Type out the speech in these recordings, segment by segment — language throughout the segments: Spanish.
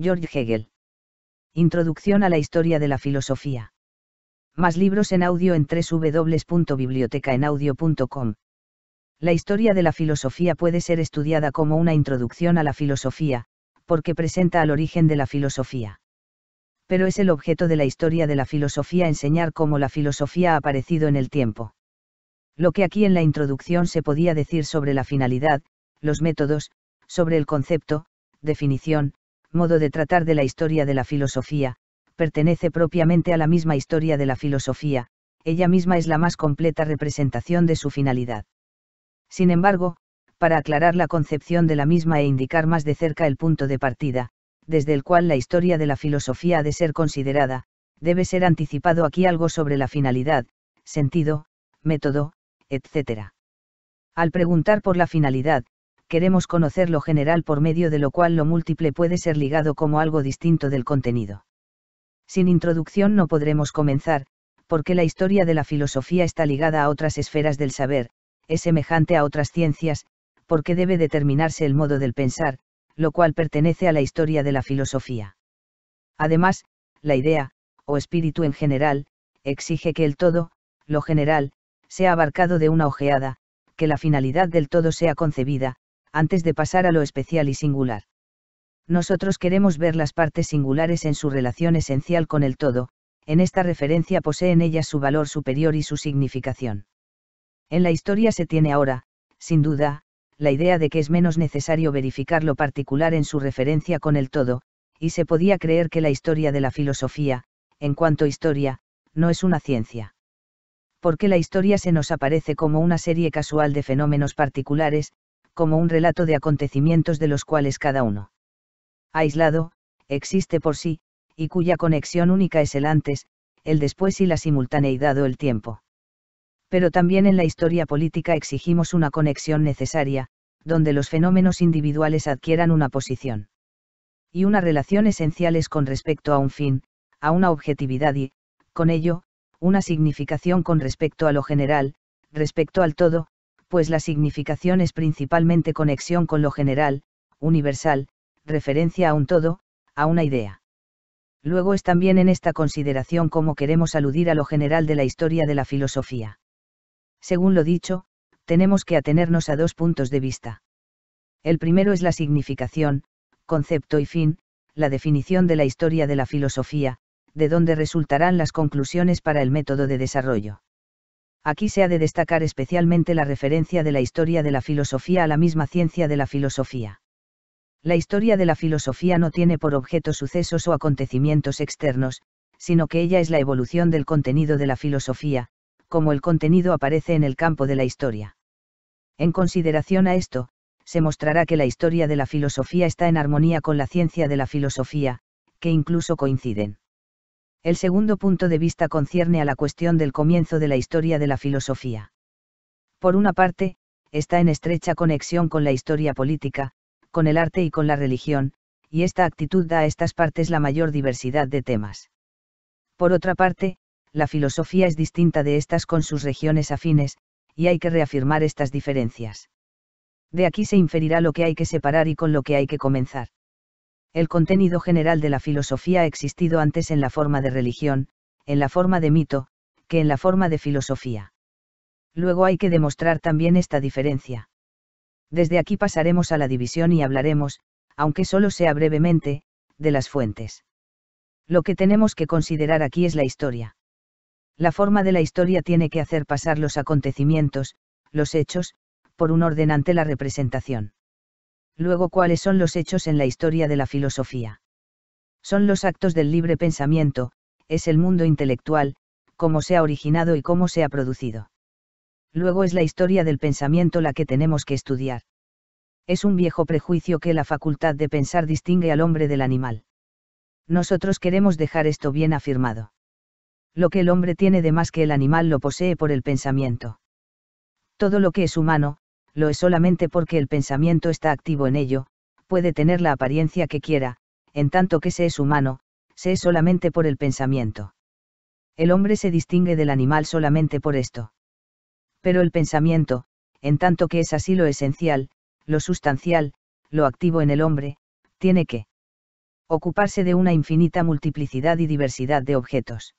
George Hegel. Introducción a la historia de la filosofía. Más libros en audio en www.bibliotecaenaudio.com. La historia de la filosofía puede ser estudiada como una introducción a la filosofía, porque presenta al origen de la filosofía. Pero es el objeto de la historia de la filosofía enseñar cómo la filosofía ha aparecido en el tiempo. Lo que aquí en la introducción se podía decir sobre la finalidad, los métodos, sobre el concepto, definición, modo de tratar de la historia de la filosofía, pertenece propiamente a la misma historia de la filosofía, ella misma es la más completa representación de su finalidad. Sin embargo, para aclarar la concepción de la misma e indicar más de cerca el punto de partida, desde el cual la historia de la filosofía ha de ser considerada, debe ser anticipado aquí algo sobre la finalidad, sentido, método, etc. Al preguntar por la finalidad, queremos conocer lo general por medio de lo cual lo múltiple puede ser ligado como algo distinto del contenido. Sin introducción no podremos comenzar, porque la historia de la filosofía está ligada a otras esferas del saber, es semejante a otras ciencias, porque debe determinarse el modo del pensar, lo cual pertenece a la historia de la filosofía. Además, la idea, o espíritu en general, exige que el todo, lo general, sea abarcado de una ojeada, que la finalidad del todo sea concebida, antes de pasar a lo especial y singular. Nosotros queremos ver las partes singulares en su relación esencial con el todo, en esta referencia poseen ellas su valor superior y su significación. En la historia se tiene ahora, sin duda, la idea de que es menos necesario verificar lo particular en su referencia con el todo, y se podía creer que la historia de la filosofía, en cuanto historia, no es una ciencia. Porque la historia se nos aparece como una serie casual de fenómenos particulares, como un relato de acontecimientos de los cuales cada uno, aislado, existe por sí, y cuya conexión única es el antes, el después y la simultaneidad o el tiempo. Pero también en la historia política exigimos una conexión necesaria, donde los fenómenos individuales adquieran una posición y una relación esenciales con respecto a un fin, a una objetividad y, con ello, una significación con respecto a lo general, respecto al todo, pues la significación es principalmente conexión con lo general, universal, referencia a un todo, a una idea. Luego es también en esta consideración como queremos aludir a lo general de la historia de la filosofía. Según lo dicho, tenemos que atenernos a dos puntos de vista. El primero es la significación, concepto y fin, la definición de la historia de la filosofía, de donde resultarán las conclusiones para el método de desarrollo. Aquí se ha de destacar especialmente la referencia de la historia de la filosofía a la misma ciencia de la filosofía. La historia de la filosofía no tiene por objeto sucesos o acontecimientos externos, sino que ella es la evolución del contenido de la filosofía, como el contenido aparece en el campo de la historia. En consideración a esto, se mostrará que la historia de la filosofía está en armonía con la ciencia de la filosofía, que incluso coinciden. El segundo punto de vista concierne a la cuestión del comienzo de la historia de la filosofía. Por una parte, está en estrecha conexión con la historia política, con el arte y con la religión, y esta actitud da a estas partes la mayor diversidad de temas. Por otra parte, la filosofía es distinta de estas con sus regiones afines, y hay que reafirmar estas diferencias. De aquí se inferirá lo que hay que separar y con lo que hay que comenzar. El contenido general de la filosofía ha existido antes en la forma de religión, en la forma de mito, que en la forma de filosofía. Luego hay que demostrar también esta diferencia. Desde aquí pasaremos a la división y hablaremos, aunque solo sea brevemente, de las fuentes. Lo que tenemos que considerar aquí es la historia. La forma de la historia tiene que hacer pasar los acontecimientos, los hechos, por un orden ante la representación. Luego, ¿cuáles son los hechos en la historia de la filosofía? Son los actos del libre pensamiento, es el mundo intelectual, cómo se ha originado y cómo se ha producido. Luego es la historia del pensamiento la que tenemos que estudiar. Es un viejo prejuicio que la facultad de pensar distingue al hombre del animal. Nosotros queremos dejar esto bien afirmado. Lo que el hombre tiene de más que el animal lo posee por el pensamiento. Todo lo que es humano, lo es solamente porque el pensamiento está activo en ello, puede tener la apariencia que quiera, en tanto que se es humano, se es solamente por el pensamiento. El hombre se distingue del animal solamente por esto. Pero el pensamiento, en tanto que es así lo esencial, lo sustancial, lo activo en el hombre, tiene que ocuparse de una infinita multiplicidad y diversidad de objetos.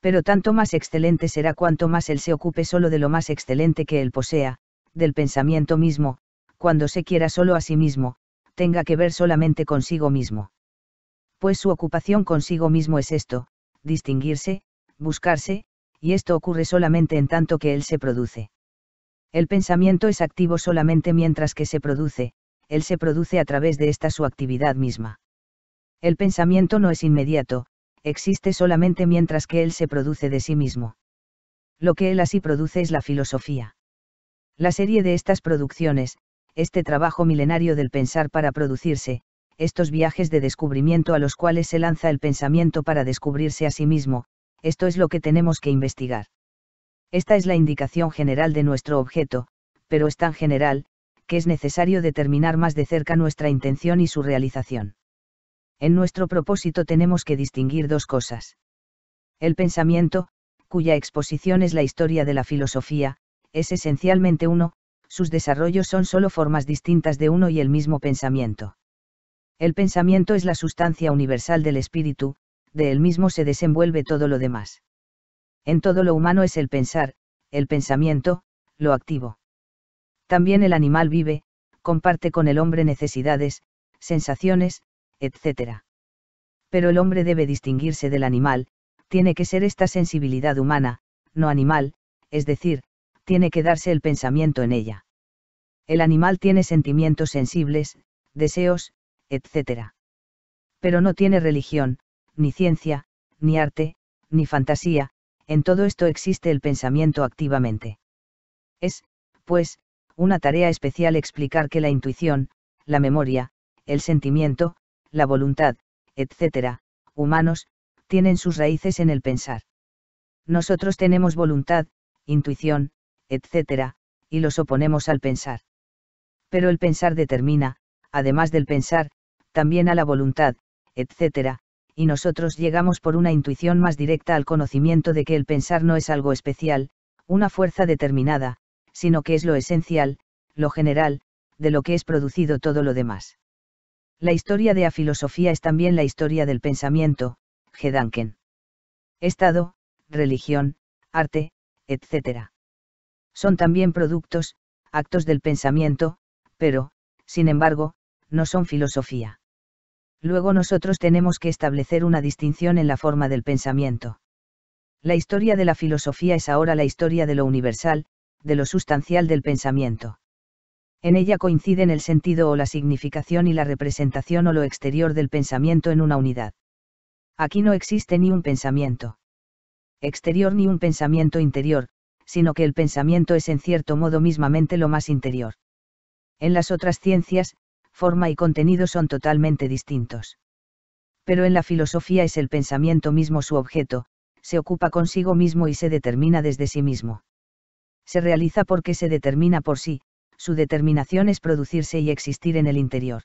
Pero tanto más excelente será cuanto más él se ocupe solo de lo más excelente que él posea, del pensamiento mismo, cuando se quiera solo a sí mismo, tenga que ver solamente consigo mismo. Pues su ocupación consigo mismo es esto, distinguirse, buscarse, y esto ocurre solamente en tanto que él se produce. El pensamiento es activo solamente mientras que se produce, él se produce a través de esta su actividad misma. El pensamiento no es inmediato, existe solamente mientras que él se produce de sí mismo. Lo que él así produce es la filosofía. La serie de estas producciones, este trabajo milenario del pensar para producirse, estos viajes de descubrimiento a los cuales se lanza el pensamiento para descubrirse a sí mismo, esto es lo que tenemos que investigar. Esta es la indicación general de nuestro objeto, pero es tan general, que es necesario determinar más de cerca nuestra intención y su realización. En nuestro propósito tenemos que distinguir dos cosas. El pensamiento, cuya exposición es la historia de la filosofía, es esencialmente uno, sus desarrollos son solo formas distintas de uno y el mismo pensamiento. El pensamiento es la sustancia universal del espíritu, de él mismo se desenvuelve todo lo demás. En todo lo humano es el pensar, el pensamiento, lo activo. También el animal vive, comparte con el hombre necesidades, sensaciones, etc. Pero el hombre debe distinguirse del animal, tiene que ser esta sensibilidad humana, no animal, es decir, tiene que darse el pensamiento en ella. El animal tiene sentimientos sensibles, deseos, etc. Pero no tiene religión, ni ciencia, ni arte, ni fantasía, en todo esto existe el pensamiento activamente. Es, pues, una tarea especial explicar que la intuición, la memoria, el sentimiento, la voluntad, etc., humanos, tienen sus raíces en el pensar. Nosotros tenemos voluntad, intuición, etc., y los oponemos al pensar. Pero el pensar determina, además del pensar, también a la voluntad, etc., y nosotros llegamos por una intuición más directa al conocimiento de que el pensar no es algo especial, una fuerza determinada, sino que es lo esencial, lo general, de lo que es producido todo lo demás. La historia de la filosofía es también la historia del pensamiento, Gedanken. Estado, religión, arte, etcétera. Son también productos, actos del pensamiento, pero, sin embargo, no son filosofía. Luego nosotros tenemos que establecer una distinción en la forma del pensamiento. La historia de la filosofía es ahora la historia de lo universal, de lo sustancial del pensamiento. En ella coinciden el sentido o la significación y la representación o lo exterior del pensamiento en una unidad. Aquí no existe ni un pensamiento exterior ni un pensamiento interior, sino que el pensamiento es en cierto modo mismamente lo más interior. En las otras ciencias, forma y contenido son totalmente distintos. Pero en la filosofía es el pensamiento mismo su objeto, se ocupa consigo mismo y se determina desde sí mismo. Se realiza porque se determina por sí, su determinación es producirse y existir en el interior.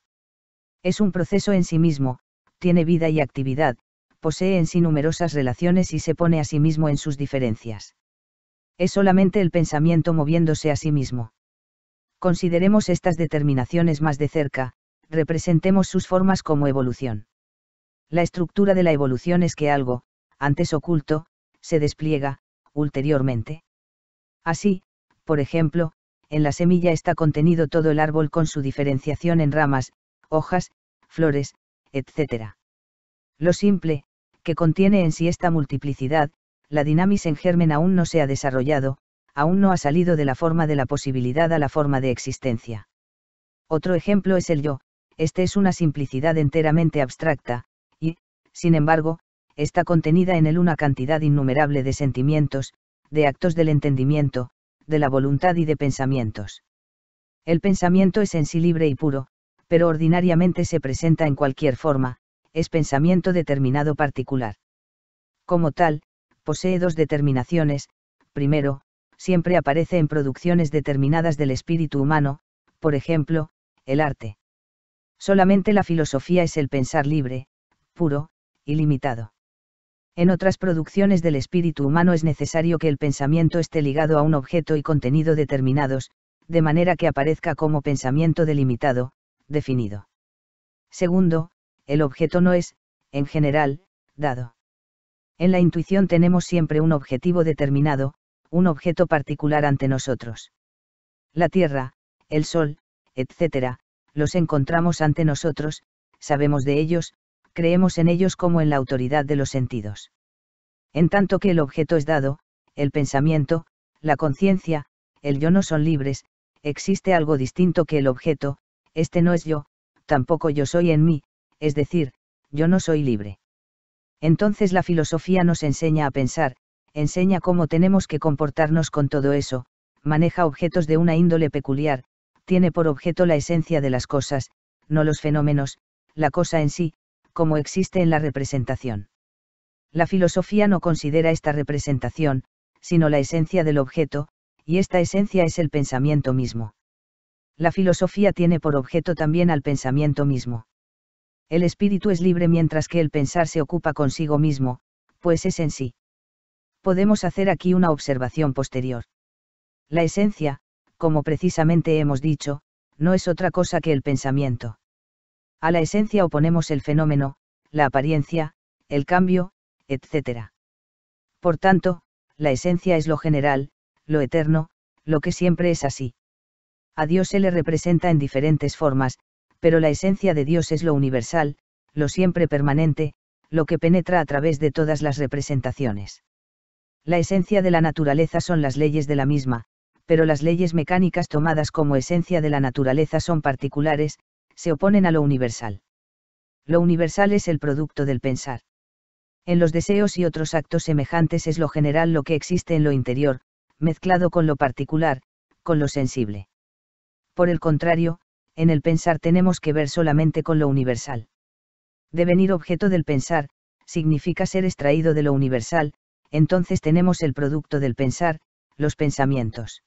Es un proceso en sí mismo, tiene vida y actividad, posee en sí numerosas relaciones y se pone a sí mismo en sus diferencias es solamente el pensamiento moviéndose a sí mismo. Consideremos estas determinaciones más de cerca, representemos sus formas como evolución. La estructura de la evolución es que algo, antes oculto, se despliega, ulteriormente. Así, por ejemplo, en la semilla está contenido todo el árbol con su diferenciación en ramas, hojas, flores, etc. Lo simple, que contiene en sí esta multiplicidad, la dinamis en germen aún no se ha desarrollado, aún no ha salido de la forma de la posibilidad a la forma de existencia. Otro ejemplo es el yo, este es una simplicidad enteramente abstracta, y, sin embargo, está contenida en él una cantidad innumerable de sentimientos, de actos del entendimiento, de la voluntad y de pensamientos. El pensamiento es en sí libre y puro, pero ordinariamente se presenta en cualquier forma, es pensamiento determinado particular. Como tal, posee dos determinaciones, primero, siempre aparece en producciones determinadas del espíritu humano, por ejemplo, el arte. Solamente la filosofía es el pensar libre, puro, ilimitado. En otras producciones del espíritu humano es necesario que el pensamiento esté ligado a un objeto y contenido determinados, de manera que aparezca como pensamiento delimitado, definido. Segundo, el objeto no es, en general, dado. En la intuición tenemos siempre un objetivo determinado, un objeto particular ante nosotros. La Tierra, el Sol, etc., los encontramos ante nosotros, sabemos de ellos, creemos en ellos como en la autoridad de los sentidos. En tanto que el objeto es dado, el pensamiento, la conciencia, el yo no son libres, existe algo distinto que el objeto, este no es yo, tampoco yo soy en mí, es decir, yo no soy libre. Entonces la filosofía nos enseña a pensar, enseña cómo tenemos que comportarnos con todo eso, maneja objetos de una índole peculiar, tiene por objeto la esencia de las cosas, no los fenómenos, la cosa en sí, como existe en la representación. La filosofía no considera esta representación, sino la esencia del objeto, y esta esencia es el pensamiento mismo. La filosofía tiene por objeto también al pensamiento mismo. El espíritu es libre mientras que el pensar se ocupa consigo mismo, pues es en sí. Podemos hacer aquí una observación posterior. La esencia, como precisamente hemos dicho, no es otra cosa que el pensamiento. A la esencia oponemos el fenómeno, la apariencia, el cambio, etc. Por tanto, la esencia es lo general, lo eterno, lo que siempre es así. A Dios se le representa en diferentes formas, pero la esencia de Dios es lo universal, lo siempre permanente, lo que penetra a través de todas las representaciones. La esencia de la naturaleza son las leyes de la misma, pero las leyes mecánicas tomadas como esencia de la naturaleza son particulares, se oponen a lo universal. Lo universal es el producto del pensar. En los deseos y otros actos semejantes es lo general lo que existe en lo interior, mezclado con lo particular, con lo sensible. Por el contrario, en el pensar tenemos que ver solamente con lo universal. Devenir objeto del pensar, significa ser extraído de lo universal, entonces tenemos el producto del pensar, los pensamientos.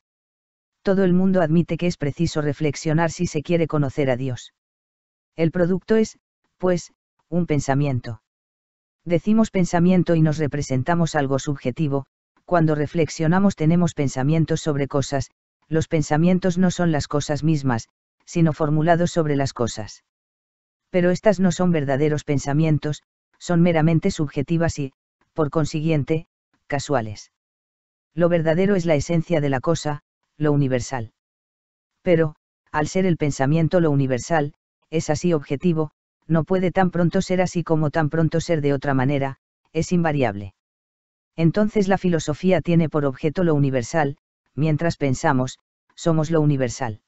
Todo el mundo admite que es preciso reflexionar si se quiere conocer a Dios. El producto es, pues, un pensamiento. Decimos pensamiento y nos representamos algo subjetivo, cuando reflexionamos tenemos pensamientos sobre cosas, los pensamientos no son las cosas mismas, sino formulados sobre las cosas. Pero estas no son verdaderos pensamientos, son meramente subjetivas y, por consiguiente, casuales. Lo verdadero es la esencia de la cosa, lo universal. Pero, al ser el pensamiento lo universal, es así objetivo, no puede tan pronto ser así como tan pronto ser de otra manera, es invariable. Entonces la filosofía tiene por objeto lo universal, mientras pensamos, somos lo universal.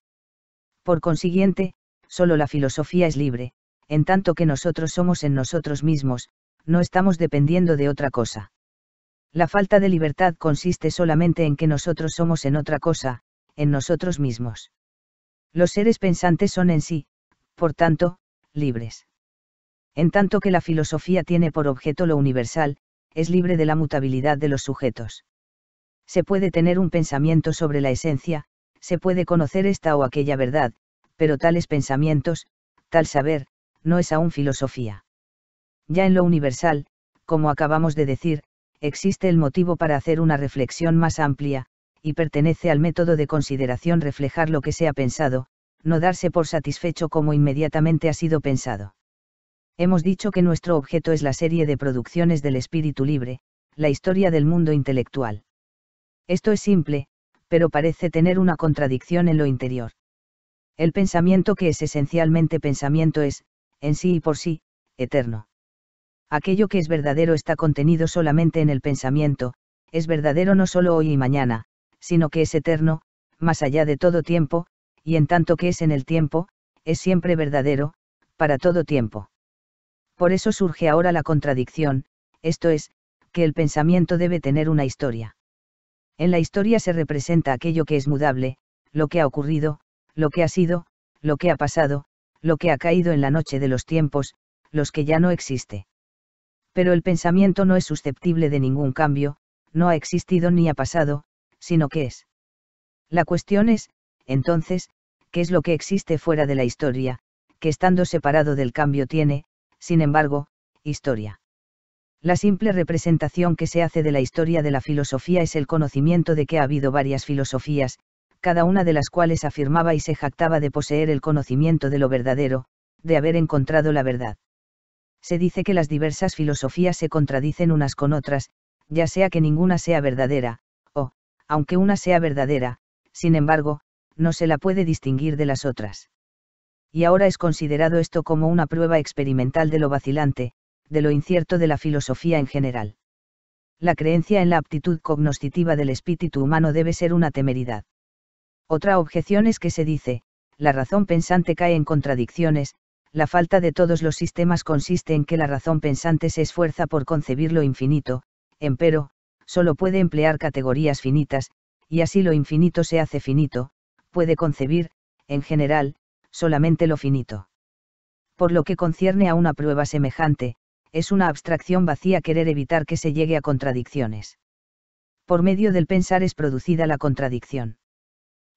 Por consiguiente, solo la filosofía es libre, en tanto que nosotros somos en nosotros mismos, no estamos dependiendo de otra cosa. La falta de libertad consiste solamente en que nosotros somos en otra cosa, en nosotros mismos. Los seres pensantes son en sí, por tanto, libres. En tanto que la filosofía tiene por objeto lo universal, es libre de la mutabilidad de los sujetos. Se puede tener un pensamiento sobre la esencia, se puede conocer esta o aquella verdad, pero tales pensamientos, tal saber, no es aún filosofía. Ya en lo universal, como acabamos de decir, existe el motivo para hacer una reflexión más amplia, y pertenece al método de consideración reflejar lo que se ha pensado, no darse por satisfecho como inmediatamente ha sido pensado. Hemos dicho que nuestro objeto es la serie de producciones del espíritu libre, la historia del mundo intelectual. Esto es simple, pero parece tener una contradicción en lo interior. El pensamiento que es esencialmente pensamiento es, en sí y por sí, eterno. Aquello que es verdadero está contenido solamente en el pensamiento, es verdadero no solo hoy y mañana, sino que es eterno, más allá de todo tiempo, y en tanto que es en el tiempo, es siempre verdadero, para todo tiempo. Por eso surge ahora la contradicción, esto es, que el pensamiento debe tener una historia. En la historia se representa aquello que es mudable, lo que ha ocurrido, lo que ha sido, lo que ha pasado, lo que ha caído en la noche de los tiempos, los que ya no existe. Pero el pensamiento no es susceptible de ningún cambio, no ha existido ni ha pasado, sino que es. La cuestión es, entonces, qué es lo que existe fuera de la historia, que estando separado del cambio tiene, sin embargo, historia. La simple representación que se hace de la historia de la filosofía es el conocimiento de que ha habido varias filosofías, cada una de las cuales afirmaba y se jactaba de poseer el conocimiento de lo verdadero, de haber encontrado la verdad. Se dice que las diversas filosofías se contradicen unas con otras, ya sea que ninguna sea verdadera, o, aunque una sea verdadera, sin embargo, no se la puede distinguir de las otras. Y ahora es considerado esto como una prueba experimental de lo vacilante, de lo incierto de la filosofía en general. La creencia en la aptitud cognoscitiva del espíritu humano debe ser una temeridad. Otra objeción es que se dice, la razón pensante cae en contradicciones, la falta de todos los sistemas consiste en que la razón pensante se esfuerza por concebir lo infinito, empero, solo puede emplear categorías finitas, y así lo infinito se hace finito, puede concebir, en general, solamente lo finito. Por lo que concierne a una prueba semejante, es una abstracción vacía querer evitar que se llegue a contradicciones. Por medio del pensar es producida la contradicción.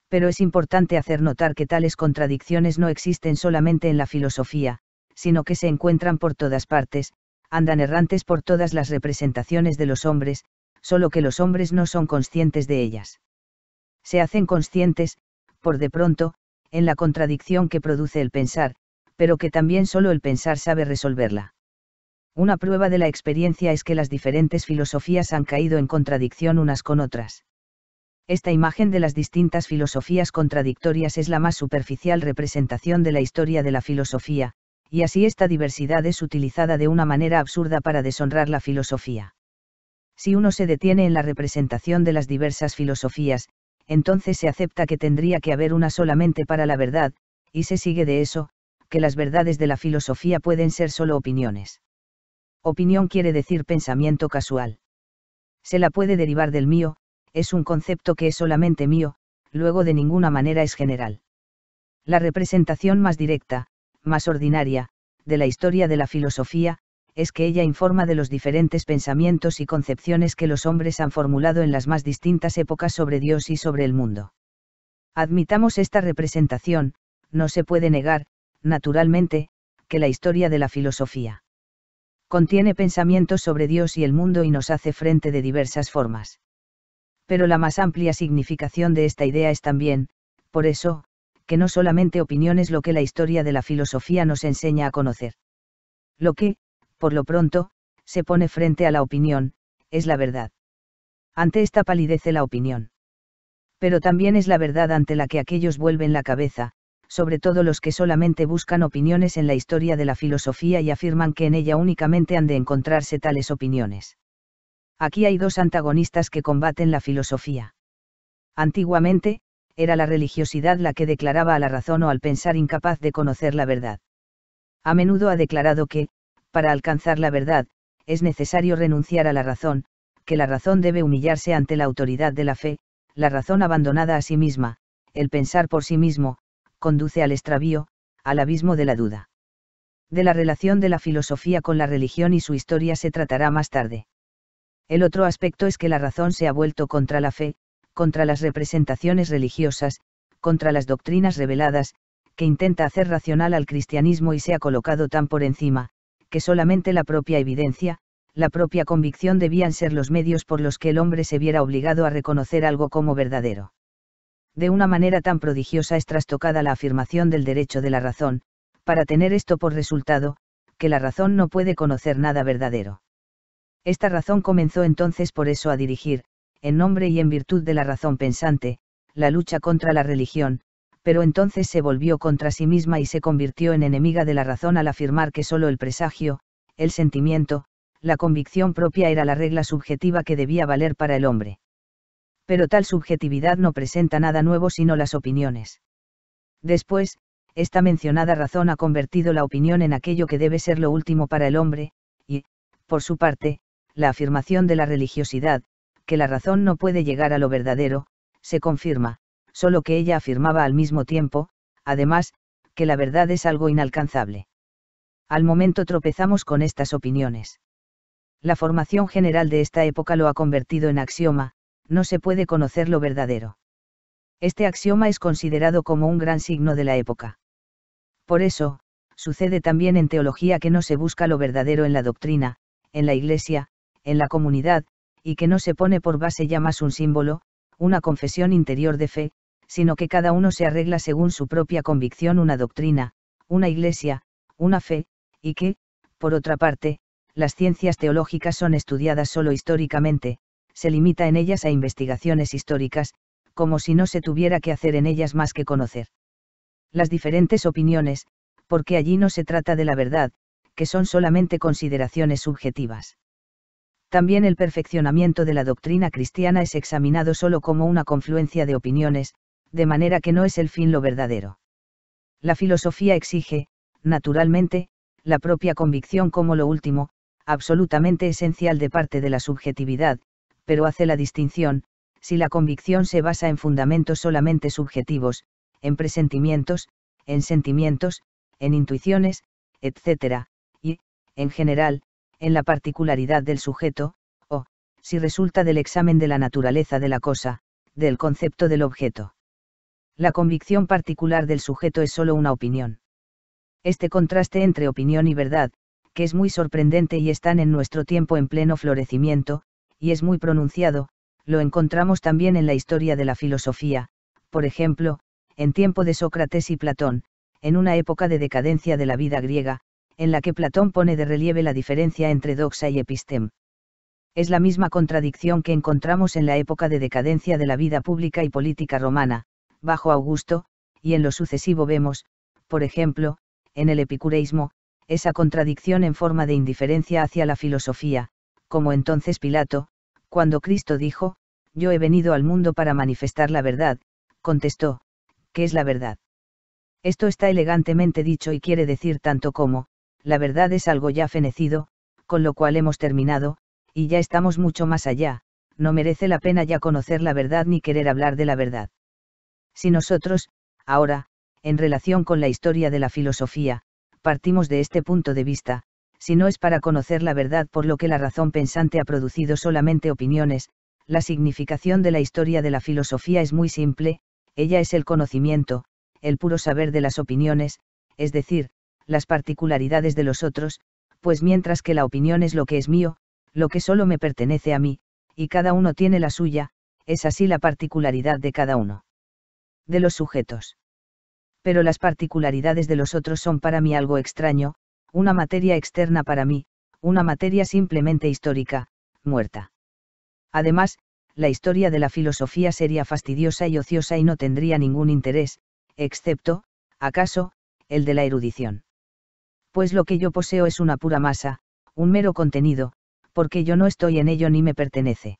Pero es importante hacer notar que tales contradicciones no existen solamente en la filosofía, sino que se encuentran por todas partes, andan errantes por todas las representaciones de los hombres, solo que los hombres no son conscientes de ellas. Se hacen conscientes, por de pronto, en la contradicción que produce el pensar, pero que también solo el pensar sabe resolverla. Una prueba de la experiencia es que las diferentes filosofías han caído en contradicción unas con otras. Esta imagen de las distintas filosofías contradictorias es la más superficial representación de la historia de la filosofía, y así esta diversidad es utilizada de una manera absurda para deshonrar la filosofía. Si uno se detiene en la representación de las diversas filosofías, entonces se acepta que tendría que haber una solamente para la verdad, y se sigue de eso, que las verdades de la filosofía pueden ser solo opiniones. Opinión quiere decir pensamiento casual. Se la puede derivar del mío, es un concepto que es solamente mío, luego de ninguna manera es general. La representación más directa, más ordinaria, de la historia de la filosofía, es que ella informa de los diferentes pensamientos y concepciones que los hombres han formulado en las más distintas épocas sobre Dios y sobre el mundo. Admitamos esta representación, no se puede negar, naturalmente, que la historia de la filosofía contiene pensamientos sobre Dios y el mundo y nos hace frente de diversas formas. Pero la más amplia significación de esta idea es también, por eso, que no solamente opinión es lo que la historia de la filosofía nos enseña a conocer. Lo que, por lo pronto, se pone frente a la opinión, es la verdad. Ante esta palidece la opinión. Pero también es la verdad ante la que aquellos vuelven la cabeza, sobre todo los que solamente buscan opiniones en la historia de la filosofía y afirman que en ella únicamente han de encontrarse tales opiniones. Aquí hay dos antagonistas que combaten la filosofía. Antiguamente, era la religiosidad la que declaraba a la razón o al pensar incapaz de conocer la verdad. A menudo ha declarado que, para alcanzar la verdad, es necesario renunciar a la razón, que la razón debe humillarse ante la autoridad de la fe, la razón abandonada a sí misma, el pensar por sí mismo, conduce al extravío, al abismo de la duda. De la relación de la filosofía con la religión y su historia se tratará más tarde. El otro aspecto es que la razón se ha vuelto contra la fe, contra las representaciones religiosas, contra las doctrinas reveladas, que intenta hacer racional al cristianismo y se ha colocado tan por encima, que solamente la propia evidencia, la propia convicción debían ser los medios por los que el hombre se viera obligado a reconocer algo como verdadero de una manera tan prodigiosa es trastocada la afirmación del derecho de la razón, para tener esto por resultado, que la razón no puede conocer nada verdadero. Esta razón comenzó entonces por eso a dirigir, en nombre y en virtud de la razón pensante, la lucha contra la religión, pero entonces se volvió contra sí misma y se convirtió en enemiga de la razón al afirmar que sólo el presagio, el sentimiento, la convicción propia era la regla subjetiva que debía valer para el hombre pero tal subjetividad no presenta nada nuevo sino las opiniones. Después, esta mencionada razón ha convertido la opinión en aquello que debe ser lo último para el hombre, y, por su parte, la afirmación de la religiosidad, que la razón no puede llegar a lo verdadero, se confirma, solo que ella afirmaba al mismo tiempo, además, que la verdad es algo inalcanzable. Al momento tropezamos con estas opiniones. La formación general de esta época lo ha convertido en axioma, no se puede conocer lo verdadero. Este axioma es considerado como un gran signo de la época. Por eso, sucede también en teología que no se busca lo verdadero en la doctrina, en la iglesia, en la comunidad, y que no se pone por base ya más un símbolo, una confesión interior de fe, sino que cada uno se arregla según su propia convicción una doctrina, una iglesia, una fe, y que, por otra parte, las ciencias teológicas son estudiadas solo históricamente, se limita en ellas a investigaciones históricas, como si no se tuviera que hacer en ellas más que conocer. Las diferentes opiniones, porque allí no se trata de la verdad, que son solamente consideraciones subjetivas. También el perfeccionamiento de la doctrina cristiana es examinado solo como una confluencia de opiniones, de manera que no es el fin lo verdadero. La filosofía exige, naturalmente, la propia convicción como lo último, absolutamente esencial de parte de la subjetividad, pero hace la distinción, si la convicción se basa en fundamentos solamente subjetivos, en presentimientos, en sentimientos, en intuiciones, etc., y, en general, en la particularidad del sujeto, o, si resulta del examen de la naturaleza de la cosa, del concepto del objeto. La convicción particular del sujeto es sólo una opinión. Este contraste entre opinión y verdad, que es muy sorprendente y están en nuestro tiempo en pleno florecimiento, y es muy pronunciado, lo encontramos también en la historia de la filosofía, por ejemplo, en tiempo de Sócrates y Platón, en una época de decadencia de la vida griega, en la que Platón pone de relieve la diferencia entre doxa y epistem. Es la misma contradicción que encontramos en la época de decadencia de la vida pública y política romana, bajo Augusto, y en lo sucesivo vemos, por ejemplo, en el epicureísmo, esa contradicción en forma de indiferencia hacia la filosofía, como entonces Pilato, cuando Cristo dijo, Yo he venido al mundo para manifestar la verdad, contestó, ¿qué es la verdad? Esto está elegantemente dicho y quiere decir tanto como, la verdad es algo ya fenecido, con lo cual hemos terminado, y ya estamos mucho más allá, no merece la pena ya conocer la verdad ni querer hablar de la verdad. Si nosotros, ahora, en relación con la historia de la filosofía, partimos de este punto de vista, si no es para conocer la verdad por lo que la razón pensante ha producido solamente opiniones, la significación de la historia de la filosofía es muy simple, ella es el conocimiento, el puro saber de las opiniones, es decir, las particularidades de los otros, pues mientras que la opinión es lo que es mío, lo que solo me pertenece a mí, y cada uno tiene la suya, es así la particularidad de cada uno. De los sujetos. Pero las particularidades de los otros son para mí algo extraño, una materia externa para mí, una materia simplemente histórica, muerta. Además, la historia de la filosofía sería fastidiosa y ociosa y no tendría ningún interés, excepto, acaso, el de la erudición. Pues lo que yo poseo es una pura masa, un mero contenido, porque yo no estoy en ello ni me pertenece.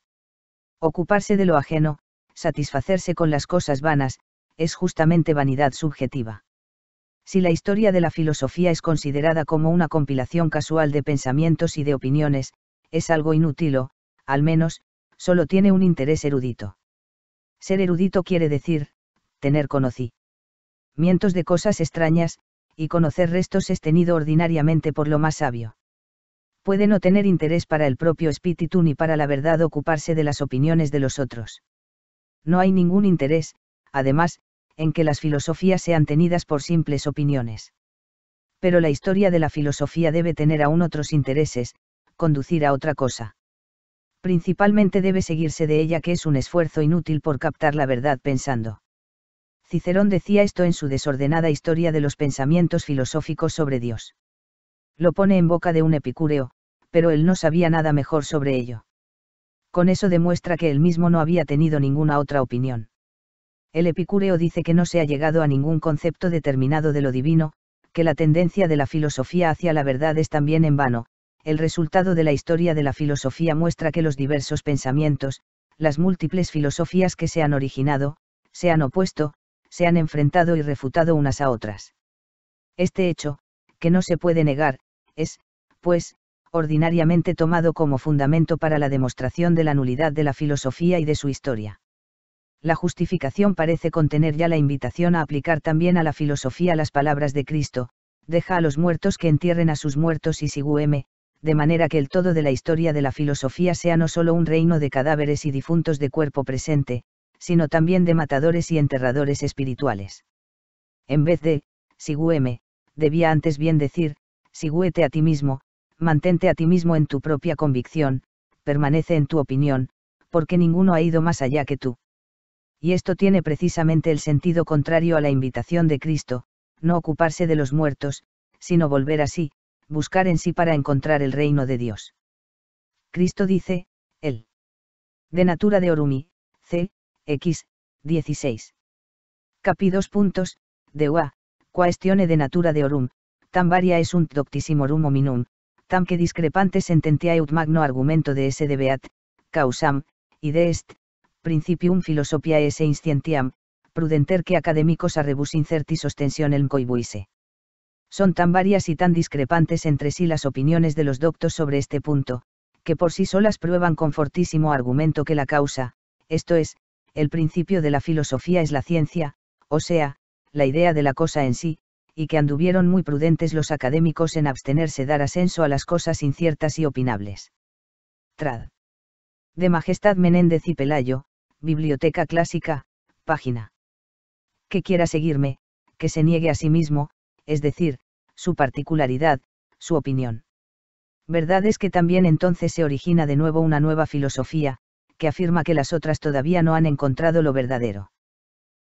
Ocuparse de lo ajeno, satisfacerse con las cosas vanas, es justamente vanidad subjetiva si la historia de la filosofía es considerada como una compilación casual de pensamientos y de opiniones, es algo inútil o, al menos, solo tiene un interés erudito. Ser erudito quiere decir, tener conocimientos de cosas extrañas, y conocer restos es tenido ordinariamente por lo más sabio. Puede no tener interés para el propio espíritu ni para la verdad ocuparse de las opiniones de los otros. No hay ningún interés, además, en que las filosofías sean tenidas por simples opiniones. Pero la historia de la filosofía debe tener aún otros intereses, conducir a otra cosa. Principalmente debe seguirse de ella que es un esfuerzo inútil por captar la verdad pensando. Cicerón decía esto en su desordenada historia de los pensamientos filosóficos sobre Dios. Lo pone en boca de un epicúreo, pero él no sabía nada mejor sobre ello. Con eso demuestra que él mismo no había tenido ninguna otra opinión el epicúreo dice que no se ha llegado a ningún concepto determinado de lo divino, que la tendencia de la filosofía hacia la verdad es también en vano, el resultado de la historia de la filosofía muestra que los diversos pensamientos, las múltiples filosofías que se han originado, se han opuesto, se han enfrentado y refutado unas a otras. Este hecho, que no se puede negar, es, pues, ordinariamente tomado como fundamento para la demostración de la nulidad de la filosofía y de su historia la justificación parece contener ya la invitación a aplicar también a la filosofía las palabras de Cristo, deja a los muertos que entierren a sus muertos y sigúeme, de manera que el todo de la historia de la filosofía sea no solo un reino de cadáveres y difuntos de cuerpo presente, sino también de matadores y enterradores espirituales. En vez de, sigúeme, debía antes bien decir, sigüete a ti mismo, mantente a ti mismo en tu propia convicción, permanece en tu opinión, porque ninguno ha ido más allá que tú y esto tiene precisamente el sentido contrario a la invitación de Cristo, no ocuparse de los muertos, sino volver a sí, buscar en sí para encontrar el reino de Dios. Cristo dice, él. De Natura de Orumi, C, X, 16. Capi 2 puntos, de UA, de natura de orum, tan varia es un doctissimorum hominum, tam que discrepantes sententiae ut magno argumento de de beat, causam, y de est, Principium Philosophiae prudenter que Academicos Arrebus Incertis el Coibuise. Son tan varias y tan discrepantes entre sí las opiniones de los doctos sobre este punto, que por sí solas prueban con fortísimo argumento que la causa, esto es, el principio de la filosofía es la ciencia, o sea, la idea de la cosa en sí, y que anduvieron muy prudentes los académicos en abstenerse dar ascenso a las cosas inciertas y opinables. Trad. De Majestad Menéndez y Pelayo, Biblioteca Clásica, página. Que quiera seguirme, que se niegue a sí mismo, es decir, su particularidad, su opinión. Verdad es que también entonces se origina de nuevo una nueva filosofía, que afirma que las otras todavía no han encontrado lo verdadero.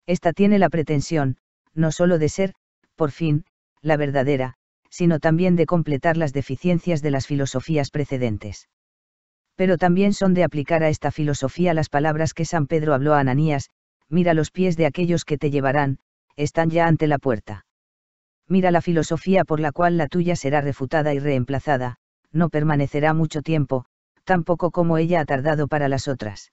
Esta tiene la pretensión, no sólo de ser, por fin, la verdadera, sino también de completar las deficiencias de las filosofías precedentes pero también son de aplicar a esta filosofía las palabras que San Pedro habló a Ananías, mira los pies de aquellos que te llevarán, están ya ante la puerta. Mira la filosofía por la cual la tuya será refutada y reemplazada, no permanecerá mucho tiempo, tampoco como ella ha tardado para las otras.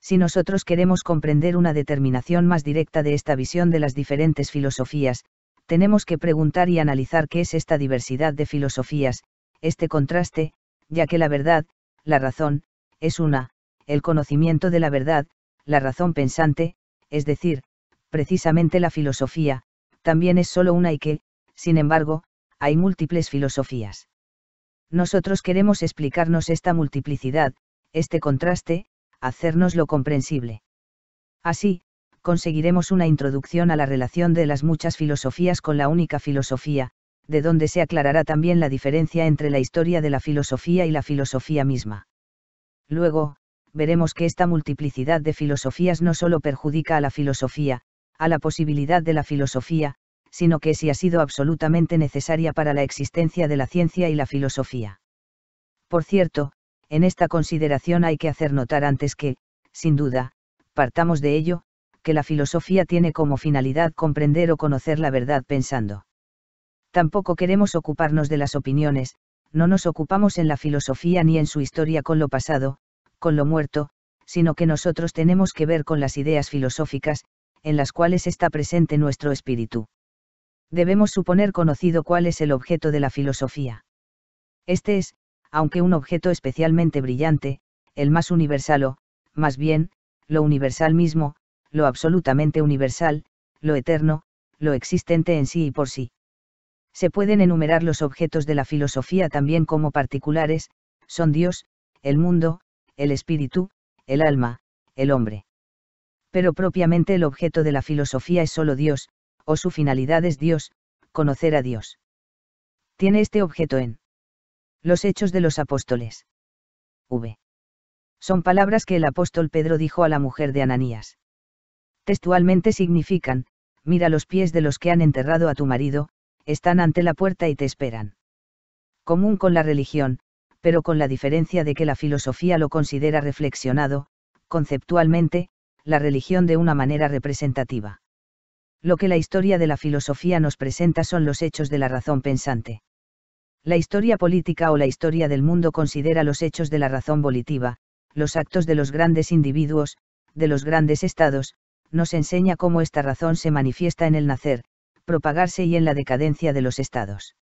Si nosotros queremos comprender una determinación más directa de esta visión de las diferentes filosofías, tenemos que preguntar y analizar qué es esta diversidad de filosofías, este contraste, ya que la verdad, la razón, es una, el conocimiento de la verdad, la razón pensante, es decir, precisamente la filosofía, también es solo una y que, sin embargo, hay múltiples filosofías. Nosotros queremos explicarnos esta multiplicidad, este contraste, lo comprensible. Así, conseguiremos una introducción a la relación de las muchas filosofías con la única filosofía, de donde se aclarará también la diferencia entre la historia de la filosofía y la filosofía misma. Luego, veremos que esta multiplicidad de filosofías no solo perjudica a la filosofía, a la posibilidad de la filosofía, sino que sí ha sido absolutamente necesaria para la existencia de la ciencia y la filosofía. Por cierto, en esta consideración hay que hacer notar antes que, sin duda, partamos de ello, que la filosofía tiene como finalidad comprender o conocer la verdad pensando. Tampoco queremos ocuparnos de las opiniones, no nos ocupamos en la filosofía ni en su historia con lo pasado, con lo muerto, sino que nosotros tenemos que ver con las ideas filosóficas, en las cuales está presente nuestro espíritu. Debemos suponer conocido cuál es el objeto de la filosofía. Este es, aunque un objeto especialmente brillante, el más universal o, más bien, lo universal mismo, lo absolutamente universal, lo eterno, lo existente en sí y por sí se pueden enumerar los objetos de la filosofía también como particulares, son Dios, el mundo, el espíritu, el alma, el hombre. Pero propiamente el objeto de la filosofía es solo Dios, o su finalidad es Dios, conocer a Dios. Tiene este objeto en los hechos de los apóstoles. V. Son palabras que el apóstol Pedro dijo a la mujer de Ananías. Textualmente significan, mira los pies de los que han enterrado a tu marido, están ante la puerta y te esperan. Común con la religión, pero con la diferencia de que la filosofía lo considera reflexionado, conceptualmente, la religión de una manera representativa. Lo que la historia de la filosofía nos presenta son los hechos de la razón pensante. La historia política o la historia del mundo considera los hechos de la razón volitiva, los actos de los grandes individuos, de los grandes estados, nos enseña cómo esta razón se manifiesta en el nacer, propagarse y en la decadencia de los estados.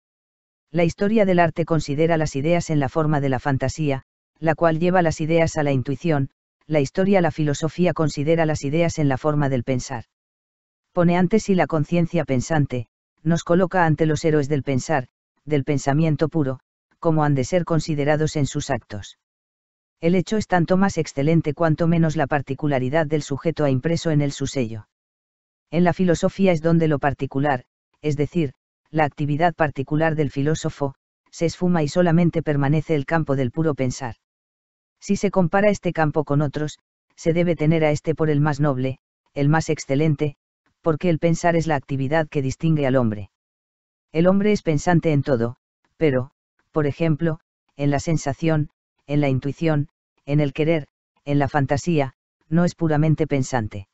La historia del arte considera las ideas en la forma de la fantasía, la cual lleva las ideas a la intuición, la historia la filosofía considera las ideas en la forma del pensar. Pone antes y la conciencia pensante, nos coloca ante los héroes del pensar, del pensamiento puro, como han de ser considerados en sus actos. El hecho es tanto más excelente cuanto menos la particularidad del sujeto ha impreso en el su sello. En la filosofía es donde lo particular, es decir, la actividad particular del filósofo, se esfuma y solamente permanece el campo del puro pensar. Si se compara este campo con otros, se debe tener a este por el más noble, el más excelente, porque el pensar es la actividad que distingue al hombre. El hombre es pensante en todo, pero, por ejemplo, en la sensación, en la intuición, en el querer, en la fantasía, no es puramente pensante.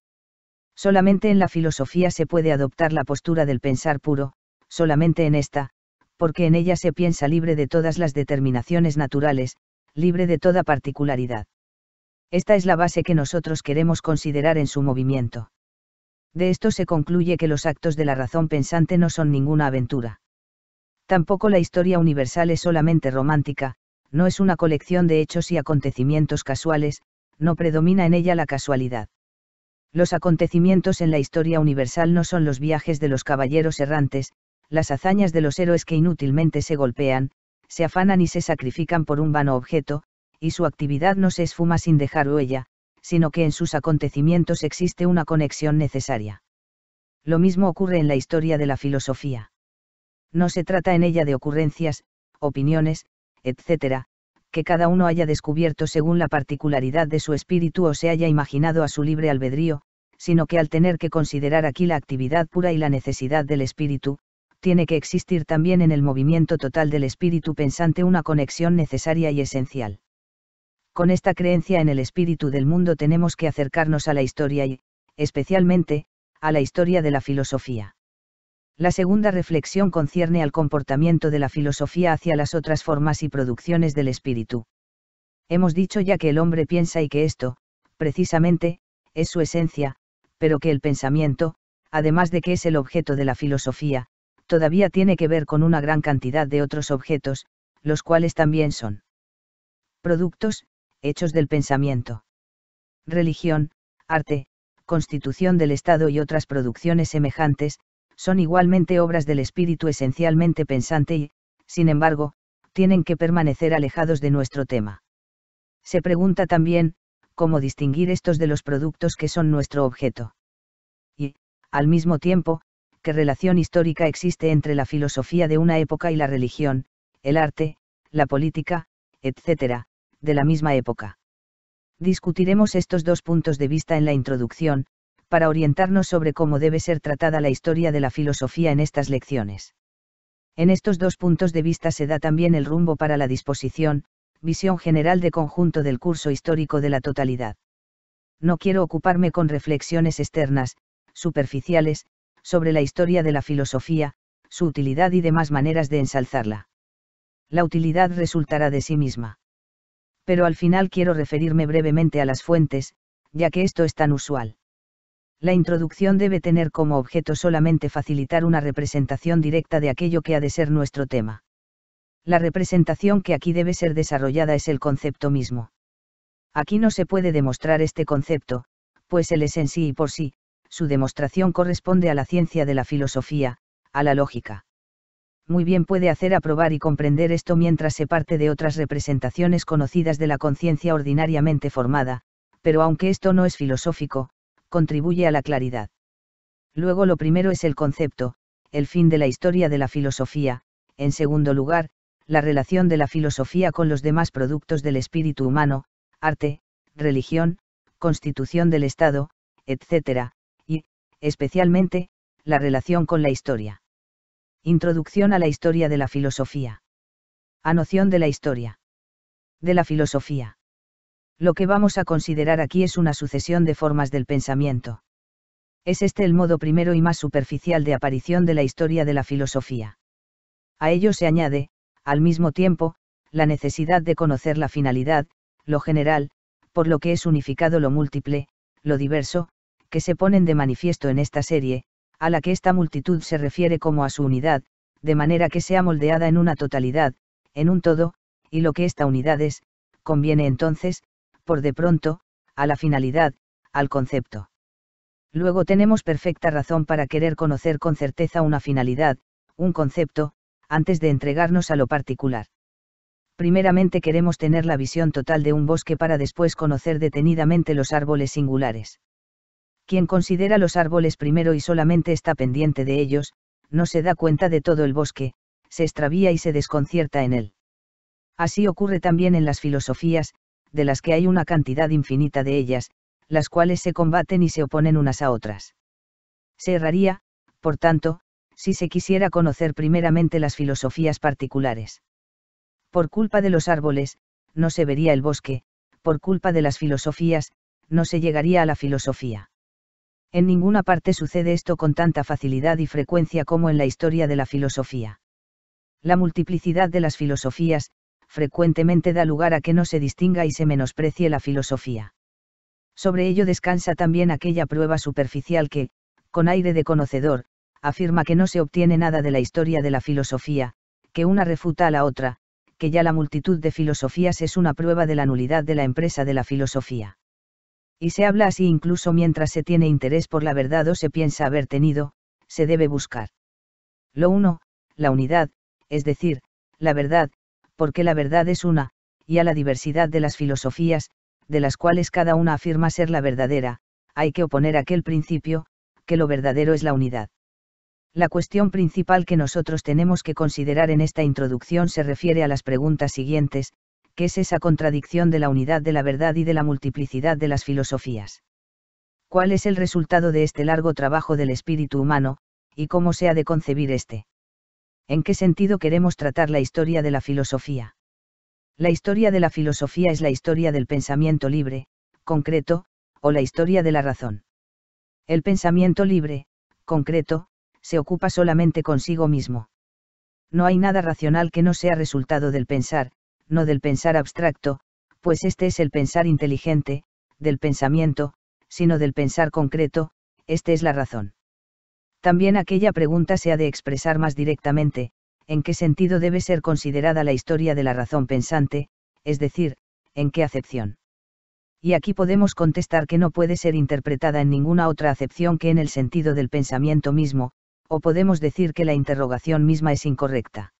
Solamente en la filosofía se puede adoptar la postura del pensar puro, solamente en esta, porque en ella se piensa libre de todas las determinaciones naturales, libre de toda particularidad. Esta es la base que nosotros queremos considerar en su movimiento. De esto se concluye que los actos de la razón pensante no son ninguna aventura. Tampoco la historia universal es solamente romántica, no es una colección de hechos y acontecimientos casuales, no predomina en ella la casualidad. Los acontecimientos en la historia universal no son los viajes de los caballeros errantes, las hazañas de los héroes que inútilmente se golpean, se afanan y se sacrifican por un vano objeto, y su actividad no se esfuma sin dejar huella, sino que en sus acontecimientos existe una conexión necesaria. Lo mismo ocurre en la historia de la filosofía. No se trata en ella de ocurrencias, opiniones, etc., que cada uno haya descubierto según la particularidad de su espíritu o se haya imaginado a su libre albedrío, sino que al tener que considerar aquí la actividad pura y la necesidad del espíritu, tiene que existir también en el movimiento total del espíritu pensante una conexión necesaria y esencial. Con esta creencia en el espíritu del mundo tenemos que acercarnos a la historia y, especialmente, a la historia de la filosofía. La segunda reflexión concierne al comportamiento de la filosofía hacia las otras formas y producciones del espíritu. Hemos dicho ya que el hombre piensa y que esto, precisamente, es su esencia, pero que el pensamiento, además de que es el objeto de la filosofía, todavía tiene que ver con una gran cantidad de otros objetos, los cuales también son productos, hechos del pensamiento. Religión, arte, constitución del Estado y otras producciones semejantes, son igualmente obras del espíritu esencialmente pensante y, sin embargo, tienen que permanecer alejados de nuestro tema. Se pregunta también, cómo distinguir estos de los productos que son nuestro objeto. Y, al mismo tiempo, qué relación histórica existe entre la filosofía de una época y la religión, el arte, la política, etc., de la misma época. Discutiremos estos dos puntos de vista en la introducción, para orientarnos sobre cómo debe ser tratada la historia de la filosofía en estas lecciones. En estos dos puntos de vista se da también el rumbo para la disposición, visión general de conjunto del curso histórico de la totalidad. No quiero ocuparme con reflexiones externas, superficiales, sobre la historia de la filosofía, su utilidad y demás maneras de ensalzarla. La utilidad resultará de sí misma. Pero al final quiero referirme brevemente a las fuentes, ya que esto es tan usual. La introducción debe tener como objeto solamente facilitar una representación directa de aquello que ha de ser nuestro tema. La representación que aquí debe ser desarrollada es el concepto mismo. Aquí no se puede demostrar este concepto, pues él es en sí y por sí, su demostración corresponde a la ciencia de la filosofía, a la lógica. Muy bien puede hacer aprobar y comprender esto mientras se parte de otras representaciones conocidas de la conciencia ordinariamente formada, pero aunque esto no es filosófico, contribuye a la claridad. Luego lo primero es el concepto, el fin de la historia de la filosofía, en segundo lugar, la relación de la filosofía con los demás productos del espíritu humano, arte, religión, constitución del Estado, etc., y, especialmente, la relación con la historia. Introducción a la historia de la filosofía. A noción de la historia. De la filosofía. Lo que vamos a considerar aquí es una sucesión de formas del pensamiento. Es este el modo primero y más superficial de aparición de la historia de la filosofía. A ello se añade, al mismo tiempo, la necesidad de conocer la finalidad, lo general, por lo que es unificado lo múltiple, lo diverso, que se ponen de manifiesto en esta serie, a la que esta multitud se refiere como a su unidad, de manera que sea moldeada en una totalidad, en un todo, y lo que esta unidad es, conviene entonces, por de pronto, a la finalidad, al concepto. Luego tenemos perfecta razón para querer conocer con certeza una finalidad, un concepto, antes de entregarnos a lo particular. Primeramente queremos tener la visión total de un bosque para después conocer detenidamente los árboles singulares. Quien considera los árboles primero y solamente está pendiente de ellos, no se da cuenta de todo el bosque, se extravía y se desconcierta en él. Así ocurre también en las filosofías, de las que hay una cantidad infinita de ellas, las cuales se combaten y se oponen unas a otras. Se erraría, por tanto, si se quisiera conocer primeramente las filosofías particulares. Por culpa de los árboles, no se vería el bosque, por culpa de las filosofías, no se llegaría a la filosofía. En ninguna parte sucede esto con tanta facilidad y frecuencia como en la historia de la filosofía. La multiplicidad de las filosofías, frecuentemente da lugar a que no se distinga y se menosprecie la filosofía. Sobre ello descansa también aquella prueba superficial que, con aire de conocedor, afirma que no se obtiene nada de la historia de la filosofía, que una refuta a la otra, que ya la multitud de filosofías es una prueba de la nulidad de la empresa de la filosofía. Y se habla así incluso mientras se tiene interés por la verdad o se piensa haber tenido, se debe buscar. Lo uno, la unidad, es decir, la verdad, porque la verdad es una, y a la diversidad de las filosofías, de las cuales cada una afirma ser la verdadera, hay que oponer aquel principio, que lo verdadero es la unidad. La cuestión principal que nosotros tenemos que considerar en esta introducción se refiere a las preguntas siguientes, que es esa contradicción de la unidad de la verdad y de la multiplicidad de las filosofías. ¿Cuál es el resultado de este largo trabajo del espíritu humano, y cómo se ha de concebir este? ¿en qué sentido queremos tratar la historia de la filosofía? La historia de la filosofía es la historia del pensamiento libre, concreto, o la historia de la razón. El pensamiento libre, concreto, se ocupa solamente consigo mismo. No hay nada racional que no sea resultado del pensar, no del pensar abstracto, pues este es el pensar inteligente, del pensamiento, sino del pensar concreto, este es la razón. También aquella pregunta se ha de expresar más directamente, en qué sentido debe ser considerada la historia de la razón pensante, es decir, en qué acepción. Y aquí podemos contestar que no puede ser interpretada en ninguna otra acepción que en el sentido del pensamiento mismo, o podemos decir que la interrogación misma es incorrecta.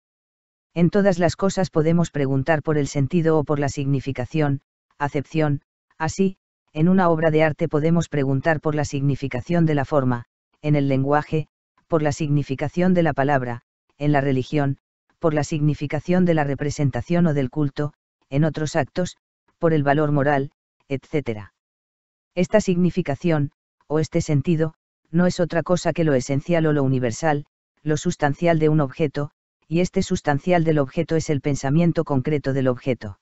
En todas las cosas podemos preguntar por el sentido o por la significación, acepción, así, en una obra de arte podemos preguntar por la significación de la forma, en el lenguaje, por la significación de la palabra, en la religión, por la significación de la representación o del culto, en otros actos, por el valor moral, etc. Esta significación, o este sentido, no es otra cosa que lo esencial o lo universal, lo sustancial de un objeto, y este sustancial del objeto es el pensamiento concreto del objeto.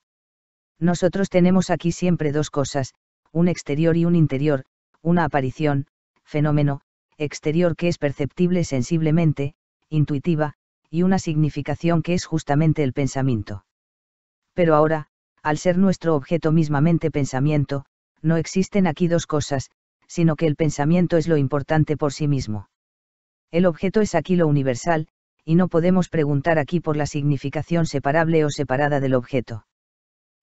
Nosotros tenemos aquí siempre dos cosas, un exterior y un interior, una aparición, fenómeno, exterior que es perceptible sensiblemente, intuitiva, y una significación que es justamente el pensamiento. Pero ahora, al ser nuestro objeto mismamente pensamiento, no existen aquí dos cosas, sino que el pensamiento es lo importante por sí mismo. El objeto es aquí lo universal, y no podemos preguntar aquí por la significación separable o separada del objeto.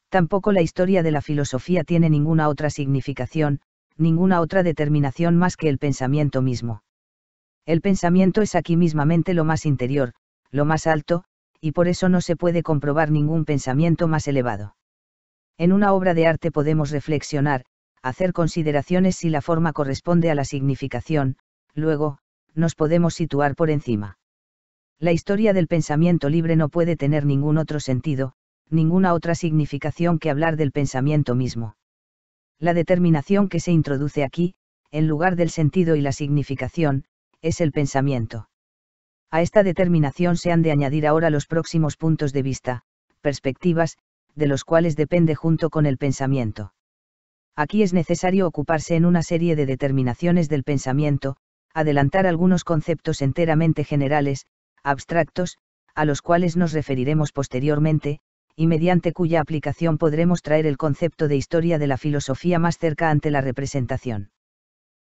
Tampoco la historia de la filosofía tiene ninguna otra significación, ninguna otra determinación más que el pensamiento mismo. El pensamiento es aquí mismamente lo más interior, lo más alto, y por eso no se puede comprobar ningún pensamiento más elevado. En una obra de arte podemos reflexionar, hacer consideraciones si la forma corresponde a la significación, luego, nos podemos situar por encima. La historia del pensamiento libre no puede tener ningún otro sentido, ninguna otra significación que hablar del pensamiento mismo. La determinación que se introduce aquí, en lugar del sentido y la significación, es el pensamiento. A esta determinación se han de añadir ahora los próximos puntos de vista, perspectivas, de los cuales depende junto con el pensamiento. Aquí es necesario ocuparse en una serie de determinaciones del pensamiento, adelantar algunos conceptos enteramente generales, abstractos, a los cuales nos referiremos posteriormente, y mediante cuya aplicación podremos traer el concepto de historia de la filosofía más cerca ante la representación.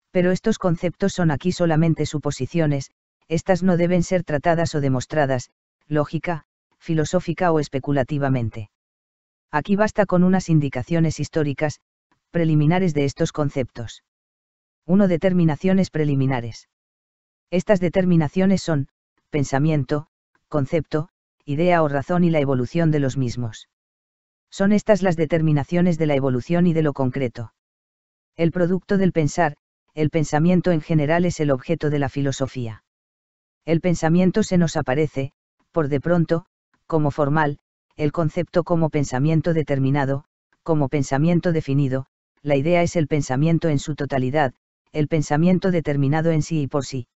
Pero estos conceptos son aquí solamente suposiciones, estas no deben ser tratadas o demostradas, lógica, filosófica o especulativamente. Aquí basta con unas indicaciones históricas, preliminares de estos conceptos. 1. Determinaciones preliminares. Estas determinaciones son, pensamiento, concepto, idea o razón y la evolución de los mismos. Son estas las determinaciones de la evolución y de lo concreto. El producto del pensar, el pensamiento en general es el objeto de la filosofía. El pensamiento se nos aparece, por de pronto, como formal, el concepto como pensamiento determinado, como pensamiento definido, la idea es el pensamiento en su totalidad, el pensamiento determinado en sí y por sí.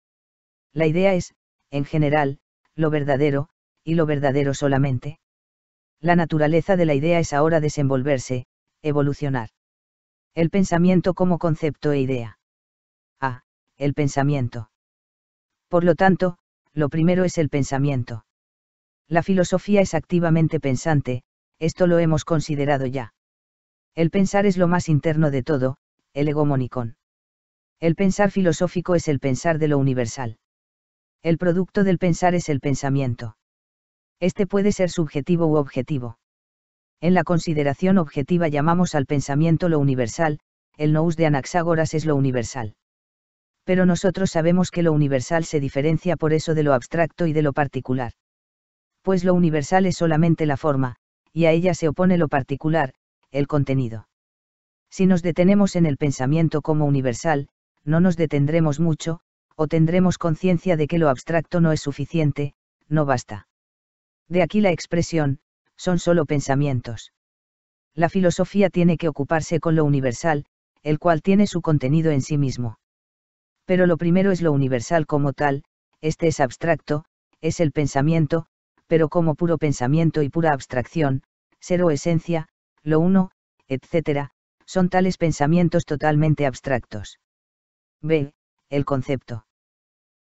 La idea es, en general, lo verdadero, y lo verdadero solamente. La naturaleza de la idea es ahora desenvolverse, evolucionar. El pensamiento como concepto e idea. A. Ah, el pensamiento. Por lo tanto, lo primero es el pensamiento. La filosofía es activamente pensante, esto lo hemos considerado ya. El pensar es lo más interno de todo, el egomonicón. El pensar filosófico es el pensar de lo universal. El producto del pensar es el pensamiento. Este puede ser subjetivo u objetivo. En la consideración objetiva llamamos al pensamiento lo universal, el nous de Anaxágoras es lo universal. Pero nosotros sabemos que lo universal se diferencia por eso de lo abstracto y de lo particular. Pues lo universal es solamente la forma, y a ella se opone lo particular, el contenido. Si nos detenemos en el pensamiento como universal, no nos detendremos mucho, o tendremos conciencia de que lo abstracto no es suficiente, no basta de aquí la expresión, son solo pensamientos. La filosofía tiene que ocuparse con lo universal, el cual tiene su contenido en sí mismo. Pero lo primero es lo universal como tal, este es abstracto, es el pensamiento, pero como puro pensamiento y pura abstracción, ser o esencia, lo uno, etc., son tales pensamientos totalmente abstractos. B. El concepto.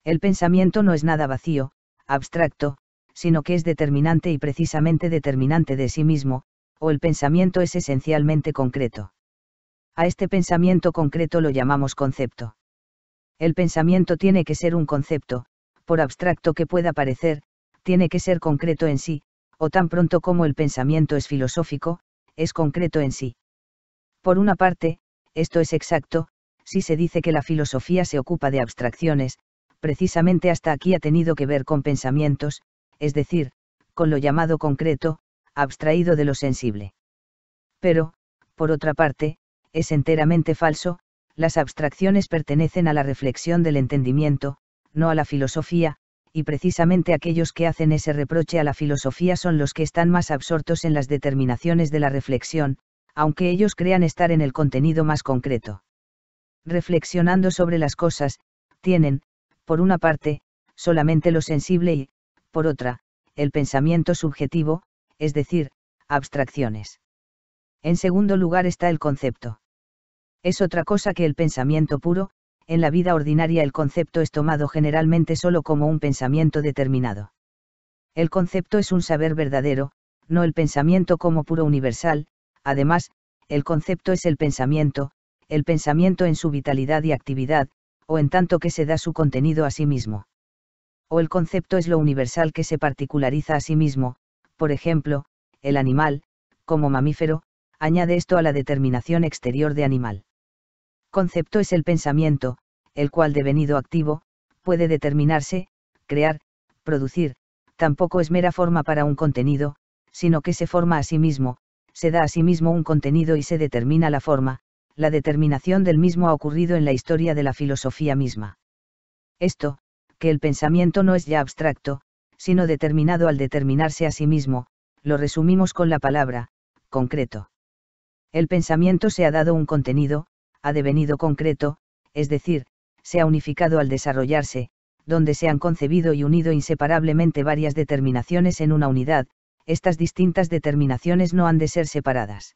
El pensamiento no es nada vacío, abstracto, sino que es determinante y precisamente determinante de sí mismo, o el pensamiento es esencialmente concreto. A este pensamiento concreto lo llamamos concepto. El pensamiento tiene que ser un concepto, por abstracto que pueda parecer, tiene que ser concreto en sí, o tan pronto como el pensamiento es filosófico, es concreto en sí. Por una parte, esto es exacto, si se dice que la filosofía se ocupa de abstracciones, precisamente hasta aquí ha tenido que ver con pensamientos, es decir, con lo llamado concreto, abstraído de lo sensible. Pero, por otra parte, es enteramente falso, las abstracciones pertenecen a la reflexión del entendimiento, no a la filosofía, y precisamente aquellos que hacen ese reproche a la filosofía son los que están más absortos en las determinaciones de la reflexión, aunque ellos crean estar en el contenido más concreto. Reflexionando sobre las cosas, tienen, por una parte, solamente lo sensible y, por otra, el pensamiento subjetivo, es decir, abstracciones. En segundo lugar está el concepto. Es otra cosa que el pensamiento puro, en la vida ordinaria el concepto es tomado generalmente solo como un pensamiento determinado. El concepto es un saber verdadero, no el pensamiento como puro universal, además, el concepto es el pensamiento, el pensamiento en su vitalidad y actividad, o en tanto que se da su contenido a sí mismo o el concepto es lo universal que se particulariza a sí mismo, por ejemplo, el animal, como mamífero, añade esto a la determinación exterior de animal. Concepto es el pensamiento, el cual devenido activo, puede determinarse, crear, producir, tampoco es mera forma para un contenido, sino que se forma a sí mismo, se da a sí mismo un contenido y se determina la forma, la determinación del mismo ha ocurrido en la historia de la filosofía misma. Esto, que el pensamiento no es ya abstracto, sino determinado al determinarse a sí mismo, lo resumimos con la palabra, concreto. El pensamiento se ha dado un contenido, ha devenido concreto, es decir, se ha unificado al desarrollarse, donde se han concebido y unido inseparablemente varias determinaciones en una unidad, estas distintas determinaciones no han de ser separadas.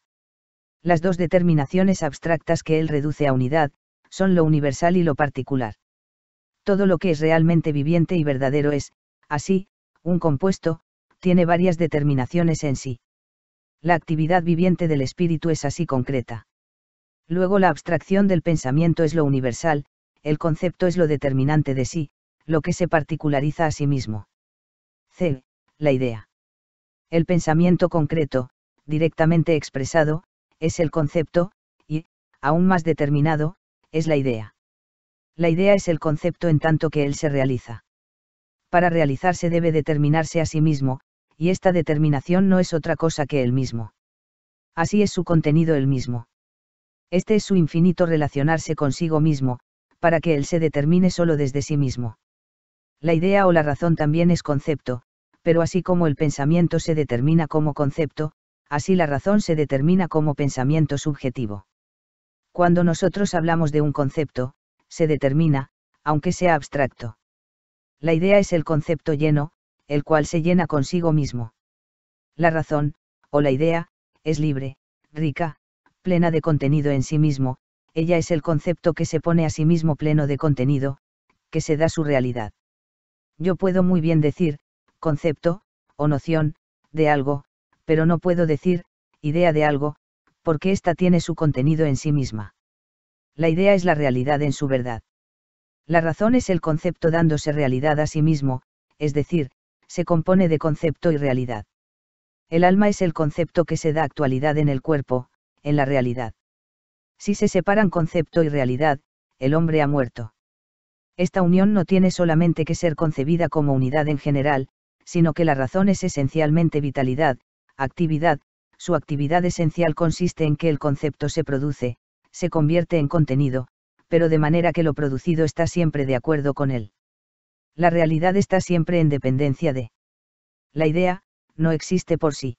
Las dos determinaciones abstractas que él reduce a unidad, son lo universal y lo particular todo lo que es realmente viviente y verdadero es, así, un compuesto, tiene varias determinaciones en sí. La actividad viviente del espíritu es así concreta. Luego la abstracción del pensamiento es lo universal, el concepto es lo determinante de sí, lo que se particulariza a sí mismo. C. La idea. El pensamiento concreto, directamente expresado, es el concepto, y, aún más determinado, es la idea la idea es el concepto en tanto que él se realiza. Para realizarse debe determinarse a sí mismo, y esta determinación no es otra cosa que él mismo. Así es su contenido el mismo. Este es su infinito relacionarse consigo mismo, para que él se determine solo desde sí mismo. La idea o la razón también es concepto, pero así como el pensamiento se determina como concepto, así la razón se determina como pensamiento subjetivo. Cuando nosotros hablamos de un concepto, se determina, aunque sea abstracto. La idea es el concepto lleno, el cual se llena consigo mismo. La razón, o la idea, es libre, rica, plena de contenido en sí mismo, ella es el concepto que se pone a sí mismo pleno de contenido, que se da su realidad. Yo puedo muy bien decir, concepto, o noción, de algo, pero no puedo decir, idea de algo, porque ésta tiene su contenido en sí misma la idea es la realidad en su verdad. La razón es el concepto dándose realidad a sí mismo, es decir, se compone de concepto y realidad. El alma es el concepto que se da actualidad en el cuerpo, en la realidad. Si se separan concepto y realidad, el hombre ha muerto. Esta unión no tiene solamente que ser concebida como unidad en general, sino que la razón es esencialmente vitalidad, actividad, su actividad esencial consiste en que el concepto se produce, se convierte en contenido, pero de manera que lo producido está siempre de acuerdo con él. La realidad está siempre en dependencia de. La idea, no existe por sí.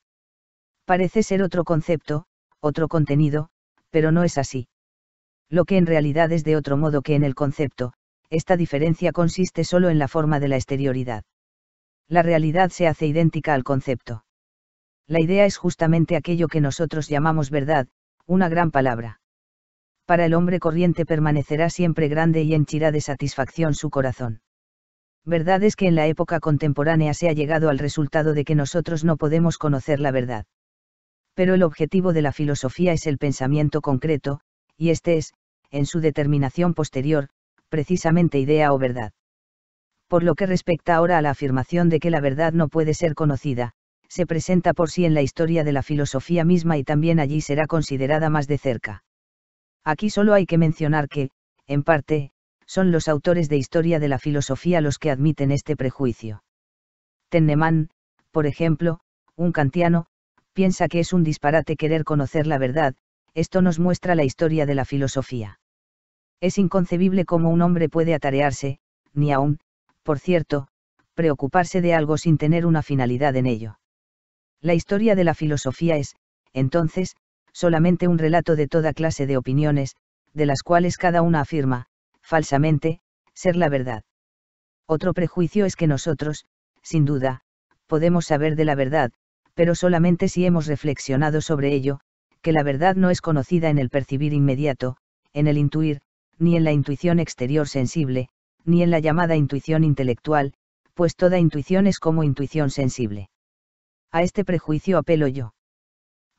Parece ser otro concepto, otro contenido, pero no es así. Lo que en realidad es de otro modo que en el concepto, esta diferencia consiste solo en la forma de la exterioridad. La realidad se hace idéntica al concepto. La idea es justamente aquello que nosotros llamamos verdad, una gran palabra para el hombre corriente permanecerá siempre grande y henchirá de satisfacción su corazón. Verdad es que en la época contemporánea se ha llegado al resultado de que nosotros no podemos conocer la verdad. Pero el objetivo de la filosofía es el pensamiento concreto, y este es, en su determinación posterior, precisamente idea o verdad. Por lo que respecta ahora a la afirmación de que la verdad no puede ser conocida, se presenta por sí en la historia de la filosofía misma y también allí será considerada más de cerca. Aquí solo hay que mencionar que, en parte, son los autores de historia de la filosofía los que admiten este prejuicio. Tennemann, por ejemplo, un kantiano, piensa que es un disparate querer conocer la verdad, esto nos muestra la historia de la filosofía. Es inconcebible cómo un hombre puede atarearse, ni aún, por cierto, preocuparse de algo sin tener una finalidad en ello. La historia de la filosofía es, entonces, solamente un relato de toda clase de opiniones, de las cuales cada una afirma, falsamente, ser la verdad. Otro prejuicio es que nosotros, sin duda, podemos saber de la verdad, pero solamente si hemos reflexionado sobre ello, que la verdad no es conocida en el percibir inmediato, en el intuir, ni en la intuición exterior sensible, ni en la llamada intuición intelectual, pues toda intuición es como intuición sensible. A este prejuicio apelo yo.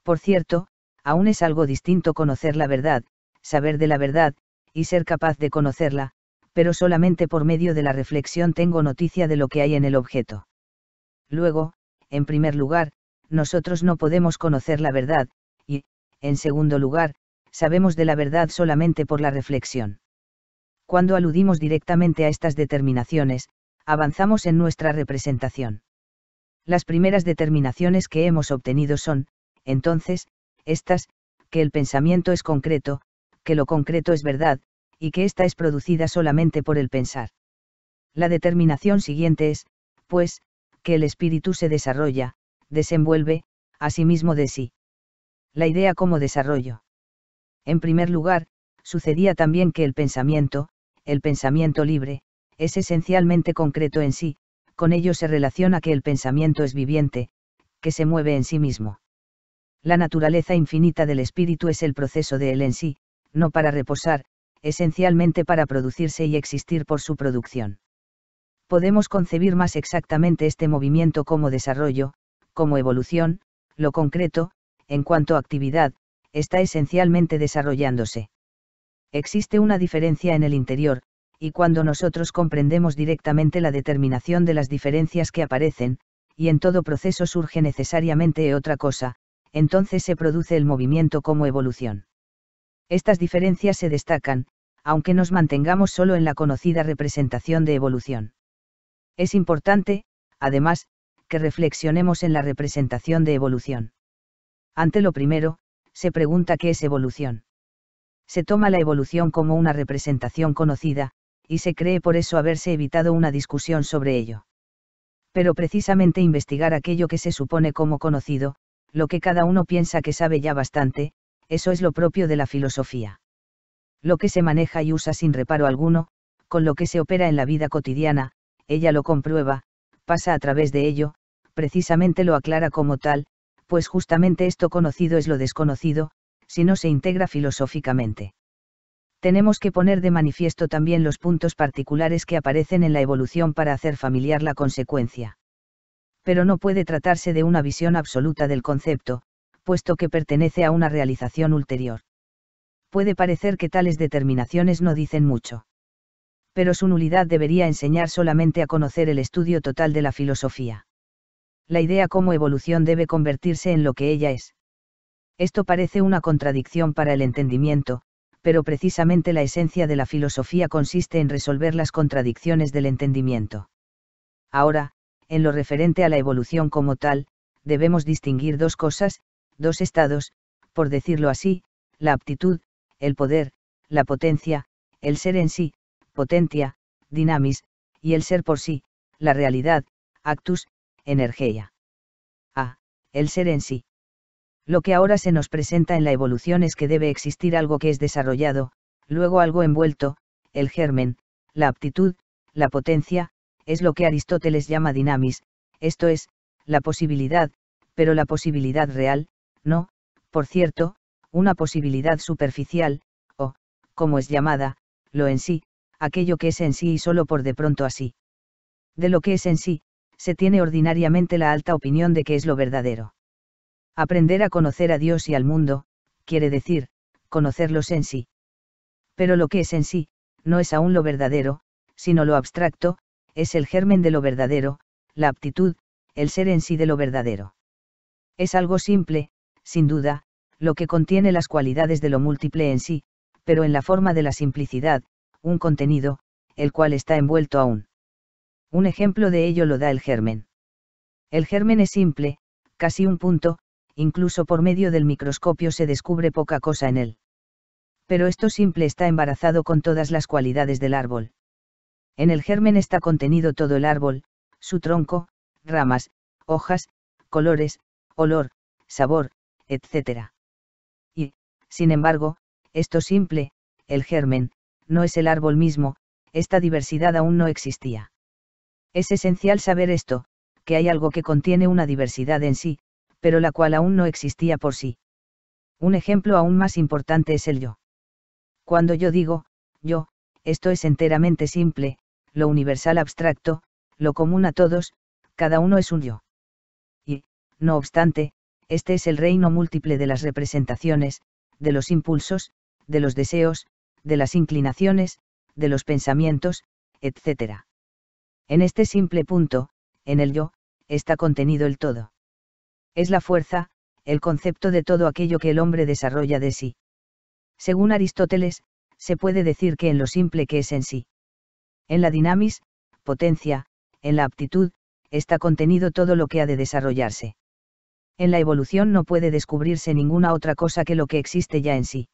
Por cierto, aún es algo distinto conocer la verdad, saber de la verdad, y ser capaz de conocerla, pero solamente por medio de la reflexión tengo noticia de lo que hay en el objeto. Luego, en primer lugar, nosotros no podemos conocer la verdad, y, en segundo lugar, sabemos de la verdad solamente por la reflexión. Cuando aludimos directamente a estas determinaciones, avanzamos en nuestra representación. Las primeras determinaciones que hemos obtenido son, entonces, estas, que el pensamiento es concreto, que lo concreto es verdad, y que ésta es producida solamente por el pensar. La determinación siguiente es, pues, que el espíritu se desarrolla, desenvuelve, a sí mismo de sí. La idea como desarrollo. En primer lugar, sucedía también que el pensamiento, el pensamiento libre, es esencialmente concreto en sí, con ello se relaciona que el pensamiento es viviente, que se mueve en sí mismo la naturaleza infinita del espíritu es el proceso de él en sí, no para reposar, esencialmente para producirse y existir por su producción. Podemos concebir más exactamente este movimiento como desarrollo, como evolución, lo concreto, en cuanto a actividad, está esencialmente desarrollándose. Existe una diferencia en el interior, y cuando nosotros comprendemos directamente la determinación de las diferencias que aparecen, y en todo proceso surge necesariamente otra cosa, entonces se produce el movimiento como evolución. Estas diferencias se destacan, aunque nos mantengamos solo en la conocida representación de evolución. Es importante, además, que reflexionemos en la representación de evolución. Ante lo primero, se pregunta qué es evolución. Se toma la evolución como una representación conocida, y se cree por eso haberse evitado una discusión sobre ello. Pero precisamente investigar aquello que se supone como conocido, lo que cada uno piensa que sabe ya bastante, eso es lo propio de la filosofía. Lo que se maneja y usa sin reparo alguno, con lo que se opera en la vida cotidiana, ella lo comprueba, pasa a través de ello, precisamente lo aclara como tal, pues justamente esto conocido es lo desconocido, si no se integra filosóficamente. Tenemos que poner de manifiesto también los puntos particulares que aparecen en la evolución para hacer familiar la consecuencia pero no puede tratarse de una visión absoluta del concepto, puesto que pertenece a una realización ulterior. Puede parecer que tales determinaciones no dicen mucho. Pero su nulidad debería enseñar solamente a conocer el estudio total de la filosofía. La idea como evolución debe convertirse en lo que ella es. Esto parece una contradicción para el entendimiento, pero precisamente la esencia de la filosofía consiste en resolver las contradicciones del entendimiento. Ahora, en lo referente a la evolución como tal, debemos distinguir dos cosas, dos estados, por decirlo así, la aptitud, el poder, la potencia, el ser en sí, potencia, dinamis, y el ser por sí, la realidad, actus, energía. A. El ser en sí. Lo que ahora se nos presenta en la evolución es que debe existir algo que es desarrollado, luego algo envuelto, el germen, la aptitud, la potencia, es lo que Aristóteles llama dinamis, esto es, la posibilidad, pero la posibilidad real, no, por cierto, una posibilidad superficial, o, como es llamada, lo en sí, aquello que es en sí y solo por de pronto así. De lo que es en sí, se tiene ordinariamente la alta opinión de que es lo verdadero. Aprender a conocer a Dios y al mundo, quiere decir, conocerlos en sí. Pero lo que es en sí, no es aún lo verdadero, sino lo abstracto, es el germen de lo verdadero, la aptitud, el ser en sí de lo verdadero. Es algo simple, sin duda, lo que contiene las cualidades de lo múltiple en sí, pero en la forma de la simplicidad, un contenido, el cual está envuelto aún. Un ejemplo de ello lo da el germen. El germen es simple, casi un punto, incluso por medio del microscopio se descubre poca cosa en él. Pero esto simple está embarazado con todas las cualidades del árbol. En el germen está contenido todo el árbol, su tronco, ramas, hojas, colores, olor, sabor, etc. Y, sin embargo, esto simple, el germen, no es el árbol mismo, esta diversidad aún no existía. Es esencial saber esto, que hay algo que contiene una diversidad en sí, pero la cual aún no existía por sí. Un ejemplo aún más importante es el yo. Cuando yo digo, yo, esto es enteramente simple, lo universal abstracto, lo común a todos, cada uno es un yo. Y, no obstante, este es el reino múltiple de las representaciones, de los impulsos, de los deseos, de las inclinaciones, de los pensamientos, etc. En este simple punto, en el yo, está contenido el todo. Es la fuerza, el concepto de todo aquello que el hombre desarrolla de sí. Según Aristóteles, se puede decir que en lo simple que es en sí. En la dinamis, potencia, en la aptitud, está contenido todo lo que ha de desarrollarse. En la evolución no puede descubrirse ninguna otra cosa que lo que existe ya en sí.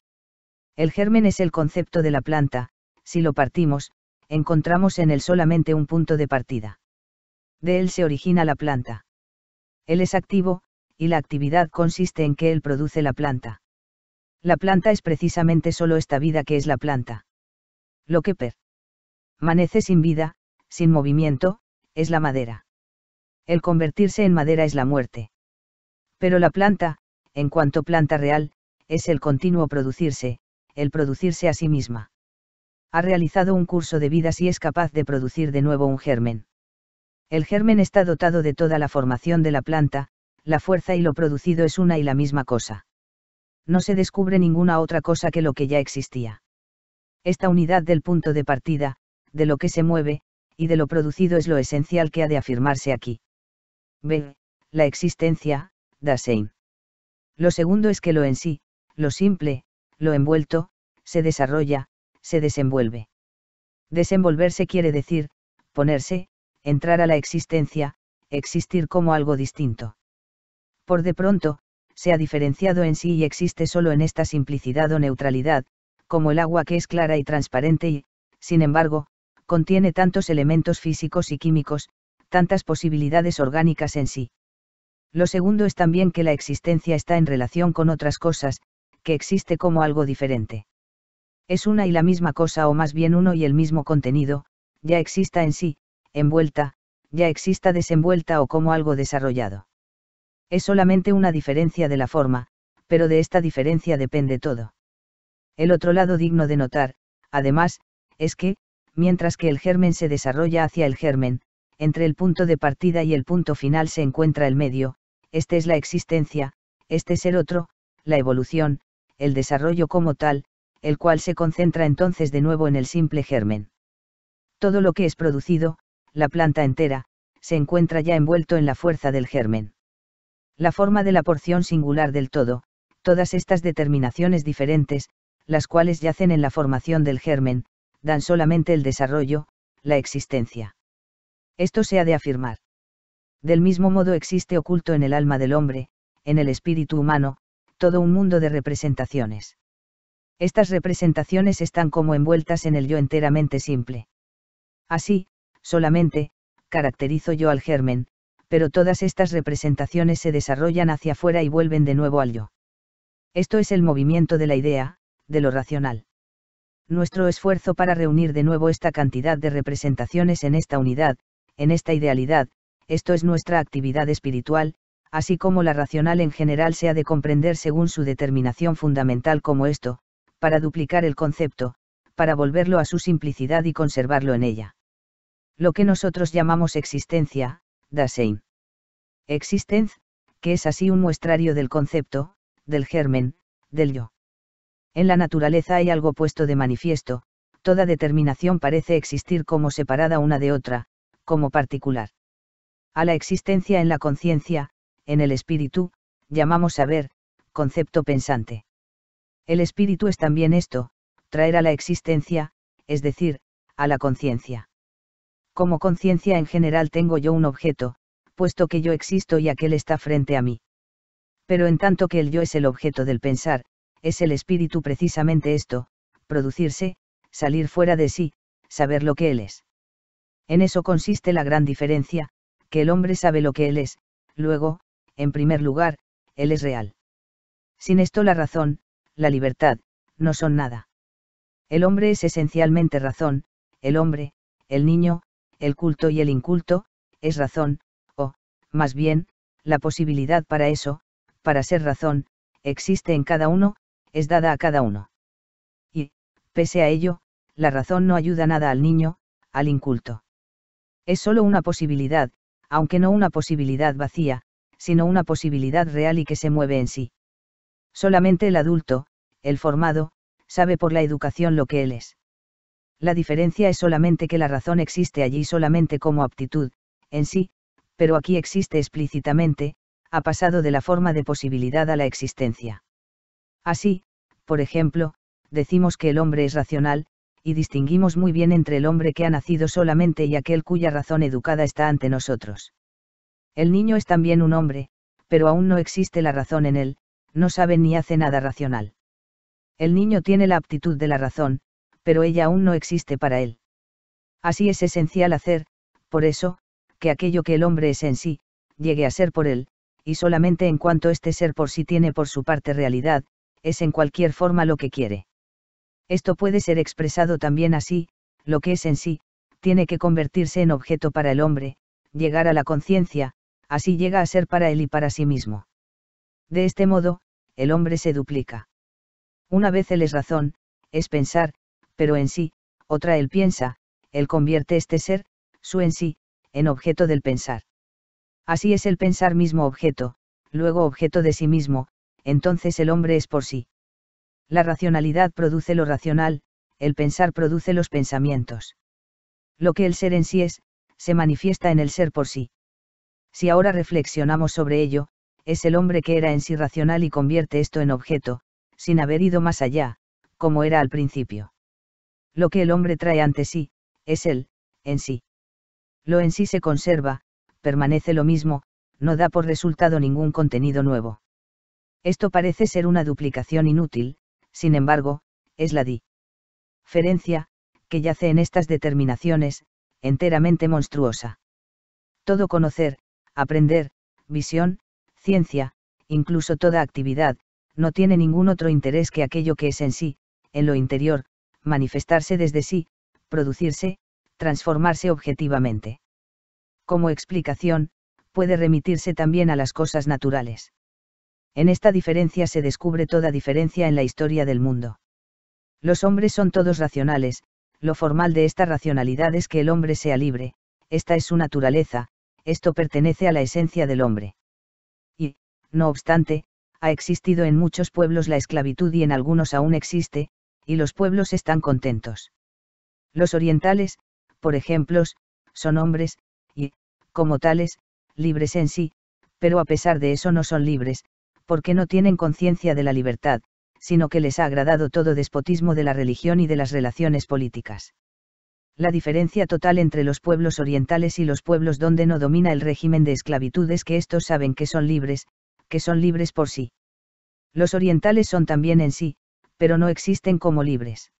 El germen es el concepto de la planta, si lo partimos, encontramos en él solamente un punto de partida. De él se origina la planta. Él es activo, y la actividad consiste en que él produce la planta. La planta es precisamente solo esta vida que es la planta. Lo que per manece sin vida, sin movimiento, es la madera. El convertirse en madera es la muerte. Pero la planta, en cuanto planta real, es el continuo producirse, el producirse a sí misma. Ha realizado un curso de vida si es capaz de producir de nuevo un germen. El germen está dotado de toda la formación de la planta, la fuerza y lo producido es una y la misma cosa. No se descubre ninguna otra cosa que lo que ya existía. Esta unidad del punto de partida, de lo que se mueve, y de lo producido es lo esencial que ha de afirmarse aquí. B. La existencia, Dasein. Lo segundo es que lo en sí, lo simple, lo envuelto, se desarrolla, se desenvuelve. Desenvolverse quiere decir, ponerse, entrar a la existencia, existir como algo distinto. Por de pronto, se ha diferenciado en sí y existe solo en esta simplicidad o neutralidad, como el agua que es clara y transparente y, sin embargo, contiene tantos elementos físicos y químicos, tantas posibilidades orgánicas en sí. Lo segundo es también que la existencia está en relación con otras cosas, que existe como algo diferente. Es una y la misma cosa o más bien uno y el mismo contenido, ya exista en sí, envuelta, ya exista desenvuelta o como algo desarrollado. Es solamente una diferencia de la forma, pero de esta diferencia depende todo. El otro lado digno de notar, además, es que, mientras que el germen se desarrolla hacia el germen, entre el punto de partida y el punto final se encuentra el medio, este es la existencia, este es el otro, la evolución, el desarrollo como tal, el cual se concentra entonces de nuevo en el simple germen. Todo lo que es producido, la planta entera, se encuentra ya envuelto en la fuerza del germen. La forma de la porción singular del todo, todas estas determinaciones diferentes, las cuales yacen en la formación del germen, dan solamente el desarrollo, la existencia. Esto se ha de afirmar. Del mismo modo existe oculto en el alma del hombre, en el espíritu humano, todo un mundo de representaciones. Estas representaciones están como envueltas en el yo enteramente simple. Así, solamente, caracterizo yo al germen, pero todas estas representaciones se desarrollan hacia afuera y vuelven de nuevo al yo. Esto es el movimiento de la idea, de lo racional nuestro esfuerzo para reunir de nuevo esta cantidad de representaciones en esta unidad, en esta idealidad, esto es nuestra actividad espiritual, así como la racional en general se ha de comprender según su determinación fundamental como esto, para duplicar el concepto, para volverlo a su simplicidad y conservarlo en ella. Lo que nosotros llamamos existencia, Dasein. Existenz, que es así un muestrario del concepto, del germen, del yo. En la naturaleza hay algo puesto de manifiesto, toda determinación parece existir como separada una de otra, como particular. A la existencia en la conciencia, en el espíritu, llamamos saber, concepto pensante. El espíritu es también esto, traer a la existencia, es decir, a la conciencia. Como conciencia en general tengo yo un objeto, puesto que yo existo y aquel está frente a mí. Pero en tanto que el yo es el objeto del pensar, es el espíritu precisamente esto, producirse, salir fuera de sí, saber lo que él es. En eso consiste la gran diferencia, que el hombre sabe lo que él es, luego, en primer lugar, él es real. Sin esto la razón, la libertad, no son nada. El hombre es esencialmente razón, el hombre, el niño, el culto y el inculto, es razón, o, más bien, la posibilidad para eso, para ser razón, existe en cada uno, es dada a cada uno. Y, pese a ello, la razón no ayuda nada al niño, al inculto. Es solo una posibilidad, aunque no una posibilidad vacía, sino una posibilidad real y que se mueve en sí. Solamente el adulto, el formado, sabe por la educación lo que él es. La diferencia es solamente que la razón existe allí solamente como aptitud, en sí, pero aquí existe explícitamente, ha pasado de la forma de posibilidad a la existencia. Así, por ejemplo, decimos que el hombre es racional, y distinguimos muy bien entre el hombre que ha nacido solamente y aquel cuya razón educada está ante nosotros. El niño es también un hombre, pero aún no existe la razón en él, no sabe ni hace nada racional. El niño tiene la aptitud de la razón, pero ella aún no existe para él. Así es esencial hacer, por eso, que aquello que el hombre es en sí, llegue a ser por él, y solamente en cuanto este ser por sí tiene por su parte realidad, es en cualquier forma lo que quiere. Esto puede ser expresado también así, lo que es en sí, tiene que convertirse en objeto para el hombre, llegar a la conciencia, así llega a ser para él y para sí mismo. De este modo, el hombre se duplica. Una vez él es razón, es pensar, pero en sí, otra él piensa, él convierte este ser, su en sí, en objeto del pensar. Así es el pensar mismo objeto, luego objeto de sí mismo, entonces el hombre es por sí. La racionalidad produce lo racional, el pensar produce los pensamientos. Lo que el ser en sí es, se manifiesta en el ser por sí. Si ahora reflexionamos sobre ello, es el hombre que era en sí racional y convierte esto en objeto, sin haber ido más allá, como era al principio. Lo que el hombre trae ante sí, es él, en sí. Lo en sí se conserva, permanece lo mismo, no da por resultado ningún contenido nuevo. Esto parece ser una duplicación inútil, sin embargo, es la diferencia, que yace en estas determinaciones, enteramente monstruosa. Todo conocer, aprender, visión, ciencia, incluso toda actividad, no tiene ningún otro interés que aquello que es en sí, en lo interior, manifestarse desde sí, producirse, transformarse objetivamente. Como explicación, puede remitirse también a las cosas naturales en esta diferencia se descubre toda diferencia en la historia del mundo. Los hombres son todos racionales, lo formal de esta racionalidad es que el hombre sea libre, esta es su naturaleza, esto pertenece a la esencia del hombre. Y, no obstante, ha existido en muchos pueblos la esclavitud y en algunos aún existe, y los pueblos están contentos. Los orientales, por ejemplo, son hombres, y, como tales, libres en sí, pero a pesar de eso no son libres, porque no tienen conciencia de la libertad, sino que les ha agradado todo despotismo de la religión y de las relaciones políticas. La diferencia total entre los pueblos orientales y los pueblos donde no domina el régimen de esclavitud es que estos saben que son libres, que son libres por sí. Los orientales son también en sí, pero no existen como libres.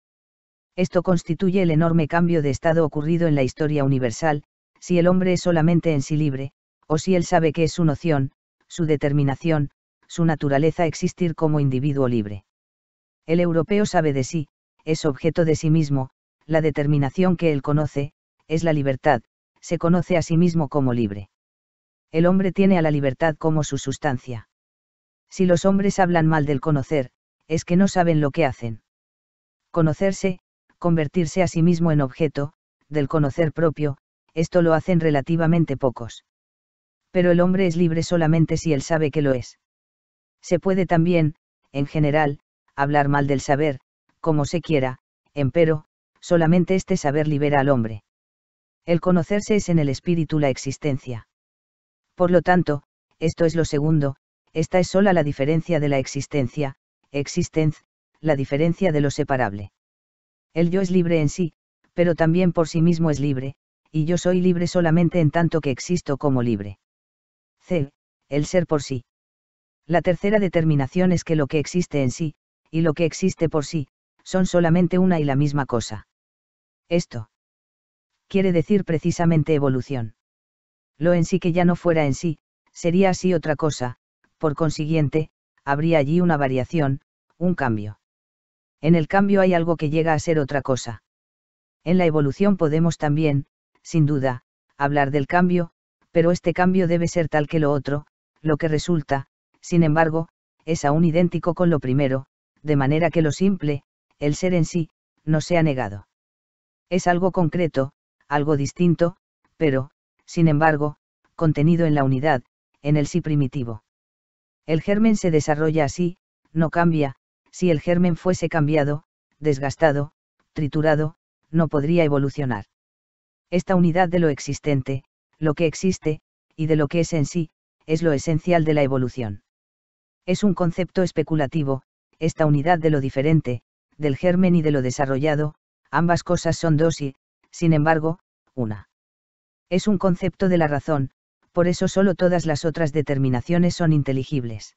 Esto constituye el enorme cambio de estado ocurrido en la historia universal, si el hombre es solamente en sí libre, o si él sabe que es su noción, su determinación, su naturaleza existir como individuo libre. El europeo sabe de sí, es objeto de sí mismo, la determinación que él conoce, es la libertad, se conoce a sí mismo como libre. El hombre tiene a la libertad como su sustancia. Si los hombres hablan mal del conocer, es que no saben lo que hacen. Conocerse, convertirse a sí mismo en objeto, del conocer propio, esto lo hacen relativamente pocos. Pero el hombre es libre solamente si él sabe que lo es. Se puede también, en general, hablar mal del saber, como se quiera, empero, solamente este saber libera al hombre. El conocerse es en el espíritu la existencia. Por lo tanto, esto es lo segundo, esta es sola la diferencia de la existencia, existenz, la diferencia de lo separable. El yo es libre en sí, pero también por sí mismo es libre, y yo soy libre solamente en tanto que existo como libre. C. El ser por sí. La tercera determinación es que lo que existe en sí, y lo que existe por sí, son solamente una y la misma cosa. Esto quiere decir precisamente evolución. Lo en sí que ya no fuera en sí, sería así otra cosa, por consiguiente, habría allí una variación, un cambio. En el cambio hay algo que llega a ser otra cosa. En la evolución podemos también, sin duda, hablar del cambio, pero este cambio debe ser tal que lo otro, lo que resulta, sin embargo, es aún idéntico con lo primero, de manera que lo simple, el ser en sí, no se ha negado. Es algo concreto, algo distinto, pero, sin embargo, contenido en la unidad, en el sí primitivo. El germen se desarrolla así, no cambia, si el germen fuese cambiado, desgastado, triturado, no podría evolucionar. Esta unidad de lo existente, lo que existe, y de lo que es en sí, es lo esencial de la evolución. Es un concepto especulativo, esta unidad de lo diferente, del germen y de lo desarrollado, ambas cosas son dos y, sin embargo, una. Es un concepto de la razón, por eso solo todas las otras determinaciones son inteligibles.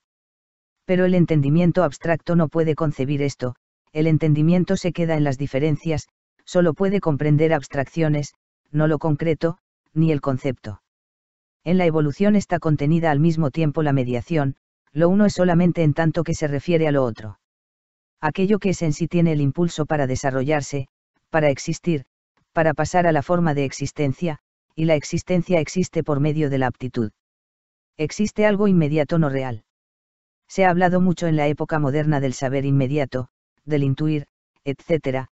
Pero el entendimiento abstracto no puede concebir esto, el entendimiento se queda en las diferencias, solo puede comprender abstracciones, no lo concreto, ni el concepto. En la evolución está contenida al mismo tiempo la mediación, lo uno es solamente en tanto que se refiere a lo otro. Aquello que es en sí tiene el impulso para desarrollarse, para existir, para pasar a la forma de existencia, y la existencia existe por medio de la aptitud. Existe algo inmediato no real. Se ha hablado mucho en la época moderna del saber inmediato, del intuir, etc.,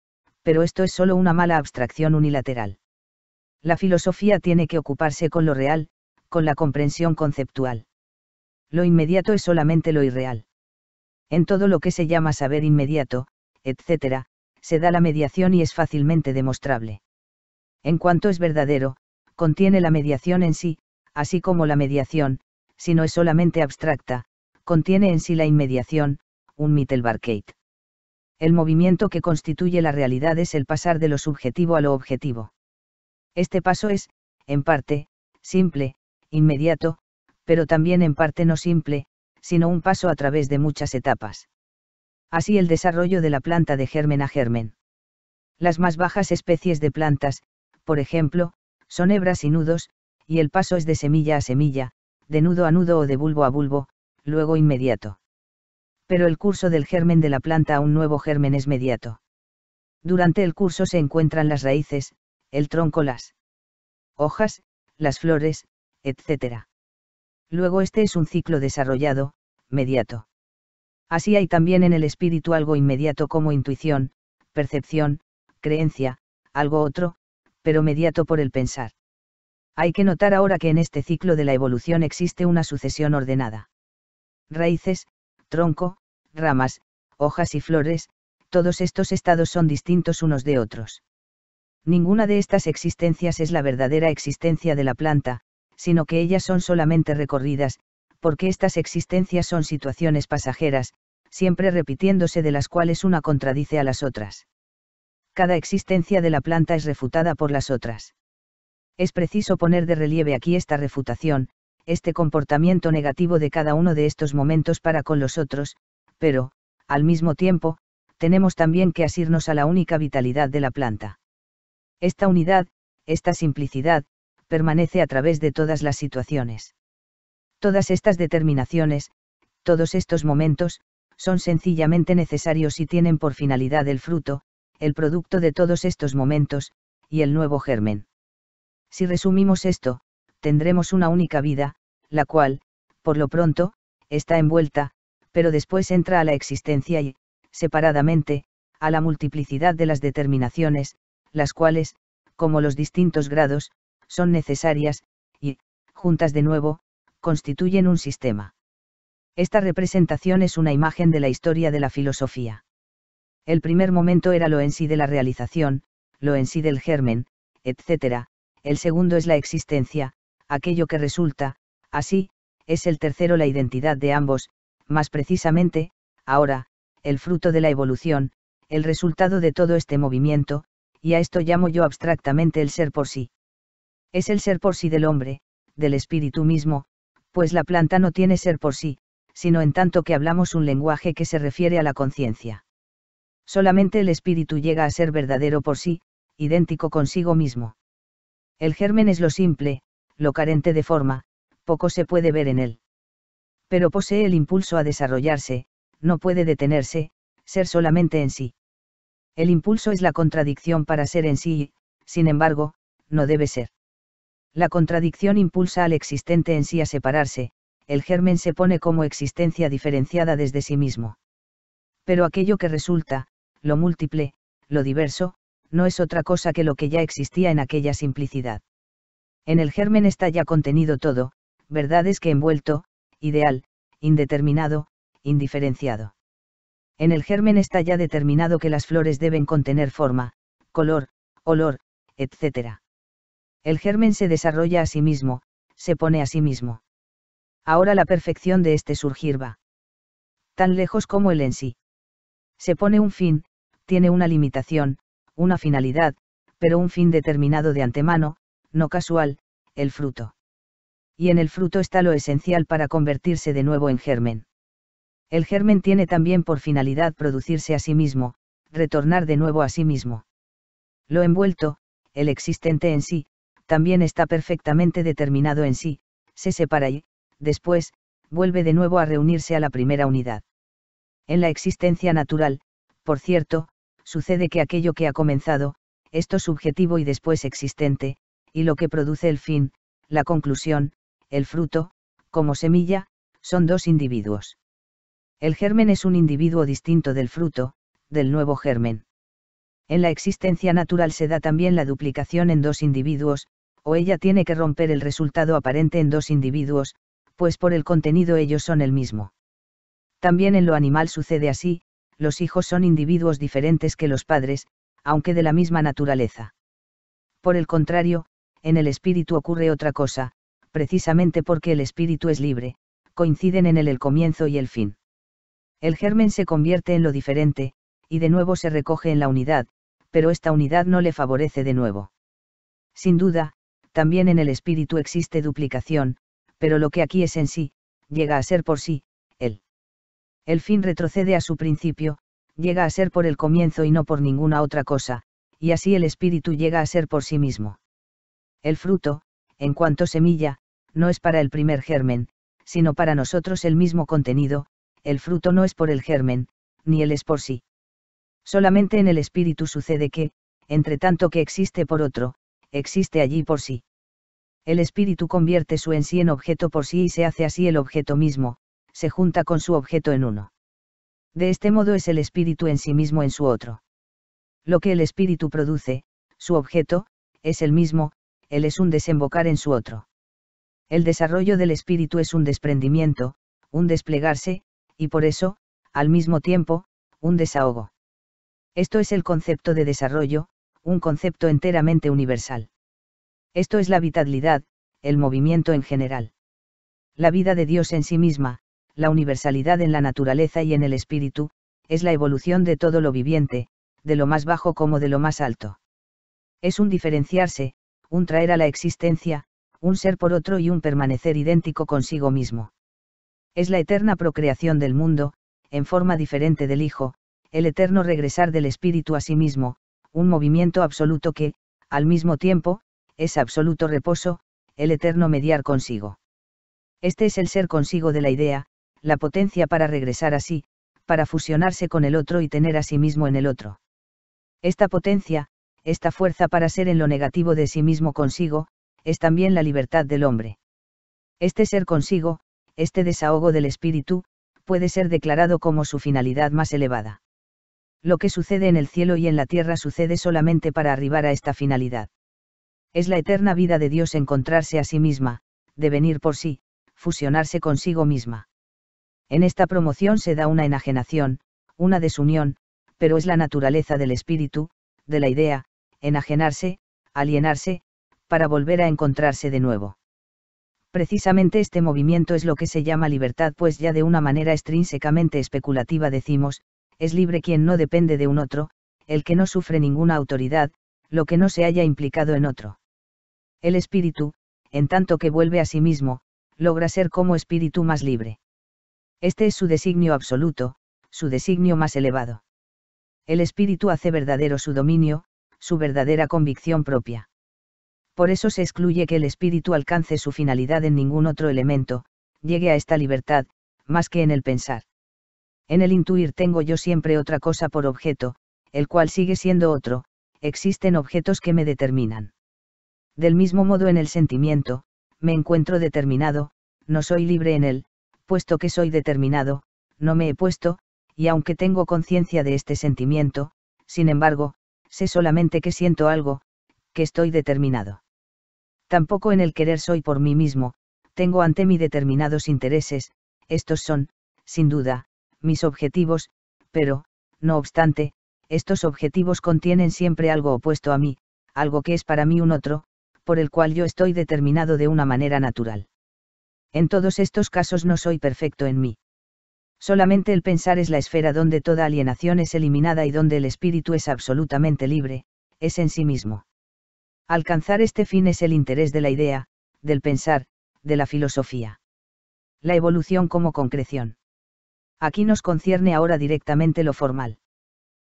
pero esto es solo una mala abstracción unilateral. La filosofía tiene que ocuparse con lo real, con la comprensión conceptual lo inmediato es solamente lo irreal. En todo lo que se llama saber inmediato, etc., se da la mediación y es fácilmente demostrable. En cuanto es verdadero, contiene la mediación en sí, así como la mediación, si no es solamente abstracta, contiene en sí la inmediación, un Mittelbarkeit. El movimiento que constituye la realidad es el pasar de lo subjetivo a lo objetivo. Este paso es, en parte, simple, inmediato, pero también en parte no simple, sino un paso a través de muchas etapas. Así el desarrollo de la planta de germen a germen. Las más bajas especies de plantas, por ejemplo, son hebras y nudos, y el paso es de semilla a semilla, de nudo a nudo o de bulbo a bulbo, luego inmediato. Pero el curso del germen de la planta a un nuevo germen es mediato. Durante el curso se encuentran las raíces, el tronco, las hojas, las flores, etc. Luego este es un ciclo desarrollado, mediato. Así hay también en el espíritu algo inmediato como intuición, percepción, creencia, algo otro, pero mediato por el pensar. Hay que notar ahora que en este ciclo de la evolución existe una sucesión ordenada. Raíces, tronco, ramas, hojas y flores, todos estos estados son distintos unos de otros. Ninguna de estas existencias es la verdadera existencia de la planta, sino que ellas son solamente recorridas, porque estas existencias son situaciones pasajeras, siempre repitiéndose de las cuales una contradice a las otras. Cada existencia de la planta es refutada por las otras. Es preciso poner de relieve aquí esta refutación, este comportamiento negativo de cada uno de estos momentos para con los otros, pero, al mismo tiempo, tenemos también que asirnos a la única vitalidad de la planta. Esta unidad, esta simplicidad, permanece a través de todas las situaciones. Todas estas determinaciones, todos estos momentos, son sencillamente necesarios y tienen por finalidad el fruto, el producto de todos estos momentos, y el nuevo germen. Si resumimos esto, tendremos una única vida, la cual, por lo pronto, está envuelta, pero después entra a la existencia y, separadamente, a la multiplicidad de las determinaciones, las cuales, como los distintos grados, son necesarias, y, juntas de nuevo, constituyen un sistema. Esta representación es una imagen de la historia de la filosofía. El primer momento era lo en sí de la realización, lo en sí del germen, etc. El segundo es la existencia, aquello que resulta, así, es el tercero la identidad de ambos, más precisamente, ahora, el fruto de la evolución, el resultado de todo este movimiento, y a esto llamo yo abstractamente el ser por sí. Es el ser por sí del hombre, del espíritu mismo, pues la planta no tiene ser por sí, sino en tanto que hablamos un lenguaje que se refiere a la conciencia. Solamente el espíritu llega a ser verdadero por sí, idéntico consigo mismo. El germen es lo simple, lo carente de forma, poco se puede ver en él. Pero posee el impulso a desarrollarse, no puede detenerse, ser solamente en sí. El impulso es la contradicción para ser en sí, y, sin embargo, no debe ser. La contradicción impulsa al existente en sí a separarse, el germen se pone como existencia diferenciada desde sí mismo. Pero aquello que resulta, lo múltiple, lo diverso, no es otra cosa que lo que ya existía en aquella simplicidad. En el germen está ya contenido todo, verdades que envuelto, ideal, indeterminado, indiferenciado. En el germen está ya determinado que las flores deben contener forma, color, olor, etcétera. El germen se desarrolla a sí mismo, se pone a sí mismo. Ahora la perfección de este surgir va tan lejos como el en sí. Se pone un fin, tiene una limitación, una finalidad, pero un fin determinado de antemano, no casual, el fruto. Y en el fruto está lo esencial para convertirse de nuevo en germen. El germen tiene también por finalidad producirse a sí mismo, retornar de nuevo a sí mismo. Lo envuelto, el existente en sí, también está perfectamente determinado en sí, se separa y, después, vuelve de nuevo a reunirse a la primera unidad. En la existencia natural, por cierto, sucede que aquello que ha comenzado, esto subjetivo y después existente, y lo que produce el fin, la conclusión, el fruto, como semilla, son dos individuos. El germen es un individuo distinto del fruto, del nuevo germen. En la existencia natural se da también la duplicación en dos individuos, o ella tiene que romper el resultado aparente en dos individuos, pues por el contenido ellos son el mismo. También en lo animal sucede así, los hijos son individuos diferentes que los padres, aunque de la misma naturaleza. Por el contrario, en el espíritu ocurre otra cosa, precisamente porque el espíritu es libre, coinciden en él el comienzo y el fin. El germen se convierte en lo diferente, y de nuevo se recoge en la unidad, pero esta unidad no le favorece de nuevo. Sin duda, también en el espíritu existe duplicación, pero lo que aquí es en sí, llega a ser por sí, él. El fin retrocede a su principio, llega a ser por el comienzo y no por ninguna otra cosa, y así el espíritu llega a ser por sí mismo. El fruto, en cuanto semilla, no es para el primer germen, sino para nosotros el mismo contenido, el fruto no es por el germen, ni él es por sí. Solamente en el espíritu sucede que, entre tanto que existe por otro, existe allí por sí el espíritu convierte su en sí en objeto por sí y se hace así el objeto mismo, se junta con su objeto en uno. De este modo es el espíritu en sí mismo en su otro. Lo que el espíritu produce, su objeto, es el mismo, él es un desembocar en su otro. El desarrollo del espíritu es un desprendimiento, un desplegarse, y por eso, al mismo tiempo, un desahogo. Esto es el concepto de desarrollo, un concepto enteramente universal. Esto es la vitalidad, el movimiento en general. La vida de Dios en sí misma, la universalidad en la naturaleza y en el espíritu, es la evolución de todo lo viviente, de lo más bajo como de lo más alto. Es un diferenciarse, un traer a la existencia, un ser por otro y un permanecer idéntico consigo mismo. Es la eterna procreación del mundo, en forma diferente del Hijo, el eterno regresar del espíritu a sí mismo, un movimiento absoluto que, al mismo tiempo, es absoluto reposo, el eterno mediar consigo. Este es el ser consigo de la idea, la potencia para regresar a sí, para fusionarse con el otro y tener a sí mismo en el otro. Esta potencia, esta fuerza para ser en lo negativo de sí mismo consigo, es también la libertad del hombre. Este ser consigo, este desahogo del espíritu, puede ser declarado como su finalidad más elevada. Lo que sucede en el cielo y en la tierra sucede solamente para arribar a esta finalidad es la eterna vida de Dios encontrarse a sí misma, devenir por sí, fusionarse consigo misma. En esta promoción se da una enajenación, una desunión, pero es la naturaleza del espíritu, de la idea, enajenarse, alienarse, para volver a encontrarse de nuevo. Precisamente este movimiento es lo que se llama libertad, pues ya de una manera extrínsecamente especulativa decimos, es libre quien no depende de un otro, el que no sufre ninguna autoridad, lo que no se haya implicado en otro. El espíritu, en tanto que vuelve a sí mismo, logra ser como espíritu más libre. Este es su designio absoluto, su designio más elevado. El espíritu hace verdadero su dominio, su verdadera convicción propia. Por eso se excluye que el espíritu alcance su finalidad en ningún otro elemento, llegue a esta libertad, más que en el pensar. En el intuir tengo yo siempre otra cosa por objeto, el cual sigue siendo otro, existen objetos que me determinan. Del mismo modo en el sentimiento, me encuentro determinado, no soy libre en él, puesto que soy determinado, no me he puesto, y aunque tengo conciencia de este sentimiento, sin embargo, sé solamente que siento algo, que estoy determinado. Tampoco en el querer soy por mí mismo, tengo ante mí determinados intereses, estos son, sin duda, mis objetivos, pero, no obstante, estos objetivos contienen siempre algo opuesto a mí, algo que es para mí un otro, por el cual yo estoy determinado de una manera natural. En todos estos casos no soy perfecto en mí. Solamente el pensar es la esfera donde toda alienación es eliminada y donde el espíritu es absolutamente libre, es en sí mismo. Alcanzar este fin es el interés de la idea, del pensar, de la filosofía. La evolución como concreción. Aquí nos concierne ahora directamente lo formal.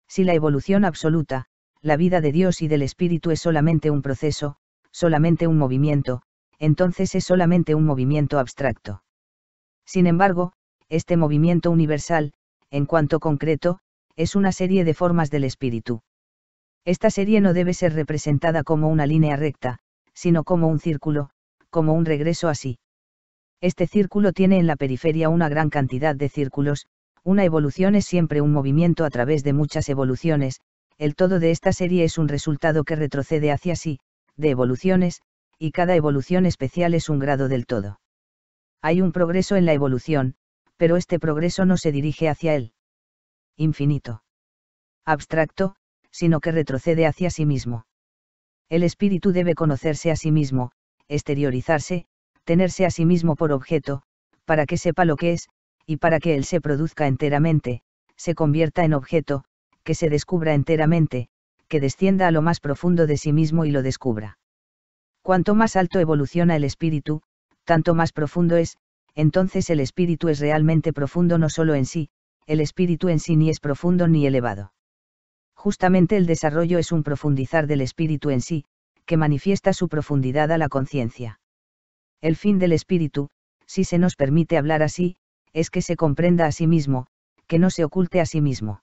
Si la evolución absoluta, la vida de Dios y del espíritu es solamente un proceso, solamente un movimiento, entonces es solamente un movimiento abstracto. Sin embargo, este movimiento universal, en cuanto concreto, es una serie de formas del espíritu. Esta serie no debe ser representada como una línea recta, sino como un círculo, como un regreso así. Este círculo tiene en la periferia una gran cantidad de círculos, una evolución es siempre un movimiento a través de muchas evoluciones, el todo de esta serie es un resultado que retrocede hacia sí, de evoluciones, y cada evolución especial es un grado del todo. Hay un progreso en la evolución, pero este progreso no se dirige hacia él. infinito abstracto, sino que retrocede hacia sí mismo. El espíritu debe conocerse a sí mismo, exteriorizarse, tenerse a sí mismo por objeto, para que sepa lo que es, y para que él se produzca enteramente, se convierta en objeto, que se descubra enteramente, que descienda a lo más profundo de sí mismo y lo descubra. Cuanto más alto evoluciona el espíritu, tanto más profundo es, entonces el espíritu es realmente profundo no solo en sí, el espíritu en sí ni es profundo ni elevado. Justamente el desarrollo es un profundizar del espíritu en sí, que manifiesta su profundidad a la conciencia. El fin del espíritu, si se nos permite hablar así, es que se comprenda a sí mismo, que no se oculte a sí mismo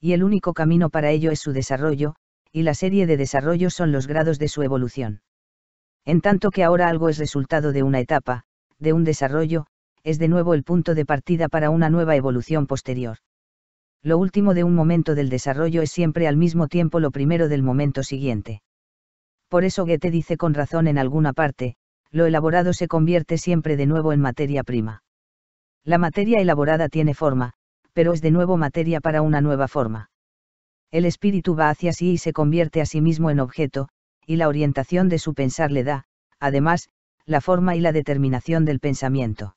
y el único camino para ello es su desarrollo, y la serie de desarrollos son los grados de su evolución. En tanto que ahora algo es resultado de una etapa, de un desarrollo, es de nuevo el punto de partida para una nueva evolución posterior. Lo último de un momento del desarrollo es siempre al mismo tiempo lo primero del momento siguiente. Por eso Goethe dice con razón en alguna parte, lo elaborado se convierte siempre de nuevo en materia prima. La materia elaborada tiene forma, pero es de nuevo materia para una nueva forma. El espíritu va hacia sí y se convierte a sí mismo en objeto, y la orientación de su pensar le da, además, la forma y la determinación del pensamiento.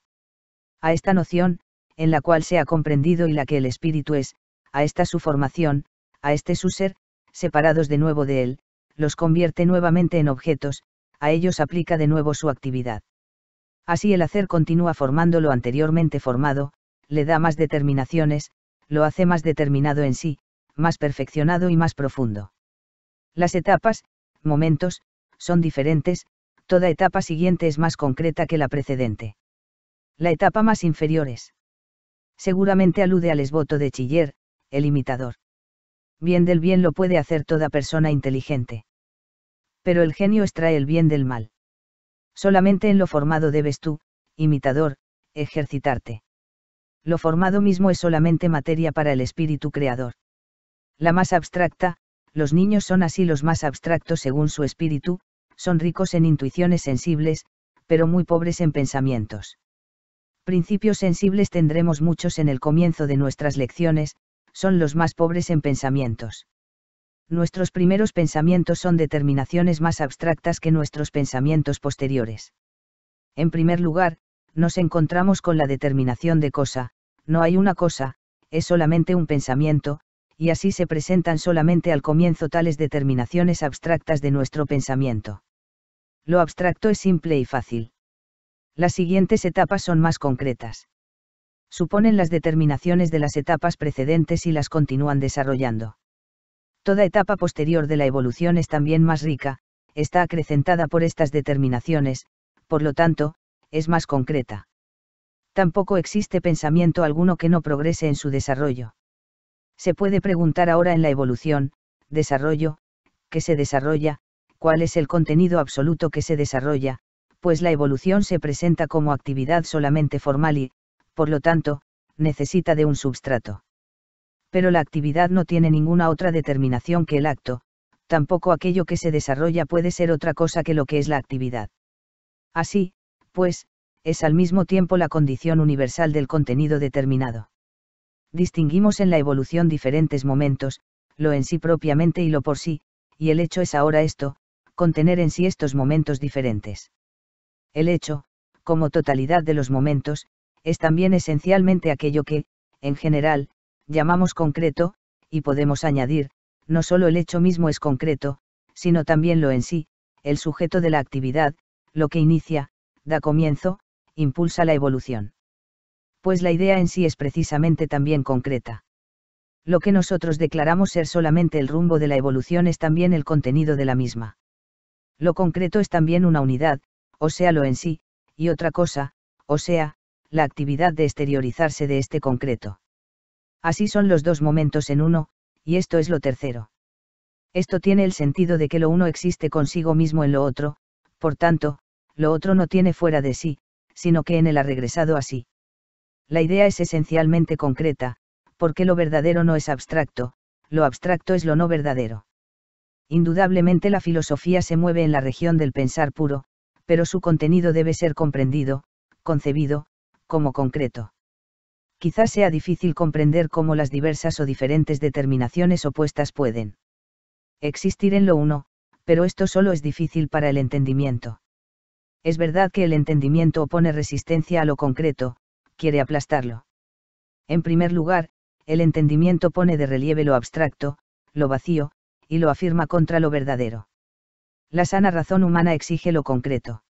A esta noción, en la cual se ha comprendido y la que el espíritu es, a esta su formación, a este su ser, separados de nuevo de él, los convierte nuevamente en objetos, a ellos aplica de nuevo su actividad. Así el hacer continúa formando lo anteriormente formado, le da más determinaciones, lo hace más determinado en sí, más perfeccionado y más profundo. Las etapas, momentos, son diferentes, toda etapa siguiente es más concreta que la precedente. La etapa más inferior es. Seguramente alude al esboto de Chiller, el imitador. Bien del bien lo puede hacer toda persona inteligente. Pero el genio extrae el bien del mal. Solamente en lo formado debes tú, imitador, ejercitarte lo formado mismo es solamente materia para el espíritu creador. La más abstracta, los niños son así los más abstractos según su espíritu, son ricos en intuiciones sensibles, pero muy pobres en pensamientos. Principios sensibles tendremos muchos en el comienzo de nuestras lecciones, son los más pobres en pensamientos. Nuestros primeros pensamientos son determinaciones más abstractas que nuestros pensamientos posteriores. En primer lugar, nos encontramos con la determinación de cosa, no hay una cosa, es solamente un pensamiento, y así se presentan solamente al comienzo tales determinaciones abstractas de nuestro pensamiento. Lo abstracto es simple y fácil. Las siguientes etapas son más concretas. Suponen las determinaciones de las etapas precedentes y las continúan desarrollando. Toda etapa posterior de la evolución es también más rica, está acrecentada por estas determinaciones, por lo tanto, es más concreta. Tampoco existe pensamiento alguno que no progrese en su desarrollo. Se puede preguntar ahora en la evolución, desarrollo, que se desarrolla, cuál es el contenido absoluto que se desarrolla, pues la evolución se presenta como actividad solamente formal y, por lo tanto, necesita de un substrato. Pero la actividad no tiene ninguna otra determinación que el acto, tampoco aquello que se desarrolla puede ser otra cosa que lo que es la actividad. Así, pues, es al mismo tiempo la condición universal del contenido determinado. Distinguimos en la evolución diferentes momentos, lo en sí propiamente y lo por sí, y el hecho es ahora esto, contener en sí estos momentos diferentes. El hecho, como totalidad de los momentos, es también esencialmente aquello que, en general, llamamos concreto, y podemos añadir, no solo el hecho mismo es concreto, sino también lo en sí, el sujeto de la actividad, lo que inicia, da comienzo, impulsa la evolución. Pues la idea en sí es precisamente también concreta. Lo que nosotros declaramos ser solamente el rumbo de la evolución es también el contenido de la misma. Lo concreto es también una unidad, o sea lo en sí, y otra cosa, o sea, la actividad de exteriorizarse de este concreto. Así son los dos momentos en uno, y esto es lo tercero. Esto tiene el sentido de que lo uno existe consigo mismo en lo otro, por tanto, lo otro no tiene fuera de sí, sino que en él ha regresado así. La idea es esencialmente concreta, porque lo verdadero no es abstracto, lo abstracto es lo no verdadero. Indudablemente la filosofía se mueve en la región del pensar puro, pero su contenido debe ser comprendido, concebido, como concreto. Quizás sea difícil comprender cómo las diversas o diferentes determinaciones opuestas pueden existir en lo uno, pero esto solo es difícil para el entendimiento. Es verdad que el entendimiento opone resistencia a lo concreto, quiere aplastarlo. En primer lugar, el entendimiento pone de relieve lo abstracto, lo vacío, y lo afirma contra lo verdadero. La sana razón humana exige lo concreto.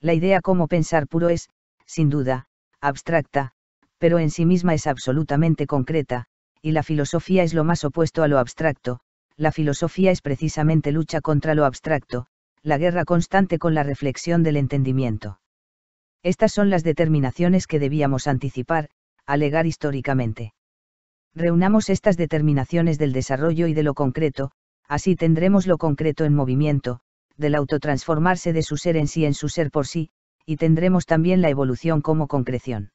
La idea como pensar puro es, sin duda, abstracta, pero en sí misma es absolutamente concreta, y la filosofía es lo más opuesto a lo abstracto, la filosofía es precisamente lucha contra lo abstracto, la guerra constante con la reflexión del entendimiento. Estas son las determinaciones que debíamos anticipar, alegar históricamente. Reunamos estas determinaciones del desarrollo y de lo concreto, así tendremos lo concreto en movimiento, del autotransformarse de su ser en sí en su ser por sí, y tendremos también la evolución como concreción.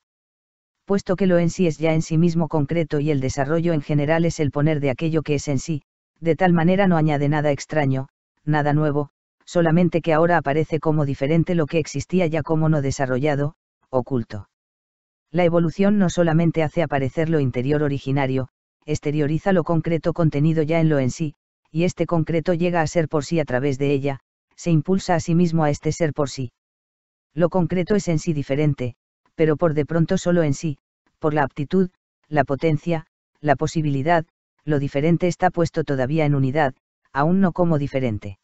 Puesto que lo en sí es ya en sí mismo concreto y el desarrollo en general es el poner de aquello que es en sí, de tal manera no añade nada extraño, nada nuevo, solamente que ahora aparece como diferente lo que existía ya como no desarrollado, oculto. La evolución no solamente hace aparecer lo interior originario, exterioriza lo concreto contenido ya en lo en sí, y este concreto llega a ser por sí a través de ella, se impulsa a sí mismo a este ser por sí. Lo concreto es en sí diferente, pero por de pronto solo en sí, por la aptitud, la potencia, la posibilidad, lo diferente está puesto todavía en unidad, aún no como diferente.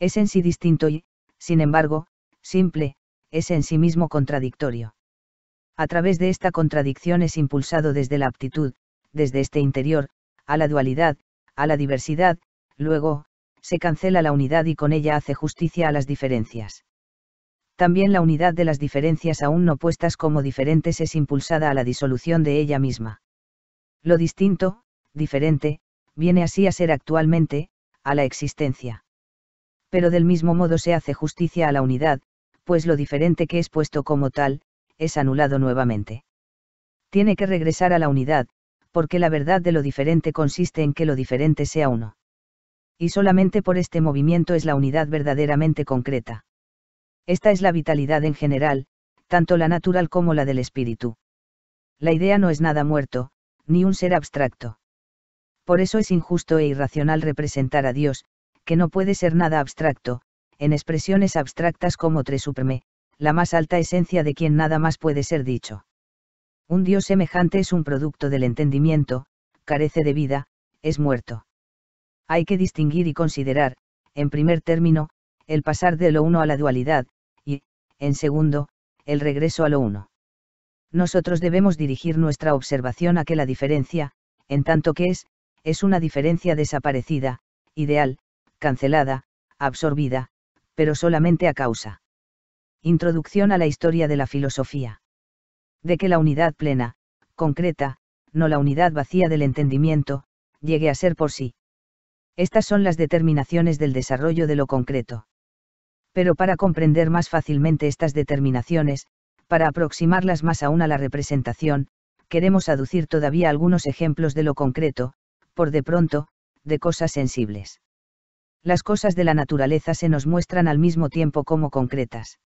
Es en sí distinto y, sin embargo, simple, es en sí mismo contradictorio. A través de esta contradicción es impulsado desde la aptitud, desde este interior, a la dualidad, a la diversidad, luego, se cancela la unidad y con ella hace justicia a las diferencias. También la unidad de las diferencias aún no puestas como diferentes es impulsada a la disolución de ella misma. Lo distinto, diferente, viene así a ser actualmente, a la existencia pero del mismo modo se hace justicia a la unidad, pues lo diferente que es puesto como tal, es anulado nuevamente. Tiene que regresar a la unidad, porque la verdad de lo diferente consiste en que lo diferente sea uno. Y solamente por este movimiento es la unidad verdaderamente concreta. Esta es la vitalidad en general, tanto la natural como la del espíritu. La idea no es nada muerto, ni un ser abstracto. Por eso es injusto e irracional representar a Dios, que no puede ser nada abstracto, en expresiones abstractas como tres Tresupreme, la más alta esencia de quien nada más puede ser dicho. Un Dios semejante es un producto del entendimiento, carece de vida, es muerto. Hay que distinguir y considerar, en primer término, el pasar de lo uno a la dualidad, y, en segundo, el regreso a lo uno. Nosotros debemos dirigir nuestra observación a que la diferencia, en tanto que es, es una diferencia desaparecida, ideal, cancelada, absorbida, pero solamente a causa. Introducción a la historia de la filosofía. De que la unidad plena, concreta, no la unidad vacía del entendimiento, llegue a ser por sí. Estas son las determinaciones del desarrollo de lo concreto. Pero para comprender más fácilmente estas determinaciones, para aproximarlas más aún a la representación, queremos aducir todavía algunos ejemplos de lo concreto, por de pronto, de cosas sensibles las cosas de la naturaleza se nos muestran al mismo tiempo como concretas.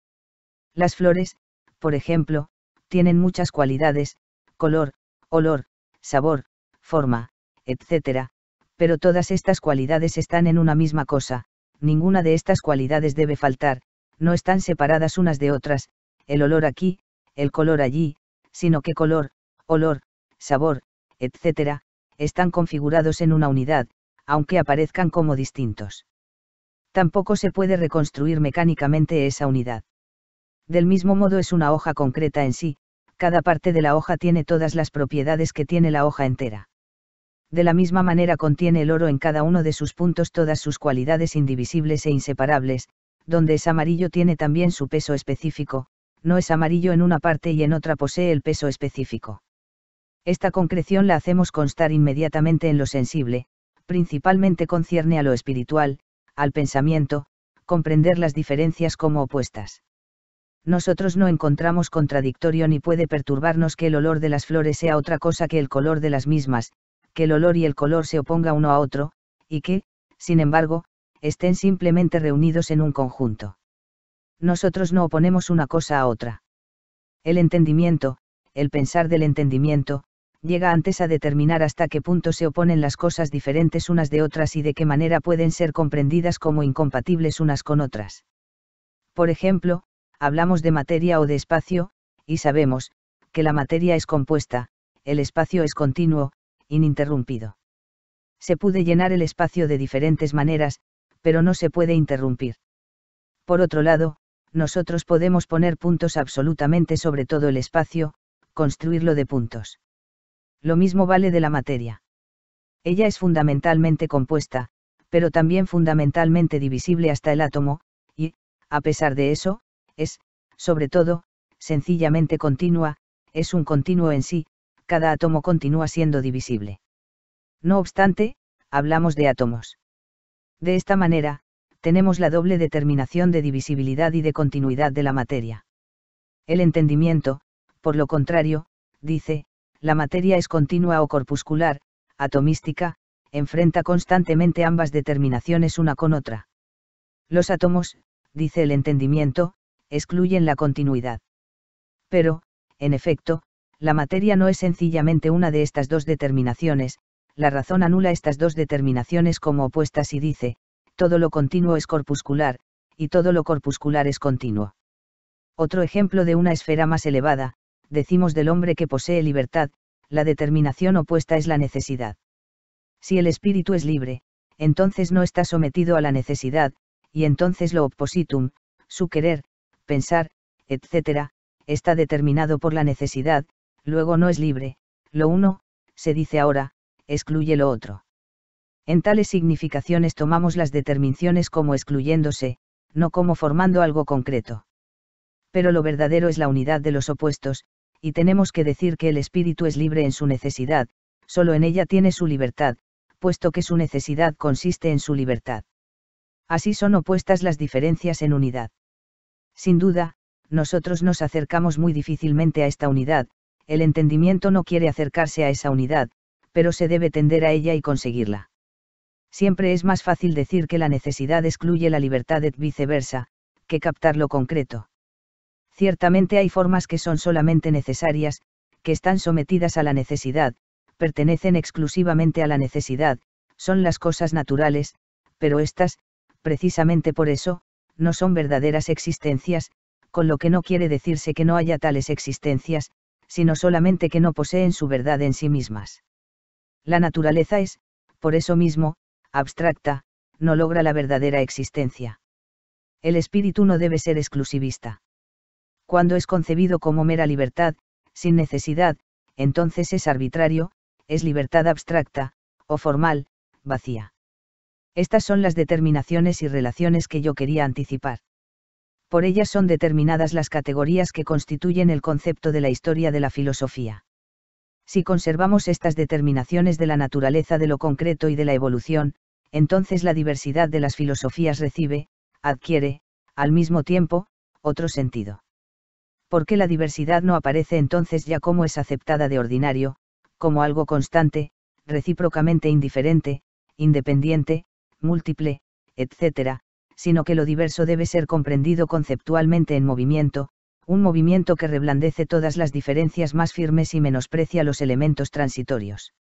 Las flores, por ejemplo, tienen muchas cualidades, color, olor, sabor, forma, etc., pero todas estas cualidades están en una misma cosa, ninguna de estas cualidades debe faltar, no están separadas unas de otras, el olor aquí, el color allí, sino que color, olor, sabor, etc., están configurados en una unidad, aunque aparezcan como distintos. Tampoco se puede reconstruir mecánicamente esa unidad. Del mismo modo es una hoja concreta en sí, cada parte de la hoja tiene todas las propiedades que tiene la hoja entera. De la misma manera contiene el oro en cada uno de sus puntos todas sus cualidades indivisibles e inseparables, donde es amarillo tiene también su peso específico, no es amarillo en una parte y en otra posee el peso específico. Esta concreción la hacemos constar inmediatamente en lo sensible, principalmente concierne a lo espiritual, al pensamiento, comprender las diferencias como opuestas. Nosotros no encontramos contradictorio ni puede perturbarnos que el olor de las flores sea otra cosa que el color de las mismas, que el olor y el color se oponga uno a otro, y que, sin embargo, estén simplemente reunidos en un conjunto. Nosotros no oponemos una cosa a otra. El entendimiento, el pensar del entendimiento, llega antes a determinar hasta qué punto se oponen las cosas diferentes unas de otras y de qué manera pueden ser comprendidas como incompatibles unas con otras. Por ejemplo, hablamos de materia o de espacio, y sabemos, que la materia es compuesta, el espacio es continuo, ininterrumpido. Se puede llenar el espacio de diferentes maneras, pero no se puede interrumpir. Por otro lado, nosotros podemos poner puntos absolutamente sobre todo el espacio, construirlo de puntos. Lo mismo vale de la materia. Ella es fundamentalmente compuesta, pero también fundamentalmente divisible hasta el átomo, y, a pesar de eso, es, sobre todo, sencillamente continua, es un continuo en sí, cada átomo continúa siendo divisible. No obstante, hablamos de átomos. De esta manera, tenemos la doble determinación de divisibilidad y de continuidad de la materia. El entendimiento, por lo contrario, dice, la materia es continua o corpuscular, atomística, enfrenta constantemente ambas determinaciones una con otra. Los átomos, dice el entendimiento, excluyen la continuidad. Pero, en efecto, la materia no es sencillamente una de estas dos determinaciones, la razón anula estas dos determinaciones como opuestas y dice, todo lo continuo es corpuscular, y todo lo corpuscular es continuo. Otro ejemplo de una esfera más elevada, decimos del hombre que posee libertad, la determinación opuesta es la necesidad. Si el espíritu es libre, entonces no está sometido a la necesidad, y entonces lo oppositum, su querer, pensar, etc., está determinado por la necesidad, luego no es libre, lo uno, se dice ahora, excluye lo otro. En tales significaciones tomamos las determinaciones como excluyéndose, no como formando algo concreto. Pero lo verdadero es la unidad de los opuestos, y tenemos que decir que el espíritu es libre en su necesidad, solo en ella tiene su libertad, puesto que su necesidad consiste en su libertad. Así son opuestas las diferencias en unidad. Sin duda, nosotros nos acercamos muy difícilmente a esta unidad, el entendimiento no quiere acercarse a esa unidad, pero se debe tender a ella y conseguirla. Siempre es más fácil decir que la necesidad excluye la libertad et viceversa, que captar lo concreto. Ciertamente hay formas que son solamente necesarias, que están sometidas a la necesidad, pertenecen exclusivamente a la necesidad, son las cosas naturales, pero estas, precisamente por eso, no son verdaderas existencias, con lo que no quiere decirse que no haya tales existencias, sino solamente que no poseen su verdad en sí mismas. La naturaleza es, por eso mismo, abstracta, no logra la verdadera existencia. El espíritu no debe ser exclusivista. Cuando es concebido como mera libertad, sin necesidad, entonces es arbitrario, es libertad abstracta, o formal, vacía. Estas son las determinaciones y relaciones que yo quería anticipar. Por ellas son determinadas las categorías que constituyen el concepto de la historia de la filosofía. Si conservamos estas determinaciones de la naturaleza de lo concreto y de la evolución, entonces la diversidad de las filosofías recibe, adquiere, al mismo tiempo, otro sentido. ¿por qué la diversidad no aparece entonces ya como es aceptada de ordinario, como algo constante, recíprocamente indiferente, independiente, múltiple, etc., sino que lo diverso debe ser comprendido conceptualmente en movimiento, un movimiento que reblandece todas las diferencias más firmes y menosprecia los elementos transitorios.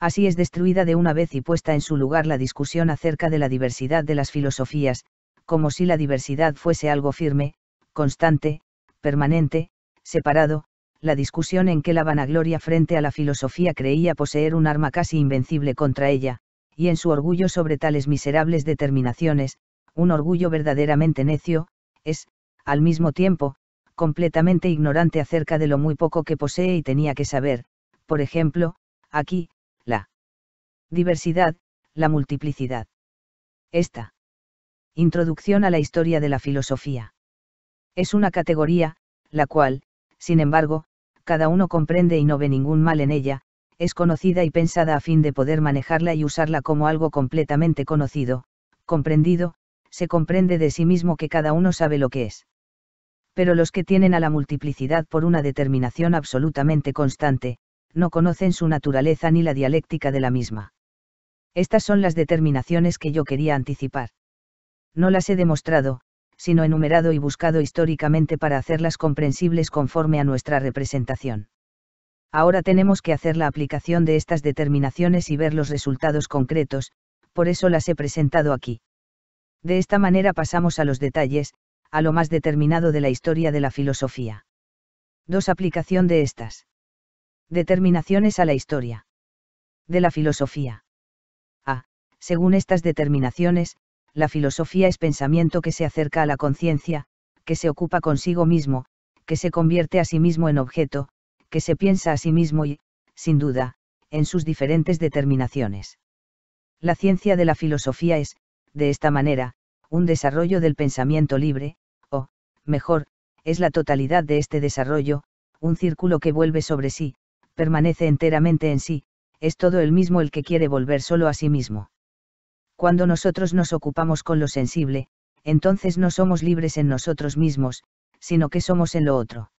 Así es destruida de una vez y puesta en su lugar la discusión acerca de la diversidad de las filosofías, como si la diversidad fuese algo firme, constante, permanente, separado, la discusión en que la vanagloria frente a la filosofía creía poseer un arma casi invencible contra ella, y en su orgullo sobre tales miserables determinaciones, un orgullo verdaderamente necio, es, al mismo tiempo, completamente ignorante acerca de lo muy poco que posee y tenía que saber, por ejemplo, aquí, la diversidad, la multiplicidad. Esta. Introducción a la historia de la filosofía. Es una categoría, la cual, sin embargo, cada uno comprende y no ve ningún mal en ella, es conocida y pensada a fin de poder manejarla y usarla como algo completamente conocido, comprendido, se comprende de sí mismo que cada uno sabe lo que es. Pero los que tienen a la multiplicidad por una determinación absolutamente constante, no conocen su naturaleza ni la dialéctica de la misma. Estas son las determinaciones que yo quería anticipar. No las he demostrado, sino enumerado y buscado históricamente para hacerlas comprensibles conforme a nuestra representación. Ahora tenemos que hacer la aplicación de estas determinaciones y ver los resultados concretos, por eso las he presentado aquí. De esta manera pasamos a los detalles, a lo más determinado de la historia de la filosofía. 2. Aplicación de estas. Determinaciones a la historia. De la filosofía. A. Según estas determinaciones, la filosofía es pensamiento que se acerca a la conciencia, que se ocupa consigo mismo, que se convierte a sí mismo en objeto, que se piensa a sí mismo y, sin duda, en sus diferentes determinaciones. La ciencia de la filosofía es, de esta manera, un desarrollo del pensamiento libre, o, mejor, es la totalidad de este desarrollo, un círculo que vuelve sobre sí, permanece enteramente en sí, es todo el mismo el que quiere volver solo a sí mismo cuando nosotros nos ocupamos con lo sensible, entonces no somos libres en nosotros mismos, sino que somos en lo otro.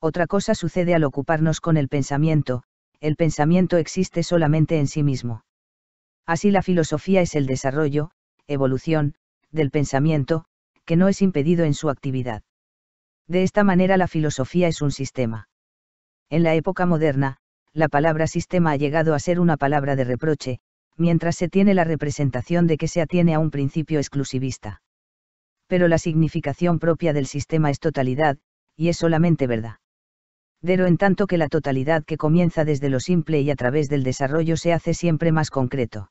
Otra cosa sucede al ocuparnos con el pensamiento, el pensamiento existe solamente en sí mismo. Así la filosofía es el desarrollo, evolución, del pensamiento, que no es impedido en su actividad. De esta manera la filosofía es un sistema. En la época moderna, la palabra sistema ha llegado a ser una palabra de reproche, mientras se tiene la representación de que se atiene a un principio exclusivista. Pero la significación propia del sistema es totalidad, y es solamente verdad. Pero en tanto que la totalidad que comienza desde lo simple y a través del desarrollo se hace siempre más concreto.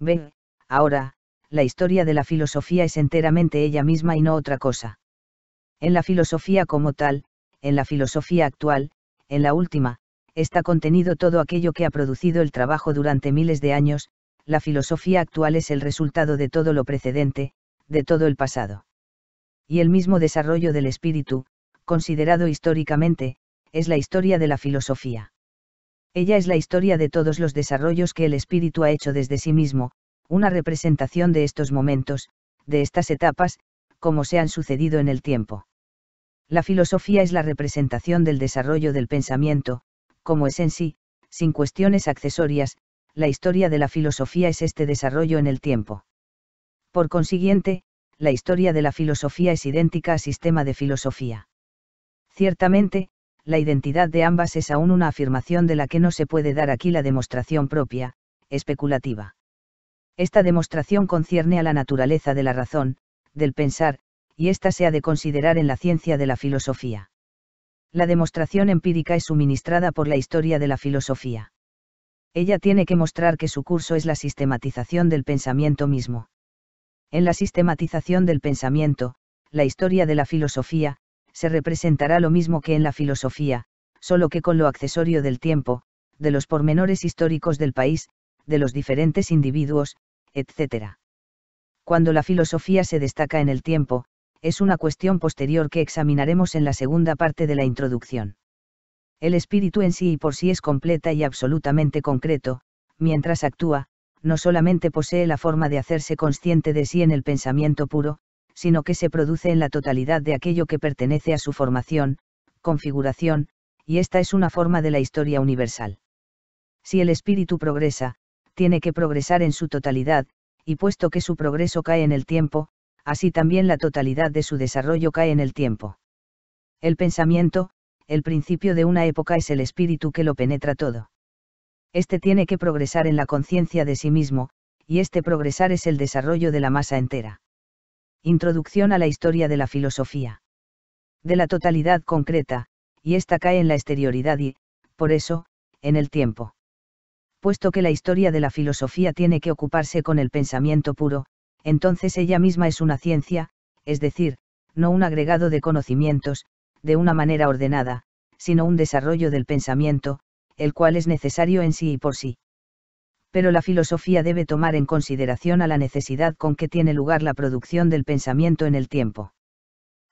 B. Ahora, la historia de la filosofía es enteramente ella misma y no otra cosa. En la filosofía como tal, en la filosofía actual, en la última, está contenido todo aquello que ha producido el trabajo durante miles de años, la filosofía actual es el resultado de todo lo precedente, de todo el pasado. Y el mismo desarrollo del espíritu, considerado históricamente, es la historia de la filosofía. Ella es la historia de todos los desarrollos que el espíritu ha hecho desde sí mismo, una representación de estos momentos, de estas etapas, como se han sucedido en el tiempo. La filosofía es la representación del desarrollo del pensamiento, como es en sí, sin cuestiones accesorias, la historia de la filosofía es este desarrollo en el tiempo. Por consiguiente, la historia de la filosofía es idéntica a sistema de filosofía. Ciertamente, la identidad de ambas es aún una afirmación de la que no se puede dar aquí la demostración propia, especulativa. Esta demostración concierne a la naturaleza de la razón, del pensar, y ésta se ha de considerar en la ciencia de la filosofía la demostración empírica es suministrada por la historia de la filosofía. Ella tiene que mostrar que su curso es la sistematización del pensamiento mismo. En la sistematización del pensamiento, la historia de la filosofía, se representará lo mismo que en la filosofía, solo que con lo accesorio del tiempo, de los pormenores históricos del país, de los diferentes individuos, etc. Cuando la filosofía se destaca en el tiempo, es una cuestión posterior que examinaremos en la segunda parte de la introducción. El espíritu en sí y por sí es completa y absolutamente concreto, mientras actúa, no solamente posee la forma de hacerse consciente de sí en el pensamiento puro, sino que se produce en la totalidad de aquello que pertenece a su formación, configuración, y esta es una forma de la historia universal. Si el espíritu progresa, tiene que progresar en su totalidad, y puesto que su progreso cae en el tiempo, así también la totalidad de su desarrollo cae en el tiempo. El pensamiento, el principio de una época es el espíritu que lo penetra todo. Este tiene que progresar en la conciencia de sí mismo, y este progresar es el desarrollo de la masa entera. Introducción a la historia de la filosofía. De la totalidad concreta, y ésta cae en la exterioridad y, por eso, en el tiempo. Puesto que la historia de la filosofía tiene que ocuparse con el pensamiento puro, entonces ella misma es una ciencia, es decir, no un agregado de conocimientos, de una manera ordenada, sino un desarrollo del pensamiento, el cual es necesario en sí y por sí. Pero la filosofía debe tomar en consideración a la necesidad con que tiene lugar la producción del pensamiento en el tiempo.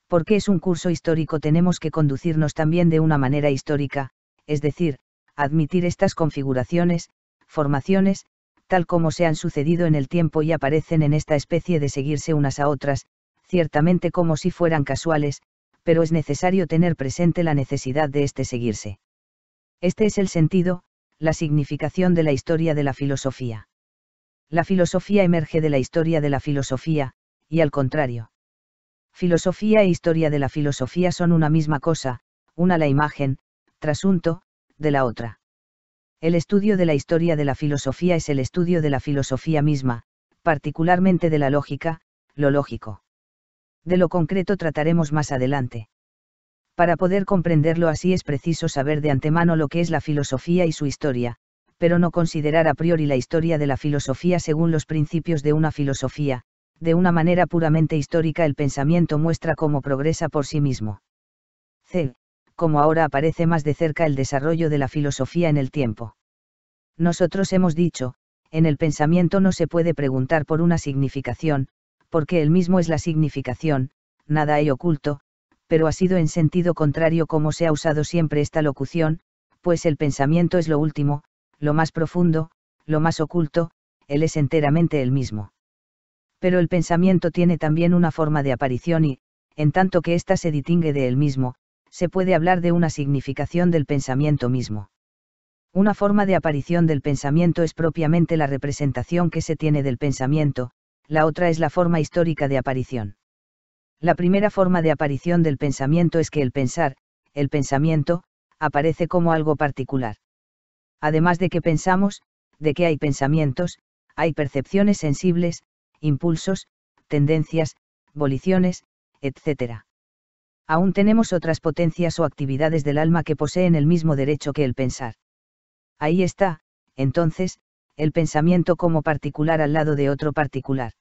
Porque es un curso histórico tenemos que conducirnos también de una manera histórica, es decir, admitir estas configuraciones, formaciones, tal como se han sucedido en el tiempo y aparecen en esta especie de seguirse unas a otras, ciertamente como si fueran casuales, pero es necesario tener presente la necesidad de este seguirse. Este es el sentido, la significación de la historia de la filosofía. La filosofía emerge de la historia de la filosofía, y al contrario. Filosofía e historia de la filosofía son una misma cosa, una la imagen, trasunto, de la otra. El estudio de la historia de la filosofía es el estudio de la filosofía misma, particularmente de la lógica, lo lógico. De lo concreto trataremos más adelante. Para poder comprenderlo así es preciso saber de antemano lo que es la filosofía y su historia, pero no considerar a priori la historia de la filosofía según los principios de una filosofía, de una manera puramente histórica el pensamiento muestra cómo progresa por sí mismo. C como ahora aparece más de cerca el desarrollo de la filosofía en el tiempo. Nosotros hemos dicho, en el pensamiento no se puede preguntar por una significación, porque el mismo es la significación, nada hay oculto, pero ha sido en sentido contrario como se ha usado siempre esta locución, pues el pensamiento es lo último, lo más profundo, lo más oculto, él es enteramente el mismo. Pero el pensamiento tiene también una forma de aparición y, en tanto que ésta se distingue de él mismo, se puede hablar de una significación del pensamiento mismo. Una forma de aparición del pensamiento es propiamente la representación que se tiene del pensamiento, la otra es la forma histórica de aparición. La primera forma de aparición del pensamiento es que el pensar, el pensamiento, aparece como algo particular. Además de que pensamos, de que hay pensamientos, hay percepciones sensibles, impulsos, tendencias, voliciones, etc aún tenemos otras potencias o actividades del alma que poseen el mismo derecho que el pensar. Ahí está, entonces, el pensamiento como particular al lado de otro particular.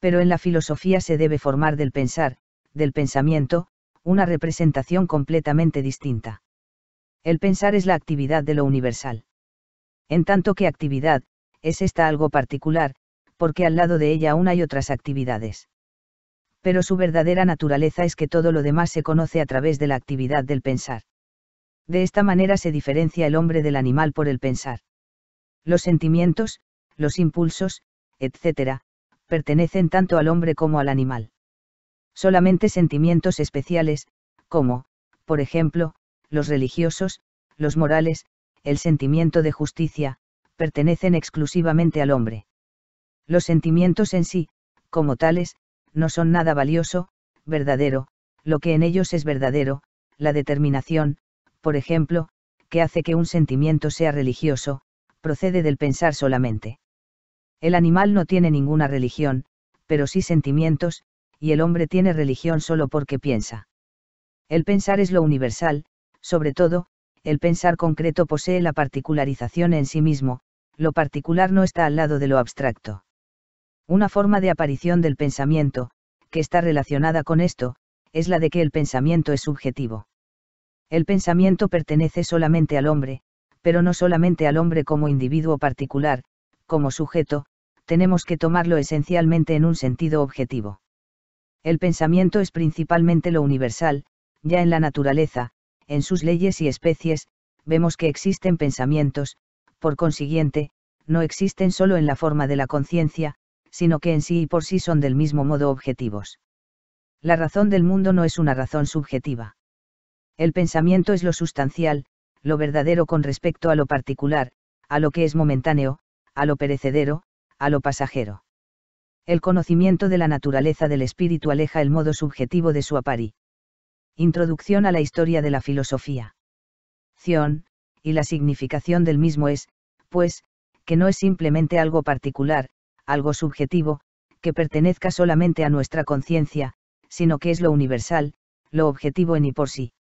Pero en la filosofía se debe formar del pensar, del pensamiento, una representación completamente distinta. El pensar es la actividad de lo universal. En tanto que actividad, es esta algo particular, porque al lado de ella aún hay otras actividades pero su verdadera naturaleza es que todo lo demás se conoce a través de la actividad del pensar. De esta manera se diferencia el hombre del animal por el pensar. Los sentimientos, los impulsos, etc., pertenecen tanto al hombre como al animal. Solamente sentimientos especiales, como, por ejemplo, los religiosos, los morales, el sentimiento de justicia, pertenecen exclusivamente al hombre. Los sentimientos en sí, como tales, no son nada valioso, verdadero, lo que en ellos es verdadero, la determinación, por ejemplo, que hace que un sentimiento sea religioso, procede del pensar solamente. El animal no tiene ninguna religión, pero sí sentimientos, y el hombre tiene religión solo porque piensa. El pensar es lo universal, sobre todo, el pensar concreto posee la particularización en sí mismo, lo particular no está al lado de lo abstracto. Una forma de aparición del pensamiento, que está relacionada con esto, es la de que el pensamiento es subjetivo. El pensamiento pertenece solamente al hombre, pero no solamente al hombre como individuo particular, como sujeto, tenemos que tomarlo esencialmente en un sentido objetivo. El pensamiento es principalmente lo universal, ya en la naturaleza, en sus leyes y especies, vemos que existen pensamientos, por consiguiente, no existen solo en la forma de la conciencia, sino que en sí y por sí son del mismo modo objetivos. La razón del mundo no es una razón subjetiva. El pensamiento es lo sustancial, lo verdadero con respecto a lo particular, a lo que es momentáneo, a lo perecedero, a lo pasajero. El conocimiento de la naturaleza del espíritu aleja el modo subjetivo de su apari. Introducción a la historia de la filosofía. Ción, y la significación del mismo es, pues, que no es simplemente algo particular, algo subjetivo, que pertenezca solamente a nuestra conciencia, sino que es lo universal, lo objetivo en y por sí.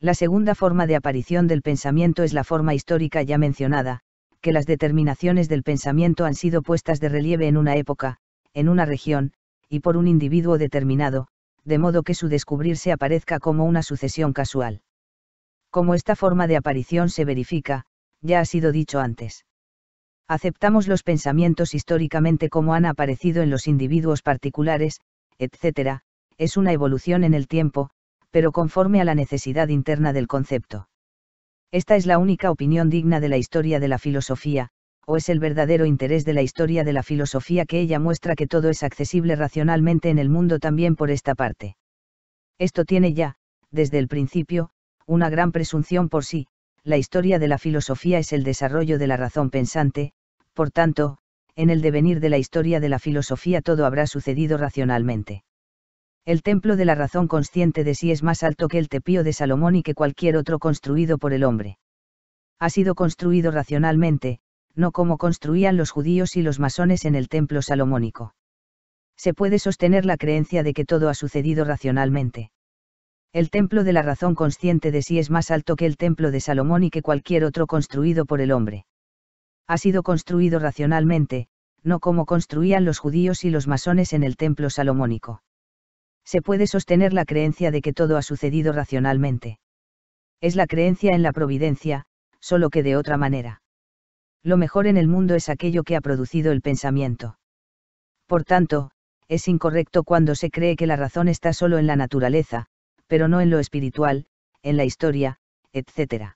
La segunda forma de aparición del pensamiento es la forma histórica ya mencionada, que las determinaciones del pensamiento han sido puestas de relieve en una época, en una región, y por un individuo determinado, de modo que su descubrirse aparezca como una sucesión casual. Como esta forma de aparición se verifica, ya ha sido dicho antes aceptamos los pensamientos históricamente como han aparecido en los individuos particulares, etc., es una evolución en el tiempo, pero conforme a la necesidad interna del concepto. Esta es la única opinión digna de la historia de la filosofía, o es el verdadero interés de la historia de la filosofía que ella muestra que todo es accesible racionalmente en el mundo también por esta parte. Esto tiene ya, desde el principio, una gran presunción por sí, la historia de la filosofía es el desarrollo de la razón pensante, por tanto, en el devenir de la historia de la filosofía todo habrá sucedido racionalmente. El templo de la razón consciente de sí es más alto que el tepío de Salomón y que cualquier otro construido por el hombre. Ha sido construido racionalmente, no como construían los judíos y los masones en el templo salomónico. Se puede sostener la creencia de que todo ha sucedido racionalmente. El templo de la razón consciente de sí es más alto que el templo de Salomón y que cualquier otro construido por el hombre. Ha sido construido racionalmente, no como construían los judíos y los masones en el templo salomónico. Se puede sostener la creencia de que todo ha sucedido racionalmente. Es la creencia en la providencia, solo que de otra manera. Lo mejor en el mundo es aquello que ha producido el pensamiento. Por tanto, es incorrecto cuando se cree que la razón está solo en la naturaleza, pero no en lo espiritual, en la historia, etc.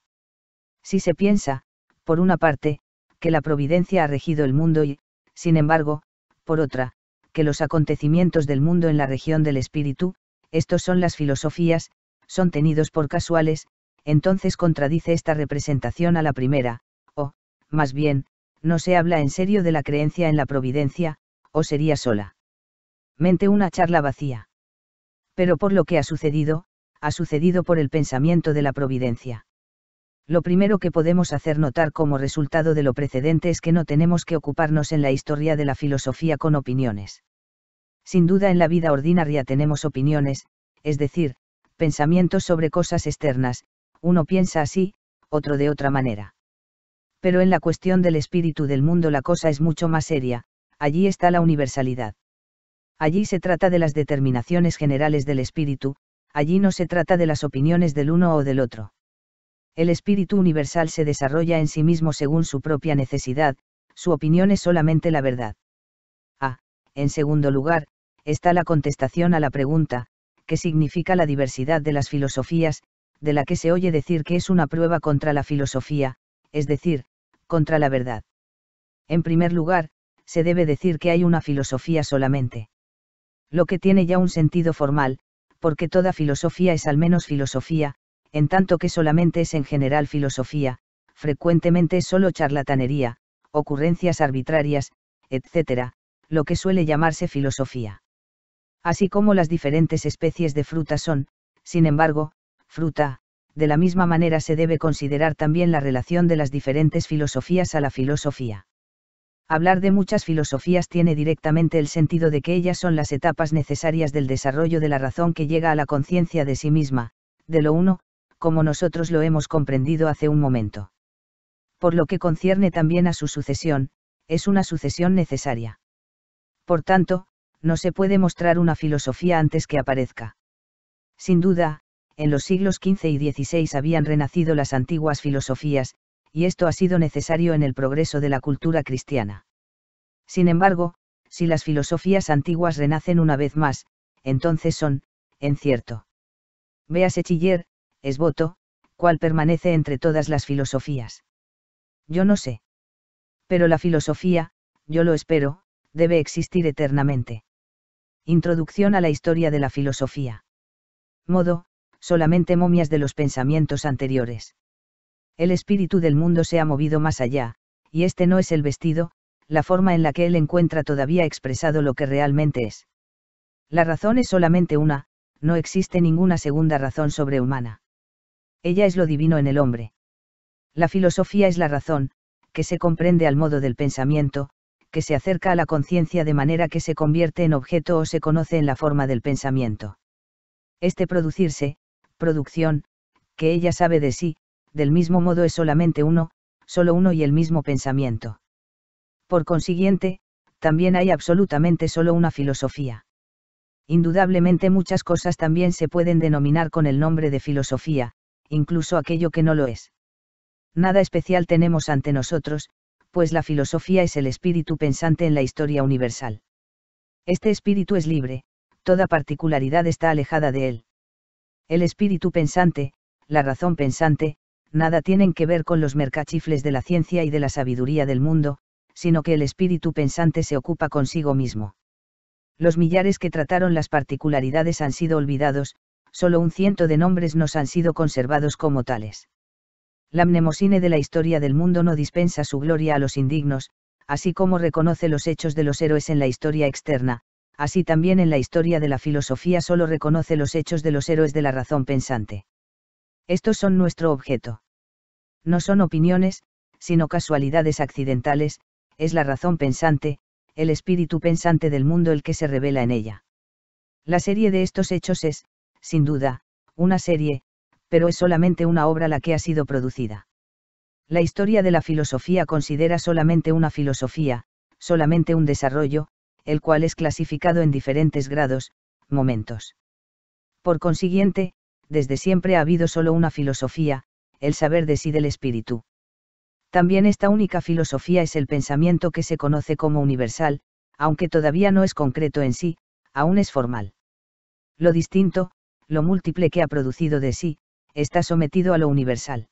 Si se piensa, por una parte, que la providencia ha regido el mundo y, sin embargo, por otra, que los acontecimientos del mundo en la región del espíritu, estos son las filosofías, son tenidos por casuales, entonces contradice esta representación a la primera, o, más bien, no se habla en serio de la creencia en la providencia, o sería sola. Mente una charla vacía pero por lo que ha sucedido, ha sucedido por el pensamiento de la providencia. Lo primero que podemos hacer notar como resultado de lo precedente es que no tenemos que ocuparnos en la historia de la filosofía con opiniones. Sin duda en la vida ordinaria tenemos opiniones, es decir, pensamientos sobre cosas externas, uno piensa así, otro de otra manera. Pero en la cuestión del espíritu del mundo la cosa es mucho más seria, allí está la universalidad. Allí se trata de las determinaciones generales del espíritu, allí no se trata de las opiniones del uno o del otro. El espíritu universal se desarrolla en sí mismo según su propia necesidad, su opinión es solamente la verdad. Ah, en segundo lugar, está la contestación a la pregunta, ¿qué significa la diversidad de las filosofías, de la que se oye decir que es una prueba contra la filosofía, es decir, contra la verdad? En primer lugar, se debe decir que hay una filosofía solamente lo que tiene ya un sentido formal, porque toda filosofía es al menos filosofía, en tanto que solamente es en general filosofía, frecuentemente es solo charlatanería, ocurrencias arbitrarias, etc., lo que suele llamarse filosofía. Así como las diferentes especies de fruta son, sin embargo, fruta, de la misma manera se debe considerar también la relación de las diferentes filosofías a la filosofía. Hablar de muchas filosofías tiene directamente el sentido de que ellas son las etapas necesarias del desarrollo de la razón que llega a la conciencia de sí misma, de lo uno, como nosotros lo hemos comprendido hace un momento. Por lo que concierne también a su sucesión, es una sucesión necesaria. Por tanto, no se puede mostrar una filosofía antes que aparezca. Sin duda, en los siglos XV y XVI habían renacido las antiguas filosofías, y esto ha sido necesario en el progreso de la cultura cristiana. Sin embargo, si las filosofías antiguas renacen una vez más, entonces son, en cierto. Véase es voto, cuál permanece entre todas las filosofías. Yo no sé. Pero la filosofía, yo lo espero, debe existir eternamente. Introducción a la historia de la filosofía. Modo, solamente momias de los pensamientos anteriores el espíritu del mundo se ha movido más allá, y este no es el vestido, la forma en la que él encuentra todavía expresado lo que realmente es. La razón es solamente una, no existe ninguna segunda razón sobrehumana. Ella es lo divino en el hombre. La filosofía es la razón, que se comprende al modo del pensamiento, que se acerca a la conciencia de manera que se convierte en objeto o se conoce en la forma del pensamiento. Este producirse, producción, que ella sabe de sí, del mismo modo es solamente uno, solo uno y el mismo pensamiento. Por consiguiente, también hay absolutamente solo una filosofía. Indudablemente muchas cosas también se pueden denominar con el nombre de filosofía, incluso aquello que no lo es. Nada especial tenemos ante nosotros, pues la filosofía es el espíritu pensante en la historia universal. Este espíritu es libre, toda particularidad está alejada de él. El espíritu pensante, la razón pensante, nada tienen que ver con los mercachifles de la ciencia y de la sabiduría del mundo, sino que el espíritu pensante se ocupa consigo mismo. Los millares que trataron las particularidades han sido olvidados, solo un ciento de nombres nos han sido conservados como tales. La mnemosine de la historia del mundo no dispensa su gloria a los indignos, así como reconoce los hechos de los héroes en la historia externa, así también en la historia de la filosofía solo reconoce los hechos de los héroes de la razón pensante. Estos son nuestro objeto. No son opiniones, sino casualidades accidentales, es la razón pensante, el espíritu pensante del mundo el que se revela en ella. La serie de estos hechos es, sin duda, una serie, pero es solamente una obra la que ha sido producida. La historia de la filosofía considera solamente una filosofía, solamente un desarrollo, el cual es clasificado en diferentes grados, momentos. Por consiguiente, desde siempre ha habido solo una filosofía, el saber de sí del espíritu. También esta única filosofía es el pensamiento que se conoce como universal, aunque todavía no es concreto en sí, aún es formal. Lo distinto, lo múltiple que ha producido de sí, está sometido a lo universal.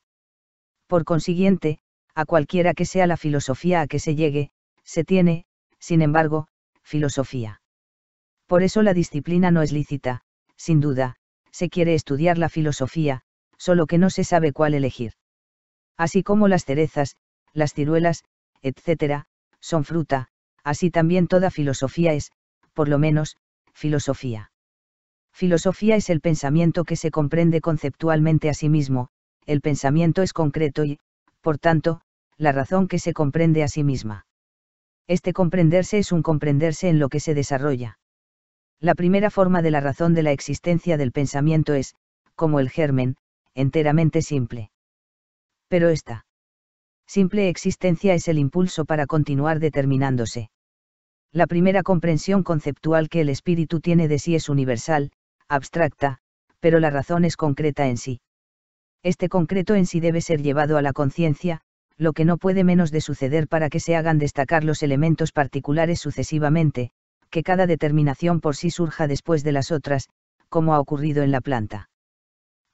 Por consiguiente, a cualquiera que sea la filosofía a que se llegue, se tiene, sin embargo, filosofía. Por eso la disciplina no es lícita, sin duda, se quiere estudiar la filosofía, solo que no se sabe cuál elegir. Así como las cerezas, las ciruelas, etc., son fruta, así también toda filosofía es, por lo menos, filosofía. Filosofía es el pensamiento que se comprende conceptualmente a sí mismo, el pensamiento es concreto y, por tanto, la razón que se comprende a sí misma. Este comprenderse es un comprenderse en lo que se desarrolla. La primera forma de la razón de la existencia del pensamiento es, como el germen, enteramente simple. Pero esta simple existencia es el impulso para continuar determinándose. La primera comprensión conceptual que el espíritu tiene de sí es universal, abstracta, pero la razón es concreta en sí. Este concreto en sí debe ser llevado a la conciencia, lo que no puede menos de suceder para que se hagan destacar los elementos particulares sucesivamente, que cada determinación por sí surja después de las otras, como ha ocurrido en la planta.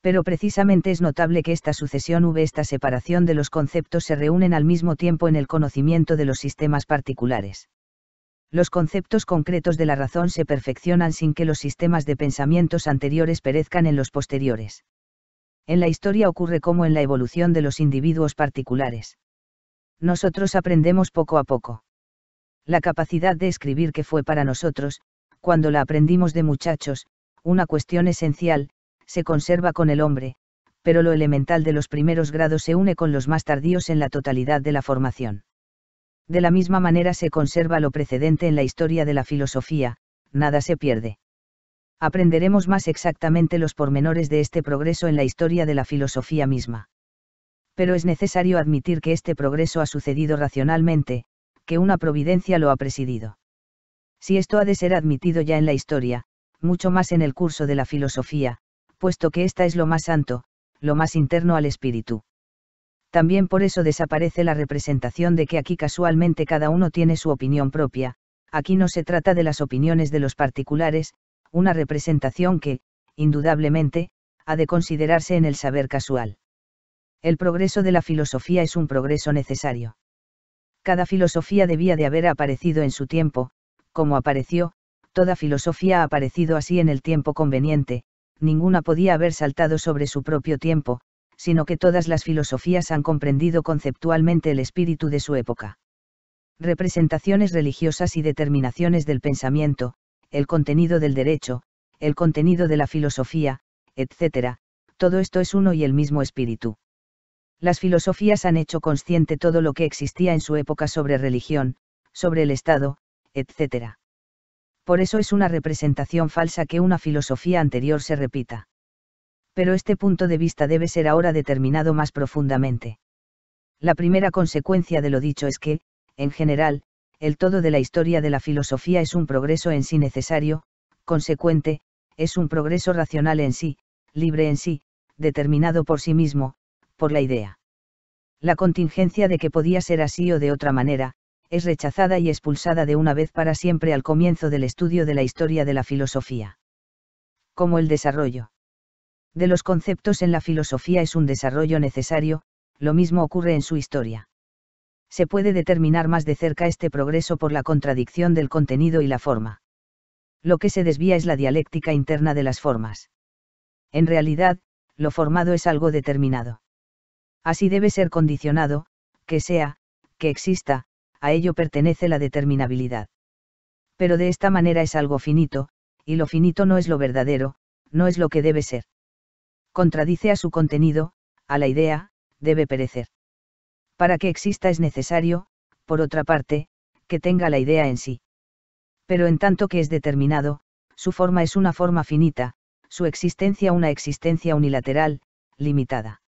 Pero precisamente es notable que esta sucesión v, esta separación de los conceptos se reúnen al mismo tiempo en el conocimiento de los sistemas particulares. Los conceptos concretos de la razón se perfeccionan sin que los sistemas de pensamientos anteriores perezcan en los posteriores. En la historia ocurre como en la evolución de los individuos particulares. Nosotros aprendemos poco a poco la capacidad de escribir que fue para nosotros, cuando la aprendimos de muchachos, una cuestión esencial, se conserva con el hombre, pero lo elemental de los primeros grados se une con los más tardíos en la totalidad de la formación. De la misma manera se conserva lo precedente en la historia de la filosofía, nada se pierde. Aprenderemos más exactamente los pormenores de este progreso en la historia de la filosofía misma. Pero es necesario admitir que este progreso ha sucedido racionalmente, que una providencia lo ha presidido. Si esto ha de ser admitido ya en la historia, mucho más en el curso de la filosofía, puesto que ésta es lo más santo, lo más interno al espíritu. También por eso desaparece la representación de que aquí casualmente cada uno tiene su opinión propia, aquí no se trata de las opiniones de los particulares, una representación que, indudablemente, ha de considerarse en el saber casual. El progreso de la filosofía es un progreso necesario cada filosofía debía de haber aparecido en su tiempo, como apareció, toda filosofía ha aparecido así en el tiempo conveniente, ninguna podía haber saltado sobre su propio tiempo, sino que todas las filosofías han comprendido conceptualmente el espíritu de su época. Representaciones religiosas y determinaciones del pensamiento, el contenido del derecho, el contenido de la filosofía, etc., todo esto es uno y el mismo espíritu las filosofías han hecho consciente todo lo que existía en su época sobre religión, sobre el Estado, etc. Por eso es una representación falsa que una filosofía anterior se repita. Pero este punto de vista debe ser ahora determinado más profundamente. La primera consecuencia de lo dicho es que, en general, el todo de la historia de la filosofía es un progreso en sí necesario, consecuente, es un progreso racional en sí, libre en sí, determinado por sí mismo, por la idea. La contingencia de que podía ser así o de otra manera, es rechazada y expulsada de una vez para siempre al comienzo del estudio de la historia de la filosofía. Como el desarrollo de los conceptos en la filosofía es un desarrollo necesario, lo mismo ocurre en su historia. Se puede determinar más de cerca este progreso por la contradicción del contenido y la forma. Lo que se desvía es la dialéctica interna de las formas. En realidad, lo formado es algo determinado. Así debe ser condicionado, que sea, que exista, a ello pertenece la determinabilidad. Pero de esta manera es algo finito, y lo finito no es lo verdadero, no es lo que debe ser. Contradice a su contenido, a la idea, debe perecer. Para que exista es necesario, por otra parte, que tenga la idea en sí. Pero en tanto que es determinado, su forma es una forma finita, su existencia una existencia unilateral, limitada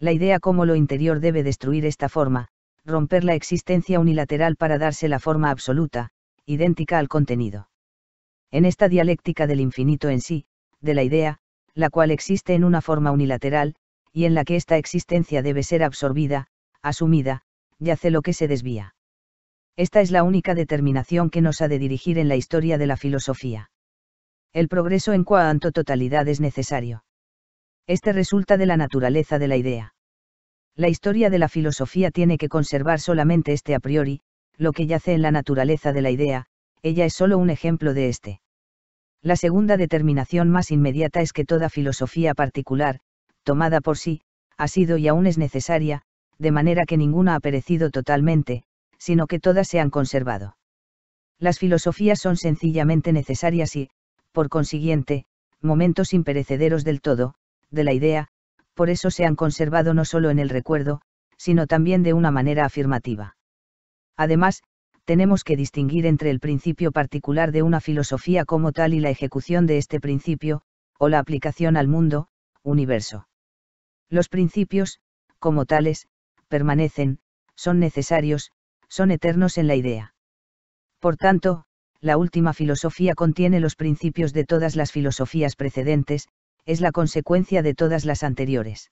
la idea como lo interior debe destruir esta forma, romper la existencia unilateral para darse la forma absoluta, idéntica al contenido. En esta dialéctica del infinito en sí, de la idea, la cual existe en una forma unilateral, y en la que esta existencia debe ser absorbida, asumida, yace lo que se desvía. Esta es la única determinación que nos ha de dirigir en la historia de la filosofía. El progreso en cuanto totalidad es necesario este resulta de la naturaleza de la idea. La historia de la filosofía tiene que conservar solamente este a priori, lo que yace en la naturaleza de la idea, ella es solo un ejemplo de este. La segunda determinación más inmediata es que toda filosofía particular, tomada por sí, ha sido y aún es necesaria, de manera que ninguna ha perecido totalmente, sino que todas se han conservado. Las filosofías son sencillamente necesarias y, por consiguiente, momentos imperecederos del todo, de la idea, por eso se han conservado no solo en el recuerdo, sino también de una manera afirmativa. Además, tenemos que distinguir entre el principio particular de una filosofía como tal y la ejecución de este principio, o la aplicación al mundo, universo. Los principios, como tales, permanecen, son necesarios, son eternos en la idea. Por tanto, la última filosofía contiene los principios de todas las filosofías precedentes, es la consecuencia de todas las anteriores.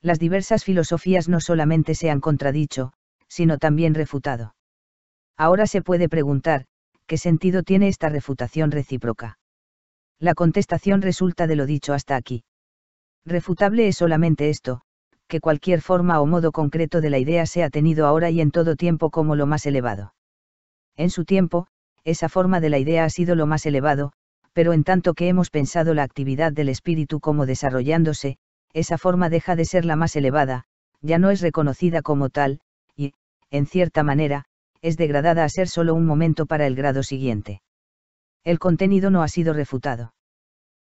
Las diversas filosofías no solamente se han contradicho, sino también refutado. Ahora se puede preguntar, ¿qué sentido tiene esta refutación recíproca? La contestación resulta de lo dicho hasta aquí. Refutable es solamente esto, que cualquier forma o modo concreto de la idea sea tenido ahora y en todo tiempo como lo más elevado. En su tiempo, esa forma de la idea ha sido lo más elevado, pero en tanto que hemos pensado la actividad del espíritu como desarrollándose, esa forma deja de ser la más elevada, ya no es reconocida como tal, y, en cierta manera, es degradada a ser solo un momento para el grado siguiente. El contenido no ha sido refutado.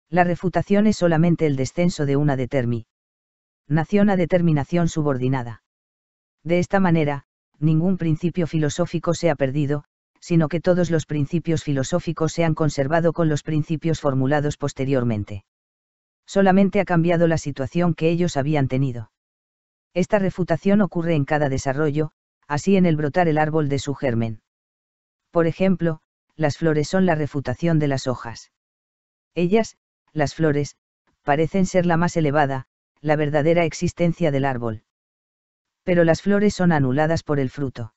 La refutación es solamente el descenso de una determinación a determinación subordinada. De esta manera, ningún principio filosófico se ha perdido, sino que todos los principios filosóficos se han conservado con los principios formulados posteriormente. Solamente ha cambiado la situación que ellos habían tenido. Esta refutación ocurre en cada desarrollo, así en el brotar el árbol de su germen. Por ejemplo, las flores son la refutación de las hojas. Ellas, las flores, parecen ser la más elevada, la verdadera existencia del árbol. Pero las flores son anuladas por el fruto.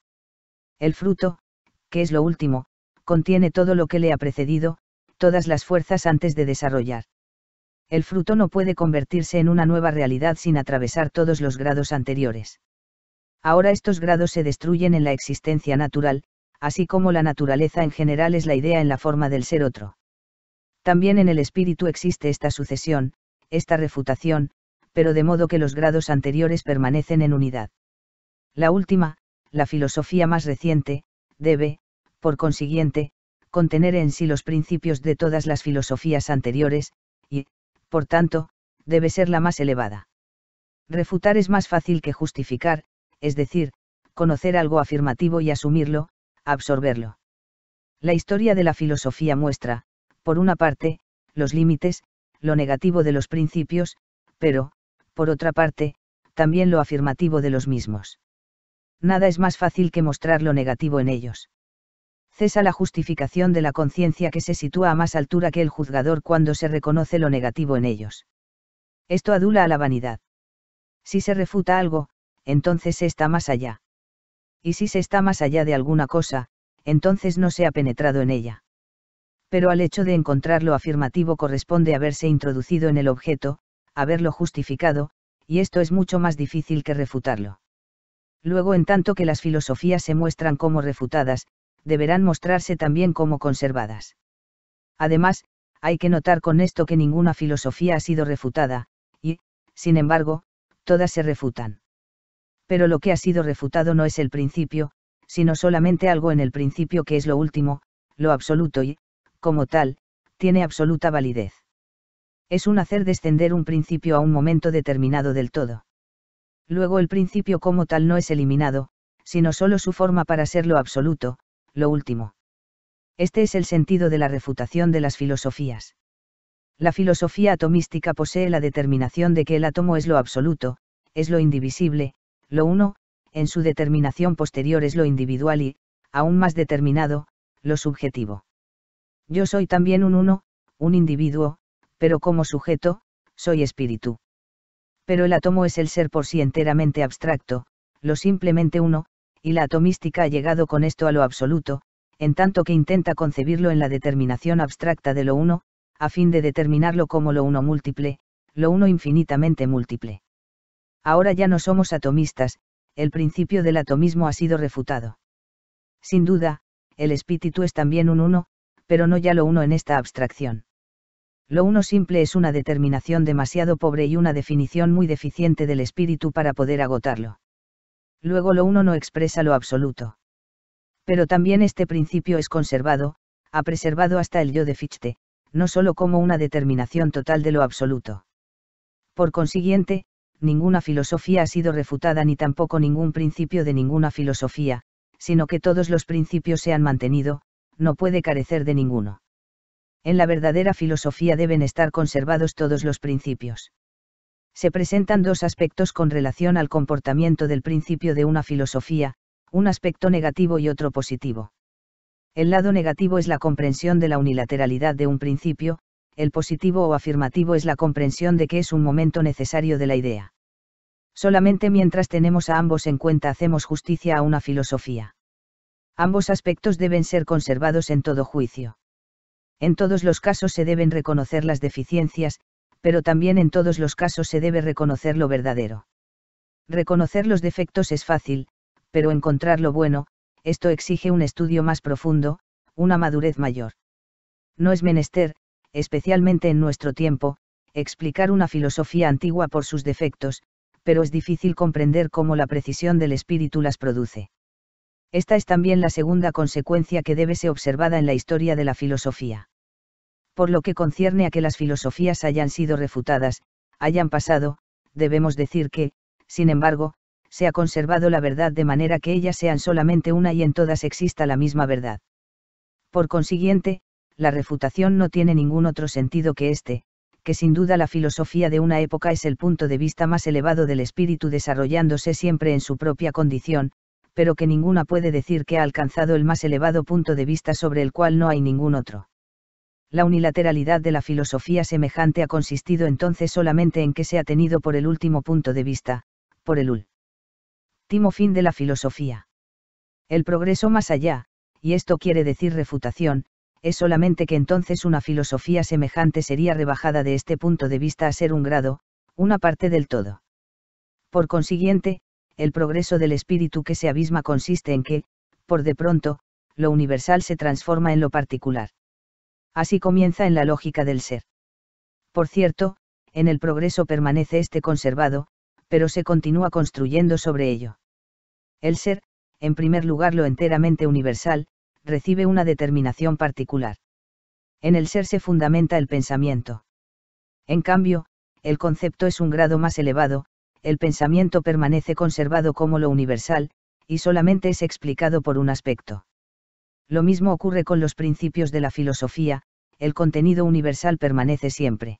El fruto, que es lo último, contiene todo lo que le ha precedido, todas las fuerzas antes de desarrollar. El fruto no puede convertirse en una nueva realidad sin atravesar todos los grados anteriores. Ahora estos grados se destruyen en la existencia natural, así como la naturaleza en general es la idea en la forma del ser otro. También en el espíritu existe esta sucesión, esta refutación, pero de modo que los grados anteriores permanecen en unidad. La última, la filosofía más reciente, debe, por consiguiente, contener en sí los principios de todas las filosofías anteriores, y, por tanto, debe ser la más elevada. Refutar es más fácil que justificar, es decir, conocer algo afirmativo y asumirlo, absorberlo. La historia de la filosofía muestra, por una parte, los límites, lo negativo de los principios, pero, por otra parte, también lo afirmativo de los mismos. Nada es más fácil que mostrar lo negativo en ellos cesa la justificación de la conciencia que se sitúa a más altura que el juzgador cuando se reconoce lo negativo en ellos. Esto adula a la vanidad. Si se refuta algo, entonces se está más allá. Y si se está más allá de alguna cosa, entonces no se ha penetrado en ella. Pero al hecho de encontrar lo afirmativo corresponde haberse introducido en el objeto, haberlo justificado, y esto es mucho más difícil que refutarlo. Luego en tanto que las filosofías se muestran como refutadas, deberán mostrarse también como conservadas. Además, hay que notar con esto que ninguna filosofía ha sido refutada, y, sin embargo, todas se refutan. Pero lo que ha sido refutado no es el principio, sino solamente algo en el principio que es lo último, lo absoluto y, como tal, tiene absoluta validez. Es un hacer descender un principio a un momento determinado del todo. Luego el principio como tal no es eliminado, sino solo su forma para ser lo absoluto, lo último. Este es el sentido de la refutación de las filosofías. La filosofía atomística posee la determinación de que el átomo es lo absoluto, es lo indivisible, lo uno, en su determinación posterior es lo individual y, aún más determinado, lo subjetivo. Yo soy también un uno, un individuo, pero como sujeto, soy espíritu. Pero el átomo es el ser por sí enteramente abstracto, lo simplemente uno, y la atomística ha llegado con esto a lo absoluto, en tanto que intenta concebirlo en la determinación abstracta de lo uno, a fin de determinarlo como lo uno múltiple, lo uno infinitamente múltiple. Ahora ya no somos atomistas, el principio del atomismo ha sido refutado. Sin duda, el espíritu es también un uno, pero no ya lo uno en esta abstracción. Lo uno simple es una determinación demasiado pobre y una definición muy deficiente del espíritu para poder agotarlo luego lo uno no expresa lo absoluto. Pero también este principio es conservado, ha preservado hasta el yo de Fichte, no sólo como una determinación total de lo absoluto. Por consiguiente, ninguna filosofía ha sido refutada ni tampoco ningún principio de ninguna filosofía, sino que todos los principios se han mantenido, no puede carecer de ninguno. En la verdadera filosofía deben estar conservados todos los principios se presentan dos aspectos con relación al comportamiento del principio de una filosofía, un aspecto negativo y otro positivo. El lado negativo es la comprensión de la unilateralidad de un principio, el positivo o afirmativo es la comprensión de que es un momento necesario de la idea. Solamente mientras tenemos a ambos en cuenta hacemos justicia a una filosofía. Ambos aspectos deben ser conservados en todo juicio. En todos los casos se deben reconocer las deficiencias, pero también en todos los casos se debe reconocer lo verdadero. Reconocer los defectos es fácil, pero encontrar lo bueno, esto exige un estudio más profundo, una madurez mayor. No es menester, especialmente en nuestro tiempo, explicar una filosofía antigua por sus defectos, pero es difícil comprender cómo la precisión del espíritu las produce. Esta es también la segunda consecuencia que debe ser observada en la historia de la filosofía por lo que concierne a que las filosofías hayan sido refutadas, hayan pasado, debemos decir que, sin embargo, se ha conservado la verdad de manera que ellas sean solamente una y en todas exista la misma verdad. Por consiguiente, la refutación no tiene ningún otro sentido que este, que sin duda la filosofía de una época es el punto de vista más elevado del espíritu desarrollándose siempre en su propia condición, pero que ninguna puede decir que ha alcanzado el más elevado punto de vista sobre el cual no hay ningún otro la unilateralidad de la filosofía semejante ha consistido entonces solamente en que se ha tenido por el último punto de vista, por el último fin de la filosofía. El progreso más allá, y esto quiere decir refutación, es solamente que entonces una filosofía semejante sería rebajada de este punto de vista a ser un grado, una parte del todo. Por consiguiente, el progreso del espíritu que se abisma consiste en que, por de pronto, lo universal se transforma en lo particular. Así comienza en la lógica del ser. Por cierto, en el progreso permanece este conservado, pero se continúa construyendo sobre ello. El ser, en primer lugar lo enteramente universal, recibe una determinación particular. En el ser se fundamenta el pensamiento. En cambio, el concepto es un grado más elevado, el pensamiento permanece conservado como lo universal, y solamente es explicado por un aspecto. Lo mismo ocurre con los principios de la filosofía, el contenido universal permanece siempre.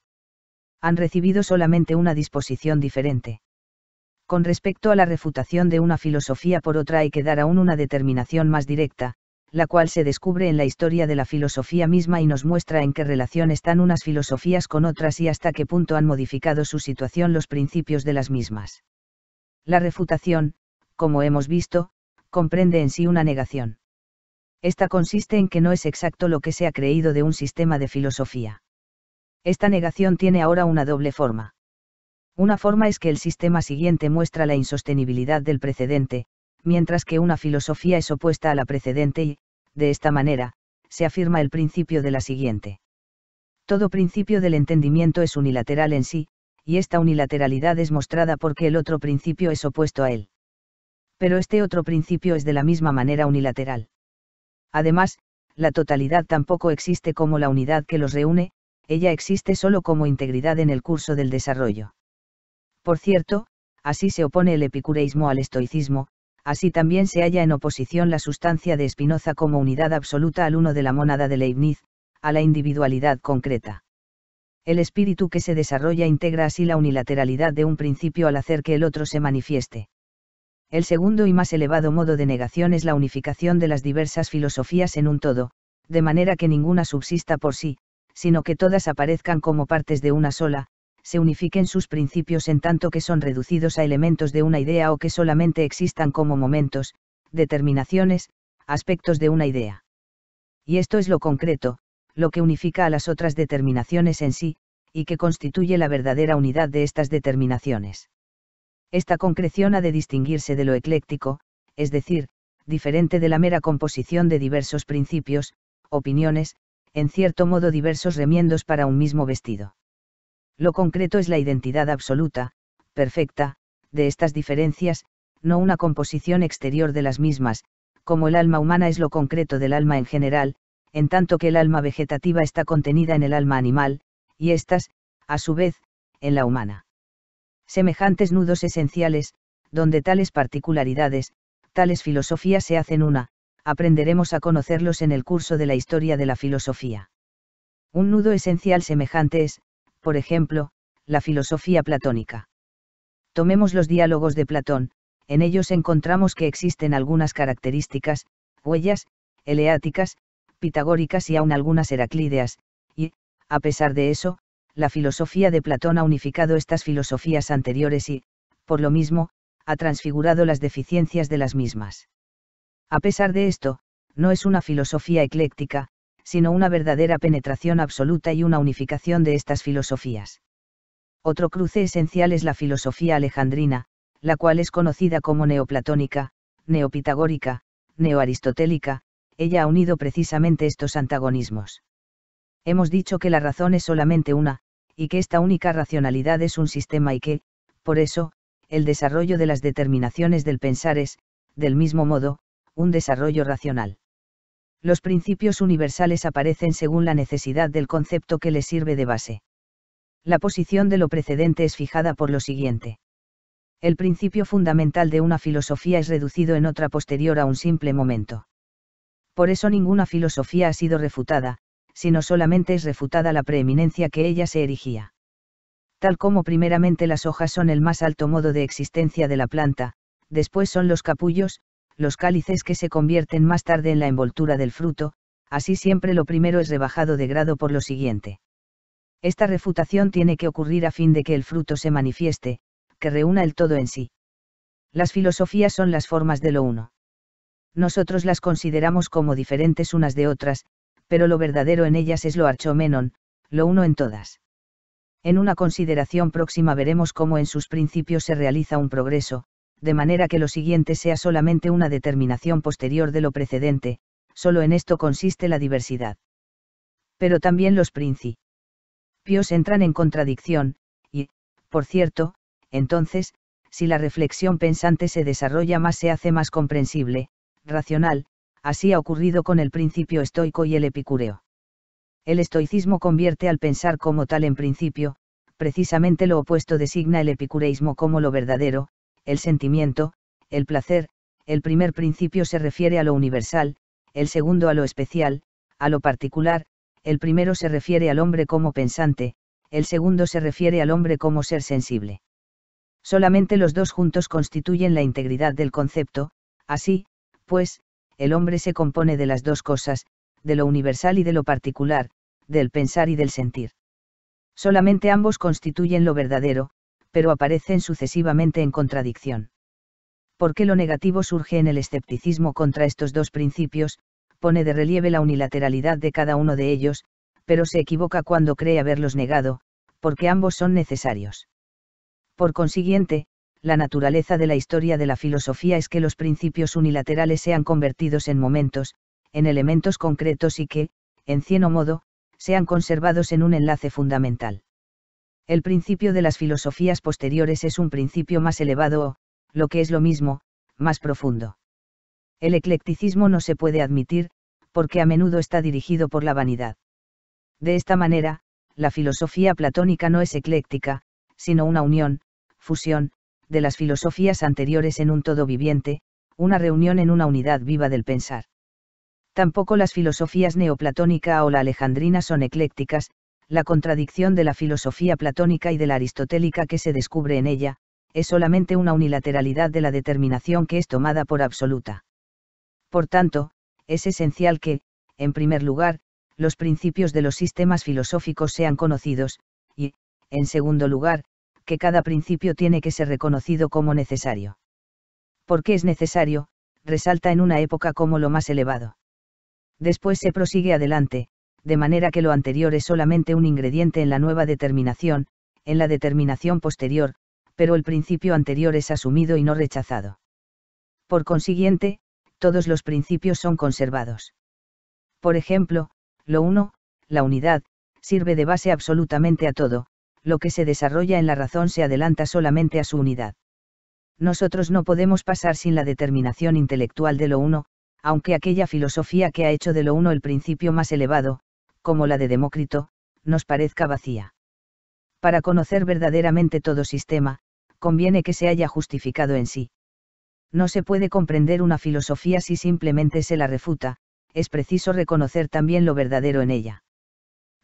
Han recibido solamente una disposición diferente. Con respecto a la refutación de una filosofía por otra hay que dar aún una determinación más directa, la cual se descubre en la historia de la filosofía misma y nos muestra en qué relación están unas filosofías con otras y hasta qué punto han modificado su situación los principios de las mismas. La refutación, como hemos visto, comprende en sí una negación. Esta consiste en que no es exacto lo que se ha creído de un sistema de filosofía. Esta negación tiene ahora una doble forma. Una forma es que el sistema siguiente muestra la insostenibilidad del precedente, mientras que una filosofía es opuesta a la precedente y, de esta manera, se afirma el principio de la siguiente. Todo principio del entendimiento es unilateral en sí, y esta unilateralidad es mostrada porque el otro principio es opuesto a él. Pero este otro principio es de la misma manera unilateral. Además, la totalidad tampoco existe como la unidad que los reúne, ella existe solo como integridad en el curso del desarrollo. Por cierto, así se opone el epicureísmo al estoicismo, así también se halla en oposición la sustancia de Spinoza como unidad absoluta al uno de la mónada de Leibniz, a la individualidad concreta. El espíritu que se desarrolla integra así la unilateralidad de un principio al hacer que el otro se manifieste. El segundo y más elevado modo de negación es la unificación de las diversas filosofías en un todo, de manera que ninguna subsista por sí, sino que todas aparezcan como partes de una sola, se unifiquen sus principios en tanto que son reducidos a elementos de una idea o que solamente existan como momentos, determinaciones, aspectos de una idea. Y esto es lo concreto, lo que unifica a las otras determinaciones en sí, y que constituye la verdadera unidad de estas determinaciones. Esta concreción ha de distinguirse de lo ecléctico, es decir, diferente de la mera composición de diversos principios, opiniones, en cierto modo diversos remiendos para un mismo vestido. Lo concreto es la identidad absoluta, perfecta, de estas diferencias, no una composición exterior de las mismas, como el alma humana es lo concreto del alma en general, en tanto que el alma vegetativa está contenida en el alma animal, y éstas, a su vez, en la humana semejantes nudos esenciales, donde tales particularidades, tales filosofías se hacen una, aprenderemos a conocerlos en el curso de la historia de la filosofía. Un nudo esencial semejante es, por ejemplo, la filosofía platónica. Tomemos los diálogos de Platón, en ellos encontramos que existen algunas características, huellas, eleáticas, pitagóricas y aún algunas heraclídeas, y, a pesar de eso, la filosofía de Platón ha unificado estas filosofías anteriores y, por lo mismo, ha transfigurado las deficiencias de las mismas. A pesar de esto, no es una filosofía ecléctica, sino una verdadera penetración absoluta y una unificación de estas filosofías. Otro cruce esencial es la filosofía alejandrina, la cual es conocida como neoplatónica, neopitagórica, neoaristotélica, ella ha unido precisamente estos antagonismos. Hemos dicho que la razón es solamente una, y que esta única racionalidad es un sistema y que, por eso, el desarrollo de las determinaciones del pensar es, del mismo modo, un desarrollo racional. Los principios universales aparecen según la necesidad del concepto que les sirve de base. La posición de lo precedente es fijada por lo siguiente. El principio fundamental de una filosofía es reducido en otra posterior a un simple momento. Por eso ninguna filosofía ha sido refutada, sino solamente es refutada la preeminencia que ella se erigía. Tal como primeramente las hojas son el más alto modo de existencia de la planta, después son los capullos, los cálices que se convierten más tarde en la envoltura del fruto, así siempre lo primero es rebajado de grado por lo siguiente. Esta refutación tiene que ocurrir a fin de que el fruto se manifieste, que reúna el todo en sí. Las filosofías son las formas de lo uno. Nosotros las consideramos como diferentes unas de otras, pero lo verdadero en ellas es lo archomenon, lo uno en todas. En una consideración próxima veremos cómo en sus principios se realiza un progreso, de manera que lo siguiente sea solamente una determinación posterior de lo precedente, solo en esto consiste la diversidad. Pero también los principios entran en contradicción, y, por cierto, entonces, si la reflexión pensante se desarrolla más se hace más comprensible, racional, así ha ocurrido con el principio estoico y el epicúreo. El estoicismo convierte al pensar como tal en principio, precisamente lo opuesto designa el epicureísmo como lo verdadero, el sentimiento, el placer, el primer principio se refiere a lo universal, el segundo a lo especial, a lo particular, el primero se refiere al hombre como pensante, el segundo se refiere al hombre como ser sensible. Solamente los dos juntos constituyen la integridad del concepto, así, pues, el hombre se compone de las dos cosas, de lo universal y de lo particular, del pensar y del sentir. Solamente ambos constituyen lo verdadero, pero aparecen sucesivamente en contradicción. Porque lo negativo surge en el escepticismo contra estos dos principios, pone de relieve la unilateralidad de cada uno de ellos, pero se equivoca cuando cree haberlos negado, porque ambos son necesarios. Por consiguiente, la naturaleza de la historia de la filosofía es que los principios unilaterales sean convertidos en momentos, en elementos concretos y que, en cierto modo, sean conservados en un enlace fundamental. El principio de las filosofías posteriores es un principio más elevado o, lo que es lo mismo, más profundo. El eclecticismo no se puede admitir, porque a menudo está dirigido por la vanidad. De esta manera, la filosofía platónica no es ecléctica, sino una unión, fusión, de las filosofías anteriores en un todo viviente, una reunión en una unidad viva del pensar. Tampoco las filosofías neoplatónica o la alejandrina son eclécticas, la contradicción de la filosofía platónica y de la aristotélica que se descubre en ella, es solamente una unilateralidad de la determinación que es tomada por absoluta. Por tanto, es esencial que, en primer lugar, los principios de los sistemas filosóficos sean conocidos, y, en segundo lugar, que cada principio tiene que ser reconocido como necesario. Porque es necesario, resalta en una época como lo más elevado. Después se prosigue adelante, de manera que lo anterior es solamente un ingrediente en la nueva determinación, en la determinación posterior, pero el principio anterior es asumido y no rechazado. Por consiguiente, todos los principios son conservados. Por ejemplo, lo uno, la unidad, sirve de base absolutamente a todo, lo que se desarrolla en la razón se adelanta solamente a su unidad. Nosotros no podemos pasar sin la determinación intelectual de lo uno, aunque aquella filosofía que ha hecho de lo uno el principio más elevado, como la de Demócrito, nos parezca vacía. Para conocer verdaderamente todo sistema, conviene que se haya justificado en sí. No se puede comprender una filosofía si simplemente se la refuta, es preciso reconocer también lo verdadero en ella.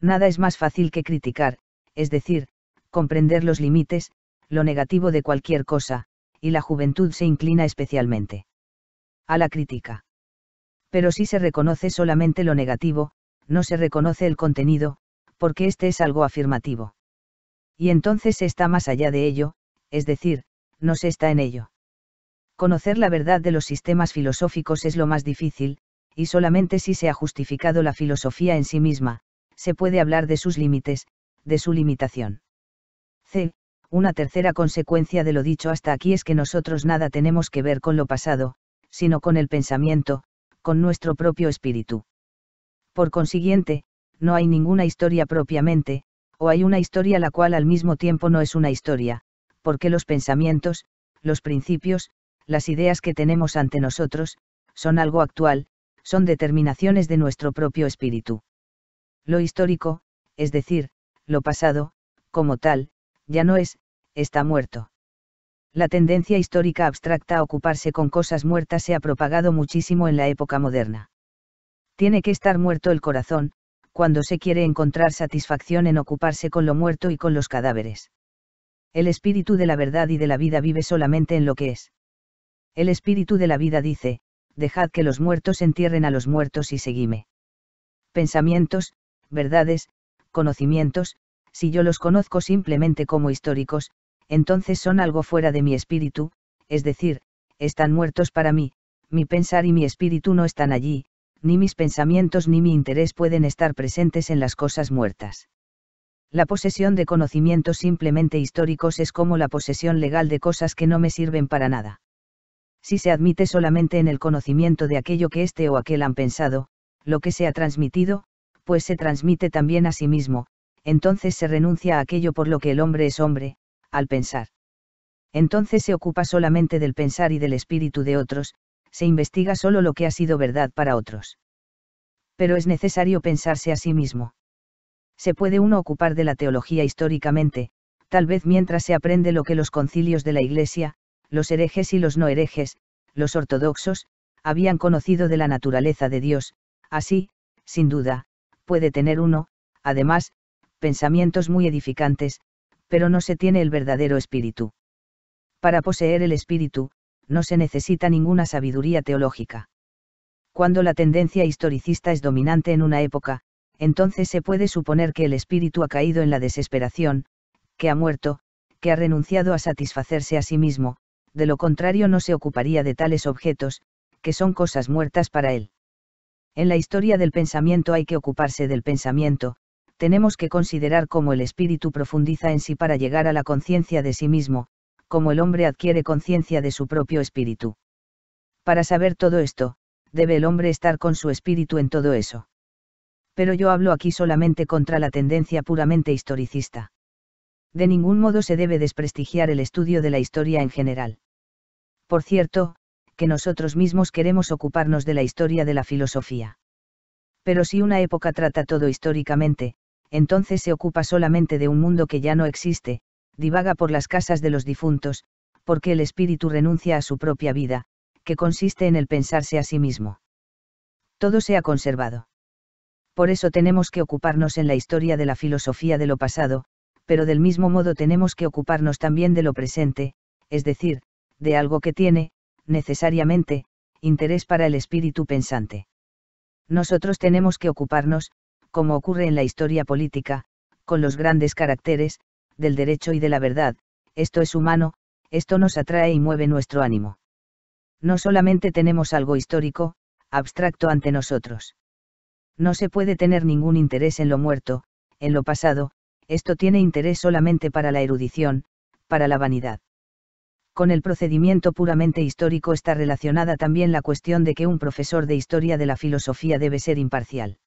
Nada es más fácil que criticar, es decir, comprender los límites, lo negativo de cualquier cosa, y la juventud se inclina especialmente a la crítica. Pero si se reconoce solamente lo negativo, no se reconoce el contenido, porque este es algo afirmativo. Y entonces se está más allá de ello, es decir, no se está en ello. Conocer la verdad de los sistemas filosóficos es lo más difícil, y solamente si se ha justificado la filosofía en sí misma, se puede hablar de sus límites, de su limitación. C. Una tercera consecuencia de lo dicho hasta aquí es que nosotros nada tenemos que ver con lo pasado, sino con el pensamiento, con nuestro propio espíritu. Por consiguiente, no hay ninguna historia propiamente, o hay una historia la cual al mismo tiempo no es una historia, porque los pensamientos, los principios, las ideas que tenemos ante nosotros, son algo actual, son determinaciones de nuestro propio espíritu. Lo histórico, es decir, lo pasado, como tal, ya no es, está muerto. La tendencia histórica abstracta a ocuparse con cosas muertas se ha propagado muchísimo en la época moderna. Tiene que estar muerto el corazón, cuando se quiere encontrar satisfacción en ocuparse con lo muerto y con los cadáveres. El espíritu de la verdad y de la vida vive solamente en lo que es. El espíritu de la vida dice, dejad que los muertos entierren a los muertos y seguime. Pensamientos, verdades, conocimientos, si yo los conozco simplemente como históricos, entonces son algo fuera de mi espíritu, es decir, están muertos para mí, mi pensar y mi espíritu no están allí, ni mis pensamientos ni mi interés pueden estar presentes en las cosas muertas. La posesión de conocimientos simplemente históricos es como la posesión legal de cosas que no me sirven para nada. Si se admite solamente en el conocimiento de aquello que éste o aquel han pensado, lo que se ha transmitido, pues se transmite también a sí mismo, entonces se renuncia a aquello por lo que el hombre es hombre, al pensar. Entonces se ocupa solamente del pensar y del espíritu de otros, se investiga solo lo que ha sido verdad para otros. Pero es necesario pensarse a sí mismo. Se puede uno ocupar de la teología históricamente, tal vez mientras se aprende lo que los concilios de la Iglesia, los herejes y los no herejes, los ortodoxos, habían conocido de la naturaleza de Dios, así, sin duda, puede tener uno, además, pensamientos muy edificantes, pero no se tiene el verdadero espíritu. Para poseer el espíritu, no se necesita ninguna sabiduría teológica. Cuando la tendencia historicista es dominante en una época, entonces se puede suponer que el espíritu ha caído en la desesperación, que ha muerto, que ha renunciado a satisfacerse a sí mismo, de lo contrario no se ocuparía de tales objetos, que son cosas muertas para él. En la historia del pensamiento hay que ocuparse del pensamiento, tenemos que considerar cómo el espíritu profundiza en sí para llegar a la conciencia de sí mismo, cómo el hombre adquiere conciencia de su propio espíritu. Para saber todo esto, debe el hombre estar con su espíritu en todo eso. Pero yo hablo aquí solamente contra la tendencia puramente historicista. De ningún modo se debe desprestigiar el estudio de la historia en general. Por cierto, que nosotros mismos queremos ocuparnos de la historia de la filosofía. Pero si una época trata todo históricamente, entonces se ocupa solamente de un mundo que ya no existe, divaga por las casas de los difuntos, porque el espíritu renuncia a su propia vida, que consiste en el pensarse a sí mismo. Todo se ha conservado. Por eso tenemos que ocuparnos en la historia de la filosofía de lo pasado, pero del mismo modo tenemos que ocuparnos también de lo presente, es decir, de algo que tiene, necesariamente, interés para el espíritu pensante. Nosotros tenemos que ocuparnos, como ocurre en la historia política, con los grandes caracteres, del derecho y de la verdad, esto es humano, esto nos atrae y mueve nuestro ánimo. No solamente tenemos algo histórico, abstracto ante nosotros. No se puede tener ningún interés en lo muerto, en lo pasado, esto tiene interés solamente para la erudición, para la vanidad. Con el procedimiento puramente histórico está relacionada también la cuestión de que un profesor de historia de la filosofía debe ser imparcial.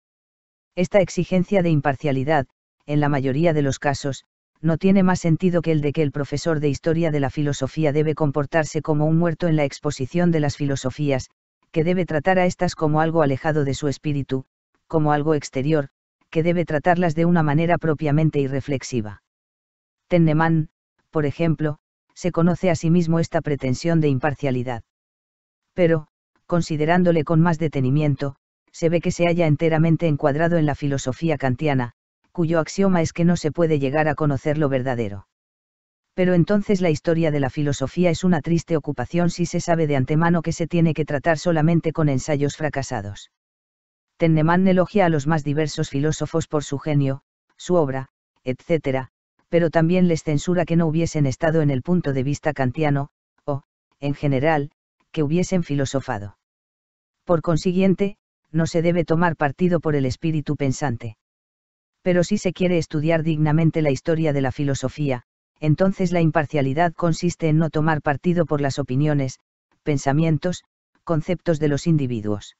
Esta exigencia de imparcialidad, en la mayoría de los casos, no tiene más sentido que el de que el profesor de historia de la filosofía debe comportarse como un muerto en la exposición de las filosofías, que debe tratar a estas como algo alejado de su espíritu, como algo exterior, que debe tratarlas de una manera propiamente irreflexiva. Tennemann, por ejemplo, se conoce a sí mismo esta pretensión de imparcialidad. Pero, considerándole con más detenimiento, se ve que se halla enteramente encuadrado en la filosofía kantiana, cuyo axioma es que no se puede llegar a conocer lo verdadero. Pero entonces la historia de la filosofía es una triste ocupación si se sabe de antemano que se tiene que tratar solamente con ensayos fracasados. Tennemann elogia a los más diversos filósofos por su genio, su obra, etc., pero también les censura que no hubiesen estado en el punto de vista kantiano, o, en general, que hubiesen filosofado. Por consiguiente, no se debe tomar partido por el espíritu pensante. Pero si se quiere estudiar dignamente la historia de la filosofía, entonces la imparcialidad consiste en no tomar partido por las opiniones, pensamientos, conceptos de los individuos.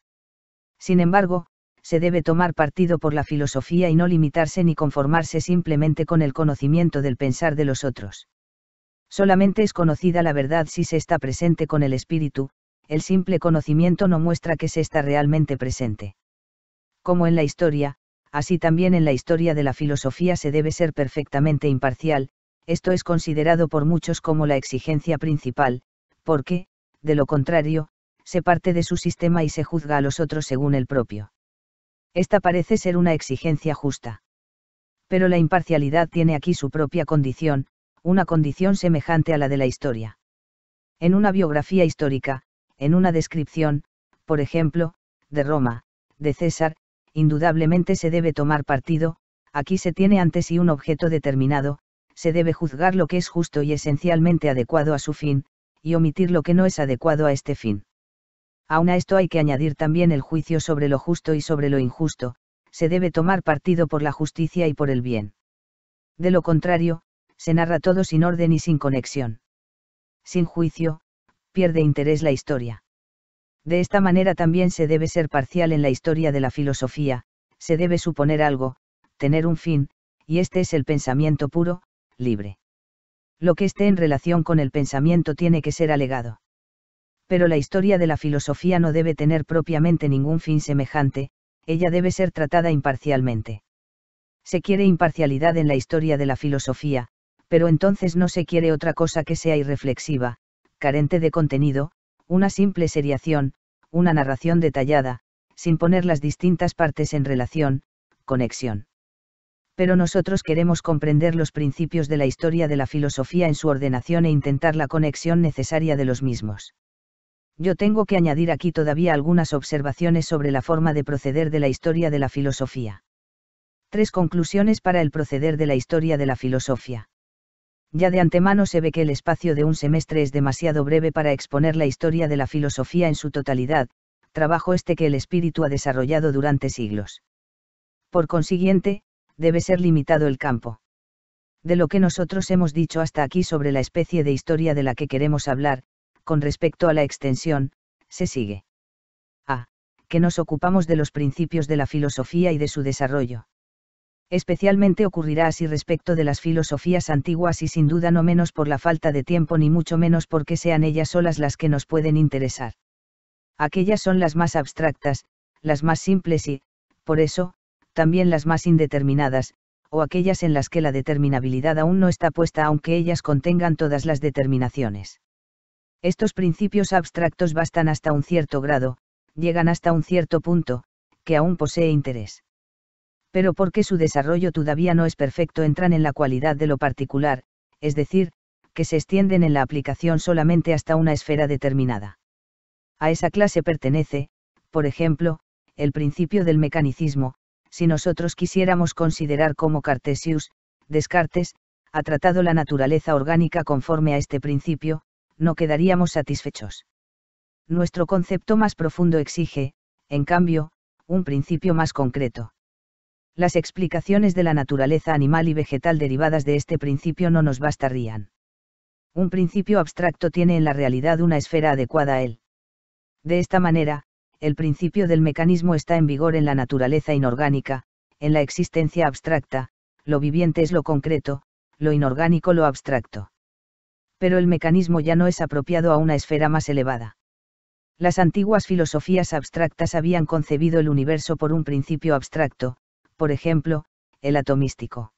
Sin embargo, se debe tomar partido por la filosofía y no limitarse ni conformarse simplemente con el conocimiento del pensar de los otros. Solamente es conocida la verdad si se está presente con el espíritu, el simple conocimiento no muestra que se está realmente presente. Como en la historia, así también en la historia de la filosofía se debe ser perfectamente imparcial, esto es considerado por muchos como la exigencia principal, porque, de lo contrario, se parte de su sistema y se juzga a los otros según el propio. Esta parece ser una exigencia justa. Pero la imparcialidad tiene aquí su propia condición, una condición semejante a la de la historia. En una biografía histórica, en una descripción, por ejemplo, de Roma, de César, indudablemente se debe tomar partido, aquí se tiene ante sí un objeto determinado, se debe juzgar lo que es justo y esencialmente adecuado a su fin, y omitir lo que no es adecuado a este fin. Aún a esto hay que añadir también el juicio sobre lo justo y sobre lo injusto, se debe tomar partido por la justicia y por el bien. De lo contrario, se narra todo sin orden y sin conexión. Sin juicio, pierde interés la historia. De esta manera también se debe ser parcial en la historia de la filosofía, se debe suponer algo, tener un fin, y este es el pensamiento puro, libre. Lo que esté en relación con el pensamiento tiene que ser alegado pero la historia de la filosofía no debe tener propiamente ningún fin semejante, ella debe ser tratada imparcialmente. Se quiere imparcialidad en la historia de la filosofía, pero entonces no se quiere otra cosa que sea irreflexiva, carente de contenido, una simple seriación, una narración detallada, sin poner las distintas partes en relación, conexión. Pero nosotros queremos comprender los principios de la historia de la filosofía en su ordenación e intentar la conexión necesaria de los mismos yo tengo que añadir aquí todavía algunas observaciones sobre la forma de proceder de la historia de la filosofía. Tres conclusiones para el proceder de la historia de la filosofía. Ya de antemano se ve que el espacio de un semestre es demasiado breve para exponer la historia de la filosofía en su totalidad, trabajo este que el espíritu ha desarrollado durante siglos. Por consiguiente, debe ser limitado el campo. De lo que nosotros hemos dicho hasta aquí sobre la especie de historia de la que queremos hablar, con respecto a la extensión, se sigue. A. Ah, que nos ocupamos de los principios de la filosofía y de su desarrollo. Especialmente ocurrirá así respecto de las filosofías antiguas y sin duda no menos por la falta de tiempo ni mucho menos porque sean ellas solas las que nos pueden interesar. Aquellas son las más abstractas, las más simples y, por eso, también las más indeterminadas, o aquellas en las que la determinabilidad aún no está puesta aunque ellas contengan todas las determinaciones. Estos principios abstractos bastan hasta un cierto grado, llegan hasta un cierto punto, que aún posee interés. Pero porque su desarrollo todavía no es perfecto entran en la cualidad de lo particular, es decir, que se extienden en la aplicación solamente hasta una esfera determinada. A esa clase pertenece, por ejemplo, el principio del mecanicismo, si nosotros quisiéramos considerar cómo Cartesius, Descartes, ha tratado la naturaleza orgánica conforme a este principio, no quedaríamos satisfechos. Nuestro concepto más profundo exige, en cambio, un principio más concreto. Las explicaciones de la naturaleza animal y vegetal derivadas de este principio no nos bastarían. Un principio abstracto tiene en la realidad una esfera adecuada a él. De esta manera, el principio del mecanismo está en vigor en la naturaleza inorgánica, en la existencia abstracta, lo viviente es lo concreto, lo inorgánico lo abstracto pero el mecanismo ya no es apropiado a una esfera más elevada. Las antiguas filosofías abstractas habían concebido el universo por un principio abstracto, por ejemplo, el atomístico.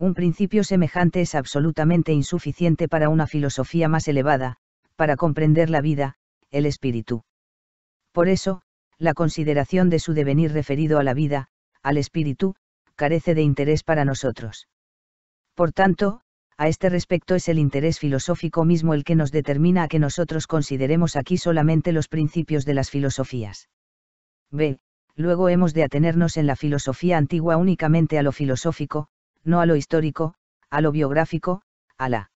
Un principio semejante es absolutamente insuficiente para una filosofía más elevada, para comprender la vida, el espíritu. Por eso, la consideración de su devenir referido a la vida, al espíritu, carece de interés para nosotros. Por tanto, a este respecto es el interés filosófico mismo el que nos determina a que nosotros consideremos aquí solamente los principios de las filosofías. B. Luego hemos de atenernos en la filosofía antigua únicamente a lo filosófico, no a lo histórico, a lo biográfico, a la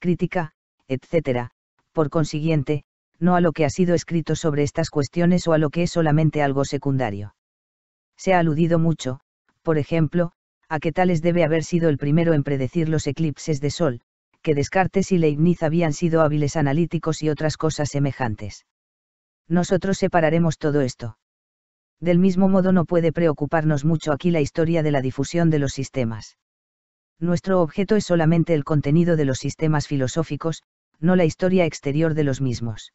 crítica, etc., por consiguiente, no a lo que ha sido escrito sobre estas cuestiones o a lo que es solamente algo secundario. Se ha aludido mucho, por ejemplo, a tales debe haber sido el primero en predecir los eclipses de Sol, que Descartes y Leibniz habían sido hábiles analíticos y otras cosas semejantes. Nosotros separaremos todo esto. Del mismo modo no puede preocuparnos mucho aquí la historia de la difusión de los sistemas. Nuestro objeto es solamente el contenido de los sistemas filosóficos, no la historia exterior de los mismos.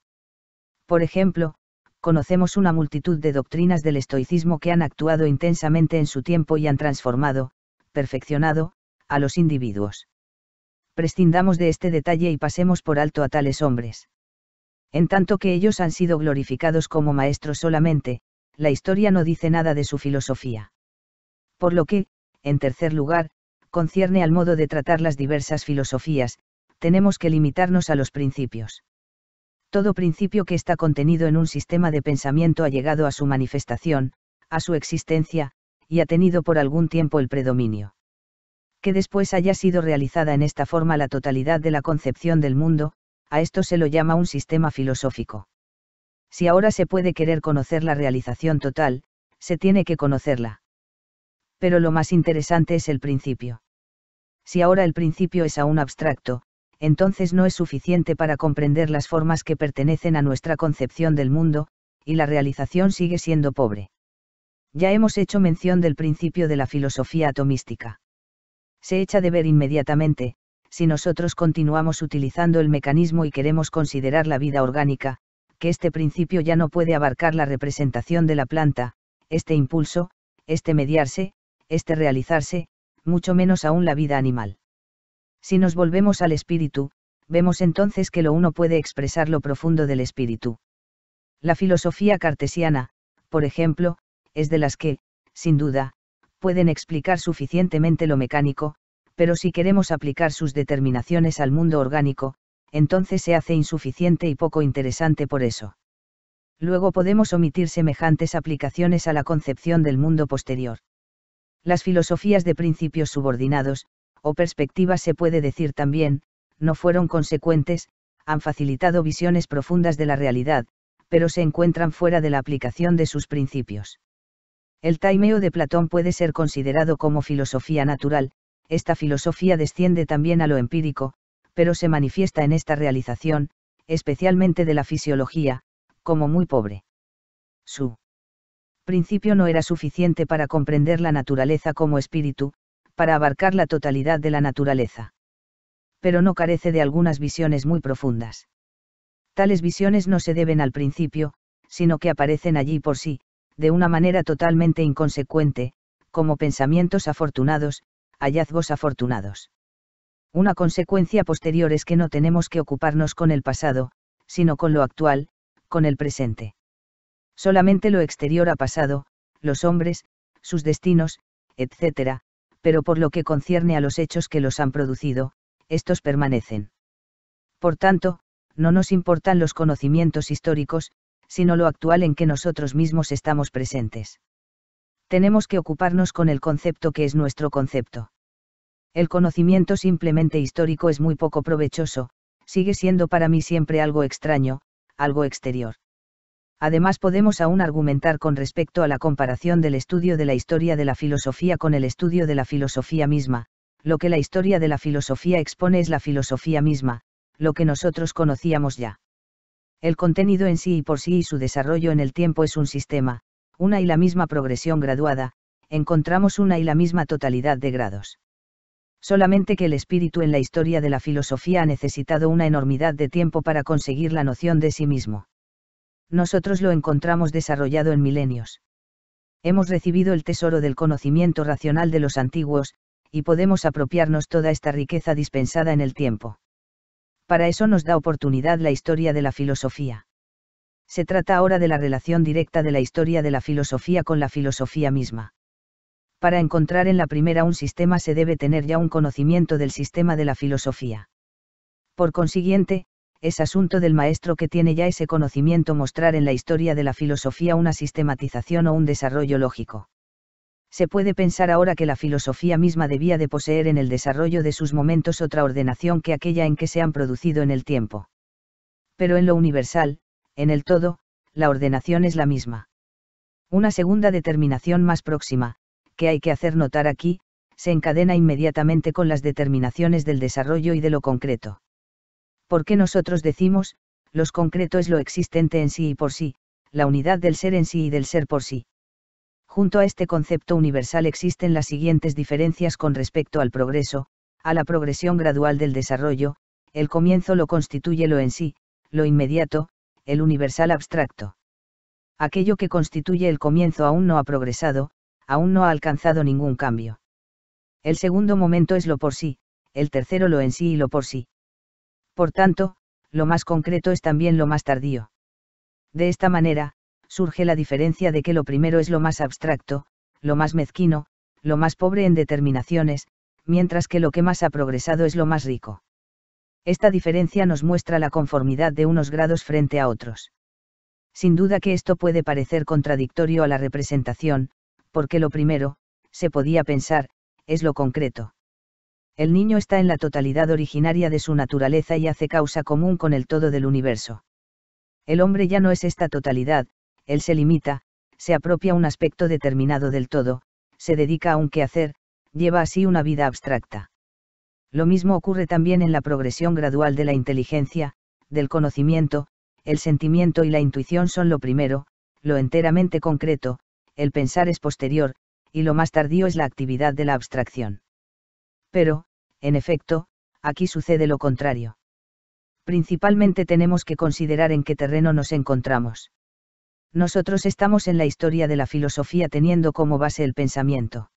Por ejemplo, conocemos una multitud de doctrinas del estoicismo que han actuado intensamente en su tiempo y han transformado, perfeccionado, a los individuos. Prescindamos de este detalle y pasemos por alto a tales hombres. En tanto que ellos han sido glorificados como maestros solamente, la historia no dice nada de su filosofía. Por lo que, en tercer lugar, concierne al modo de tratar las diversas filosofías, tenemos que limitarnos a los principios. Todo principio que está contenido en un sistema de pensamiento ha llegado a su manifestación, a su existencia, y ha tenido por algún tiempo el predominio. Que después haya sido realizada en esta forma la totalidad de la concepción del mundo, a esto se lo llama un sistema filosófico. Si ahora se puede querer conocer la realización total, se tiene que conocerla. Pero lo más interesante es el principio. Si ahora el principio es aún abstracto, entonces no es suficiente para comprender las formas que pertenecen a nuestra concepción del mundo, y la realización sigue siendo pobre. Ya hemos hecho mención del principio de la filosofía atomística. Se echa de ver inmediatamente, si nosotros continuamos utilizando el mecanismo y queremos considerar la vida orgánica, que este principio ya no puede abarcar la representación de la planta, este impulso, este mediarse, este realizarse, mucho menos aún la vida animal. Si nos volvemos al espíritu, vemos entonces que lo uno puede expresar lo profundo del espíritu. La filosofía cartesiana, por ejemplo, es de las que, sin duda, pueden explicar suficientemente lo mecánico, pero si queremos aplicar sus determinaciones al mundo orgánico, entonces se hace insuficiente y poco interesante por eso. Luego podemos omitir semejantes aplicaciones a la concepción del mundo posterior. Las filosofías de principios subordinados, o perspectivas se puede decir también, no fueron consecuentes, han facilitado visiones profundas de la realidad, pero se encuentran fuera de la aplicación de sus principios. El taimeo de Platón puede ser considerado como filosofía natural, esta filosofía desciende también a lo empírico, pero se manifiesta en esta realización, especialmente de la fisiología, como muy pobre. Su principio no era suficiente para comprender la naturaleza como espíritu, para abarcar la totalidad de la naturaleza. Pero no carece de algunas visiones muy profundas. Tales visiones no se deben al principio, sino que aparecen allí por sí, de una manera totalmente inconsecuente, como pensamientos afortunados, hallazgos afortunados. Una consecuencia posterior es que no tenemos que ocuparnos con el pasado, sino con lo actual, con el presente. Solamente lo exterior ha pasado, los hombres, sus destinos, etc., pero por lo que concierne a los hechos que los han producido, estos permanecen. Por tanto, no nos importan los conocimientos históricos, sino lo actual en que nosotros mismos estamos presentes. Tenemos que ocuparnos con el concepto que es nuestro concepto. El conocimiento simplemente histórico es muy poco provechoso, sigue siendo para mí siempre algo extraño, algo exterior. Además podemos aún argumentar con respecto a la comparación del estudio de la historia de la filosofía con el estudio de la filosofía misma, lo que la historia de la filosofía expone es la filosofía misma, lo que nosotros conocíamos ya. El contenido en sí y por sí y su desarrollo en el tiempo es un sistema, una y la misma progresión graduada, encontramos una y la misma totalidad de grados. Solamente que el espíritu en la historia de la filosofía ha necesitado una enormidad de tiempo para conseguir la noción de sí mismo. Nosotros lo encontramos desarrollado en milenios. Hemos recibido el tesoro del conocimiento racional de los antiguos, y podemos apropiarnos toda esta riqueza dispensada en el tiempo para eso nos da oportunidad la historia de la filosofía. Se trata ahora de la relación directa de la historia de la filosofía con la filosofía misma. Para encontrar en la primera un sistema se debe tener ya un conocimiento del sistema de la filosofía. Por consiguiente, es asunto del maestro que tiene ya ese conocimiento mostrar en la historia de la filosofía una sistematización o un desarrollo lógico se puede pensar ahora que la filosofía misma debía de poseer en el desarrollo de sus momentos otra ordenación que aquella en que se han producido en el tiempo. Pero en lo universal, en el todo, la ordenación es la misma. Una segunda determinación más próxima, que hay que hacer notar aquí, se encadena inmediatamente con las determinaciones del desarrollo y de lo concreto. Porque nosotros decimos, los concreto es lo existente en sí y por sí, la unidad del ser en sí y del ser por sí. Junto a este concepto universal existen las siguientes diferencias con respecto al progreso, a la progresión gradual del desarrollo, el comienzo lo constituye lo en sí, lo inmediato, el universal abstracto. Aquello que constituye el comienzo aún no ha progresado, aún no ha alcanzado ningún cambio. El segundo momento es lo por sí, el tercero lo en sí y lo por sí. Por tanto, lo más concreto es también lo más tardío. De esta manera, surge la diferencia de que lo primero es lo más abstracto, lo más mezquino, lo más pobre en determinaciones, mientras que lo que más ha progresado es lo más rico. Esta diferencia nos muestra la conformidad de unos grados frente a otros. Sin duda que esto puede parecer contradictorio a la representación, porque lo primero, se podía pensar, es lo concreto. El niño está en la totalidad originaria de su naturaleza y hace causa común con el todo del universo. El hombre ya no es esta totalidad, él se limita, se apropia un aspecto determinado del todo, se dedica a un quehacer, lleva así una vida abstracta. Lo mismo ocurre también en la progresión gradual de la inteligencia, del conocimiento, el sentimiento y la intuición son lo primero, lo enteramente concreto, el pensar es posterior, y lo más tardío es la actividad de la abstracción. Pero, en efecto, aquí sucede lo contrario. Principalmente tenemos que considerar en qué terreno nos encontramos. Nosotros estamos en la historia de la filosofía teniendo como base el pensamiento.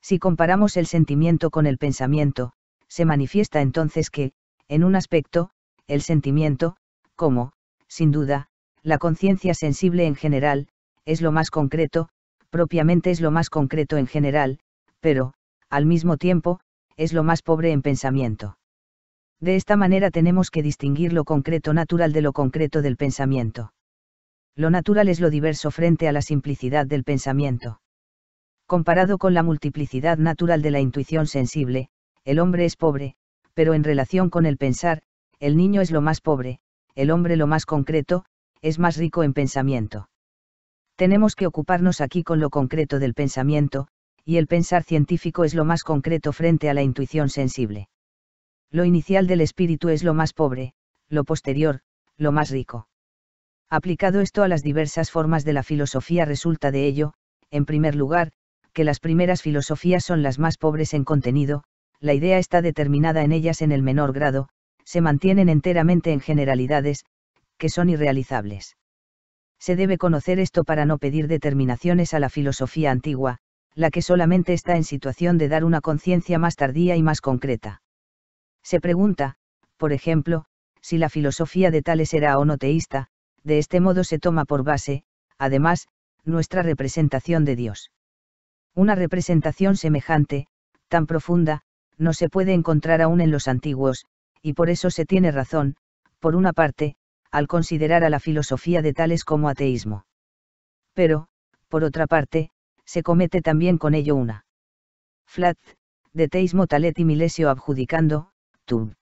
Si comparamos el sentimiento con el pensamiento, se manifiesta entonces que, en un aspecto, el sentimiento, como, sin duda, la conciencia sensible en general, es lo más concreto, propiamente es lo más concreto en general, pero, al mismo tiempo, es lo más pobre en pensamiento. De esta manera tenemos que distinguir lo concreto natural de lo concreto del pensamiento. Lo natural es lo diverso frente a la simplicidad del pensamiento. Comparado con la multiplicidad natural de la intuición sensible, el hombre es pobre, pero en relación con el pensar, el niño es lo más pobre, el hombre lo más concreto, es más rico en pensamiento. Tenemos que ocuparnos aquí con lo concreto del pensamiento, y el pensar científico es lo más concreto frente a la intuición sensible. Lo inicial del espíritu es lo más pobre, lo posterior, lo más rico. Aplicado esto a las diversas formas de la filosofía resulta de ello, en primer lugar, que las primeras filosofías son las más pobres en contenido, la idea está determinada en ellas en el menor grado, se mantienen enteramente en generalidades, que son irrealizables. Se debe conocer esto para no pedir determinaciones a la filosofía antigua, la que solamente está en situación de dar una conciencia más tardía y más concreta. Se pregunta, por ejemplo, si la filosofía de Tales era o no teísta, de este modo se toma por base, además, nuestra representación de Dios. Una representación semejante, tan profunda, no se puede encontrar aún en los antiguos, y por eso se tiene razón, por una parte, al considerar a la filosofía de tales como ateísmo. Pero, por otra parte, se comete también con ello una. Flat, de teísmo talet y milesio adjudicando, tu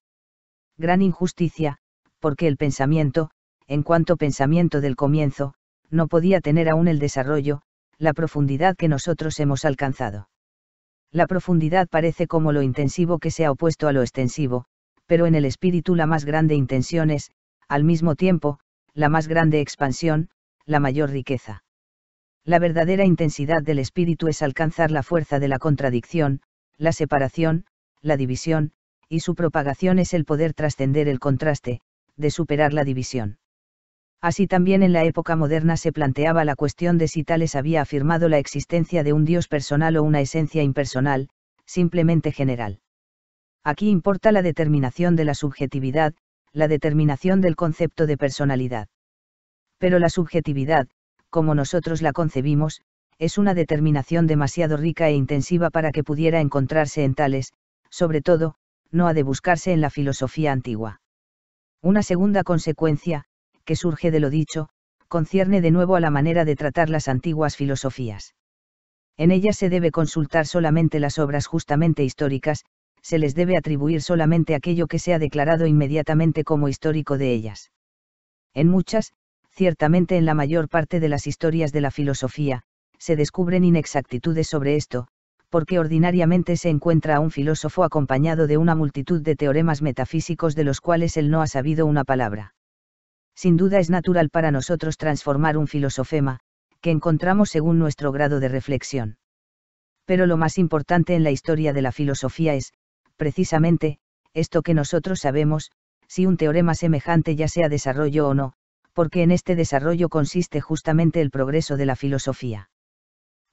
Gran injusticia, porque el pensamiento, en cuanto pensamiento del comienzo, no podía tener aún el desarrollo, la profundidad que nosotros hemos alcanzado. La profundidad parece como lo intensivo que se ha opuesto a lo extensivo, pero en el espíritu la más grande intención es, al mismo tiempo, la más grande expansión, la mayor riqueza. La verdadera intensidad del espíritu es alcanzar la fuerza de la contradicción, la separación, la división, y su propagación es el poder trascender el contraste, de superar la división. Así también en la época moderna se planteaba la cuestión de si Tales había afirmado la existencia de un Dios personal o una esencia impersonal, simplemente general. Aquí importa la determinación de la subjetividad, la determinación del concepto de personalidad. Pero la subjetividad, como nosotros la concebimos, es una determinación demasiado rica e intensiva para que pudiera encontrarse en Tales, sobre todo, no ha de buscarse en la filosofía antigua. Una segunda consecuencia, que surge de lo dicho, concierne de nuevo a la manera de tratar las antiguas filosofías. En ellas se debe consultar solamente las obras justamente históricas, se les debe atribuir solamente aquello que se ha declarado inmediatamente como histórico de ellas. En muchas, ciertamente en la mayor parte de las historias de la filosofía, se descubren inexactitudes sobre esto, porque ordinariamente se encuentra a un filósofo acompañado de una multitud de teoremas metafísicos de los cuales él no ha sabido una palabra sin duda es natural para nosotros transformar un filosofema, que encontramos según nuestro grado de reflexión. Pero lo más importante en la historia de la filosofía es, precisamente, esto que nosotros sabemos, si un teorema semejante ya sea desarrollo o no, porque en este desarrollo consiste justamente el progreso de la filosofía.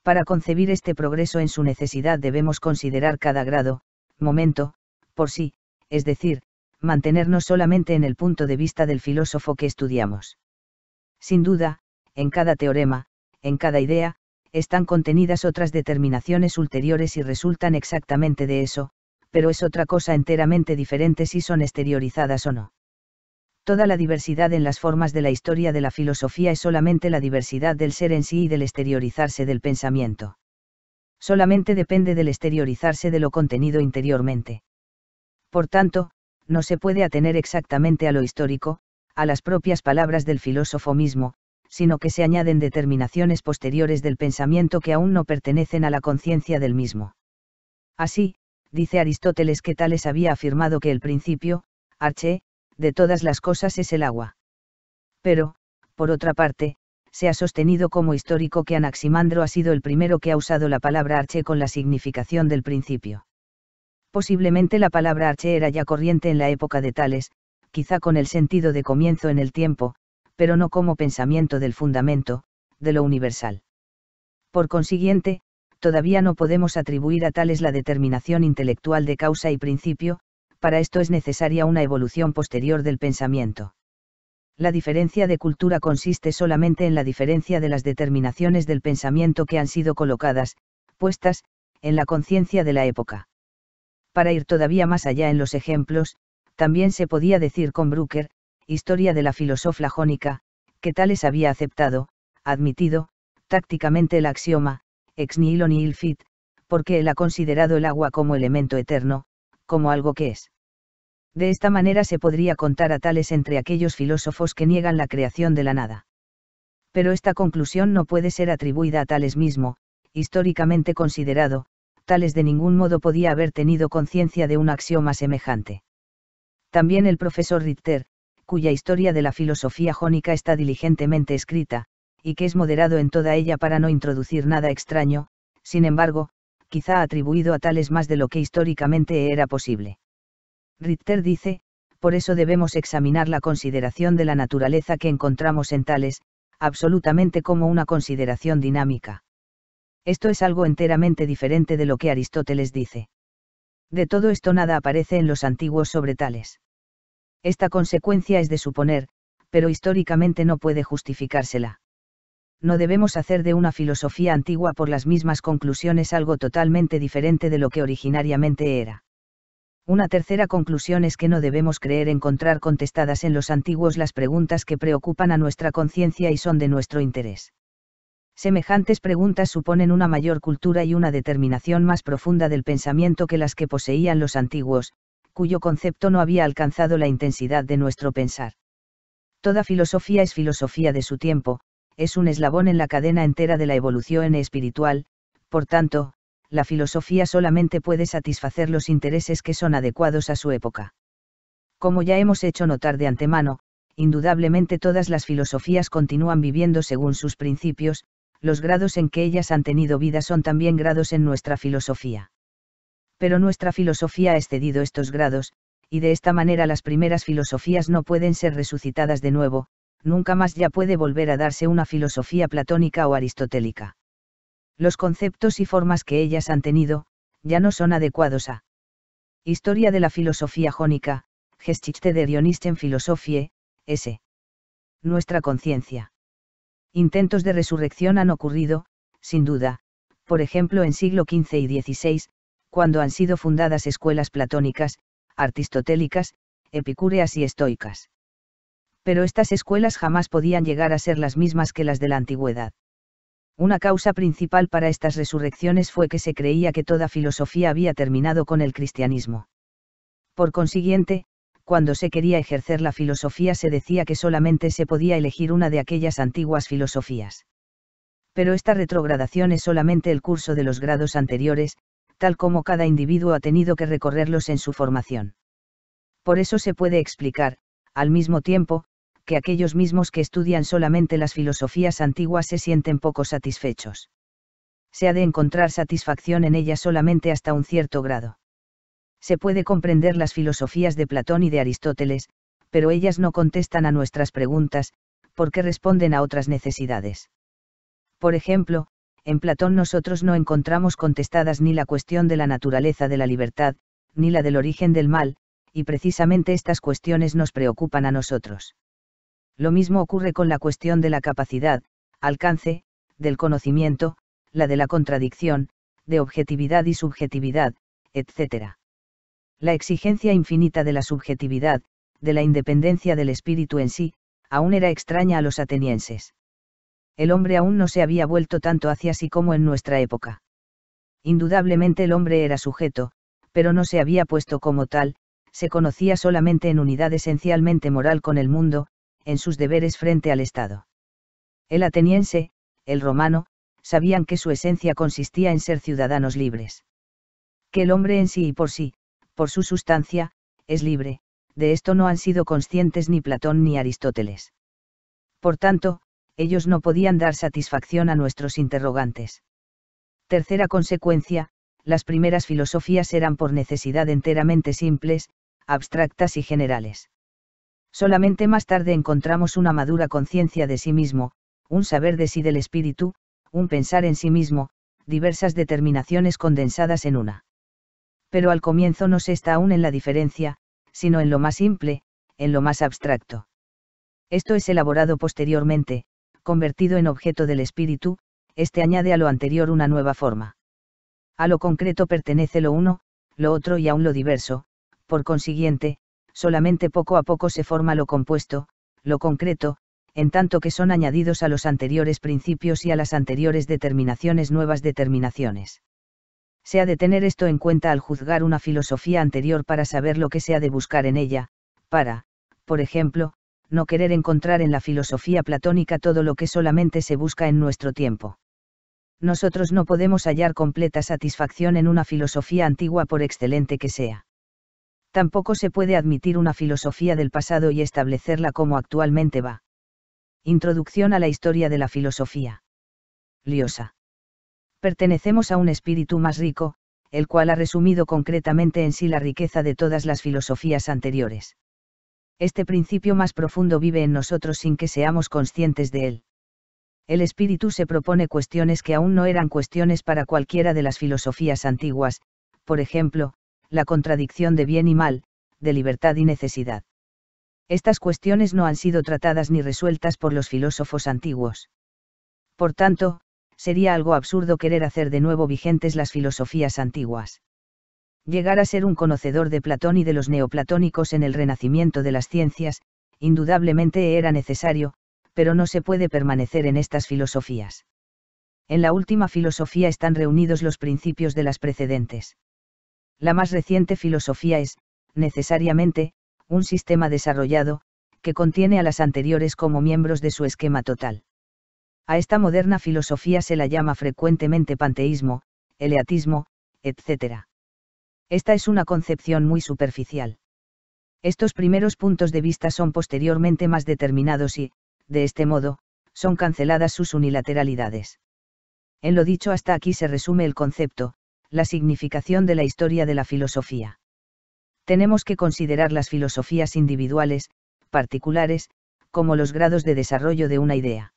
Para concebir este progreso en su necesidad debemos considerar cada grado, momento, por sí, es decir, mantenernos solamente en el punto de vista del filósofo que estudiamos. Sin duda, en cada teorema, en cada idea, están contenidas otras determinaciones ulteriores y resultan exactamente de eso, pero es otra cosa enteramente diferente si son exteriorizadas o no. Toda la diversidad en las formas de la historia de la filosofía es solamente la diversidad del ser en sí y del exteriorizarse del pensamiento. Solamente depende del exteriorizarse de lo contenido interiormente. Por tanto, no se puede atener exactamente a lo histórico, a las propias palabras del filósofo mismo, sino que se añaden determinaciones posteriores del pensamiento que aún no pertenecen a la conciencia del mismo. Así, dice Aristóteles que Tales había afirmado que el principio, arche, de todas las cosas es el agua. Pero, por otra parte, se ha sostenido como histórico que Anaximandro ha sido el primero que ha usado la palabra arche con la significación del principio. Posiblemente la palabra arche era ya corriente en la época de Tales, quizá con el sentido de comienzo en el tiempo, pero no como pensamiento del fundamento, de lo universal. Por consiguiente, todavía no podemos atribuir a Tales la determinación intelectual de causa y principio, para esto es necesaria una evolución posterior del pensamiento. La diferencia de cultura consiste solamente en la diferencia de las determinaciones del pensamiento que han sido colocadas, puestas, en la conciencia de la época. Para ir todavía más allá en los ejemplos, también se podía decir con Brooker, historia de la filosofía jónica, que Tales había aceptado, admitido, tácticamente el axioma, ex nihilo nihil fit, porque él ha considerado el agua como elemento eterno, como algo que es. De esta manera se podría contar a tales entre aquellos filósofos que niegan la creación de la nada. Pero esta conclusión no puede ser atribuida a tales mismo, históricamente considerado, Tales de ningún modo podía haber tenido conciencia de un axioma semejante. También el profesor Ritter, cuya historia de la filosofía jónica está diligentemente escrita, y que es moderado en toda ella para no introducir nada extraño, sin embargo, quizá ha atribuido a tales más de lo que históricamente era posible. Ritter dice, por eso debemos examinar la consideración de la naturaleza que encontramos en tales, absolutamente como una consideración dinámica. Esto es algo enteramente diferente de lo que Aristóteles dice. De todo esto nada aparece en los antiguos sobre tales. Esta consecuencia es de suponer, pero históricamente no puede justificársela. No debemos hacer de una filosofía antigua por las mismas conclusiones algo totalmente diferente de lo que originariamente era. Una tercera conclusión es que no debemos creer encontrar contestadas en los antiguos las preguntas que preocupan a nuestra conciencia y son de nuestro interés. Semejantes preguntas suponen una mayor cultura y una determinación más profunda del pensamiento que las que poseían los antiguos, cuyo concepto no había alcanzado la intensidad de nuestro pensar. Toda filosofía es filosofía de su tiempo, es un eslabón en la cadena entera de la evolución espiritual, por tanto, la filosofía solamente puede satisfacer los intereses que son adecuados a su época. Como ya hemos hecho notar de antemano, indudablemente todas las filosofías continúan viviendo según sus principios, los grados en que ellas han tenido vida son también grados en nuestra filosofía. Pero nuestra filosofía ha excedido estos grados, y de esta manera las primeras filosofías no pueden ser resucitadas de nuevo, nunca más ya puede volver a darse una filosofía platónica o aristotélica. Los conceptos y formas que ellas han tenido, ya no son adecuados a. Historia de la filosofía jónica, Geschichte der Dionisten Philosophie, S. Nuestra conciencia. Intentos de resurrección han ocurrido, sin duda, por ejemplo en siglo XV y XVI, cuando han sido fundadas escuelas platónicas, aristotélicas, epicúreas y estoicas. Pero estas escuelas jamás podían llegar a ser las mismas que las de la antigüedad. Una causa principal para estas resurrecciones fue que se creía que toda filosofía había terminado con el cristianismo. Por consiguiente, cuando se quería ejercer la filosofía se decía que solamente se podía elegir una de aquellas antiguas filosofías. Pero esta retrogradación es solamente el curso de los grados anteriores, tal como cada individuo ha tenido que recorrerlos en su formación. Por eso se puede explicar, al mismo tiempo, que aquellos mismos que estudian solamente las filosofías antiguas se sienten poco satisfechos. Se ha de encontrar satisfacción en ellas solamente hasta un cierto grado se puede comprender las filosofías de Platón y de Aristóteles, pero ellas no contestan a nuestras preguntas, porque responden a otras necesidades. Por ejemplo, en Platón nosotros no encontramos contestadas ni la cuestión de la naturaleza de la libertad, ni la del origen del mal, y precisamente estas cuestiones nos preocupan a nosotros. Lo mismo ocurre con la cuestión de la capacidad, alcance, del conocimiento, la de la contradicción, de objetividad y subjetividad, etc la exigencia infinita de la subjetividad, de la independencia del espíritu en sí, aún era extraña a los atenienses. El hombre aún no se había vuelto tanto hacia sí como en nuestra época. Indudablemente el hombre era sujeto, pero no se había puesto como tal, se conocía solamente en unidad esencialmente moral con el mundo, en sus deberes frente al Estado. El ateniense, el romano, sabían que su esencia consistía en ser ciudadanos libres. Que el hombre en sí y por sí, por su sustancia, es libre, de esto no han sido conscientes ni Platón ni Aristóteles. Por tanto, ellos no podían dar satisfacción a nuestros interrogantes. Tercera consecuencia, las primeras filosofías eran por necesidad enteramente simples, abstractas y generales. Solamente más tarde encontramos una madura conciencia de sí mismo, un saber de sí del espíritu, un pensar en sí mismo, diversas determinaciones condensadas en una pero al comienzo no se está aún en la diferencia, sino en lo más simple, en lo más abstracto. Esto es elaborado posteriormente, convertido en objeto del espíritu, este añade a lo anterior una nueva forma. A lo concreto pertenece lo uno, lo otro y aún lo diverso, por consiguiente, solamente poco a poco se forma lo compuesto, lo concreto, en tanto que son añadidos a los anteriores principios y a las anteriores determinaciones nuevas determinaciones se ha de tener esto en cuenta al juzgar una filosofía anterior para saber lo que se ha de buscar en ella, para, por ejemplo, no querer encontrar en la filosofía platónica todo lo que solamente se busca en nuestro tiempo. Nosotros no podemos hallar completa satisfacción en una filosofía antigua por excelente que sea. Tampoco se puede admitir una filosofía del pasado y establecerla como actualmente va. Introducción a la historia de la filosofía. Liosa pertenecemos a un espíritu más rico, el cual ha resumido concretamente en sí la riqueza de todas las filosofías anteriores. Este principio más profundo vive en nosotros sin que seamos conscientes de él. El espíritu se propone cuestiones que aún no eran cuestiones para cualquiera de las filosofías antiguas, por ejemplo, la contradicción de bien y mal, de libertad y necesidad. Estas cuestiones no han sido tratadas ni resueltas por los filósofos antiguos. Por tanto, sería algo absurdo querer hacer de nuevo vigentes las filosofías antiguas. Llegar a ser un conocedor de Platón y de los neoplatónicos en el renacimiento de las ciencias, indudablemente era necesario, pero no se puede permanecer en estas filosofías. En la última filosofía están reunidos los principios de las precedentes. La más reciente filosofía es, necesariamente, un sistema desarrollado, que contiene a las anteriores como miembros de su esquema total. A esta moderna filosofía se la llama frecuentemente panteísmo, eleatismo, etc. Esta es una concepción muy superficial. Estos primeros puntos de vista son posteriormente más determinados y, de este modo, son canceladas sus unilateralidades. En lo dicho hasta aquí se resume el concepto, la significación de la historia de la filosofía. Tenemos que considerar las filosofías individuales, particulares, como los grados de desarrollo de una idea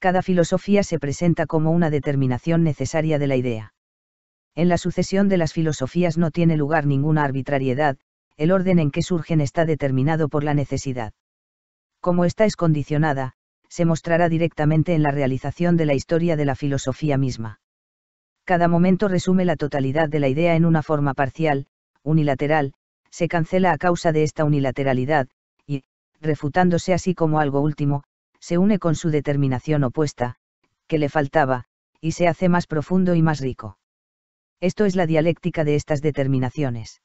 cada filosofía se presenta como una determinación necesaria de la idea. En la sucesión de las filosofías no tiene lugar ninguna arbitrariedad, el orden en que surgen está determinado por la necesidad. Como esta es condicionada, se mostrará directamente en la realización de la historia de la filosofía misma. Cada momento resume la totalidad de la idea en una forma parcial, unilateral, se cancela a causa de esta unilateralidad, y, refutándose así como algo último, se une con su determinación opuesta, que le faltaba, y se hace más profundo y más rico. Esto es la dialéctica de estas determinaciones.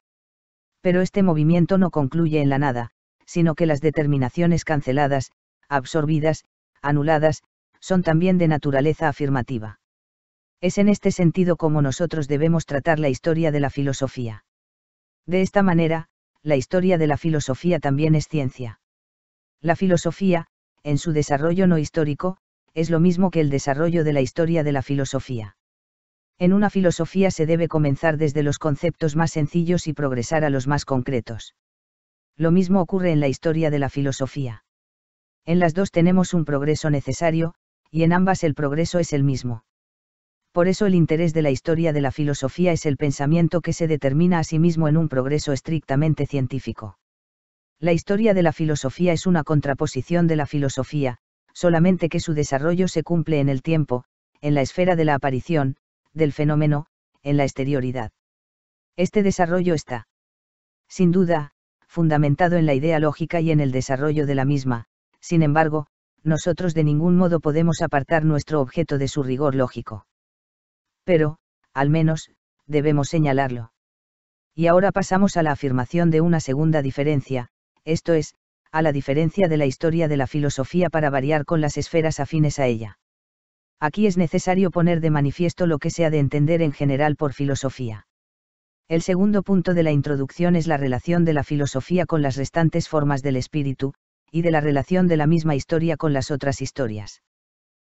Pero este movimiento no concluye en la nada, sino que las determinaciones canceladas, absorbidas, anuladas, son también de naturaleza afirmativa. Es en este sentido como nosotros debemos tratar la historia de la filosofía. De esta manera, la historia de la filosofía también es ciencia. La filosofía, en su desarrollo no histórico, es lo mismo que el desarrollo de la historia de la filosofía. En una filosofía se debe comenzar desde los conceptos más sencillos y progresar a los más concretos. Lo mismo ocurre en la historia de la filosofía. En las dos tenemos un progreso necesario, y en ambas el progreso es el mismo. Por eso el interés de la historia de la filosofía es el pensamiento que se determina a sí mismo en un progreso estrictamente científico. La historia de la filosofía es una contraposición de la filosofía, solamente que su desarrollo se cumple en el tiempo, en la esfera de la aparición, del fenómeno, en la exterioridad. Este desarrollo está, sin duda, fundamentado en la idea lógica y en el desarrollo de la misma, sin embargo, nosotros de ningún modo podemos apartar nuestro objeto de su rigor lógico. Pero, al menos, debemos señalarlo. Y ahora pasamos a la afirmación de una segunda diferencia, esto es, a la diferencia de la historia de la filosofía para variar con las esferas afines a ella. Aquí es necesario poner de manifiesto lo que se ha de entender en general por filosofía. El segundo punto de la introducción es la relación de la filosofía con las restantes formas del espíritu, y de la relación de la misma historia con las otras historias.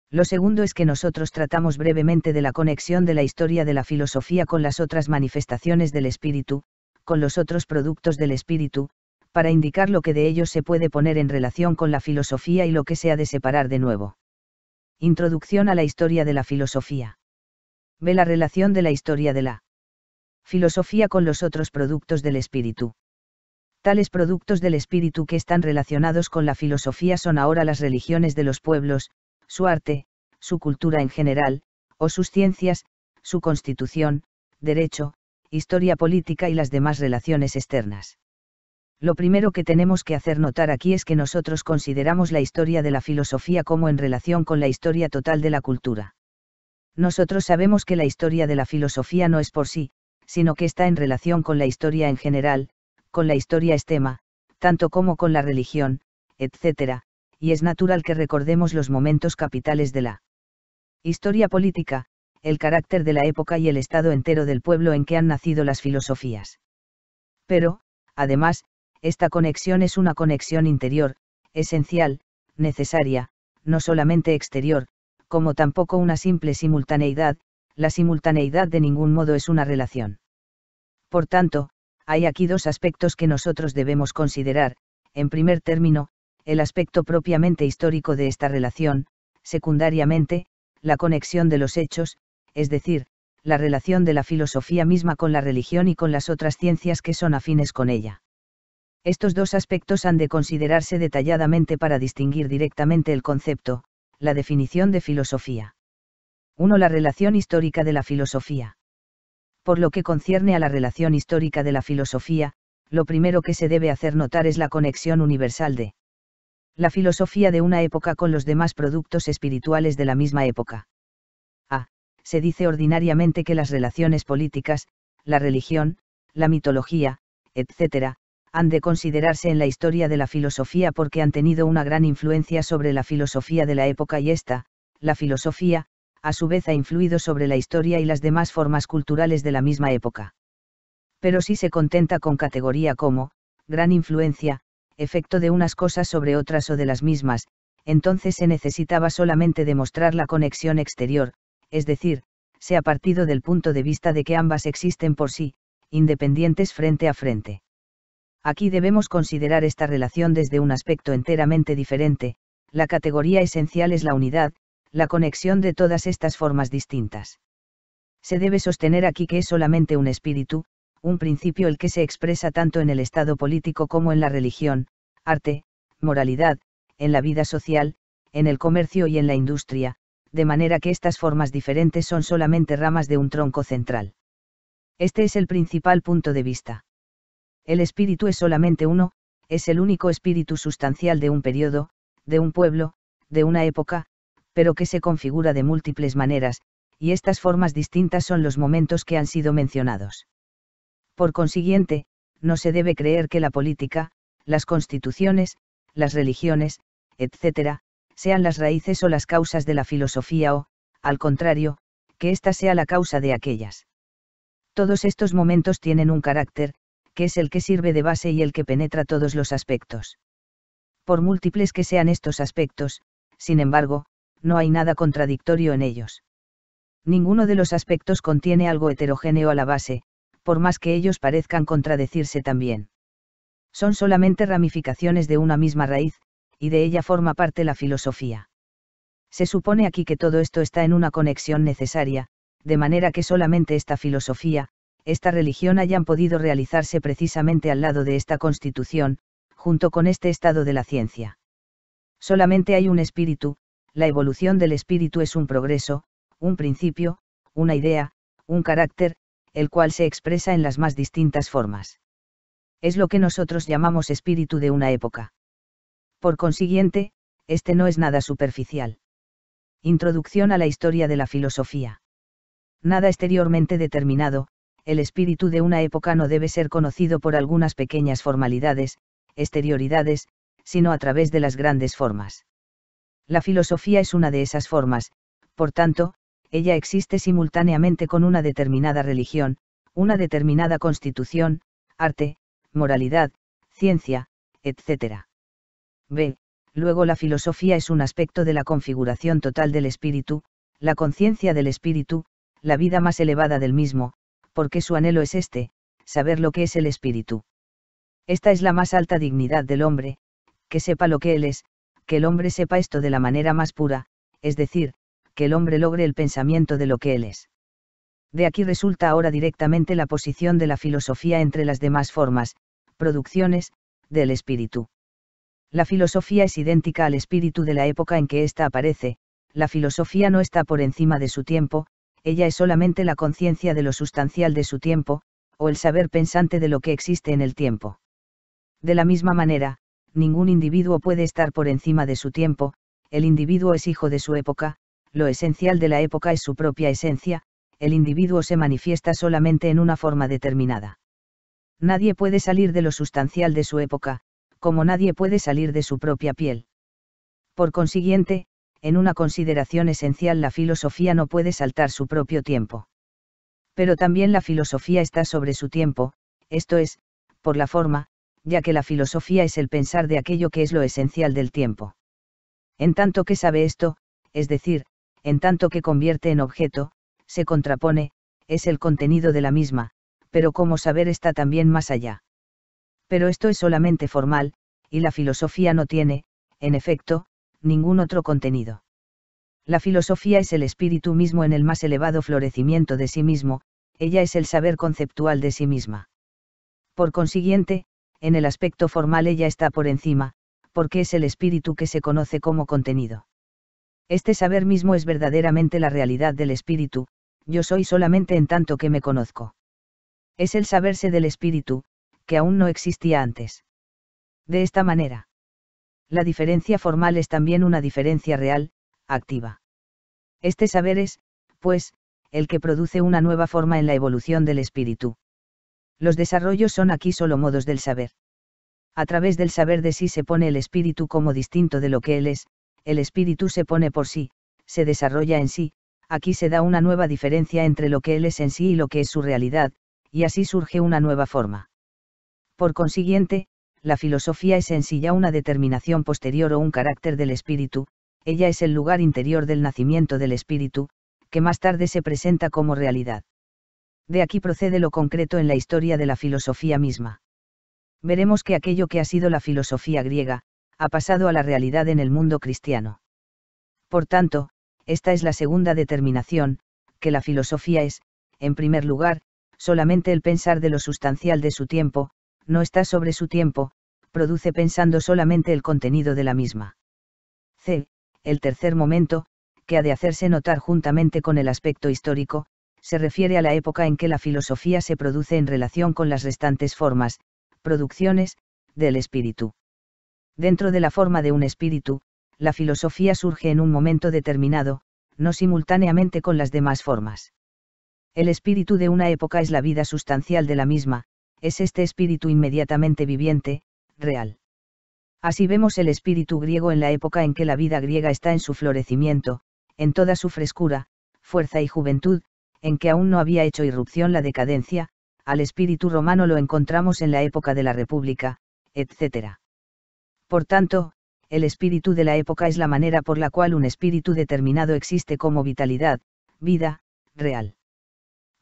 Lo segundo es que nosotros tratamos brevemente de la conexión de la historia de la filosofía con las otras manifestaciones del espíritu, con los otros productos del espíritu, para indicar lo que de ellos se puede poner en relación con la filosofía y lo que se ha de separar de nuevo. Introducción a la historia de la filosofía. Ve la relación de la historia de la filosofía con los otros productos del espíritu. Tales productos del espíritu que están relacionados con la filosofía son ahora las religiones de los pueblos, su arte, su cultura en general, o sus ciencias, su constitución, derecho, historia política y las demás relaciones externas. Lo primero que tenemos que hacer notar aquí es que nosotros consideramos la historia de la filosofía como en relación con la historia total de la cultura. Nosotros sabemos que la historia de la filosofía no es por sí, sino que está en relación con la historia en general, con la historia estema, tanto como con la religión, etc., y es natural que recordemos los momentos capitales de la historia política, el carácter de la época y el estado entero del pueblo en que han nacido las filosofías. Pero, además, esta conexión es una conexión interior, esencial, necesaria, no solamente exterior, como tampoco una simple simultaneidad, la simultaneidad de ningún modo es una relación. Por tanto, hay aquí dos aspectos que nosotros debemos considerar, en primer término, el aspecto propiamente histórico de esta relación, secundariamente, la conexión de los hechos, es decir, la relación de la filosofía misma con la religión y con las otras ciencias que son afines con ella. Estos dos aspectos han de considerarse detalladamente para distinguir directamente el concepto, la definición de filosofía. 1. La relación histórica de la filosofía. Por lo que concierne a la relación histórica de la filosofía, lo primero que se debe hacer notar es la conexión universal de la filosofía de una época con los demás productos espirituales de la misma época. A. Se dice ordinariamente que las relaciones políticas, la religión, la mitología, etc., han de considerarse en la historia de la filosofía porque han tenido una gran influencia sobre la filosofía de la época y esta, la filosofía, a su vez ha influido sobre la historia y las demás formas culturales de la misma época. Pero si se contenta con categoría como, gran influencia, efecto de unas cosas sobre otras o de las mismas, entonces se necesitaba solamente demostrar la conexión exterior, es decir, se ha partido del punto de vista de que ambas existen por sí, independientes frente a frente. Aquí debemos considerar esta relación desde un aspecto enteramente diferente, la categoría esencial es la unidad, la conexión de todas estas formas distintas. Se debe sostener aquí que es solamente un espíritu, un principio el que se expresa tanto en el estado político como en la religión, arte, moralidad, en la vida social, en el comercio y en la industria, de manera que estas formas diferentes son solamente ramas de un tronco central. Este es el principal punto de vista. El espíritu es solamente uno, es el único espíritu sustancial de un periodo, de un pueblo, de una época, pero que se configura de múltiples maneras, y estas formas distintas son los momentos que han sido mencionados. Por consiguiente, no se debe creer que la política, las constituciones, las religiones, etc., sean las raíces o las causas de la filosofía o, al contrario, que ésta sea la causa de aquellas. Todos estos momentos tienen un carácter, que es el que sirve de base y el que penetra todos los aspectos. Por múltiples que sean estos aspectos, sin embargo, no hay nada contradictorio en ellos. Ninguno de los aspectos contiene algo heterogéneo a la base, por más que ellos parezcan contradecirse también. Son solamente ramificaciones de una misma raíz, y de ella forma parte la filosofía. Se supone aquí que todo esto está en una conexión necesaria, de manera que solamente esta filosofía, esta religión hayan podido realizarse precisamente al lado de esta Constitución, junto con este estado de la ciencia. Solamente hay un espíritu, la evolución del espíritu es un progreso, un principio, una idea, un carácter, el cual se expresa en las más distintas formas. Es lo que nosotros llamamos espíritu de una época. Por consiguiente, este no es nada superficial. Introducción a la historia de la filosofía. Nada exteriormente determinado, el espíritu de una época no debe ser conocido por algunas pequeñas formalidades, exterioridades, sino a través de las grandes formas. La filosofía es una de esas formas, por tanto, ella existe simultáneamente con una determinada religión, una determinada constitución, arte, moralidad, ciencia, etc. B. Luego la filosofía es un aspecto de la configuración total del espíritu, la conciencia del espíritu, la vida más elevada del mismo, porque su anhelo es este, saber lo que es el espíritu. Esta es la más alta dignidad del hombre, que sepa lo que él es, que el hombre sepa esto de la manera más pura, es decir, que el hombre logre el pensamiento de lo que él es. De aquí resulta ahora directamente la posición de la filosofía entre las demás formas, producciones, del espíritu. La filosofía es idéntica al espíritu de la época en que ésta aparece, la filosofía no está por encima de su tiempo, ella es solamente la conciencia de lo sustancial de su tiempo, o el saber pensante de lo que existe en el tiempo. De la misma manera, ningún individuo puede estar por encima de su tiempo, el individuo es hijo de su época, lo esencial de la época es su propia esencia, el individuo se manifiesta solamente en una forma determinada. Nadie puede salir de lo sustancial de su época, como nadie puede salir de su propia piel. Por consiguiente, en una consideración esencial la filosofía no puede saltar su propio tiempo. Pero también la filosofía está sobre su tiempo, esto es, por la forma, ya que la filosofía es el pensar de aquello que es lo esencial del tiempo. En tanto que sabe esto, es decir, en tanto que convierte en objeto, se contrapone, es el contenido de la misma, pero como saber está también más allá. Pero esto es solamente formal, y la filosofía no tiene, en efecto, ningún otro contenido. La filosofía es el espíritu mismo en el más elevado florecimiento de sí mismo, ella es el saber conceptual de sí misma. Por consiguiente, en el aspecto formal ella está por encima, porque es el espíritu que se conoce como contenido. Este saber mismo es verdaderamente la realidad del espíritu, yo soy solamente en tanto que me conozco. Es el saberse del espíritu, que aún no existía antes. De esta manera. La diferencia formal es también una diferencia real, activa. Este saber es, pues, el que produce una nueva forma en la evolución del espíritu. Los desarrollos son aquí solo modos del saber. A través del saber de sí se pone el espíritu como distinto de lo que él es, el espíritu se pone por sí, se desarrolla en sí, aquí se da una nueva diferencia entre lo que él es en sí y lo que es su realidad, y así surge una nueva forma. Por consiguiente, la filosofía es en sí ya una determinación posterior o un carácter del espíritu, ella es el lugar interior del nacimiento del espíritu, que más tarde se presenta como realidad. De aquí procede lo concreto en la historia de la filosofía misma. Veremos que aquello que ha sido la filosofía griega, ha pasado a la realidad en el mundo cristiano. Por tanto, esta es la segunda determinación, que la filosofía es, en primer lugar, solamente el pensar de lo sustancial de su tiempo, no está sobre su tiempo, produce pensando solamente el contenido de la misma. C. El tercer momento, que ha de hacerse notar juntamente con el aspecto histórico, se refiere a la época en que la filosofía se produce en relación con las restantes formas, producciones, del espíritu. Dentro de la forma de un espíritu, la filosofía surge en un momento determinado, no simultáneamente con las demás formas. El espíritu de una época es la vida sustancial de la misma, es este espíritu inmediatamente viviente, real. Así vemos el espíritu griego en la época en que la vida griega está en su florecimiento, en toda su frescura, fuerza y juventud, en que aún no había hecho irrupción la decadencia, al espíritu romano lo encontramos en la época de la República, etc. Por tanto, el espíritu de la época es la manera por la cual un espíritu determinado existe como vitalidad, vida, real.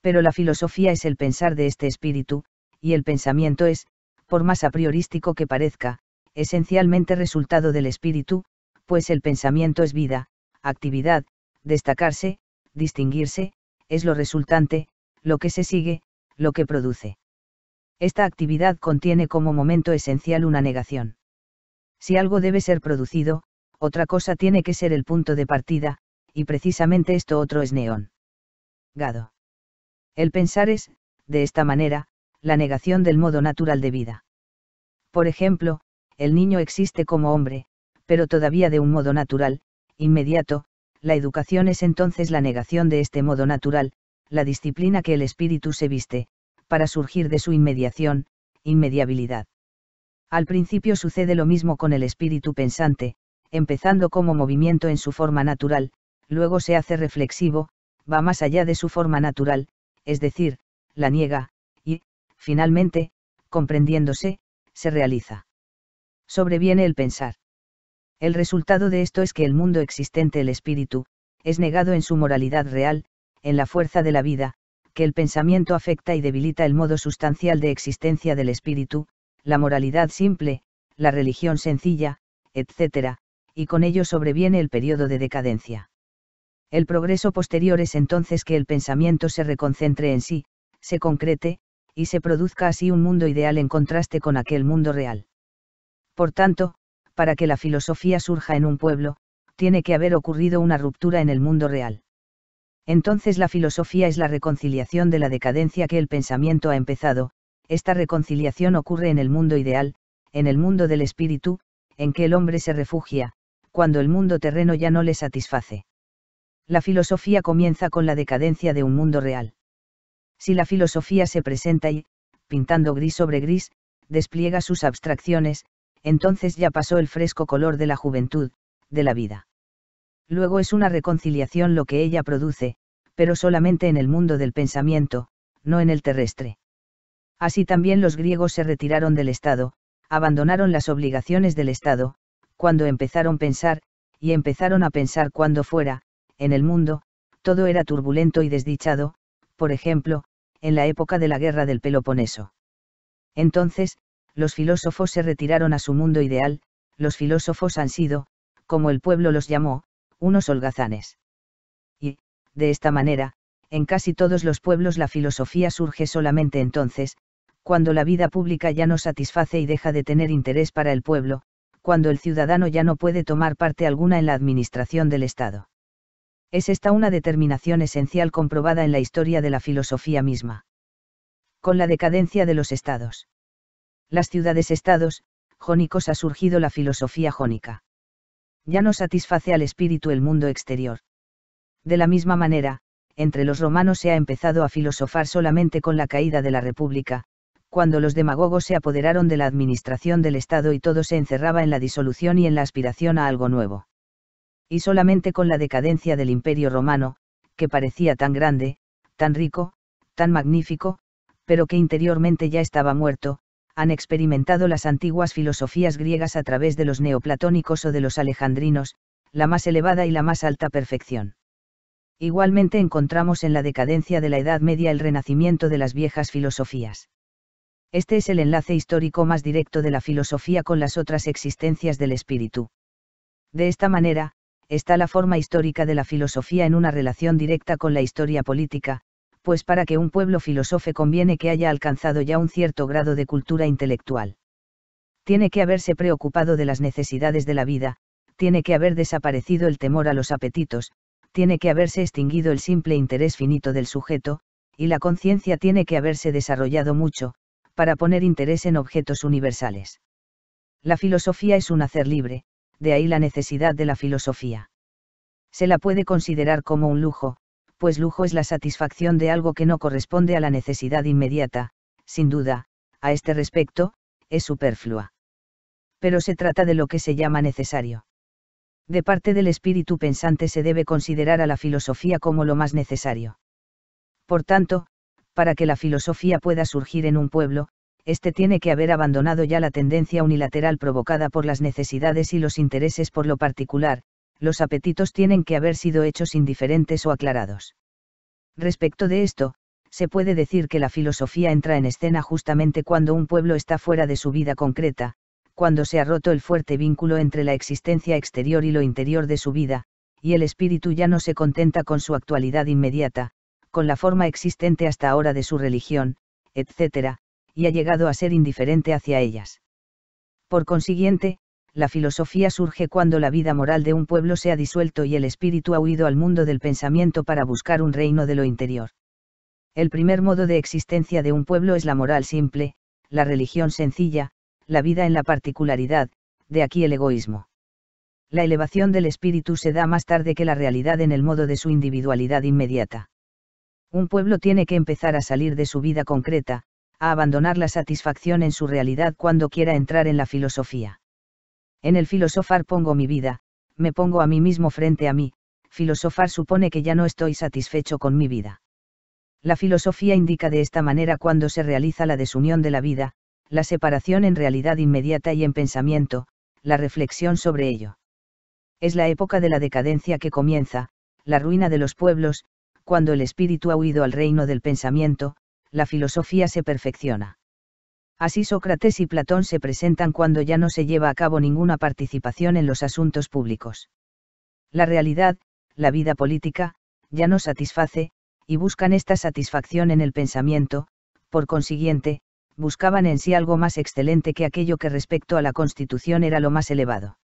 Pero la filosofía es el pensar de este espíritu, y el pensamiento es, por más a priorístico que parezca, esencialmente resultado del espíritu, pues el pensamiento es vida, actividad, destacarse, distinguirse, es lo resultante, lo que se sigue, lo que produce. Esta actividad contiene como momento esencial una negación. Si algo debe ser producido, otra cosa tiene que ser el punto de partida, y precisamente esto otro es neón. Gado. El pensar es, de esta manera, la negación del modo natural de vida. Por ejemplo, el niño existe como hombre, pero todavía de un modo natural, inmediato, la educación es entonces la negación de este modo natural, la disciplina que el espíritu se viste, para surgir de su inmediación, inmediabilidad. Al principio sucede lo mismo con el espíritu pensante, empezando como movimiento en su forma natural, luego se hace reflexivo, va más allá de su forma natural, es decir, la niega, finalmente, comprendiéndose, se realiza. Sobreviene el pensar. El resultado de esto es que el mundo existente, el espíritu, es negado en su moralidad real, en la fuerza de la vida, que el pensamiento afecta y debilita el modo sustancial de existencia del espíritu, la moralidad simple, la religión sencilla, etc., y con ello sobreviene el periodo de decadencia. El progreso posterior es entonces que el pensamiento se reconcentre en sí, se concrete, y se produzca así un mundo ideal en contraste con aquel mundo real. Por tanto, para que la filosofía surja en un pueblo, tiene que haber ocurrido una ruptura en el mundo real. Entonces la filosofía es la reconciliación de la decadencia que el pensamiento ha empezado, esta reconciliación ocurre en el mundo ideal, en el mundo del espíritu, en que el hombre se refugia, cuando el mundo terreno ya no le satisface. La filosofía comienza con la decadencia de un mundo real si la filosofía se presenta y, pintando gris sobre gris, despliega sus abstracciones, entonces ya pasó el fresco color de la juventud, de la vida. Luego es una reconciliación lo que ella produce, pero solamente en el mundo del pensamiento, no en el terrestre. Así también los griegos se retiraron del Estado, abandonaron las obligaciones del Estado, cuando empezaron a pensar, y empezaron a pensar cuando fuera, en el mundo, todo era turbulento y desdichado, por ejemplo, en la época de la guerra del Peloponeso. Entonces, los filósofos se retiraron a su mundo ideal, los filósofos han sido, como el pueblo los llamó, unos holgazanes. Y, de esta manera, en casi todos los pueblos la filosofía surge solamente entonces, cuando la vida pública ya no satisface y deja de tener interés para el pueblo, cuando el ciudadano ya no puede tomar parte alguna en la administración del Estado es esta una determinación esencial comprobada en la historia de la filosofía misma. Con la decadencia de los estados. Las ciudades-estados, jónicos ha surgido la filosofía jónica. Ya no satisface al espíritu el mundo exterior. De la misma manera, entre los romanos se ha empezado a filosofar solamente con la caída de la República, cuando los demagogos se apoderaron de la administración del Estado y todo se encerraba en la disolución y en la aspiración a algo nuevo y solamente con la decadencia del imperio romano, que parecía tan grande, tan rico, tan magnífico, pero que interiormente ya estaba muerto, han experimentado las antiguas filosofías griegas a través de los neoplatónicos o de los alejandrinos, la más elevada y la más alta perfección. Igualmente encontramos en la decadencia de la Edad Media el renacimiento de las viejas filosofías. Este es el enlace histórico más directo de la filosofía con las otras existencias del espíritu. De esta manera, está la forma histórica de la filosofía en una relación directa con la historia política, pues para que un pueblo filosofe conviene que haya alcanzado ya un cierto grado de cultura intelectual. Tiene que haberse preocupado de las necesidades de la vida, tiene que haber desaparecido el temor a los apetitos, tiene que haberse extinguido el simple interés finito del sujeto, y la conciencia tiene que haberse desarrollado mucho, para poner interés en objetos universales. La filosofía es un hacer libre, de ahí la necesidad de la filosofía. Se la puede considerar como un lujo, pues lujo es la satisfacción de algo que no corresponde a la necesidad inmediata, sin duda, a este respecto, es superflua. Pero se trata de lo que se llama necesario. De parte del espíritu pensante se debe considerar a la filosofía como lo más necesario. Por tanto, para que la filosofía pueda surgir en un pueblo, este tiene que haber abandonado ya la tendencia unilateral provocada por las necesidades y los intereses por lo particular, los apetitos tienen que haber sido hechos indiferentes o aclarados. Respecto de esto, se puede decir que la filosofía entra en escena justamente cuando un pueblo está fuera de su vida concreta, cuando se ha roto el fuerte vínculo entre la existencia exterior y lo interior de su vida, y el espíritu ya no se contenta con su actualidad inmediata, con la forma existente hasta ahora de su religión, etc., y ha llegado a ser indiferente hacia ellas. Por consiguiente, la filosofía surge cuando la vida moral de un pueblo se ha disuelto y el espíritu ha huido al mundo del pensamiento para buscar un reino de lo interior. El primer modo de existencia de un pueblo es la moral simple, la religión sencilla, la vida en la particularidad, de aquí el egoísmo. La elevación del espíritu se da más tarde que la realidad en el modo de su individualidad inmediata. Un pueblo tiene que empezar a salir de su vida concreta, a abandonar la satisfacción en su realidad cuando quiera entrar en la filosofía. En el filosofar pongo mi vida, me pongo a mí mismo frente a mí, filosofar supone que ya no estoy satisfecho con mi vida. La filosofía indica de esta manera cuando se realiza la desunión de la vida, la separación en realidad inmediata y en pensamiento, la reflexión sobre ello. Es la época de la decadencia que comienza, la ruina de los pueblos, cuando el espíritu ha huido al reino del pensamiento, la filosofía se perfecciona. Así Sócrates y Platón se presentan cuando ya no se lleva a cabo ninguna participación en los asuntos públicos. La realidad, la vida política, ya no satisface, y buscan esta satisfacción en el pensamiento, por consiguiente, buscaban en sí algo más excelente que aquello que respecto a la Constitución era lo más elevado.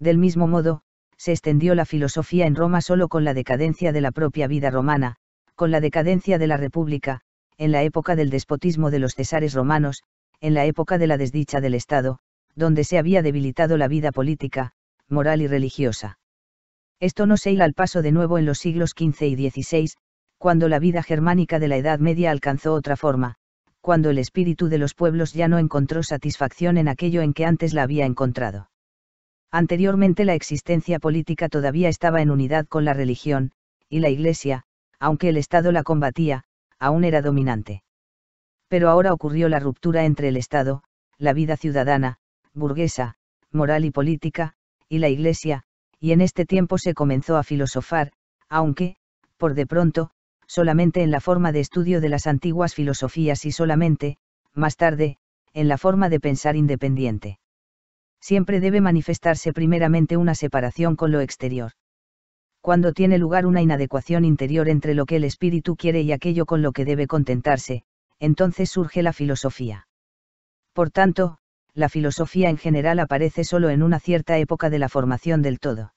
Del mismo modo, se extendió la filosofía en Roma solo con la decadencia de la propia vida romana, con la decadencia de la República, en la época del despotismo de los cesares romanos, en la época de la desdicha del Estado, donde se había debilitado la vida política, moral y religiosa. Esto no se hila al paso de nuevo en los siglos XV y XVI, cuando la vida germánica de la Edad Media alcanzó otra forma, cuando el espíritu de los pueblos ya no encontró satisfacción en aquello en que antes la había encontrado. Anteriormente la existencia política todavía estaba en unidad con la religión, y la Iglesia, aunque el Estado la combatía, aún era dominante. Pero ahora ocurrió la ruptura entre el Estado, la vida ciudadana, burguesa, moral y política, y la Iglesia, y en este tiempo se comenzó a filosofar, aunque, por de pronto, solamente en la forma de estudio de las antiguas filosofías y solamente, más tarde, en la forma de pensar independiente. Siempre debe manifestarse primeramente una separación con lo exterior cuando tiene lugar una inadecuación interior entre lo que el espíritu quiere y aquello con lo que debe contentarse, entonces surge la filosofía. Por tanto, la filosofía en general aparece solo en una cierta época de la formación del todo.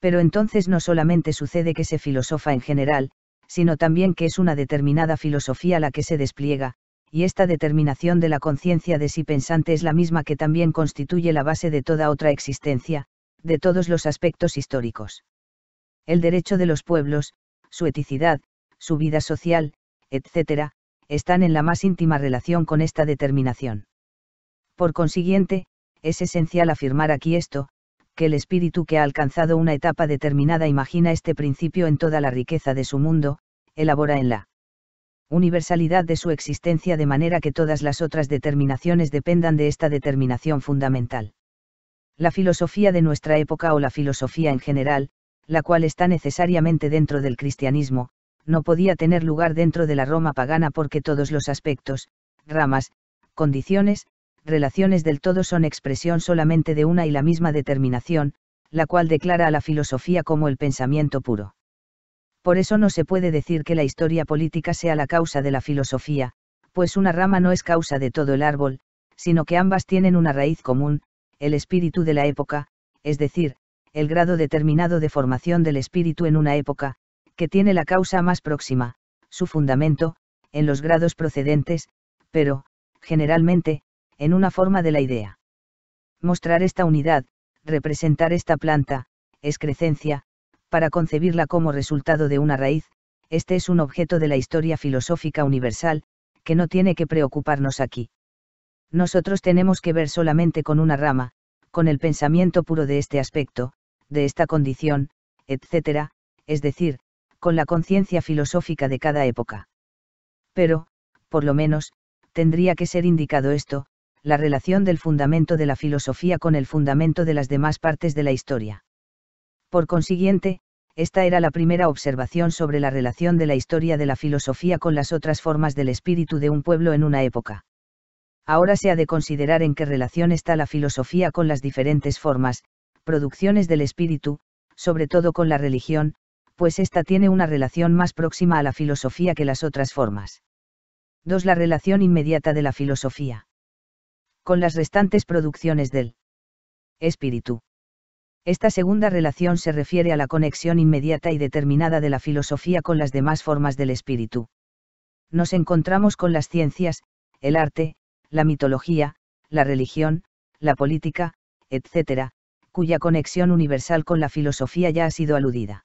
Pero entonces no solamente sucede que se filosofa en general, sino también que es una determinada filosofía la que se despliega, y esta determinación de la conciencia de sí pensante es la misma que también constituye la base de toda otra existencia, de todos los aspectos históricos el derecho de los pueblos, su eticidad, su vida social, etc., están en la más íntima relación con esta determinación. Por consiguiente, es esencial afirmar aquí esto, que el espíritu que ha alcanzado una etapa determinada imagina este principio en toda la riqueza de su mundo, elabora en la universalidad de su existencia de manera que todas las otras determinaciones dependan de esta determinación fundamental. La filosofía de nuestra época o la filosofía en general, la cual está necesariamente dentro del cristianismo, no podía tener lugar dentro de la Roma pagana porque todos los aspectos, ramas, condiciones, relaciones del todo son expresión solamente de una y la misma determinación, la cual declara a la filosofía como el pensamiento puro. Por eso no se puede decir que la historia política sea la causa de la filosofía, pues una rama no es causa de todo el árbol, sino que ambas tienen una raíz común, el espíritu de la época, es decir, el grado determinado de formación del espíritu en una época, que tiene la causa más próxima, su fundamento, en los grados procedentes, pero, generalmente, en una forma de la idea. Mostrar esta unidad, representar esta planta, es crecencia, para concebirla como resultado de una raíz, este es un objeto de la historia filosófica universal, que no tiene que preocuparnos aquí. Nosotros tenemos que ver solamente con una rama, con el pensamiento puro de este aspecto, de esta condición, etc., es decir, con la conciencia filosófica de cada época. Pero, por lo menos, tendría que ser indicado esto, la relación del fundamento de la filosofía con el fundamento de las demás partes de la historia. Por consiguiente, esta era la primera observación sobre la relación de la historia de la filosofía con las otras formas del espíritu de un pueblo en una época. Ahora se ha de considerar en qué relación está la filosofía con las diferentes formas, producciones del espíritu, sobre todo con la religión, pues esta tiene una relación más próxima a la filosofía que las otras formas. 2. La relación inmediata de la filosofía. Con las restantes producciones del espíritu. Esta segunda relación se refiere a la conexión inmediata y determinada de la filosofía con las demás formas del espíritu. Nos encontramos con las ciencias, el arte, la mitología, la religión, la política, etcétera cuya conexión universal con la filosofía ya ha sido aludida.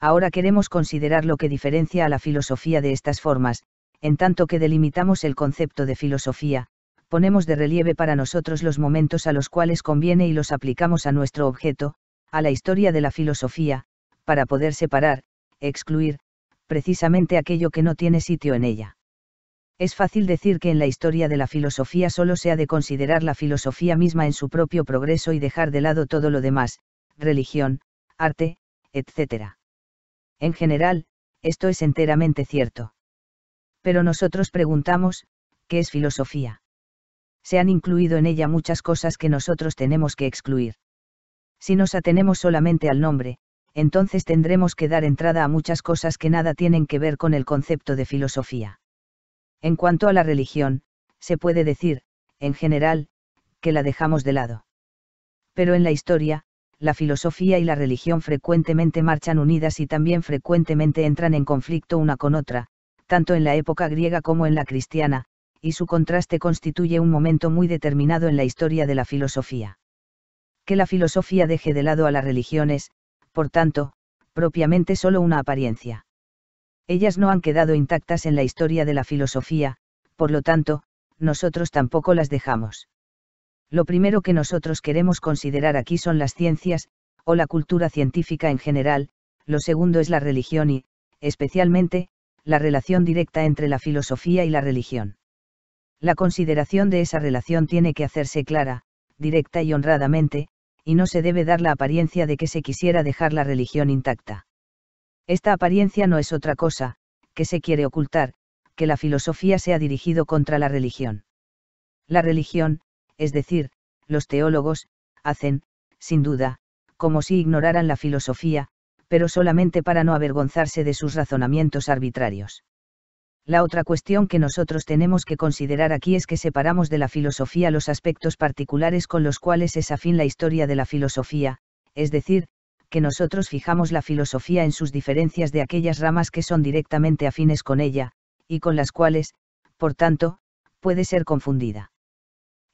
Ahora queremos considerar lo que diferencia a la filosofía de estas formas, en tanto que delimitamos el concepto de filosofía, ponemos de relieve para nosotros los momentos a los cuales conviene y los aplicamos a nuestro objeto, a la historia de la filosofía, para poder separar, excluir, precisamente aquello que no tiene sitio en ella. Es fácil decir que en la historia de la filosofía solo se ha de considerar la filosofía misma en su propio progreso y dejar de lado todo lo demás, religión, arte, etc. En general, esto es enteramente cierto. Pero nosotros preguntamos, ¿qué es filosofía? Se han incluido en ella muchas cosas que nosotros tenemos que excluir. Si nos atenemos solamente al nombre, entonces tendremos que dar entrada a muchas cosas que nada tienen que ver con el concepto de filosofía. En cuanto a la religión, se puede decir, en general, que la dejamos de lado. Pero en la historia, la filosofía y la religión frecuentemente marchan unidas y también frecuentemente entran en conflicto una con otra, tanto en la época griega como en la cristiana, y su contraste constituye un momento muy determinado en la historia de la filosofía. Que la filosofía deje de lado a la religión es, por tanto, propiamente solo una apariencia. Ellas no han quedado intactas en la historia de la filosofía, por lo tanto, nosotros tampoco las dejamos. Lo primero que nosotros queremos considerar aquí son las ciencias, o la cultura científica en general, lo segundo es la religión y, especialmente, la relación directa entre la filosofía y la religión. La consideración de esa relación tiene que hacerse clara, directa y honradamente, y no se debe dar la apariencia de que se quisiera dejar la religión intacta. Esta apariencia no es otra cosa, que se quiere ocultar, que la filosofía se ha dirigido contra la religión. La religión, es decir, los teólogos, hacen, sin duda, como si ignoraran la filosofía, pero solamente para no avergonzarse de sus razonamientos arbitrarios. La otra cuestión que nosotros tenemos que considerar aquí es que separamos de la filosofía los aspectos particulares con los cuales es afín la historia de la filosofía, es decir, que nosotros fijamos la filosofía en sus diferencias de aquellas ramas que son directamente afines con ella, y con las cuales, por tanto, puede ser confundida.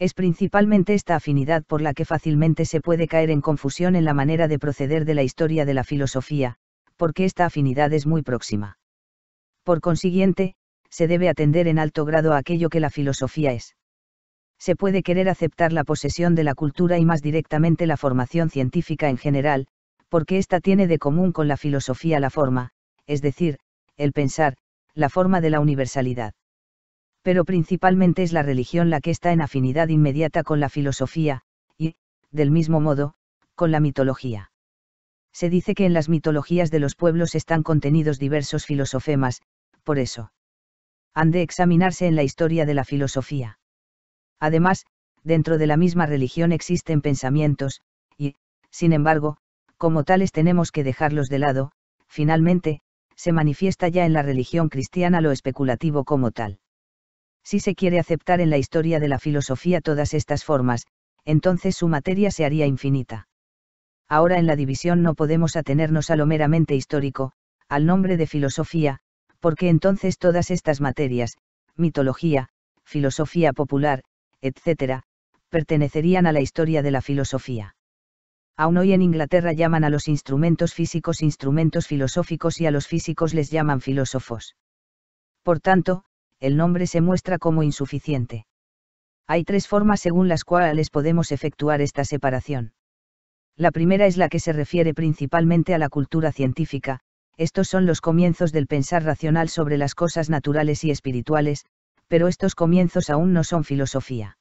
Es principalmente esta afinidad por la que fácilmente se puede caer en confusión en la manera de proceder de la historia de la filosofía, porque esta afinidad es muy próxima. Por consiguiente, se debe atender en alto grado a aquello que la filosofía es. Se puede querer aceptar la posesión de la cultura y más directamente la formación científica en general, porque ésta tiene de común con la filosofía la forma, es decir, el pensar, la forma de la universalidad. Pero principalmente es la religión la que está en afinidad inmediata con la filosofía, y, del mismo modo, con la mitología. Se dice que en las mitologías de los pueblos están contenidos diversos filosofemas, por eso. Han de examinarse en la historia de la filosofía. Además, dentro de la misma religión existen pensamientos, y, sin embargo, como tales tenemos que dejarlos de lado, finalmente, se manifiesta ya en la religión cristiana lo especulativo como tal. Si se quiere aceptar en la historia de la filosofía todas estas formas, entonces su materia se haría infinita. Ahora en la división no podemos atenernos a lo meramente histórico, al nombre de filosofía, porque entonces todas estas materias, mitología, filosofía popular, etc., pertenecerían a la historia de la filosofía. Aún hoy en Inglaterra llaman a los instrumentos físicos instrumentos filosóficos y a los físicos les llaman filósofos. Por tanto, el nombre se muestra como insuficiente. Hay tres formas según las cuales podemos efectuar esta separación. La primera es la que se refiere principalmente a la cultura científica, estos son los comienzos del pensar racional sobre las cosas naturales y espirituales, pero estos comienzos aún no son filosofía.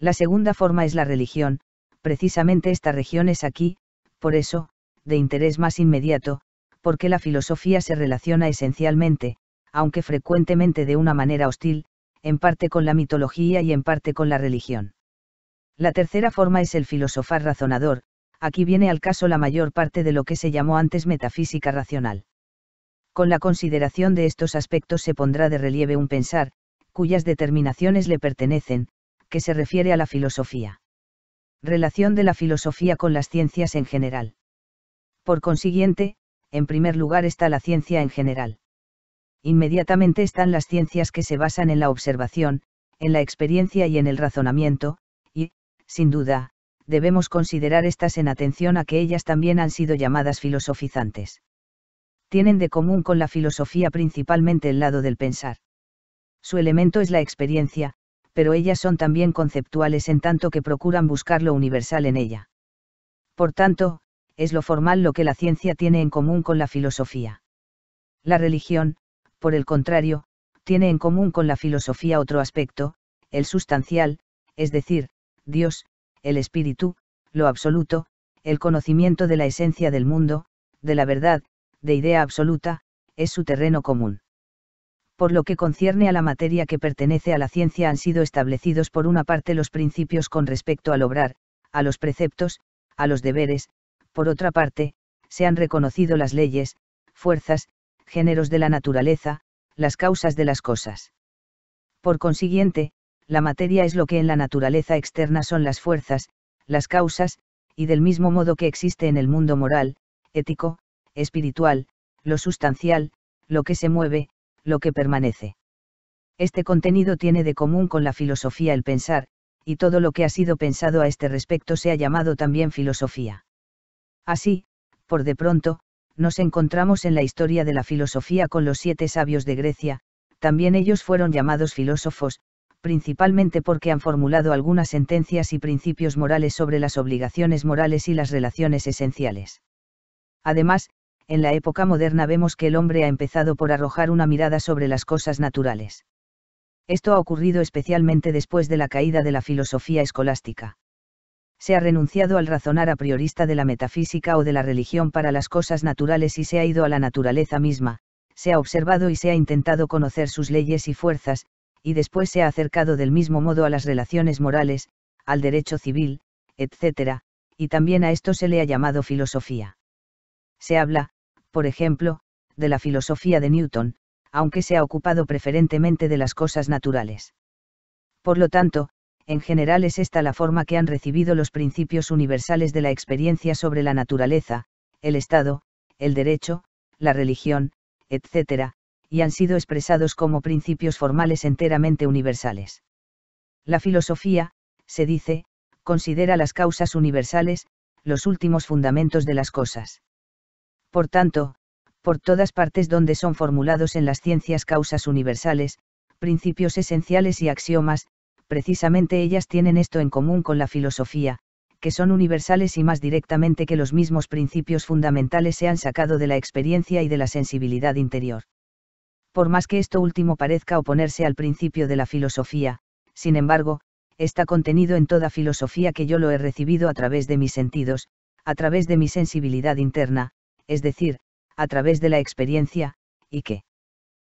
La segunda forma es la religión, precisamente esta región es aquí, por eso, de interés más inmediato, porque la filosofía se relaciona esencialmente, aunque frecuentemente de una manera hostil, en parte con la mitología y en parte con la religión. La tercera forma es el filosofar razonador, aquí viene al caso la mayor parte de lo que se llamó antes metafísica racional. Con la consideración de estos aspectos se pondrá de relieve un pensar, cuyas determinaciones le pertenecen, que se refiere a la filosofía. Relación de la filosofía con las ciencias en general. Por consiguiente, en primer lugar está la ciencia en general. Inmediatamente están las ciencias que se basan en la observación, en la experiencia y en el razonamiento, y, sin duda, debemos considerar estas en atención a que ellas también han sido llamadas filosofizantes. Tienen de común con la filosofía principalmente el lado del pensar. Su elemento es la experiencia, pero ellas son también conceptuales en tanto que procuran buscar lo universal en ella. Por tanto, es lo formal lo que la ciencia tiene en común con la filosofía. La religión, por el contrario, tiene en común con la filosofía otro aspecto, el sustancial, es decir, Dios, el espíritu, lo absoluto, el conocimiento de la esencia del mundo, de la verdad, de idea absoluta, es su terreno común por lo que concierne a la materia que pertenece a la ciencia han sido establecidos por una parte los principios con respecto al obrar, a los preceptos, a los deberes, por otra parte, se han reconocido las leyes, fuerzas, géneros de la naturaleza, las causas de las cosas. Por consiguiente, la materia es lo que en la naturaleza externa son las fuerzas, las causas, y del mismo modo que existe en el mundo moral, ético, espiritual, lo sustancial, lo que se mueve, lo que permanece. Este contenido tiene de común con la filosofía el pensar, y todo lo que ha sido pensado a este respecto se ha llamado también filosofía. Así, por de pronto, nos encontramos en la historia de la filosofía con los siete sabios de Grecia, también ellos fueron llamados filósofos, principalmente porque han formulado algunas sentencias y principios morales sobre las obligaciones morales y las relaciones esenciales. Además, en la época moderna vemos que el hombre ha empezado por arrojar una mirada sobre las cosas naturales. Esto ha ocurrido especialmente después de la caída de la filosofía escolástica. Se ha renunciado al razonar a priorista de la metafísica o de la religión para las cosas naturales y se ha ido a la naturaleza misma, se ha observado y se ha intentado conocer sus leyes y fuerzas, y después se ha acercado del mismo modo a las relaciones morales, al derecho civil, etc., y también a esto se le ha llamado filosofía. Se habla, por ejemplo, de la filosofía de Newton, aunque se ha ocupado preferentemente de las cosas naturales. Por lo tanto, en general es esta la forma que han recibido los principios universales de la experiencia sobre la naturaleza, el Estado, el derecho, la religión, etc., y han sido expresados como principios formales enteramente universales. La filosofía, se dice, considera las causas universales, los últimos fundamentos de las cosas. Por tanto, por todas partes donde son formulados en las ciencias causas universales, principios esenciales y axiomas, precisamente ellas tienen esto en común con la filosofía, que son universales y más directamente que los mismos principios fundamentales se han sacado de la experiencia y de la sensibilidad interior. Por más que esto último parezca oponerse al principio de la filosofía, sin embargo, está contenido en toda filosofía que yo lo he recibido a través de mis sentidos, a través de mi sensibilidad interna, es decir, a través de la experiencia, y que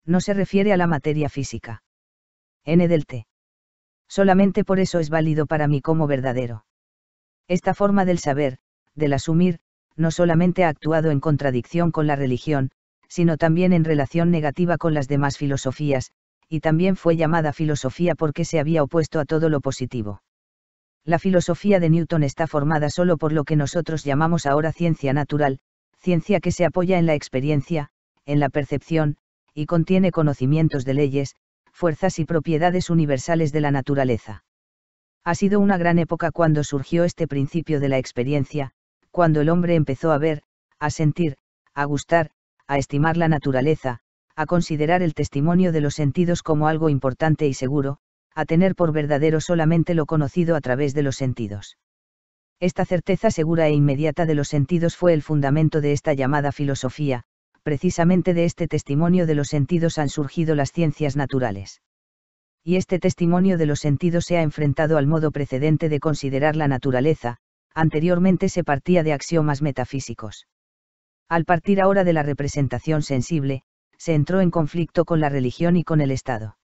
no se refiere a la materia física. N del T. Solamente por eso es válido para mí como verdadero. Esta forma del saber, del asumir, no solamente ha actuado en contradicción con la religión, sino también en relación negativa con las demás filosofías, y también fue llamada filosofía porque se había opuesto a todo lo positivo. La filosofía de Newton está formada solo por lo que nosotros llamamos ahora ciencia natural, ciencia que se apoya en la experiencia, en la percepción, y contiene conocimientos de leyes, fuerzas y propiedades universales de la naturaleza. Ha sido una gran época cuando surgió este principio de la experiencia, cuando el hombre empezó a ver, a sentir, a gustar, a estimar la naturaleza, a considerar el testimonio de los sentidos como algo importante y seguro, a tener por verdadero solamente lo conocido a través de los sentidos. Esta certeza segura e inmediata de los sentidos fue el fundamento de esta llamada filosofía, precisamente de este testimonio de los sentidos han surgido las ciencias naturales. Y este testimonio de los sentidos se ha enfrentado al modo precedente de considerar la naturaleza, anteriormente se partía de axiomas metafísicos. Al partir ahora de la representación sensible, se entró en conflicto con la religión y con el Estado.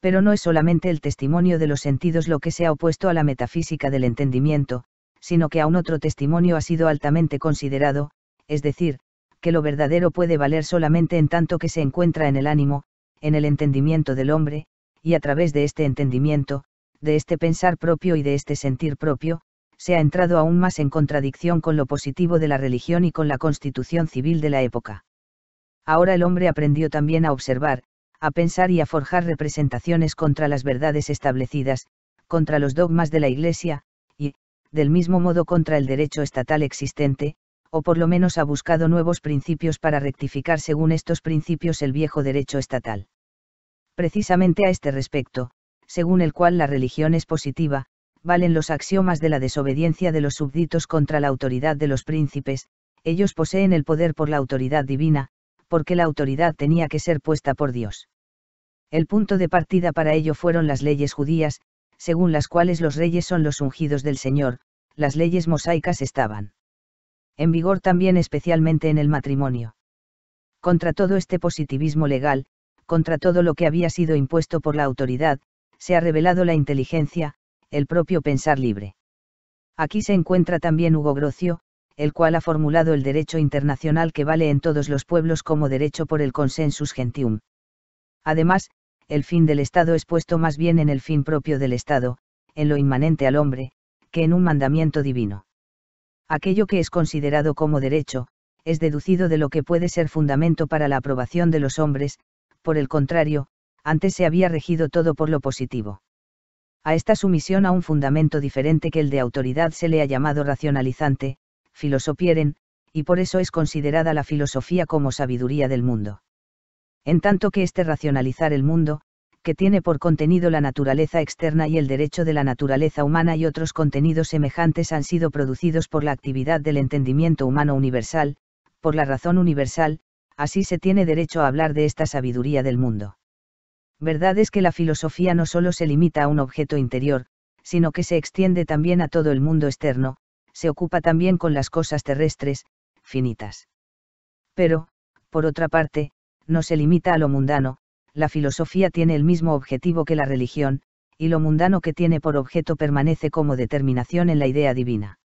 Pero no es solamente el testimonio de los sentidos lo que se ha opuesto a la metafísica del entendimiento, sino que un otro testimonio ha sido altamente considerado, es decir, que lo verdadero puede valer solamente en tanto que se encuentra en el ánimo, en el entendimiento del hombre, y a través de este entendimiento, de este pensar propio y de este sentir propio, se ha entrado aún más en contradicción con lo positivo de la religión y con la constitución civil de la época. Ahora el hombre aprendió también a observar, a pensar y a forjar representaciones contra las verdades establecidas, contra los dogmas de la Iglesia, del mismo modo contra el derecho estatal existente, o por lo menos ha buscado nuevos principios para rectificar según estos principios el viejo derecho estatal. Precisamente a este respecto, según el cual la religión es positiva, valen los axiomas de la desobediencia de los súbditos contra la autoridad de los príncipes, ellos poseen el poder por la autoridad divina, porque la autoridad tenía que ser puesta por Dios. El punto de partida para ello fueron las leyes judías, según las cuales los reyes son los ungidos del Señor, las leyes mosaicas estaban en vigor también especialmente en el matrimonio. Contra todo este positivismo legal, contra todo lo que había sido impuesto por la autoridad, se ha revelado la inteligencia, el propio pensar libre. Aquí se encuentra también Hugo Grocio, el cual ha formulado el derecho internacional que vale en todos los pueblos como derecho por el consensus gentium. Además, el fin del Estado es puesto más bien en el fin propio del Estado, en lo inmanente al hombre, que en un mandamiento divino. Aquello que es considerado como derecho, es deducido de lo que puede ser fundamento para la aprobación de los hombres, por el contrario, antes se había regido todo por lo positivo. A esta sumisión a un fundamento diferente que el de autoridad se le ha llamado racionalizante, filosofieren, y por eso es considerada la filosofía como sabiduría del mundo en tanto que este racionalizar el mundo, que tiene por contenido la naturaleza externa y el derecho de la naturaleza humana y otros contenidos semejantes han sido producidos por la actividad del entendimiento humano universal, por la razón universal, así se tiene derecho a hablar de esta sabiduría del mundo. Verdad es que la filosofía no solo se limita a un objeto interior, sino que se extiende también a todo el mundo externo, se ocupa también con las cosas terrestres, finitas. Pero, por otra parte, no se limita a lo mundano, la filosofía tiene el mismo objetivo que la religión, y lo mundano que tiene por objeto permanece como determinación en la idea divina.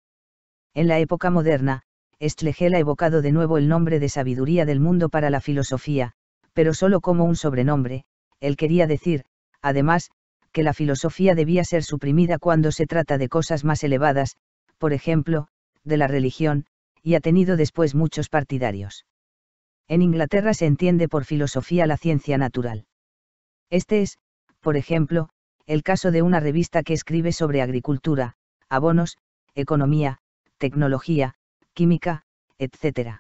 En la época moderna, Schlegel ha evocado de nuevo el nombre de sabiduría del mundo para la filosofía, pero solo como un sobrenombre, él quería decir, además, que la filosofía debía ser suprimida cuando se trata de cosas más elevadas, por ejemplo, de la religión, y ha tenido después muchos partidarios en Inglaterra se entiende por filosofía la ciencia natural. Este es, por ejemplo, el caso de una revista que escribe sobre agricultura, abonos, economía, tecnología, química, etc.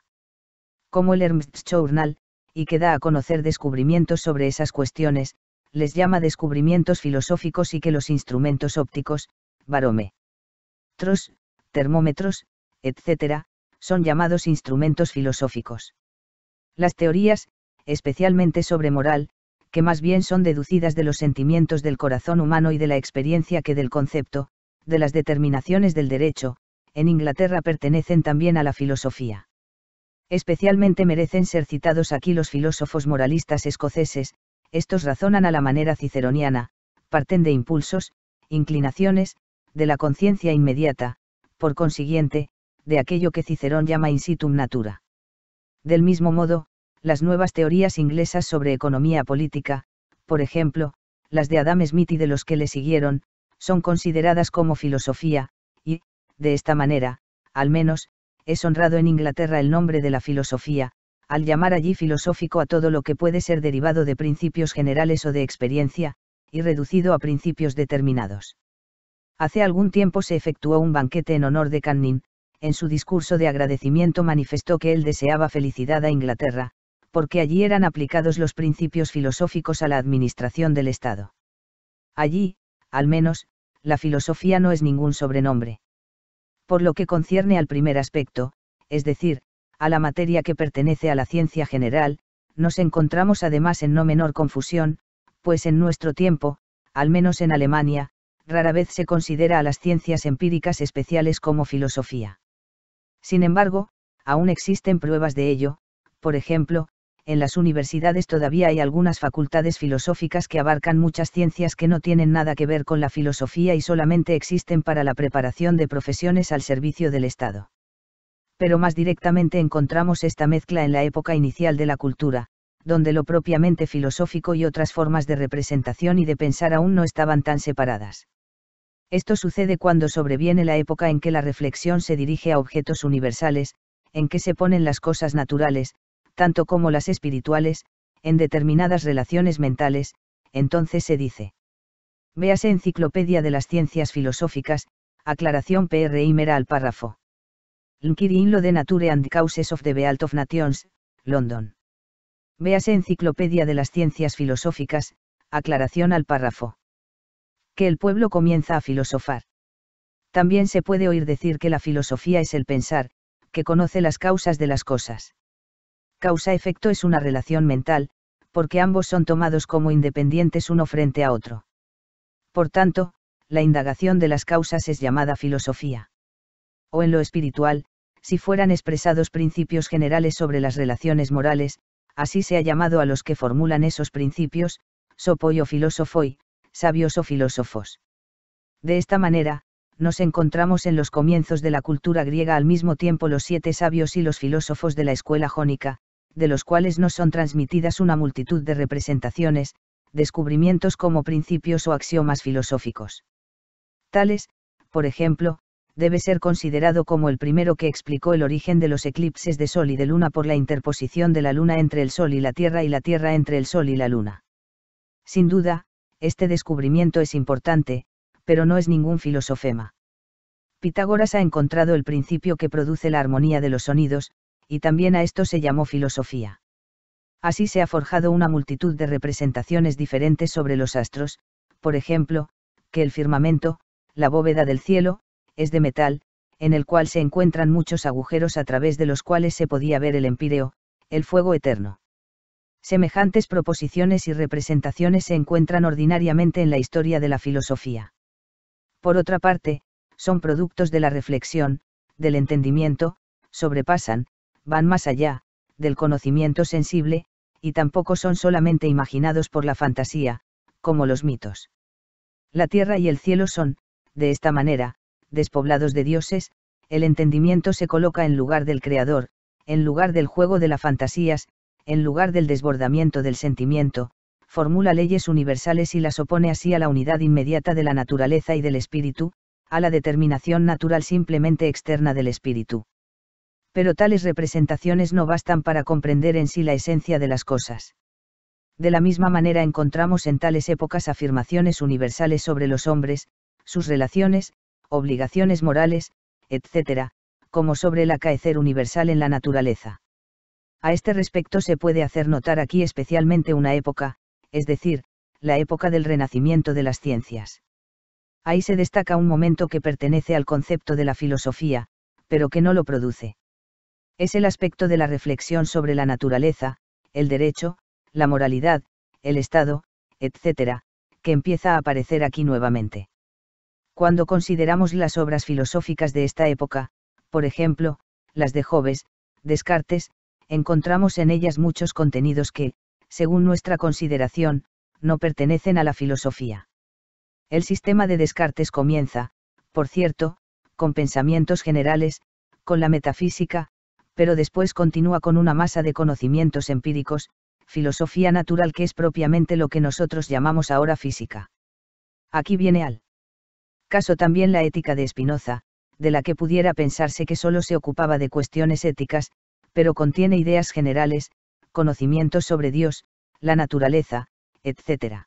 Como el Hermes Journal, y que da a conocer descubrimientos sobre esas cuestiones, les llama descubrimientos filosóficos y que los instrumentos ópticos, barómetros, termómetros, etc., son llamados instrumentos filosóficos. Las teorías, especialmente sobre moral, que más bien son deducidas de los sentimientos del corazón humano y de la experiencia que del concepto, de las determinaciones del derecho, en Inglaterra pertenecen también a la filosofía. Especialmente merecen ser citados aquí los filósofos moralistas escoceses, estos razonan a la manera ciceroniana, parten de impulsos, inclinaciones, de la conciencia inmediata, por consiguiente, de aquello que Cicerón llama in situ natura. Del mismo modo, las nuevas teorías inglesas sobre economía política, por ejemplo, las de Adam Smith y de los que le siguieron, son consideradas como filosofía, y, de esta manera, al menos, es honrado en Inglaterra el nombre de la filosofía, al llamar allí filosófico a todo lo que puede ser derivado de principios generales o de experiencia, y reducido a principios determinados. Hace algún tiempo se efectuó un banquete en honor de Canning, en su discurso de agradecimiento manifestó que él deseaba felicidad a Inglaterra, porque allí eran aplicados los principios filosóficos a la administración del Estado. Allí, al menos, la filosofía no es ningún sobrenombre. Por lo que concierne al primer aspecto, es decir, a la materia que pertenece a la ciencia general, nos encontramos además en no menor confusión, pues en nuestro tiempo, al menos en Alemania, rara vez se considera a las ciencias empíricas especiales como filosofía. Sin embargo, aún existen pruebas de ello, por ejemplo, en las universidades todavía hay algunas facultades filosóficas que abarcan muchas ciencias que no tienen nada que ver con la filosofía y solamente existen para la preparación de profesiones al servicio del Estado. Pero más directamente encontramos esta mezcla en la época inicial de la cultura, donde lo propiamente filosófico y otras formas de representación y de pensar aún no estaban tan separadas. Esto sucede cuando sobreviene la época en que la reflexión se dirige a objetos universales, en que se ponen las cosas naturales, tanto como las espirituales, en determinadas relaciones mentales, entonces se dice. Véase Enciclopedia de las Ciencias Filosóficas, aclaración P.R. Imera al párrafo. L'Inquiry lo de Nature and Causes of the Bealt of Nations, London. Véase Enciclopedia de las Ciencias Filosóficas, aclaración al párrafo que el pueblo comienza a filosofar. También se puede oír decir que la filosofía es el pensar, que conoce las causas de las cosas. Causa-efecto es una relación mental, porque ambos son tomados como independientes uno frente a otro. Por tanto, la indagación de las causas es llamada filosofía. O en lo espiritual, si fueran expresados principios generales sobre las relaciones morales, así se ha llamado a los que formulan esos principios, sopoyo o filosofoi, sabios o filósofos. De esta manera, nos encontramos en los comienzos de la cultura griega al mismo tiempo los siete sabios y los filósofos de la escuela jónica, de los cuales nos son transmitidas una multitud de representaciones, descubrimientos como principios o axiomas filosóficos. Tales, por ejemplo, debe ser considerado como el primero que explicó el origen de los eclipses de Sol y de Luna por la interposición de la Luna entre el Sol y la Tierra y la Tierra entre el Sol y la Luna. Sin duda, este descubrimiento es importante, pero no es ningún filosofema. Pitágoras ha encontrado el principio que produce la armonía de los sonidos, y también a esto se llamó filosofía. Así se ha forjado una multitud de representaciones diferentes sobre los astros, por ejemplo, que el firmamento, la bóveda del cielo, es de metal, en el cual se encuentran muchos agujeros a través de los cuales se podía ver el empíreo, el fuego eterno semejantes proposiciones y representaciones se encuentran ordinariamente en la historia de la filosofía. Por otra parte, son productos de la reflexión, del entendimiento, sobrepasan, van más allá, del conocimiento sensible, y tampoco son solamente imaginados por la fantasía, como los mitos. La tierra y el cielo son, de esta manera, despoblados de dioses, el entendimiento se coloca en lugar del creador, en lugar del juego de las fantasías, en lugar del desbordamiento del sentimiento, formula leyes universales y las opone así a la unidad inmediata de la naturaleza y del espíritu, a la determinación natural simplemente externa del espíritu. Pero tales representaciones no bastan para comprender en sí la esencia de las cosas. De la misma manera encontramos en tales épocas afirmaciones universales sobre los hombres, sus relaciones, obligaciones morales, etc., como sobre el acaecer universal en la naturaleza. A este respecto se puede hacer notar aquí especialmente una época, es decir, la época del renacimiento de las ciencias. Ahí se destaca un momento que pertenece al concepto de la filosofía, pero que no lo produce. Es el aspecto de la reflexión sobre la naturaleza, el derecho, la moralidad, el Estado, etc., que empieza a aparecer aquí nuevamente. Cuando consideramos las obras filosóficas de esta época, por ejemplo, las de Hobbes, Descartes, encontramos en ellas muchos contenidos que, según nuestra consideración, no pertenecen a la filosofía. El sistema de Descartes comienza, por cierto, con pensamientos generales, con la metafísica, pero después continúa con una masa de conocimientos empíricos, filosofía natural que es propiamente lo que nosotros llamamos ahora física. Aquí viene al caso también la ética de Spinoza, de la que pudiera pensarse que solo se ocupaba de cuestiones éticas, pero contiene ideas generales, conocimientos sobre Dios, la naturaleza, etc.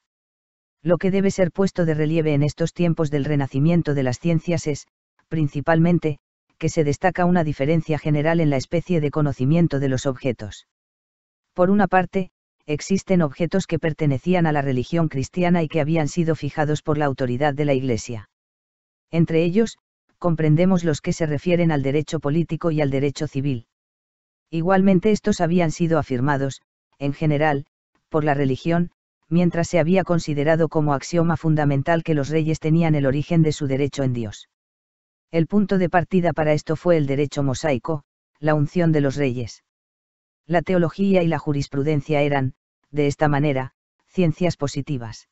Lo que debe ser puesto de relieve en estos tiempos del renacimiento de las ciencias es, principalmente, que se destaca una diferencia general en la especie de conocimiento de los objetos. Por una parte, existen objetos que pertenecían a la religión cristiana y que habían sido fijados por la autoridad de la Iglesia. Entre ellos, comprendemos los que se refieren al derecho político y al derecho civil. Igualmente estos habían sido afirmados, en general, por la religión, mientras se había considerado como axioma fundamental que los reyes tenían el origen de su derecho en Dios. El punto de partida para esto fue el derecho mosaico, la unción de los reyes. La teología y la jurisprudencia eran, de esta manera, ciencias positivas.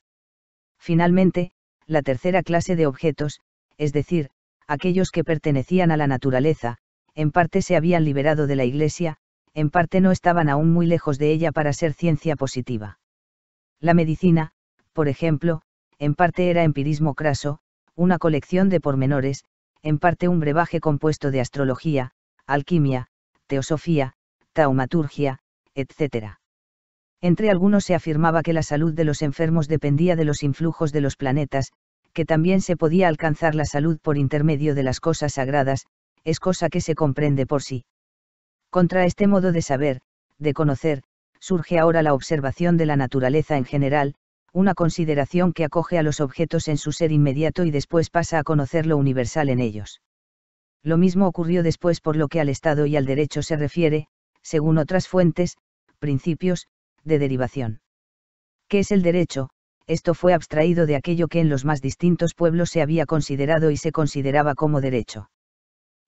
Finalmente, la tercera clase de objetos, es decir, aquellos que pertenecían a la naturaleza, en parte se habían liberado de la Iglesia, en parte no estaban aún muy lejos de ella para ser ciencia positiva. La medicina, por ejemplo, en parte era empirismo craso, una colección de pormenores, en parte un brebaje compuesto de astrología, alquimia, teosofía, taumaturgia, etc. Entre algunos se afirmaba que la salud de los enfermos dependía de los influjos de los planetas, que también se podía alcanzar la salud por intermedio de las cosas sagradas, es cosa que se comprende por sí. Contra este modo de saber, de conocer, surge ahora la observación de la naturaleza en general, una consideración que acoge a los objetos en su ser inmediato y después pasa a conocer lo universal en ellos. Lo mismo ocurrió después por lo que al Estado y al derecho se refiere, según otras fuentes, principios, de derivación. ¿Qué es el derecho? Esto fue abstraído de aquello que en los más distintos pueblos se había considerado y se consideraba como derecho.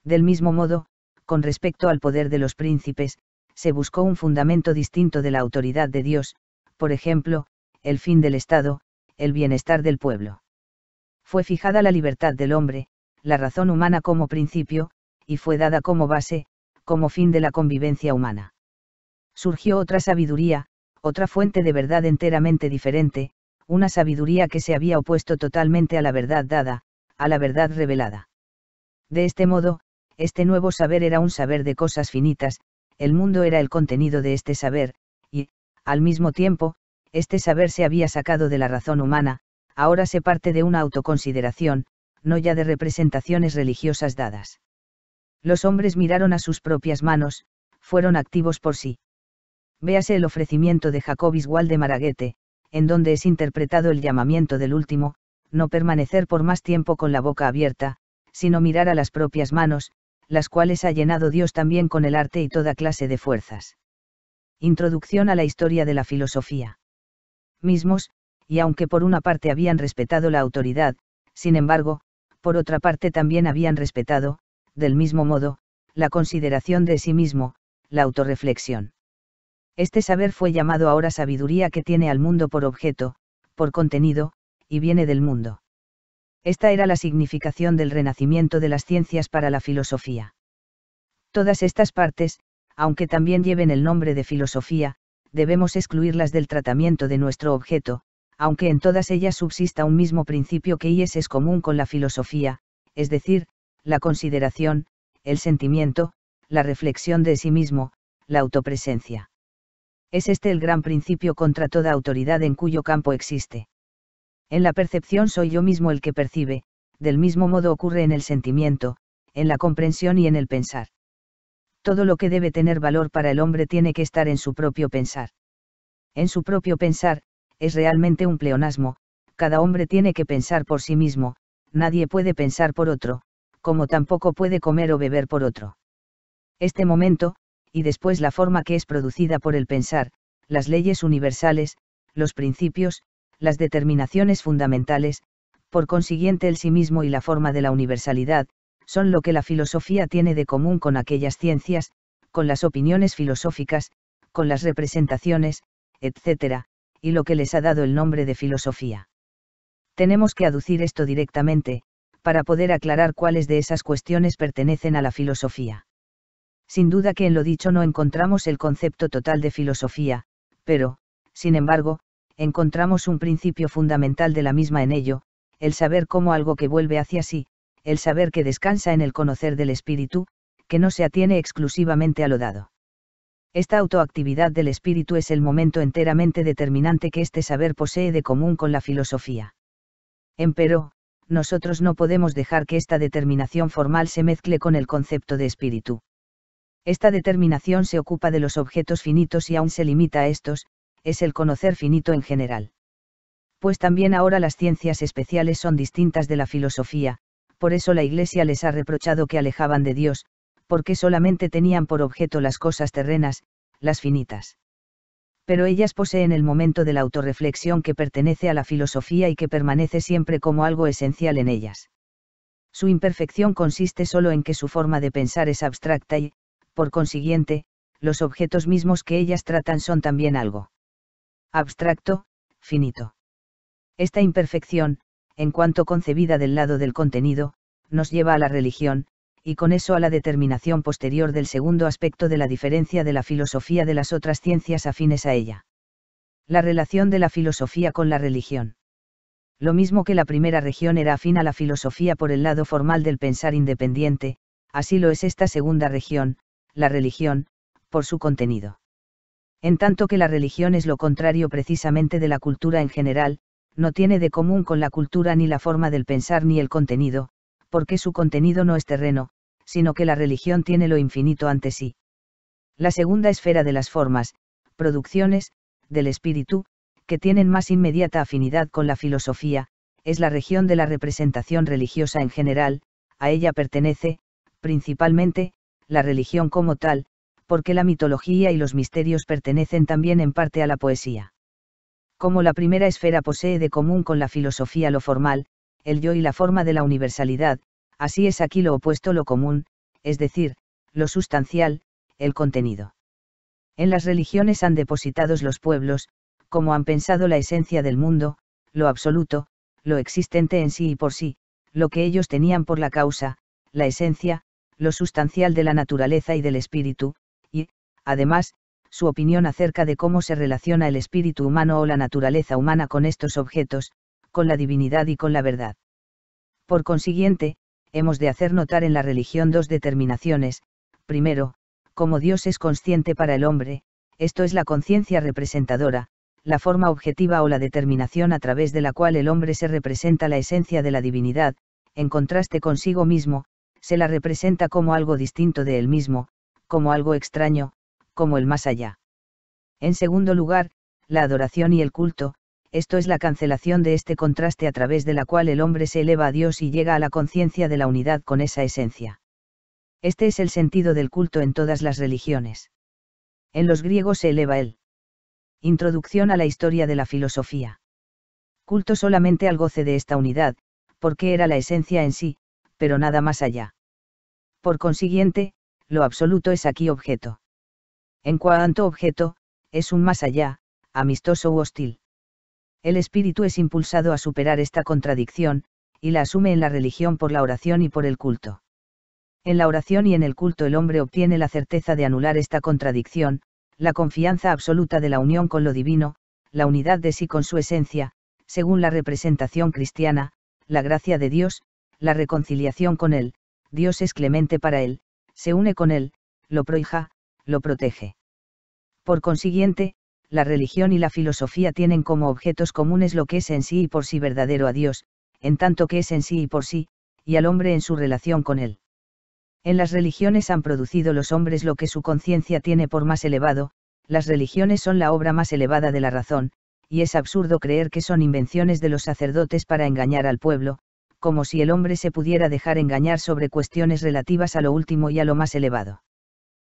Del mismo modo, con respecto al poder de los príncipes, se buscó un fundamento distinto de la autoridad de Dios, por ejemplo, el fin del Estado, el bienestar del pueblo. Fue fijada la libertad del hombre, la razón humana como principio, y fue dada como base, como fin de la convivencia humana. Surgió otra sabiduría, otra fuente de verdad enteramente diferente, una sabiduría que se había opuesto totalmente a la verdad dada, a la verdad revelada. De este modo, este nuevo saber era un saber de cosas finitas, el mundo era el contenido de este saber, y, al mismo tiempo, este saber se había sacado de la razón humana, ahora se parte de una autoconsideración, no ya de representaciones religiosas dadas. Los hombres miraron a sus propias manos, fueron activos por sí. Véase el ofrecimiento de Jacobis Walde en donde es interpretado el llamamiento del último, no permanecer por más tiempo con la boca abierta, sino mirar a las propias manos, las cuales ha llenado Dios también con el arte y toda clase de fuerzas. Introducción a la historia de la filosofía. Mismos, y aunque por una parte habían respetado la autoridad, sin embargo, por otra parte también habían respetado, del mismo modo, la consideración de sí mismo, la autorreflexión. Este saber fue llamado ahora sabiduría que tiene al mundo por objeto, por contenido, y viene del mundo. Esta era la significación del renacimiento de las ciencias para la filosofía. Todas estas partes, aunque también lleven el nombre de filosofía, debemos excluirlas del tratamiento de nuestro objeto, aunque en todas ellas subsista un mismo principio que y es, es común con la filosofía, es decir, la consideración, el sentimiento, la reflexión de sí mismo, la autopresencia. Es este el gran principio contra toda autoridad en cuyo campo existe. En la percepción soy yo mismo el que percibe, del mismo modo ocurre en el sentimiento, en la comprensión y en el pensar. Todo lo que debe tener valor para el hombre tiene que estar en su propio pensar. En su propio pensar, es realmente un pleonasmo, cada hombre tiene que pensar por sí mismo, nadie puede pensar por otro, como tampoco puede comer o beber por otro. Este momento, y después la forma que es producida por el pensar, las leyes universales, los principios, las determinaciones fundamentales, por consiguiente el sí mismo y la forma de la universalidad, son lo que la filosofía tiene de común con aquellas ciencias, con las opiniones filosóficas, con las representaciones, etc., y lo que les ha dado el nombre de filosofía. Tenemos que aducir esto directamente, para poder aclarar cuáles de esas cuestiones pertenecen a la filosofía. Sin duda que en lo dicho no encontramos el concepto total de filosofía, pero, sin embargo, encontramos un principio fundamental de la misma en ello, el saber como algo que vuelve hacia sí, el saber que descansa en el conocer del espíritu, que no se atiene exclusivamente a lo dado. Esta autoactividad del espíritu es el momento enteramente determinante que este saber posee de común con la filosofía. Empero, nosotros no podemos dejar que esta determinación formal se mezcle con el concepto de espíritu. Esta determinación se ocupa de los objetos finitos y aún se limita a estos, es el conocer finito en general. Pues también ahora las ciencias especiales son distintas de la filosofía, por eso la Iglesia les ha reprochado que alejaban de Dios, porque solamente tenían por objeto las cosas terrenas, las finitas. Pero ellas poseen el momento de la autorreflexión que pertenece a la filosofía y que permanece siempre como algo esencial en ellas. Su imperfección consiste solo en que su forma de pensar es abstracta y, por consiguiente, los objetos mismos que ellas tratan son también algo abstracto, finito. Esta imperfección, en cuanto concebida del lado del contenido, nos lleva a la religión, y con eso a la determinación posterior del segundo aspecto de la diferencia de la filosofía de las otras ciencias afines a ella. La relación de la filosofía con la religión. Lo mismo que la primera región era afín a la filosofía por el lado formal del pensar independiente, así lo es esta segunda región, la religión, por su contenido en tanto que la religión es lo contrario precisamente de la cultura en general, no tiene de común con la cultura ni la forma del pensar ni el contenido, porque su contenido no es terreno, sino que la religión tiene lo infinito ante sí. La segunda esfera de las formas, producciones, del espíritu, que tienen más inmediata afinidad con la filosofía, es la región de la representación religiosa en general, a ella pertenece, principalmente, la religión como tal, porque la mitología y los misterios pertenecen también en parte a la poesía. Como la primera esfera posee de común con la filosofía lo formal, el yo y la forma de la universalidad, así es aquí lo opuesto lo común, es decir, lo sustancial, el contenido. En las religiones han depositados los pueblos, como han pensado la esencia del mundo, lo absoluto, lo existente en sí y por sí, lo que ellos tenían por la causa, la esencia, lo sustancial de la naturaleza y del espíritu, además, su opinión acerca de cómo se relaciona el espíritu humano o la naturaleza humana con estos objetos, con la divinidad y con la verdad. Por consiguiente, hemos de hacer notar en la religión dos determinaciones, primero, como Dios es consciente para el hombre, esto es la conciencia representadora, la forma objetiva o la determinación a través de la cual el hombre se representa la esencia de la divinidad, en contraste consigo mismo, se la representa como algo distinto de él mismo, como algo extraño, como el más allá. En segundo lugar, la adoración y el culto, esto es la cancelación de este contraste a través de la cual el hombre se eleva a Dios y llega a la conciencia de la unidad con esa esencia. Este es el sentido del culto en todas las religiones. En los griegos se eleva el. Introducción a la historia de la filosofía. Culto solamente al goce de esta unidad, porque era la esencia en sí, pero nada más allá. Por consiguiente, lo absoluto es aquí objeto. En cuanto objeto, es un más allá, amistoso u hostil. El espíritu es impulsado a superar esta contradicción, y la asume en la religión por la oración y por el culto. En la oración y en el culto el hombre obtiene la certeza de anular esta contradicción, la confianza absoluta de la unión con lo divino, la unidad de sí con su esencia, según la representación cristiana, la gracia de Dios, la reconciliación con Él, Dios es clemente para Él, se une con Él, lo prohija lo protege. Por consiguiente, la religión y la filosofía tienen como objetos comunes lo que es en sí y por sí verdadero a Dios, en tanto que es en sí y por sí, y al hombre en su relación con él. En las religiones han producido los hombres lo que su conciencia tiene por más elevado, las religiones son la obra más elevada de la razón, y es absurdo creer que son invenciones de los sacerdotes para engañar al pueblo, como si el hombre se pudiera dejar engañar sobre cuestiones relativas a lo último y a lo más elevado.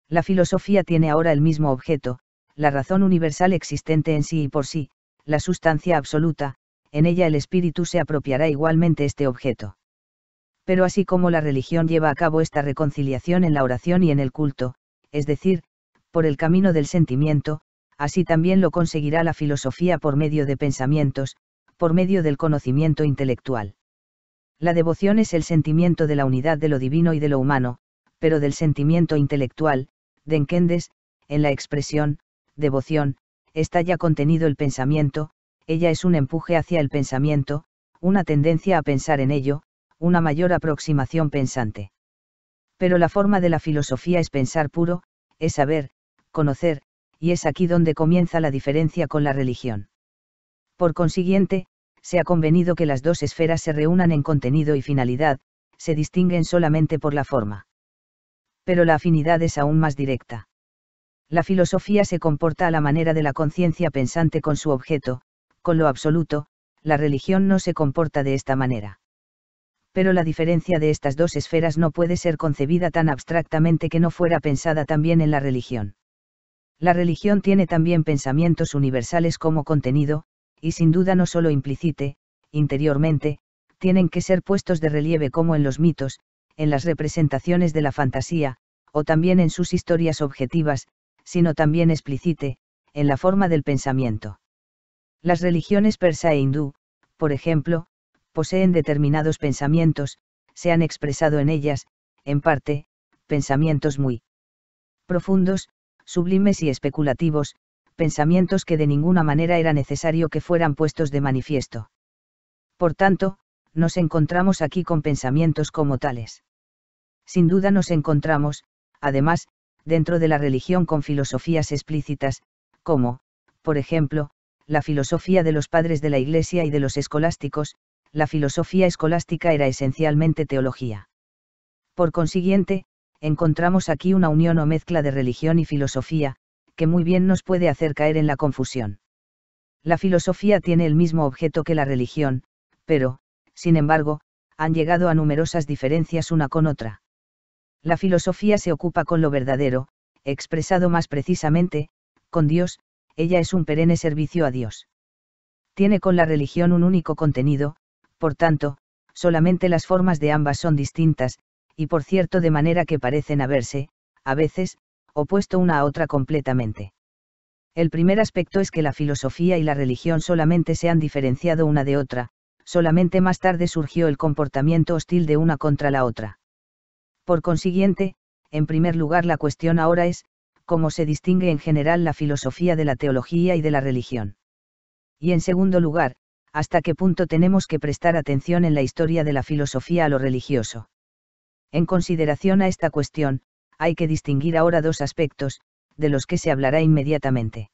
La filosofía tiene ahora el mismo objeto, la razón universal existente en sí y por sí, la sustancia absoluta, en ella el espíritu se apropiará igualmente este objeto. Pero así como la religión lleva a cabo esta reconciliación en la oración y en el culto, es decir, por el camino del sentimiento, así también lo conseguirá la filosofía por medio de pensamientos, por medio del conocimiento intelectual. La devoción es el sentimiento de la unidad de lo divino y de lo humano, pero del sentimiento intelectual, Denkendes, en la expresión, devoción, está ya contenido el pensamiento, ella es un empuje hacia el pensamiento, una tendencia a pensar en ello, una mayor aproximación pensante. Pero la forma de la filosofía es pensar puro, es saber, conocer, y es aquí donde comienza la diferencia con la religión. Por consiguiente, se ha convenido que las dos esferas se reúnan en contenido y finalidad, se distinguen solamente por la forma pero la afinidad es aún más directa. La filosofía se comporta a la manera de la conciencia pensante con su objeto, con lo absoluto, la religión no se comporta de esta manera. Pero la diferencia de estas dos esferas no puede ser concebida tan abstractamente que no fuera pensada también en la religión. La religión tiene también pensamientos universales como contenido, y sin duda no solo implícite, interiormente, tienen que ser puestos de relieve como en los mitos, en las representaciones de la fantasía, o también en sus historias objetivas, sino también explícite, en la forma del pensamiento. Las religiones persa e hindú, por ejemplo, poseen determinados pensamientos, se han expresado en ellas, en parte, pensamientos muy profundos, sublimes y especulativos, pensamientos que de ninguna manera era necesario que fueran puestos de manifiesto. Por tanto, nos encontramos aquí con pensamientos como tales. Sin duda nos encontramos, además, dentro de la religión con filosofías explícitas, como, por ejemplo, la filosofía de los padres de la Iglesia y de los escolásticos, la filosofía escolástica era esencialmente teología. Por consiguiente, encontramos aquí una unión o mezcla de religión y filosofía, que muy bien nos puede hacer caer en la confusión. La filosofía tiene el mismo objeto que la religión, pero, sin embargo, han llegado a numerosas diferencias una con otra. La filosofía se ocupa con lo verdadero, expresado más precisamente, con Dios, ella es un perenne servicio a Dios. Tiene con la religión un único contenido, por tanto, solamente las formas de ambas son distintas, y por cierto de manera que parecen haberse, a veces, opuesto una a otra completamente. El primer aspecto es que la filosofía y la religión solamente se han diferenciado una de otra, solamente más tarde surgió el comportamiento hostil de una contra la otra. Por consiguiente, en primer lugar la cuestión ahora es, cómo se distingue en general la filosofía de la teología y de la religión. Y en segundo lugar, hasta qué punto tenemos que prestar atención en la historia de la filosofía a lo religioso. En consideración a esta cuestión, hay que distinguir ahora dos aspectos, de los que se hablará inmediatamente.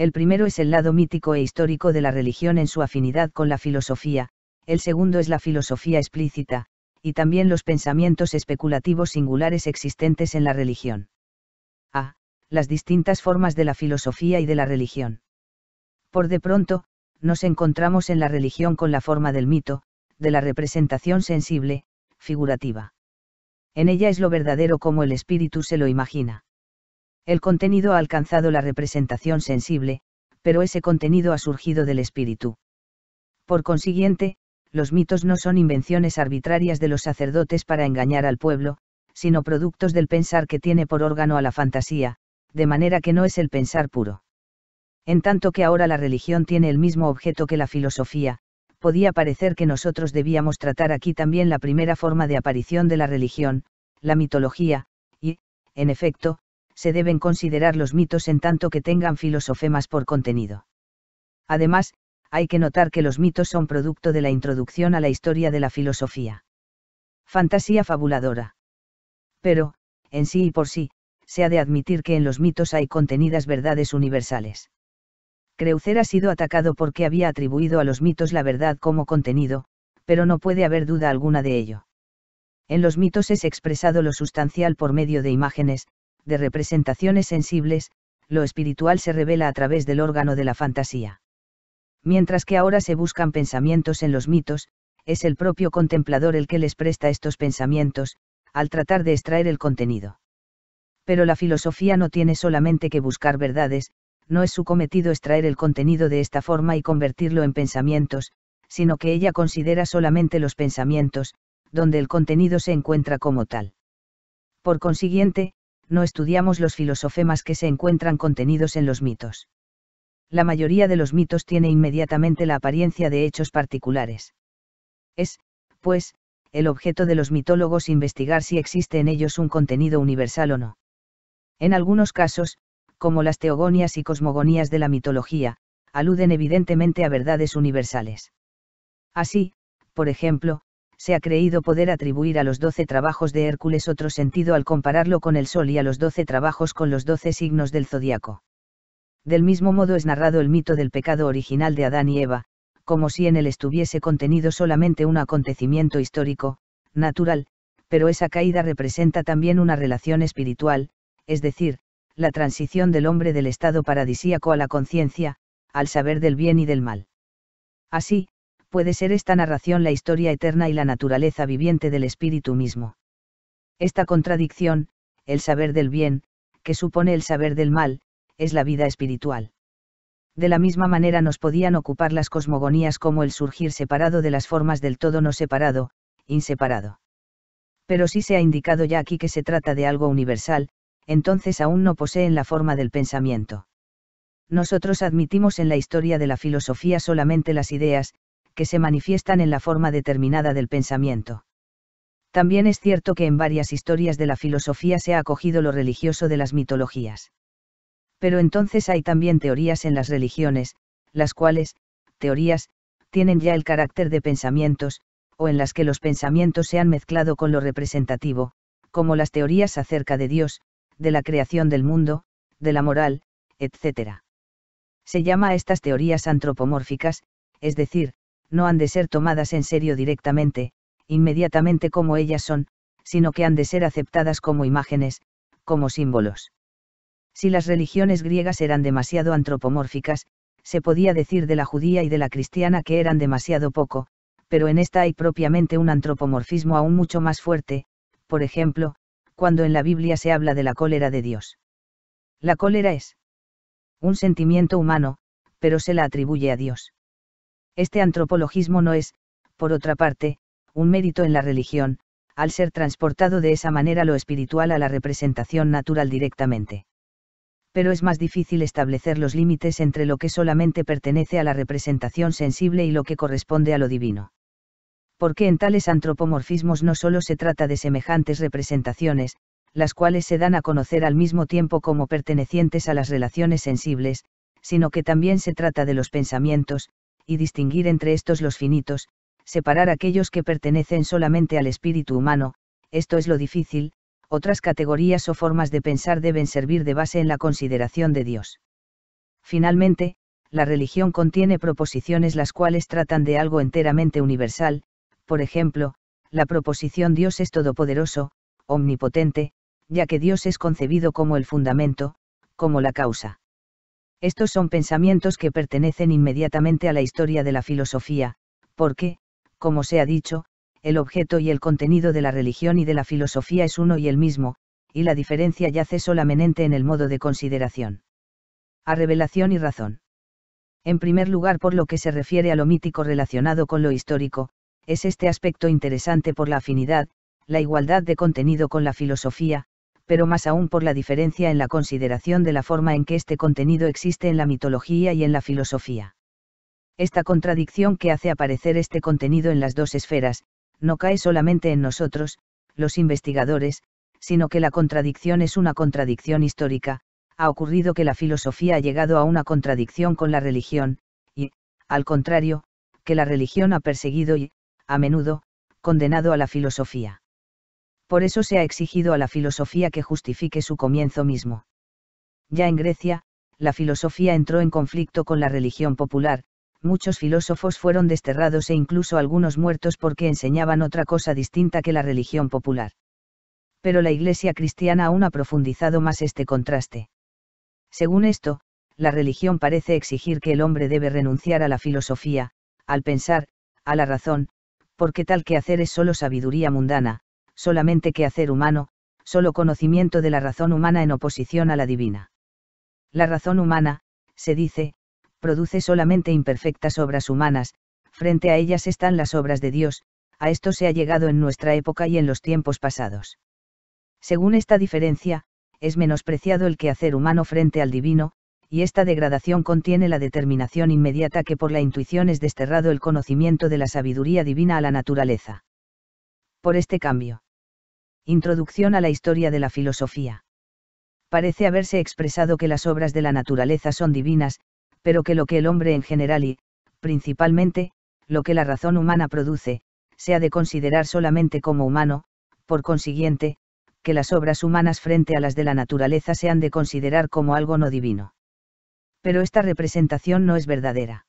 El primero es el lado mítico e histórico de la religión en su afinidad con la filosofía, el segundo es la filosofía explícita, y también los pensamientos especulativos singulares existentes en la religión. A. Ah, las distintas formas de la filosofía y de la religión. Por de pronto, nos encontramos en la religión con la forma del mito, de la representación sensible, figurativa. En ella es lo verdadero como el espíritu se lo imagina. El contenido ha alcanzado la representación sensible, pero ese contenido ha surgido del espíritu. Por consiguiente, los mitos no son invenciones arbitrarias de los sacerdotes para engañar al pueblo, sino productos del pensar que tiene por órgano a la fantasía, de manera que no es el pensar puro. En tanto que ahora la religión tiene el mismo objeto que la filosofía, podía parecer que nosotros debíamos tratar aquí también la primera forma de aparición de la religión, la mitología, y, en efecto, se deben considerar los mitos en tanto que tengan filosofemas por contenido. Además, hay que notar que los mitos son producto de la introducción a la historia de la filosofía. Fantasía fabuladora. Pero, en sí y por sí, se ha de admitir que en los mitos hay contenidas verdades universales. Creucer ha sido atacado porque había atribuido a los mitos la verdad como contenido, pero no puede haber duda alguna de ello. En los mitos es expresado lo sustancial por medio de imágenes, de representaciones sensibles, lo espiritual se revela a través del órgano de la fantasía. Mientras que ahora se buscan pensamientos en los mitos, es el propio contemplador el que les presta estos pensamientos, al tratar de extraer el contenido. Pero la filosofía no tiene solamente que buscar verdades, no es su cometido extraer el contenido de esta forma y convertirlo en pensamientos, sino que ella considera solamente los pensamientos, donde el contenido se encuentra como tal. Por consiguiente, no estudiamos los filosofemas que se encuentran contenidos en los mitos. La mayoría de los mitos tiene inmediatamente la apariencia de hechos particulares. Es, pues, el objeto de los mitólogos investigar si existe en ellos un contenido universal o no. En algunos casos, como las teogonias y cosmogonías de la mitología, aluden evidentemente a verdades universales. Así, por ejemplo, se ha creído poder atribuir a los doce trabajos de Hércules otro sentido al compararlo con el Sol y a los doce trabajos con los doce signos del zodiaco. Del mismo modo es narrado el mito del pecado original de Adán y Eva, como si en él estuviese contenido solamente un acontecimiento histórico, natural, pero esa caída representa también una relación espiritual, es decir, la transición del hombre del estado paradisíaco a la conciencia, al saber del bien y del mal. Así, puede ser esta narración la historia eterna y la naturaleza viviente del espíritu mismo. Esta contradicción, el saber del bien, que supone el saber del mal, es la vida espiritual. De la misma manera nos podían ocupar las cosmogonías como el surgir separado de las formas del todo no separado, inseparado. Pero si se ha indicado ya aquí que se trata de algo universal, entonces aún no poseen la forma del pensamiento. Nosotros admitimos en la historia de la filosofía solamente las ideas, que se manifiestan en la forma determinada del pensamiento. También es cierto que en varias historias de la filosofía se ha acogido lo religioso de las mitologías. Pero entonces hay también teorías en las religiones, las cuales, teorías, tienen ya el carácter de pensamientos, o en las que los pensamientos se han mezclado con lo representativo, como las teorías acerca de Dios, de la creación del mundo, de la moral, etc. Se llama a estas teorías antropomórficas, es decir, no han de ser tomadas en serio directamente, inmediatamente como ellas son, sino que han de ser aceptadas como imágenes, como símbolos. Si las religiones griegas eran demasiado antropomórficas, se podía decir de la judía y de la cristiana que eran demasiado poco, pero en esta hay propiamente un antropomorfismo aún mucho más fuerte, por ejemplo, cuando en la Biblia se habla de la cólera de Dios. La cólera es un sentimiento humano, pero se la atribuye a Dios. Este antropologismo no es, por otra parte, un mérito en la religión, al ser transportado de esa manera lo espiritual a la representación natural directamente. Pero es más difícil establecer los límites entre lo que solamente pertenece a la representación sensible y lo que corresponde a lo divino. Porque en tales antropomorfismos no solo se trata de semejantes representaciones, las cuales se dan a conocer al mismo tiempo como pertenecientes a las relaciones sensibles, sino que también se trata de los pensamientos, y distinguir entre estos los finitos, separar aquellos que pertenecen solamente al espíritu humano, esto es lo difícil, otras categorías o formas de pensar deben servir de base en la consideración de Dios. Finalmente, la religión contiene proposiciones las cuales tratan de algo enteramente universal, por ejemplo, la proposición Dios es todopoderoso, omnipotente, ya que Dios es concebido como el fundamento, como la causa. Estos son pensamientos que pertenecen inmediatamente a la historia de la filosofía, porque, como se ha dicho, el objeto y el contenido de la religión y de la filosofía es uno y el mismo, y la diferencia yace solamente en el modo de consideración. A revelación y razón. En primer lugar, por lo que se refiere a lo mítico relacionado con lo histórico, es este aspecto interesante por la afinidad, la igualdad de contenido con la filosofía, pero más aún por la diferencia en la consideración de la forma en que este contenido existe en la mitología y en la filosofía. Esta contradicción que hace aparecer este contenido en las dos esferas, no cae solamente en nosotros, los investigadores, sino que la contradicción es una contradicción histórica, ha ocurrido que la filosofía ha llegado a una contradicción con la religión, y, al contrario, que la religión ha perseguido y, a menudo, condenado a la filosofía por eso se ha exigido a la filosofía que justifique su comienzo mismo. Ya en Grecia, la filosofía entró en conflicto con la religión popular, muchos filósofos fueron desterrados e incluso algunos muertos porque enseñaban otra cosa distinta que la religión popular. Pero la Iglesia cristiana aún ha profundizado más este contraste. Según esto, la religión parece exigir que el hombre debe renunciar a la filosofía, al pensar, a la razón, porque tal que hacer es solo sabiduría mundana, solamente que hacer humano, solo conocimiento de la razón humana en oposición a la divina. La razón humana, se dice, produce solamente imperfectas obras humanas, frente a ellas están las obras de Dios, a esto se ha llegado en nuestra época y en los tiempos pasados. Según esta diferencia, es menospreciado el que hacer humano frente al divino, y esta degradación contiene la determinación inmediata que por la intuición es desterrado el conocimiento de la sabiduría divina a la naturaleza. Por este cambio. Introducción a la historia de la filosofía. Parece haberse expresado que las obras de la naturaleza son divinas, pero que lo que el hombre en general y, principalmente, lo que la razón humana produce, se ha de considerar solamente como humano, por consiguiente, que las obras humanas frente a las de la naturaleza se han de considerar como algo no divino. Pero esta representación no es verdadera.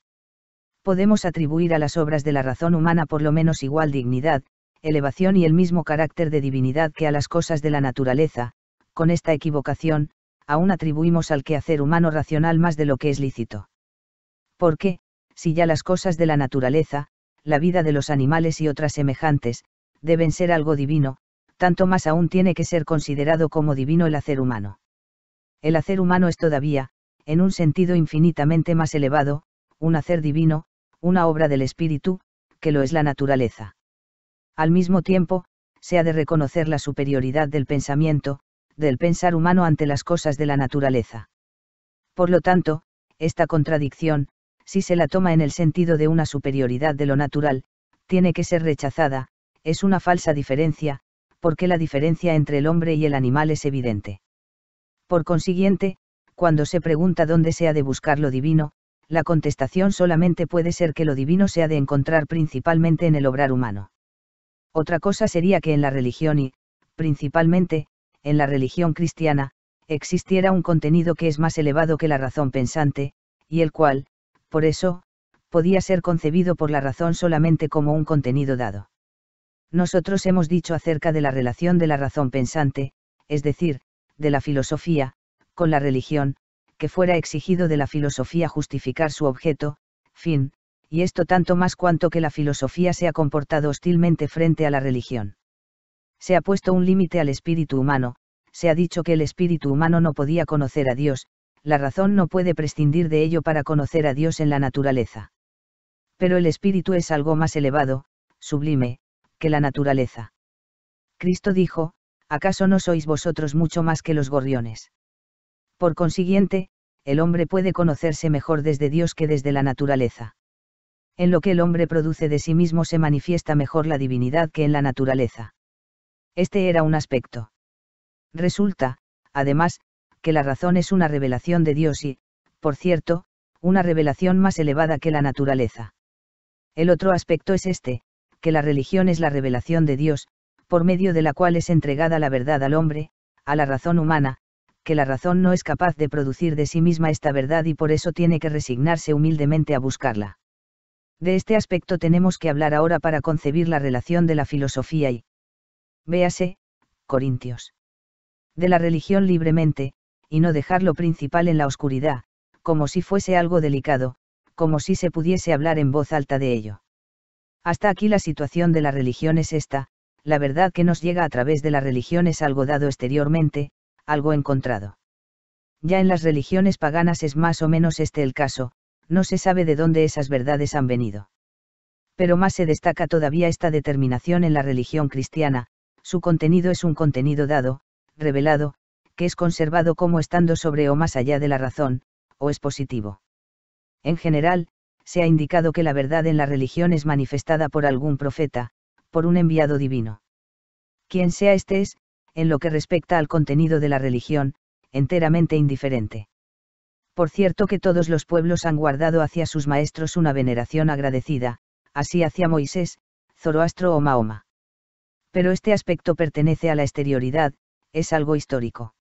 Podemos atribuir a las obras de la razón humana por lo menos igual dignidad, elevación y el mismo carácter de divinidad que a las cosas de la naturaleza, con esta equivocación, aún atribuimos al quehacer humano racional más de lo que es lícito. Porque, si ya las cosas de la naturaleza, la vida de los animales y otras semejantes, deben ser algo divino, tanto más aún tiene que ser considerado como divino el hacer humano. El hacer humano es todavía, en un sentido infinitamente más elevado, un hacer divino, una obra del espíritu, que lo es la naturaleza. Al mismo tiempo, se ha de reconocer la superioridad del pensamiento, del pensar humano ante las cosas de la naturaleza. Por lo tanto, esta contradicción, si se la toma en el sentido de una superioridad de lo natural, tiene que ser rechazada, es una falsa diferencia, porque la diferencia entre el hombre y el animal es evidente. Por consiguiente, cuando se pregunta dónde se ha de buscar lo divino, la contestación solamente puede ser que lo divino se ha de encontrar principalmente en el obrar humano. Otra cosa sería que en la religión y, principalmente, en la religión cristiana, existiera un contenido que es más elevado que la razón pensante, y el cual, por eso, podía ser concebido por la razón solamente como un contenido dado. Nosotros hemos dicho acerca de la relación de la razón pensante, es decir, de la filosofía, con la religión, que fuera exigido de la filosofía justificar su objeto, fin, y esto tanto más cuanto que la filosofía se ha comportado hostilmente frente a la religión. Se ha puesto un límite al espíritu humano, se ha dicho que el espíritu humano no podía conocer a Dios, la razón no puede prescindir de ello para conocer a Dios en la naturaleza. Pero el espíritu es algo más elevado, sublime, que la naturaleza. Cristo dijo, ¿acaso no sois vosotros mucho más que los gorriones? Por consiguiente, el hombre puede conocerse mejor desde Dios que desde la naturaleza en lo que el hombre produce de sí mismo se manifiesta mejor la divinidad que en la naturaleza. Este era un aspecto. Resulta, además, que la razón es una revelación de Dios y, por cierto, una revelación más elevada que la naturaleza. El otro aspecto es este, que la religión es la revelación de Dios, por medio de la cual es entregada la verdad al hombre, a la razón humana, que la razón no es capaz de producir de sí misma esta verdad y por eso tiene que resignarse humildemente a buscarla. De este aspecto tenemos que hablar ahora para concebir la relación de la filosofía y, véase, Corintios. De la religión libremente, y no dejar lo principal en la oscuridad, como si fuese algo delicado, como si se pudiese hablar en voz alta de ello. Hasta aquí la situación de la religión es esta, la verdad que nos llega a través de la religión es algo dado exteriormente, algo encontrado. Ya en las religiones paganas es más o menos este el caso, no se sabe de dónde esas verdades han venido. Pero más se destaca todavía esta determinación en la religión cristiana, su contenido es un contenido dado, revelado, que es conservado como estando sobre o más allá de la razón, o es positivo. En general, se ha indicado que la verdad en la religión es manifestada por algún profeta, por un enviado divino. Quien sea este es, en lo que respecta al contenido de la religión, enteramente indiferente. Por cierto que todos los pueblos han guardado hacia sus maestros una veneración agradecida, así hacia Moisés, Zoroastro o Mahoma. Pero este aspecto pertenece a la exterioridad, es algo histórico.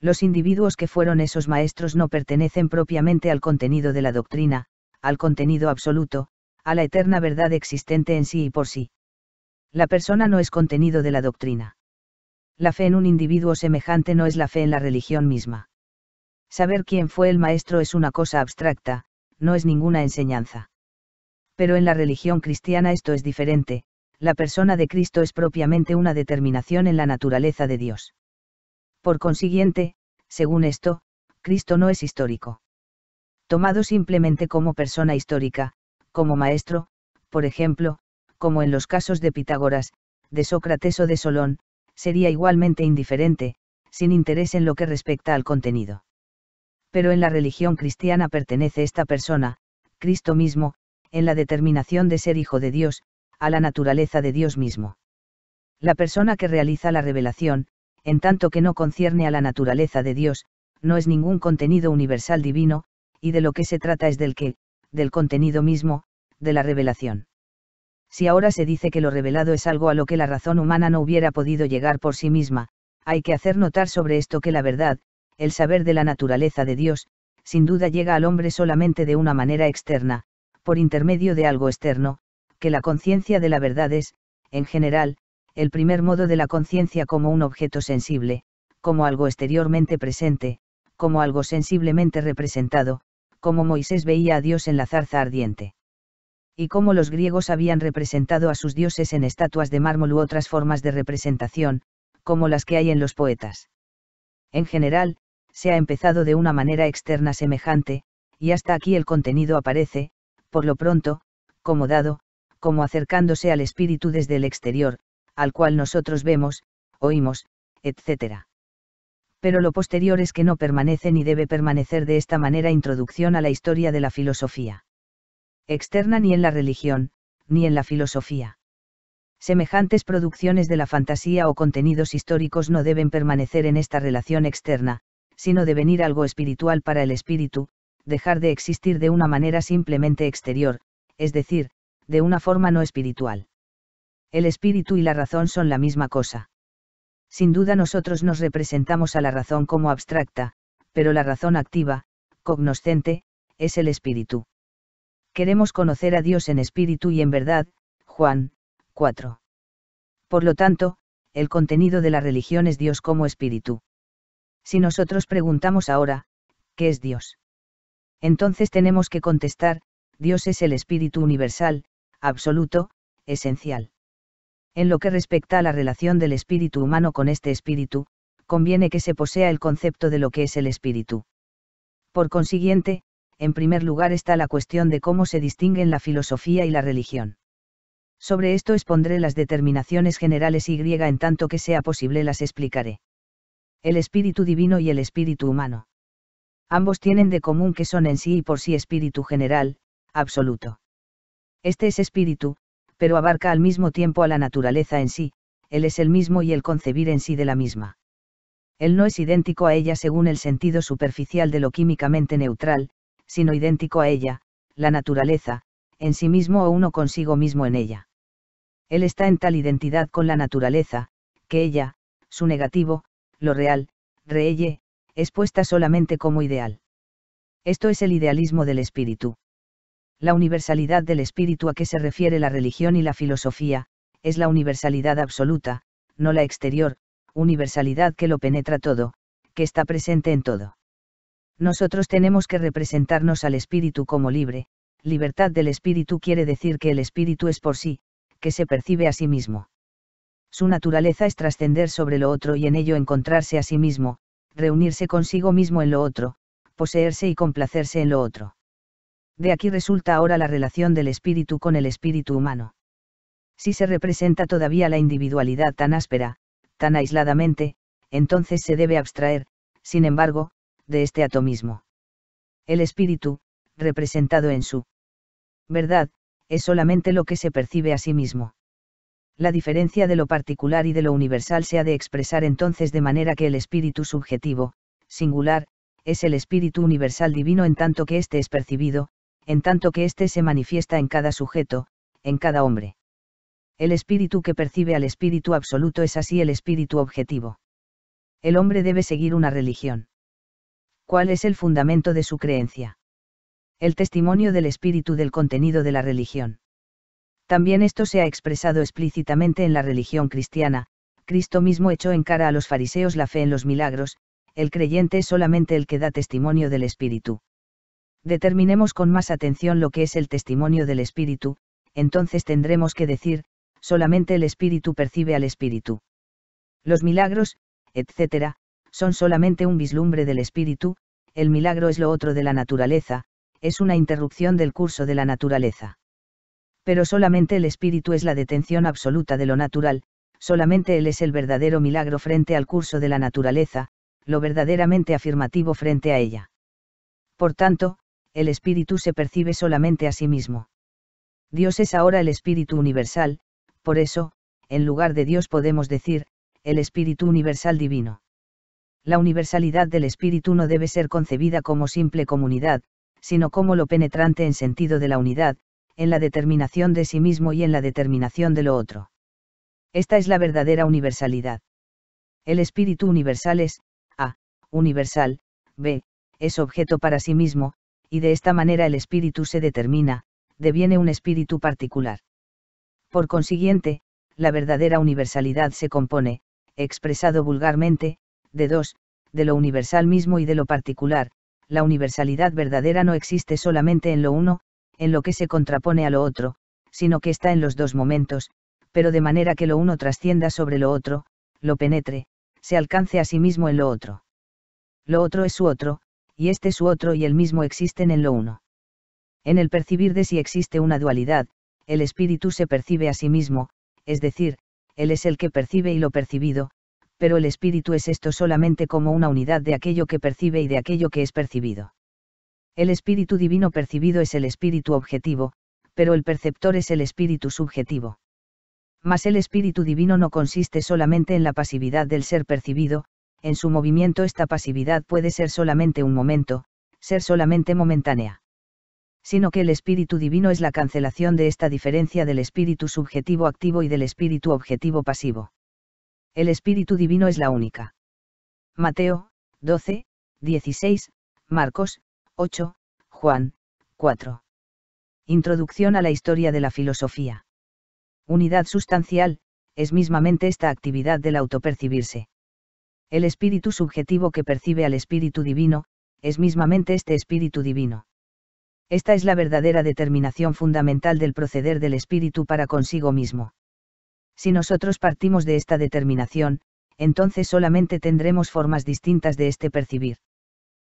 Los individuos que fueron esos maestros no pertenecen propiamente al contenido de la doctrina, al contenido absoluto, a la eterna verdad existente en sí y por sí. La persona no es contenido de la doctrina. La fe en un individuo semejante no es la fe en la religión misma. Saber quién fue el maestro es una cosa abstracta, no es ninguna enseñanza. Pero en la religión cristiana esto es diferente, la persona de Cristo es propiamente una determinación en la naturaleza de Dios. Por consiguiente, según esto, Cristo no es histórico. Tomado simplemente como persona histórica, como maestro, por ejemplo, como en los casos de Pitágoras, de Sócrates o de Solón, sería igualmente indiferente, sin interés en lo que respecta al contenido pero en la religión cristiana pertenece esta persona, Cristo mismo, en la determinación de ser hijo de Dios, a la naturaleza de Dios mismo. La persona que realiza la revelación, en tanto que no concierne a la naturaleza de Dios, no es ningún contenido universal divino, y de lo que se trata es del que, del contenido mismo, de la revelación. Si ahora se dice que lo revelado es algo a lo que la razón humana no hubiera podido llegar por sí misma, hay que hacer notar sobre esto que la verdad, el saber de la naturaleza de Dios, sin duda llega al hombre solamente de una manera externa, por intermedio de algo externo, que la conciencia de la verdad es, en general, el primer modo de la conciencia como un objeto sensible, como algo exteriormente presente, como algo sensiblemente representado, como Moisés veía a Dios en la zarza ardiente. Y como los griegos habían representado a sus dioses en estatuas de mármol u otras formas de representación, como las que hay en los poetas. En general, se ha empezado de una manera externa semejante, y hasta aquí el contenido aparece, por lo pronto, como dado, como acercándose al espíritu desde el exterior, al cual nosotros vemos, oímos, etc. Pero lo posterior es que no permanece ni debe permanecer de esta manera introducción a la historia de la filosofía. Externa ni en la religión, ni en la filosofía. Semejantes producciones de la fantasía o contenidos históricos no deben permanecer en esta relación externa, sino devenir algo espiritual para el espíritu, dejar de existir de una manera simplemente exterior, es decir, de una forma no espiritual. El espíritu y la razón son la misma cosa. Sin duda nosotros nos representamos a la razón como abstracta, pero la razón activa, cognoscente, es el espíritu. Queremos conocer a Dios en espíritu y en verdad, Juan 4. Por lo tanto, el contenido de la religión es Dios como espíritu. Si nosotros preguntamos ahora, ¿qué es Dios? Entonces tenemos que contestar, Dios es el Espíritu Universal, absoluto, esencial. En lo que respecta a la relación del espíritu humano con este espíritu, conviene que se posea el concepto de lo que es el espíritu. Por consiguiente, en primer lugar está la cuestión de cómo se distinguen la filosofía y la religión. Sobre esto expondré las determinaciones generales y en tanto que sea posible las explicaré el espíritu divino y el espíritu humano. Ambos tienen de común que son en sí y por sí espíritu general, absoluto. Este es espíritu, pero abarca al mismo tiempo a la naturaleza en sí, él es el mismo y el concebir en sí de la misma. Él no es idéntico a ella según el sentido superficial de lo químicamente neutral, sino idéntico a ella, la naturaleza, en sí mismo o uno consigo mismo en ella. Él está en tal identidad con la naturaleza, que ella, su negativo, lo real, reye, es puesta solamente como ideal. Esto es el idealismo del espíritu. La universalidad del espíritu a que se refiere la religión y la filosofía, es la universalidad absoluta, no la exterior, universalidad que lo penetra todo, que está presente en todo. Nosotros tenemos que representarnos al espíritu como libre, libertad del espíritu quiere decir que el espíritu es por sí, que se percibe a sí mismo. Su naturaleza es trascender sobre lo otro y en ello encontrarse a sí mismo, reunirse consigo mismo en lo otro, poseerse y complacerse en lo otro. De aquí resulta ahora la relación del espíritu con el espíritu humano. Si se representa todavía la individualidad tan áspera, tan aisladamente, entonces se debe abstraer, sin embargo, de este atomismo. El espíritu, representado en su verdad, es solamente lo que se percibe a sí mismo la diferencia de lo particular y de lo universal se ha de expresar entonces de manera que el espíritu subjetivo, singular, es el espíritu universal divino en tanto que éste es percibido, en tanto que éste se manifiesta en cada sujeto, en cada hombre. El espíritu que percibe al espíritu absoluto es así el espíritu objetivo. El hombre debe seguir una religión. ¿Cuál es el fundamento de su creencia? El testimonio del espíritu del contenido de la religión. También esto se ha expresado explícitamente en la religión cristiana, Cristo mismo echó en cara a los fariseos la fe en los milagros, el creyente es solamente el que da testimonio del Espíritu. Determinemos con más atención lo que es el testimonio del Espíritu, entonces tendremos que decir, solamente el Espíritu percibe al Espíritu. Los milagros, etc., son solamente un vislumbre del Espíritu, el milagro es lo otro de la naturaleza, es una interrupción del curso de la naturaleza pero solamente el espíritu es la detención absoluta de lo natural, solamente él es el verdadero milagro frente al curso de la naturaleza, lo verdaderamente afirmativo frente a ella. Por tanto, el espíritu se percibe solamente a sí mismo. Dios es ahora el espíritu universal, por eso, en lugar de Dios podemos decir, el espíritu universal divino. La universalidad del espíritu no debe ser concebida como simple comunidad, sino como lo penetrante en sentido de la unidad, en la determinación de sí mismo y en la determinación de lo otro. Esta es la verdadera universalidad. El espíritu universal es, a, universal, b, es objeto para sí mismo, y de esta manera el espíritu se determina, deviene un espíritu particular. Por consiguiente, la verdadera universalidad se compone, expresado vulgarmente, de dos, de lo universal mismo y de lo particular, la universalidad verdadera no existe solamente en lo uno, en lo que se contrapone a lo otro, sino que está en los dos momentos, pero de manera que lo uno trascienda sobre lo otro, lo penetre, se alcance a sí mismo en lo otro. Lo otro es su otro, y este su otro y el mismo existen en lo uno. En el percibir de si existe una dualidad, el espíritu se percibe a sí mismo, es decir, él es el que percibe y lo percibido, pero el espíritu es esto solamente como una unidad de aquello que percibe y de aquello que es percibido. El espíritu divino percibido es el espíritu objetivo, pero el perceptor es el espíritu subjetivo. Mas el espíritu divino no consiste solamente en la pasividad del ser percibido, en su movimiento esta pasividad puede ser solamente un momento, ser solamente momentánea. Sino que el espíritu divino es la cancelación de esta diferencia del espíritu subjetivo activo y del espíritu objetivo pasivo. El espíritu divino es la única. Mateo, 12, 16, Marcos, 8, Juan, 4. Introducción a la historia de la filosofía. Unidad sustancial, es mismamente esta actividad del autopercibirse. El espíritu subjetivo que percibe al espíritu divino, es mismamente este espíritu divino. Esta es la verdadera determinación fundamental del proceder del espíritu para consigo mismo. Si nosotros partimos de esta determinación, entonces solamente tendremos formas distintas de este percibir.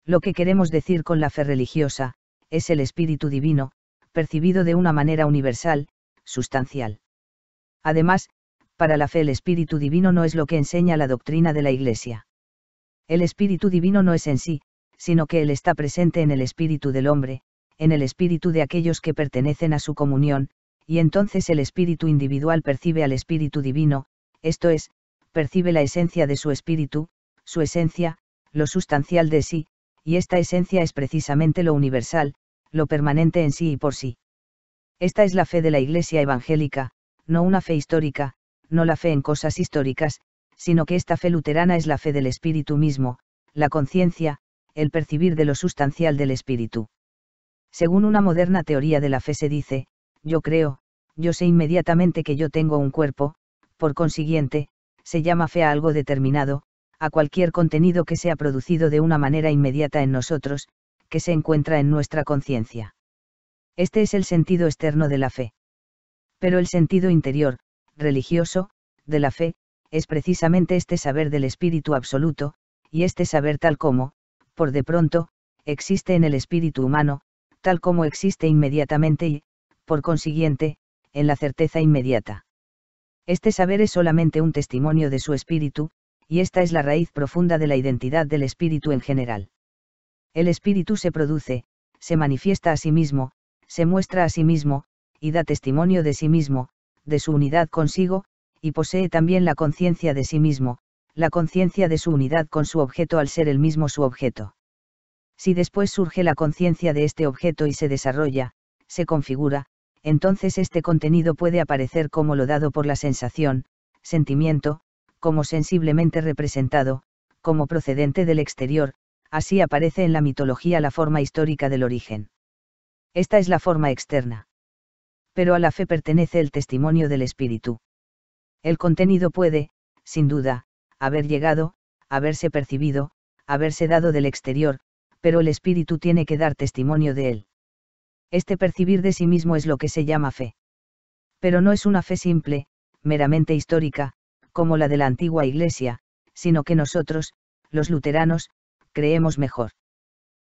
Lo que queremos decir con la fe religiosa, es el espíritu divino, percibido de una manera universal, sustancial. Además, para la fe el espíritu divino no es lo que enseña la doctrina de la Iglesia. El espíritu divino no es en sí, sino que él está presente en el espíritu del hombre, en el espíritu de aquellos que pertenecen a su comunión, y entonces el espíritu individual percibe al espíritu divino, esto es, percibe la esencia de su espíritu, su esencia, lo sustancial de sí, y esta esencia es precisamente lo universal, lo permanente en sí y por sí. Esta es la fe de la Iglesia evangélica, no una fe histórica, no la fe en cosas históricas, sino que esta fe luterana es la fe del espíritu mismo, la conciencia, el percibir de lo sustancial del espíritu. Según una moderna teoría de la fe se dice, yo creo, yo sé inmediatamente que yo tengo un cuerpo, por consiguiente, se llama fe a algo determinado, a cualquier contenido que sea producido de una manera inmediata en nosotros, que se encuentra en nuestra conciencia. Este es el sentido externo de la fe. Pero el sentido interior, religioso, de la fe, es precisamente este saber del espíritu absoluto, y este saber tal como, por de pronto, existe en el espíritu humano, tal como existe inmediatamente y, por consiguiente, en la certeza inmediata. Este saber es solamente un testimonio de su espíritu, y esta es la raíz profunda de la identidad del espíritu en general. El espíritu se produce, se manifiesta a sí mismo, se muestra a sí mismo, y da testimonio de sí mismo, de su unidad consigo, y posee también la conciencia de sí mismo, la conciencia de su unidad con su objeto al ser el mismo su objeto. Si después surge la conciencia de este objeto y se desarrolla, se configura, entonces este contenido puede aparecer como lo dado por la sensación, sentimiento, como sensiblemente representado, como procedente del exterior, así aparece en la mitología la forma histórica del origen. Esta es la forma externa. Pero a la fe pertenece el testimonio del espíritu. El contenido puede, sin duda, haber llegado, haberse percibido, haberse dado del exterior, pero el espíritu tiene que dar testimonio de él. Este percibir de sí mismo es lo que se llama fe. Pero no es una fe simple, meramente histórica, como la de la antigua Iglesia, sino que nosotros, los luteranos, creemos mejor.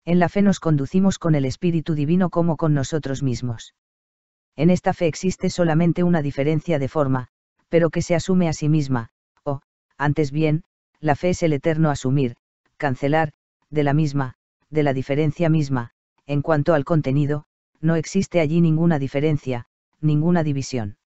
En la fe nos conducimos con el Espíritu Divino como con nosotros mismos. En esta fe existe solamente una diferencia de forma, pero que se asume a sí misma, o, antes bien, la fe es el eterno asumir, cancelar, de la misma, de la diferencia misma, en cuanto al contenido, no existe allí ninguna diferencia, ninguna división.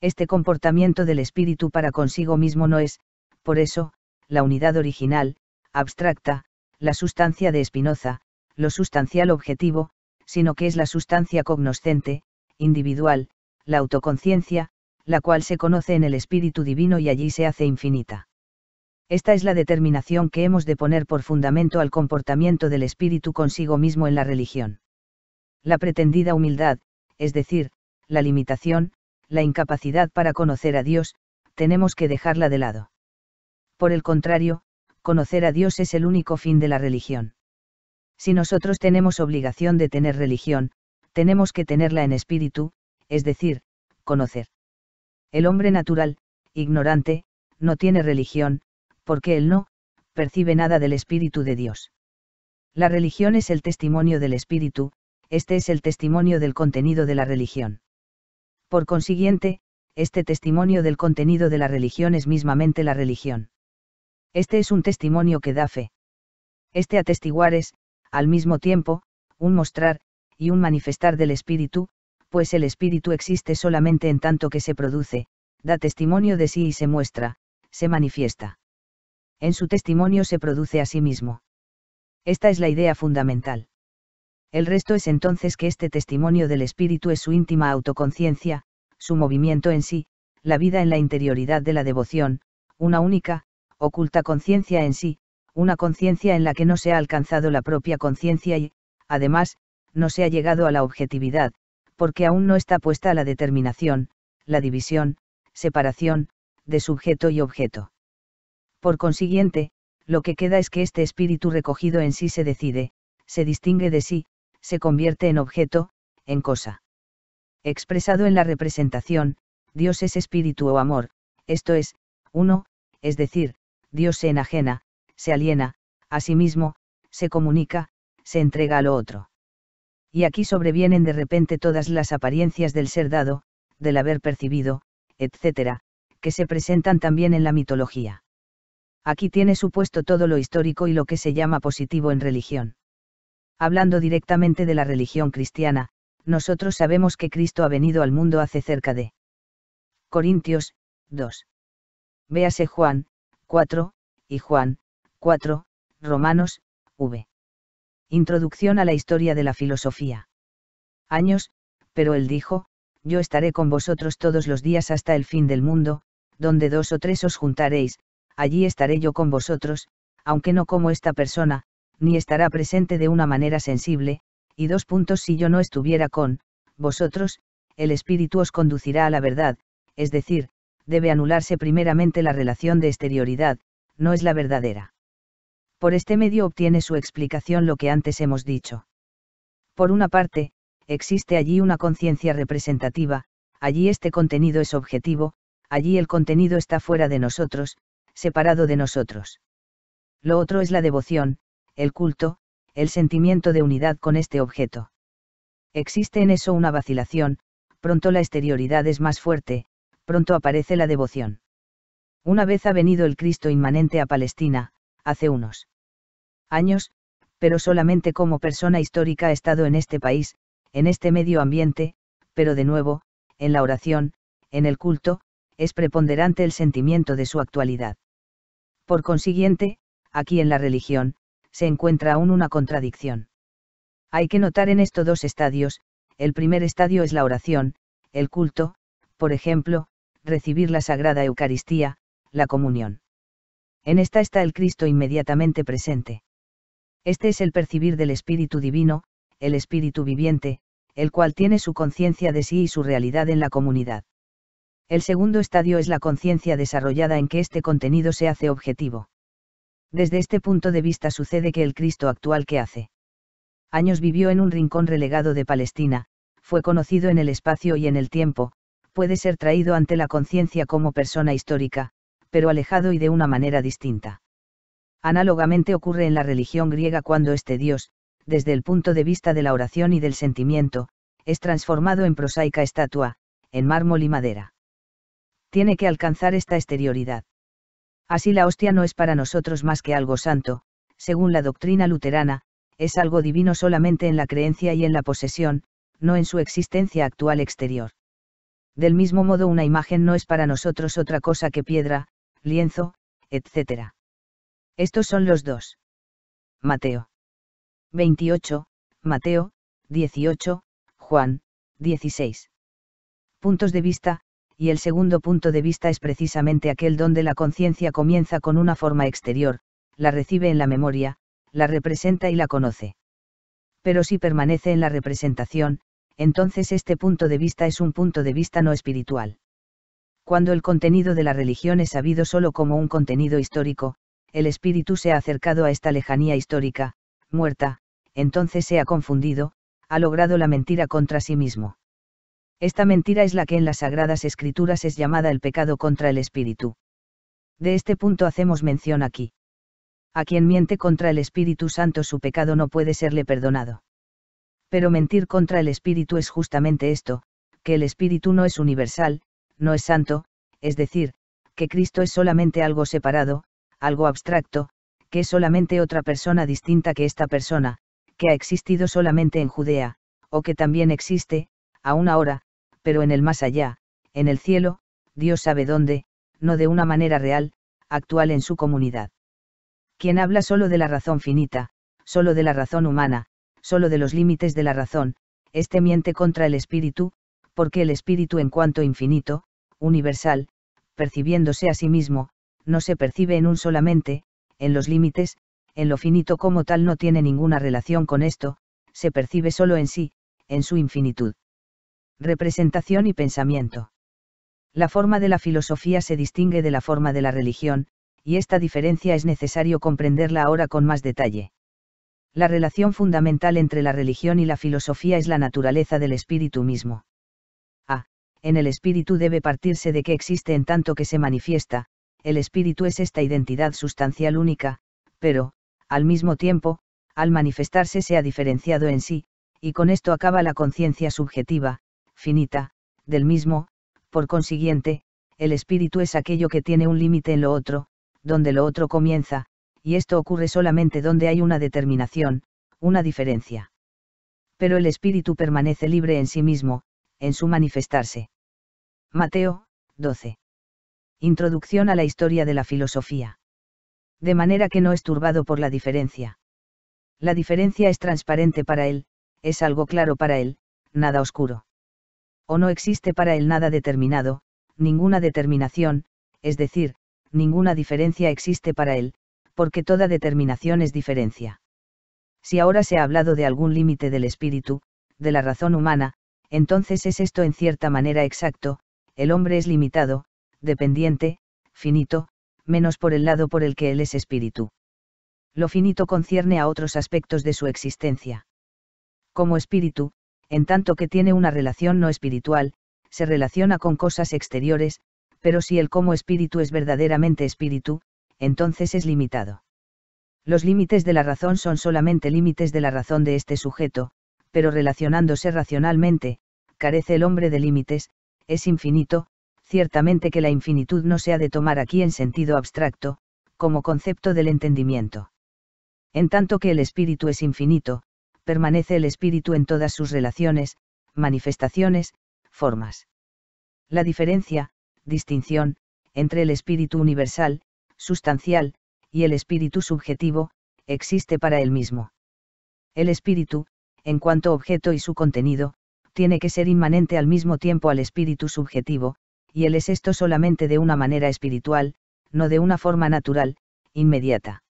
Este comportamiento del espíritu para consigo mismo no es, por eso, la unidad original, abstracta, la sustancia de espinoza, lo sustancial objetivo, sino que es la sustancia cognoscente, individual, la autoconciencia, la cual se conoce en el espíritu divino y allí se hace infinita. Esta es la determinación que hemos de poner por fundamento al comportamiento del espíritu consigo mismo en la religión. La pretendida humildad, es decir, la limitación, la incapacidad para conocer a Dios, tenemos que dejarla de lado. Por el contrario, conocer a Dios es el único fin de la religión. Si nosotros tenemos obligación de tener religión, tenemos que tenerla en espíritu, es decir, conocer. El hombre natural, ignorante, no tiene religión, porque él no, percibe nada del Espíritu de Dios. La religión es el testimonio del Espíritu, este es el testimonio del contenido de la religión. Por consiguiente, este testimonio del contenido de la religión es mismamente la religión. Este es un testimonio que da fe. Este atestiguar es, al mismo tiempo, un mostrar, y un manifestar del espíritu, pues el espíritu existe solamente en tanto que se produce, da testimonio de sí y se muestra, se manifiesta. En su testimonio se produce a sí mismo. Esta es la idea fundamental. El resto es entonces que este testimonio del espíritu es su íntima autoconciencia, su movimiento en sí, la vida en la interioridad de la devoción, una única, oculta conciencia en sí, una conciencia en la que no se ha alcanzado la propia conciencia y, además, no se ha llegado a la objetividad, porque aún no está puesta la determinación, la división, separación, de sujeto y objeto. Por consiguiente, lo que queda es que este espíritu recogido en sí se decide, se distingue de sí, se convierte en objeto, en cosa. Expresado en la representación, Dios es espíritu o amor, esto es, uno, es decir, Dios se enajena, se aliena, a sí mismo, se comunica, se entrega a lo otro. Y aquí sobrevienen de repente todas las apariencias del ser dado, del haber percibido, etc., que se presentan también en la mitología. Aquí tiene supuesto todo lo histórico y lo que se llama positivo en religión hablando directamente de la religión cristiana, nosotros sabemos que Cristo ha venido al mundo hace cerca de Corintios 2. Véase Juan 4 y Juan 4, Romanos, v. Introducción a la historia de la filosofía. Años, pero él dijo, yo estaré con vosotros todos los días hasta el fin del mundo, donde dos o tres os juntaréis, allí estaré yo con vosotros, aunque no como esta persona, ni estará presente de una manera sensible, y dos puntos si yo no estuviera con, vosotros, el espíritu os conducirá a la verdad, es decir, debe anularse primeramente la relación de exterioridad, no es la verdadera. Por este medio obtiene su explicación lo que antes hemos dicho. Por una parte, existe allí una conciencia representativa, allí este contenido es objetivo, allí el contenido está fuera de nosotros, separado de nosotros. Lo otro es la devoción, el culto, el sentimiento de unidad con este objeto. Existe en eso una vacilación, pronto la exterioridad es más fuerte, pronto aparece la devoción. Una vez ha venido el Cristo inmanente a Palestina, hace unos años, pero solamente como persona histórica ha estado en este país, en este medio ambiente, pero de nuevo, en la oración, en el culto, es preponderante el sentimiento de su actualidad. Por consiguiente, aquí en la religión, se encuentra aún una contradicción. Hay que notar en esto dos estadios, el primer estadio es la oración, el culto, por ejemplo, recibir la Sagrada Eucaristía, la comunión. En esta está el Cristo inmediatamente presente. Este es el percibir del Espíritu Divino, el Espíritu viviente, el cual tiene su conciencia de sí y su realidad en la comunidad. El segundo estadio es la conciencia desarrollada en que este contenido se hace objetivo. Desde este punto de vista sucede que el Cristo actual que hace años vivió en un rincón relegado de Palestina, fue conocido en el espacio y en el tiempo, puede ser traído ante la conciencia como persona histórica, pero alejado y de una manera distinta. Análogamente ocurre en la religión griega cuando este Dios, desde el punto de vista de la oración y del sentimiento, es transformado en prosaica estatua, en mármol y madera. Tiene que alcanzar esta exterioridad. Así la hostia no es para nosotros más que algo santo, según la doctrina luterana, es algo divino solamente en la creencia y en la posesión, no en su existencia actual exterior. Del mismo modo una imagen no es para nosotros otra cosa que piedra, lienzo, etc. Estos son los dos. Mateo. 28, Mateo, 18, Juan, 16. Puntos de vista, y el segundo punto de vista es precisamente aquel donde la conciencia comienza con una forma exterior, la recibe en la memoria, la representa y la conoce. Pero si permanece en la representación, entonces este punto de vista es un punto de vista no espiritual. Cuando el contenido de la religión es sabido solo como un contenido histórico, el espíritu se ha acercado a esta lejanía histórica, muerta, entonces se ha confundido, ha logrado la mentira contra sí mismo. Esta mentira es la que en las Sagradas Escrituras es llamada el pecado contra el espíritu. De este punto hacemos mención aquí. A quien miente contra el Espíritu Santo su pecado no puede serle perdonado. Pero mentir contra el Espíritu es justamente esto, que el Espíritu no es universal, no es santo, es decir, que Cristo es solamente algo separado, algo abstracto, que es solamente otra persona distinta que esta persona, que ha existido solamente en Judea, o que también existe, aún ahora, pero en el más allá, en el cielo, Dios sabe dónde, no de una manera real, actual en su comunidad. Quien habla solo de la razón finita, solo de la razón humana, solo de los límites de la razón, este miente contra el espíritu, porque el espíritu en cuanto infinito, universal, percibiéndose a sí mismo, no se percibe en un solamente, en los límites, en lo finito como tal no tiene ninguna relación con esto, se percibe solo en sí, en su infinitud representación y pensamiento. La forma de la filosofía se distingue de la forma de la religión, y esta diferencia es necesario comprenderla ahora con más detalle. La relación fundamental entre la religión y la filosofía es la naturaleza del espíritu mismo. A. Ah, en el espíritu debe partirse de que existe en tanto que se manifiesta, el espíritu es esta identidad sustancial única, pero, al mismo tiempo, al manifestarse se ha diferenciado en sí, y con esto acaba la conciencia subjetiva, finita, del mismo, por consiguiente, el espíritu es aquello que tiene un límite en lo otro, donde lo otro comienza, y esto ocurre solamente donde hay una determinación, una diferencia. Pero el espíritu permanece libre en sí mismo, en su manifestarse. Mateo, 12. Introducción a la historia de la filosofía. De manera que no es turbado por la diferencia. La diferencia es transparente para él, es algo claro para él, nada oscuro o no existe para él nada determinado, ninguna determinación, es decir, ninguna diferencia existe para él, porque toda determinación es diferencia. Si ahora se ha hablado de algún límite del espíritu, de la razón humana, entonces es esto en cierta manera exacto, el hombre es limitado, dependiente, finito, menos por el lado por el que él es espíritu. Lo finito concierne a otros aspectos de su existencia. Como espíritu, en tanto que tiene una relación no espiritual, se relaciona con cosas exteriores, pero si el como espíritu es verdaderamente espíritu, entonces es limitado. Los límites de la razón son solamente límites de la razón de este sujeto, pero relacionándose racionalmente, carece el hombre de límites, es infinito, ciertamente que la infinitud no se ha de tomar aquí en sentido abstracto, como concepto del entendimiento. En tanto que el espíritu es infinito, permanece el espíritu en todas sus relaciones, manifestaciones, formas. La diferencia, distinción, entre el espíritu universal, sustancial, y el espíritu subjetivo, existe para él mismo. El espíritu, en cuanto objeto y su contenido, tiene que ser inmanente al mismo tiempo al espíritu subjetivo, y él es esto solamente de una manera espiritual, no de una forma natural, inmediata.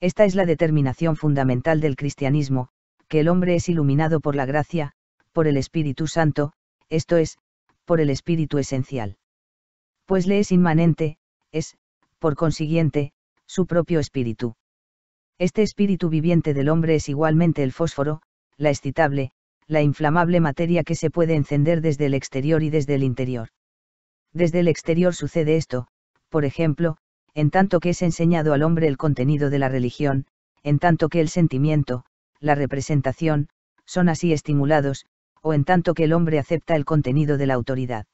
Esta es la determinación fundamental del cristianismo, que el hombre es iluminado por la gracia, por el Espíritu Santo, esto es, por el Espíritu esencial. Pues le es inmanente, es, por consiguiente, su propio espíritu. Este espíritu viviente del hombre es igualmente el fósforo, la excitable, la inflamable materia que se puede encender desde el exterior y desde el interior. Desde el exterior sucede esto, por ejemplo, en tanto que es enseñado al hombre el contenido de la religión, en tanto que el sentimiento, la representación, son así estimulados, o en tanto que el hombre acepta el contenido de la autoridad.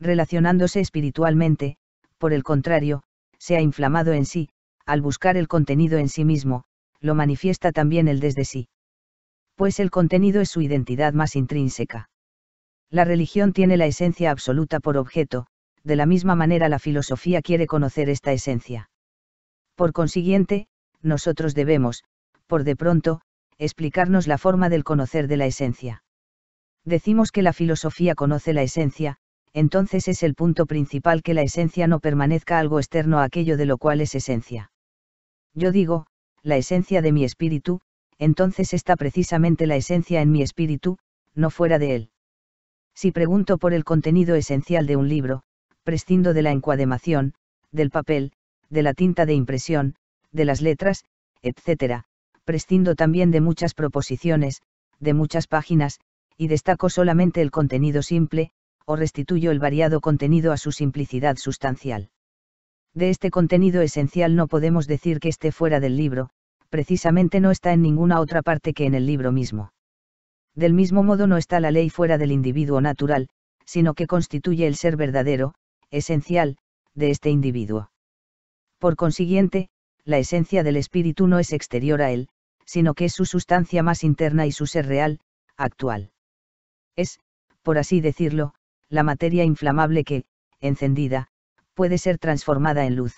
Relacionándose espiritualmente, por el contrario, se ha inflamado en sí, al buscar el contenido en sí mismo, lo manifiesta también el desde sí. Pues el contenido es su identidad más intrínseca. La religión tiene la esencia absoluta por objeto, de la misma manera la filosofía quiere conocer esta esencia. Por consiguiente, nosotros debemos, por de pronto, explicarnos la forma del conocer de la esencia. Decimos que la filosofía conoce la esencia, entonces es el punto principal que la esencia no permanezca algo externo a aquello de lo cual es esencia. Yo digo, la esencia de mi espíritu, entonces está precisamente la esencia en mi espíritu, no fuera de él. Si pregunto por el contenido esencial de un libro, prescindo de la encuademación, del papel, de la tinta de impresión, de las letras, etc., prescindo también de muchas proposiciones, de muchas páginas, y destaco solamente el contenido simple, o restituyo el variado contenido a su simplicidad sustancial. De este contenido esencial no podemos decir que esté fuera del libro, precisamente no está en ninguna otra parte que en el libro mismo. Del mismo modo no está la ley fuera del individuo natural, sino que constituye el ser verdadero, esencial, de este individuo. Por consiguiente, la esencia del espíritu no es exterior a él, sino que es su sustancia más interna y su ser real, actual. Es, por así decirlo, la materia inflamable que, encendida, puede ser transformada en luz.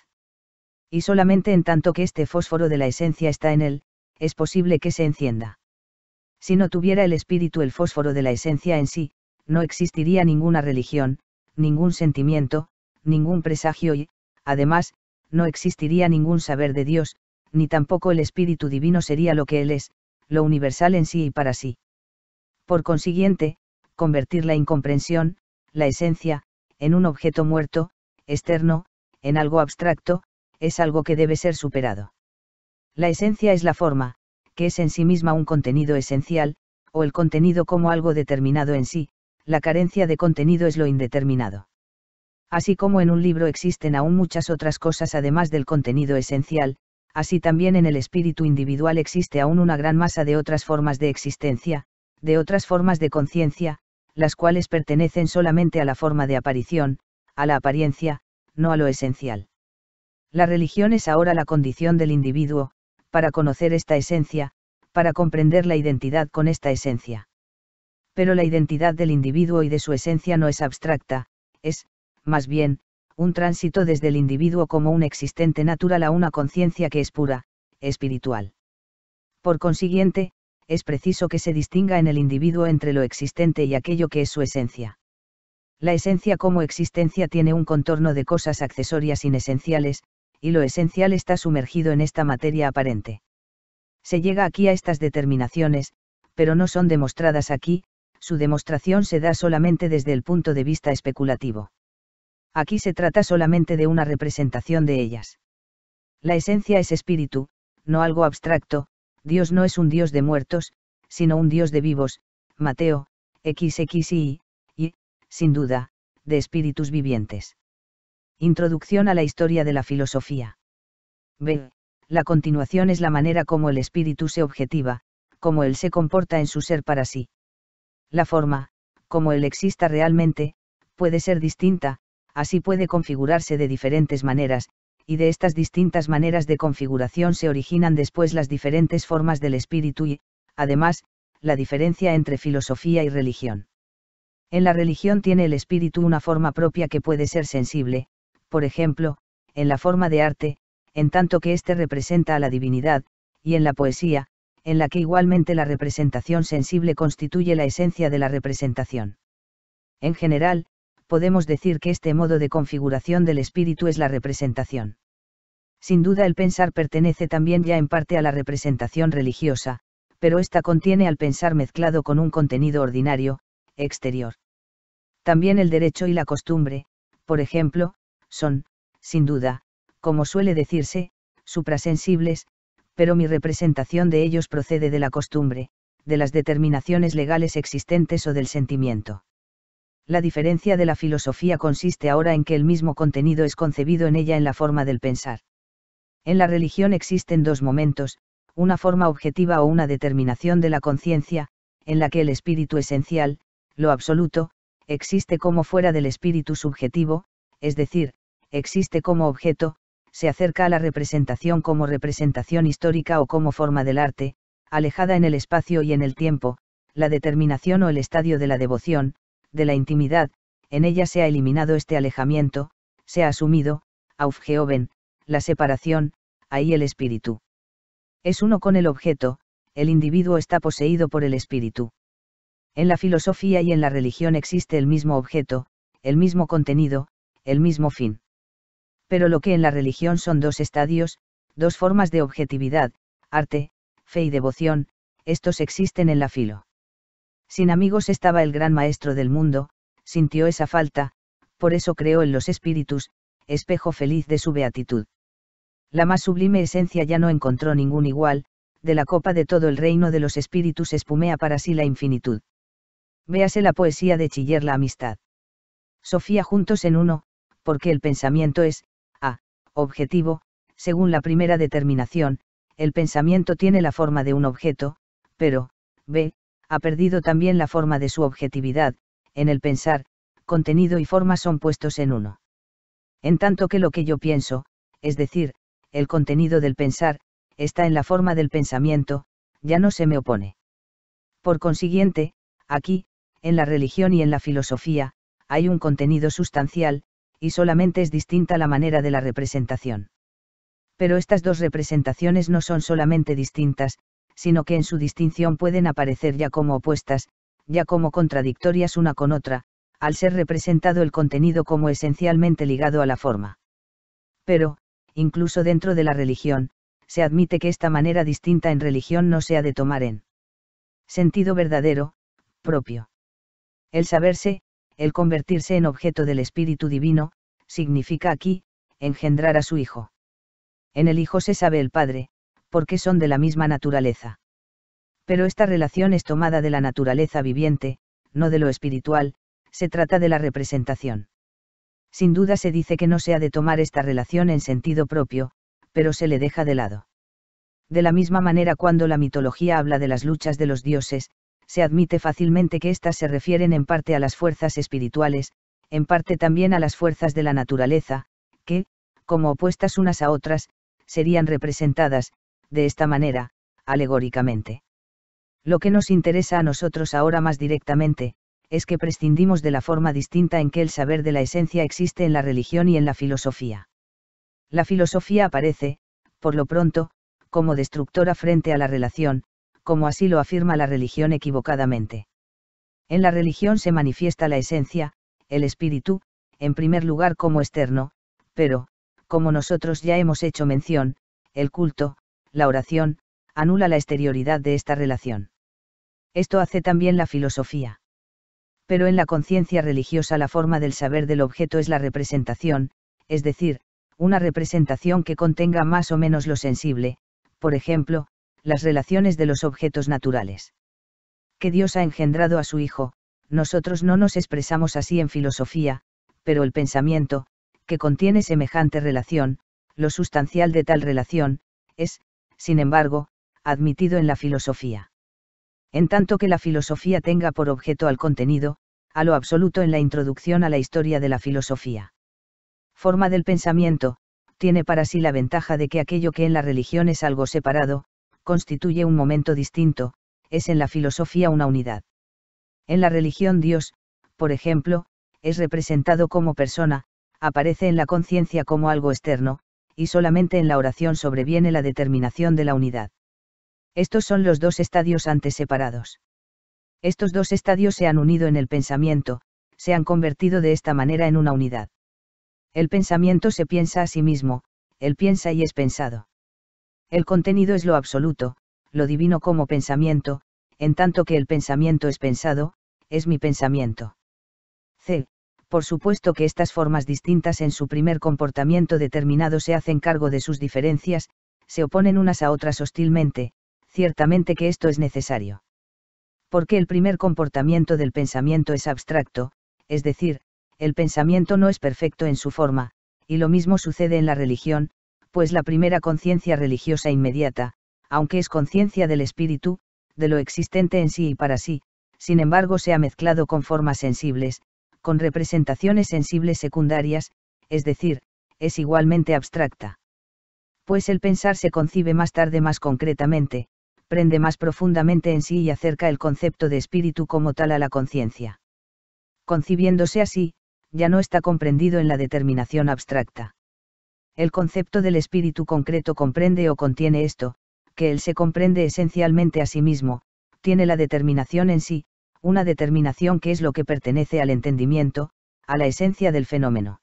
Y solamente en tanto que este fósforo de la esencia está en él, es posible que se encienda. Si no tuviera el espíritu el fósforo de la esencia en sí, no existiría ninguna religión, ningún sentimiento, ningún presagio y, además, no existiría ningún saber de Dios, ni tampoco el Espíritu Divino sería lo que Él es, lo universal en sí y para sí. Por consiguiente, convertir la incomprensión, la esencia, en un objeto muerto, externo, en algo abstracto, es algo que debe ser superado. La esencia es la forma, que es en sí misma un contenido esencial, o el contenido como algo determinado en sí, la carencia de contenido es lo indeterminado. Así como en un libro existen aún muchas otras cosas además del contenido esencial, así también en el espíritu individual existe aún una gran masa de otras formas de existencia, de otras formas de conciencia, las cuales pertenecen solamente a la forma de aparición, a la apariencia, no a lo esencial. La religión es ahora la condición del individuo, para conocer esta esencia, para comprender la identidad con esta esencia. Pero la identidad del individuo y de su esencia no es abstracta, es, más bien, un tránsito desde el individuo como un existente natural a una conciencia que es pura, espiritual. Por consiguiente, es preciso que se distinga en el individuo entre lo existente y aquello que es su esencia. La esencia como existencia tiene un contorno de cosas accesorias inesenciales, y lo esencial está sumergido en esta materia aparente. Se llega aquí a estas determinaciones, pero no son demostradas aquí, su demostración se da solamente desde el punto de vista especulativo aquí se trata solamente de una representación de ellas. La esencia es espíritu, no algo abstracto, Dios no es un Dios de muertos, sino un Dios de vivos, Mateo, XXI, y, sin duda, de espíritus vivientes. Introducción a la historia de la filosofía. B. La continuación es la manera como el espíritu se objetiva, como él se comporta en su ser para sí. La forma, como él exista realmente, puede ser distinta, así puede configurarse de diferentes maneras, y de estas distintas maneras de configuración se originan después las diferentes formas del espíritu y, además, la diferencia entre filosofía y religión. En la religión tiene el espíritu una forma propia que puede ser sensible, por ejemplo, en la forma de arte, en tanto que éste representa a la divinidad, y en la poesía, en la que igualmente la representación sensible constituye la esencia de la representación. En general, podemos decir que este modo de configuración del espíritu es la representación. Sin duda el pensar pertenece también ya en parte a la representación religiosa, pero ésta contiene al pensar mezclado con un contenido ordinario, exterior. También el derecho y la costumbre, por ejemplo, son, sin duda, como suele decirse, suprasensibles, pero mi representación de ellos procede de la costumbre, de las determinaciones legales existentes o del sentimiento la diferencia de la filosofía consiste ahora en que el mismo contenido es concebido en ella en la forma del pensar. En la religión existen dos momentos, una forma objetiva o una determinación de la conciencia, en la que el espíritu esencial, lo absoluto, existe como fuera del espíritu subjetivo, es decir, existe como objeto, se acerca a la representación como representación histórica o como forma del arte, alejada en el espacio y en el tiempo, la determinación o el estadio de la devoción, de la intimidad, en ella se ha eliminado este alejamiento, se ha asumido, aufgehoben, la separación, ahí el espíritu. Es uno con el objeto, el individuo está poseído por el espíritu. En la filosofía y en la religión existe el mismo objeto, el mismo contenido, el mismo fin. Pero lo que en la religión son dos estadios, dos formas de objetividad, arte, fe y devoción, estos existen en la filo. Sin amigos estaba el gran maestro del mundo, sintió esa falta, por eso creó en los espíritus, espejo feliz de su beatitud. La más sublime esencia ya no encontró ningún igual, de la copa de todo el reino de los espíritus espumea para sí la infinitud. Véase la poesía de Chiller la amistad. Sofía juntos en uno, porque el pensamiento es, a, objetivo, según la primera determinación, el pensamiento tiene la forma de un objeto, pero, b, ha perdido también la forma de su objetividad, en el pensar, contenido y forma son puestos en uno. En tanto que lo que yo pienso, es decir, el contenido del pensar, está en la forma del pensamiento, ya no se me opone. Por consiguiente, aquí, en la religión y en la filosofía, hay un contenido sustancial, y solamente es distinta la manera de la representación. Pero estas dos representaciones no son solamente distintas, sino que en su distinción pueden aparecer ya como opuestas, ya como contradictorias una con otra, al ser representado el contenido como esencialmente ligado a la forma. Pero, incluso dentro de la religión, se admite que esta manera distinta en religión no sea de tomar en sentido verdadero, propio. El saberse, el convertirse en objeto del Espíritu Divino, significa aquí, engendrar a su Hijo. En el Hijo se sabe el Padre, porque son de la misma naturaleza. Pero esta relación es tomada de la naturaleza viviente, no de lo espiritual, se trata de la representación. Sin duda se dice que no se ha de tomar esta relación en sentido propio, pero se le deja de lado. De la misma manera cuando la mitología habla de las luchas de los dioses, se admite fácilmente que éstas se refieren en parte a las fuerzas espirituales, en parte también a las fuerzas de la naturaleza, que, como opuestas unas a otras, serían representadas, de esta manera, alegóricamente. Lo que nos interesa a nosotros ahora más directamente, es que prescindimos de la forma distinta en que el saber de la esencia existe en la religión y en la filosofía. La filosofía aparece, por lo pronto, como destructora frente a la relación, como así lo afirma la religión equivocadamente. En la religión se manifiesta la esencia, el espíritu, en primer lugar como externo, pero, como nosotros ya hemos hecho mención, el culto, la oración, anula la exterioridad de esta relación. Esto hace también la filosofía. Pero en la conciencia religiosa la forma del saber del objeto es la representación, es decir, una representación que contenga más o menos lo sensible, por ejemplo, las relaciones de los objetos naturales. Que Dios ha engendrado a su Hijo, nosotros no nos expresamos así en filosofía, pero el pensamiento, que contiene semejante relación, lo sustancial de tal relación, es, sin embargo, admitido en la filosofía. En tanto que la filosofía tenga por objeto al contenido, a lo absoluto en la introducción a la historia de la filosofía. Forma del pensamiento, tiene para sí la ventaja de que aquello que en la religión es algo separado, constituye un momento distinto, es en la filosofía una unidad. En la religión Dios, por ejemplo, es representado como persona, aparece en la conciencia como algo externo, y solamente en la oración sobreviene la determinación de la unidad. Estos son los dos estadios antes separados. Estos dos estadios se han unido en el pensamiento, se han convertido de esta manera en una unidad. El pensamiento se piensa a sí mismo, él piensa y es pensado. El contenido es lo absoluto, lo divino como pensamiento, en tanto que el pensamiento es pensado, es mi pensamiento. C por supuesto que estas formas distintas en su primer comportamiento determinado se hacen cargo de sus diferencias, se oponen unas a otras hostilmente, ciertamente que esto es necesario. Porque el primer comportamiento del pensamiento es abstracto, es decir, el pensamiento no es perfecto en su forma, y lo mismo sucede en la religión, pues la primera conciencia religiosa inmediata, aunque es conciencia del espíritu, de lo existente en sí y para sí, sin embargo se ha mezclado con formas sensibles, con representaciones sensibles secundarias, es decir, es igualmente abstracta. Pues el pensar se concibe más tarde más concretamente, prende más profundamente en sí y acerca el concepto de espíritu como tal a la conciencia. Concibiéndose así, ya no está comprendido en la determinación abstracta. El concepto del espíritu concreto comprende o contiene esto, que él se comprende esencialmente a sí mismo, tiene la determinación en sí, una determinación que es lo que pertenece al entendimiento, a la esencia del fenómeno.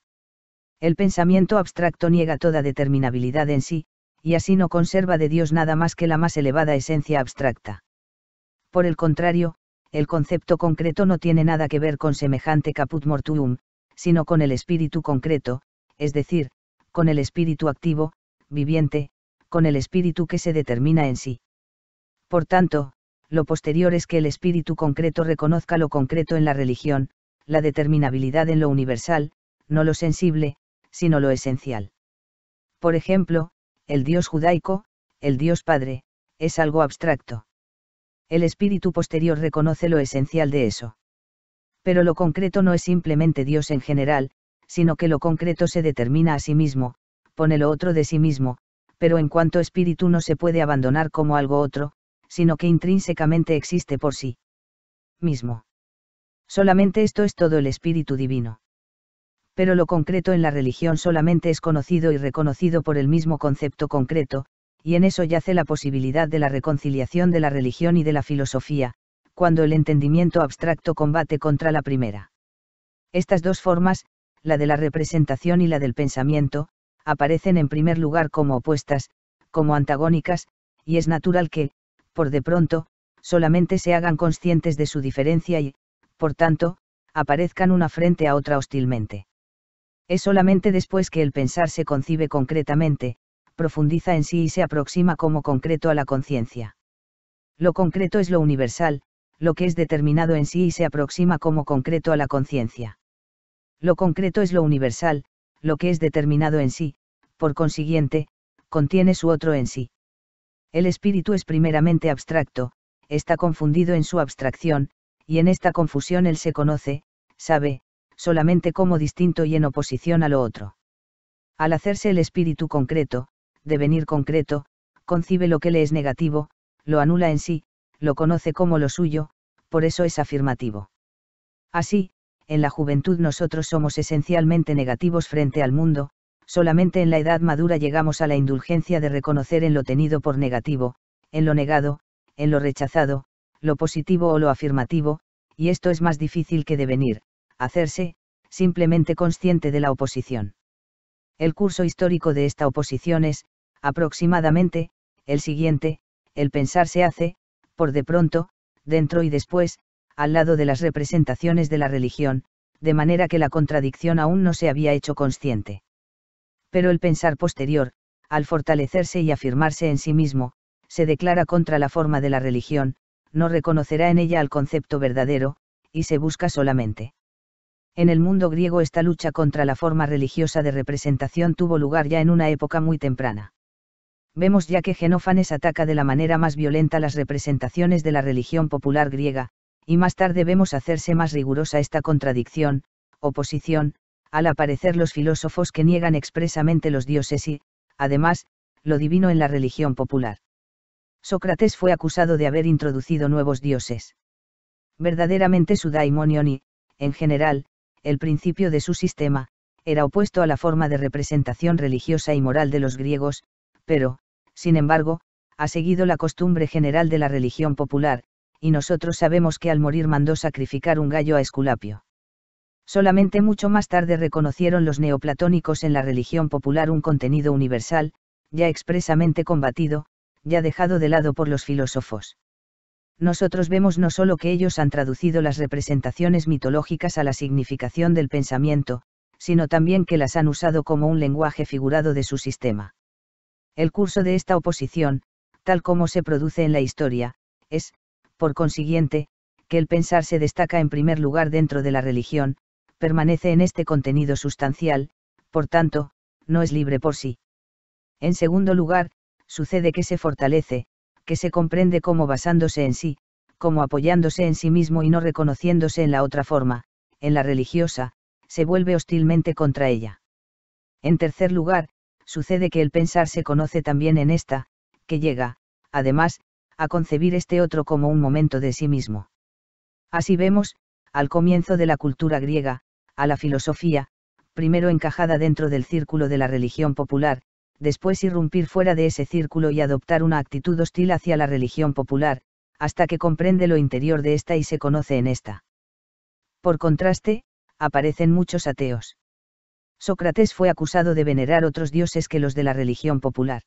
El pensamiento abstracto niega toda determinabilidad en sí, y así no conserva de Dios nada más que la más elevada esencia abstracta. Por el contrario, el concepto concreto no tiene nada que ver con semejante caput mortuum, sino con el espíritu concreto, es decir, con el espíritu activo, viviente, con el espíritu que se determina en sí. Por tanto, lo posterior es que el espíritu concreto reconozca lo concreto en la religión, la determinabilidad en lo universal, no lo sensible, sino lo esencial. Por ejemplo, el Dios judaico, el Dios Padre, es algo abstracto. El espíritu posterior reconoce lo esencial de eso. Pero lo concreto no es simplemente Dios en general, sino que lo concreto se determina a sí mismo, pone lo otro de sí mismo, pero en cuanto espíritu no se puede abandonar como algo otro, sino que intrínsecamente existe por sí mismo. Solamente esto es todo el espíritu divino. Pero lo concreto en la religión solamente es conocido y reconocido por el mismo concepto concreto, y en eso yace la posibilidad de la reconciliación de la religión y de la filosofía, cuando el entendimiento abstracto combate contra la primera. Estas dos formas, la de la representación y la del pensamiento, aparecen en primer lugar como opuestas, como antagónicas, y es natural que, por de pronto, solamente se hagan conscientes de su diferencia y, por tanto, aparezcan una frente a otra hostilmente. Es solamente después que el pensar se concibe concretamente, profundiza en sí y se aproxima como concreto a la conciencia. Lo concreto es lo universal, lo que es determinado en sí y se aproxima como concreto a la conciencia. Lo concreto es lo universal, lo que es determinado en sí, por consiguiente, contiene su otro en sí. El espíritu es primeramente abstracto, está confundido en su abstracción, y en esta confusión él se conoce, sabe, solamente como distinto y en oposición a lo otro. Al hacerse el espíritu concreto, devenir concreto, concibe lo que le es negativo, lo anula en sí, lo conoce como lo suyo, por eso es afirmativo. Así, en la juventud nosotros somos esencialmente negativos frente al mundo, solamente en la edad madura llegamos a la indulgencia de reconocer en lo tenido por negativo, en lo negado, en lo rechazado, lo positivo o lo afirmativo, y esto es más difícil que devenir, hacerse, simplemente consciente de la oposición. El curso histórico de esta oposición es, aproximadamente, el siguiente, el pensar se hace, por de pronto, dentro y después, al lado de las representaciones de la religión, de manera que la contradicción aún no se había hecho consciente pero el pensar posterior, al fortalecerse y afirmarse en sí mismo, se declara contra la forma de la religión, no reconocerá en ella al concepto verdadero, y se busca solamente. En el mundo griego esta lucha contra la forma religiosa de representación tuvo lugar ya en una época muy temprana. Vemos ya que Genófanes ataca de la manera más violenta las representaciones de la religión popular griega, y más tarde vemos hacerse más rigurosa esta contradicción, oposición, al aparecer los filósofos que niegan expresamente los dioses y, además, lo divino en la religión popular. Sócrates fue acusado de haber introducido nuevos dioses. Verdaderamente su daimonion y, en general, el principio de su sistema, era opuesto a la forma de representación religiosa y moral de los griegos, pero, sin embargo, ha seguido la costumbre general de la religión popular, y nosotros sabemos que al morir mandó sacrificar un gallo a Esculapio. Solamente mucho más tarde reconocieron los neoplatónicos en la religión popular un contenido universal, ya expresamente combatido, ya dejado de lado por los filósofos. Nosotros vemos no solo que ellos han traducido las representaciones mitológicas a la significación del pensamiento, sino también que las han usado como un lenguaje figurado de su sistema. El curso de esta oposición, tal como se produce en la historia, es, por consiguiente, que el pensar se destaca en primer lugar dentro de la religión, permanece en este contenido sustancial, por tanto, no es libre por sí. En segundo lugar, sucede que se fortalece, que se comprende como basándose en sí, como apoyándose en sí mismo y no reconociéndose en la otra forma, en la religiosa, se vuelve hostilmente contra ella. En tercer lugar, sucede que el pensar se conoce también en esta, que llega, además, a concebir este otro como un momento de sí mismo. Así vemos, al comienzo de la cultura griega, a la filosofía, primero encajada dentro del círculo de la religión popular, después irrumpir fuera de ese círculo y adoptar una actitud hostil hacia la religión popular, hasta que comprende lo interior de ésta y se conoce en ésta. Por contraste, aparecen muchos ateos. Sócrates fue acusado de venerar otros dioses que los de la religión popular.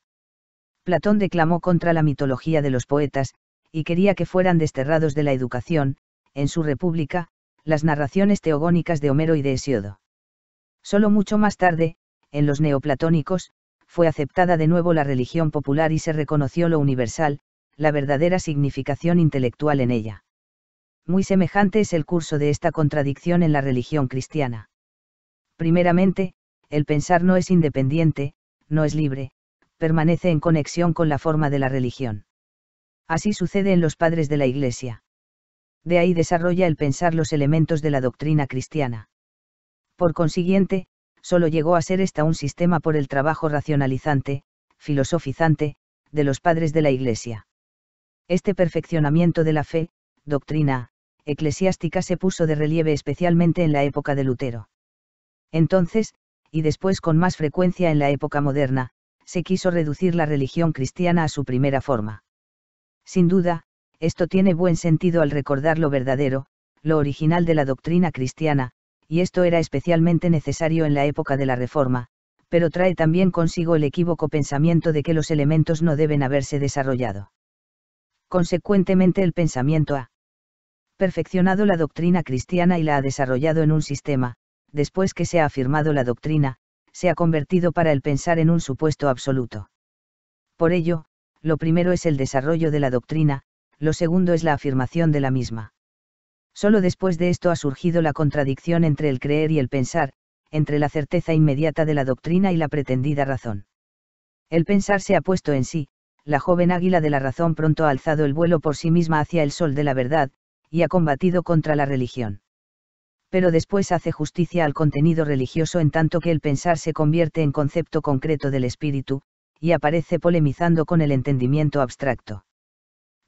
Platón declamó contra la mitología de los poetas, y quería que fueran desterrados de la educación, en su República, las narraciones teogónicas de Homero y de Hesiodo. Solo mucho más tarde, en los neoplatónicos, fue aceptada de nuevo la religión popular y se reconoció lo universal, la verdadera significación intelectual en ella. Muy semejante es el curso de esta contradicción en la religión cristiana. Primeramente, el pensar no es independiente, no es libre, permanece en conexión con la forma de la religión. Así sucede en los padres de la Iglesia de ahí desarrolla el pensar los elementos de la doctrina cristiana. Por consiguiente, solo llegó a ser esta un sistema por el trabajo racionalizante, filosofizante, de los padres de la Iglesia. Este perfeccionamiento de la fe, doctrina, eclesiástica se puso de relieve especialmente en la época de Lutero. Entonces, y después con más frecuencia en la época moderna, se quiso reducir la religión cristiana a su primera forma. Sin duda, esto tiene buen sentido al recordar lo verdadero, lo original de la doctrina cristiana, y esto era especialmente necesario en la época de la Reforma, pero trae también consigo el equívoco pensamiento de que los elementos no deben haberse desarrollado. Consecuentemente el pensamiento ha perfeccionado la doctrina cristiana y la ha desarrollado en un sistema, después que se ha afirmado la doctrina, se ha convertido para el pensar en un supuesto absoluto. Por ello, lo primero es el desarrollo de la doctrina, lo segundo es la afirmación de la misma. Solo después de esto ha surgido la contradicción entre el creer y el pensar, entre la certeza inmediata de la doctrina y la pretendida razón. El pensar se ha puesto en sí, la joven águila de la razón pronto ha alzado el vuelo por sí misma hacia el sol de la verdad, y ha combatido contra la religión. Pero después hace justicia al contenido religioso en tanto que el pensar se convierte en concepto concreto del espíritu, y aparece polemizando con el entendimiento abstracto.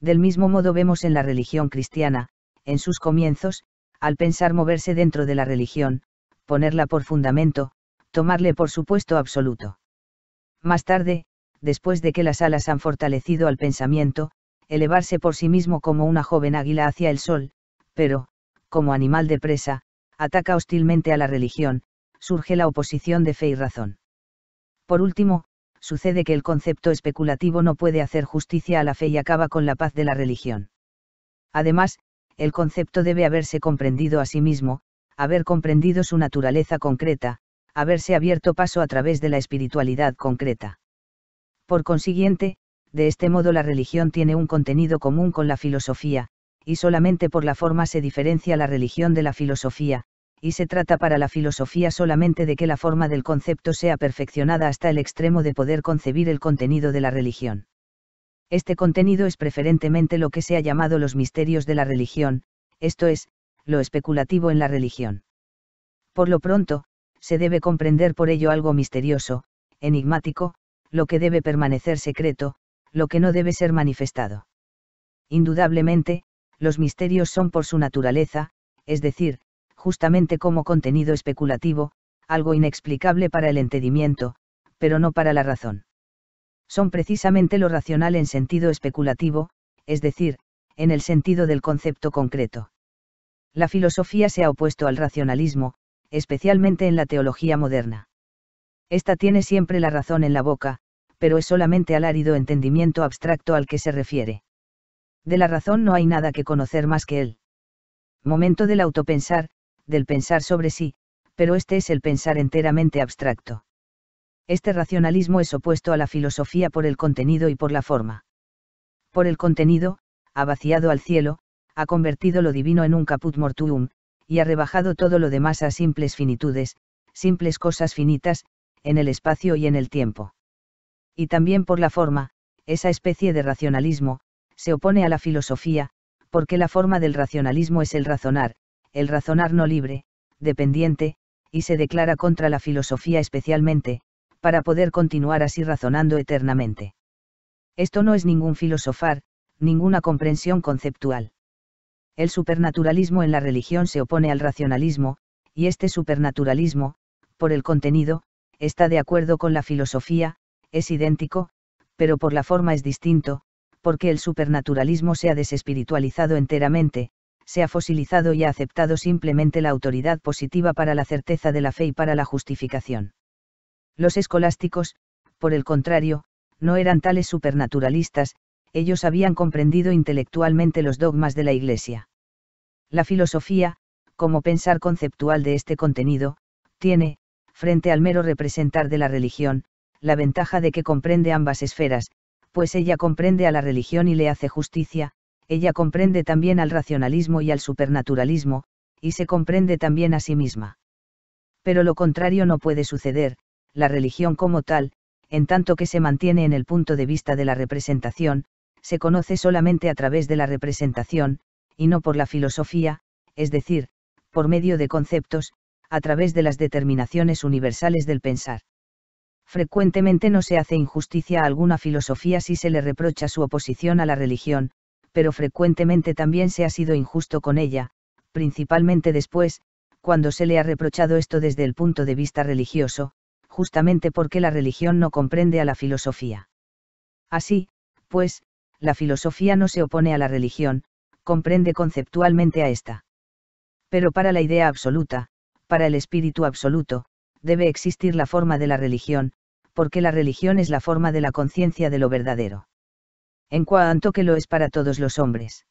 Del mismo modo vemos en la religión cristiana, en sus comienzos, al pensar moverse dentro de la religión, ponerla por fundamento, tomarle por supuesto absoluto. Más tarde, después de que las alas han fortalecido al pensamiento, elevarse por sí mismo como una joven águila hacia el sol, pero, como animal de presa, ataca hostilmente a la religión, surge la oposición de fe y razón. Por último, sucede que el concepto especulativo no puede hacer justicia a la fe y acaba con la paz de la religión. Además, el concepto debe haberse comprendido a sí mismo, haber comprendido su naturaleza concreta, haberse abierto paso a través de la espiritualidad concreta. Por consiguiente, de este modo la religión tiene un contenido común con la filosofía, y solamente por la forma se diferencia la religión de la filosofía, y se trata para la filosofía solamente de que la forma del concepto sea perfeccionada hasta el extremo de poder concebir el contenido de la religión. Este contenido es preferentemente lo que se ha llamado los misterios de la religión, esto es, lo especulativo en la religión. Por lo pronto, se debe comprender por ello algo misterioso, enigmático, lo que debe permanecer secreto, lo que no debe ser manifestado. Indudablemente, los misterios son por su naturaleza, es decir, justamente como contenido especulativo, algo inexplicable para el entendimiento, pero no para la razón. Son precisamente lo racional en sentido especulativo, es decir, en el sentido del concepto concreto. La filosofía se ha opuesto al racionalismo, especialmente en la teología moderna. Esta tiene siempre la razón en la boca, pero es solamente al árido entendimiento abstracto al que se refiere. De la razón no hay nada que conocer más que él. Momento del autopensar, del pensar sobre sí, pero este es el pensar enteramente abstracto. Este racionalismo es opuesto a la filosofía por el contenido y por la forma. Por el contenido, ha vaciado al cielo, ha convertido lo divino en un caput mortuum, y ha rebajado todo lo demás a simples finitudes, simples cosas finitas, en el espacio y en el tiempo. Y también por la forma, esa especie de racionalismo, se opone a la filosofía, porque la forma del racionalismo es el razonar, el razonar no libre, dependiente, y se declara contra la filosofía especialmente, para poder continuar así razonando eternamente. Esto no es ningún filosofar, ninguna comprensión conceptual. El supernaturalismo en la religión se opone al racionalismo, y este supernaturalismo, por el contenido, está de acuerdo con la filosofía, es idéntico, pero por la forma es distinto, porque el supernaturalismo se ha desespiritualizado enteramente, se ha fosilizado y ha aceptado simplemente la autoridad positiva para la certeza de la fe y para la justificación. Los escolásticos, por el contrario, no eran tales supernaturalistas, ellos habían comprendido intelectualmente los dogmas de la Iglesia. La filosofía, como pensar conceptual de este contenido, tiene, frente al mero representar de la religión, la ventaja de que comprende ambas esferas, pues ella comprende a la religión y le hace justicia, ella comprende también al racionalismo y al supernaturalismo, y se comprende también a sí misma. Pero lo contrario no puede suceder, la religión como tal, en tanto que se mantiene en el punto de vista de la representación, se conoce solamente a través de la representación, y no por la filosofía, es decir, por medio de conceptos, a través de las determinaciones universales del pensar. Frecuentemente no se hace injusticia a alguna filosofía si se le reprocha su oposición a la religión, pero frecuentemente también se ha sido injusto con ella, principalmente después, cuando se le ha reprochado esto desde el punto de vista religioso, justamente porque la religión no comprende a la filosofía. Así, pues, la filosofía no se opone a la religión, comprende conceptualmente a ésta. Pero para la idea absoluta, para el espíritu absoluto, debe existir la forma de la religión, porque la religión es la forma de la conciencia de lo verdadero en cuanto que lo es para todos los hombres.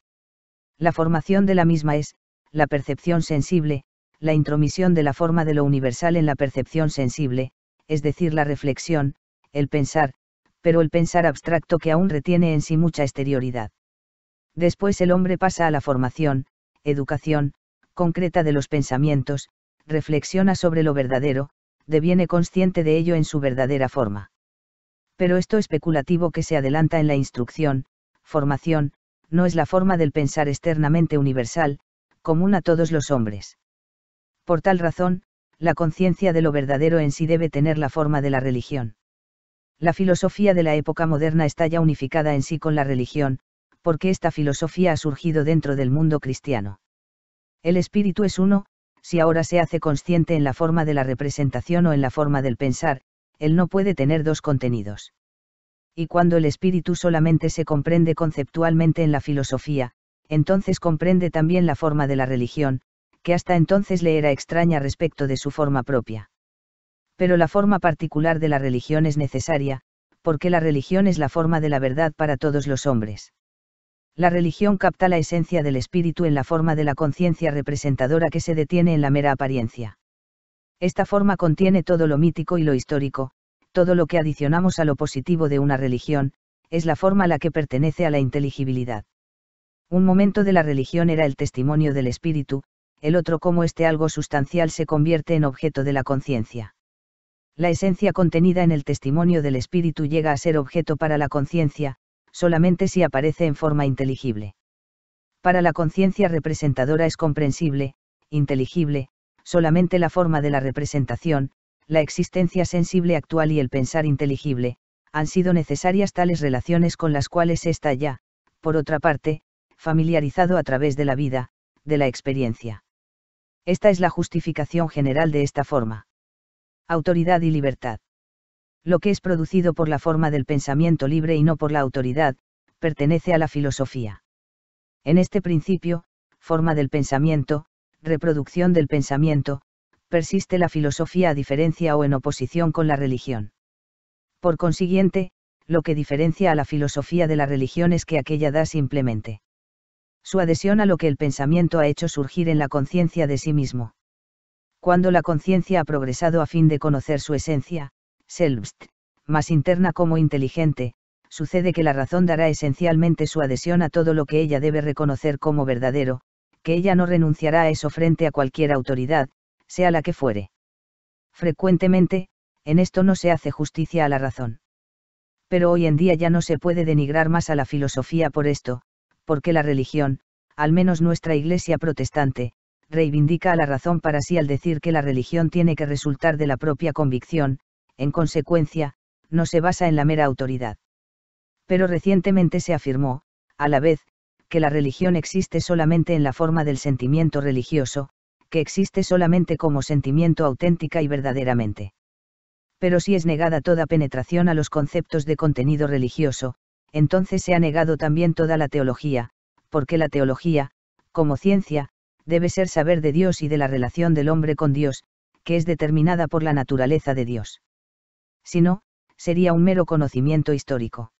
La formación de la misma es, la percepción sensible, la intromisión de la forma de lo universal en la percepción sensible, es decir, la reflexión, el pensar, pero el pensar abstracto que aún retiene en sí mucha exterioridad. Después el hombre pasa a la formación, educación, concreta de los pensamientos, reflexiona sobre lo verdadero, deviene consciente de ello en su verdadera forma pero esto especulativo que se adelanta en la instrucción, formación, no es la forma del pensar externamente universal, común a todos los hombres. Por tal razón, la conciencia de lo verdadero en sí debe tener la forma de la religión. La filosofía de la época moderna está ya unificada en sí con la religión, porque esta filosofía ha surgido dentro del mundo cristiano. El espíritu es uno, si ahora se hace consciente en la forma de la representación o en la forma del pensar, él no puede tener dos contenidos. Y cuando el espíritu solamente se comprende conceptualmente en la filosofía, entonces comprende también la forma de la religión, que hasta entonces le era extraña respecto de su forma propia. Pero la forma particular de la religión es necesaria, porque la religión es la forma de la verdad para todos los hombres. La religión capta la esencia del espíritu en la forma de la conciencia representadora que se detiene en la mera apariencia. Esta forma contiene todo lo mítico y lo histórico, todo lo que adicionamos a lo positivo de una religión, es la forma a la que pertenece a la inteligibilidad. Un momento de la religión era el testimonio del espíritu, el otro como este algo sustancial se convierte en objeto de la conciencia. La esencia contenida en el testimonio del espíritu llega a ser objeto para la conciencia, solamente si aparece en forma inteligible. Para la conciencia representadora es comprensible, inteligible, solamente la forma de la representación, la existencia sensible actual y el pensar inteligible, han sido necesarias tales relaciones con las cuales está ya, por otra parte, familiarizado a través de la vida, de la experiencia. Esta es la justificación general de esta forma. Autoridad y libertad. Lo que es producido por la forma del pensamiento libre y no por la autoridad, pertenece a la filosofía. En este principio, forma del pensamiento, reproducción del pensamiento, persiste la filosofía a diferencia o en oposición con la religión. Por consiguiente, lo que diferencia a la filosofía de la religión es que aquella da simplemente su adhesión a lo que el pensamiento ha hecho surgir en la conciencia de sí mismo. Cuando la conciencia ha progresado a fin de conocer su esencia, selbst, más interna como inteligente, sucede que la razón dará esencialmente su adhesión a todo lo que ella debe reconocer como verdadero, que ella no renunciará a eso frente a cualquier autoridad, sea la que fuere. Frecuentemente, en esto no se hace justicia a la razón. Pero hoy en día ya no se puede denigrar más a la filosofía por esto, porque la religión, al menos nuestra Iglesia protestante, reivindica a la razón para sí al decir que la religión tiene que resultar de la propia convicción, en consecuencia, no se basa en la mera autoridad. Pero recientemente se afirmó, a la vez, que la religión existe solamente en la forma del sentimiento religioso, que existe solamente como sentimiento auténtica y verdaderamente. Pero si es negada toda penetración a los conceptos de contenido religioso, entonces se ha negado también toda la teología, porque la teología, como ciencia, debe ser saber de Dios y de la relación del hombre con Dios, que es determinada por la naturaleza de Dios. Si no, sería un mero conocimiento histórico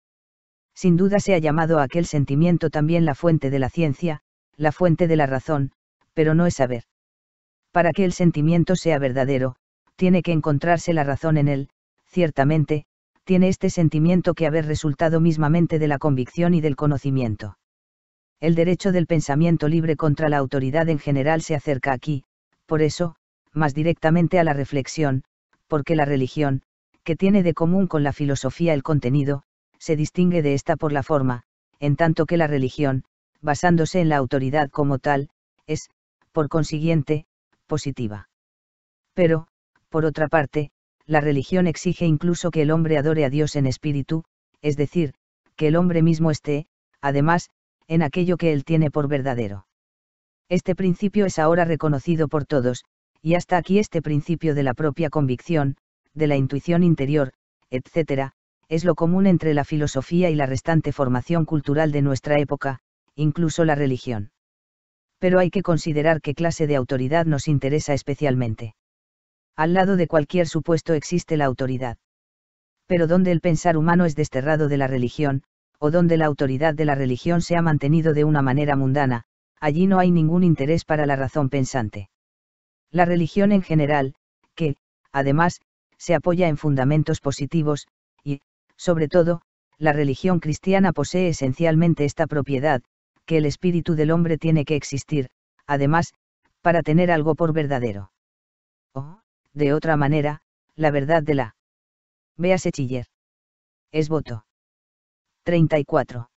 sin duda se ha llamado a aquel sentimiento también la fuente de la ciencia, la fuente de la razón, pero no es saber. Para que el sentimiento sea verdadero, tiene que encontrarse la razón en él, ciertamente, tiene este sentimiento que haber resultado mismamente de la convicción y del conocimiento. El derecho del pensamiento libre contra la autoridad en general se acerca aquí, por eso, más directamente a la reflexión, porque la religión, que tiene de común con la filosofía el contenido, se distingue de esta por la forma, en tanto que la religión, basándose en la autoridad como tal, es, por consiguiente, positiva. Pero, por otra parte, la religión exige incluso que el hombre adore a Dios en espíritu, es decir, que el hombre mismo esté, además, en aquello que él tiene por verdadero. Este principio es ahora reconocido por todos, y hasta aquí este principio de la propia convicción, de la intuición interior, etc., es lo común entre la filosofía y la restante formación cultural de nuestra época, incluso la religión. Pero hay que considerar qué clase de autoridad nos interesa especialmente. Al lado de cualquier supuesto existe la autoridad. Pero donde el pensar humano es desterrado de la religión, o donde la autoridad de la religión se ha mantenido de una manera mundana, allí no hay ningún interés para la razón pensante. La religión en general, que, además, se apoya en fundamentos positivos, sobre todo, la religión cristiana posee esencialmente esta propiedad, que el espíritu del hombre tiene que existir, además, para tener algo por verdadero. O, de otra manera, la verdad de la. Véase Chiller. Es voto. 34.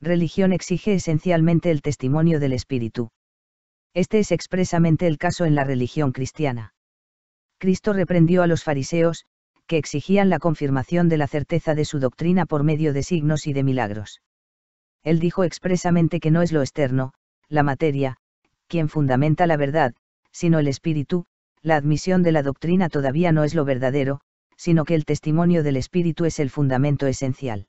Religión exige esencialmente el testimonio del espíritu. Este es expresamente el caso en la religión cristiana. Cristo reprendió a los fariseos, que exigían la confirmación de la certeza de su doctrina por medio de signos y de milagros. Él dijo expresamente que no es lo externo, la materia, quien fundamenta la verdad, sino el espíritu, la admisión de la doctrina todavía no es lo verdadero, sino que el testimonio del espíritu es el fundamento esencial.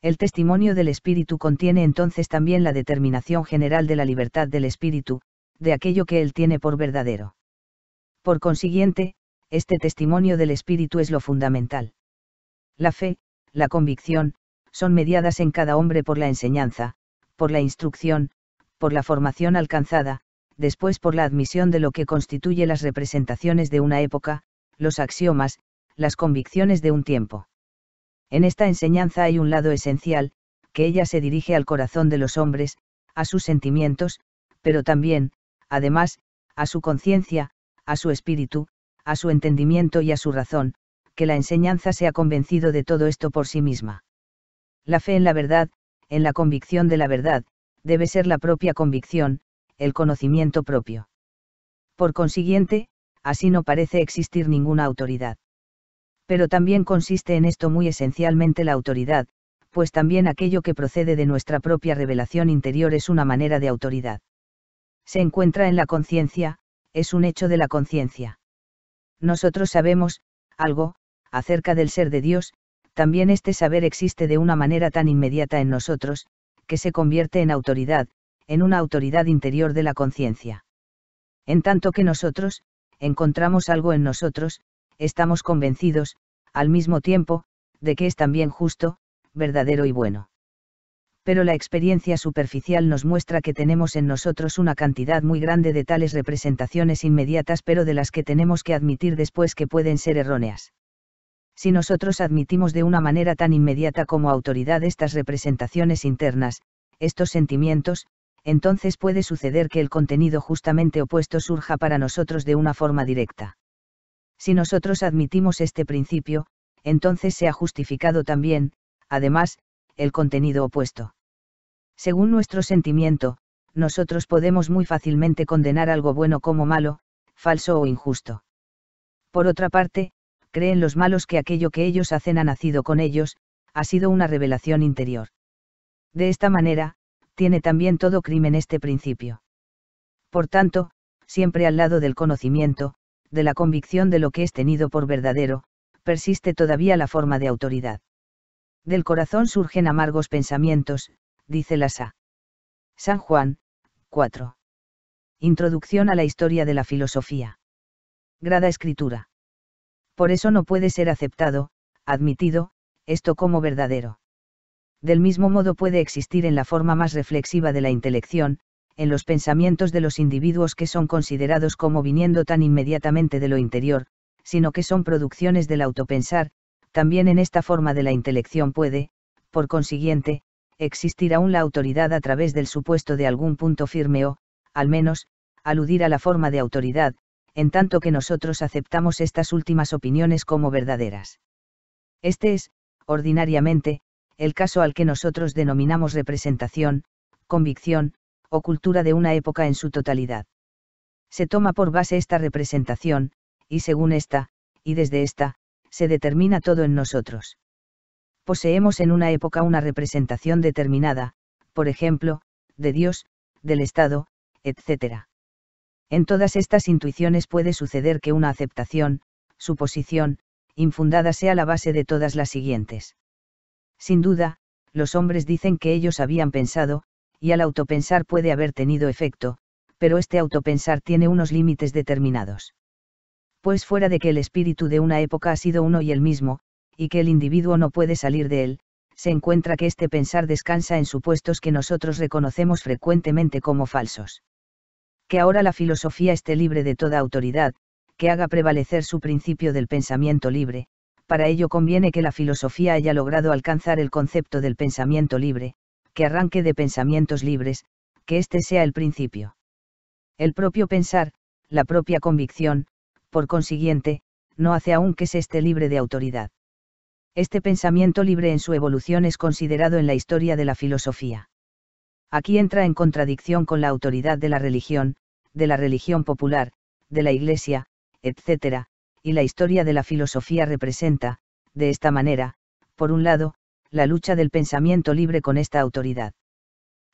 El testimonio del espíritu contiene entonces también la determinación general de la libertad del espíritu, de aquello que él tiene por verdadero. Por consiguiente, este testimonio del Espíritu es lo fundamental. La fe, la convicción, son mediadas en cada hombre por la enseñanza, por la instrucción, por la formación alcanzada, después por la admisión de lo que constituye las representaciones de una época, los axiomas, las convicciones de un tiempo. En esta enseñanza hay un lado esencial, que ella se dirige al corazón de los hombres, a sus sentimientos, pero también, además, a su conciencia, a su espíritu, a su entendimiento y a su razón, que la enseñanza se ha convencido de todo esto por sí misma. La fe en la verdad, en la convicción de la verdad, debe ser la propia convicción, el conocimiento propio. Por consiguiente, así no parece existir ninguna autoridad. Pero también consiste en esto muy esencialmente la autoridad, pues también aquello que procede de nuestra propia revelación interior es una manera de autoridad. Se encuentra en la conciencia, es un hecho de la conciencia nosotros sabemos, algo, acerca del ser de Dios, también este saber existe de una manera tan inmediata en nosotros, que se convierte en autoridad, en una autoridad interior de la conciencia. En tanto que nosotros, encontramos algo en nosotros, estamos convencidos, al mismo tiempo, de que es también justo, verdadero y bueno pero la experiencia superficial nos muestra que tenemos en nosotros una cantidad muy grande de tales representaciones inmediatas pero de las que tenemos que admitir después que pueden ser erróneas. Si nosotros admitimos de una manera tan inmediata como autoridad estas representaciones internas, estos sentimientos, entonces puede suceder que el contenido justamente opuesto surja para nosotros de una forma directa. Si nosotros admitimos este principio, entonces se ha justificado también, además, el contenido opuesto. Según nuestro sentimiento, nosotros podemos muy fácilmente condenar algo bueno como malo, falso o injusto. Por otra parte, creen los malos que aquello que ellos hacen ha nacido con ellos, ha sido una revelación interior. De esta manera, tiene también todo crimen este principio. Por tanto, siempre al lado del conocimiento, de la convicción de lo que es tenido por verdadero, persiste todavía la forma de autoridad. Del corazón surgen amargos pensamientos, dice SA. San Juan, 4. Introducción a la historia de la filosofía. Grada escritura. Por eso no puede ser aceptado, admitido, esto como verdadero. Del mismo modo puede existir en la forma más reflexiva de la intelección, en los pensamientos de los individuos que son considerados como viniendo tan inmediatamente de lo interior, sino que son producciones del autopensar, también en esta forma de la intelección puede, por consiguiente, existir aún la autoridad a través del supuesto de algún punto firme o, al menos, aludir a la forma de autoridad, en tanto que nosotros aceptamos estas últimas opiniones como verdaderas. Este es, ordinariamente, el caso al que nosotros denominamos representación, convicción, o cultura de una época en su totalidad. Se toma por base esta representación, y según esta, y desde esta, se determina todo en nosotros poseemos en una época una representación determinada, por ejemplo, de Dios, del Estado, etc. En todas estas intuiciones puede suceder que una aceptación, suposición, infundada sea la base de todas las siguientes. Sin duda, los hombres dicen que ellos habían pensado, y al autopensar puede haber tenido efecto, pero este autopensar tiene unos límites determinados. Pues fuera de que el espíritu de una época ha sido uno y el mismo, y que el individuo no puede salir de él, se encuentra que este pensar descansa en supuestos que nosotros reconocemos frecuentemente como falsos. Que ahora la filosofía esté libre de toda autoridad, que haga prevalecer su principio del pensamiento libre, para ello conviene que la filosofía haya logrado alcanzar el concepto del pensamiento libre, que arranque de pensamientos libres, que este sea el principio. El propio pensar, la propia convicción, por consiguiente, no hace aún que se esté libre de autoridad este pensamiento libre en su evolución es considerado en la historia de la filosofía. Aquí entra en contradicción con la autoridad de la religión, de la religión popular, de la Iglesia, etc., y la historia de la filosofía representa, de esta manera, por un lado, la lucha del pensamiento libre con esta autoridad.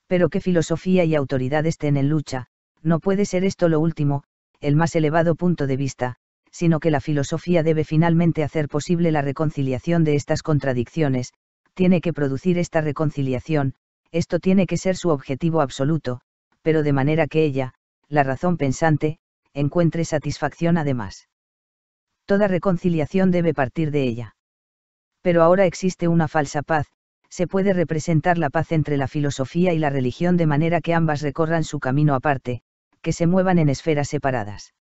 Pero que filosofía y autoridad estén en lucha, no puede ser esto lo último, el más elevado punto de vista, sino que la filosofía debe finalmente hacer posible la reconciliación de estas contradicciones, tiene que producir esta reconciliación, esto tiene que ser su objetivo absoluto, pero de manera que ella, la razón pensante, encuentre satisfacción además. Toda reconciliación debe partir de ella. Pero ahora existe una falsa paz, se puede representar la paz entre la filosofía y la religión de manera que ambas recorran su camino aparte, que se muevan en esferas separadas.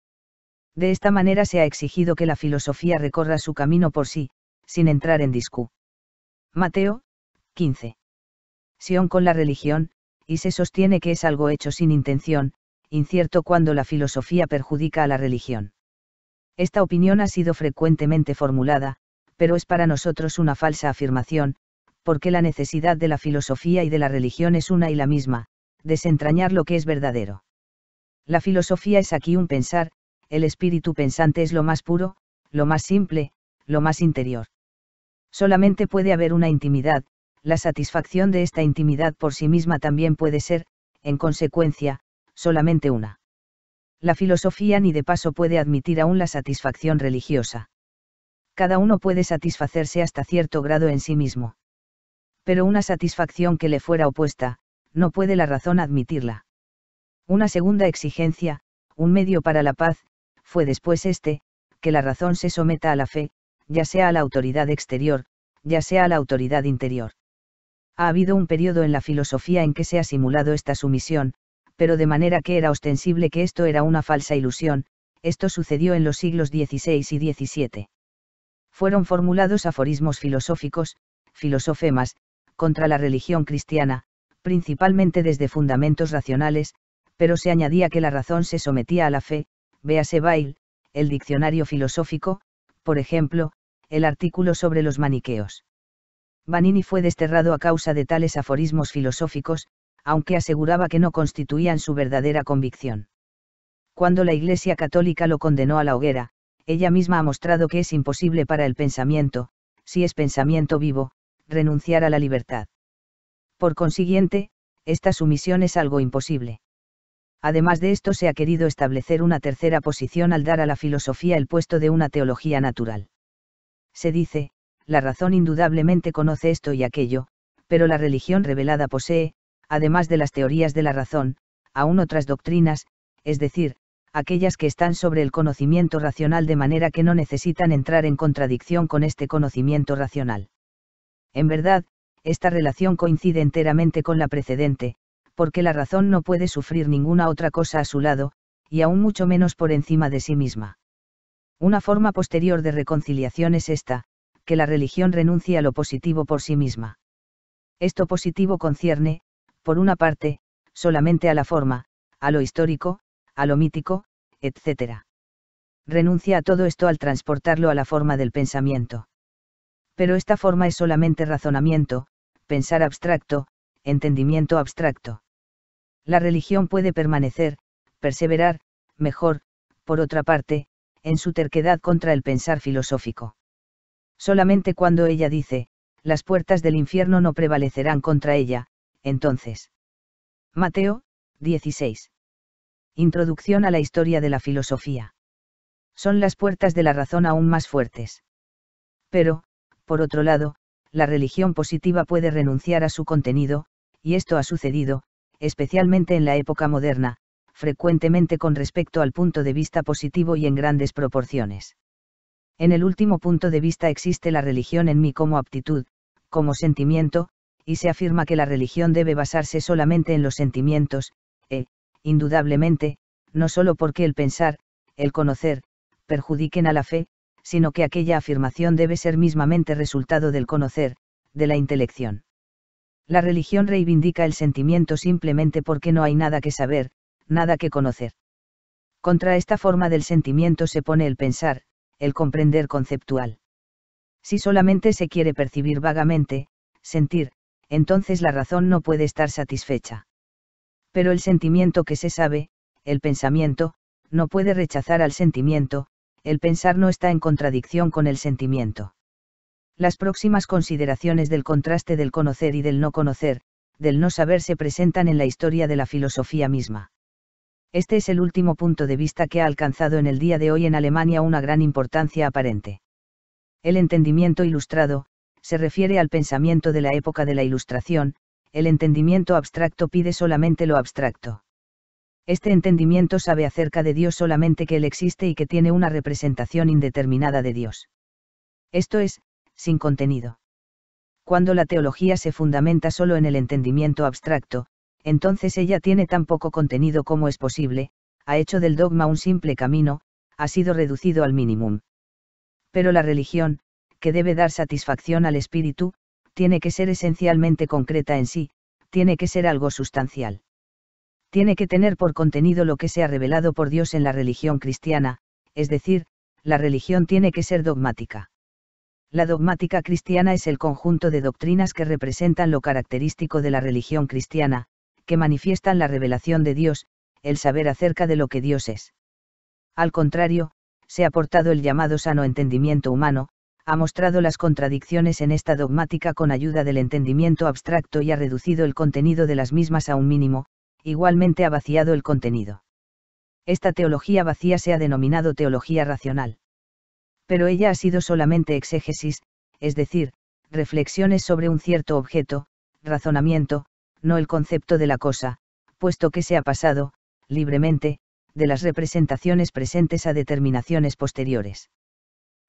De esta manera se ha exigido que la filosofía recorra su camino por sí, sin entrar en discu. Mateo, 15. Sion con la religión, y se sostiene que es algo hecho sin intención, incierto cuando la filosofía perjudica a la religión. Esta opinión ha sido frecuentemente formulada, pero es para nosotros una falsa afirmación, porque la necesidad de la filosofía y de la religión es una y la misma, desentrañar lo que es verdadero. La filosofía es aquí un pensar, el espíritu pensante es lo más puro, lo más simple, lo más interior. Solamente puede haber una intimidad, la satisfacción de esta intimidad por sí misma también puede ser, en consecuencia, solamente una. La filosofía ni de paso puede admitir aún la satisfacción religiosa. Cada uno puede satisfacerse hasta cierto grado en sí mismo. Pero una satisfacción que le fuera opuesta, no puede la razón admitirla. Una segunda exigencia, un medio para la paz, fue después este, que la razón se someta a la fe, ya sea a la autoridad exterior, ya sea a la autoridad interior. Ha habido un periodo en la filosofía en que se ha simulado esta sumisión, pero de manera que era ostensible que esto era una falsa ilusión, esto sucedió en los siglos XVI y XVII. Fueron formulados aforismos filosóficos, filosofemas, contra la religión cristiana, principalmente desde fundamentos racionales, pero se añadía que la razón se sometía a la fe, véase Bail, el diccionario filosófico, por ejemplo, el artículo sobre los maniqueos. Vanini fue desterrado a causa de tales aforismos filosóficos, aunque aseguraba que no constituían su verdadera convicción. Cuando la Iglesia Católica lo condenó a la hoguera, ella misma ha mostrado que es imposible para el pensamiento, si es pensamiento vivo, renunciar a la libertad. Por consiguiente, esta sumisión es algo imposible. Además de esto se ha querido establecer una tercera posición al dar a la filosofía el puesto de una teología natural. Se dice, la razón indudablemente conoce esto y aquello, pero la religión revelada posee, además de las teorías de la razón, aún otras doctrinas, es decir, aquellas que están sobre el conocimiento racional de manera que no necesitan entrar en contradicción con este conocimiento racional. En verdad, esta relación coincide enteramente con la precedente, porque la razón no puede sufrir ninguna otra cosa a su lado, y aún mucho menos por encima de sí misma. Una forma posterior de reconciliación es esta, que la religión renuncie a lo positivo por sí misma. Esto positivo concierne, por una parte, solamente a la forma, a lo histórico, a lo mítico, etc. Renuncia a todo esto al transportarlo a la forma del pensamiento. Pero esta forma es solamente razonamiento, pensar abstracto, entendimiento abstracto. La religión puede permanecer, perseverar, mejor, por otra parte, en su terquedad contra el pensar filosófico. Solamente cuando ella dice, las puertas del infierno no prevalecerán contra ella, entonces. Mateo, 16. Introducción a la historia de la filosofía. Son las puertas de la razón aún más fuertes. Pero, por otro lado, la religión positiva puede renunciar a su contenido, y esto ha sucedido, especialmente en la época moderna, frecuentemente con respecto al punto de vista positivo y en grandes proporciones. En el último punto de vista existe la religión en mí como aptitud, como sentimiento, y se afirma que la religión debe basarse solamente en los sentimientos, e, indudablemente, no solo porque el pensar, el conocer, perjudiquen a la fe, sino que aquella afirmación debe ser mismamente resultado del conocer, de la intelección. La religión reivindica el sentimiento simplemente porque no hay nada que saber, nada que conocer. Contra esta forma del sentimiento se pone el pensar, el comprender conceptual. Si solamente se quiere percibir vagamente, sentir, entonces la razón no puede estar satisfecha. Pero el sentimiento que se sabe, el pensamiento, no puede rechazar al sentimiento, el pensar no está en contradicción con el sentimiento. Las próximas consideraciones del contraste del conocer y del no conocer, del no saber se presentan en la historia de la filosofía misma. Este es el último punto de vista que ha alcanzado en el día de hoy en Alemania una gran importancia aparente. El entendimiento ilustrado, se refiere al pensamiento de la época de la Ilustración, el entendimiento abstracto pide solamente lo abstracto. Este entendimiento sabe acerca de Dios solamente que Él existe y que tiene una representación indeterminada de Dios. Esto es, sin contenido. Cuando la teología se fundamenta solo en el entendimiento abstracto, entonces ella tiene tan poco contenido como es posible, ha hecho del dogma un simple camino, ha sido reducido al mínimo. Pero la religión, que debe dar satisfacción al espíritu, tiene que ser esencialmente concreta en sí, tiene que ser algo sustancial. Tiene que tener por contenido lo que se ha revelado por Dios en la religión cristiana, es decir, la religión tiene que ser dogmática. La dogmática cristiana es el conjunto de doctrinas que representan lo característico de la religión cristiana, que manifiestan la revelación de Dios, el saber acerca de lo que Dios es. Al contrario, se ha aportado el llamado sano entendimiento humano, ha mostrado las contradicciones en esta dogmática con ayuda del entendimiento abstracto y ha reducido el contenido de las mismas a un mínimo, igualmente ha vaciado el contenido. Esta teología vacía se ha denominado teología racional pero ella ha sido solamente exégesis, es decir, reflexiones sobre un cierto objeto, razonamiento, no el concepto de la cosa, puesto que se ha pasado, libremente, de las representaciones presentes a determinaciones posteriores.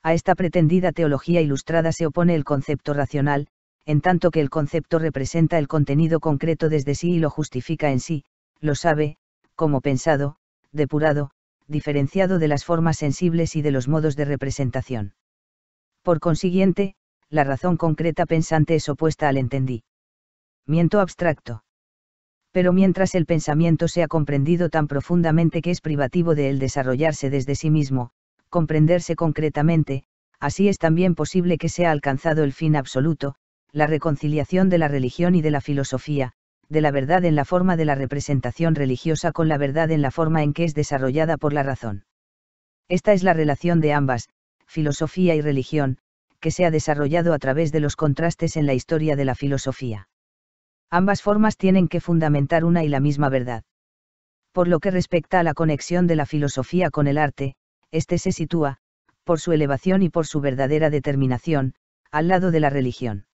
A esta pretendida teología ilustrada se opone el concepto racional, en tanto que el concepto representa el contenido concreto desde sí y lo justifica en sí, lo sabe, como pensado, depurado, diferenciado de las formas sensibles y de los modos de representación. Por consiguiente, la razón concreta pensante es opuesta al entendí. Miento abstracto. Pero mientras el pensamiento sea comprendido tan profundamente que es privativo de él desarrollarse desde sí mismo, comprenderse concretamente, así es también posible que sea alcanzado el fin absoluto, la reconciliación de la religión y de la filosofía, de la verdad en la forma de la representación religiosa con la verdad en la forma en que es desarrollada por la razón. Esta es la relación de ambas, filosofía y religión, que se ha desarrollado a través de los contrastes en la historia de la filosofía. Ambas formas tienen que fundamentar una y la misma verdad. Por lo que respecta a la conexión de la filosofía con el arte, éste se sitúa, por su elevación y por su verdadera determinación, al lado de la religión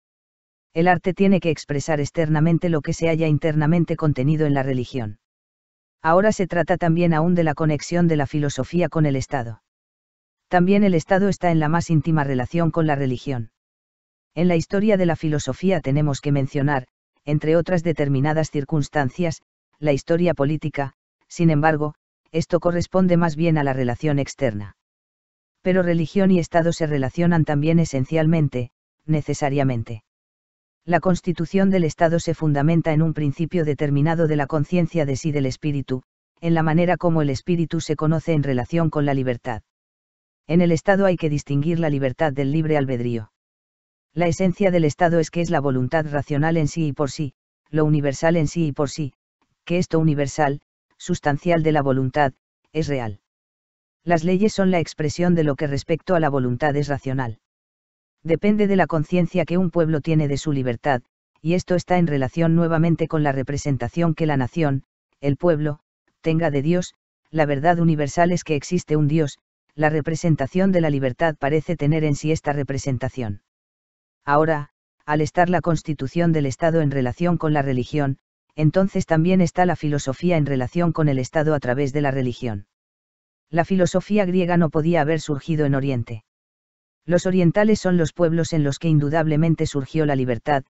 el arte tiene que expresar externamente lo que se haya internamente contenido en la religión. Ahora se trata también aún de la conexión de la filosofía con el Estado. También el Estado está en la más íntima relación con la religión. En la historia de la filosofía tenemos que mencionar, entre otras determinadas circunstancias, la historia política, sin embargo, esto corresponde más bien a la relación externa. Pero religión y Estado se relacionan también esencialmente, necesariamente la constitución del Estado se fundamenta en un principio determinado de la conciencia de sí del espíritu, en la manera como el espíritu se conoce en relación con la libertad. En el Estado hay que distinguir la libertad del libre albedrío. La esencia del Estado es que es la voluntad racional en sí y por sí, lo universal en sí y por sí, que esto universal, sustancial de la voluntad, es real. Las leyes son la expresión de lo que respecto a la voluntad es racional depende de la conciencia que un pueblo tiene de su libertad, y esto está en relación nuevamente con la representación que la nación, el pueblo, tenga de Dios, la verdad universal es que existe un Dios, la representación de la libertad parece tener en sí esta representación. Ahora, al estar la constitución del Estado en relación con la religión, entonces también está la filosofía en relación con el Estado a través de la religión. La filosofía griega no podía haber surgido en Oriente. Los orientales son los pueblos en los que indudablemente surgió la libertad,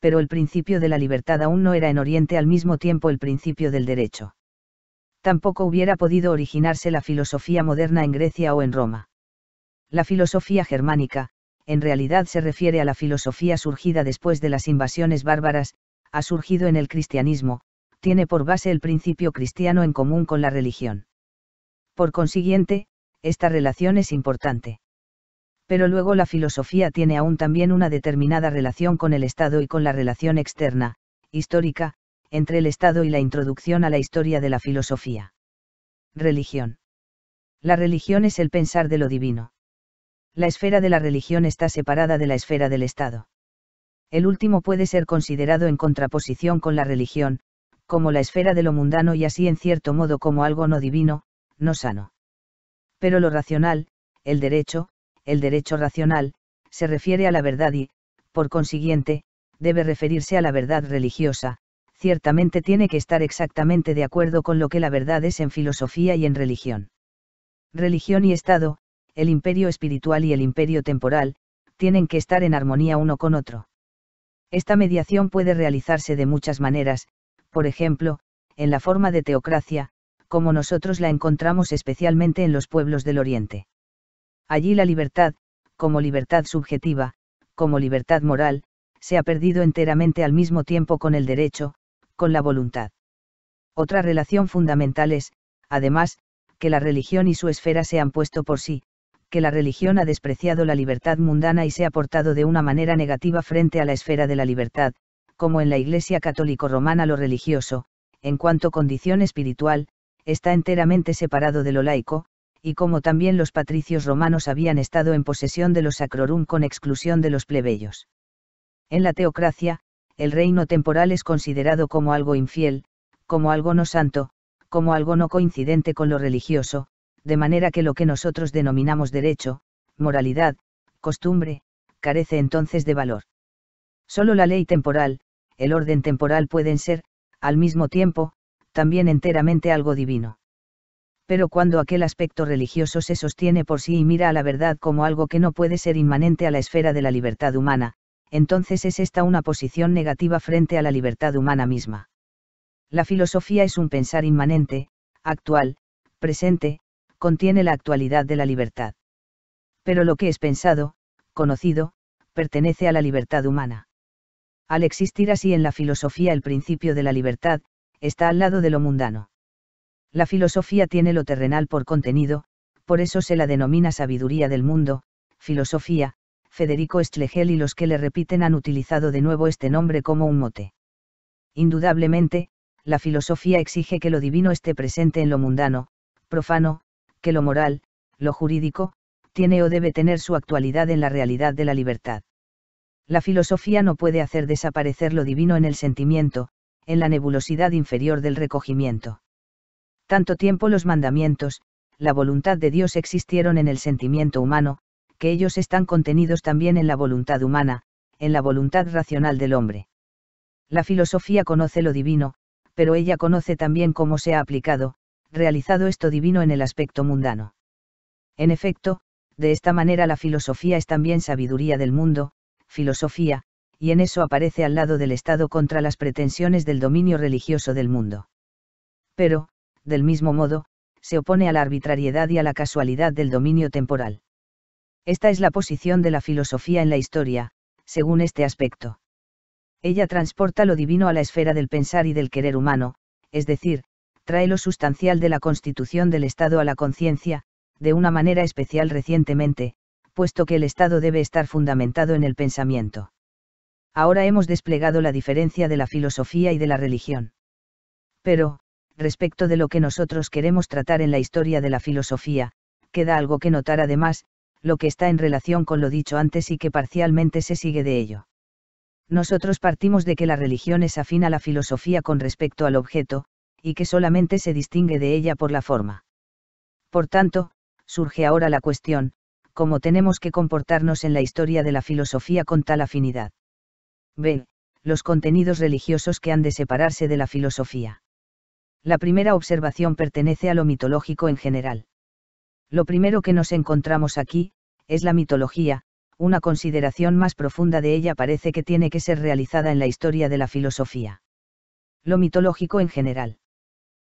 pero el principio de la libertad aún no era en Oriente al mismo tiempo el principio del derecho. Tampoco hubiera podido originarse la filosofía moderna en Grecia o en Roma. La filosofía germánica, en realidad se refiere a la filosofía surgida después de las invasiones bárbaras, ha surgido en el cristianismo, tiene por base el principio cristiano en común con la religión. Por consiguiente, esta relación es importante pero luego la filosofía tiene aún también una determinada relación con el Estado y con la relación externa, histórica, entre el Estado y la introducción a la historia de la filosofía. Religión. La religión es el pensar de lo divino. La esfera de la religión está separada de la esfera del Estado. El último puede ser considerado en contraposición con la religión, como la esfera de lo mundano y así en cierto modo como algo no divino, no sano. Pero lo racional, el derecho, el derecho racional, se refiere a la verdad y, por consiguiente, debe referirse a la verdad religiosa, ciertamente tiene que estar exactamente de acuerdo con lo que la verdad es en filosofía y en religión. Religión y Estado, el imperio espiritual y el imperio temporal, tienen que estar en armonía uno con otro. Esta mediación puede realizarse de muchas maneras, por ejemplo, en la forma de teocracia, como nosotros la encontramos especialmente en los pueblos del Oriente. Allí la libertad, como libertad subjetiva, como libertad moral, se ha perdido enteramente al mismo tiempo con el derecho, con la voluntad. Otra relación fundamental es, además, que la religión y su esfera se han puesto por sí, que la religión ha despreciado la libertad mundana y se ha portado de una manera negativa frente a la esfera de la libertad, como en la Iglesia católico-romana lo religioso, en cuanto condición espiritual, está enteramente separado de lo laico, y como también los patricios romanos habían estado en posesión de los sacrorum con exclusión de los plebeyos. En la teocracia, el reino temporal es considerado como algo infiel, como algo no santo, como algo no coincidente con lo religioso, de manera que lo que nosotros denominamos derecho, moralidad, costumbre, carece entonces de valor. Solo la ley temporal, el orden temporal pueden ser, al mismo tiempo, también enteramente algo divino pero cuando aquel aspecto religioso se sostiene por sí y mira a la verdad como algo que no puede ser inmanente a la esfera de la libertad humana, entonces es esta una posición negativa frente a la libertad humana misma. La filosofía es un pensar inmanente, actual, presente, contiene la actualidad de la libertad. Pero lo que es pensado, conocido, pertenece a la libertad humana. Al existir así en la filosofía el principio de la libertad, está al lado de lo mundano. La filosofía tiene lo terrenal por contenido, por eso se la denomina sabiduría del mundo, filosofía, Federico Schlegel y los que le repiten han utilizado de nuevo este nombre como un mote. Indudablemente, la filosofía exige que lo divino esté presente en lo mundano, profano, que lo moral, lo jurídico, tiene o debe tener su actualidad en la realidad de la libertad. La filosofía no puede hacer desaparecer lo divino en el sentimiento, en la nebulosidad inferior del recogimiento tanto tiempo los mandamientos, la voluntad de Dios existieron en el sentimiento humano, que ellos están contenidos también en la voluntad humana, en la voluntad racional del hombre. La filosofía conoce lo divino, pero ella conoce también cómo se ha aplicado, realizado esto divino en el aspecto mundano. En efecto, de esta manera la filosofía es también sabiduría del mundo, filosofía, y en eso aparece al lado del Estado contra las pretensiones del dominio religioso del mundo. Pero, del mismo modo, se opone a la arbitrariedad y a la casualidad del dominio temporal. Esta es la posición de la filosofía en la historia, según este aspecto. Ella transporta lo divino a la esfera del pensar y del querer humano, es decir, trae lo sustancial de la constitución del Estado a la conciencia, de una manera especial recientemente, puesto que el Estado debe estar fundamentado en el pensamiento. Ahora hemos desplegado la diferencia de la filosofía y de la religión. Pero, respecto de lo que nosotros queremos tratar en la historia de la filosofía, queda algo que notar además, lo que está en relación con lo dicho antes y que parcialmente se sigue de ello. Nosotros partimos de que la religión es afín a la filosofía con respecto al objeto, y que solamente se distingue de ella por la forma. Por tanto, surge ahora la cuestión, cómo tenemos que comportarnos en la historia de la filosofía con tal afinidad. B. Los contenidos religiosos que han de separarse de la filosofía. La primera observación pertenece a lo mitológico en general. Lo primero que nos encontramos aquí, es la mitología, una consideración más profunda de ella parece que tiene que ser realizada en la historia de la filosofía. Lo mitológico en general.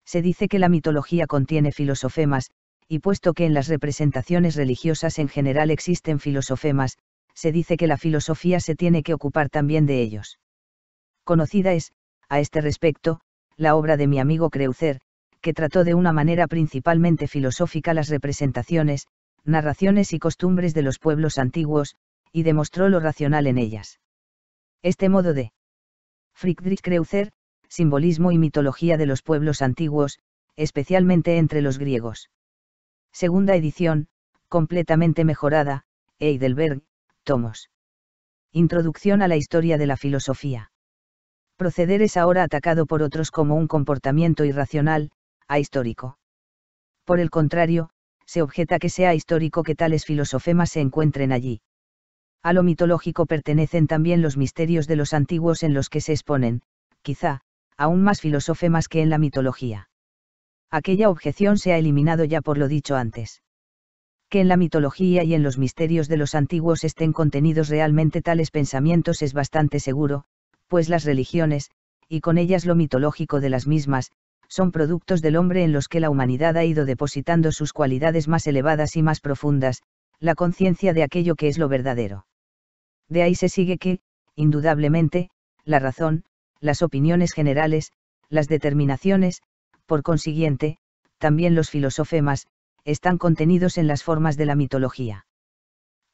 Se dice que la mitología contiene filosofemas, y puesto que en las representaciones religiosas en general existen filosofemas, se dice que la filosofía se tiene que ocupar también de ellos. Conocida es, a este respecto, la obra de mi amigo Creucer, que trató de una manera principalmente filosófica las representaciones, narraciones y costumbres de los pueblos antiguos, y demostró lo racional en ellas. Este modo de Friedrich Creucer, simbolismo y mitología de los pueblos antiguos, especialmente entre los griegos. Segunda edición, completamente mejorada, Heidelberg, Tomos. Introducción a la historia de la filosofía proceder es ahora atacado por otros como un comportamiento irracional, ahistórico. Por el contrario, se objeta que sea histórico que tales filosofemas se encuentren allí. A lo mitológico pertenecen también los misterios de los antiguos en los que se exponen, quizá, aún más filosofemas que en la mitología. Aquella objeción se ha eliminado ya por lo dicho antes. Que en la mitología y en los misterios de los antiguos estén contenidos realmente tales pensamientos es bastante seguro, pues las religiones, y con ellas lo mitológico de las mismas, son productos del hombre en los que la humanidad ha ido depositando sus cualidades más elevadas y más profundas, la conciencia de aquello que es lo verdadero. De ahí se sigue que, indudablemente, la razón, las opiniones generales, las determinaciones, por consiguiente, también los filosofemas, están contenidos en las formas de la mitología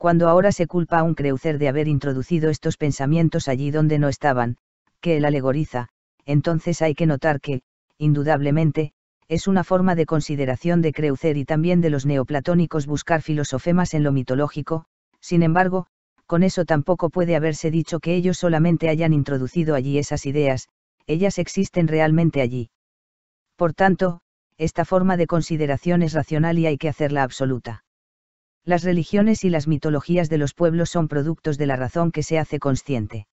cuando ahora se culpa a un Creucer de haber introducido estos pensamientos allí donde no estaban, que él alegoriza, entonces hay que notar que, indudablemente, es una forma de consideración de Creucer y también de los neoplatónicos buscar filosofemas en lo mitológico, sin embargo, con eso tampoco puede haberse dicho que ellos solamente hayan introducido allí esas ideas, ellas existen realmente allí. Por tanto, esta forma de consideración es racional y hay que hacerla absoluta las religiones y las mitologías de los pueblos son productos de la razón que se hace consciente.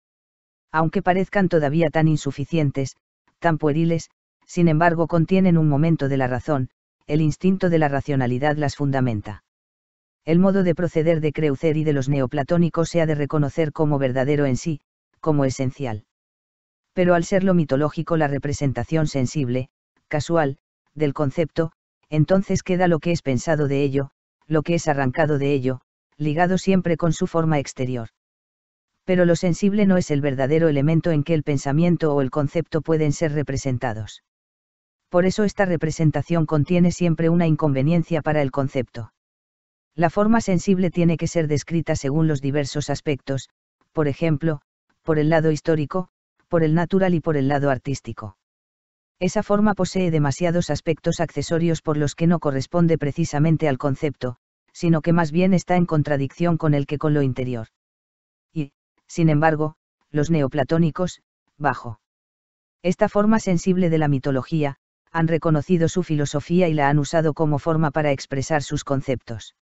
Aunque parezcan todavía tan insuficientes, tan pueriles, sin embargo contienen un momento de la razón, el instinto de la racionalidad las fundamenta. El modo de proceder de Creucer y de los neoplatónicos se ha de reconocer como verdadero en sí, como esencial. Pero al ser lo mitológico la representación sensible, casual, del concepto, entonces queda lo que es pensado de ello, lo que es arrancado de ello, ligado siempre con su forma exterior. Pero lo sensible no es el verdadero elemento en que el pensamiento o el concepto pueden ser representados. Por eso esta representación contiene siempre una inconveniencia para el concepto. La forma sensible tiene que ser descrita según los diversos aspectos, por ejemplo, por el lado histórico, por el natural y por el lado artístico. Esa forma posee demasiados aspectos accesorios por los que no corresponde precisamente al concepto, sino que más bien está en contradicción con el que con lo interior. Y, sin embargo, los neoplatónicos, bajo. Esta forma sensible de la mitología, han reconocido su filosofía y la han usado como forma para expresar sus conceptos.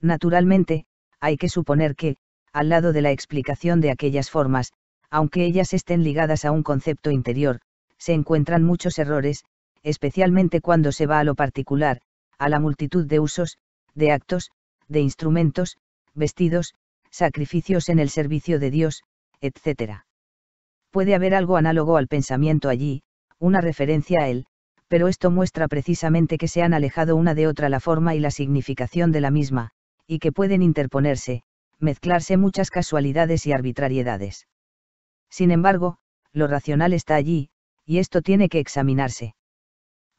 Naturalmente, hay que suponer que, al lado de la explicación de aquellas formas, aunque ellas estén ligadas a un concepto interior, se encuentran muchos errores, especialmente cuando se va a lo particular, a la multitud de usos, de actos, de instrumentos, vestidos, sacrificios en el servicio de Dios, etc. Puede haber algo análogo al pensamiento allí, una referencia a él, pero esto muestra precisamente que se han alejado una de otra la forma y la significación de la misma, y que pueden interponerse, mezclarse muchas casualidades y arbitrariedades. Sin embargo, lo racional está allí, y esto tiene que examinarse.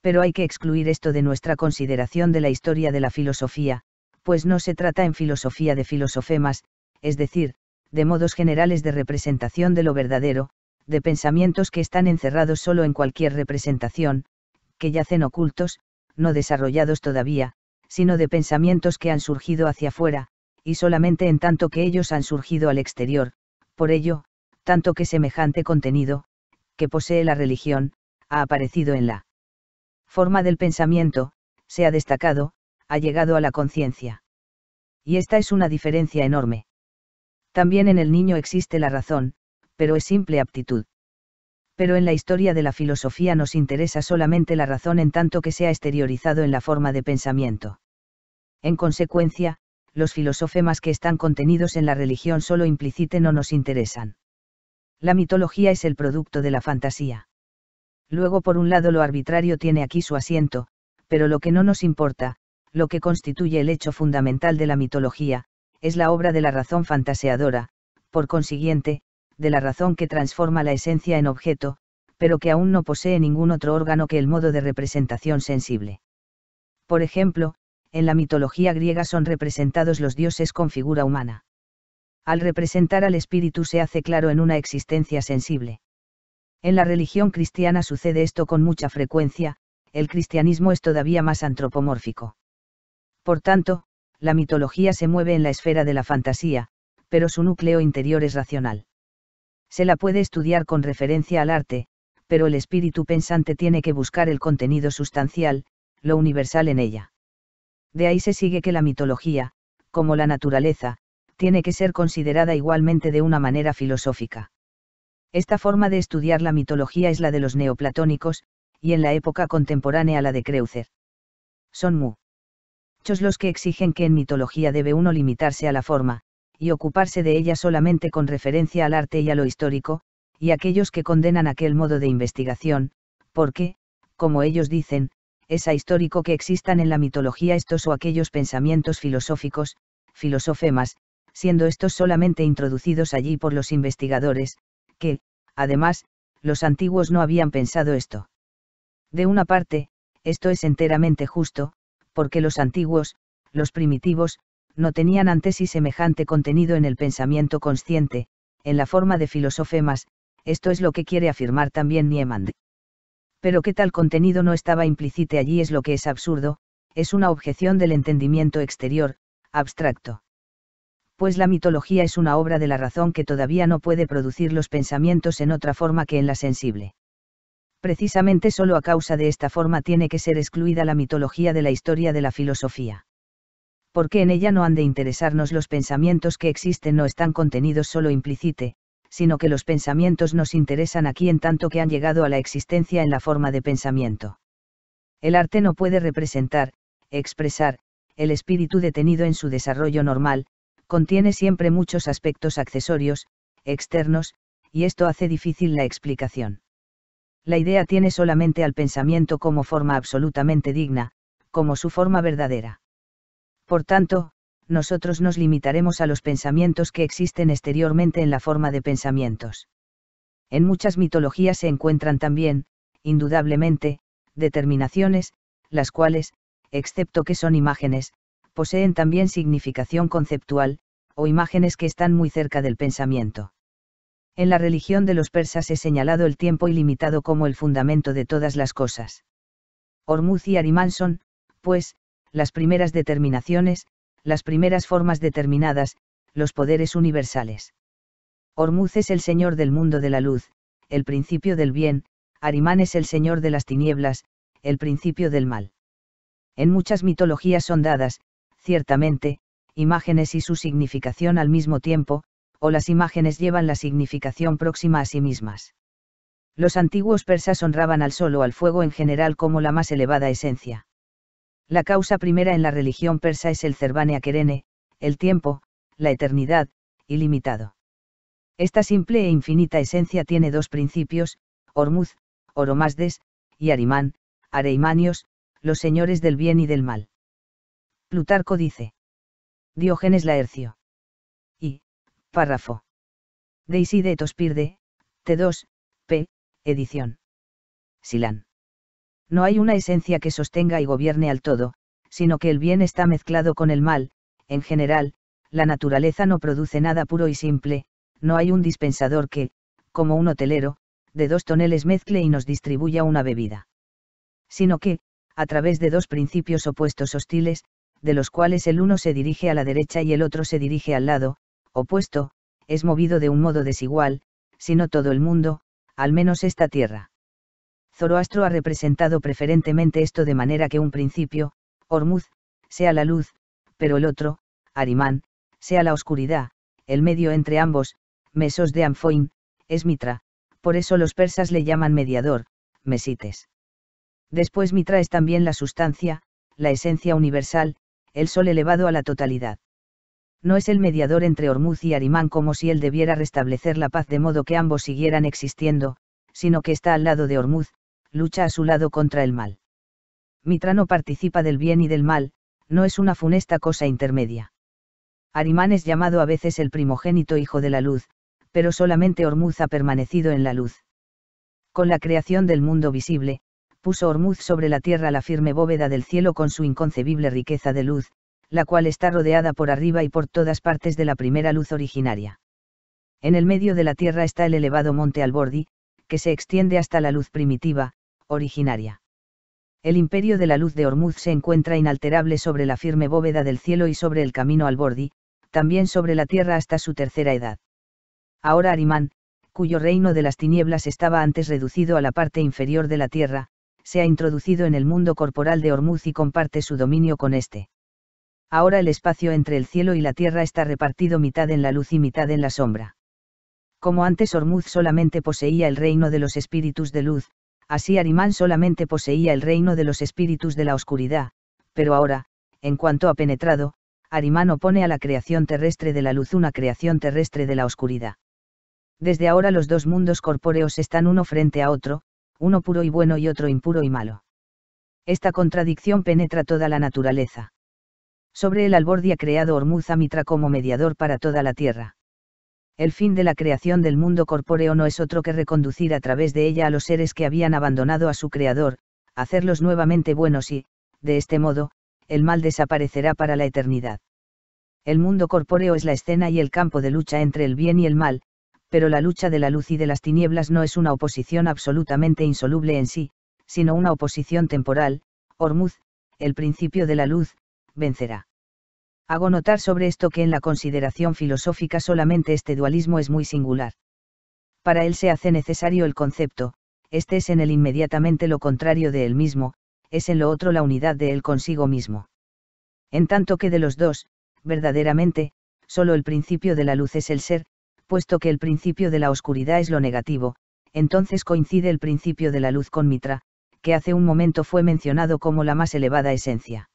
Pero hay que excluir esto de nuestra consideración de la historia de la filosofía, pues no se trata en filosofía de filosofemas, es decir, de modos generales de representación de lo verdadero, de pensamientos que están encerrados solo en cualquier representación, que yacen ocultos, no desarrollados todavía, sino de pensamientos que han surgido hacia afuera, y solamente en tanto que ellos han surgido al exterior, por ello, tanto que semejante contenido, que posee la religión, ha aparecido en la forma del pensamiento, se ha destacado, ha llegado a la conciencia. Y esta es una diferencia enorme. También en el niño existe la razón, pero es simple aptitud. Pero en la historia de la filosofía nos interesa solamente la razón en tanto que se ha exteriorizado en la forma de pensamiento. En consecuencia, los filosofemas que están contenidos en la religión solo impliciten no nos interesan la mitología es el producto de la fantasía. Luego por un lado lo arbitrario tiene aquí su asiento, pero lo que no nos importa, lo que constituye el hecho fundamental de la mitología, es la obra de la razón fantaseadora, por consiguiente, de la razón que transforma la esencia en objeto, pero que aún no posee ningún otro órgano que el modo de representación sensible. Por ejemplo, en la mitología griega son representados los dioses con figura humana al representar al espíritu se hace claro en una existencia sensible. En la religión cristiana sucede esto con mucha frecuencia, el cristianismo es todavía más antropomórfico. Por tanto, la mitología se mueve en la esfera de la fantasía, pero su núcleo interior es racional. Se la puede estudiar con referencia al arte, pero el espíritu pensante tiene que buscar el contenido sustancial, lo universal en ella. De ahí se sigue que la mitología, como la naturaleza, tiene que ser considerada igualmente de una manera filosófica. Esta forma de estudiar la mitología es la de los neoplatónicos, y en la época contemporánea la de Creuzer. Son muchos los que exigen que en mitología debe uno limitarse a la forma, y ocuparse de ella solamente con referencia al arte y a lo histórico, y aquellos que condenan aquel modo de investigación, porque, como ellos dicen, es histórico que existan en la mitología estos o aquellos pensamientos filosóficos, filosofemas, siendo estos solamente introducidos allí por los investigadores, que, además, los antiguos no habían pensado esto. De una parte, esto es enteramente justo, porque los antiguos, los primitivos, no tenían antes y semejante contenido en el pensamiento consciente, en la forma de filosofemas, esto es lo que quiere afirmar también Niemand. Pero que tal contenido no estaba implícito allí es lo que es absurdo, es una objeción del entendimiento exterior, abstracto pues la mitología es una obra de la razón que todavía no puede producir los pensamientos en otra forma que en la sensible. Precisamente solo a causa de esta forma tiene que ser excluida la mitología de la historia de la filosofía. Porque en ella no han de interesarnos los pensamientos que existen no están contenidos solo implícite, sino que los pensamientos nos interesan aquí en tanto que han llegado a la existencia en la forma de pensamiento. El arte no puede representar, expresar, el espíritu detenido en su desarrollo normal, contiene siempre muchos aspectos accesorios, externos, y esto hace difícil la explicación. La idea tiene solamente al pensamiento como forma absolutamente digna, como su forma verdadera. Por tanto, nosotros nos limitaremos a los pensamientos que existen exteriormente en la forma de pensamientos. En muchas mitologías se encuentran también, indudablemente, determinaciones, las cuales, excepto que son imágenes, poseen también significación conceptual, o imágenes que están muy cerca del pensamiento. En la religión de los persas es señalado el tiempo ilimitado como el fundamento de todas las cosas. Hormuz y Arimán son, pues, las primeras determinaciones, las primeras formas determinadas, los poderes universales. Hormuz es el señor del mundo de la luz, el principio del bien, Arimán es el señor de las tinieblas, el principio del mal. En muchas mitologías son dadas, ciertamente, imágenes y su significación al mismo tiempo, o las imágenes llevan la significación próxima a sí mismas. Los antiguos persas honraban al sol o al fuego en general como la más elevada esencia. La causa primera en la religión persa es el Cervane querene, el tiempo, la eternidad, ilimitado. Esta simple e infinita esencia tiene dos principios, Ormuz, Oromasdes, y Arimán, Areimanios, los señores del bien y del mal. Plutarco dice. Diógenes Laercio. Y, párrafo. De Tospirde, T2, p. edición. Silán. No hay una esencia que sostenga y gobierne al todo, sino que el bien está mezclado con el mal, en general, la naturaleza no produce nada puro y simple, no hay un dispensador que, como un hotelero, de dos toneles mezcle y nos distribuya una bebida. Sino que, a través de dos principios opuestos hostiles, de los cuales el uno se dirige a la derecha y el otro se dirige al lado, opuesto, es movido de un modo desigual, sino todo el mundo, al menos esta tierra. Zoroastro ha representado preferentemente esto de manera que un principio, Ormuz, sea la luz, pero el otro, Arimán, sea la oscuridad, el medio entre ambos, Mesos de Amfoin, es Mitra, por eso los persas le llaman mediador, Mesites. Después Mitra es también la sustancia, la esencia universal, el sol elevado a la totalidad. No es el mediador entre Hormuz y Arimán como si él debiera restablecer la paz de modo que ambos siguieran existiendo, sino que está al lado de Hormuz, lucha a su lado contra el mal. Mitra no participa del bien y del mal, no es una funesta cosa intermedia. Arimán es llamado a veces el primogénito hijo de la luz, pero solamente Hormuz ha permanecido en la luz. Con la creación del mundo visible, puso Hormuz sobre la tierra la firme bóveda del cielo con su inconcebible riqueza de luz, la cual está rodeada por arriba y por todas partes de la primera luz originaria. En el medio de la tierra está el elevado monte Albordi, que se extiende hasta la luz primitiva, originaria. El imperio de la luz de Hormuz se encuentra inalterable sobre la firme bóveda del cielo y sobre el camino Albordi, también sobre la tierra hasta su tercera edad. Ahora Arimán, cuyo reino de las tinieblas estaba antes reducido a la parte inferior de la tierra, se ha introducido en el mundo corporal de Hormuz y comparte su dominio con este. Ahora el espacio entre el cielo y la tierra está repartido mitad en la luz y mitad en la sombra. Como antes Hormuz solamente poseía el reino de los espíritus de luz, así Arimán solamente poseía el reino de los espíritus de la oscuridad, pero ahora, en cuanto ha penetrado, Arimán opone a la creación terrestre de la luz una creación terrestre de la oscuridad. Desde ahora los dos mundos corpóreos están uno frente a otro, uno puro y bueno y otro impuro y malo. Esta contradicción penetra toda la naturaleza. Sobre el albordia creado Hormuz Mitra como mediador para toda la tierra. El fin de la creación del mundo corpóreo no es otro que reconducir a través de ella a los seres que habían abandonado a su creador, hacerlos nuevamente buenos y, de este modo, el mal desaparecerá para la eternidad. El mundo corpóreo es la escena y el campo de lucha entre el bien y el mal, pero la lucha de la luz y de las tinieblas no es una oposición absolutamente insoluble en sí, sino una oposición temporal, Hormuz, el principio de la luz, vencerá. Hago notar sobre esto que en la consideración filosófica solamente este dualismo es muy singular. Para él se hace necesario el concepto, este es en el inmediatamente lo contrario de él mismo, es en lo otro la unidad de él consigo mismo. En tanto que de los dos, verdaderamente, solo el principio de la luz es el ser, puesto que el principio de la oscuridad es lo negativo, entonces coincide el principio de la luz con Mitra, que hace un momento fue mencionado como la más elevada esencia.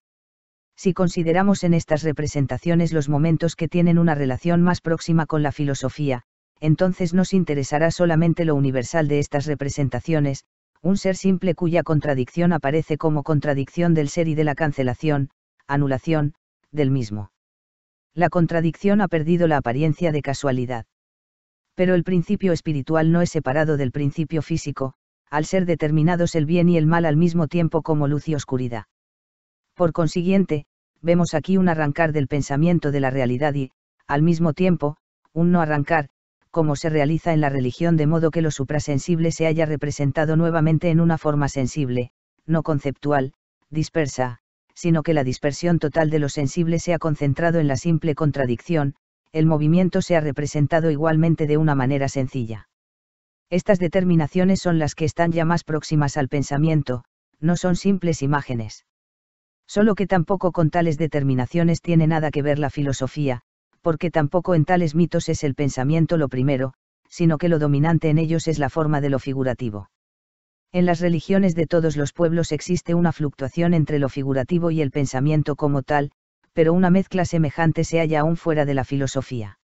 Si consideramos en estas representaciones los momentos que tienen una relación más próxima con la filosofía, entonces nos interesará solamente lo universal de estas representaciones, un ser simple cuya contradicción aparece como contradicción del ser y de la cancelación, anulación, del mismo. La contradicción ha perdido la apariencia de casualidad pero el principio espiritual no es separado del principio físico, al ser determinados el bien y el mal al mismo tiempo como luz y oscuridad. Por consiguiente, vemos aquí un arrancar del pensamiento de la realidad y, al mismo tiempo, un no arrancar, como se realiza en la religión de modo que lo suprasensible se haya representado nuevamente en una forma sensible, no conceptual, dispersa, sino que la dispersión total de lo sensible se ha concentrado en la simple contradicción, el movimiento se ha representado igualmente de una manera sencilla. Estas determinaciones son las que están ya más próximas al pensamiento, no son simples imágenes. Solo que tampoco con tales determinaciones tiene nada que ver la filosofía, porque tampoco en tales mitos es el pensamiento lo primero, sino que lo dominante en ellos es la forma de lo figurativo. En las religiones de todos los pueblos existe una fluctuación entre lo figurativo y el pensamiento como tal, pero una mezcla semejante se halla aún fuera de la filosofía.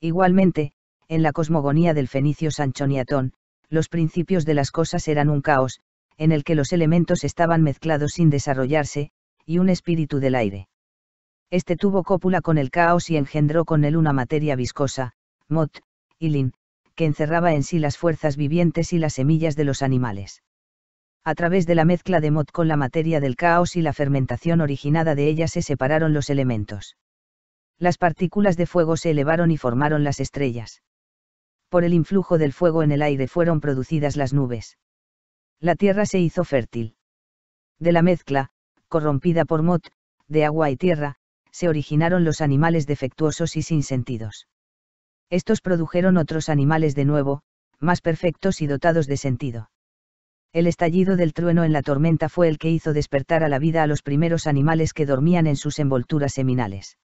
Igualmente, en la cosmogonía del fenicio Sanchoniatón, los principios de las cosas eran un caos, en el que los elementos estaban mezclados sin desarrollarse, y un espíritu del aire. Este tuvo cópula con el caos y engendró con él una materia viscosa, mot, y que encerraba en sí las fuerzas vivientes y las semillas de los animales a través de la mezcla de Mot con la materia del caos y la fermentación originada de ella se separaron los elementos. Las partículas de fuego se elevaron y formaron las estrellas. Por el influjo del fuego en el aire fueron producidas las nubes. La tierra se hizo fértil. De la mezcla, corrompida por Mot, de agua y tierra, se originaron los animales defectuosos y sin sentidos. Estos produjeron otros animales de nuevo, más perfectos y dotados de sentido. El estallido del trueno en la tormenta fue el que hizo despertar a la vida a los primeros animales que dormían en sus envolturas seminales.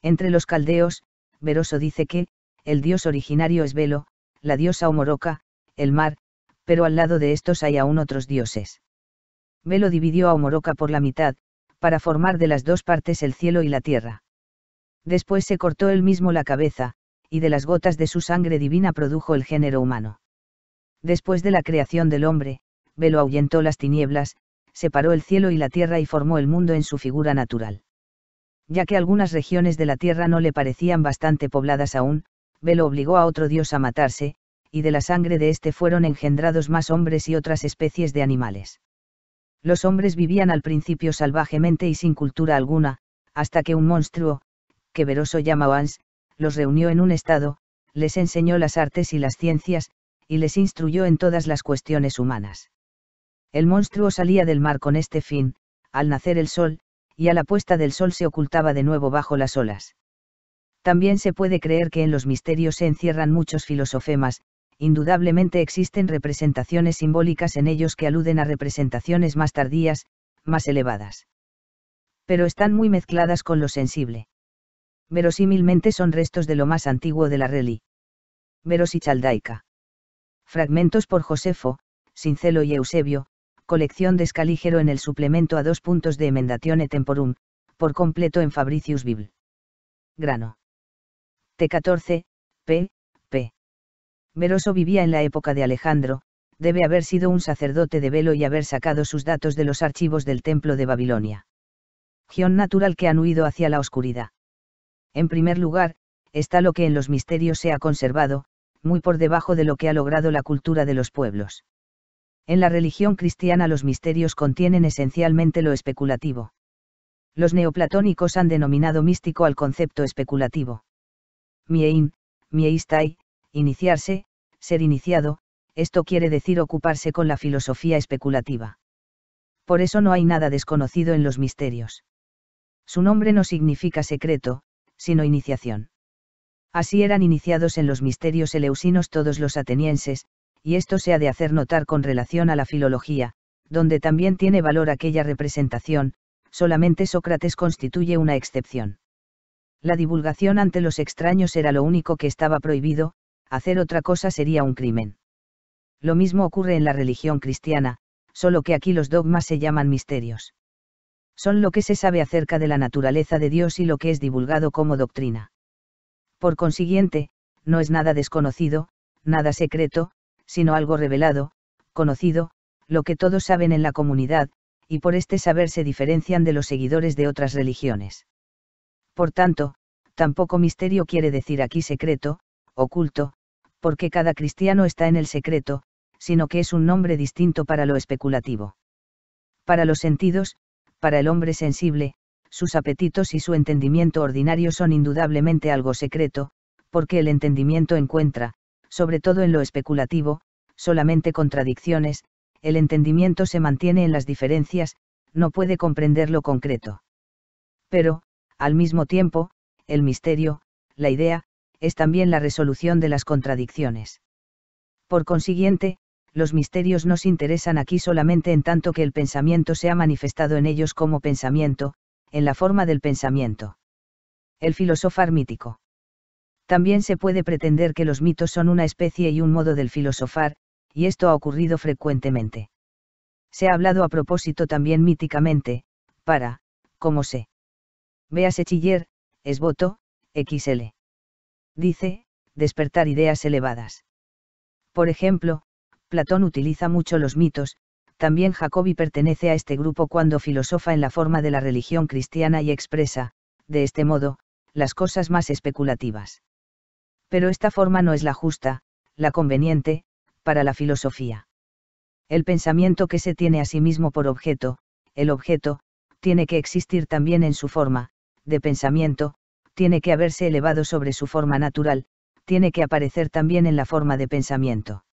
Entre los caldeos, Veroso dice que, el dios originario es Velo, la diosa Omoroca, el mar, pero al lado de estos hay aún otros dioses. Velo dividió a Omoroca por la mitad, para formar de las dos partes el cielo y la tierra. Después se cortó él mismo la cabeza, y de las gotas de su sangre divina produjo el género humano. Después de la creación del hombre, velo ahuyentó las tinieblas, separó el cielo y la tierra y formó el mundo en su figura natural. Ya que algunas regiones de la tierra no le parecían bastante pobladas aún, Velo obligó a otro dios a matarse, y de la sangre de éste fueron engendrados más hombres y otras especies de animales. Los hombres vivían al principio salvajemente y sin cultura alguna, hasta que un monstruo, que Veroso llama Oans, los reunió en un estado, les enseñó las artes y las ciencias, y les instruyó en todas las cuestiones humanas. El monstruo salía del mar con este fin, al nacer el sol, y a la puesta del sol se ocultaba de nuevo bajo las olas. También se puede creer que en los misterios se encierran muchos filosofemas, indudablemente existen representaciones simbólicas en ellos que aluden a representaciones más tardías, más elevadas. Pero están muy mezcladas con lo sensible. Verosímilmente son restos de lo más antiguo de la reli. chaldaica. Fragmentos por Josefo, Sincelo y Eusebio, colección de escalígero en el suplemento a dos puntos de Emendatione Temporum, por completo en Fabricius Bibl. Grano. T14, p. p. Veroso vivía en la época de Alejandro, debe haber sido un sacerdote de velo y haber sacado sus datos de los archivos del templo de Babilonia. Gión natural que han huido hacia la oscuridad. En primer lugar, está lo que en los misterios se ha conservado, muy por debajo de lo que ha logrado la cultura de los pueblos. En la religión cristiana los misterios contienen esencialmente lo especulativo. Los neoplatónicos han denominado místico al concepto especulativo. Miein, mieistai, iniciarse, ser iniciado, esto quiere decir ocuparse con la filosofía especulativa. Por eso no hay nada desconocido en los misterios. Su nombre no significa secreto, sino iniciación. Así eran iniciados en los misterios eleusinos todos los atenienses, y esto se ha de hacer notar con relación a la filología, donde también tiene valor aquella representación, solamente Sócrates constituye una excepción. La divulgación ante los extraños era lo único que estaba prohibido, hacer otra cosa sería un crimen. Lo mismo ocurre en la religión cristiana, solo que aquí los dogmas se llaman misterios. Son lo que se sabe acerca de la naturaleza de Dios y lo que es divulgado como doctrina. Por consiguiente, no es nada desconocido, nada secreto, sino algo revelado, conocido, lo que todos saben en la comunidad, y por este saber se diferencian de los seguidores de otras religiones. Por tanto, tampoco misterio quiere decir aquí secreto, oculto, porque cada cristiano está en el secreto, sino que es un nombre distinto para lo especulativo. Para los sentidos, para el hombre sensible, sus apetitos y su entendimiento ordinario son indudablemente algo secreto, porque el entendimiento encuentra, sobre todo en lo especulativo, solamente contradicciones, el entendimiento se mantiene en las diferencias, no puede comprender lo concreto. Pero, al mismo tiempo, el misterio, la idea, es también la resolución de las contradicciones. Por consiguiente, los misterios nos interesan aquí solamente en tanto que el pensamiento se ha manifestado en ellos como pensamiento, en la forma del pensamiento. El filósofo mítico. También se puede pretender que los mitos son una especie y un modo del filosofar, y esto ha ocurrido frecuentemente. Se ha hablado a propósito también míticamente, para, como se. Véase es voto, XL. Dice, despertar ideas elevadas. Por ejemplo, Platón utiliza mucho los mitos, también Jacobi pertenece a este grupo cuando filosofa en la forma de la religión cristiana y expresa, de este modo, las cosas más especulativas pero esta forma no es la justa, la conveniente, para la filosofía. El pensamiento que se tiene a sí mismo por objeto, el objeto, tiene que existir también en su forma, de pensamiento, tiene que haberse elevado sobre su forma natural, tiene que aparecer también en la forma de pensamiento.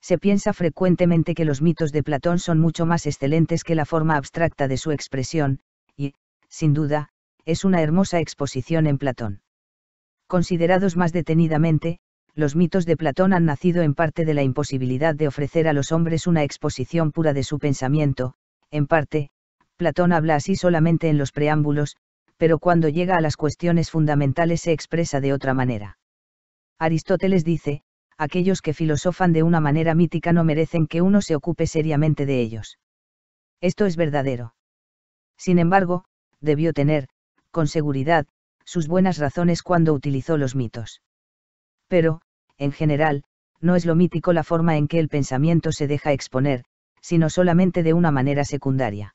Se piensa frecuentemente que los mitos de Platón son mucho más excelentes que la forma abstracta de su expresión, y, sin duda, es una hermosa exposición en Platón. Considerados más detenidamente, los mitos de Platón han nacido en parte de la imposibilidad de ofrecer a los hombres una exposición pura de su pensamiento, en parte, Platón habla así solamente en los preámbulos, pero cuando llega a las cuestiones fundamentales se expresa de otra manera. Aristóteles dice, aquellos que filosofan de una manera mítica no merecen que uno se ocupe seriamente de ellos. Esto es verdadero. Sin embargo, debió tener, con seguridad, sus buenas razones cuando utilizó los mitos. Pero, en general, no es lo mítico la forma en que el pensamiento se deja exponer, sino solamente de una manera secundaria.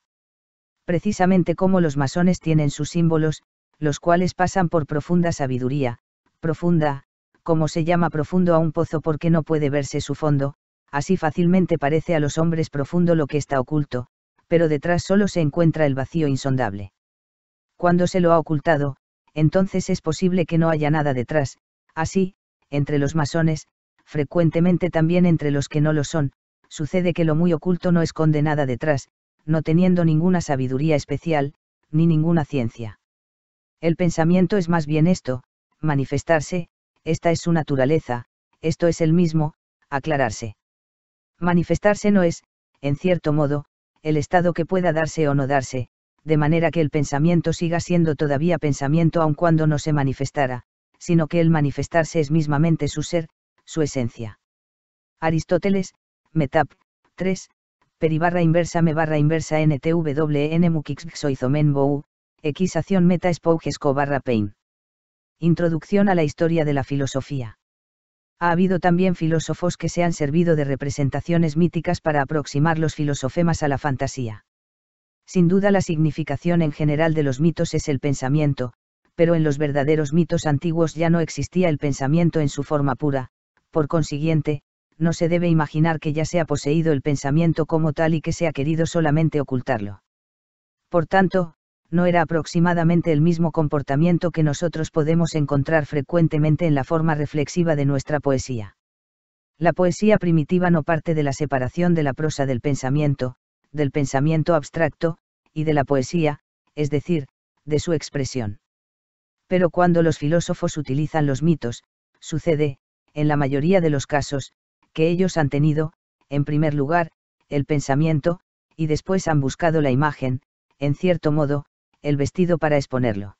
Precisamente como los masones tienen sus símbolos, los cuales pasan por profunda sabiduría, profunda, como se llama profundo a un pozo porque no puede verse su fondo, así fácilmente parece a los hombres profundo lo que está oculto, pero detrás solo se encuentra el vacío insondable. Cuando se lo ha ocultado, entonces es posible que no haya nada detrás, así, entre los masones, frecuentemente también entre los que no lo son, sucede que lo muy oculto no esconde nada detrás, no teniendo ninguna sabiduría especial, ni ninguna ciencia. El pensamiento es más bien esto, manifestarse, esta es su naturaleza, esto es el mismo, aclararse. Manifestarse no es, en cierto modo, el estado que pueda darse o no darse, de manera que el pensamiento siga siendo todavía pensamiento aun cuando no se manifestara, sino que el manifestarse es mismamente su ser, su esencia. Aristóteles, Metap, 3, peribarra inversa me barra inversa ntwn mukixxoizomen bou, acción meta espougesco barra pain. Introducción a la historia de la filosofía. Ha habido también filósofos que se han servido de representaciones míticas para aproximar los filosofemas a la fantasía. Sin duda la significación en general de los mitos es el pensamiento, pero en los verdaderos mitos antiguos ya no existía el pensamiento en su forma pura, por consiguiente, no se debe imaginar que ya se ha poseído el pensamiento como tal y que se ha querido solamente ocultarlo. Por tanto, no era aproximadamente el mismo comportamiento que nosotros podemos encontrar frecuentemente en la forma reflexiva de nuestra poesía. La poesía primitiva no parte de la separación de la prosa del pensamiento, del pensamiento abstracto, y de la poesía, es decir, de su expresión. Pero cuando los filósofos utilizan los mitos, sucede, en la mayoría de los casos, que ellos han tenido, en primer lugar, el pensamiento, y después han buscado la imagen, en cierto modo, el vestido para exponerlo.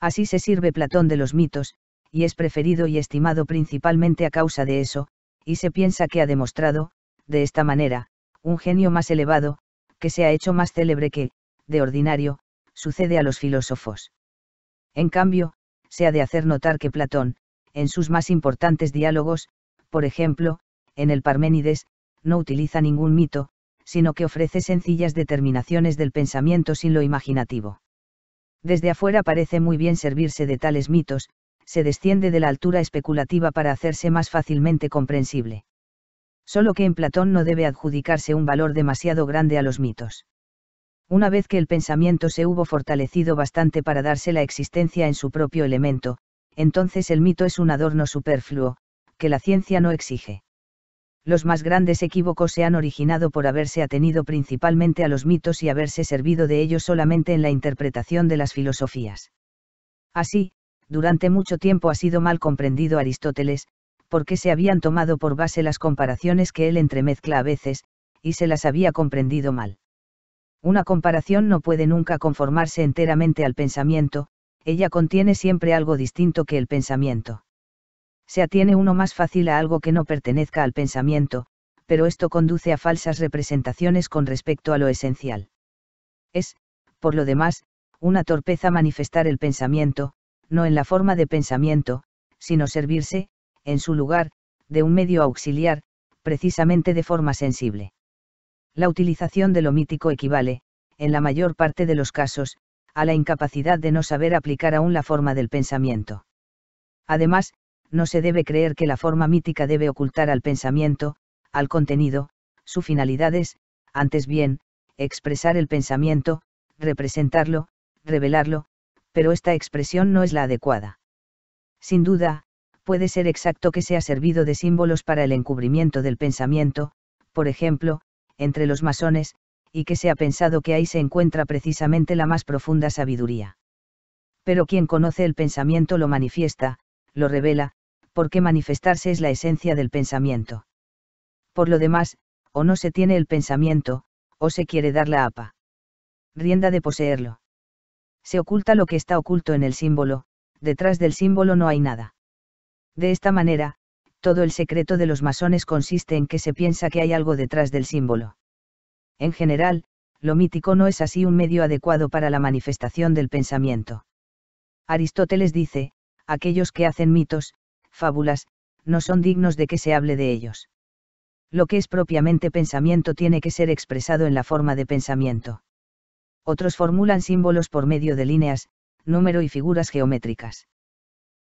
Así se sirve Platón de los mitos, y es preferido y estimado principalmente a causa de eso, y se piensa que ha demostrado, de esta manera, un genio más elevado, que se ha hecho más célebre que, de ordinario, sucede a los filósofos. En cambio, se ha de hacer notar que Platón, en sus más importantes diálogos, por ejemplo, en el Parménides, no utiliza ningún mito, sino que ofrece sencillas determinaciones del pensamiento sin lo imaginativo. Desde afuera parece muy bien servirse de tales mitos, se desciende de la altura especulativa para hacerse más fácilmente comprensible solo que en Platón no debe adjudicarse un valor demasiado grande a los mitos. Una vez que el pensamiento se hubo fortalecido bastante para darse la existencia en su propio elemento, entonces el mito es un adorno superfluo, que la ciencia no exige. Los más grandes equívocos se han originado por haberse atenido principalmente a los mitos y haberse servido de ellos solamente en la interpretación de las filosofías. Así, durante mucho tiempo ha sido mal comprendido Aristóteles, porque se habían tomado por base las comparaciones que él entremezcla a veces, y se las había comprendido mal. Una comparación no puede nunca conformarse enteramente al pensamiento, ella contiene siempre algo distinto que el pensamiento. Se atiene uno más fácil a algo que no pertenezca al pensamiento, pero esto conduce a falsas representaciones con respecto a lo esencial. Es, por lo demás, una torpeza manifestar el pensamiento, no en la forma de pensamiento, sino servirse, en su lugar, de un medio auxiliar, precisamente de forma sensible. La utilización de lo mítico equivale, en la mayor parte de los casos, a la incapacidad de no saber aplicar aún la forma del pensamiento. Además, no se debe creer que la forma mítica debe ocultar al pensamiento, al contenido, su finalidad es, antes bien, expresar el pensamiento, representarlo, revelarlo, pero esta expresión no es la adecuada. Sin duda, puede ser exacto que se ha servido de símbolos para el encubrimiento del pensamiento, por ejemplo, entre los masones, y que se ha pensado que ahí se encuentra precisamente la más profunda sabiduría. Pero quien conoce el pensamiento lo manifiesta, lo revela, porque manifestarse es la esencia del pensamiento. Por lo demás, o no se tiene el pensamiento, o se quiere dar la apa. Rienda de poseerlo. Se oculta lo que está oculto en el símbolo, detrás del símbolo no hay nada. De esta manera, todo el secreto de los masones consiste en que se piensa que hay algo detrás del símbolo. En general, lo mítico no es así un medio adecuado para la manifestación del pensamiento. Aristóteles dice, aquellos que hacen mitos, fábulas, no son dignos de que se hable de ellos. Lo que es propiamente pensamiento tiene que ser expresado en la forma de pensamiento. Otros formulan símbolos por medio de líneas, número y figuras geométricas.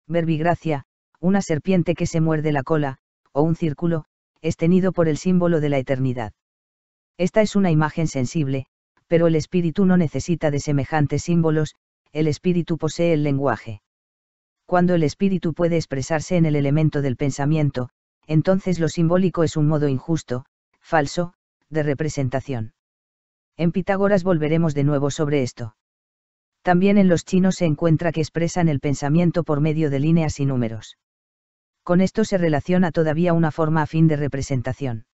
Verbigracia, una serpiente que se muerde la cola, o un círculo, es tenido por el símbolo de la eternidad. Esta es una imagen sensible, pero el espíritu no necesita de semejantes símbolos, el espíritu posee el lenguaje. Cuando el espíritu puede expresarse en el elemento del pensamiento, entonces lo simbólico es un modo injusto, falso, de representación. En Pitágoras volveremos de nuevo sobre esto. También en los chinos se encuentra que expresan el pensamiento por medio de líneas y números con esto se relaciona todavía una forma afín de representación.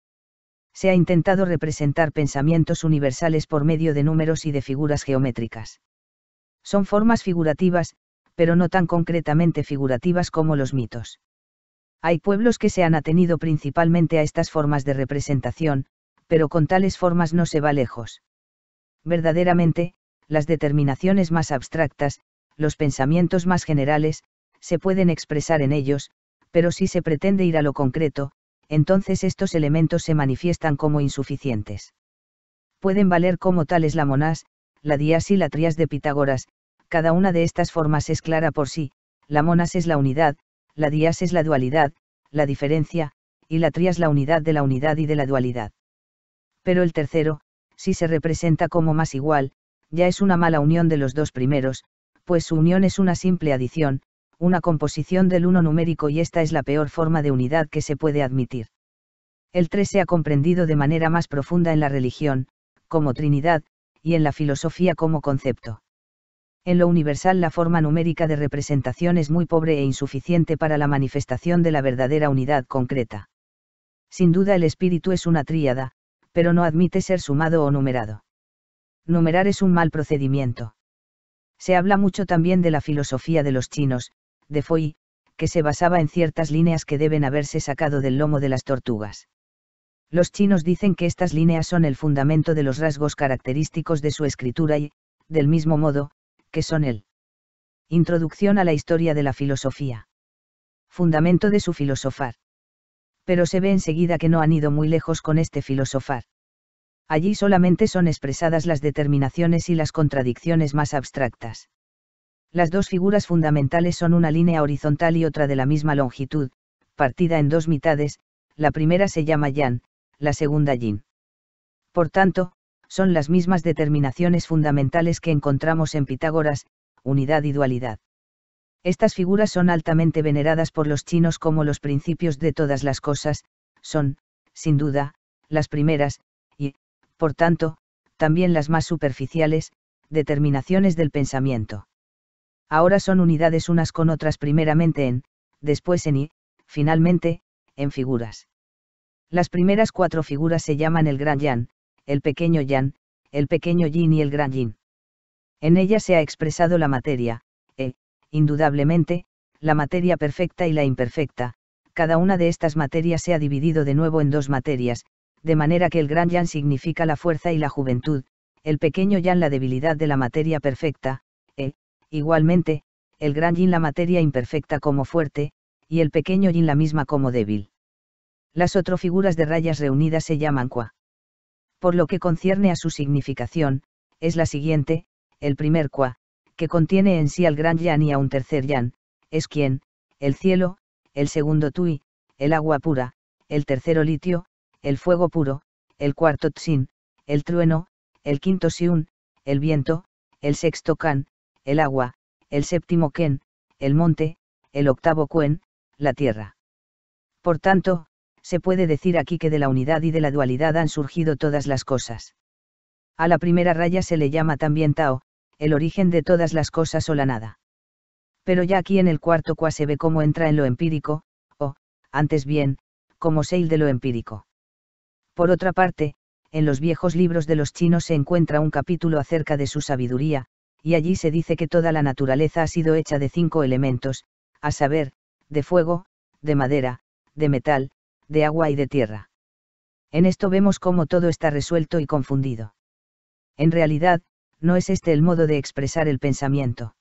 Se ha intentado representar pensamientos universales por medio de números y de figuras geométricas. Son formas figurativas, pero no tan concretamente figurativas como los mitos. Hay pueblos que se han atenido principalmente a estas formas de representación, pero con tales formas no se va lejos. Verdaderamente, las determinaciones más abstractas, los pensamientos más generales, se pueden expresar en ellos, pero si se pretende ir a lo concreto, entonces estos elementos se manifiestan como insuficientes. Pueden valer como tales la monás, la diás y la trias de Pitágoras, cada una de estas formas es clara por sí, la monas es la unidad, la diás es la dualidad, la diferencia, y la trias la unidad de la unidad y de la dualidad. Pero el tercero, si se representa como más igual, ya es una mala unión de los dos primeros, pues su unión es una simple adición, una composición del uno numérico y esta es la peor forma de unidad que se puede admitir. El 3 se ha comprendido de manera más profunda en la religión, como Trinidad, y en la filosofía como concepto. En lo universal la forma numérica de representación es muy pobre e insuficiente para la manifestación de la verdadera unidad concreta. Sin duda el espíritu es una tríada, pero no admite ser sumado o numerado. Numerar es un mal procedimiento. Se habla mucho también de la filosofía de los chinos, de Foy, que se basaba en ciertas líneas que deben haberse sacado del lomo de las tortugas. Los chinos dicen que estas líneas son el fundamento de los rasgos característicos de su escritura y, del mismo modo, que son el Introducción a la historia de la filosofía. Fundamento de su filosofar. Pero se ve enseguida que no han ido muy lejos con este filosofar. Allí solamente son expresadas las determinaciones y las contradicciones más abstractas. Las dos figuras fundamentales son una línea horizontal y otra de la misma longitud, partida en dos mitades, la primera se llama yan, la segunda yin. Por tanto, son las mismas determinaciones fundamentales que encontramos en Pitágoras, unidad y dualidad. Estas figuras son altamente veneradas por los chinos como los principios de todas las cosas, son, sin duda, las primeras, y, por tanto, también las más superficiales, determinaciones del pensamiento ahora son unidades unas con otras primeramente en, después en y, finalmente, en figuras. Las primeras cuatro figuras se llaman el gran yan, el pequeño yan, el pequeño yin y el gran yin. En ellas se ha expresado la materia, e, indudablemente, la materia perfecta y la imperfecta, cada una de estas materias se ha dividido de nuevo en dos materias, de manera que el gran yan significa la fuerza y la juventud, el pequeño yan la debilidad de la materia perfecta, igualmente, el gran yin la materia imperfecta como fuerte, y el pequeño yin la misma como débil. Las otro figuras de rayas reunidas se llaman qua. Por lo que concierne a su significación, es la siguiente, el primer qua, que contiene en sí al gran yan y a un tercer yan, es quien, el cielo, el segundo tui, el agua pura, el tercero litio, el fuego puro, el cuarto tsin, el trueno, el quinto siun, el viento, el sexto kan, el agua, el séptimo Ken, el monte, el octavo Kuen, la tierra. Por tanto, se puede decir aquí que de la unidad y de la dualidad han surgido todas las cosas. A la primera raya se le llama también Tao, el origen de todas las cosas o la nada. Pero ya aquí en el cuarto cuá se ve cómo entra en lo empírico, o, antes bien, como Seil de lo empírico. Por otra parte, en los viejos libros de los chinos se encuentra un capítulo acerca de su sabiduría, y allí se dice que toda la naturaleza ha sido hecha de cinco elementos, a saber, de fuego, de madera, de metal, de agua y de tierra. En esto vemos cómo todo está resuelto y confundido. En realidad, no es este el modo de expresar el pensamiento.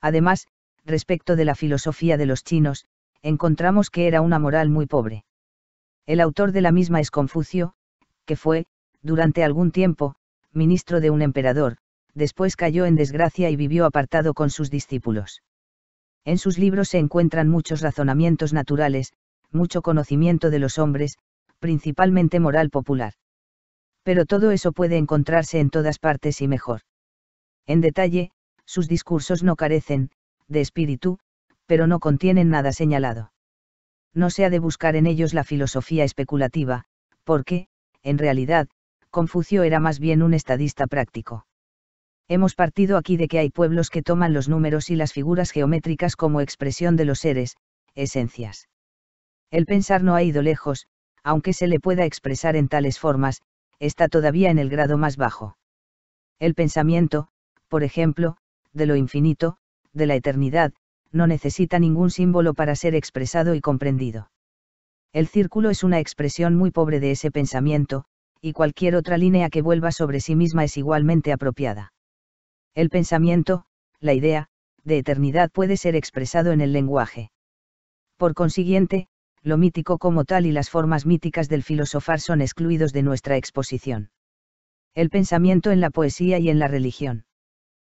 Además, respecto de la filosofía de los chinos, encontramos que era una moral muy pobre. El autor de la misma es Confucio, que fue, durante algún tiempo, ministro de un emperador, después cayó en desgracia y vivió apartado con sus discípulos. En sus libros se encuentran muchos razonamientos naturales, mucho conocimiento de los hombres, principalmente moral popular. Pero todo eso puede encontrarse en todas partes y mejor. En detalle, sus discursos no carecen, de espíritu, pero no contienen nada señalado. No se ha de buscar en ellos la filosofía especulativa, porque, en realidad, Confucio era más bien un estadista práctico. Hemos partido aquí de que hay pueblos que toman los números y las figuras geométricas como expresión de los seres, esencias. El pensar no ha ido lejos, aunque se le pueda expresar en tales formas, está todavía en el grado más bajo. El pensamiento, por ejemplo, de lo infinito, de la eternidad, no necesita ningún símbolo para ser expresado y comprendido. El círculo es una expresión muy pobre de ese pensamiento, y cualquier otra línea que vuelva sobre sí misma es igualmente apropiada. El pensamiento, la idea, de eternidad puede ser expresado en el lenguaje. Por consiguiente, lo mítico como tal y las formas míticas del filosofar son excluidos de nuestra exposición. El pensamiento en la poesía y en la religión.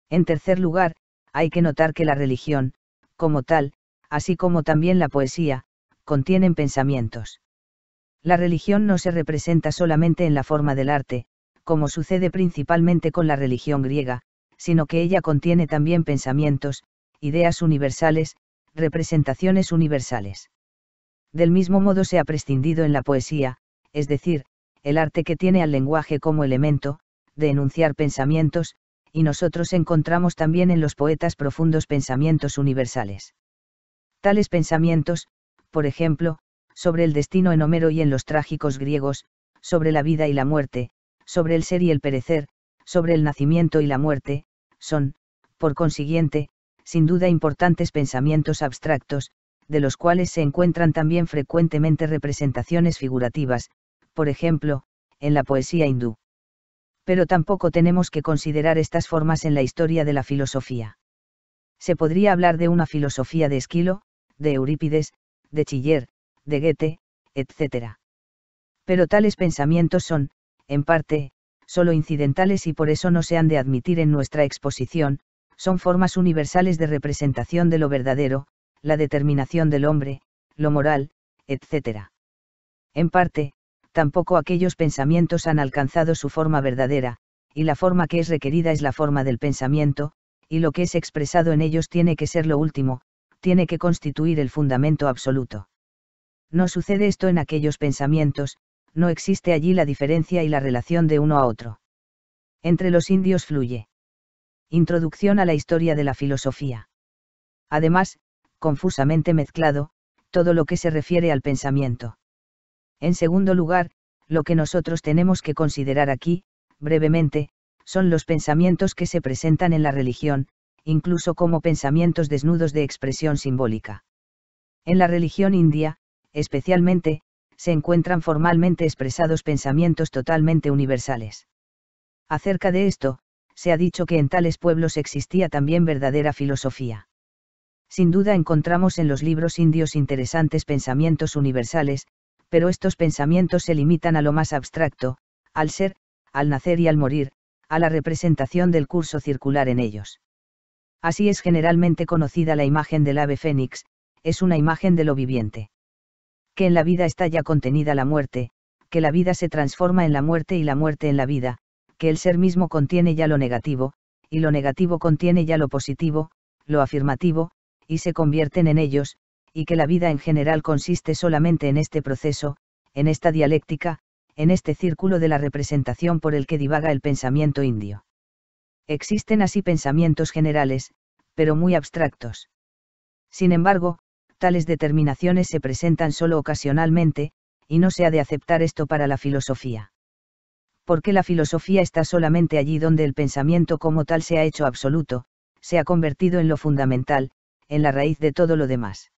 En tercer lugar, hay que notar que la religión, como tal, así como también la poesía, contienen pensamientos. La religión no se representa solamente en la forma del arte, como sucede principalmente con la religión griega, sino que ella contiene también pensamientos, ideas universales, representaciones universales. Del mismo modo se ha prescindido en la poesía, es decir, el arte que tiene al lenguaje como elemento, de enunciar pensamientos, y nosotros encontramos también en los poetas profundos pensamientos universales. Tales pensamientos, por ejemplo, sobre el destino en Homero y en los trágicos griegos, sobre la vida y la muerte, sobre el ser y el perecer, sobre el nacimiento y la muerte, son, por consiguiente, sin duda importantes pensamientos abstractos, de los cuales se encuentran también frecuentemente representaciones figurativas, por ejemplo, en la poesía hindú. Pero tampoco tenemos que considerar estas formas en la historia de la filosofía. Se podría hablar de una filosofía de Esquilo, de Eurípides, de Chiller, de Goethe, etc. Pero tales pensamientos son, en parte, solo incidentales y por eso no se han de admitir en nuestra exposición, son formas universales de representación de lo verdadero, la determinación del hombre, lo moral, etc. En parte, tampoco aquellos pensamientos han alcanzado su forma verdadera, y la forma que es requerida es la forma del pensamiento, y lo que es expresado en ellos tiene que ser lo último, tiene que constituir el fundamento absoluto. No sucede esto en aquellos pensamientos, no existe allí la diferencia y la relación de uno a otro. Entre los indios fluye. Introducción a la historia de la filosofía. Además, confusamente mezclado, todo lo que se refiere al pensamiento. En segundo lugar, lo que nosotros tenemos que considerar aquí, brevemente, son los pensamientos que se presentan en la religión, incluso como pensamientos desnudos de expresión simbólica. En la religión india, especialmente, se encuentran formalmente expresados pensamientos totalmente universales. Acerca de esto, se ha dicho que en tales pueblos existía también verdadera filosofía. Sin duda encontramos en los libros indios interesantes pensamientos universales, pero estos pensamientos se limitan a lo más abstracto, al ser, al nacer y al morir, a la representación del curso circular en ellos. Así es generalmente conocida la imagen del ave fénix, es una imagen de lo viviente que en la vida está ya contenida la muerte, que la vida se transforma en la muerte y la muerte en la vida, que el ser mismo contiene ya lo negativo, y lo negativo contiene ya lo positivo, lo afirmativo, y se convierten en ellos, y que la vida en general consiste solamente en este proceso, en esta dialéctica, en este círculo de la representación por el que divaga el pensamiento indio. Existen así pensamientos generales, pero muy abstractos. Sin embargo, tales determinaciones se presentan solo ocasionalmente, y no se ha de aceptar esto para la filosofía. Porque la filosofía está solamente allí donde el pensamiento como tal se ha hecho absoluto, se ha convertido en lo fundamental, en la raíz de todo lo demás.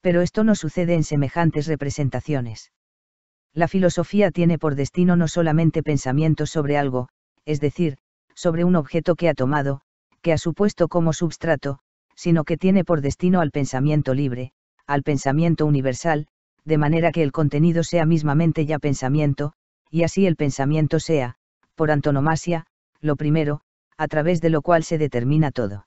Pero esto no sucede en semejantes representaciones. La filosofía tiene por destino no solamente pensamientos sobre algo, es decir, sobre un objeto que ha tomado, que ha supuesto como substrato, sino que tiene por destino al pensamiento libre, al pensamiento universal, de manera que el contenido sea mismamente ya pensamiento, y así el pensamiento sea, por antonomasia, lo primero, a través de lo cual se determina todo.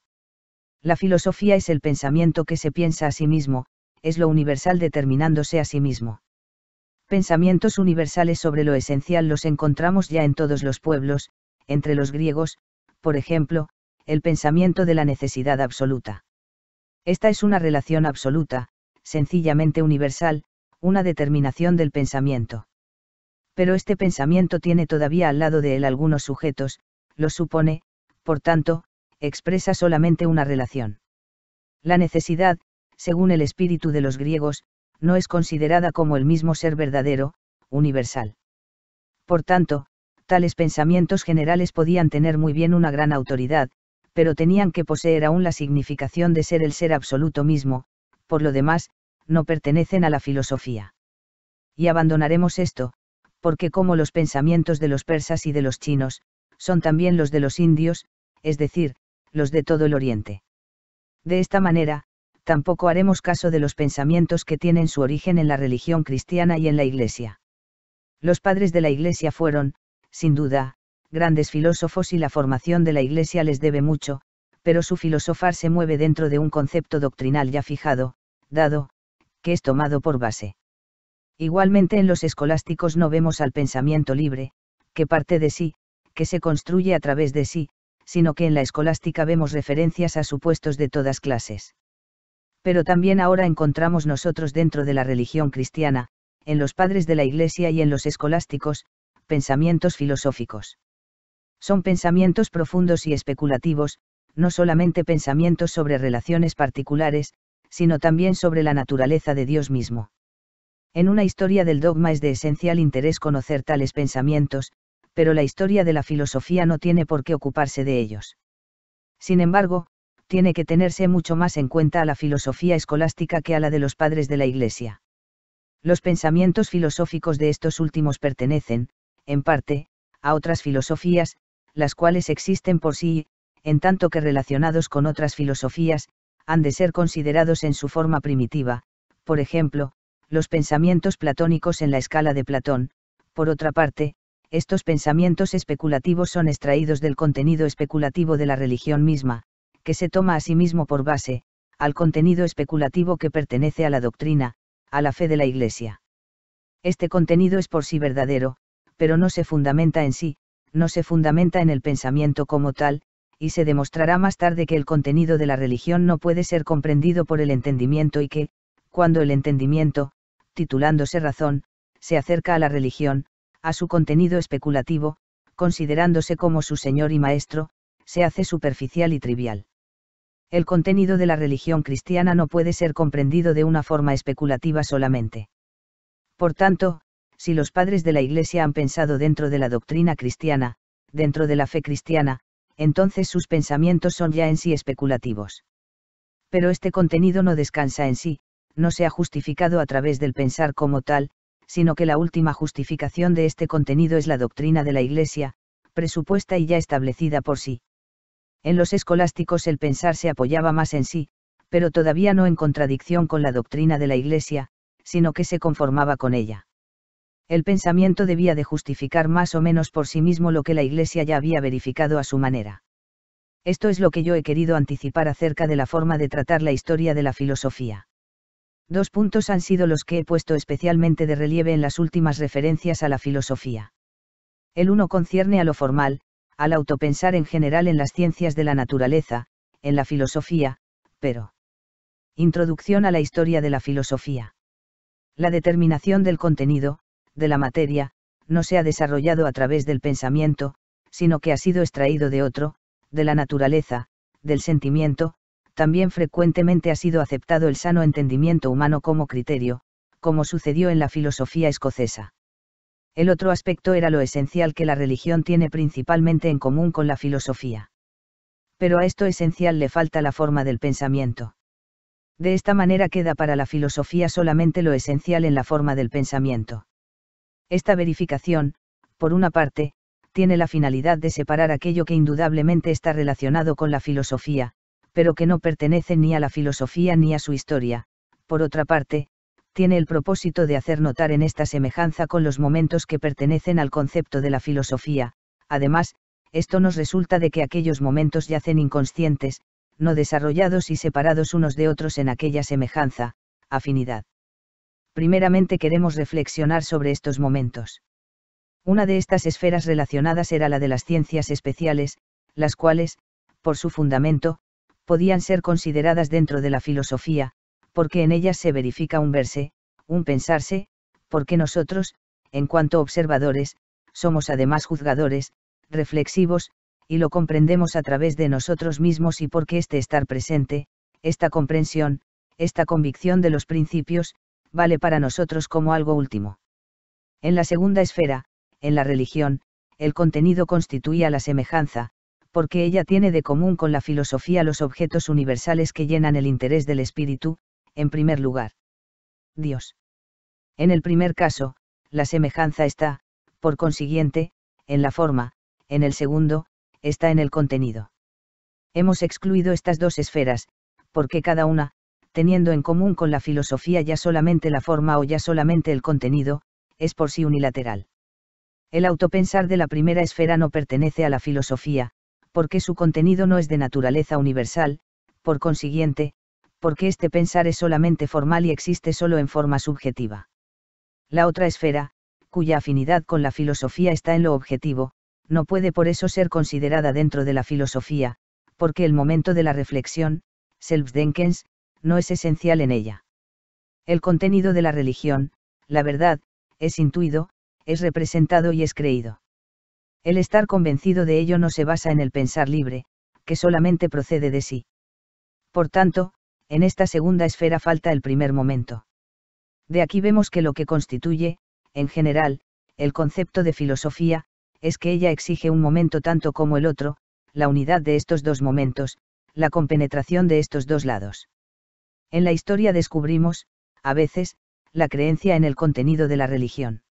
La filosofía es el pensamiento que se piensa a sí mismo, es lo universal determinándose a sí mismo. Pensamientos universales sobre lo esencial los encontramos ya en todos los pueblos, entre los griegos, por ejemplo, el pensamiento de la necesidad absoluta. Esta es una relación absoluta, sencillamente universal, una determinación del pensamiento. Pero este pensamiento tiene todavía al lado de él algunos sujetos, lo supone, por tanto, expresa solamente una relación. La necesidad, según el espíritu de los griegos, no es considerada como el mismo ser verdadero, universal. Por tanto, tales pensamientos generales podían tener muy bien una gran autoridad, pero tenían que poseer aún la significación de ser el ser absoluto mismo, por lo demás, no pertenecen a la filosofía. Y abandonaremos esto, porque como los pensamientos de los persas y de los chinos, son también los de los indios, es decir, los de todo el Oriente. De esta manera, tampoco haremos caso de los pensamientos que tienen su origen en la religión cristiana y en la Iglesia. Los padres de la Iglesia fueron, sin duda, grandes filósofos y la formación de la Iglesia les debe mucho, pero su filosofar se mueve dentro de un concepto doctrinal ya fijado, dado, que es tomado por base. Igualmente en los escolásticos no vemos al pensamiento libre, que parte de sí, que se construye a través de sí, sino que en la escolástica vemos referencias a supuestos de todas clases. Pero también ahora encontramos nosotros dentro de la religión cristiana, en los padres de la Iglesia y en los escolásticos, pensamientos filosóficos. Son pensamientos profundos y especulativos, no solamente pensamientos sobre relaciones particulares, sino también sobre la naturaleza de Dios mismo. En una historia del dogma es de esencial interés conocer tales pensamientos, pero la historia de la filosofía no tiene por qué ocuparse de ellos. Sin embargo, tiene que tenerse mucho más en cuenta a la filosofía escolástica que a la de los padres de la Iglesia. Los pensamientos filosóficos de estos últimos pertenecen, en parte, a otras filosofías, las cuales existen por sí en tanto que relacionados con otras filosofías, han de ser considerados en su forma primitiva, por ejemplo, los pensamientos platónicos en la escala de Platón, por otra parte, estos pensamientos especulativos son extraídos del contenido especulativo de la religión misma, que se toma a sí mismo por base, al contenido especulativo que pertenece a la doctrina, a la fe de la Iglesia. Este contenido es por sí verdadero, pero no se fundamenta en sí, no se fundamenta en el pensamiento como tal, y se demostrará más tarde que el contenido de la religión no puede ser comprendido por el entendimiento y que, cuando el entendimiento, titulándose razón, se acerca a la religión, a su contenido especulativo, considerándose como su señor y maestro, se hace superficial y trivial. El contenido de la religión cristiana no puede ser comprendido de una forma especulativa solamente. Por tanto, si los padres de la Iglesia han pensado dentro de la doctrina cristiana, dentro de la fe cristiana, entonces sus pensamientos son ya en sí especulativos. Pero este contenido no descansa en sí, no se ha justificado a través del pensar como tal, sino que la última justificación de este contenido es la doctrina de la Iglesia, presupuesta y ya establecida por sí. En los escolásticos el pensar se apoyaba más en sí, pero todavía no en contradicción con la doctrina de la Iglesia, sino que se conformaba con ella el pensamiento debía de justificar más o menos por sí mismo lo que la Iglesia ya había verificado a su manera. Esto es lo que yo he querido anticipar acerca de la forma de tratar la historia de la filosofía. Dos puntos han sido los que he puesto especialmente de relieve en las últimas referencias a la filosofía. El uno concierne a lo formal, al autopensar en general en las ciencias de la naturaleza, en la filosofía, pero. Introducción a la historia de la filosofía. La determinación del contenido, de la materia, no se ha desarrollado a través del pensamiento, sino que ha sido extraído de otro, de la naturaleza, del sentimiento, también frecuentemente ha sido aceptado el sano entendimiento humano como criterio, como sucedió en la filosofía escocesa. El otro aspecto era lo esencial que la religión tiene principalmente en común con la filosofía. Pero a esto esencial le falta la forma del pensamiento. De esta manera queda para la filosofía solamente lo esencial en la forma del pensamiento. Esta verificación, por una parte, tiene la finalidad de separar aquello que indudablemente está relacionado con la filosofía, pero que no pertenece ni a la filosofía ni a su historia. Por otra parte, tiene el propósito de hacer notar en esta semejanza con los momentos que pertenecen al concepto de la filosofía. Además, esto nos resulta de que aquellos momentos yacen inconscientes, no desarrollados y separados unos de otros en aquella semejanza, afinidad primeramente queremos reflexionar sobre estos momentos. Una de estas esferas relacionadas era la de las ciencias especiales, las cuales, por su fundamento, podían ser consideradas dentro de la filosofía, porque en ellas se verifica un verse, un pensarse, porque nosotros, en cuanto observadores, somos además juzgadores, reflexivos, y lo comprendemos a través de nosotros mismos y porque este estar presente, esta comprensión, esta convicción de los principios, vale para nosotros como algo último. En la segunda esfera, en la religión, el contenido constituía la semejanza, porque ella tiene de común con la filosofía los objetos universales que llenan el interés del espíritu, en primer lugar. Dios. En el primer caso, la semejanza está, por consiguiente, en la forma, en el segundo, está en el contenido. Hemos excluido estas dos esferas, porque cada una, teniendo en común con la filosofía ya solamente la forma o ya solamente el contenido, es por sí unilateral. El autopensar de la primera esfera no pertenece a la filosofía, porque su contenido no es de naturaleza universal, por consiguiente, porque este pensar es solamente formal y existe solo en forma subjetiva. La otra esfera, cuya afinidad con la filosofía está en lo objetivo, no puede por eso ser considerada dentro de la filosofía, porque el momento de la reflexión, Selbstdenkens, no es esencial en ella. El contenido de la religión, la verdad, es intuido, es representado y es creído. El estar convencido de ello no se basa en el pensar libre, que solamente procede de sí. Por tanto, en esta segunda esfera falta el primer momento. De aquí vemos que lo que constituye, en general, el concepto de filosofía, es que ella exige un momento tanto como el otro, la unidad de estos dos momentos, la compenetración de estos dos lados. En la historia descubrimos, a veces, la creencia en el contenido de la religión.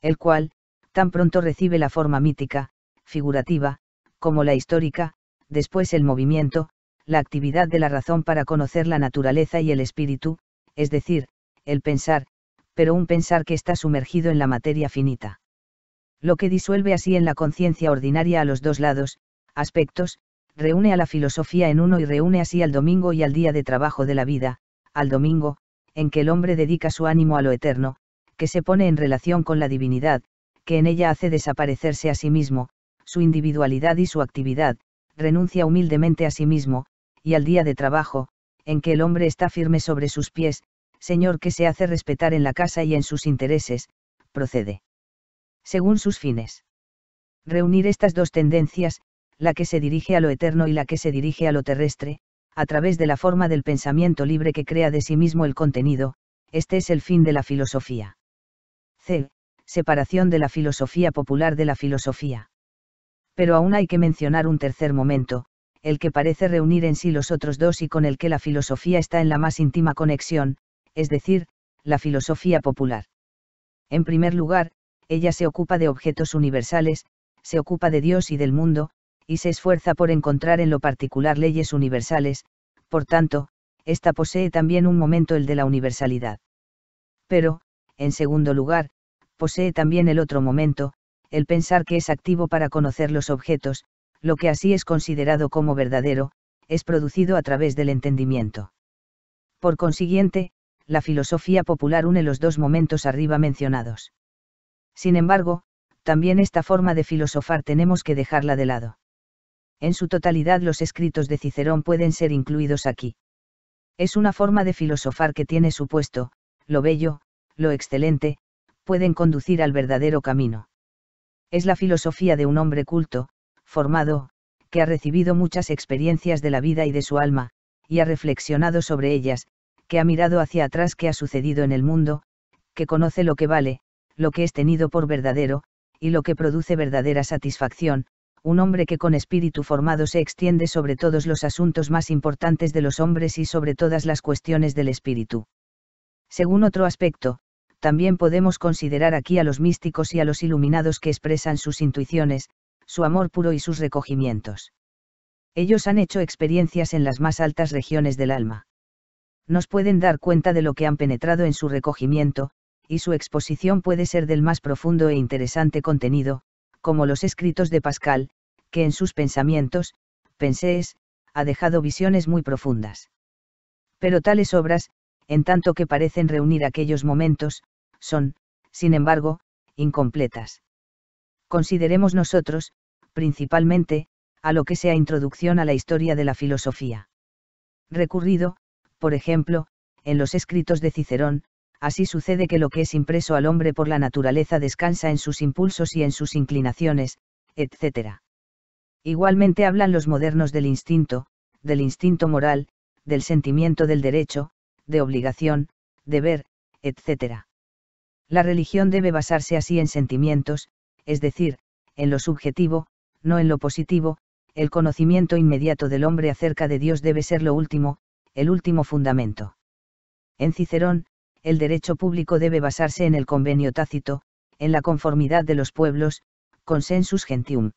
El cual, tan pronto recibe la forma mítica, figurativa, como la histórica, después el movimiento, la actividad de la razón para conocer la naturaleza y el espíritu, es decir, el pensar, pero un pensar que está sumergido en la materia finita. Lo que disuelve así en la conciencia ordinaria a los dos lados, aspectos, reúne a la filosofía en uno y reúne así al domingo y al día de trabajo de la vida, al domingo, en que el hombre dedica su ánimo a lo eterno, que se pone en relación con la divinidad, que en ella hace desaparecerse a sí mismo, su individualidad y su actividad, renuncia humildemente a sí mismo, y al día de trabajo, en que el hombre está firme sobre sus pies, señor que se hace respetar en la casa y en sus intereses, procede. Según sus fines. Reunir estas dos tendencias, la que se dirige a lo eterno y la que se dirige a lo terrestre, a través de la forma del pensamiento libre que crea de sí mismo el contenido, este es el fin de la filosofía. C. Separación de la filosofía popular de la filosofía. Pero aún hay que mencionar un tercer momento, el que parece reunir en sí los otros dos y con el que la filosofía está en la más íntima conexión, es decir, la filosofía popular. En primer lugar, ella se ocupa de objetos universales, se ocupa de Dios y del mundo, y se esfuerza por encontrar en lo particular leyes universales, por tanto, ésta posee también un momento el de la universalidad. Pero, en segundo lugar, posee también el otro momento, el pensar que es activo para conocer los objetos, lo que así es considerado como verdadero, es producido a través del entendimiento. Por consiguiente, la filosofía popular une los dos momentos arriba mencionados. Sin embargo, también esta forma de filosofar tenemos que dejarla de lado en su totalidad los escritos de Cicerón pueden ser incluidos aquí. Es una forma de filosofar que tiene su puesto, lo bello, lo excelente, pueden conducir al verdadero camino. Es la filosofía de un hombre culto, formado, que ha recibido muchas experiencias de la vida y de su alma, y ha reflexionado sobre ellas, que ha mirado hacia atrás qué ha sucedido en el mundo, que conoce lo que vale, lo que es tenido por verdadero, y lo que produce verdadera satisfacción, un hombre que con espíritu formado se extiende sobre todos los asuntos más importantes de los hombres y sobre todas las cuestiones del espíritu. Según otro aspecto, también podemos considerar aquí a los místicos y a los iluminados que expresan sus intuiciones, su amor puro y sus recogimientos. Ellos han hecho experiencias en las más altas regiones del alma. Nos pueden dar cuenta de lo que han penetrado en su recogimiento, y su exposición puede ser del más profundo e interesante contenido, como los escritos de Pascal, en sus pensamientos, pensées, ha dejado visiones muy profundas. Pero tales obras, en tanto que parecen reunir aquellos momentos, son, sin embargo, incompletas. Consideremos nosotros, principalmente, a lo que sea introducción a la historia de la filosofía. Recurrido, por ejemplo, en los escritos de Cicerón, así sucede que lo que es impreso al hombre por la naturaleza descansa en sus impulsos y en sus inclinaciones, etc. Igualmente hablan los modernos del instinto, del instinto moral, del sentimiento del derecho, de obligación, deber, etc. La religión debe basarse así en sentimientos, es decir, en lo subjetivo, no en lo positivo, el conocimiento inmediato del hombre acerca de Dios debe ser lo último, el último fundamento. En Cicerón, el derecho público debe basarse en el convenio tácito, en la conformidad de los pueblos, consensus gentium.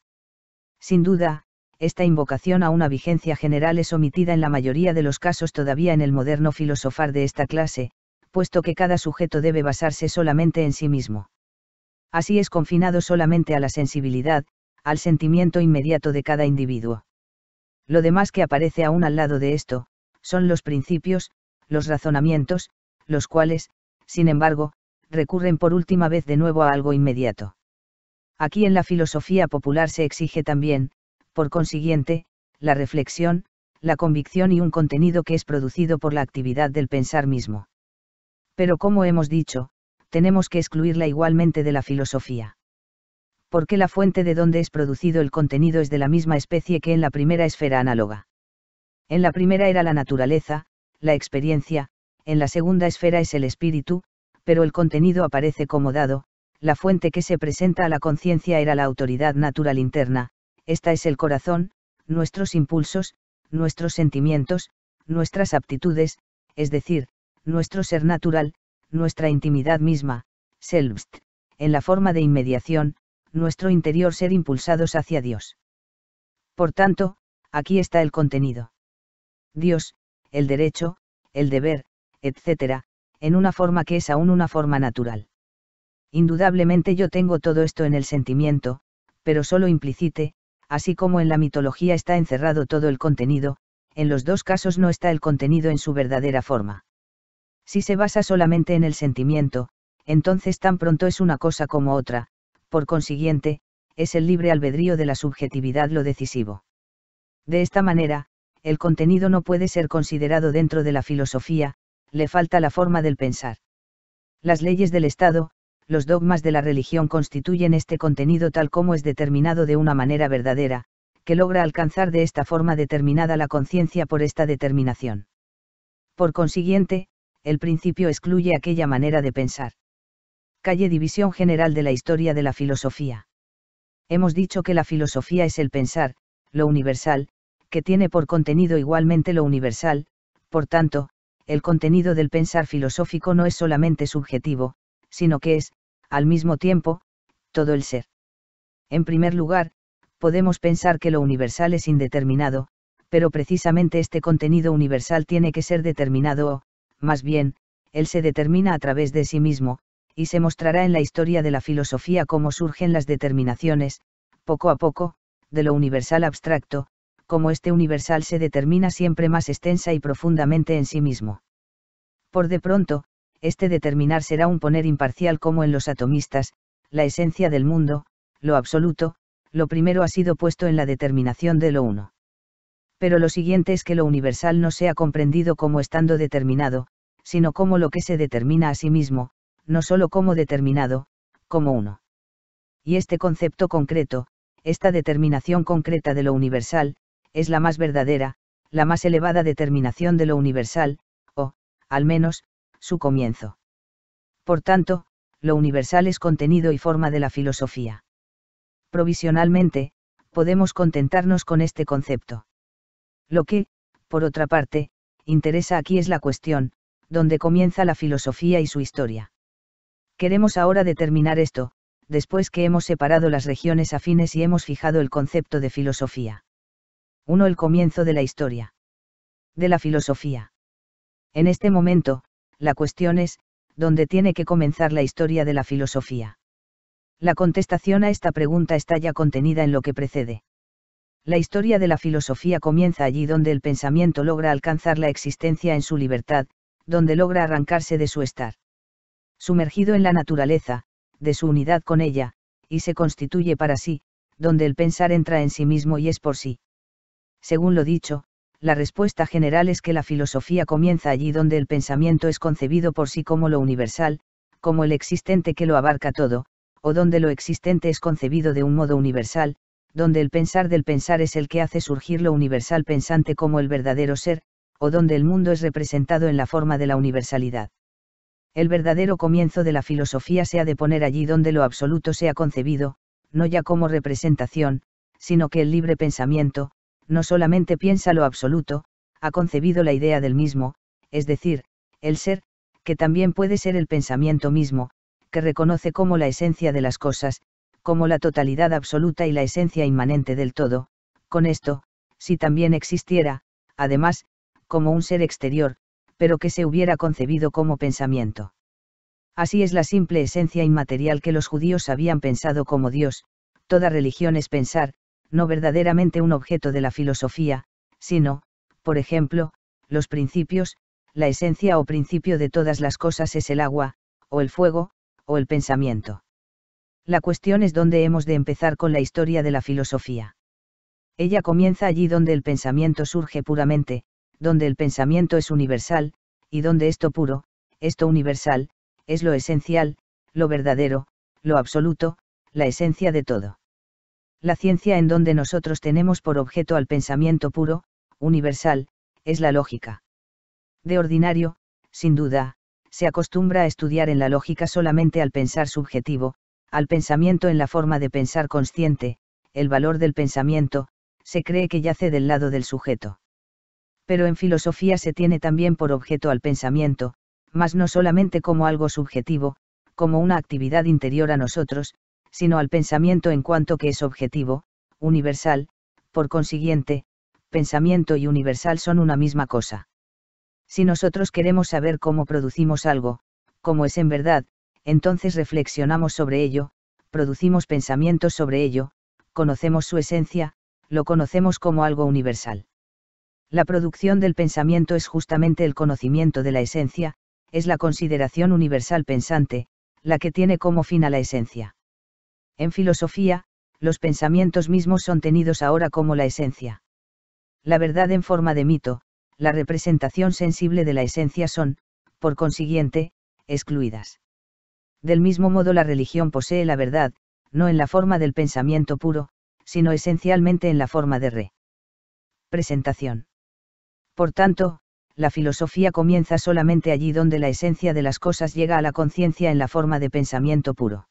Sin duda, esta invocación a una vigencia general es omitida en la mayoría de los casos todavía en el moderno filosofar de esta clase, puesto que cada sujeto debe basarse solamente en sí mismo. Así es confinado solamente a la sensibilidad, al sentimiento inmediato de cada individuo. Lo demás que aparece aún al lado de esto, son los principios, los razonamientos, los cuales, sin embargo, recurren por última vez de nuevo a algo inmediato. Aquí en la filosofía popular se exige también, por consiguiente, la reflexión, la convicción y un contenido que es producido por la actividad del pensar mismo. Pero como hemos dicho, tenemos que excluirla igualmente de la filosofía. Porque la fuente de donde es producido el contenido es de la misma especie que en la primera esfera análoga. En la primera era la naturaleza, la experiencia, en la segunda esfera es el espíritu, pero el contenido aparece como dado, la fuente que se presenta a la conciencia era la autoridad natural interna, esta es el corazón, nuestros impulsos, nuestros sentimientos, nuestras aptitudes, es decir, nuestro ser natural, nuestra intimidad misma, selbst, en la forma de inmediación, nuestro interior ser impulsados hacia Dios. Por tanto, aquí está el contenido. Dios, el derecho, el deber, etc., en una forma que es aún una forma natural. Indudablemente yo tengo todo esto en el sentimiento, pero solo implícite, así como en la mitología está encerrado todo el contenido, en los dos casos no está el contenido en su verdadera forma. Si se basa solamente en el sentimiento, entonces tan pronto es una cosa como otra, por consiguiente, es el libre albedrío de la subjetividad lo decisivo. De esta manera, el contenido no puede ser considerado dentro de la filosofía, le falta la forma del pensar. Las leyes del Estado, los dogmas de la religión constituyen este contenido tal como es determinado de una manera verdadera, que logra alcanzar de esta forma determinada la conciencia por esta determinación. Por consiguiente, el principio excluye aquella manera de pensar. Calle División General de la Historia de la Filosofía. Hemos dicho que la filosofía es el pensar, lo universal, que tiene por contenido igualmente lo universal, por tanto, el contenido del pensar filosófico no es solamente subjetivo, sino que es, al mismo tiempo, todo el ser. En primer lugar, podemos pensar que lo universal es indeterminado, pero precisamente este contenido universal tiene que ser determinado o, más bien, él se determina a través de sí mismo, y se mostrará en la historia de la filosofía cómo surgen las determinaciones, poco a poco, de lo universal abstracto, como este universal se determina siempre más extensa y profundamente en sí mismo. Por de pronto, este determinar será un poner imparcial como en los atomistas, la esencia del mundo, lo absoluto, lo primero ha sido puesto en la determinación de lo uno. Pero lo siguiente es que lo universal no sea comprendido como estando determinado, sino como lo que se determina a sí mismo, no solo como determinado, como uno. Y este concepto concreto, esta determinación concreta de lo universal, es la más verdadera, la más elevada determinación de lo universal, o, al menos, su comienzo. Por tanto, lo universal es contenido y forma de la filosofía. Provisionalmente, podemos contentarnos con este concepto. Lo que, por otra parte, interesa aquí es la cuestión, donde comienza la filosofía y su historia. Queremos ahora determinar esto, después que hemos separado las regiones afines y hemos fijado el concepto de filosofía. 1. El comienzo de la historia. De la filosofía. En este momento, la cuestión es, ¿dónde tiene que comenzar la historia de la filosofía? La contestación a esta pregunta está ya contenida en lo que precede. La historia de la filosofía comienza allí donde el pensamiento logra alcanzar la existencia en su libertad, donde logra arrancarse de su estar. Sumergido en la naturaleza, de su unidad con ella, y se constituye para sí, donde el pensar entra en sí mismo y es por sí. Según lo dicho, la respuesta general es que la filosofía comienza allí donde el pensamiento es concebido por sí como lo universal, como el existente que lo abarca todo, o donde lo existente es concebido de un modo universal, donde el pensar del pensar es el que hace surgir lo universal pensante como el verdadero ser, o donde el mundo es representado en la forma de la universalidad. El verdadero comienzo de la filosofía se ha de poner allí donde lo absoluto sea concebido, no ya como representación, sino que el libre pensamiento, no solamente piensa lo absoluto, ha concebido la idea del mismo, es decir, el ser, que también puede ser el pensamiento mismo, que reconoce como la esencia de las cosas, como la totalidad absoluta y la esencia inmanente del todo, con esto, si también existiera, además, como un ser exterior, pero que se hubiera concebido como pensamiento. Así es la simple esencia inmaterial que los judíos habían pensado como Dios, toda religión es pensar, no verdaderamente un objeto de la filosofía, sino, por ejemplo, los principios, la esencia o principio de todas las cosas es el agua, o el fuego, o el pensamiento. La cuestión es dónde hemos de empezar con la historia de la filosofía. Ella comienza allí donde el pensamiento surge puramente, donde el pensamiento es universal, y donde esto puro, esto universal, es lo esencial, lo verdadero, lo absoluto, la esencia de todo. La ciencia en donde nosotros tenemos por objeto al pensamiento puro, universal, es la lógica. De ordinario, sin duda, se acostumbra a estudiar en la lógica solamente al pensar subjetivo, al pensamiento en la forma de pensar consciente, el valor del pensamiento, se cree que yace del lado del sujeto. Pero en filosofía se tiene también por objeto al pensamiento, mas no solamente como algo subjetivo, como una actividad interior a nosotros, sino al pensamiento en cuanto que es objetivo, universal, por consiguiente, pensamiento y universal son una misma cosa. Si nosotros queremos saber cómo producimos algo, cómo es en verdad, entonces reflexionamos sobre ello, producimos pensamientos sobre ello, conocemos su esencia, lo conocemos como algo universal. La producción del pensamiento es justamente el conocimiento de la esencia, es la consideración universal pensante, la que tiene como fin a la esencia. En filosofía, los pensamientos mismos son tenidos ahora como la esencia. La verdad en forma de mito, la representación sensible de la esencia son, por consiguiente, excluidas. Del mismo modo la religión posee la verdad, no en la forma del pensamiento puro, sino esencialmente en la forma de re. Presentación. Por tanto, la filosofía comienza solamente allí donde la esencia de las cosas llega a la conciencia en la forma de pensamiento puro.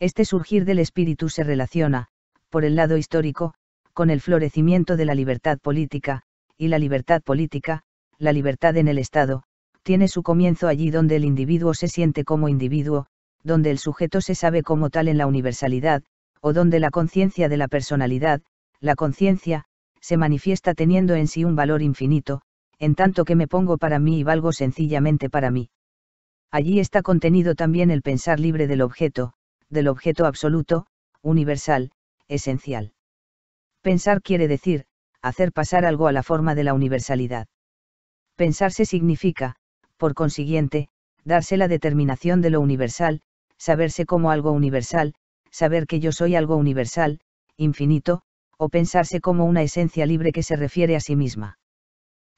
Este surgir del espíritu se relaciona, por el lado histórico, con el florecimiento de la libertad política, y la libertad política, la libertad en el Estado, tiene su comienzo allí donde el individuo se siente como individuo, donde el sujeto se sabe como tal en la universalidad, o donde la conciencia de la personalidad, la conciencia, se manifiesta teniendo en sí un valor infinito, en tanto que me pongo para mí y valgo sencillamente para mí. Allí está contenido también el pensar libre del objeto, del objeto absoluto, universal, esencial. Pensar quiere decir, hacer pasar algo a la forma de la universalidad. Pensarse significa, por consiguiente, darse la determinación de lo universal, saberse como algo universal, saber que yo soy algo universal, infinito, o pensarse como una esencia libre que se refiere a sí misma.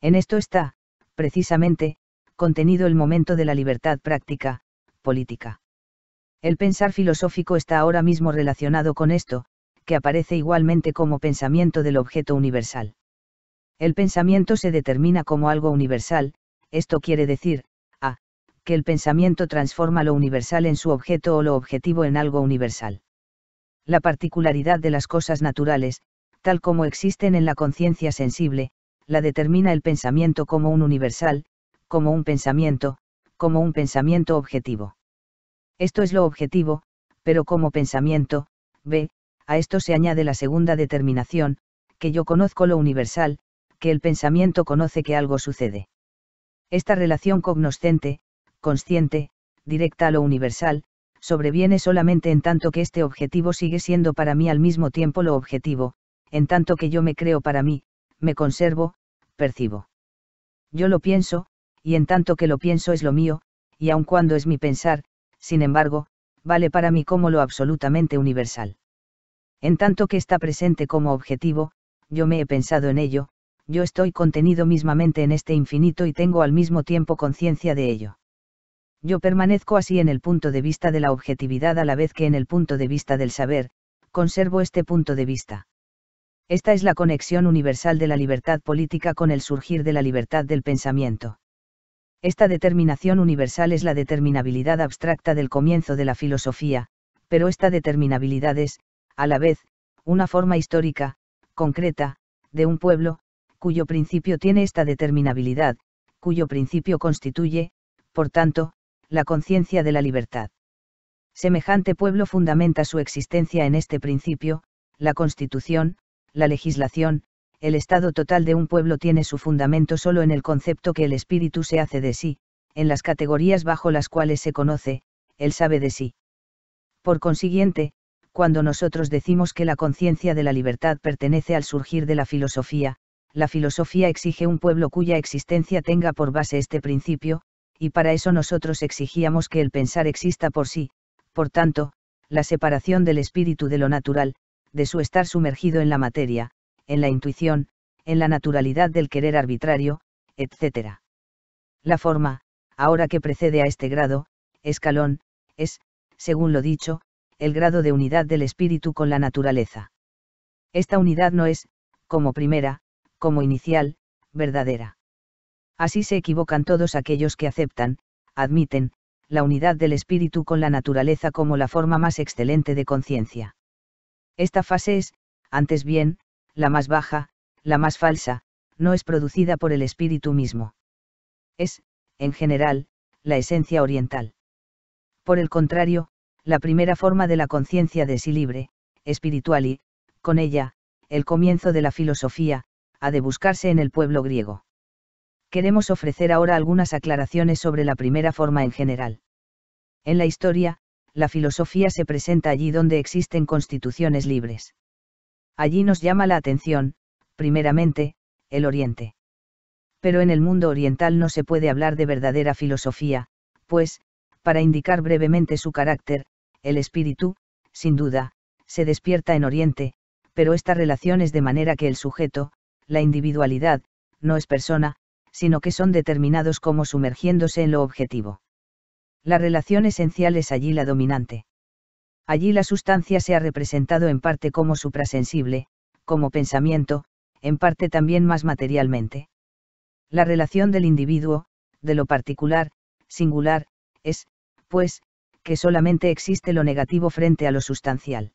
En esto está, precisamente, contenido el momento de la libertad práctica, política. El pensar filosófico está ahora mismo relacionado con esto, que aparece igualmente como pensamiento del objeto universal. El pensamiento se determina como algo universal, esto quiere decir, a, que el pensamiento transforma lo universal en su objeto o lo objetivo en algo universal. La particularidad de las cosas naturales, tal como existen en la conciencia sensible, la determina el pensamiento como un universal, como un pensamiento, como un pensamiento objetivo. Esto es lo objetivo, pero como pensamiento, ve, a esto se añade la segunda determinación, que yo conozco lo universal, que el pensamiento conoce que algo sucede. Esta relación cognoscente, consciente, directa a lo universal, sobreviene solamente en tanto que este objetivo sigue siendo para mí al mismo tiempo lo objetivo, en tanto que yo me creo para mí, me conservo, percibo. Yo lo pienso, y en tanto que lo pienso es lo mío, y aun cuando es mi pensar, sin embargo, vale para mí como lo absolutamente universal. En tanto que está presente como objetivo, yo me he pensado en ello, yo estoy contenido mismamente en este infinito y tengo al mismo tiempo conciencia de ello. Yo permanezco así en el punto de vista de la objetividad a la vez que en el punto de vista del saber, conservo este punto de vista. Esta es la conexión universal de la libertad política con el surgir de la libertad del pensamiento. Esta determinación universal es la determinabilidad abstracta del comienzo de la filosofía, pero esta determinabilidad es, a la vez, una forma histórica, concreta, de un pueblo, cuyo principio tiene esta determinabilidad, cuyo principio constituye, por tanto, la conciencia de la libertad. Semejante pueblo fundamenta su existencia en este principio, la constitución, la legislación, el estado total de un pueblo tiene su fundamento solo en el concepto que el espíritu se hace de sí, en las categorías bajo las cuales se conoce, él sabe de sí. Por consiguiente, cuando nosotros decimos que la conciencia de la libertad pertenece al surgir de la filosofía, la filosofía exige un pueblo cuya existencia tenga por base este principio, y para eso nosotros exigíamos que el pensar exista por sí, por tanto, la separación del espíritu de lo natural, de su estar sumergido en la materia, en la intuición, en la naturalidad del querer arbitrario, etc. La forma, ahora que precede a este grado, escalón, es, según lo dicho, el grado de unidad del espíritu con la naturaleza. Esta unidad no es, como primera, como inicial, verdadera. Así se equivocan todos aquellos que aceptan, admiten, la unidad del espíritu con la naturaleza como la forma más excelente de conciencia. Esta fase es, antes bien, la más baja, la más falsa, no es producida por el espíritu mismo. Es, en general, la esencia oriental. Por el contrario, la primera forma de la conciencia de sí libre, espiritual y, con ella, el comienzo de la filosofía, ha de buscarse en el pueblo griego. Queremos ofrecer ahora algunas aclaraciones sobre la primera forma en general. En la historia, la filosofía se presenta allí donde existen constituciones libres. Allí nos llama la atención, primeramente, el Oriente. Pero en el mundo oriental no se puede hablar de verdadera filosofía, pues, para indicar brevemente su carácter, el espíritu, sin duda, se despierta en Oriente, pero esta relación es de manera que el sujeto, la individualidad, no es persona, sino que son determinados como sumergiéndose en lo objetivo. La relación esencial es allí la dominante. Allí la sustancia se ha representado en parte como suprasensible, como pensamiento, en parte también más materialmente. La relación del individuo, de lo particular, singular, es, pues, que solamente existe lo negativo frente a lo sustancial.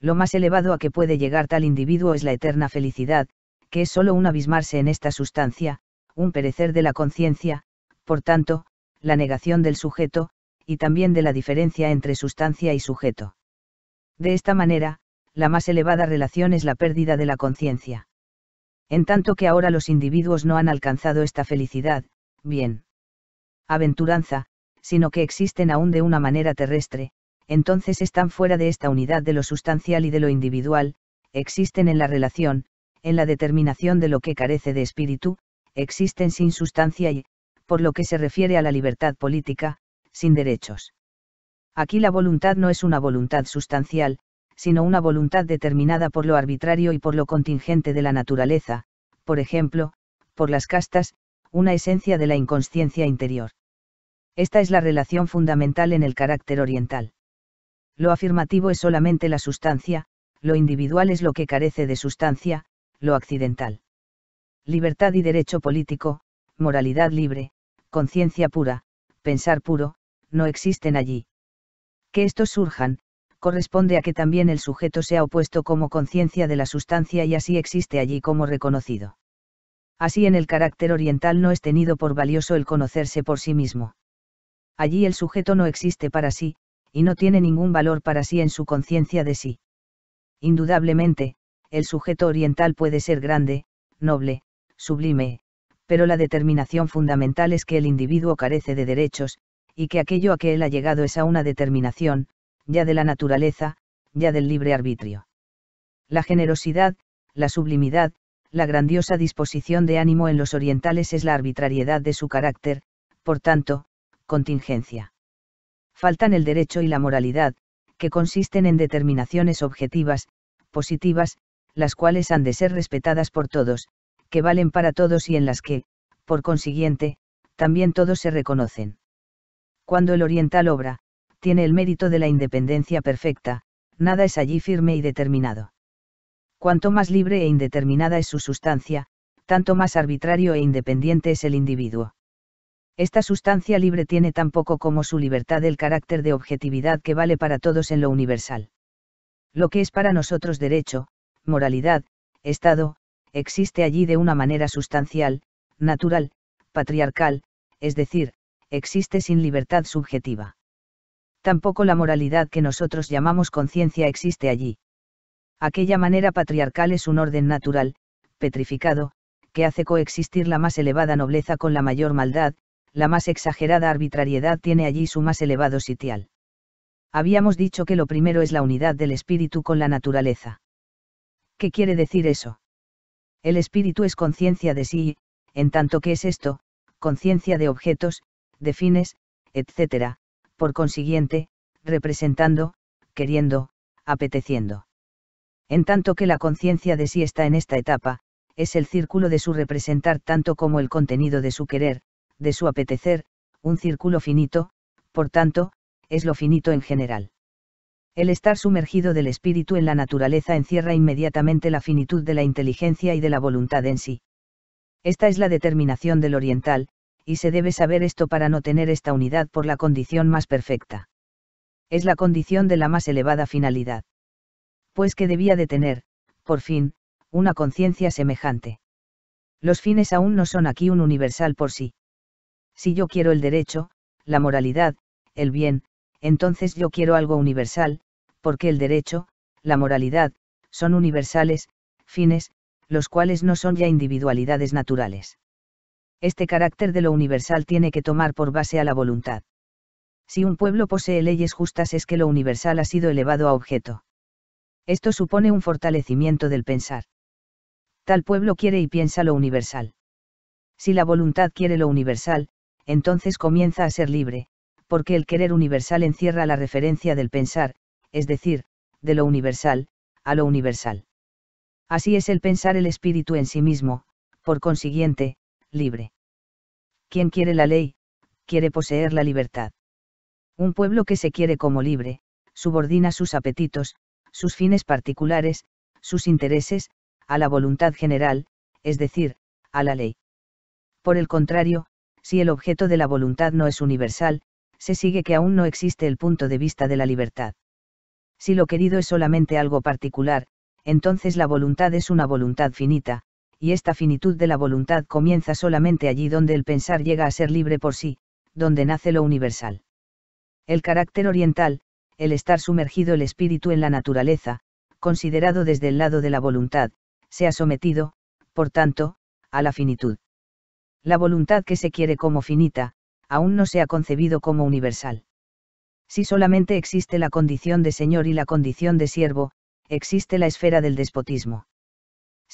Lo más elevado a que puede llegar tal individuo es la eterna felicidad, que es sólo un abismarse en esta sustancia, un perecer de la conciencia, por tanto, la negación del sujeto, y también de la diferencia entre sustancia y sujeto. De esta manera, la más elevada relación es la pérdida de la conciencia. En tanto que ahora los individuos no han alcanzado esta felicidad, bien. Aventuranza, sino que existen aún de una manera terrestre, entonces están fuera de esta unidad de lo sustancial y de lo individual, existen en la relación, en la determinación de lo que carece de espíritu, existen sin sustancia y, por lo que se refiere a la libertad política, sin derechos. Aquí la voluntad no es una voluntad sustancial, sino una voluntad determinada por lo arbitrario y por lo contingente de la naturaleza, por ejemplo, por las castas, una esencia de la inconsciencia interior. Esta es la relación fundamental en el carácter oriental. Lo afirmativo es solamente la sustancia, lo individual es lo que carece de sustancia, lo accidental. Libertad y derecho político, moralidad libre, conciencia pura, pensar puro, no existen allí. Que estos surjan, corresponde a que también el sujeto sea opuesto como conciencia de la sustancia y así existe allí como reconocido. Así en el carácter oriental no es tenido por valioso el conocerse por sí mismo. Allí el sujeto no existe para sí, y no tiene ningún valor para sí en su conciencia de sí. Indudablemente, el sujeto oriental puede ser grande, noble, sublime, pero la determinación fundamental es que el individuo carece de derechos, y que aquello a que él ha llegado es a una determinación, ya de la naturaleza, ya del libre arbitrio. La generosidad, la sublimidad, la grandiosa disposición de ánimo en los orientales es la arbitrariedad de su carácter, por tanto, contingencia. Faltan el derecho y la moralidad, que consisten en determinaciones objetivas, positivas, las cuales han de ser respetadas por todos, que valen para todos y en las que, por consiguiente, también todos se reconocen cuando el oriental obra, tiene el mérito de la independencia perfecta, nada es allí firme y determinado. Cuanto más libre e indeterminada es su sustancia, tanto más arbitrario e independiente es el individuo. Esta sustancia libre tiene tan poco como su libertad el carácter de objetividad que vale para todos en lo universal. Lo que es para nosotros derecho, moralidad, Estado, existe allí de una manera sustancial, natural, patriarcal, es decir, existe sin libertad subjetiva. Tampoco la moralidad que nosotros llamamos conciencia existe allí. Aquella manera patriarcal es un orden natural, petrificado, que hace coexistir la más elevada nobleza con la mayor maldad, la más exagerada arbitrariedad tiene allí su más elevado sitial. Habíamos dicho que lo primero es la unidad del espíritu con la naturaleza. ¿Qué quiere decir eso? El espíritu es conciencia de sí, en tanto que es esto, conciencia de objetos, de fines, etc., por consiguiente, representando, queriendo, apeteciendo. En tanto que la conciencia de sí está en esta etapa, es el círculo de su representar tanto como el contenido de su querer, de su apetecer, un círculo finito, por tanto, es lo finito en general. El estar sumergido del espíritu en la naturaleza encierra inmediatamente la finitud de la inteligencia y de la voluntad en sí. Esta es la determinación del oriental, y se debe saber esto para no tener esta unidad por la condición más perfecta. Es la condición de la más elevada finalidad. Pues que debía de tener, por fin, una conciencia semejante. Los fines aún no son aquí un universal por sí. Si yo quiero el derecho, la moralidad, el bien, entonces yo quiero algo universal, porque el derecho, la moralidad, son universales, fines, los cuales no son ya individualidades naturales este carácter de lo universal tiene que tomar por base a la voluntad. Si un pueblo posee leyes justas es que lo universal ha sido elevado a objeto. Esto supone un fortalecimiento del pensar. Tal pueblo quiere y piensa lo universal. Si la voluntad quiere lo universal, entonces comienza a ser libre, porque el querer universal encierra la referencia del pensar, es decir, de lo universal, a lo universal. Así es el pensar el espíritu en sí mismo, por consiguiente, libre. Quien quiere la ley, quiere poseer la libertad. Un pueblo que se quiere como libre, subordina sus apetitos, sus fines particulares, sus intereses, a la voluntad general, es decir, a la ley. Por el contrario, si el objeto de la voluntad no es universal, se sigue que aún no existe el punto de vista de la libertad. Si lo querido es solamente algo particular, entonces la voluntad es una voluntad finita, y esta finitud de la voluntad comienza solamente allí donde el pensar llega a ser libre por sí, donde nace lo universal. El carácter oriental, el estar sumergido el espíritu en la naturaleza, considerado desde el lado de la voluntad, se ha sometido, por tanto, a la finitud. La voluntad que se quiere como finita, aún no se ha concebido como universal. Si solamente existe la condición de señor y la condición de siervo, existe la esfera del despotismo.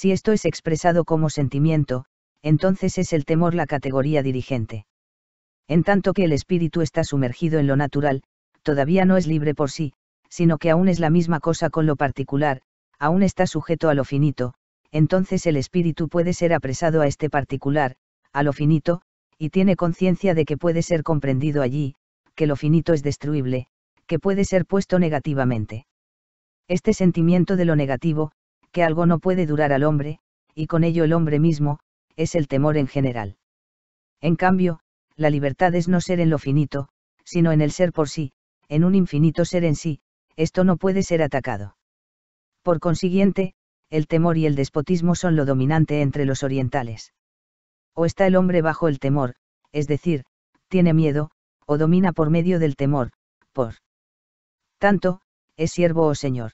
Si esto es expresado como sentimiento, entonces es el temor la categoría dirigente. En tanto que el espíritu está sumergido en lo natural, todavía no es libre por sí, sino que aún es la misma cosa con lo particular, aún está sujeto a lo finito, entonces el espíritu puede ser apresado a este particular, a lo finito, y tiene conciencia de que puede ser comprendido allí, que lo finito es destruible, que puede ser puesto negativamente. Este sentimiento de lo negativo, que algo no puede durar al hombre, y con ello el hombre mismo, es el temor en general. En cambio, la libertad es no ser en lo finito, sino en el ser por sí, en un infinito ser en sí, esto no puede ser atacado. Por consiguiente, el temor y el despotismo son lo dominante entre los orientales. O está el hombre bajo el temor, es decir, tiene miedo, o domina por medio del temor, por tanto, es siervo o señor.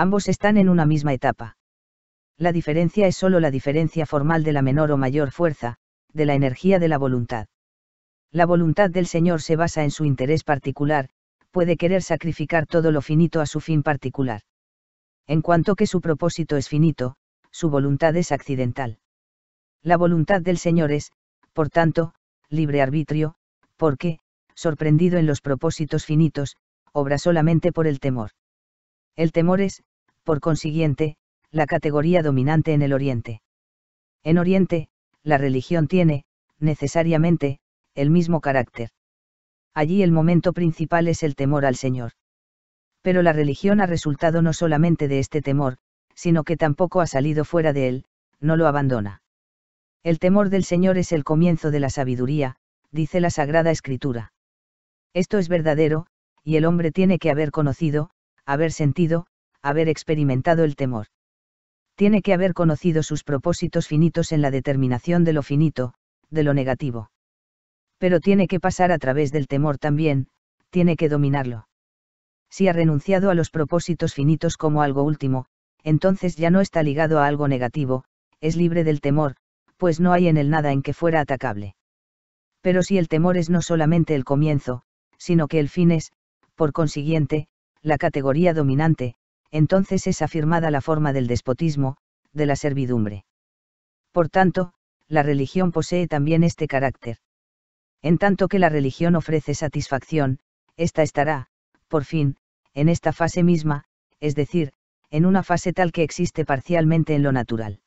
Ambos están en una misma etapa. La diferencia es solo la diferencia formal de la menor o mayor fuerza, de la energía de la voluntad. La voluntad del Señor se basa en su interés particular, puede querer sacrificar todo lo finito a su fin particular. En cuanto que su propósito es finito, su voluntad es accidental. La voluntad del Señor es, por tanto, libre arbitrio, porque, sorprendido en los propósitos finitos, obra solamente por el temor. El temor es, por consiguiente, la categoría dominante en el Oriente. En Oriente, la religión tiene, necesariamente, el mismo carácter. Allí el momento principal es el temor al Señor. Pero la religión ha resultado no solamente de este temor, sino que tampoco ha salido fuera de él, no lo abandona. El temor del Señor es el comienzo de la sabiduría, dice la Sagrada Escritura. Esto es verdadero, y el hombre tiene que haber conocido, haber sentido, haber experimentado el temor. Tiene que haber conocido sus propósitos finitos en la determinación de lo finito, de lo negativo. Pero tiene que pasar a través del temor también, tiene que dominarlo. Si ha renunciado a los propósitos finitos como algo último, entonces ya no está ligado a algo negativo, es libre del temor, pues no hay en él nada en que fuera atacable. Pero si el temor es no solamente el comienzo, sino que el fin es, por consiguiente, la categoría dominante, entonces es afirmada la forma del despotismo, de la servidumbre. Por tanto, la religión posee también este carácter. En tanto que la religión ofrece satisfacción, ésta estará, por fin, en esta fase misma, es decir, en una fase tal que existe parcialmente en lo natural.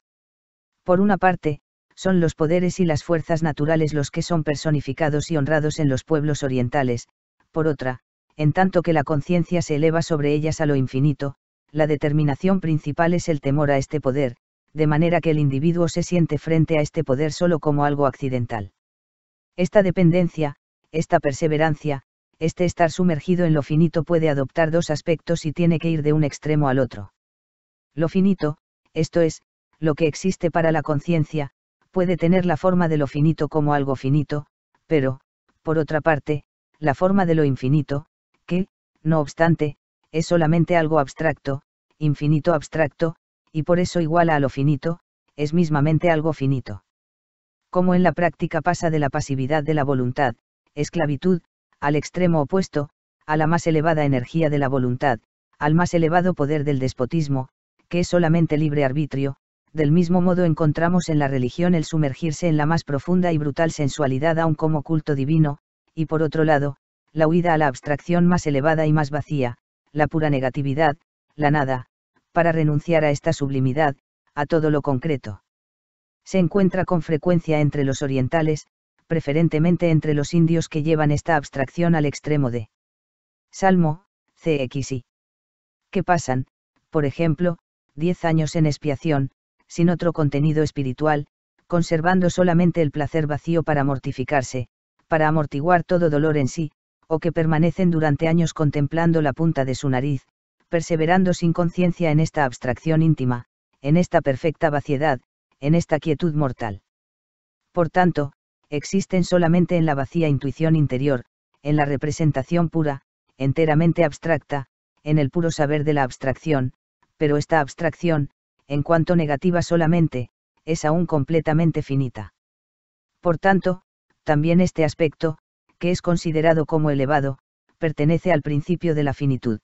Por una parte, son los poderes y las fuerzas naturales los que son personificados y honrados en los pueblos orientales, por otra, en tanto que la conciencia se eleva sobre ellas a lo infinito, la determinación principal es el temor a este poder, de manera que el individuo se siente frente a este poder solo como algo accidental. Esta dependencia, esta perseverancia, este estar sumergido en lo finito puede adoptar dos aspectos y tiene que ir de un extremo al otro. Lo finito, esto es, lo que existe para la conciencia, puede tener la forma de lo finito como algo finito, pero, por otra parte, la forma de lo infinito, que, no obstante, es solamente algo abstracto, infinito abstracto, y por eso igual a lo finito, es mismamente algo finito. Como en la práctica pasa de la pasividad de la voluntad, esclavitud, al extremo opuesto, a la más elevada energía de la voluntad, al más elevado poder del despotismo, que es solamente libre arbitrio, del mismo modo encontramos en la religión el sumergirse en la más profunda y brutal sensualidad aun como culto divino, y por otro lado, la huida a la abstracción más elevada y más vacía, la pura negatividad, la nada, para renunciar a esta sublimidad, a todo lo concreto. Se encuentra con frecuencia entre los orientales, preferentemente entre los indios que llevan esta abstracción al extremo de Salmo, CXI. Que pasan, por ejemplo, diez años en expiación, sin otro contenido espiritual, conservando solamente el placer vacío para mortificarse, para amortiguar todo dolor en sí, o que permanecen durante años contemplando la punta de su nariz, perseverando sin conciencia en esta abstracción íntima, en esta perfecta vaciedad, en esta quietud mortal. Por tanto, existen solamente en la vacía intuición interior, en la representación pura, enteramente abstracta, en el puro saber de la abstracción, pero esta abstracción, en cuanto negativa solamente, es aún completamente finita. Por tanto, también este aspecto, que es considerado como elevado, pertenece al principio de la finitud.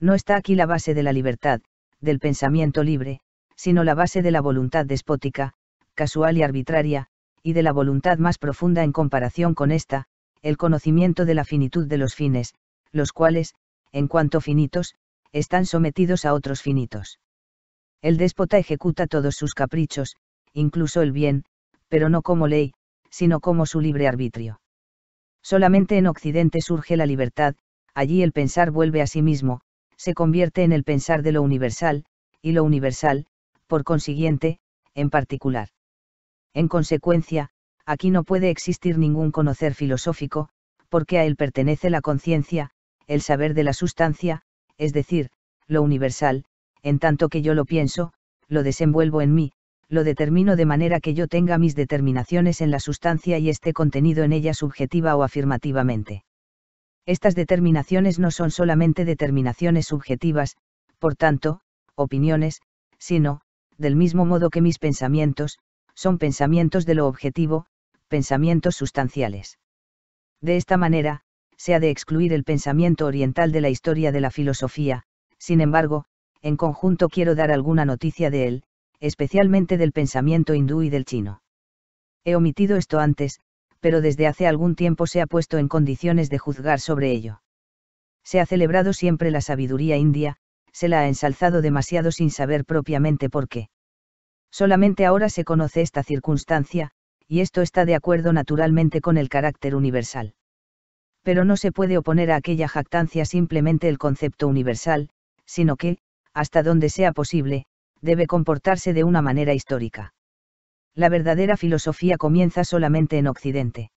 No está aquí la base de la libertad, del pensamiento libre, sino la base de la voluntad despótica, casual y arbitraria, y de la voluntad más profunda en comparación con esta, el conocimiento de la finitud de los fines, los cuales, en cuanto finitos, están sometidos a otros finitos. El déspota ejecuta todos sus caprichos, incluso el bien, pero no como ley, sino como su libre arbitrio. Solamente en Occidente surge la libertad, allí el pensar vuelve a sí mismo, se convierte en el pensar de lo universal, y lo universal, por consiguiente, en particular. En consecuencia, aquí no puede existir ningún conocer filosófico, porque a él pertenece la conciencia, el saber de la sustancia, es decir, lo universal, en tanto que yo lo pienso, lo desenvuelvo en mí, lo determino de manera que yo tenga mis determinaciones en la sustancia y esté contenido en ella subjetiva o afirmativamente. Estas determinaciones no son solamente determinaciones subjetivas, por tanto, opiniones, sino, del mismo modo que mis pensamientos, son pensamientos de lo objetivo, pensamientos sustanciales. De esta manera, se ha de excluir el pensamiento oriental de la historia de la filosofía, sin embargo, en conjunto quiero dar alguna noticia de él, especialmente del pensamiento hindú y del chino. He omitido esto antes, pero desde hace algún tiempo se ha puesto en condiciones de juzgar sobre ello. Se ha celebrado siempre la sabiduría india, se la ha ensalzado demasiado sin saber propiamente por qué. Solamente ahora se conoce esta circunstancia, y esto está de acuerdo naturalmente con el carácter universal. Pero no se puede oponer a aquella jactancia simplemente el concepto universal, sino que, hasta donde sea posible, debe comportarse de una manera histórica. La verdadera filosofía comienza solamente en Occidente.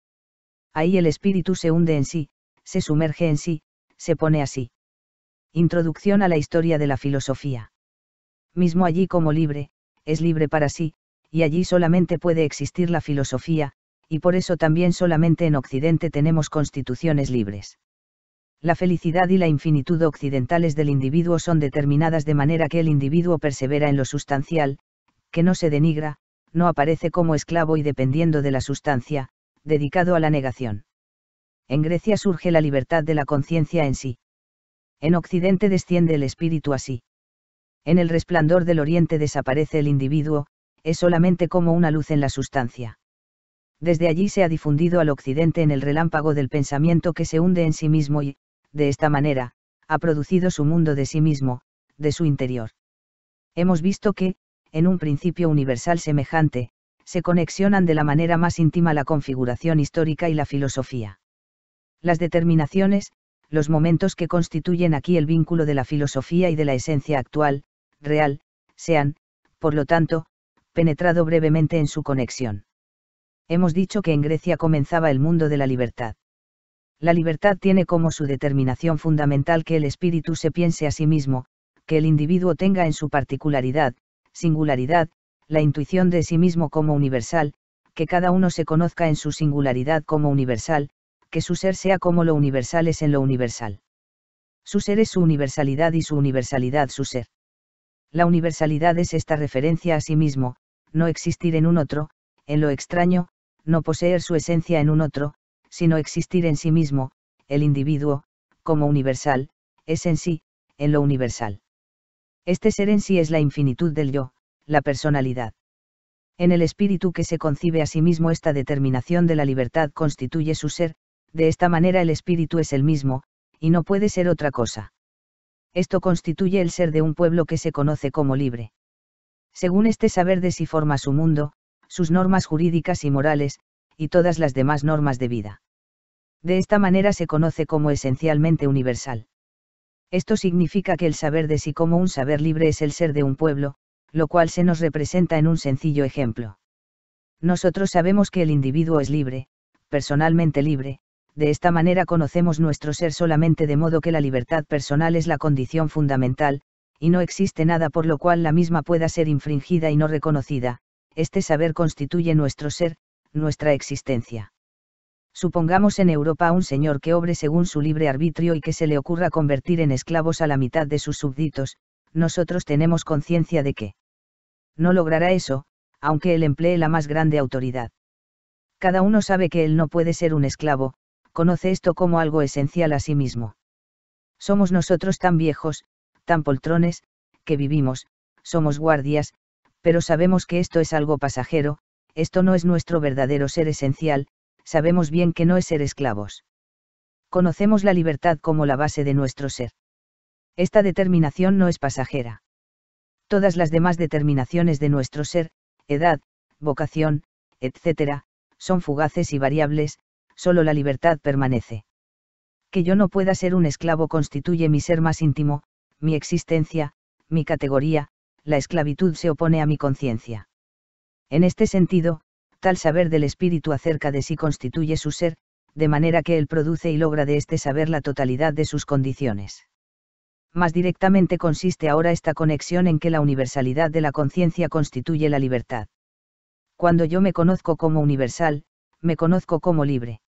Ahí el espíritu se hunde en sí, se sumerge en sí, se pone así. Introducción a la historia de la filosofía. Mismo allí como libre, es libre para sí, y allí solamente puede existir la filosofía, y por eso también solamente en Occidente tenemos constituciones libres la felicidad y la infinitud occidentales del individuo son determinadas de manera que el individuo persevera en lo sustancial, que no se denigra, no aparece como esclavo y dependiendo de la sustancia, dedicado a la negación. En Grecia surge la libertad de la conciencia en sí. En Occidente desciende el espíritu así. En el resplandor del Oriente desaparece el individuo, es solamente como una luz en la sustancia. Desde allí se ha difundido al Occidente en el relámpago del pensamiento que se hunde en sí mismo y, de esta manera, ha producido su mundo de sí mismo, de su interior. Hemos visto que, en un principio universal semejante, se conexionan de la manera más íntima la configuración histórica y la filosofía. Las determinaciones, los momentos que constituyen aquí el vínculo de la filosofía y de la esencia actual, real, se han, por lo tanto, penetrado brevemente en su conexión. Hemos dicho que en Grecia comenzaba el mundo de la libertad la libertad tiene como su determinación fundamental que el espíritu se piense a sí mismo, que el individuo tenga en su particularidad, singularidad, la intuición de sí mismo como universal, que cada uno se conozca en su singularidad como universal, que su ser sea como lo universal es en lo universal. Su ser es su universalidad y su universalidad su ser. La universalidad es esta referencia a sí mismo, no existir en un otro, en lo extraño, no poseer su esencia en un otro, sino existir en sí mismo, el individuo, como universal, es en sí, en lo universal. Este ser en sí es la infinitud del yo, la personalidad. En el espíritu que se concibe a sí mismo esta determinación de la libertad constituye su ser, de esta manera el espíritu es el mismo, y no puede ser otra cosa. Esto constituye el ser de un pueblo que se conoce como libre. Según este saber de sí forma su mundo, sus normas jurídicas y morales, y todas las demás normas de vida. De esta manera se conoce como esencialmente universal. Esto significa que el saber de sí como un saber libre es el ser de un pueblo, lo cual se nos representa en un sencillo ejemplo. Nosotros sabemos que el individuo es libre, personalmente libre, de esta manera conocemos nuestro ser solamente de modo que la libertad personal es la condición fundamental, y no existe nada por lo cual la misma pueda ser infringida y no reconocida, este saber constituye nuestro ser, nuestra existencia. Supongamos en Europa a un señor que obre según su libre arbitrio y que se le ocurra convertir en esclavos a la mitad de sus súbditos, nosotros tenemos conciencia de que no logrará eso, aunque él emplee la más grande autoridad. Cada uno sabe que él no puede ser un esclavo, conoce esto como algo esencial a sí mismo. Somos nosotros tan viejos, tan poltrones, que vivimos, somos guardias, pero sabemos que esto es algo pasajero, esto no es nuestro verdadero ser esencial, sabemos bien que no es ser esclavos. Conocemos la libertad como la base de nuestro ser. Esta determinación no es pasajera. Todas las demás determinaciones de nuestro ser, edad, vocación, etc., son fugaces y variables, solo la libertad permanece. Que yo no pueda ser un esclavo constituye mi ser más íntimo, mi existencia, mi categoría, la esclavitud se opone a mi conciencia. En este sentido, tal saber del espíritu acerca de sí constituye su ser, de manera que él produce y logra de este saber la totalidad de sus condiciones. Más directamente consiste ahora esta conexión en que la universalidad de la conciencia constituye la libertad. Cuando yo me conozco como universal, me conozco como libre.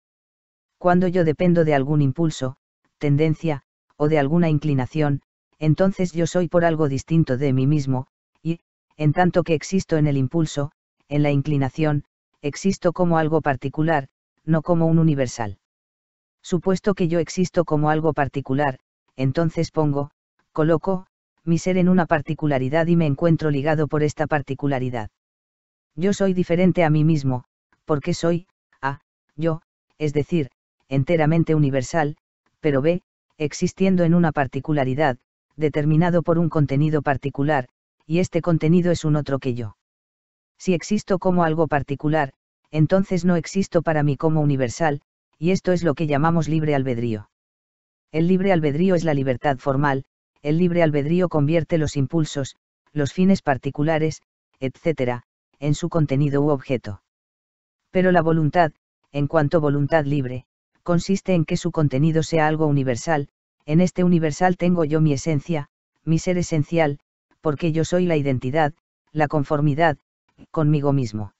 Cuando yo dependo de algún impulso, tendencia, o de alguna inclinación, entonces yo soy por algo distinto de mí mismo, y, en tanto que existo en el impulso, en la inclinación, existo como algo particular, no como un universal. Supuesto que yo existo como algo particular, entonces pongo, coloco, mi ser en una particularidad y me encuentro ligado por esta particularidad. Yo soy diferente a mí mismo, porque soy, A, yo, es decir, enteramente universal, pero B, existiendo en una particularidad, determinado por un contenido particular, y este contenido es un otro que yo. Si existo como algo particular, entonces no existo para mí como universal, y esto es lo que llamamos libre albedrío. El libre albedrío es la libertad formal, el libre albedrío convierte los impulsos, los fines particulares, etc., en su contenido u objeto. Pero la voluntad, en cuanto voluntad libre, consiste en que su contenido sea algo universal, en este universal tengo yo mi esencia, mi ser esencial, porque yo soy la identidad, la conformidad, conmigo mismo.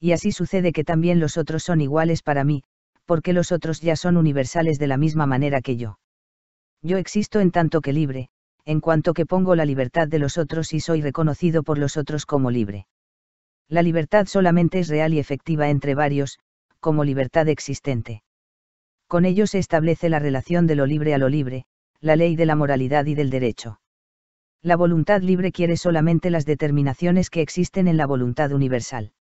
Y así sucede que también los otros son iguales para mí, porque los otros ya son universales de la misma manera que yo. Yo existo en tanto que libre, en cuanto que pongo la libertad de los otros y soy reconocido por los otros como libre. La libertad solamente es real y efectiva entre varios, como libertad existente. Con ello se establece la relación de lo libre a lo libre, la ley de la moralidad y del derecho la voluntad libre quiere solamente las determinaciones que existen en la voluntad universal.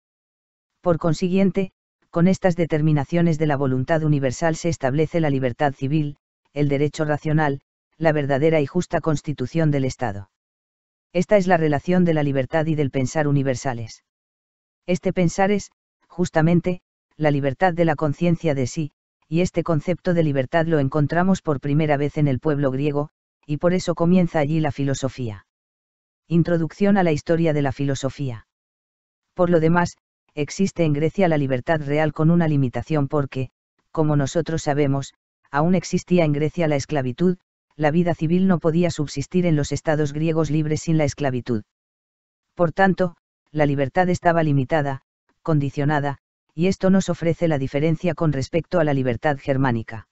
Por consiguiente, con estas determinaciones de la voluntad universal se establece la libertad civil, el derecho racional, la verdadera y justa constitución del Estado. Esta es la relación de la libertad y del pensar universales. Este pensar es, justamente, la libertad de la conciencia de sí, y este concepto de libertad lo encontramos por primera vez en el pueblo griego, y por eso comienza allí la filosofía. Introducción a la historia de la filosofía. Por lo demás, existe en Grecia la libertad real con una limitación porque, como nosotros sabemos, aún existía en Grecia la esclavitud, la vida civil no podía subsistir en los estados griegos libres sin la esclavitud. Por tanto, la libertad estaba limitada, condicionada, y esto nos ofrece la diferencia con respecto a la libertad germánica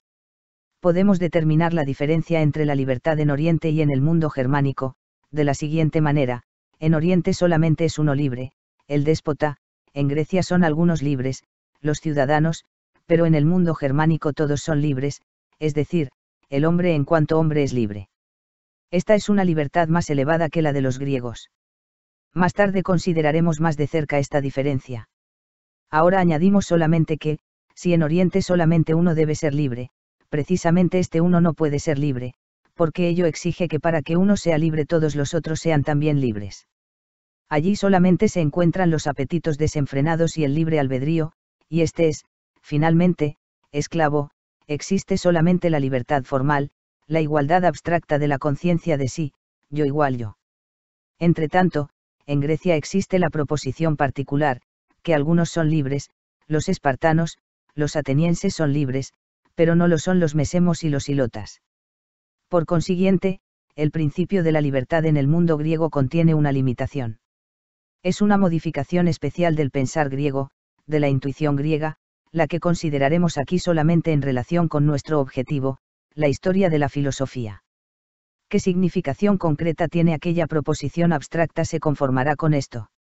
podemos determinar la diferencia entre la libertad en Oriente y en el mundo germánico, de la siguiente manera, en Oriente solamente es uno libre, el déspota, en Grecia son algunos libres, los ciudadanos, pero en el mundo germánico todos son libres, es decir, el hombre en cuanto hombre es libre. Esta es una libertad más elevada que la de los griegos. Más tarde consideraremos más de cerca esta diferencia. Ahora añadimos solamente que, si en Oriente solamente uno debe ser libre, precisamente este uno no puede ser libre, porque ello exige que para que uno sea libre todos los otros sean también libres. Allí solamente se encuentran los apetitos desenfrenados y el libre albedrío, y este es, finalmente, esclavo, existe solamente la libertad formal, la igualdad abstracta de la conciencia de sí, yo igual yo. Entretanto, en Grecia existe la proposición particular, que algunos son libres, los espartanos, los atenienses son libres, pero no lo son los mesemos y los ilotas. Por consiguiente, el principio de la libertad en el mundo griego contiene una limitación. Es una modificación especial del pensar griego, de la intuición griega, la que consideraremos aquí solamente en relación con nuestro objetivo, la historia de la filosofía. ¿Qué significación concreta tiene aquella proposición abstracta se conformará con esto?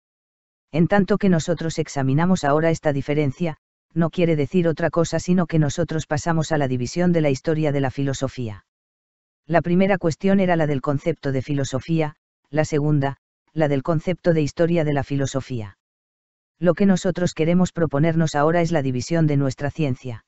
En tanto que nosotros examinamos ahora esta diferencia, no quiere decir otra cosa sino que nosotros pasamos a la división de la historia de la filosofía. La primera cuestión era la del concepto de filosofía, la segunda, la del concepto de historia de la filosofía. Lo que nosotros queremos proponernos ahora es la división de nuestra ciencia.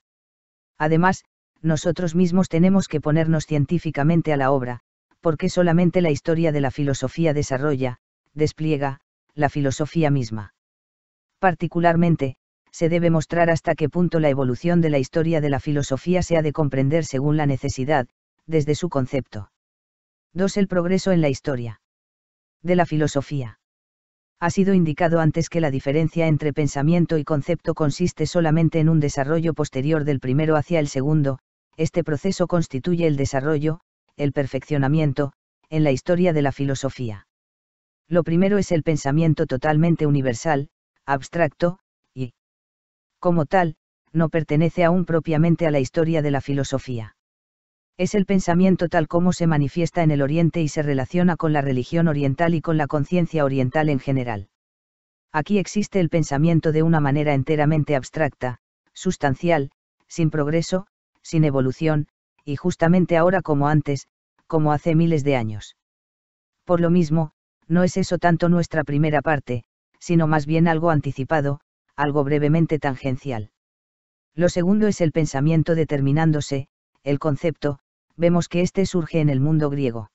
Además, nosotros mismos tenemos que ponernos científicamente a la obra, porque solamente la historia de la filosofía desarrolla, despliega, la filosofía misma. Particularmente, se debe mostrar hasta qué punto la evolución de la historia de la filosofía se ha de comprender según la necesidad, desde su concepto. 2. El progreso en la historia. De la filosofía. Ha sido indicado antes que la diferencia entre pensamiento y concepto consiste solamente en un desarrollo posterior del primero hacia el segundo, este proceso constituye el desarrollo, el perfeccionamiento, en la historia de la filosofía. Lo primero es el pensamiento totalmente universal, abstracto, como tal, no pertenece aún propiamente a la historia de la filosofía. Es el pensamiento tal como se manifiesta en el Oriente y se relaciona con la religión oriental y con la conciencia oriental en general. Aquí existe el pensamiento de una manera enteramente abstracta, sustancial, sin progreso, sin evolución, y justamente ahora como antes, como hace miles de años. Por lo mismo, no es eso tanto nuestra primera parte, sino más bien algo anticipado, algo brevemente tangencial. Lo segundo es el pensamiento determinándose, el concepto, vemos que éste surge en el mundo griego.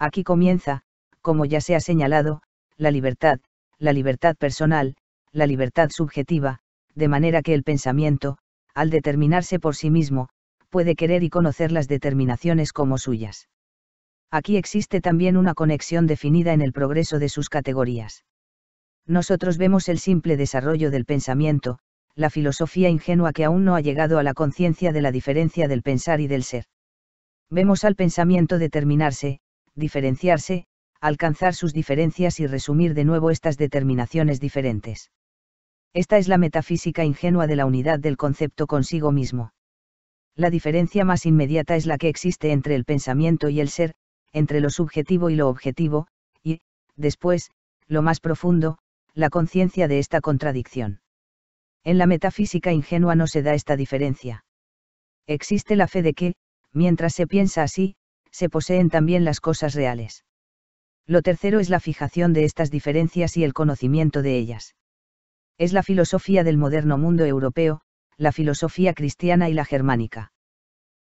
Aquí comienza, como ya se ha señalado, la libertad, la libertad personal, la libertad subjetiva, de manera que el pensamiento, al determinarse por sí mismo, puede querer y conocer las determinaciones como suyas. Aquí existe también una conexión definida en el progreso de sus categorías nosotros vemos el simple desarrollo del pensamiento, la filosofía ingenua que aún no ha llegado a la conciencia de la diferencia del pensar y del ser. Vemos al pensamiento determinarse, diferenciarse, alcanzar sus diferencias y resumir de nuevo estas determinaciones diferentes. Esta es la metafísica ingenua de la unidad del concepto consigo mismo. La diferencia más inmediata es la que existe entre el pensamiento y el ser, entre lo subjetivo y lo objetivo, y, después, lo más profundo, la conciencia de esta contradicción. En la metafísica ingenua no se da esta diferencia. Existe la fe de que, mientras se piensa así, se poseen también las cosas reales. Lo tercero es la fijación de estas diferencias y el conocimiento de ellas. Es la filosofía del moderno mundo europeo, la filosofía cristiana y la germánica.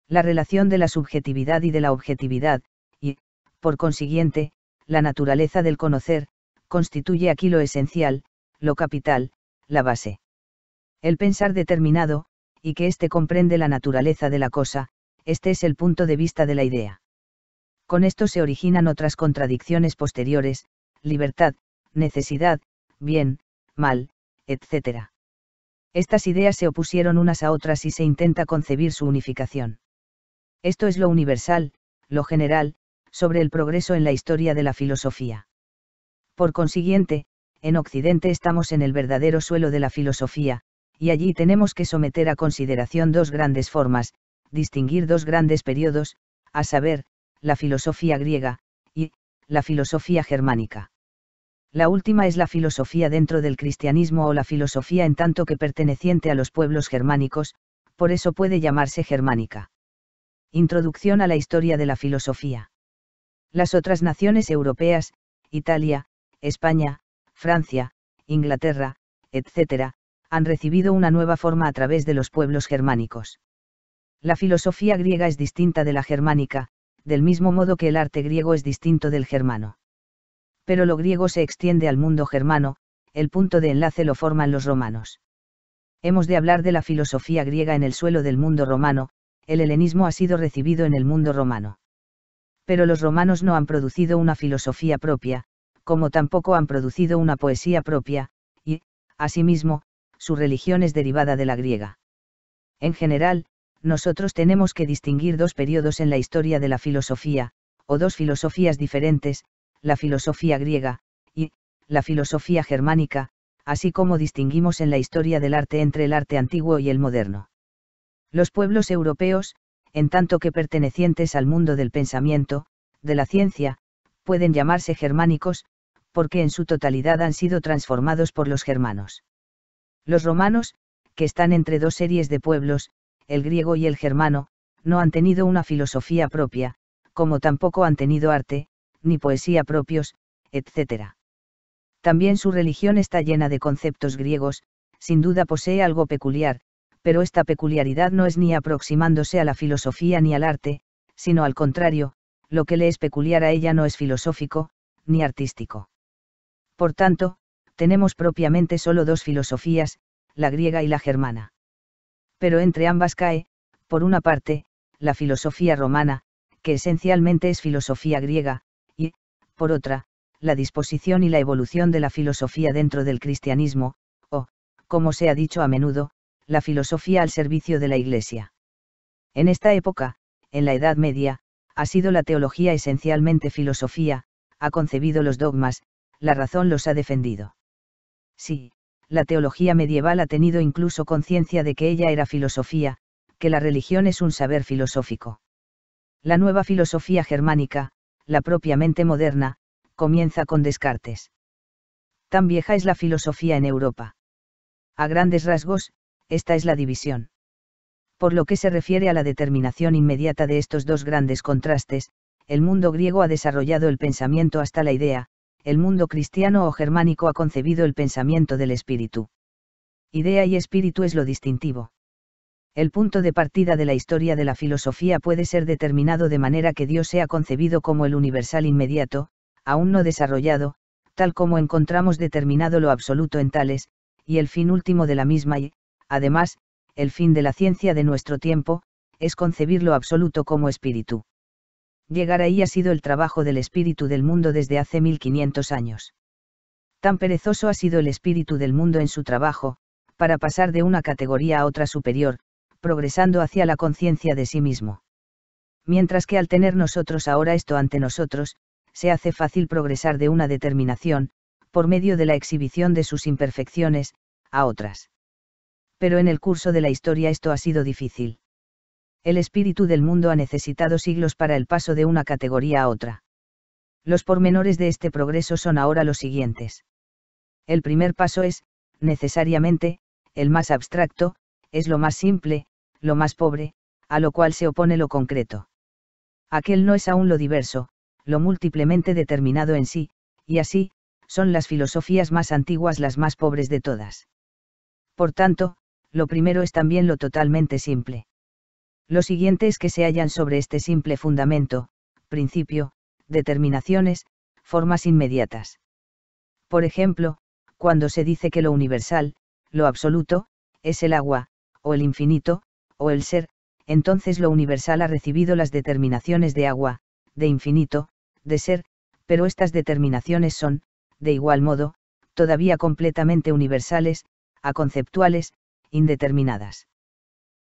La relación de la subjetividad y de la objetividad, y, por consiguiente, la naturaleza del conocer, constituye aquí lo esencial, lo capital, la base. El pensar determinado, y que éste comprende la naturaleza de la cosa, este es el punto de vista de la idea. Con esto se originan otras contradicciones posteriores, libertad, necesidad, bien, mal, etc. Estas ideas se opusieron unas a otras y se intenta concebir su unificación. Esto es lo universal, lo general, sobre el progreso en la historia de la filosofía. Por consiguiente, en Occidente estamos en el verdadero suelo de la filosofía, y allí tenemos que someter a consideración dos grandes formas, distinguir dos grandes periodos, a saber, la filosofía griega, y, la filosofía germánica. La última es la filosofía dentro del cristianismo o la filosofía en tanto que perteneciente a los pueblos germánicos, por eso puede llamarse germánica. Introducción a la historia de la filosofía. Las otras naciones europeas, Italia, España, Francia, Inglaterra, etc., han recibido una nueva forma a través de los pueblos germánicos. La filosofía griega es distinta de la germánica, del mismo modo que el arte griego es distinto del germano. Pero lo griego se extiende al mundo germano, el punto de enlace lo forman los romanos. Hemos de hablar de la filosofía griega en el suelo del mundo romano, el helenismo ha sido recibido en el mundo romano. Pero los romanos no han producido una filosofía propia, como tampoco han producido una poesía propia, y, asimismo, su religión es derivada de la griega. En general, nosotros tenemos que distinguir dos periodos en la historia de la filosofía, o dos filosofías diferentes, la filosofía griega, y, la filosofía germánica, así como distinguimos en la historia del arte entre el arte antiguo y el moderno. Los pueblos europeos, en tanto que pertenecientes al mundo del pensamiento, de la ciencia, pueden llamarse germánicos, porque en su totalidad han sido transformados por los germanos. Los romanos, que están entre dos series de pueblos, el griego y el germano, no han tenido una filosofía propia, como tampoco han tenido arte, ni poesía propios, etc. También su religión está llena de conceptos griegos, sin duda posee algo peculiar, pero esta peculiaridad no es ni aproximándose a la filosofía ni al arte, sino al contrario, lo que le es peculiar a ella no es filosófico, ni artístico. Por tanto, tenemos propiamente solo dos filosofías, la griega y la germana. Pero entre ambas cae, por una parte, la filosofía romana, que esencialmente es filosofía griega, y, por otra, la disposición y la evolución de la filosofía dentro del cristianismo, o, como se ha dicho a menudo, la filosofía al servicio de la Iglesia. En esta época, en la Edad Media, ha sido la teología esencialmente filosofía, ha concebido los dogmas, la razón los ha defendido. Sí, la teología medieval ha tenido incluso conciencia de que ella era filosofía, que la religión es un saber filosófico. La nueva filosofía germánica, la propiamente moderna, comienza con Descartes. Tan vieja es la filosofía en Europa. A grandes rasgos, esta es la división. Por lo que se refiere a la determinación inmediata de estos dos grandes contrastes, el mundo griego ha desarrollado el pensamiento hasta la idea, el mundo cristiano o germánico ha concebido el pensamiento del espíritu. Idea y espíritu es lo distintivo. El punto de partida de la historia de la filosofía puede ser determinado de manera que Dios sea concebido como el universal inmediato, aún no desarrollado, tal como encontramos determinado lo absoluto en Tales, y el fin último de la misma y, además, el fin de la ciencia de nuestro tiempo, es concebir lo absoluto como espíritu. Llegar ahí ha sido el trabajo del espíritu del mundo desde hace 1500 años. Tan perezoso ha sido el espíritu del mundo en su trabajo, para pasar de una categoría a otra superior, progresando hacia la conciencia de sí mismo. Mientras que al tener nosotros ahora esto ante nosotros, se hace fácil progresar de una determinación, por medio de la exhibición de sus imperfecciones, a otras. Pero en el curso de la historia esto ha sido difícil el espíritu del mundo ha necesitado siglos para el paso de una categoría a otra. Los pormenores de este progreso son ahora los siguientes. El primer paso es, necesariamente, el más abstracto, es lo más simple, lo más pobre, a lo cual se opone lo concreto. Aquel no es aún lo diverso, lo múltiplemente determinado en sí, y así, son las filosofías más antiguas las más pobres de todas. Por tanto, lo primero es también lo totalmente simple. Lo siguiente es que se hallan sobre este simple fundamento, principio, determinaciones, formas inmediatas. Por ejemplo, cuando se dice que lo universal, lo absoluto, es el agua, o el infinito, o el ser, entonces lo universal ha recibido las determinaciones de agua, de infinito, de ser, pero estas determinaciones son, de igual modo, todavía completamente universales, aconceptuales, indeterminadas.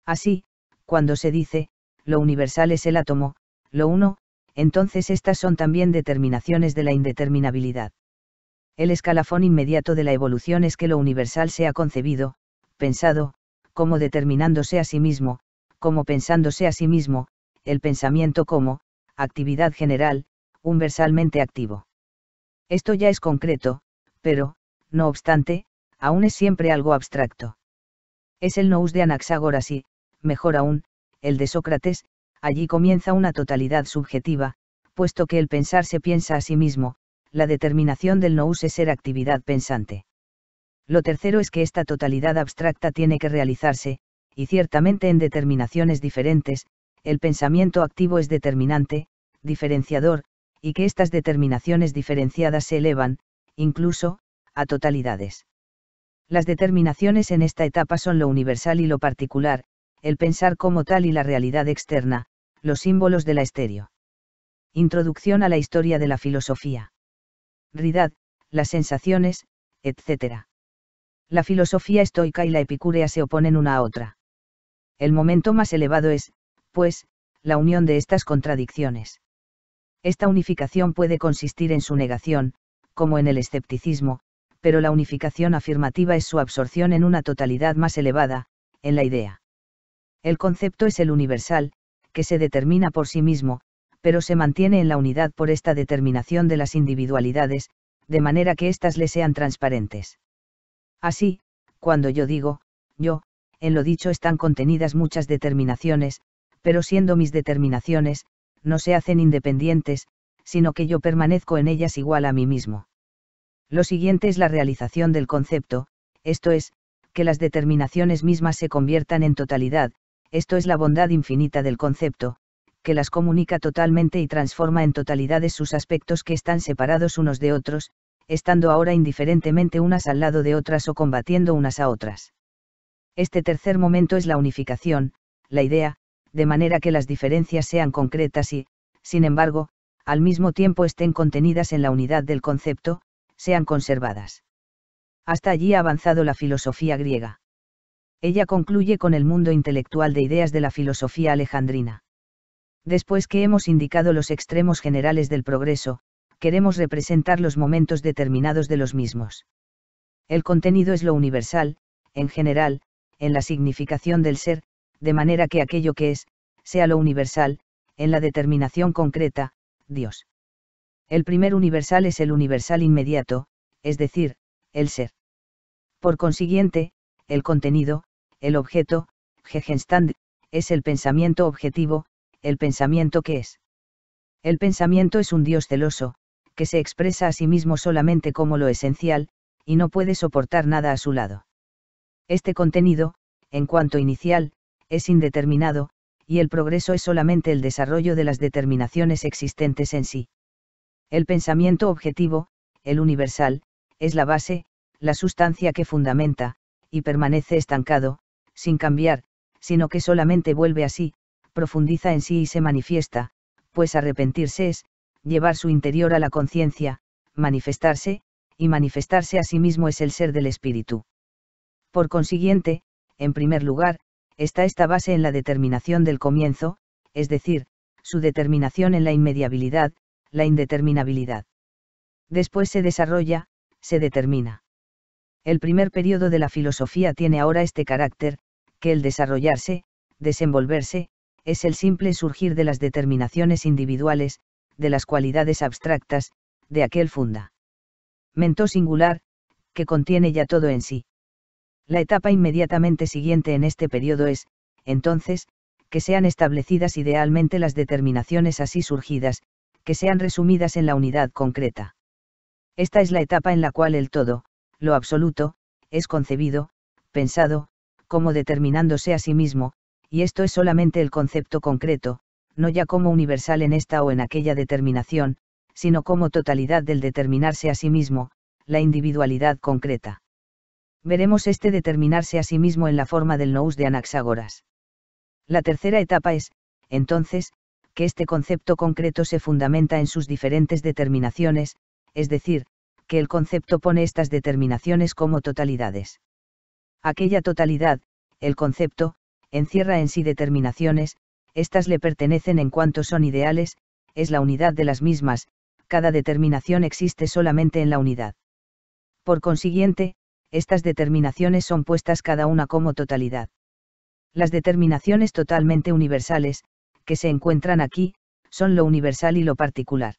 Así, cuando se dice, lo universal es el átomo, lo uno, entonces estas son también determinaciones de la indeterminabilidad. El escalafón inmediato de la evolución es que lo universal sea concebido, pensado, como determinándose a sí mismo, como pensándose a sí mismo, el pensamiento como, actividad general, universalmente activo. Esto ya es concreto, pero, no obstante, aún es siempre algo abstracto. Es el nous de Anaxágoras y, mejor aún, el de Sócrates, allí comienza una totalidad subjetiva, puesto que el pensar se piensa a sí mismo, la determinación del nous es ser actividad pensante. Lo tercero es que esta totalidad abstracta tiene que realizarse, y ciertamente en determinaciones diferentes, el pensamiento activo es determinante, diferenciador, y que estas determinaciones diferenciadas se elevan, incluso, a totalidades. Las determinaciones en esta etapa son lo universal y lo particular, el pensar como tal y la realidad externa, los símbolos de la estéreo. Introducción a la historia de la filosofía. Ridad, las sensaciones, etc. La filosofía estoica y la epicúrea se oponen una a otra. El momento más elevado es, pues, la unión de estas contradicciones. Esta unificación puede consistir en su negación, como en el escepticismo, pero la unificación afirmativa es su absorción en una totalidad más elevada, en la idea. El concepto es el universal, que se determina por sí mismo, pero se mantiene en la unidad por esta determinación de las individualidades, de manera que éstas le sean transparentes. Así, cuando yo digo, yo, en lo dicho están contenidas muchas determinaciones, pero siendo mis determinaciones, no se hacen independientes, sino que yo permanezco en ellas igual a mí mismo. Lo siguiente es la realización del concepto, esto es, que las determinaciones mismas se conviertan en totalidad, esto es la bondad infinita del concepto, que las comunica totalmente y transforma en totalidades sus aspectos que están separados unos de otros, estando ahora indiferentemente unas al lado de otras o combatiendo unas a otras. Este tercer momento es la unificación, la idea, de manera que las diferencias sean concretas y, sin embargo, al mismo tiempo estén contenidas en la unidad del concepto, sean conservadas. Hasta allí ha avanzado la filosofía griega. Ella concluye con el mundo intelectual de ideas de la filosofía alejandrina. Después que hemos indicado los extremos generales del progreso, queremos representar los momentos determinados de los mismos. El contenido es lo universal, en general, en la significación del ser, de manera que aquello que es, sea lo universal, en la determinación concreta, Dios. El primer universal es el universal inmediato, es decir, el ser. Por consiguiente, el contenido, el objeto, Gegenstand, es el pensamiento objetivo, el pensamiento que es. El pensamiento es un Dios celoso, que se expresa a sí mismo solamente como lo esencial, y no puede soportar nada a su lado. Este contenido, en cuanto inicial, es indeterminado, y el progreso es solamente el desarrollo de las determinaciones existentes en sí. El pensamiento objetivo, el universal, es la base, la sustancia que fundamenta, y permanece estancado, sin cambiar, sino que solamente vuelve a sí, profundiza en sí y se manifiesta, pues arrepentirse es, llevar su interior a la conciencia, manifestarse, y manifestarse a sí mismo es el ser del espíritu. Por consiguiente, en primer lugar, está esta base en la determinación del comienzo, es decir, su determinación en la inmediabilidad, la indeterminabilidad. Después se desarrolla, se determina. El primer periodo de la filosofía tiene ahora este carácter, que el desarrollarse, desenvolverse, es el simple surgir de las determinaciones individuales, de las cualidades abstractas, de aquel funda. Mento singular, que contiene ya todo en sí. La etapa inmediatamente siguiente en este periodo es, entonces, que sean establecidas idealmente las determinaciones así surgidas, que sean resumidas en la unidad concreta. Esta es la etapa en la cual el todo, lo absoluto, es concebido, pensado, como determinándose a sí mismo, y esto es solamente el concepto concreto, no ya como universal en esta o en aquella determinación, sino como totalidad del determinarse a sí mismo, la individualidad concreta. Veremos este determinarse a sí mismo en la forma del nous de Anaxágoras. La tercera etapa es, entonces, que este concepto concreto se fundamenta en sus diferentes determinaciones, es decir, que el concepto pone estas determinaciones como totalidades. Aquella totalidad, el concepto, encierra en sí determinaciones, éstas le pertenecen en cuanto son ideales, es la unidad de las mismas, cada determinación existe solamente en la unidad. Por consiguiente, estas determinaciones son puestas cada una como totalidad. Las determinaciones totalmente universales, que se encuentran aquí, son lo universal y lo particular.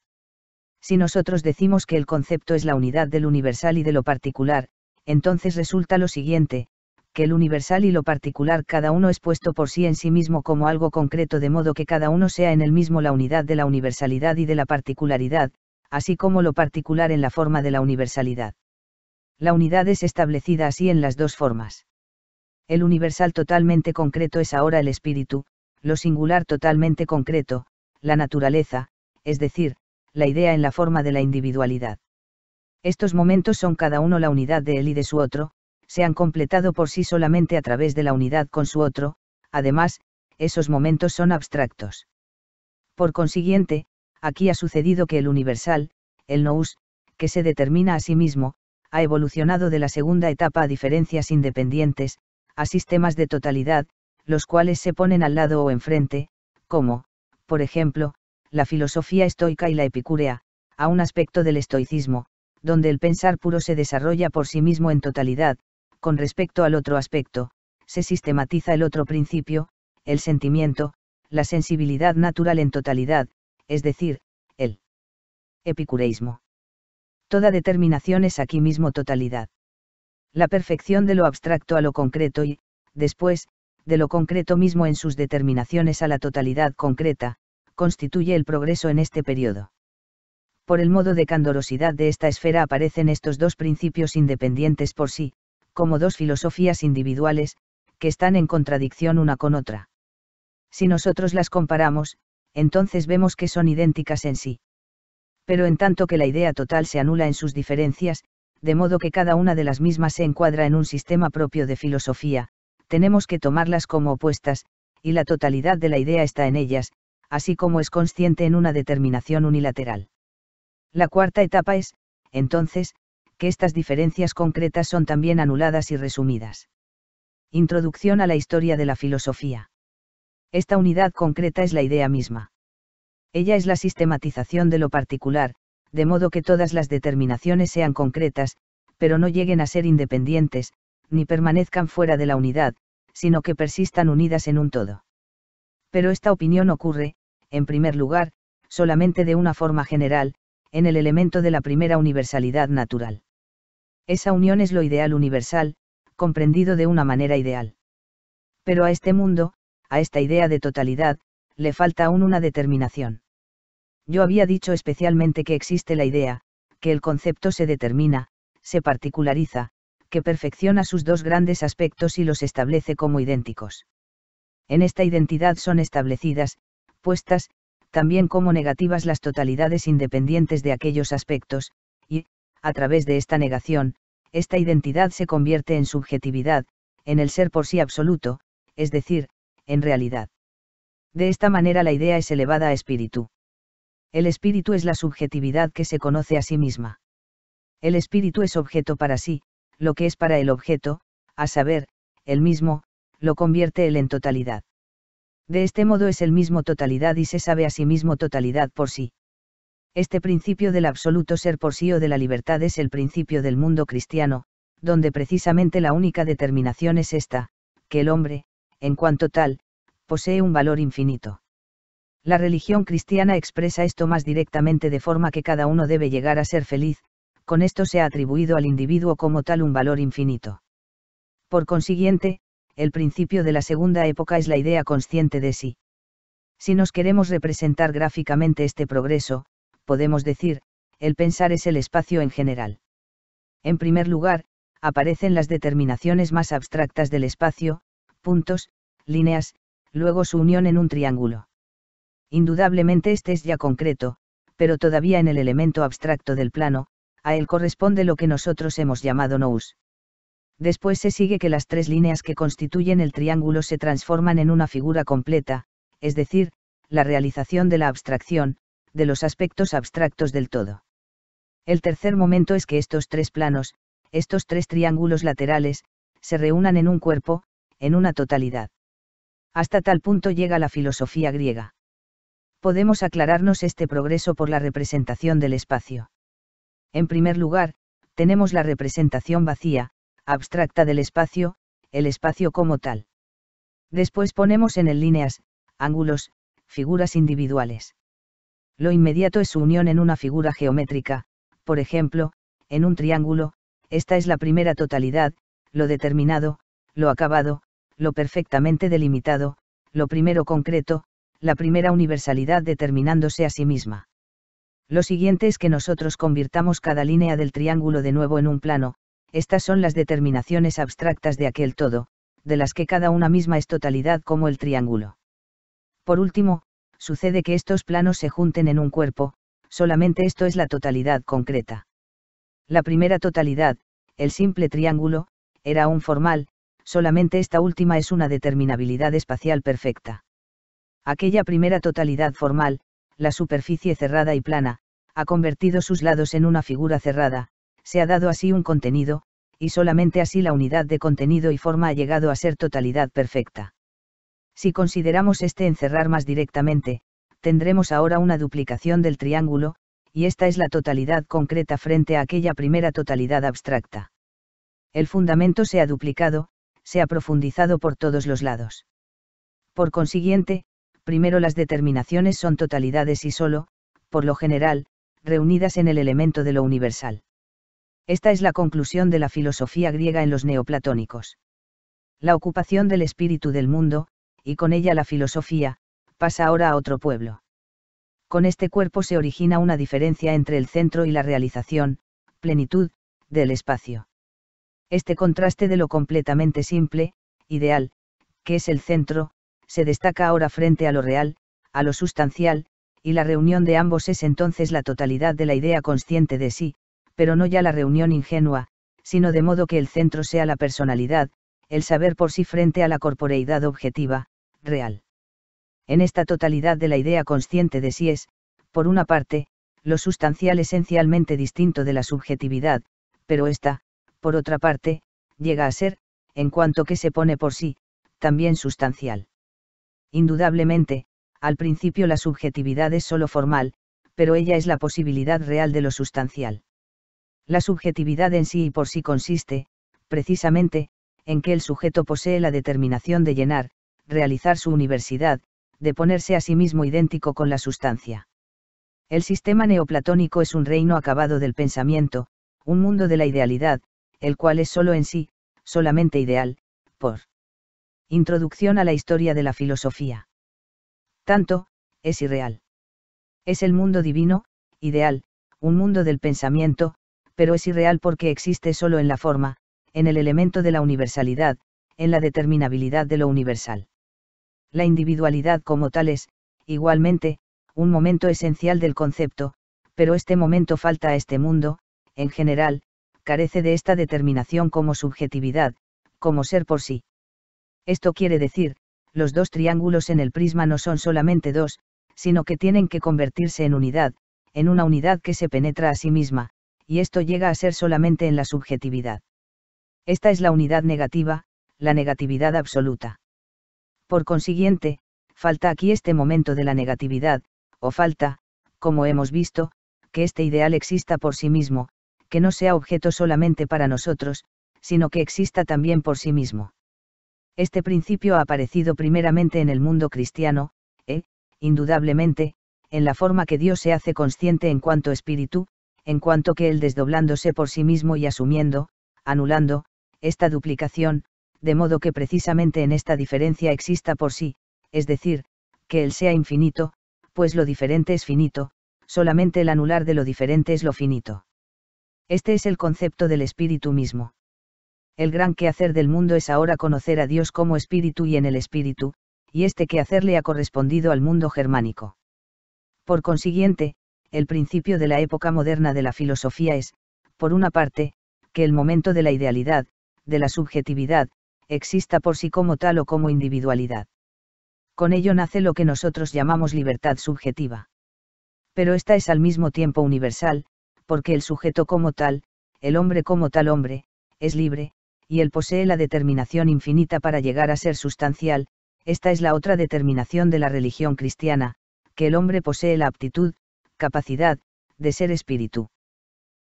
Si nosotros decimos que el concepto es la unidad del universal y de lo particular, entonces resulta lo siguiente, que el universal y lo particular cada uno es puesto por sí en sí mismo como algo concreto de modo que cada uno sea en el mismo la unidad de la universalidad y de la particularidad, así como lo particular en la forma de la universalidad. La unidad es establecida así en las dos formas. El universal totalmente concreto es ahora el espíritu, lo singular totalmente concreto, la naturaleza, es decir, la idea en la forma de la individualidad. Estos momentos son cada uno la unidad de él y de su otro, se han completado por sí solamente a través de la unidad con su otro, además, esos momentos son abstractos. Por consiguiente, aquí ha sucedido que el universal, el nous, que se determina a sí mismo, ha evolucionado de la segunda etapa a diferencias independientes, a sistemas de totalidad, los cuales se ponen al lado o enfrente, como, por ejemplo, la filosofía estoica y la epicúrea, a un aspecto del estoicismo, donde el pensar puro se desarrolla por sí mismo en totalidad, con respecto al otro aspecto, se sistematiza el otro principio, el sentimiento, la sensibilidad natural en totalidad, es decir, el epicureísmo. Toda determinación es aquí mismo totalidad. La perfección de lo abstracto a lo concreto y, después, de lo concreto mismo en sus determinaciones a la totalidad concreta, constituye el progreso en este periodo. Por el modo de candorosidad de esta esfera aparecen estos dos principios independientes por sí, como dos filosofías individuales, que están en contradicción una con otra. Si nosotros las comparamos, entonces vemos que son idénticas en sí. Pero en tanto que la idea total se anula en sus diferencias, de modo que cada una de las mismas se encuadra en un sistema propio de filosofía, tenemos que tomarlas como opuestas, y la totalidad de la idea está en ellas, así como es consciente en una determinación unilateral. La cuarta etapa es, entonces, que estas diferencias concretas son también anuladas y resumidas. Introducción a la historia de la filosofía. Esta unidad concreta es la idea misma. Ella es la sistematización de lo particular, de modo que todas las determinaciones sean concretas, pero no lleguen a ser independientes, ni permanezcan fuera de la unidad, sino que persistan unidas en un todo. Pero esta opinión ocurre, en primer lugar, solamente de una forma general, en el elemento de la primera universalidad natural. Esa unión es lo ideal universal, comprendido de una manera ideal. Pero a este mundo, a esta idea de totalidad, le falta aún una determinación. Yo había dicho especialmente que existe la idea, que el concepto se determina, se particulariza, que perfecciona sus dos grandes aspectos y los establece como idénticos. En esta identidad son establecidas, puestas, también como negativas las totalidades independientes de aquellos aspectos, y, a través de esta negación, esta identidad se convierte en subjetividad, en el ser por sí absoluto, es decir, en realidad. De esta manera la idea es elevada a espíritu. El espíritu es la subjetividad que se conoce a sí misma. El espíritu es objeto para sí, lo que es para el objeto, a saber, el mismo, lo convierte él en totalidad. De este modo es el mismo totalidad y se sabe a sí mismo totalidad por sí. Este principio del absoluto ser por sí o de la libertad es el principio del mundo cristiano, donde precisamente la única determinación es esta, que el hombre, en cuanto tal, posee un valor infinito. La religión cristiana expresa esto más directamente de forma que cada uno debe llegar a ser feliz, con esto se ha atribuido al individuo como tal un valor infinito. Por consiguiente, el principio de la segunda época es la idea consciente de sí. Si nos queremos representar gráficamente este progreso, podemos decir, el pensar es el espacio en general. En primer lugar, aparecen las determinaciones más abstractas del espacio, puntos, líneas, luego su unión en un triángulo. Indudablemente este es ya concreto, pero todavía en el elemento abstracto del plano, a él corresponde lo que nosotros hemos llamado nous. Después se sigue que las tres líneas que constituyen el triángulo se transforman en una figura completa, es decir, la realización de la abstracción, de los aspectos abstractos del todo. El tercer momento es que estos tres planos, estos tres triángulos laterales, se reúnan en un cuerpo, en una totalidad. Hasta tal punto llega la filosofía griega. Podemos aclararnos este progreso por la representación del espacio. En primer lugar, tenemos la representación vacía, abstracta del espacio, el espacio como tal. Después ponemos en él líneas, ángulos, figuras individuales. Lo inmediato es su unión en una figura geométrica, por ejemplo, en un triángulo, esta es la primera totalidad, lo determinado, lo acabado, lo perfectamente delimitado, lo primero concreto, la primera universalidad determinándose a sí misma. Lo siguiente es que nosotros convirtamos cada línea del triángulo de nuevo en un plano, estas son las determinaciones abstractas de aquel todo, de las que cada una misma es totalidad como el triángulo. Por último, sucede que estos planos se junten en un cuerpo, solamente esto es la totalidad concreta. La primera totalidad, el simple triángulo, era un formal, solamente esta última es una determinabilidad espacial perfecta. Aquella primera totalidad formal, la superficie cerrada y plana, ha convertido sus lados en una figura cerrada, se ha dado así un contenido, y solamente así la unidad de contenido y forma ha llegado a ser totalidad perfecta. Si consideramos este encerrar más directamente, tendremos ahora una duplicación del triángulo, y esta es la totalidad concreta frente a aquella primera totalidad abstracta. El fundamento se ha duplicado, se ha profundizado por todos los lados. Por consiguiente, primero las determinaciones son totalidades y solo, por lo general, reunidas en el elemento de lo universal. Esta es la conclusión de la filosofía griega en los neoplatónicos. La ocupación del espíritu del mundo, y con ella la filosofía, pasa ahora a otro pueblo. Con este cuerpo se origina una diferencia entre el centro y la realización, plenitud, del espacio. Este contraste de lo completamente simple, ideal, que es el centro, se destaca ahora frente a lo real, a lo sustancial, y la reunión de ambos es entonces la totalidad de la idea consciente de sí, pero no ya la reunión ingenua, sino de modo que el centro sea la personalidad, el saber por sí frente a la corporeidad objetiva, real. En esta totalidad de la idea consciente de sí es, por una parte, lo sustancial esencialmente distinto de la subjetividad, pero esta, por otra parte, llega a ser, en cuanto que se pone por sí, también sustancial. Indudablemente, al principio la subjetividad es sólo formal, pero ella es la posibilidad real de lo sustancial. La subjetividad en sí y por sí consiste, precisamente, en que el sujeto posee la determinación de llenar, realizar su universidad, de ponerse a sí mismo idéntico con la sustancia. El sistema neoplatónico es un reino acabado del pensamiento, un mundo de la idealidad, el cual es solo en sí, solamente ideal, por Introducción a la historia de la filosofía. Tanto, es irreal. Es el mundo divino, ideal, un mundo del pensamiento, pero es irreal porque existe solo en la forma, en el elemento de la universalidad, en la determinabilidad de lo universal. La individualidad como tal es, igualmente, un momento esencial del concepto, pero este momento falta a este mundo, en general, carece de esta determinación como subjetividad, como ser por sí. Esto quiere decir, los dos triángulos en el prisma no son solamente dos, sino que tienen que convertirse en unidad, en una unidad que se penetra a sí misma, y esto llega a ser solamente en la subjetividad. Esta es la unidad negativa, la negatividad absoluta. Por consiguiente, falta aquí este momento de la negatividad, o falta, como hemos visto, que este ideal exista por sí mismo, que no sea objeto solamente para nosotros, sino que exista también por sí mismo. Este principio ha aparecido primeramente en el mundo cristiano, e, indudablemente, en la forma que Dios se hace consciente en cuanto espíritu, en cuanto que Él desdoblándose por sí mismo y asumiendo, anulando, esta duplicación, de modo que precisamente en esta diferencia exista por sí, es decir, que él sea infinito, pues lo diferente es finito, solamente el anular de lo diferente es lo finito. Este es el concepto del espíritu mismo. El gran quehacer del mundo es ahora conocer a Dios como espíritu y en el espíritu, y este quehacer le ha correspondido al mundo germánico. Por consiguiente, el principio de la época moderna de la filosofía es, por una parte, que el momento de la idealidad, de la subjetividad, exista por sí como tal o como individualidad. Con ello nace lo que nosotros llamamos libertad subjetiva. Pero esta es al mismo tiempo universal, porque el sujeto como tal, el hombre como tal hombre, es libre, y él posee la determinación infinita para llegar a ser sustancial, esta es la otra determinación de la religión cristiana, que el hombre posee la aptitud, capacidad, de ser espíritu.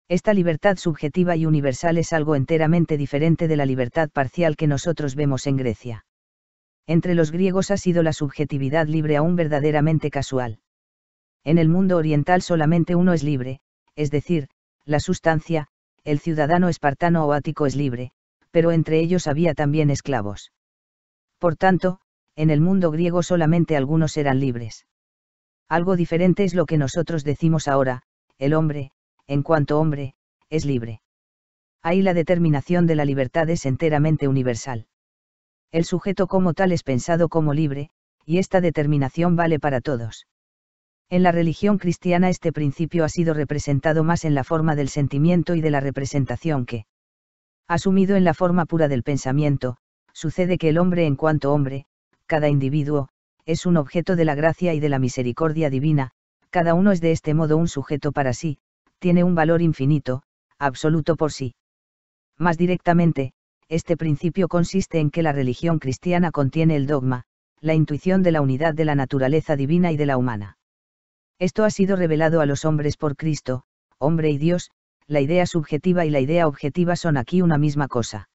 Esta libertad subjetiva y universal es algo enteramente diferente de la libertad parcial que nosotros vemos en Grecia. Entre los griegos ha sido la subjetividad libre aún verdaderamente casual. En el mundo oriental solamente uno es libre, es decir, la sustancia, el ciudadano espartano o ático es libre, pero entre ellos había también esclavos. Por tanto, en el mundo griego solamente algunos eran libres. Algo diferente es lo que nosotros decimos ahora, el hombre, en cuanto hombre, es libre. Ahí la determinación de la libertad es enteramente universal. El sujeto como tal es pensado como libre, y esta determinación vale para todos. En la religión cristiana este principio ha sido representado más en la forma del sentimiento y de la representación que, asumido en la forma pura del pensamiento, sucede que el hombre en cuanto hombre, cada individuo, es un objeto de la gracia y de la misericordia divina, cada uno es de este modo un sujeto para sí, tiene un valor infinito, absoluto por sí. Más directamente, este principio consiste en que la religión cristiana contiene el dogma, la intuición de la unidad de la naturaleza divina y de la humana. Esto ha sido revelado a los hombres por Cristo, hombre y Dios, la idea subjetiva y la idea objetiva son aquí una misma cosa.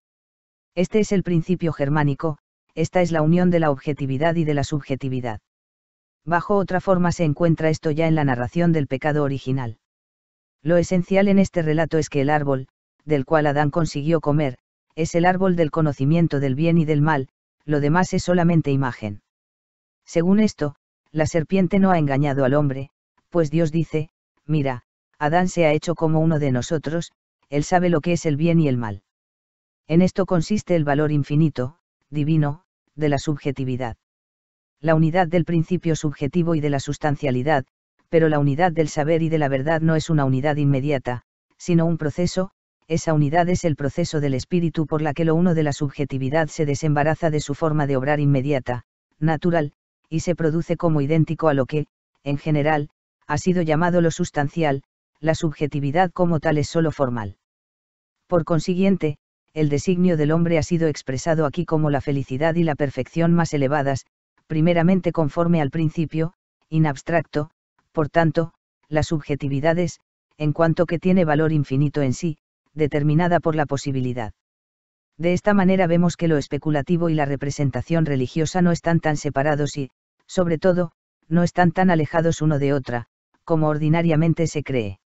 Este es el principio germánico, esta es la unión de la objetividad y de la subjetividad. Bajo otra forma se encuentra esto ya en la narración del pecado original. Lo esencial en este relato es que el árbol, del cual Adán consiguió comer, es el árbol del conocimiento del bien y del mal, lo demás es solamente imagen. Según esto, la serpiente no ha engañado al hombre, pues Dios dice, mira, Adán se ha hecho como uno de nosotros, él sabe lo que es el bien y el mal. En esto consiste el valor infinito, divino, de la subjetividad. La unidad del principio subjetivo y de la sustancialidad, pero la unidad del saber y de la verdad no es una unidad inmediata, sino un proceso, esa unidad es el proceso del espíritu por la que lo uno de la subjetividad se desembaraza de su forma de obrar inmediata, natural, y se produce como idéntico a lo que, en general, ha sido llamado lo sustancial, la subjetividad como tal es sólo formal. Por consiguiente, el designio del hombre ha sido expresado aquí como la felicidad y la perfección más elevadas, primeramente conforme al principio, in abstracto, por tanto, la subjetividad es, en cuanto que tiene valor infinito en sí, determinada por la posibilidad. De esta manera vemos que lo especulativo y la representación religiosa no están tan separados y, sobre todo, no están tan alejados uno de otra, como ordinariamente se cree.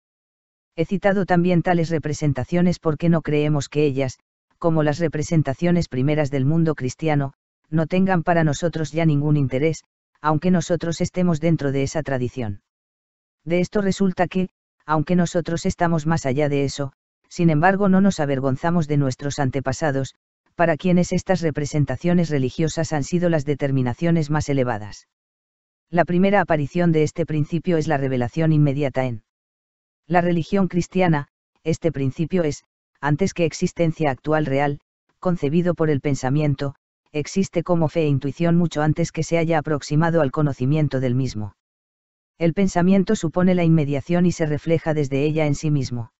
He citado también tales representaciones porque no creemos que ellas, como las representaciones primeras del mundo cristiano, no tengan para nosotros ya ningún interés, aunque nosotros estemos dentro de esa tradición de esto resulta que, aunque nosotros estamos más allá de eso, sin embargo no nos avergonzamos de nuestros antepasados, para quienes estas representaciones religiosas han sido las determinaciones más elevadas. La primera aparición de este principio es la revelación inmediata en la religión cristiana, este principio es, antes que existencia actual real, concebido por el pensamiento, existe como fe e intuición mucho antes que se haya aproximado al conocimiento del mismo. El pensamiento supone la inmediación y se refleja desde ella en sí mismo.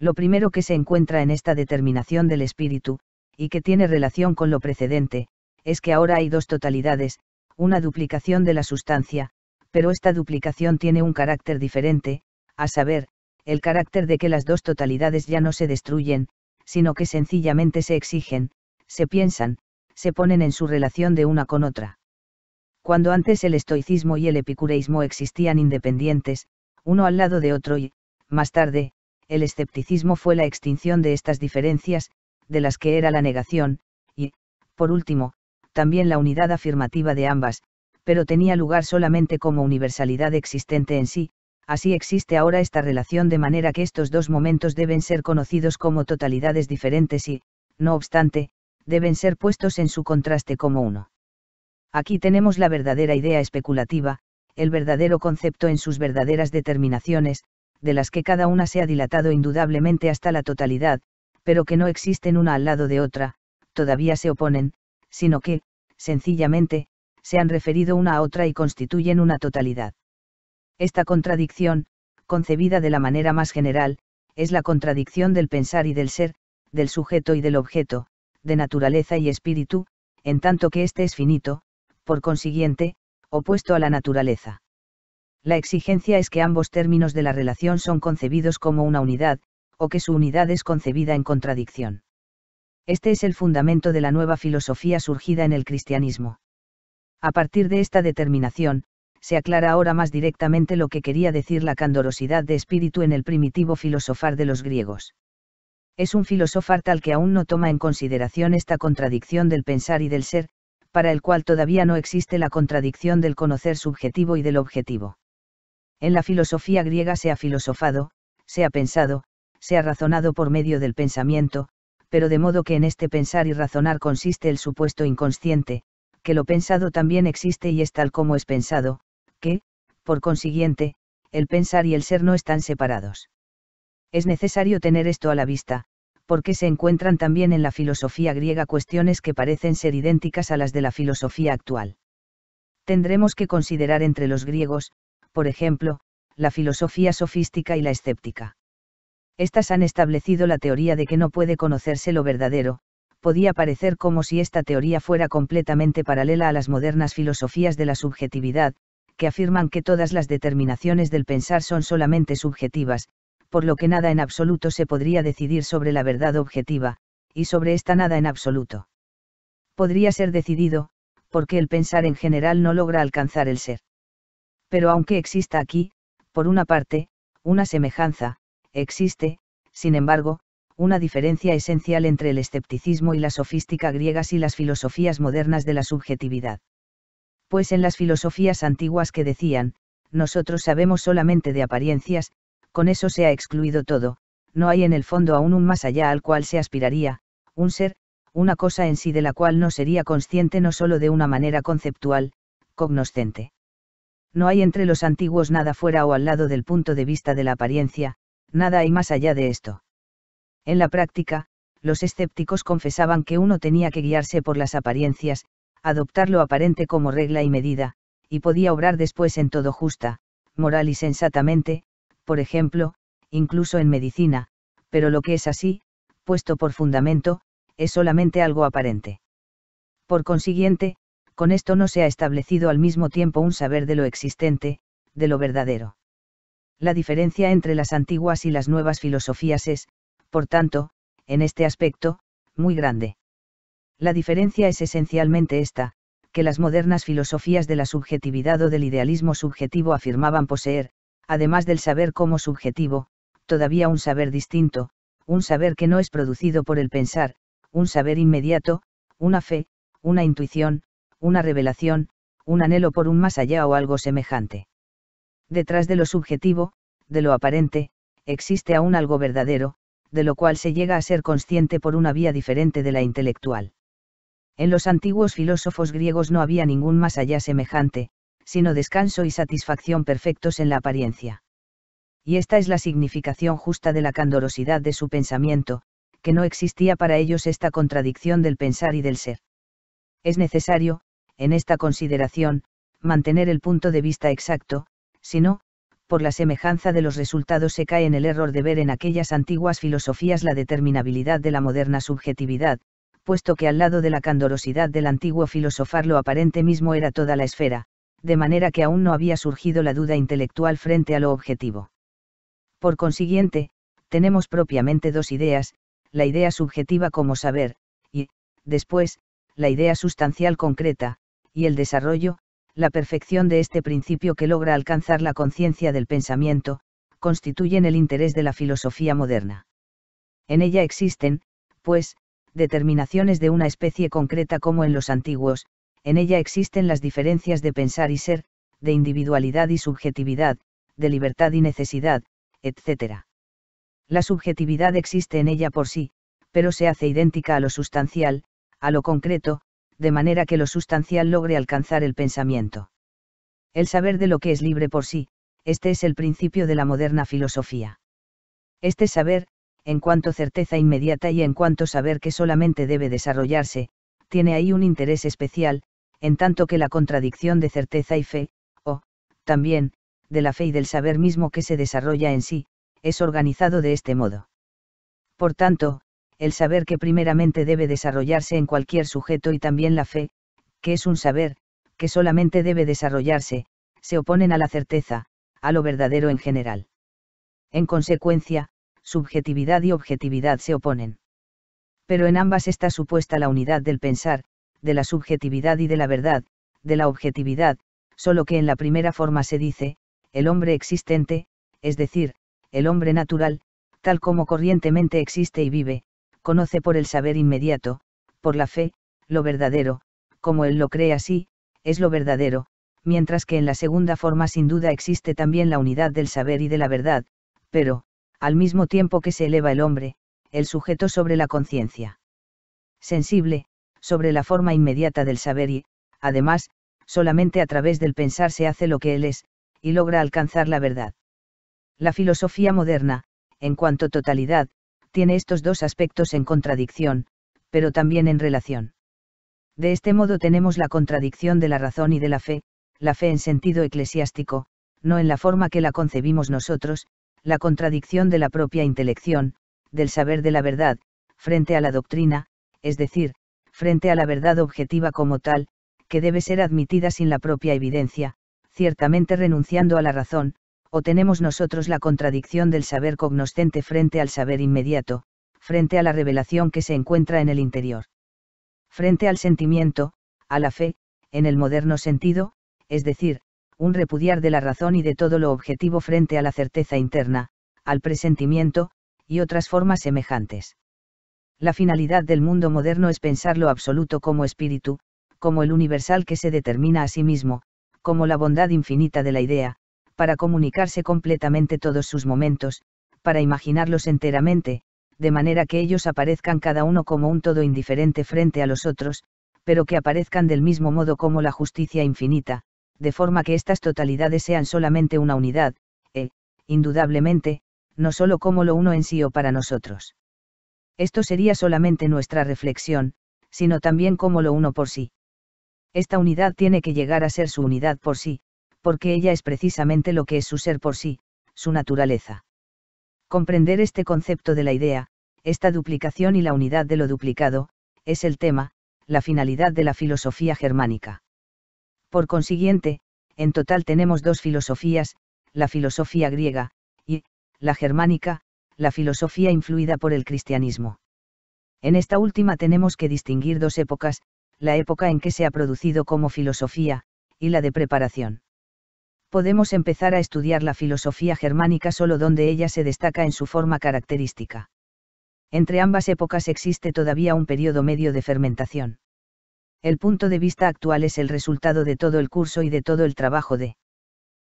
Lo primero que se encuentra en esta determinación del espíritu, y que tiene relación con lo precedente, es que ahora hay dos totalidades, una duplicación de la sustancia, pero esta duplicación tiene un carácter diferente, a saber, el carácter de que las dos totalidades ya no se destruyen, sino que sencillamente se exigen, se piensan, se ponen en su relación de una con otra cuando antes el estoicismo y el epicureísmo existían independientes, uno al lado de otro y, más tarde, el escepticismo fue la extinción de estas diferencias, de las que era la negación, y, por último, también la unidad afirmativa de ambas, pero tenía lugar solamente como universalidad existente en sí, así existe ahora esta relación de manera que estos dos momentos deben ser conocidos como totalidades diferentes y, no obstante, deben ser puestos en su contraste como uno. Aquí tenemos la verdadera idea especulativa, el verdadero concepto en sus verdaderas determinaciones, de las que cada una se ha dilatado indudablemente hasta la totalidad, pero que no existen una al lado de otra, todavía se oponen, sino que, sencillamente, se han referido una a otra y constituyen una totalidad. Esta contradicción, concebida de la manera más general, es la contradicción del pensar y del ser, del sujeto y del objeto, de naturaleza y espíritu, en tanto que éste es finito, por consiguiente, opuesto a la naturaleza. La exigencia es que ambos términos de la relación son concebidos como una unidad, o que su unidad es concebida en contradicción. Este es el fundamento de la nueva filosofía surgida en el cristianismo. A partir de esta determinación, se aclara ahora más directamente lo que quería decir la candorosidad de espíritu en el primitivo filosofar de los griegos. Es un filosofar tal que aún no toma en consideración esta contradicción del pensar y del ser, para el cual todavía no existe la contradicción del conocer subjetivo y del objetivo. En la filosofía griega se ha filosofado, se ha pensado, se ha razonado por medio del pensamiento, pero de modo que en este pensar y razonar consiste el supuesto inconsciente, que lo pensado también existe y es tal como es pensado, que, por consiguiente, el pensar y el ser no están separados. Es necesario tener esto a la vista, porque se encuentran también en la filosofía griega cuestiones que parecen ser idénticas a las de la filosofía actual. Tendremos que considerar entre los griegos, por ejemplo, la filosofía sofística y la escéptica. Estas han establecido la teoría de que no puede conocerse lo verdadero, podía parecer como si esta teoría fuera completamente paralela a las modernas filosofías de la subjetividad, que afirman que todas las determinaciones del pensar son solamente subjetivas, por lo que nada en absoluto se podría decidir sobre la verdad objetiva, y sobre esta nada en absoluto. Podría ser decidido, porque el pensar en general no logra alcanzar el ser. Pero aunque exista aquí, por una parte, una semejanza, existe, sin embargo, una diferencia esencial entre el escepticismo y la sofística griegas y las filosofías modernas de la subjetividad. Pues en las filosofías antiguas que decían, nosotros sabemos solamente de apariencias, con eso se ha excluido todo, no hay en el fondo aún un más allá al cual se aspiraría, un ser, una cosa en sí de la cual no sería consciente no sólo de una manera conceptual, cognoscente. No hay entre los antiguos nada fuera o al lado del punto de vista de la apariencia, nada hay más allá de esto. En la práctica, los escépticos confesaban que uno tenía que guiarse por las apariencias, adoptar lo aparente como regla y medida, y podía obrar después en todo justa, moral y sensatamente, por ejemplo, incluso en medicina, pero lo que es así, puesto por fundamento, es solamente algo aparente. Por consiguiente, con esto no se ha establecido al mismo tiempo un saber de lo existente, de lo verdadero. La diferencia entre las antiguas y las nuevas filosofías es, por tanto, en este aspecto, muy grande. La diferencia es esencialmente esta, que las modernas filosofías de la subjetividad o del idealismo subjetivo afirmaban poseer, además del saber como subjetivo, todavía un saber distinto, un saber que no es producido por el pensar, un saber inmediato, una fe, una intuición, una revelación, un anhelo por un más allá o algo semejante. Detrás de lo subjetivo, de lo aparente, existe aún algo verdadero, de lo cual se llega a ser consciente por una vía diferente de la intelectual. En los antiguos filósofos griegos no había ningún más allá semejante, sino descanso y satisfacción perfectos en la apariencia. Y esta es la significación justa de la candorosidad de su pensamiento, que no existía para ellos esta contradicción del pensar y del ser. Es necesario, en esta consideración, mantener el punto de vista exacto, si no, por la semejanza de los resultados se cae en el error de ver en aquellas antiguas filosofías la determinabilidad de la moderna subjetividad, puesto que al lado de la candorosidad del antiguo filosofar lo aparente mismo era toda la esfera, de manera que aún no había surgido la duda intelectual frente a lo objetivo. Por consiguiente, tenemos propiamente dos ideas, la idea subjetiva como saber, y, después, la idea sustancial concreta, y el desarrollo, la perfección de este principio que logra alcanzar la conciencia del pensamiento, constituyen el interés de la filosofía moderna. En ella existen, pues, determinaciones de una especie concreta como en los antiguos, en ella existen las diferencias de pensar y ser, de individualidad y subjetividad, de libertad y necesidad, etc. La subjetividad existe en ella por sí, pero se hace idéntica a lo sustancial, a lo concreto, de manera que lo sustancial logre alcanzar el pensamiento. El saber de lo que es libre por sí, este es el principio de la moderna filosofía. Este saber, en cuanto certeza inmediata y en cuanto saber que solamente debe desarrollarse, tiene ahí un interés especial, en tanto que la contradicción de certeza y fe, o, también, de la fe y del saber mismo que se desarrolla en sí, es organizado de este modo. Por tanto, el saber que primeramente debe desarrollarse en cualquier sujeto y también la fe, que es un saber, que solamente debe desarrollarse, se oponen a la certeza, a lo verdadero en general. En consecuencia, subjetividad y objetividad se oponen pero en ambas está supuesta la unidad del pensar, de la subjetividad y de la verdad, de la objetividad, solo que en la primera forma se dice, el hombre existente, es decir, el hombre natural, tal como corrientemente existe y vive, conoce por el saber inmediato, por la fe, lo verdadero, como él lo cree así, es lo verdadero, mientras que en la segunda forma sin duda existe también la unidad del saber y de la verdad, pero, al mismo tiempo que se eleva el hombre, el sujeto sobre la conciencia. Sensible, sobre la forma inmediata del saber y, además, solamente a través del pensar se hace lo que él es, y logra alcanzar la verdad. La filosofía moderna, en cuanto totalidad, tiene estos dos aspectos en contradicción, pero también en relación. De este modo tenemos la contradicción de la razón y de la fe, la fe en sentido eclesiástico, no en la forma que la concebimos nosotros, la contradicción de la propia intelección, del saber de la verdad, frente a la doctrina, es decir, frente a la verdad objetiva como tal, que debe ser admitida sin la propia evidencia, ciertamente renunciando a la razón, o tenemos nosotros la contradicción del saber cognoscente frente al saber inmediato, frente a la revelación que se encuentra en el interior. Frente al sentimiento, a la fe, en el moderno sentido, es decir, un repudiar de la razón y de todo lo objetivo frente a la certeza interna, al presentimiento, y otras formas semejantes. La finalidad del mundo moderno es pensar lo absoluto como espíritu, como el universal que se determina a sí mismo, como la bondad infinita de la idea, para comunicarse completamente todos sus momentos, para imaginarlos enteramente, de manera que ellos aparezcan cada uno como un todo indiferente frente a los otros, pero que aparezcan del mismo modo como la justicia infinita, de forma que estas totalidades sean solamente una unidad, e, indudablemente, no solo como lo uno en sí o para nosotros. Esto sería solamente nuestra reflexión, sino también como lo uno por sí. Esta unidad tiene que llegar a ser su unidad por sí, porque ella es precisamente lo que es su ser por sí, su naturaleza. Comprender este concepto de la idea, esta duplicación y la unidad de lo duplicado, es el tema, la finalidad de la filosofía germánica. Por consiguiente, en total tenemos dos filosofías, la filosofía griega, la germánica, la filosofía influida por el cristianismo. En esta última tenemos que distinguir dos épocas, la época en que se ha producido como filosofía, y la de preparación. Podemos empezar a estudiar la filosofía germánica solo donde ella se destaca en su forma característica. Entre ambas épocas existe todavía un periodo medio de fermentación. El punto de vista actual es el resultado de todo el curso y de todo el trabajo de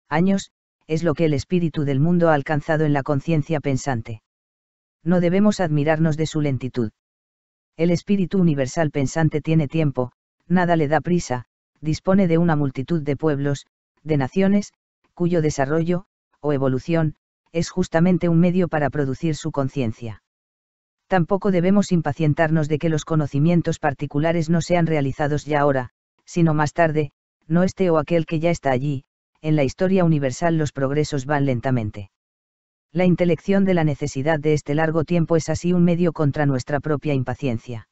años, es lo que el espíritu del mundo ha alcanzado en la conciencia pensante. No debemos admirarnos de su lentitud. El espíritu universal pensante tiene tiempo, nada le da prisa, dispone de una multitud de pueblos, de naciones, cuyo desarrollo, o evolución, es justamente un medio para producir su conciencia. Tampoco debemos impacientarnos de que los conocimientos particulares no sean realizados ya ahora, sino más tarde, no este o aquel que ya está allí, en la historia universal los progresos van lentamente. La intelección de la necesidad de este largo tiempo es así un medio contra nuestra propia impaciencia.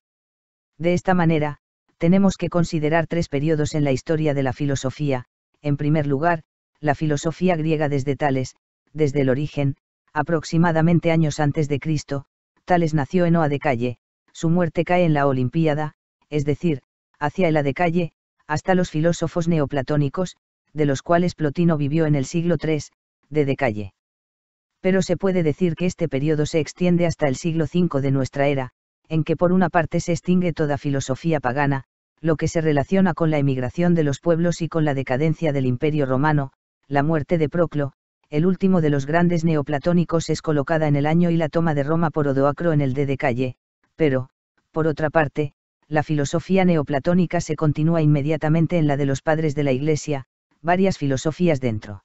De esta manera, tenemos que considerar tres periodos en la historia de la filosofía, en primer lugar, la filosofía griega desde Tales, desde el origen, aproximadamente años antes de Cristo, Tales nació en Oa de Calle, su muerte cae en la Olimpiada, es decir, hacia el Calle, hasta los filósofos neoplatónicos, de los cuales Plotino vivió en el siglo III, de Decalle. Pero se puede decir que este periodo se extiende hasta el siglo V de nuestra era, en que por una parte se extingue toda filosofía pagana, lo que se relaciona con la emigración de los pueblos y con la decadencia del imperio romano, la muerte de Proclo, el último de los grandes neoplatónicos es colocada en el año y la toma de Roma por Odoacro en el de Decalle, pero, por otra parte, la filosofía neoplatónica se continúa inmediatamente en la de los padres de la Iglesia, varias filosofías dentro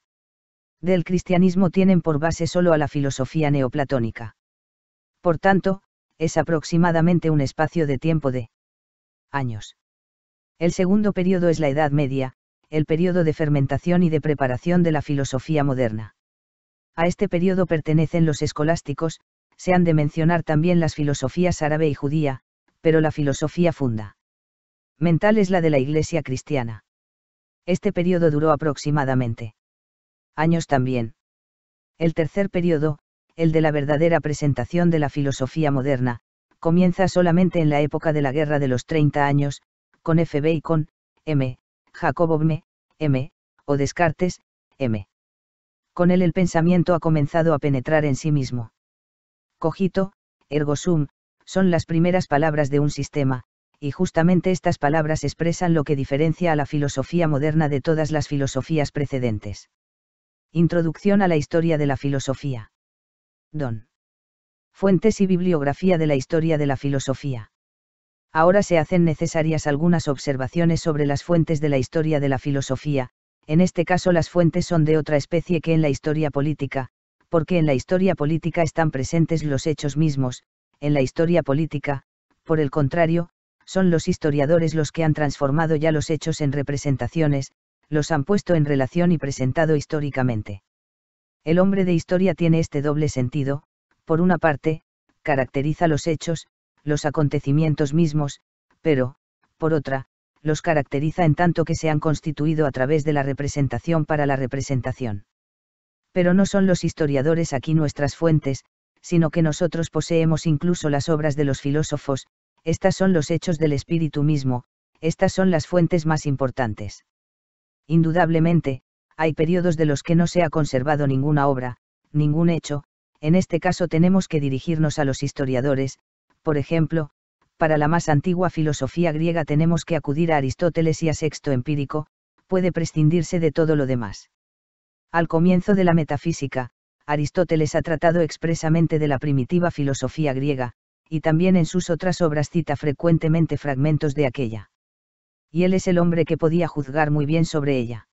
del cristianismo tienen por base solo a la filosofía neoplatónica. Por tanto, es aproximadamente un espacio de tiempo de años. El segundo periodo es la Edad Media, el periodo de fermentación y de preparación de la filosofía moderna. A este periodo pertenecen los escolásticos, se han de mencionar también las filosofías árabe y judía, pero la filosofía funda. Mental es la de la Iglesia cristiana. Este periodo duró aproximadamente años también. El tercer periodo, el de la verdadera presentación de la filosofía moderna, comienza solamente en la época de la Guerra de los 30 años, con F. Bacon, M., Jacob M., M., o Descartes, M. Con él el pensamiento ha comenzado a penetrar en sí mismo. Cogito, ergo sum, son las primeras palabras de un sistema, y justamente estas palabras expresan lo que diferencia a la filosofía moderna de todas las filosofías precedentes. Introducción a la historia de la filosofía. Don. Fuentes y bibliografía de la historia de la filosofía. Ahora se hacen necesarias algunas observaciones sobre las fuentes de la historia de la filosofía, en este caso las fuentes son de otra especie que en la historia política, porque en la historia política están presentes los hechos mismos, en la historia política, por el contrario, son los historiadores los que han transformado ya los hechos en representaciones, los han puesto en relación y presentado históricamente. El hombre de historia tiene este doble sentido, por una parte, caracteriza los hechos, los acontecimientos mismos, pero, por otra, los caracteriza en tanto que se han constituido a través de la representación para la representación. Pero no son los historiadores aquí nuestras fuentes, sino que nosotros poseemos incluso las obras de los filósofos, estas son los hechos del espíritu mismo, estas son las fuentes más importantes. Indudablemente, hay periodos de los que no se ha conservado ninguna obra, ningún hecho, en este caso tenemos que dirigirnos a los historiadores, por ejemplo, para la más antigua filosofía griega tenemos que acudir a Aristóteles y a Sexto Empírico, puede prescindirse de todo lo demás. Al comienzo de la metafísica, Aristóteles ha tratado expresamente de la primitiva filosofía griega, y también en sus otras obras cita frecuentemente fragmentos de aquella. Y él es el hombre que podía juzgar muy bien sobre ella.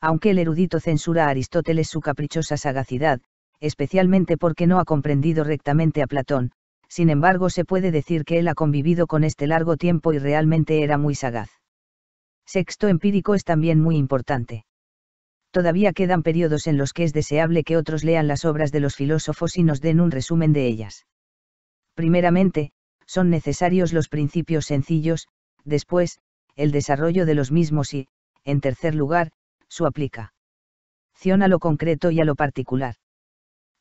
Aunque el erudito censura a Aristóteles su caprichosa sagacidad, especialmente porque no ha comprendido rectamente a Platón, sin embargo se puede decir que él ha convivido con este largo tiempo y realmente era muy sagaz. Sexto empírico es también muy importante. Todavía quedan periodos en los que es deseable que otros lean las obras de los filósofos y nos den un resumen de ellas. Primeramente, son necesarios los principios sencillos, después, el desarrollo de los mismos y, en tercer lugar, su aplicación a lo concreto y a lo particular.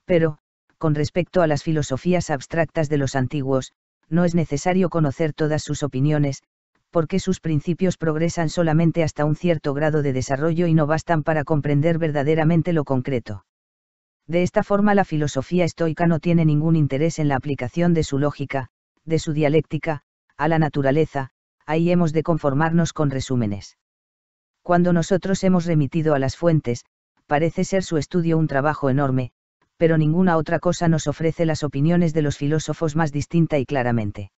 Pero, con respecto a las filosofías abstractas de los antiguos, no es necesario conocer todas sus opiniones, porque sus principios progresan solamente hasta un cierto grado de desarrollo y no bastan para comprender verdaderamente lo concreto. De esta forma la filosofía estoica no tiene ningún interés en la aplicación de su lógica, de su dialéctica, a la naturaleza, ahí hemos de conformarnos con resúmenes. Cuando nosotros hemos remitido a las fuentes, parece ser su estudio un trabajo enorme, pero ninguna otra cosa nos ofrece las opiniones de los filósofos más distinta y claramente.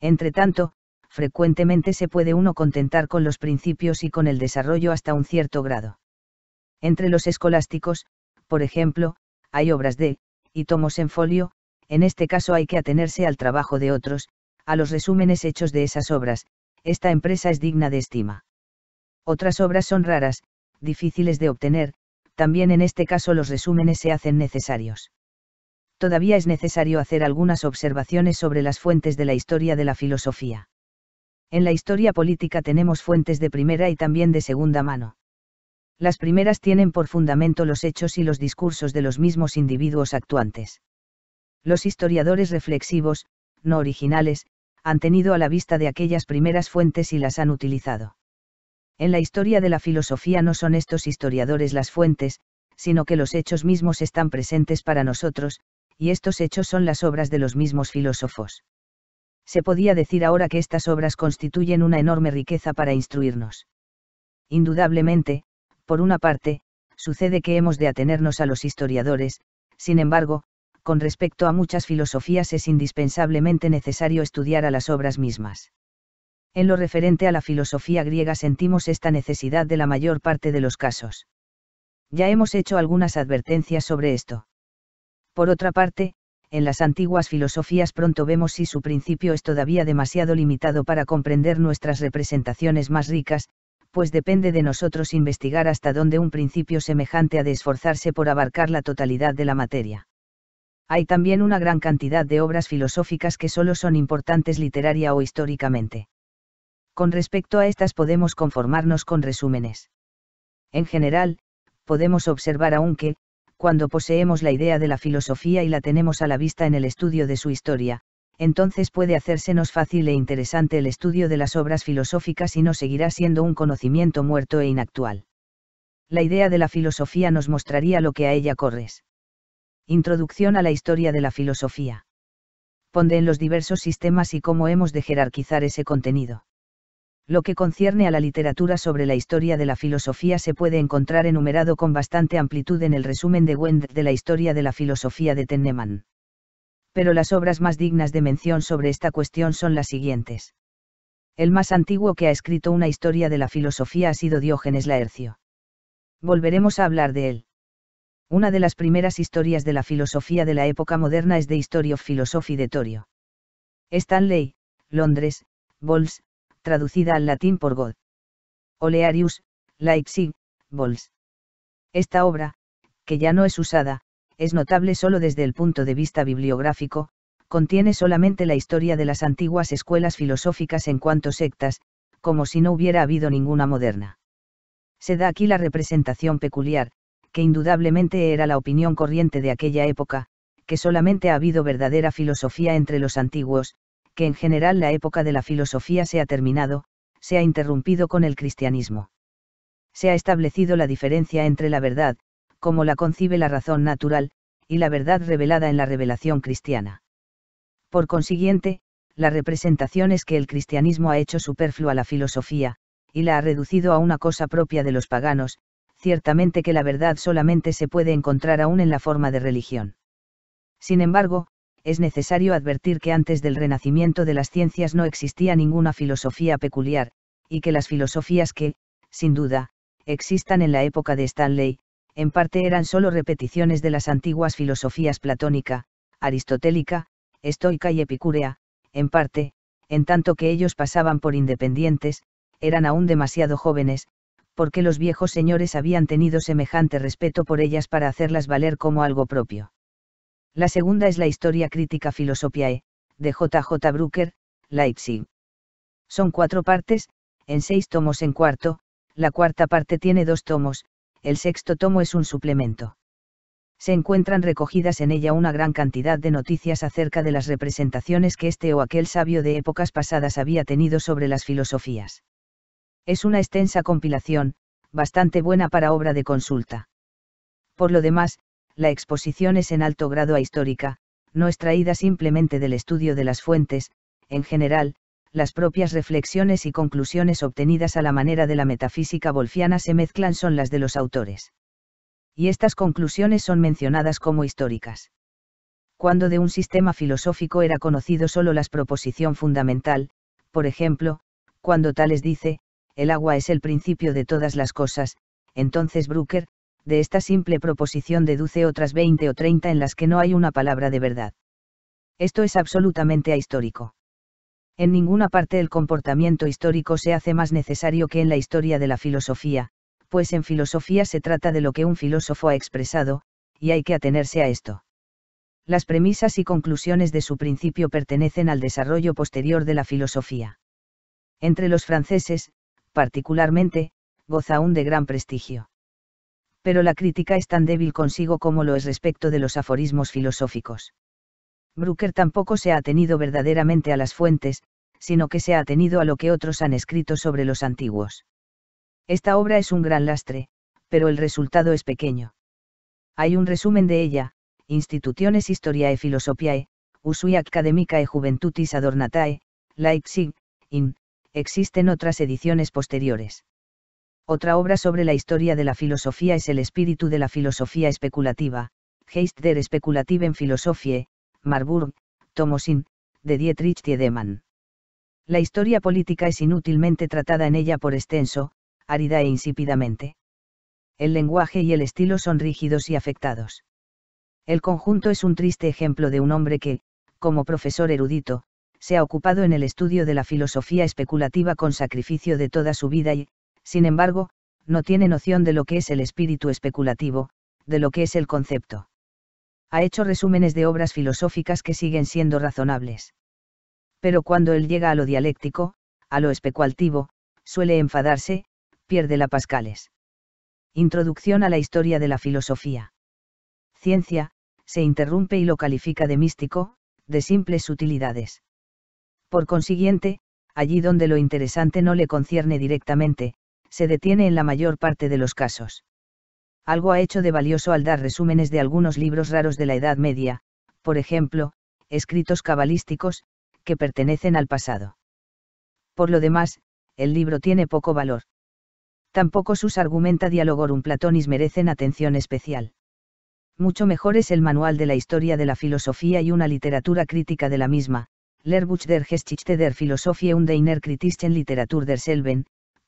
Entretanto, frecuentemente se puede uno contentar con los principios y con el desarrollo hasta un cierto grado. Entre los escolásticos, por ejemplo, hay obras de, y tomos en folio, en este caso hay que atenerse al trabajo de otros, a los resúmenes hechos de esas obras, esta empresa es digna de estima. Otras obras son raras, difíciles de obtener, también en este caso los resúmenes se hacen necesarios. Todavía es necesario hacer algunas observaciones sobre las fuentes de la historia de la filosofía. En la historia política tenemos fuentes de primera y también de segunda mano. Las primeras tienen por fundamento los hechos y los discursos de los mismos individuos actuantes. Los historiadores reflexivos, no originales, han tenido a la vista de aquellas primeras fuentes y las han utilizado. En la historia de la filosofía no son estos historiadores las fuentes, sino que los hechos mismos están presentes para nosotros, y estos hechos son las obras de los mismos filósofos. Se podía decir ahora que estas obras constituyen una enorme riqueza para instruirnos. Indudablemente, por una parte, sucede que hemos de atenernos a los historiadores, sin embargo, con respecto a muchas filosofías es indispensablemente necesario estudiar a las obras mismas. En lo referente a la filosofía griega sentimos esta necesidad de la mayor parte de los casos. Ya hemos hecho algunas advertencias sobre esto. Por otra parte, en las antiguas filosofías pronto vemos si su principio es todavía demasiado limitado para comprender nuestras representaciones más ricas, pues depende de nosotros investigar hasta dónde un principio semejante ha de esforzarse por abarcar la totalidad de la materia. Hay también una gran cantidad de obras filosóficas que solo son importantes literaria o históricamente. Con respecto a estas podemos conformarnos con resúmenes. En general, podemos observar aún que, cuando poseemos la idea de la filosofía y la tenemos a la vista en el estudio de su historia, entonces puede hacérsenos fácil e interesante el estudio de las obras filosóficas y no seguirá siendo un conocimiento muerto e inactual. La idea de la filosofía nos mostraría lo que a ella corres. Introducción a la historia de la filosofía. Ponde en los diversos sistemas y cómo hemos de jerarquizar ese contenido. Lo que concierne a la literatura sobre la historia de la filosofía se puede encontrar enumerado con bastante amplitud en el resumen de Wendt de la historia de la filosofía de Tennemann pero las obras más dignas de mención sobre esta cuestión son las siguientes. El más antiguo que ha escrito una historia de la filosofía ha sido Diógenes Laercio. Volveremos a hablar de él. Una de las primeras historias de la filosofía de la época moderna es de Historia of de Torio. Stanley, Londres, Bols, traducida al latín por God. Olearius, Leipzig, Bols. Esta obra, que ya no es usada, es notable solo desde el punto de vista bibliográfico, contiene solamente la historia de las antiguas escuelas filosóficas en cuanto sectas, como si no hubiera habido ninguna moderna. Se da aquí la representación peculiar, que indudablemente era la opinión corriente de aquella época, que solamente ha habido verdadera filosofía entre los antiguos, que en general la época de la filosofía se ha terminado, se ha interrumpido con el cristianismo. Se ha establecido la diferencia entre la verdad, como la concibe la razón natural, y la verdad revelada en la revelación cristiana. Por consiguiente, la representación es que el cristianismo ha hecho superflua la filosofía, y la ha reducido a una cosa propia de los paganos, ciertamente que la verdad solamente se puede encontrar aún en la forma de religión. Sin embargo, es necesario advertir que antes del renacimiento de las ciencias no existía ninguna filosofía peculiar, y que las filosofías que, sin duda, existan en la época de Stanley, en parte eran solo repeticiones de las antiguas filosofías platónica, aristotélica, estoica y epicúrea, en parte, en tanto que ellos pasaban por independientes, eran aún demasiado jóvenes, porque los viejos señores habían tenido semejante respeto por ellas para hacerlas valer como algo propio. La segunda es la Historia Crítica Philosophiae, de J.J. Brucker, Leipzig. Son cuatro partes, en seis tomos en cuarto, la cuarta parte tiene dos tomos, el sexto tomo es un suplemento. Se encuentran recogidas en ella una gran cantidad de noticias acerca de las representaciones que este o aquel sabio de épocas pasadas había tenido sobre las filosofías. Es una extensa compilación, bastante buena para obra de consulta. Por lo demás, la exposición es en alto grado ahistórica, no extraída simplemente del estudio de las fuentes, en general, las propias reflexiones y conclusiones obtenidas a la manera de la metafísica wolfiana se mezclan son las de los autores. Y estas conclusiones son mencionadas como históricas. Cuando de un sistema filosófico era conocido solo la proposición fundamental, por ejemplo, cuando Tales dice, el agua es el principio de todas las cosas, entonces Brucker, de esta simple proposición deduce otras 20 o 30 en las que no hay una palabra de verdad. Esto es absolutamente ahistórico. En ninguna parte el comportamiento histórico se hace más necesario que en la historia de la filosofía, pues en filosofía se trata de lo que un filósofo ha expresado, y hay que atenerse a esto. Las premisas y conclusiones de su principio pertenecen al desarrollo posterior de la filosofía. Entre los franceses, particularmente, goza aún de gran prestigio. Pero la crítica es tan débil consigo como lo es respecto de los aforismos filosóficos. Brucker tampoco se ha atenido verdaderamente a las fuentes, sino que se ha atenido a lo que otros han escrito sobre los antiguos. Esta obra es un gran lastre, pero el resultado es pequeño. Hay un resumen de ella, Instituciones Historiae Philosophiae, Usui Academicae Juventutis Adornatae, Leipzig, in, existen otras ediciones posteriores. Otra obra sobre la historia de la filosofía es El espíritu de la filosofía especulativa, Geist der Spekulativen Philosophie, Marburg, Tomosin, de Dietrich Tiedemann la historia política es inútilmente tratada en ella por extenso, árida e insípidamente. El lenguaje y el estilo son rígidos y afectados. El conjunto es un triste ejemplo de un hombre que, como profesor erudito, se ha ocupado en el estudio de la filosofía especulativa con sacrificio de toda su vida y, sin embargo, no tiene noción de lo que es el espíritu especulativo, de lo que es el concepto. Ha hecho resúmenes de obras filosóficas que siguen siendo razonables pero cuando él llega a lo dialéctico, a lo especulativo, suele enfadarse, pierde la Pascales. Introducción a la historia de la filosofía. Ciencia, se interrumpe y lo califica de místico, de simples utilidades. Por consiguiente, allí donde lo interesante no le concierne directamente, se detiene en la mayor parte de los casos. Algo ha hecho de valioso al dar resúmenes de algunos libros raros de la Edad Media, por ejemplo, escritos cabalísticos, que pertenecen al pasado. Por lo demás, el libro tiene poco valor. Tampoco sus argumenta dialogorum platonis merecen atención especial. Mucho mejor es el manual de la historia de la filosofía y una literatura crítica de la misma, Lerbuch der Geschichte der Philosophie und einer kritischen Literatur der Selben,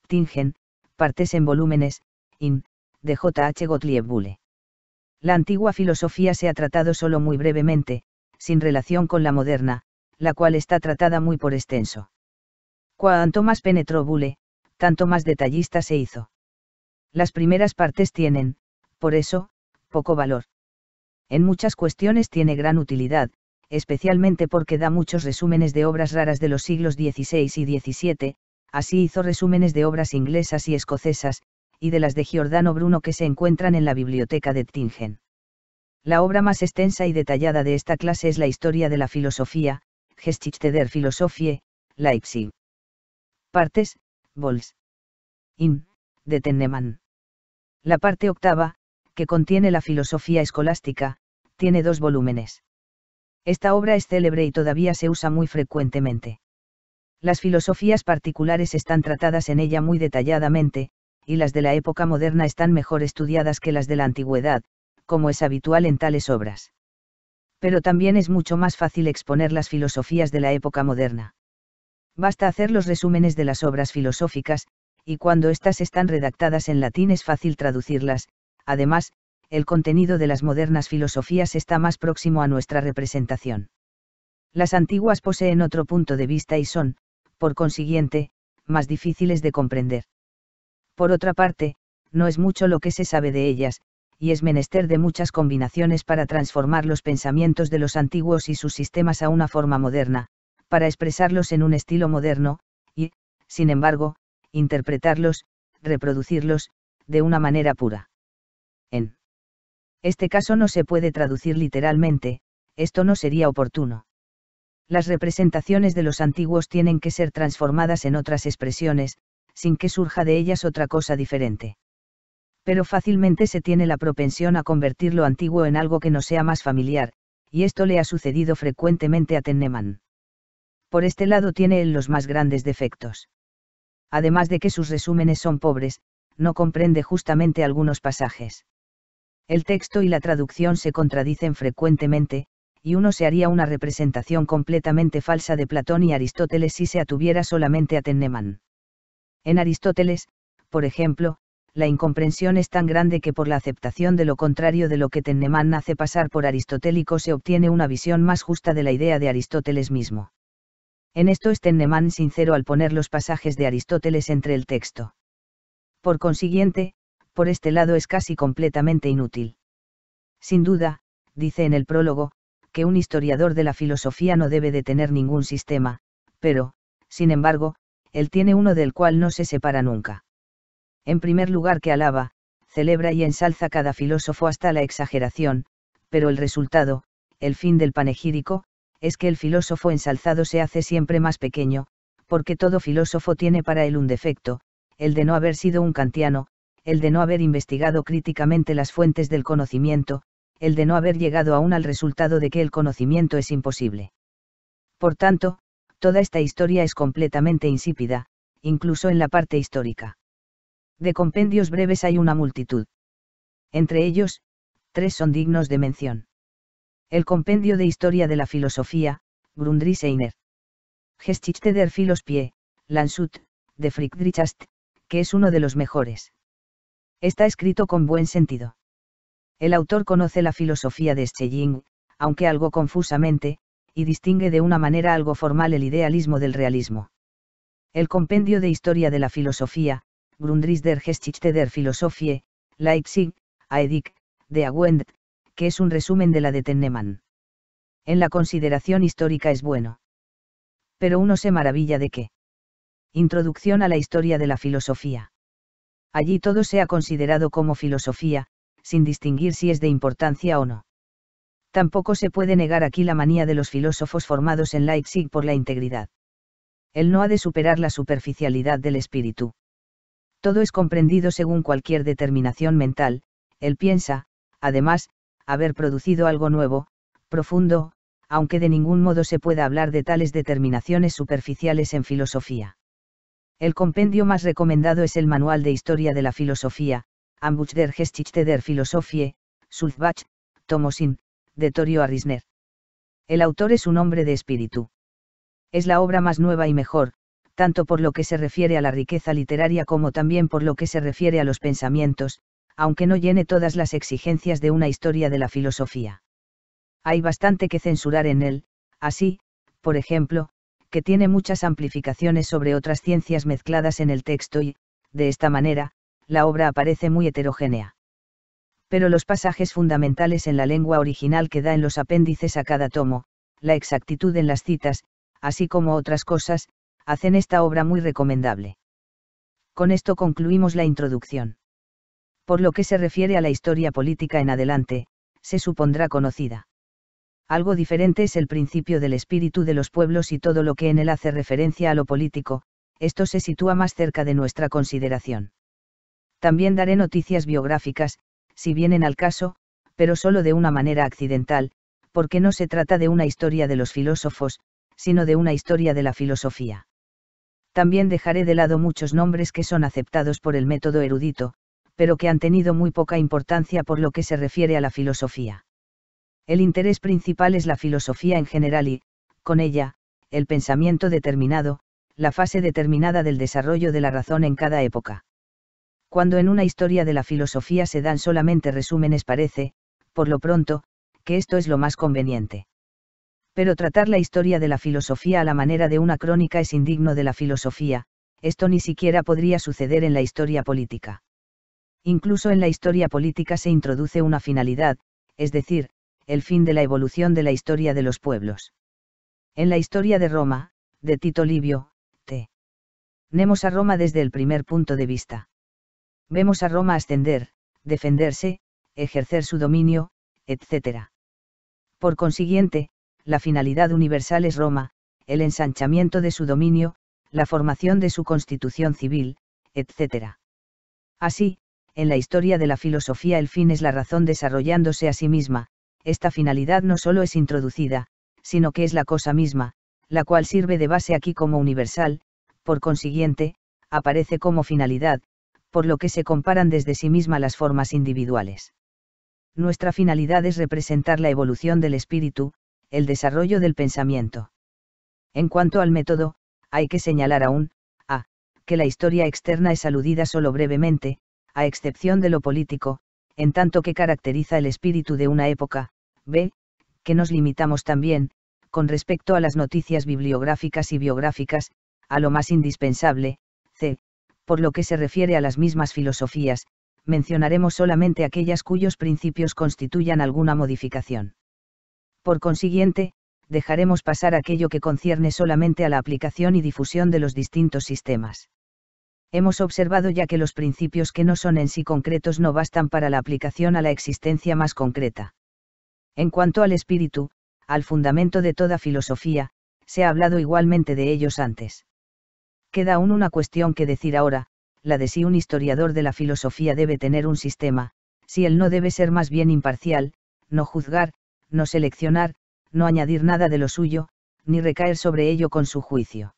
Tingen, partes en volúmenes, in, de J. H. Gottlieb Bulle. La antigua filosofía se ha tratado solo muy brevemente, sin relación con la moderna, la cual está tratada muy por extenso. Cuanto más penetró Bule, tanto más detallista se hizo. Las primeras partes tienen, por eso, poco valor. En muchas cuestiones tiene gran utilidad, especialmente porque da muchos resúmenes de obras raras de los siglos XVI y XVII, así hizo resúmenes de obras inglesas y escocesas, y de las de Giordano Bruno que se encuentran en la biblioteca de Tingen. La obra más extensa y detallada de esta clase es la historia de la filosofía, Geschichte der Philosophie, Leipzig. Partes, Vols. In, de Tennemann. La parte octava, que contiene la filosofía escolástica, tiene dos volúmenes. Esta obra es célebre y todavía se usa muy frecuentemente. Las filosofías particulares están tratadas en ella muy detalladamente, y las de la época moderna están mejor estudiadas que las de la antigüedad, como es habitual en tales obras pero también es mucho más fácil exponer las filosofías de la época moderna. Basta hacer los resúmenes de las obras filosóficas, y cuando éstas están redactadas en latín es fácil traducirlas, además, el contenido de las modernas filosofías está más próximo a nuestra representación. Las antiguas poseen otro punto de vista y son, por consiguiente, más difíciles de comprender. Por otra parte, no es mucho lo que se sabe de ellas, y es menester de muchas combinaciones para transformar los pensamientos de los antiguos y sus sistemas a una forma moderna, para expresarlos en un estilo moderno, y, sin embargo, interpretarlos, reproducirlos, de una manera pura. En este caso no se puede traducir literalmente, esto no sería oportuno. Las representaciones de los antiguos tienen que ser transformadas en otras expresiones, sin que surja de ellas otra cosa diferente pero fácilmente se tiene la propensión a convertir lo antiguo en algo que no sea más familiar, y esto le ha sucedido frecuentemente a Tenneman. Por este lado tiene él los más grandes defectos. Además de que sus resúmenes son pobres, no comprende justamente algunos pasajes. El texto y la traducción se contradicen frecuentemente, y uno se haría una representación completamente falsa de Platón y Aristóteles si se atuviera solamente a Tenneman. En Aristóteles, por ejemplo, la incomprensión es tan grande que por la aceptación de lo contrario de lo que Tennemann hace pasar por aristotélico se obtiene una visión más justa de la idea de Aristóteles mismo. En esto es Tennemann sincero al poner los pasajes de Aristóteles entre el texto. Por consiguiente, por este lado es casi completamente inútil. Sin duda, dice en el prólogo, que un historiador de la filosofía no debe de tener ningún sistema, pero, sin embargo, él tiene uno del cual no se separa nunca en primer lugar que alaba, celebra y ensalza cada filósofo hasta la exageración, pero el resultado, el fin del panegírico, es que el filósofo ensalzado se hace siempre más pequeño, porque todo filósofo tiene para él un defecto, el de no haber sido un kantiano, el de no haber investigado críticamente las fuentes del conocimiento, el de no haber llegado aún al resultado de que el conocimiento es imposible. Por tanto, toda esta historia es completamente insípida, incluso en la parte histórica. De compendios breves hay una multitud. Entre ellos, tres son dignos de mención. El Compendio de Historia de la Filosofía, Grundrisseiner. Einer. Geschichte der Philosophie, Landshut, de Friedrich que es uno de los mejores. Está escrito con buen sentido. El autor conoce la filosofía de Schelling, aunque algo confusamente, y distingue de una manera algo formal el idealismo del realismo. El Compendio de Historia de la Filosofía, Grundrisse der Geschichte der Philosophie, Leipzig, Aedic, de Agüend, que es un resumen de la de Tennemann. En la consideración histórica es bueno. Pero uno se maravilla de que. Introducción a la historia de la filosofía. Allí todo se ha considerado como filosofía, sin distinguir si es de importancia o no. Tampoco se puede negar aquí la manía de los filósofos formados en Leipzig por la integridad. Él no ha de superar la superficialidad del espíritu. Todo es comprendido según cualquier determinación mental, él piensa, además, haber producido algo nuevo, profundo, aunque de ningún modo se pueda hablar de tales determinaciones superficiales en filosofía. El compendio más recomendado es el Manual de Historia de la Filosofía, Ambuch der Geschichte der Philosophie, Sulzbach, Tomosin, de Torio Arisner. El autor es un hombre de espíritu. Es la obra más nueva y mejor, tanto por lo que se refiere a la riqueza literaria como también por lo que se refiere a los pensamientos, aunque no llene todas las exigencias de una historia de la filosofía. Hay bastante que censurar en él, así, por ejemplo, que tiene muchas amplificaciones sobre otras ciencias mezcladas en el texto y, de esta manera, la obra aparece muy heterogénea. Pero los pasajes fundamentales en la lengua original que da en los apéndices a cada tomo, la exactitud en las citas, así como otras cosas, hacen esta obra muy recomendable. Con esto concluimos la introducción. Por lo que se refiere a la historia política en adelante, se supondrá conocida. Algo diferente es el principio del espíritu de los pueblos y todo lo que en él hace referencia a lo político, esto se sitúa más cerca de nuestra consideración. También daré noticias biográficas, si vienen al caso, pero solo de una manera accidental, porque no se trata de una historia de los filósofos, sino de una historia de la filosofía también dejaré de lado muchos nombres que son aceptados por el método erudito, pero que han tenido muy poca importancia por lo que se refiere a la filosofía. El interés principal es la filosofía en general y, con ella, el pensamiento determinado, la fase determinada del desarrollo de la razón en cada época. Cuando en una historia de la filosofía se dan solamente resúmenes parece, por lo pronto, que esto es lo más conveniente pero tratar la historia de la filosofía a la manera de una crónica es indigno de la filosofía, esto ni siquiera podría suceder en la historia política. Incluso en la historia política se introduce una finalidad, es decir, el fin de la evolución de la historia de los pueblos. En la historia de Roma, de Tito Livio, T. Nemos a Roma desde el primer punto de vista. Vemos a Roma ascender, defenderse, ejercer su dominio, etc. Por consiguiente, la finalidad universal es Roma, el ensanchamiento de su dominio, la formación de su constitución civil, etc. Así, en la historia de la filosofía el fin es la razón desarrollándose a sí misma, esta finalidad no solo es introducida, sino que es la cosa misma, la cual sirve de base aquí como universal, por consiguiente, aparece como finalidad, por lo que se comparan desde sí misma las formas individuales. Nuestra finalidad es representar la evolución del espíritu, el desarrollo del pensamiento. En cuanto al método, hay que señalar aún, a, que la historia externa es aludida solo brevemente, a excepción de lo político, en tanto que caracteriza el espíritu de una época, b, que nos limitamos también, con respecto a las noticias bibliográficas y biográficas, a lo más indispensable, c, por lo que se refiere a las mismas filosofías, mencionaremos solamente aquellas cuyos principios constituyan alguna modificación. Por consiguiente, dejaremos pasar aquello que concierne solamente a la aplicación y difusión de los distintos sistemas. Hemos observado ya que los principios que no son en sí concretos no bastan para la aplicación a la existencia más concreta. En cuanto al espíritu, al fundamento de toda filosofía, se ha hablado igualmente de ellos antes. Queda aún una cuestión que decir ahora, la de si un historiador de la filosofía debe tener un sistema, si él no debe ser más bien imparcial, no juzgar, no seleccionar, no añadir nada de lo suyo, ni recaer sobre ello con su juicio.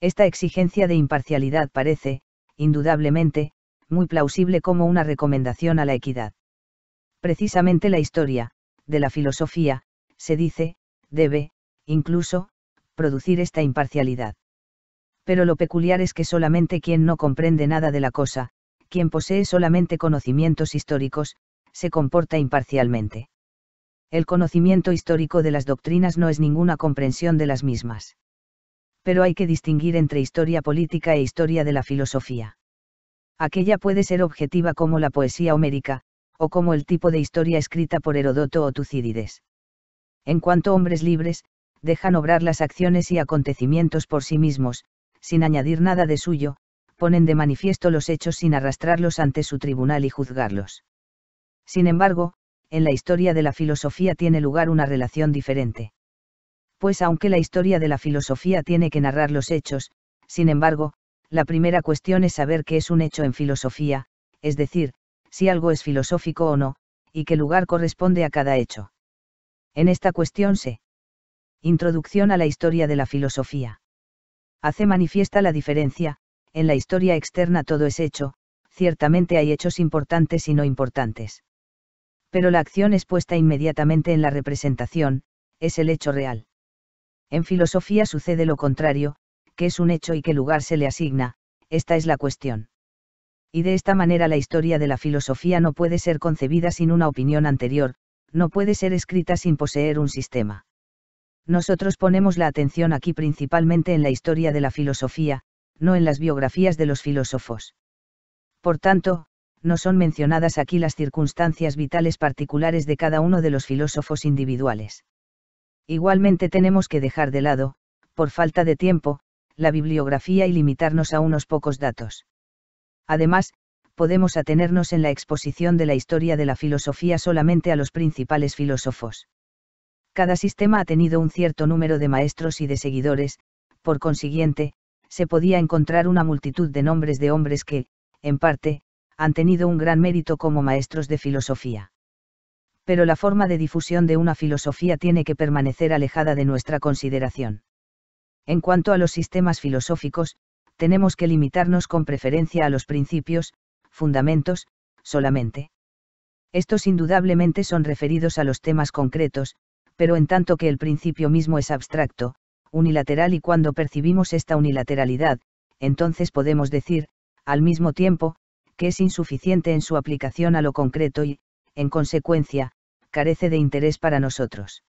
Esta exigencia de imparcialidad parece, indudablemente, muy plausible como una recomendación a la equidad. Precisamente la historia, de la filosofía, se dice, debe, incluso, producir esta imparcialidad. Pero lo peculiar es que solamente quien no comprende nada de la cosa, quien posee solamente conocimientos históricos, se comporta imparcialmente el conocimiento histórico de las doctrinas no es ninguna comprensión de las mismas. Pero hay que distinguir entre historia política e historia de la filosofía. Aquella puede ser objetiva como la poesía homérica, o como el tipo de historia escrita por Herodoto o Tucídides. En cuanto hombres libres, dejan obrar las acciones y acontecimientos por sí mismos, sin añadir nada de suyo, ponen de manifiesto los hechos sin arrastrarlos ante su tribunal y juzgarlos. Sin embargo, en la historia de la filosofía tiene lugar una relación diferente. Pues aunque la historia de la filosofía tiene que narrar los hechos, sin embargo, la primera cuestión es saber qué es un hecho en filosofía, es decir, si algo es filosófico o no, y qué lugar corresponde a cada hecho. En esta cuestión se Introducción a la historia de la filosofía. Hace manifiesta la diferencia, en la historia externa todo es hecho, ciertamente hay hechos importantes y no importantes pero la acción es puesta inmediatamente en la representación, es el hecho real. En filosofía sucede lo contrario, que es un hecho y qué lugar se le asigna, esta es la cuestión. Y de esta manera la historia de la filosofía no puede ser concebida sin una opinión anterior, no puede ser escrita sin poseer un sistema. Nosotros ponemos la atención aquí principalmente en la historia de la filosofía, no en las biografías de los filósofos. Por tanto, no son mencionadas aquí las circunstancias vitales particulares de cada uno de los filósofos individuales. Igualmente tenemos que dejar de lado, por falta de tiempo, la bibliografía y limitarnos a unos pocos datos. Además, podemos atenernos en la exposición de la historia de la filosofía solamente a los principales filósofos. Cada sistema ha tenido un cierto número de maestros y de seguidores, por consiguiente, se podía encontrar una multitud de nombres de hombres que, en parte, han tenido un gran mérito como maestros de filosofía. Pero la forma de difusión de una filosofía tiene que permanecer alejada de nuestra consideración. En cuanto a los sistemas filosóficos, tenemos que limitarnos con preferencia a los principios, fundamentos, solamente. Estos indudablemente son referidos a los temas concretos, pero en tanto que el principio mismo es abstracto, unilateral y cuando percibimos esta unilateralidad, entonces podemos decir, al mismo tiempo, que es insuficiente en su aplicación a lo concreto y, en consecuencia, carece de interés para nosotros.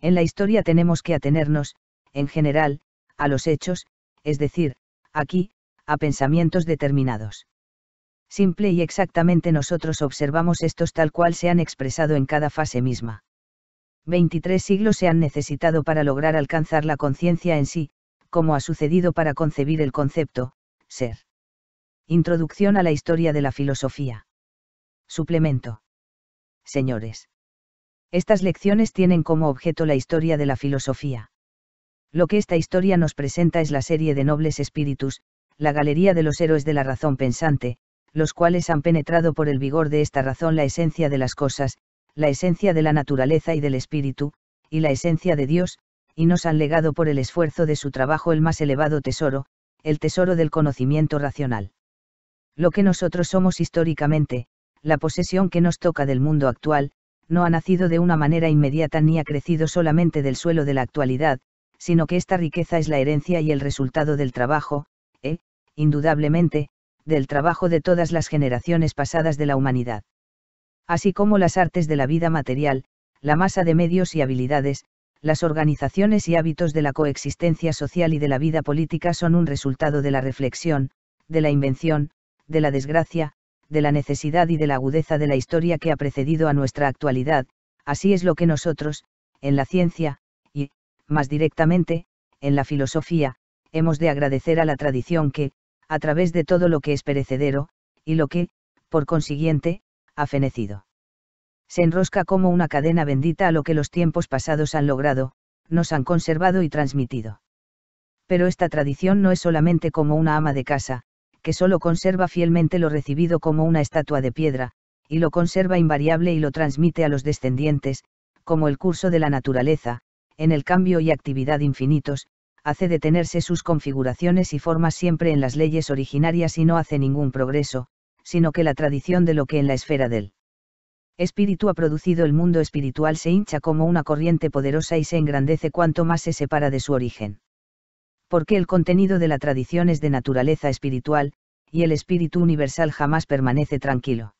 En la historia tenemos que atenernos, en general, a los hechos, es decir, aquí, a pensamientos determinados. Simple y exactamente nosotros observamos estos tal cual se han expresado en cada fase misma. 23 siglos se han necesitado para lograr alcanzar la conciencia en sí, como ha sucedido para concebir el concepto, ser. Introducción a la historia de la filosofía. Suplemento. Señores. Estas lecciones tienen como objeto la historia de la filosofía. Lo que esta historia nos presenta es la serie de nobles espíritus, la galería de los héroes de la razón pensante, los cuales han penetrado por el vigor de esta razón la esencia de las cosas, la esencia de la naturaleza y del espíritu, y la esencia de Dios, y nos han legado por el esfuerzo de su trabajo el más elevado tesoro, el tesoro del conocimiento racional. Lo que nosotros somos históricamente, la posesión que nos toca del mundo actual, no ha nacido de una manera inmediata ni ha crecido solamente del suelo de la actualidad, sino que esta riqueza es la herencia y el resultado del trabajo, e, indudablemente, del trabajo de todas las generaciones pasadas de la humanidad. Así como las artes de la vida material, la masa de medios y habilidades, las organizaciones y hábitos de la coexistencia social y de la vida política son un resultado de la reflexión, de la invención, de la desgracia, de la necesidad y de la agudeza de la historia que ha precedido a nuestra actualidad, así es lo que nosotros, en la ciencia, y, más directamente, en la filosofía, hemos de agradecer a la tradición que, a través de todo lo que es perecedero, y lo que, por consiguiente, ha fenecido. Se enrosca como una cadena bendita a lo que los tiempos pasados han logrado, nos han conservado y transmitido. Pero esta tradición no es solamente como una ama de casa, que solo conserva fielmente lo recibido como una estatua de piedra, y lo conserva invariable y lo transmite a los descendientes, como el curso de la naturaleza, en el cambio y actividad infinitos, hace detenerse sus configuraciones y formas siempre en las leyes originarias y no hace ningún progreso, sino que la tradición de lo que en la esfera del espíritu ha producido el mundo espiritual se hincha como una corriente poderosa y se engrandece cuanto más se separa de su origen porque el contenido de la tradición es de naturaleza espiritual, y el espíritu universal jamás permanece tranquilo.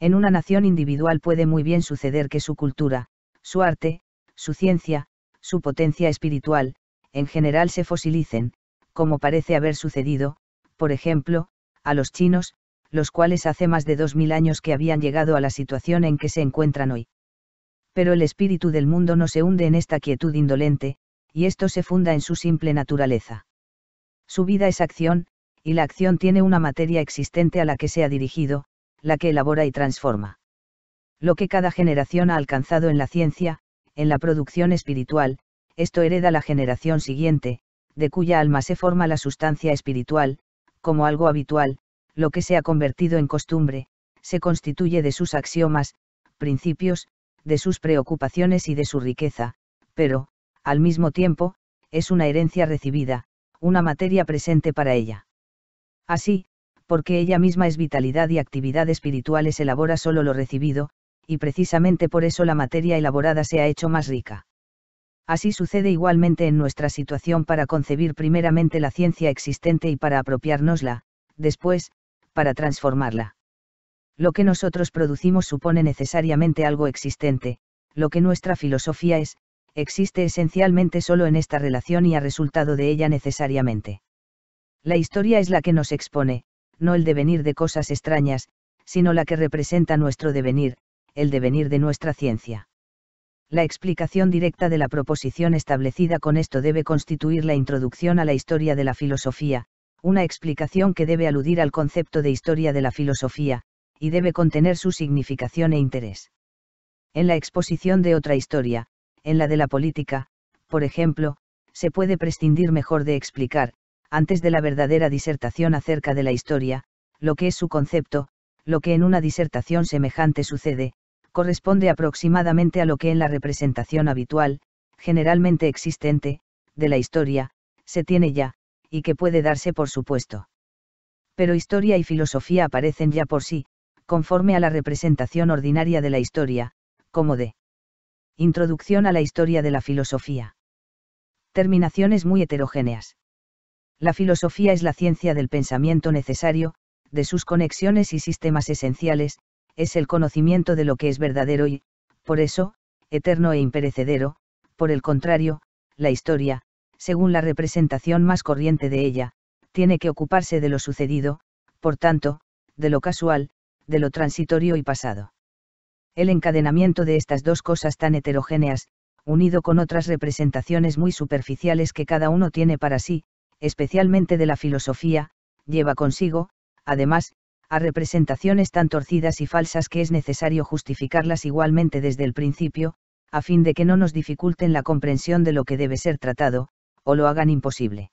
En una nación individual puede muy bien suceder que su cultura, su arte, su ciencia, su potencia espiritual, en general se fosilicen, como parece haber sucedido, por ejemplo, a los chinos, los cuales hace más de dos mil años que habían llegado a la situación en que se encuentran hoy. Pero el espíritu del mundo no se hunde en esta quietud indolente, y esto se funda en su simple naturaleza. Su vida es acción, y la acción tiene una materia existente a la que se ha dirigido, la que elabora y transforma. Lo que cada generación ha alcanzado en la ciencia, en la producción espiritual, esto hereda la generación siguiente, de cuya alma se forma la sustancia espiritual, como algo habitual, lo que se ha convertido en costumbre, se constituye de sus axiomas, principios, de sus preocupaciones y de su riqueza, pero, al mismo tiempo, es una herencia recibida, una materia presente para ella. Así, porque ella misma es vitalidad y actividad espirituales elabora solo lo recibido, y precisamente por eso la materia elaborada se ha hecho más rica. Así sucede igualmente en nuestra situación para concebir primeramente la ciencia existente y para apropiárnosla, después, para transformarla. Lo que nosotros producimos supone necesariamente algo existente, lo que nuestra filosofía es, existe esencialmente solo en esta relación y ha resultado de ella necesariamente. La historia es la que nos expone, no el devenir de cosas extrañas, sino la que representa nuestro devenir, el devenir de nuestra ciencia. La explicación directa de la proposición establecida con esto debe constituir la introducción a la historia de la filosofía, una explicación que debe aludir al concepto de historia de la filosofía, y debe contener su significación e interés. En la exposición de otra historia, en la de la política, por ejemplo, se puede prescindir mejor de explicar, antes de la verdadera disertación acerca de la historia, lo que es su concepto, lo que en una disertación semejante sucede, corresponde aproximadamente a lo que en la representación habitual, generalmente existente, de la historia, se tiene ya, y que puede darse por supuesto. Pero historia y filosofía aparecen ya por sí, conforme a la representación ordinaria de la historia, como de Introducción a la historia de la filosofía. Terminaciones muy heterogéneas. La filosofía es la ciencia del pensamiento necesario, de sus conexiones y sistemas esenciales, es el conocimiento de lo que es verdadero y, por eso, eterno e imperecedero, por el contrario, la historia, según la representación más corriente de ella, tiene que ocuparse de lo sucedido, por tanto, de lo casual, de lo transitorio y pasado el encadenamiento de estas dos cosas tan heterogéneas, unido con otras representaciones muy superficiales que cada uno tiene para sí, especialmente de la filosofía, lleva consigo, además, a representaciones tan torcidas y falsas que es necesario justificarlas igualmente desde el principio, a fin de que no nos dificulten la comprensión de lo que debe ser tratado, o lo hagan imposible.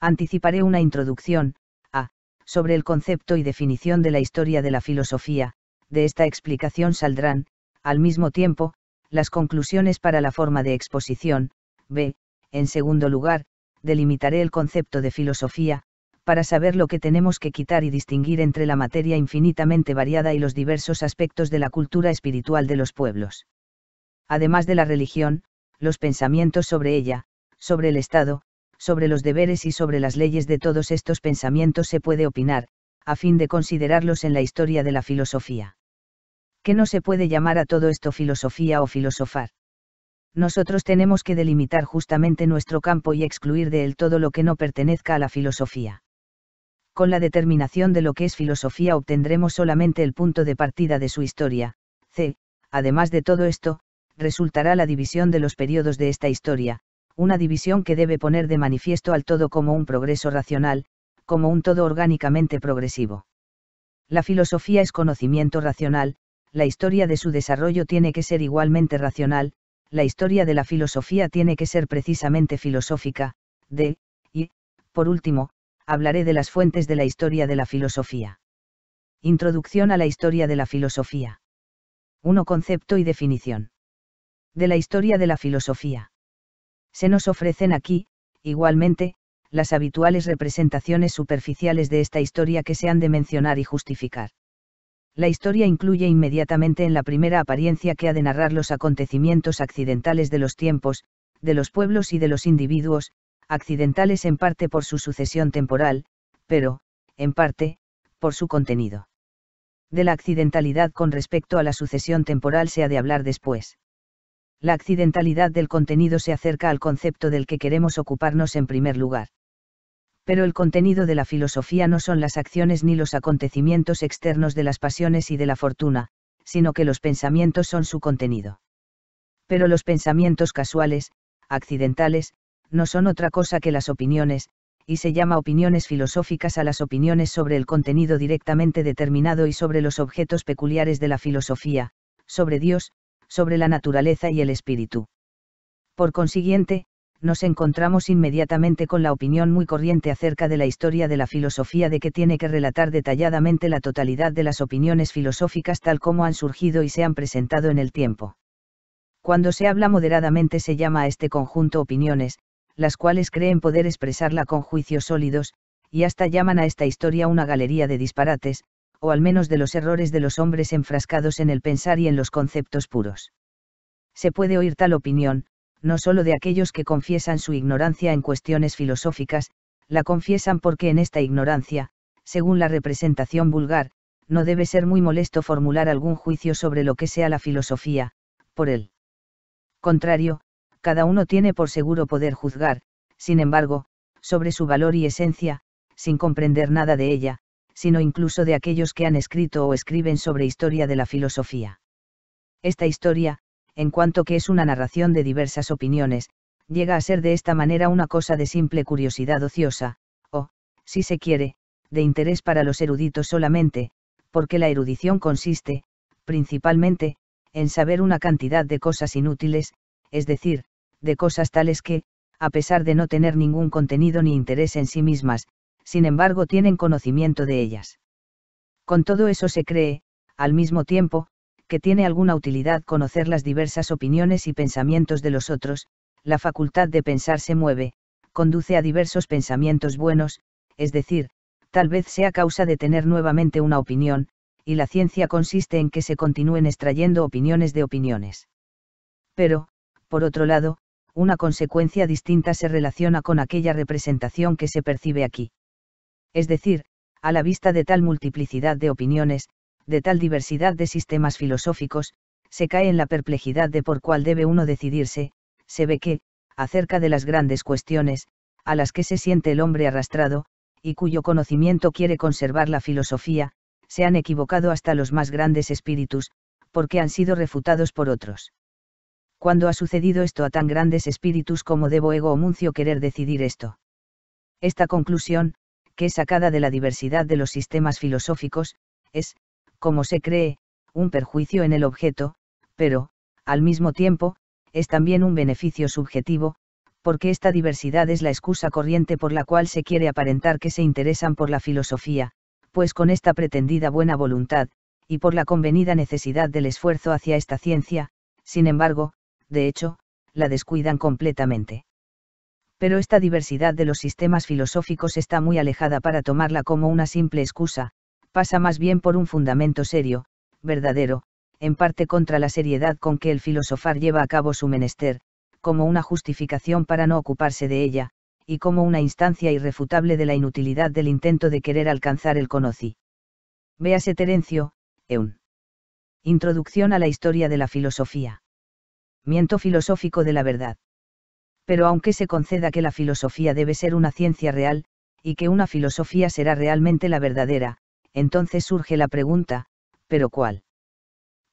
Anticiparé una introducción, a, sobre el concepto y definición de la historia de la filosofía, de esta explicación saldrán, al mismo tiempo, las conclusiones para la forma de exposición, b. En segundo lugar, delimitaré el concepto de filosofía, para saber lo que tenemos que quitar y distinguir entre la materia infinitamente variada y los diversos aspectos de la cultura espiritual de los pueblos. Además de la religión, los pensamientos sobre ella, sobre el Estado, sobre los deberes y sobre las leyes de todos estos pensamientos se puede opinar, a fin de considerarlos en la historia de la filosofía que no se puede llamar a todo esto filosofía o filosofar. Nosotros tenemos que delimitar justamente nuestro campo y excluir de él todo lo que no pertenezca a la filosofía. Con la determinación de lo que es filosofía obtendremos solamente el punto de partida de su historia, c. Además de todo esto, resultará la división de los periodos de esta historia, una división que debe poner de manifiesto al todo como un progreso racional, como un todo orgánicamente progresivo. La filosofía es conocimiento racional, la historia de su desarrollo tiene que ser igualmente racional, la historia de la filosofía tiene que ser precisamente filosófica, de, y, por último, hablaré de las fuentes de la historia de la filosofía. Introducción a la historia de la filosofía. 1. Concepto y definición. De la historia de la filosofía. Se nos ofrecen aquí, igualmente, las habituales representaciones superficiales de esta historia que se han de mencionar y justificar la historia incluye inmediatamente en la primera apariencia que ha de narrar los acontecimientos accidentales de los tiempos, de los pueblos y de los individuos, accidentales en parte por su sucesión temporal, pero, en parte, por su contenido. De la accidentalidad con respecto a la sucesión temporal se ha de hablar después. La accidentalidad del contenido se acerca al concepto del que queremos ocuparnos en primer lugar pero el contenido de la filosofía no son las acciones ni los acontecimientos externos de las pasiones y de la fortuna, sino que los pensamientos son su contenido. Pero los pensamientos casuales, accidentales, no son otra cosa que las opiniones, y se llama opiniones filosóficas a las opiniones sobre el contenido directamente determinado y sobre los objetos peculiares de la filosofía, sobre Dios, sobre la naturaleza y el espíritu. Por consiguiente, nos encontramos inmediatamente con la opinión muy corriente acerca de la historia de la filosofía de que tiene que relatar detalladamente la totalidad de las opiniones filosóficas tal como han surgido y se han presentado en el tiempo. Cuando se habla moderadamente se llama a este conjunto opiniones, las cuales creen poder expresarla con juicios sólidos, y hasta llaman a esta historia una galería de disparates, o al menos de los errores de los hombres enfrascados en el pensar y en los conceptos puros. Se puede oír tal opinión, no solo de aquellos que confiesan su ignorancia en cuestiones filosóficas, la confiesan porque en esta ignorancia, según la representación vulgar, no debe ser muy molesto formular algún juicio sobre lo que sea la filosofía, por el contrario, cada uno tiene por seguro poder juzgar, sin embargo, sobre su valor y esencia, sin comprender nada de ella, sino incluso de aquellos que han escrito o escriben sobre historia de la filosofía. Esta historia, en cuanto que es una narración de diversas opiniones, llega a ser de esta manera una cosa de simple curiosidad ociosa, o, si se quiere, de interés para los eruditos solamente, porque la erudición consiste, principalmente, en saber una cantidad de cosas inútiles, es decir, de cosas tales que, a pesar de no tener ningún contenido ni interés en sí mismas, sin embargo tienen conocimiento de ellas. Con todo eso se cree, al mismo tiempo, que tiene alguna utilidad conocer las diversas opiniones y pensamientos de los otros, la facultad de pensar se mueve, conduce a diversos pensamientos buenos, es decir, tal vez sea causa de tener nuevamente una opinión, y la ciencia consiste en que se continúen extrayendo opiniones de opiniones. Pero, por otro lado, una consecuencia distinta se relaciona con aquella representación que se percibe aquí. Es decir, a la vista de tal multiplicidad de opiniones, de tal diversidad de sistemas filosóficos, se cae en la perplejidad de por cuál debe uno decidirse, se ve que, acerca de las grandes cuestiones, a las que se siente el hombre arrastrado, y cuyo conocimiento quiere conservar la filosofía, se han equivocado hasta los más grandes espíritus, porque han sido refutados por otros. Cuando ha sucedido esto a tan grandes espíritus como debo ego o muncio querer decidir esto? Esta conclusión, que es sacada de la diversidad de los sistemas filosóficos, es, como se cree, un perjuicio en el objeto, pero, al mismo tiempo, es también un beneficio subjetivo, porque esta diversidad es la excusa corriente por la cual se quiere aparentar que se interesan por la filosofía, pues con esta pretendida buena voluntad, y por la convenida necesidad del esfuerzo hacia esta ciencia, sin embargo, de hecho, la descuidan completamente. Pero esta diversidad de los sistemas filosóficos está muy alejada para tomarla como una simple excusa, pasa más bien por un fundamento serio, verdadero, en parte contra la seriedad con que el filosofar lleva a cabo su menester, como una justificación para no ocuparse de ella, y como una instancia irrefutable de la inutilidad del intento de querer alcanzar el conocí. Véase Terencio, Eun. Introducción a la historia de la filosofía. Miento filosófico de la verdad. Pero aunque se conceda que la filosofía debe ser una ciencia real, y que una filosofía será realmente la verdadera, entonces surge la pregunta, ¿pero cuál?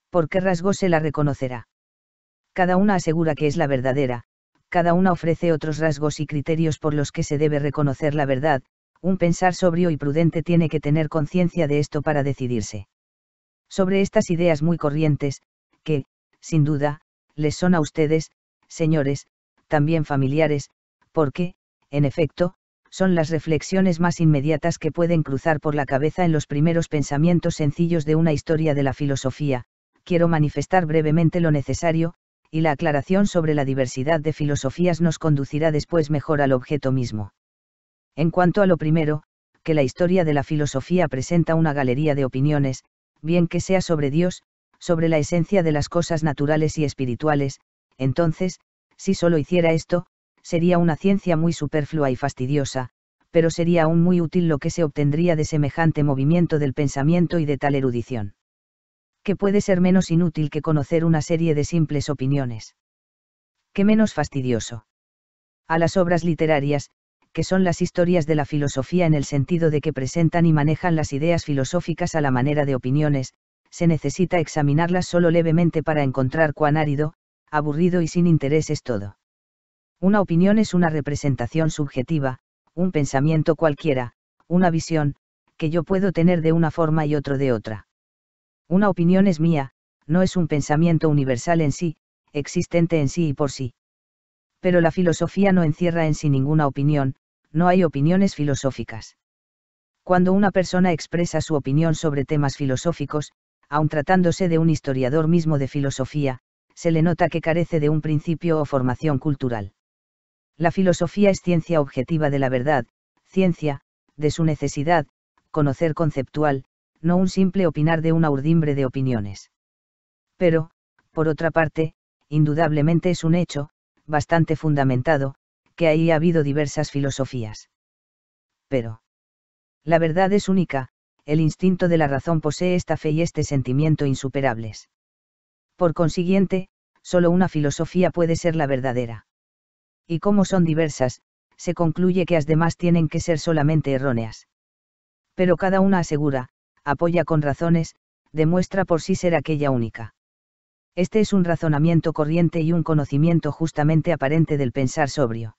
¿Por qué rasgo se la reconocerá? Cada una asegura que es la verdadera, cada una ofrece otros rasgos y criterios por los que se debe reconocer la verdad, un pensar sobrio y prudente tiene que tener conciencia de esto para decidirse. Sobre estas ideas muy corrientes, que, sin duda, les son a ustedes, señores, también familiares, porque, en efecto, son las reflexiones más inmediatas que pueden cruzar por la cabeza en los primeros pensamientos sencillos de una historia de la filosofía, quiero manifestar brevemente lo necesario, y la aclaración sobre la diversidad de filosofías nos conducirá después mejor al objeto mismo. En cuanto a lo primero, que la historia de la filosofía presenta una galería de opiniones, bien que sea sobre Dios, sobre la esencia de las cosas naturales y espirituales, entonces, si solo hiciera esto, sería una ciencia muy superflua y fastidiosa, pero sería aún muy útil lo que se obtendría de semejante movimiento del pensamiento y de tal erudición. Que puede ser menos inútil que conocer una serie de simples opiniones. ¿Qué menos fastidioso. A las obras literarias, que son las historias de la filosofía en el sentido de que presentan y manejan las ideas filosóficas a la manera de opiniones, se necesita examinarlas solo levemente para encontrar cuán árido, aburrido y sin interés es todo. Una opinión es una representación subjetiva, un pensamiento cualquiera, una visión, que yo puedo tener de una forma y otro de otra. Una opinión es mía, no es un pensamiento universal en sí, existente en sí y por sí. Pero la filosofía no encierra en sí ninguna opinión, no hay opiniones filosóficas. Cuando una persona expresa su opinión sobre temas filosóficos, aun tratándose de un historiador mismo de filosofía, se le nota que carece de un principio o formación cultural. La filosofía es ciencia objetiva de la verdad, ciencia, de su necesidad, conocer conceptual, no un simple opinar de una urdimbre de opiniones. Pero, por otra parte, indudablemente es un hecho, bastante fundamentado, que ahí ha habido diversas filosofías. Pero, la verdad es única, el instinto de la razón posee esta fe y este sentimiento insuperables. Por consiguiente, solo una filosofía puede ser la verdadera y como son diversas, se concluye que las demás tienen que ser solamente erróneas. Pero cada una asegura, apoya con razones, demuestra por sí ser aquella única. Este es un razonamiento corriente y un conocimiento justamente aparente del pensar sobrio.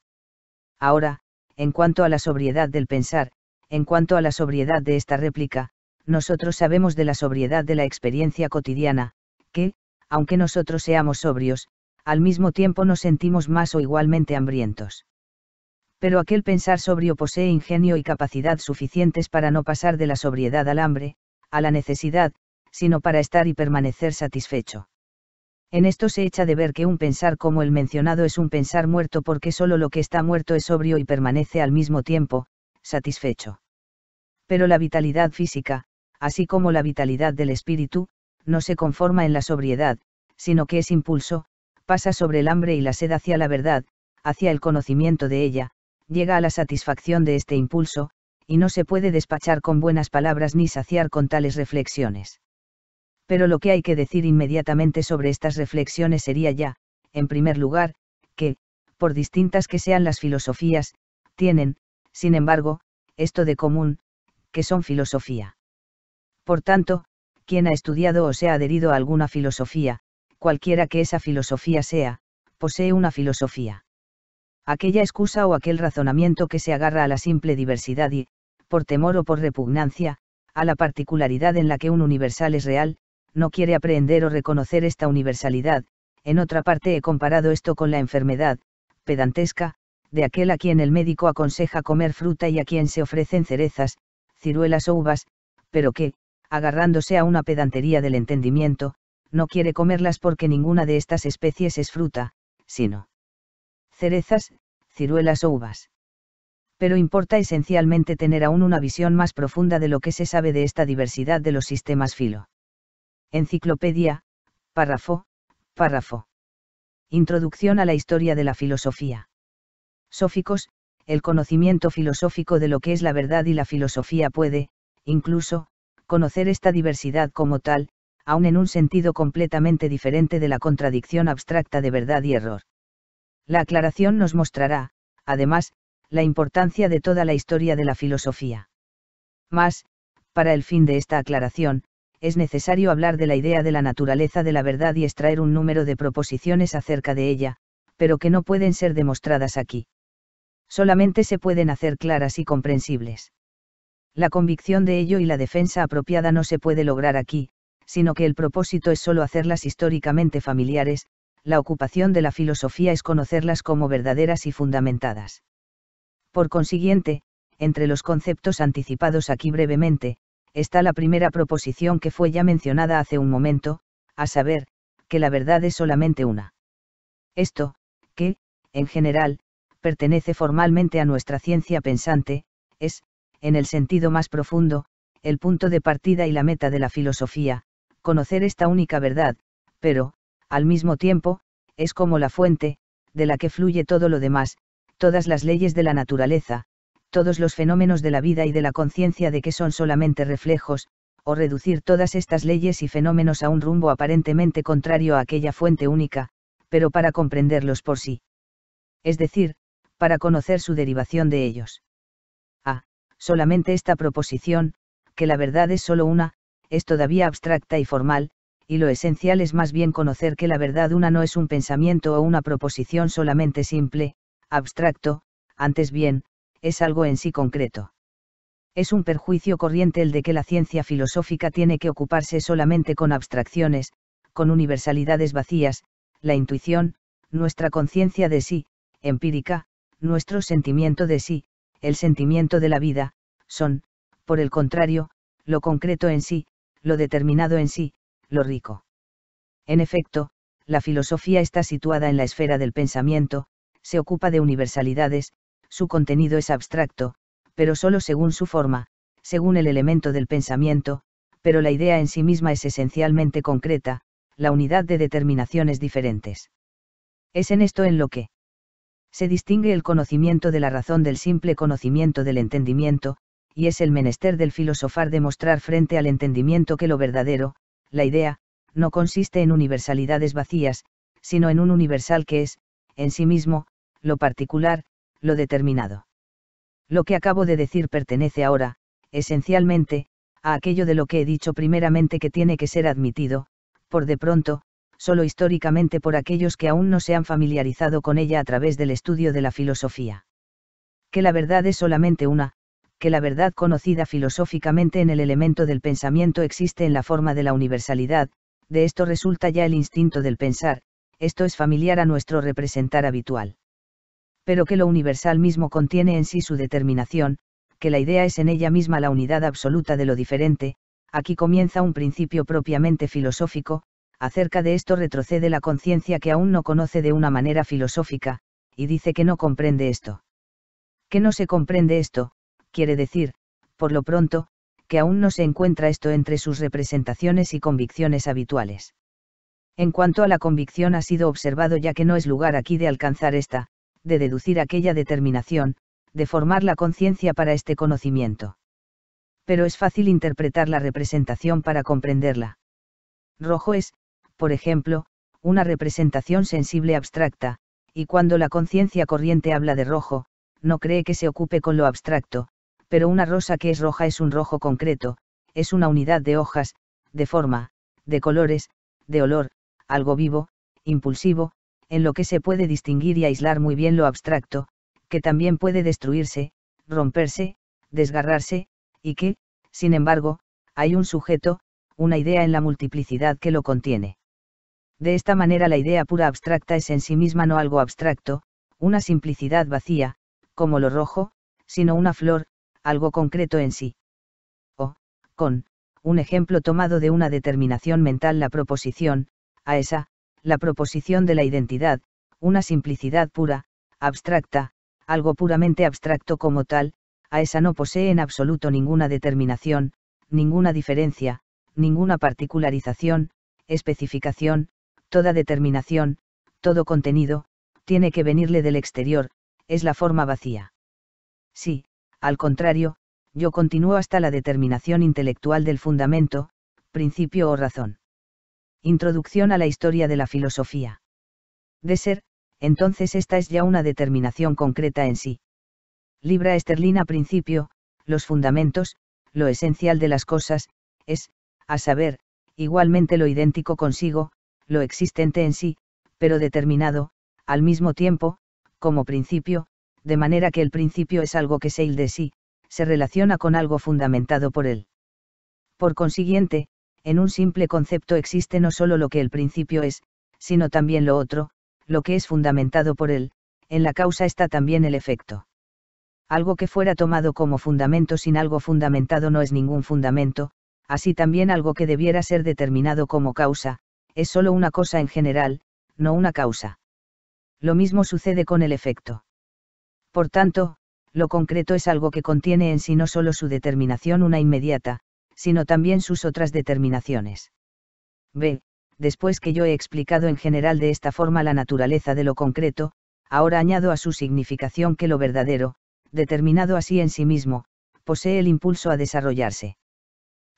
Ahora, en cuanto a la sobriedad del pensar, en cuanto a la sobriedad de esta réplica, nosotros sabemos de la sobriedad de la experiencia cotidiana, que, aunque nosotros seamos sobrios, al mismo tiempo nos sentimos más o igualmente hambrientos. Pero aquel pensar sobrio posee ingenio y capacidad suficientes para no pasar de la sobriedad al hambre, a la necesidad, sino para estar y permanecer satisfecho. En esto se echa de ver que un pensar como el mencionado es un pensar muerto porque solo lo que está muerto es sobrio y permanece al mismo tiempo, satisfecho. Pero la vitalidad física, así como la vitalidad del espíritu, no se conforma en la sobriedad, sino que es impulso, pasa sobre el hambre y la sed hacia la verdad, hacia el conocimiento de ella, llega a la satisfacción de este impulso, y no se puede despachar con buenas palabras ni saciar con tales reflexiones. Pero lo que hay que decir inmediatamente sobre estas reflexiones sería ya, en primer lugar, que, por distintas que sean las filosofías, tienen, sin embargo, esto de común, que son filosofía. Por tanto, quien ha estudiado o se ha adherido a alguna filosofía, cualquiera que esa filosofía sea, posee una filosofía. Aquella excusa o aquel razonamiento que se agarra a la simple diversidad y, por temor o por repugnancia, a la particularidad en la que un universal es real, no quiere aprehender o reconocer esta universalidad, en otra parte he comparado esto con la enfermedad, pedantesca, de aquel a quien el médico aconseja comer fruta y a quien se ofrecen cerezas, ciruelas o uvas, pero que, agarrándose a una pedantería del entendimiento, no quiere comerlas porque ninguna de estas especies es fruta, sino cerezas, ciruelas o uvas. Pero importa esencialmente tener aún una visión más profunda de lo que se sabe de esta diversidad de los sistemas filo. Enciclopedia, párrafo, párrafo. Introducción a la historia de la filosofía. Sóficos, el conocimiento filosófico de lo que es la verdad y la filosofía puede, incluso, conocer esta diversidad como tal, aun en un sentido completamente diferente de la contradicción abstracta de verdad y error. La aclaración nos mostrará, además, la importancia de toda la historia de la filosofía. Más, para el fin de esta aclaración, es necesario hablar de la idea de la naturaleza de la verdad y extraer un número de proposiciones acerca de ella, pero que no pueden ser demostradas aquí. Solamente se pueden hacer claras y comprensibles. La convicción de ello y la defensa apropiada no se puede lograr aquí, sino que el propósito es solo hacerlas históricamente familiares, la ocupación de la filosofía es conocerlas como verdaderas y fundamentadas. Por consiguiente, entre los conceptos anticipados aquí brevemente, está la primera proposición que fue ya mencionada hace un momento, a saber, que la verdad es solamente una. Esto, que, en general, pertenece formalmente a nuestra ciencia pensante, es, en el sentido más profundo, el punto de partida y la meta de la filosofía, conocer esta única verdad, pero, al mismo tiempo, es como la fuente, de la que fluye todo lo demás, todas las leyes de la naturaleza, todos los fenómenos de la vida y de la conciencia de que son solamente reflejos, o reducir todas estas leyes y fenómenos a un rumbo aparentemente contrario a aquella fuente única, pero para comprenderlos por sí. Es decir, para conocer su derivación de ellos. A. Ah, solamente esta proposición, que la verdad es sólo una, es todavía abstracta y formal, y lo esencial es más bien conocer que la verdad una no es un pensamiento o una proposición solamente simple, abstracto, antes bien, es algo en sí concreto. Es un perjuicio corriente el de que la ciencia filosófica tiene que ocuparse solamente con abstracciones, con universalidades vacías, la intuición, nuestra conciencia de sí, empírica, nuestro sentimiento de sí, el sentimiento de la vida, son, por el contrario, lo concreto en sí, lo determinado en sí, lo rico. En efecto, la filosofía está situada en la esfera del pensamiento, se ocupa de universalidades, su contenido es abstracto, pero solo según su forma, según el elemento del pensamiento, pero la idea en sí misma es esencialmente concreta, la unidad de determinaciones diferentes. Es en esto en lo que se distingue el conocimiento de la razón del simple conocimiento del entendimiento, y es el menester del filosofar demostrar frente al entendimiento que lo verdadero, la idea, no consiste en universalidades vacías, sino en un universal que es, en sí mismo, lo particular, lo determinado. Lo que acabo de decir pertenece ahora, esencialmente, a aquello de lo que he dicho primeramente que tiene que ser admitido, por de pronto, solo históricamente por aquellos que aún no se han familiarizado con ella a través del estudio de la filosofía. Que la verdad es solamente una, que la verdad conocida filosóficamente en el elemento del pensamiento existe en la forma de la universalidad, de esto resulta ya el instinto del pensar, esto es familiar a nuestro representar habitual. Pero que lo universal mismo contiene en sí su determinación, que la idea es en ella misma la unidad absoluta de lo diferente, aquí comienza un principio propiamente filosófico, acerca de esto retrocede la conciencia que aún no conoce de una manera filosófica, y dice que no comprende esto. Que no se comprende esto, quiere decir, por lo pronto, que aún no se encuentra esto entre sus representaciones y convicciones habituales. En cuanto a la convicción ha sido observado ya que no es lugar aquí de alcanzar esta, de deducir aquella determinación, de formar la conciencia para este conocimiento. Pero es fácil interpretar la representación para comprenderla. Rojo es, por ejemplo, una representación sensible abstracta, y cuando la conciencia corriente habla de rojo, no cree que se ocupe con lo abstracto, pero una rosa que es roja es un rojo concreto, es una unidad de hojas, de forma, de colores, de olor, algo vivo, impulsivo, en lo que se puede distinguir y aislar muy bien lo abstracto, que también puede destruirse, romperse, desgarrarse, y que, sin embargo, hay un sujeto, una idea en la multiplicidad que lo contiene. De esta manera la idea pura abstracta es en sí misma no algo abstracto, una simplicidad vacía, como lo rojo, sino una flor, algo concreto en sí. O, con, un ejemplo tomado de una determinación mental la proposición, a esa, la proposición de la identidad, una simplicidad pura, abstracta, algo puramente abstracto como tal, a esa no posee en absoluto ninguna determinación, ninguna diferencia, ninguna particularización, especificación, toda determinación, todo contenido, tiene que venirle del exterior, es la forma vacía. Sí, al contrario, yo continúo hasta la determinación intelectual del fundamento, principio o razón. Introducción a la historia de la filosofía. De ser, entonces esta es ya una determinación concreta en sí. Libra esterlina principio, los fundamentos, lo esencial de las cosas, es, a saber, igualmente lo idéntico consigo, lo existente en sí, pero determinado, al mismo tiempo, como principio, de manera que el principio es algo que se de sí, se relaciona con algo fundamentado por él. Por consiguiente, en un simple concepto existe no solo lo que el principio es, sino también lo otro, lo que es fundamentado por él, en la causa está también el efecto. Algo que fuera tomado como fundamento sin algo fundamentado no es ningún fundamento, así también algo que debiera ser determinado como causa, es solo una cosa en general, no una causa. Lo mismo sucede con el efecto. Por tanto, lo concreto es algo que contiene en sí no solo su determinación una inmediata, sino también sus otras determinaciones. B. Después que yo he explicado en general de esta forma la naturaleza de lo concreto, ahora añado a su significación que lo verdadero, determinado así en sí mismo, posee el impulso a desarrollarse.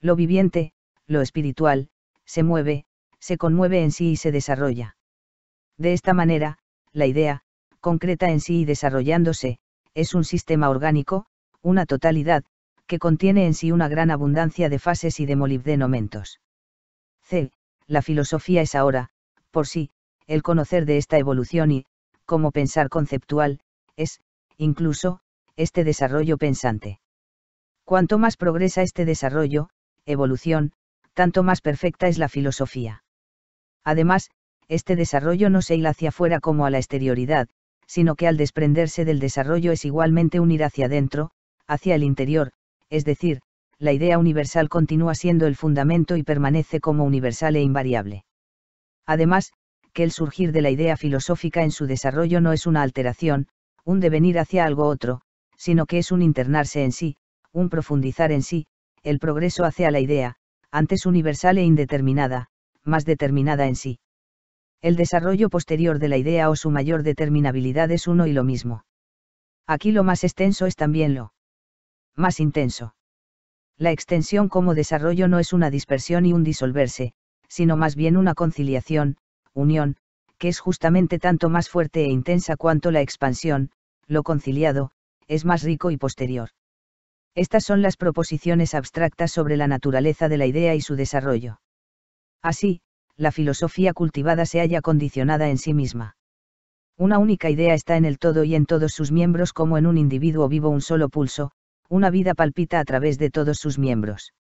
Lo viviente, lo espiritual, se mueve, se conmueve en sí y se desarrolla. De esta manera, la idea, concreta en sí y desarrollándose, es un sistema orgánico, una totalidad, que contiene en sí una gran abundancia de fases y de molibdenomentos. C. La filosofía es ahora, por sí, el conocer de esta evolución y, como pensar conceptual, es, incluso, este desarrollo pensante. Cuanto más progresa este desarrollo, evolución, tanto más perfecta es la filosofía. Además, este desarrollo no se hila hacia afuera como a la exterioridad, sino que al desprenderse del desarrollo es igualmente un ir hacia adentro, hacia el interior, es decir, la idea universal continúa siendo el fundamento y permanece como universal e invariable. Además, que el surgir de la idea filosófica en su desarrollo no es una alteración, un devenir hacia algo otro, sino que es un internarse en sí, un profundizar en sí, el progreso hacia la idea, antes universal e indeterminada, más determinada en sí el desarrollo posterior de la idea o su mayor determinabilidad es uno y lo mismo. Aquí lo más extenso es también lo más intenso. La extensión como desarrollo no es una dispersión y un disolverse, sino más bien una conciliación, unión, que es justamente tanto más fuerte e intensa cuanto la expansión, lo conciliado, es más rico y posterior. Estas son las proposiciones abstractas sobre la naturaleza de la idea y su desarrollo. Así, la filosofía cultivada se halla condicionada en sí misma. Una única idea está en el todo y en todos sus miembros como en un individuo vivo un solo pulso, una vida palpita a través de todos sus miembros.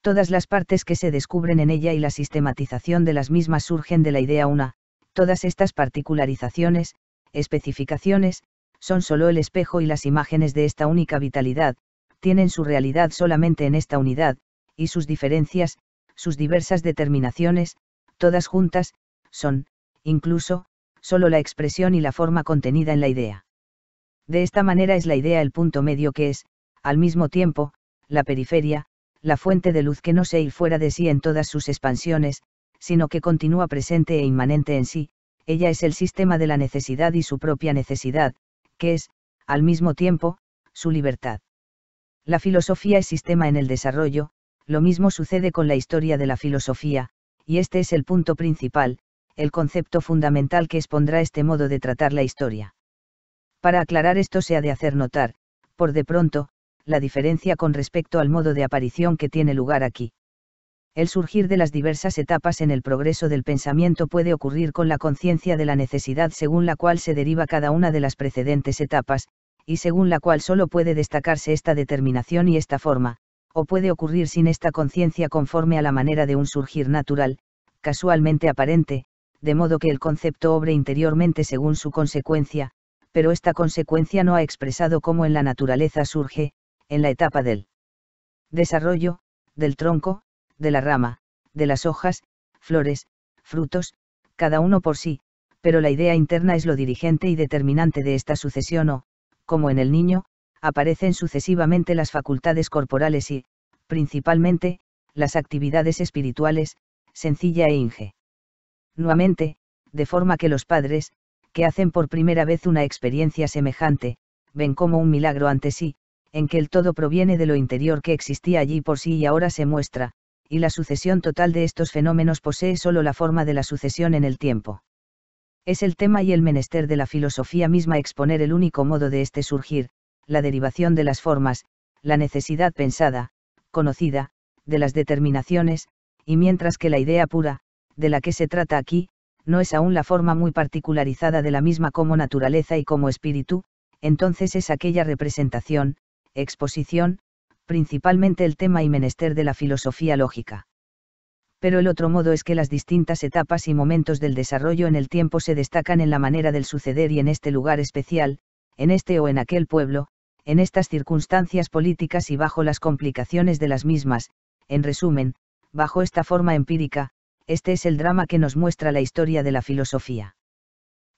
Todas las partes que se descubren en ella y la sistematización de las mismas surgen de la idea una, todas estas particularizaciones, especificaciones, son solo el espejo y las imágenes de esta única vitalidad, tienen su realidad solamente en esta unidad, y sus diferencias, sus diversas determinaciones, todas juntas, son, incluso, solo la expresión y la forma contenida en la idea. De esta manera es la idea el punto medio que es, al mismo tiempo, la periferia, la fuente de luz que no se ir fuera de sí en todas sus expansiones, sino que continúa presente e inmanente en sí, ella es el sistema de la necesidad y su propia necesidad, que es, al mismo tiempo, su libertad. La filosofía es sistema en el desarrollo, lo mismo sucede con la historia de la filosofía, y este es el punto principal, el concepto fundamental que expondrá este modo de tratar la historia. Para aclarar esto se ha de hacer notar, por de pronto, la diferencia con respecto al modo de aparición que tiene lugar aquí. El surgir de las diversas etapas en el progreso del pensamiento puede ocurrir con la conciencia de la necesidad según la cual se deriva cada una de las precedentes etapas, y según la cual solo puede destacarse esta determinación y esta forma, o puede ocurrir sin esta conciencia conforme a la manera de un surgir natural, casualmente aparente, de modo que el concepto obre interiormente según su consecuencia, pero esta consecuencia no ha expresado cómo en la naturaleza surge, en la etapa del desarrollo, del tronco, de la rama, de las hojas, flores, frutos, cada uno por sí, pero la idea interna es lo dirigente y determinante de esta sucesión o, como en el niño, aparecen sucesivamente las facultades corporales y, principalmente, las actividades espirituales, sencilla e inge. Nuevamente, de forma que los padres, que hacen por primera vez una experiencia semejante, ven como un milagro ante sí, en que el todo proviene de lo interior que existía allí por sí y ahora se muestra, y la sucesión total de estos fenómenos posee solo la forma de la sucesión en el tiempo. Es el tema y el menester de la filosofía misma exponer el único modo de este surgir, la derivación de las formas, la necesidad pensada, conocida, de las determinaciones, y mientras que la idea pura, de la que se trata aquí, no es aún la forma muy particularizada de la misma como naturaleza y como espíritu, entonces es aquella representación, exposición, principalmente el tema y menester de la filosofía lógica. Pero el otro modo es que las distintas etapas y momentos del desarrollo en el tiempo se destacan en la manera del suceder y en este lugar especial, en este o en aquel pueblo, en estas circunstancias políticas y bajo las complicaciones de las mismas, en resumen, bajo esta forma empírica, este es el drama que nos muestra la historia de la filosofía.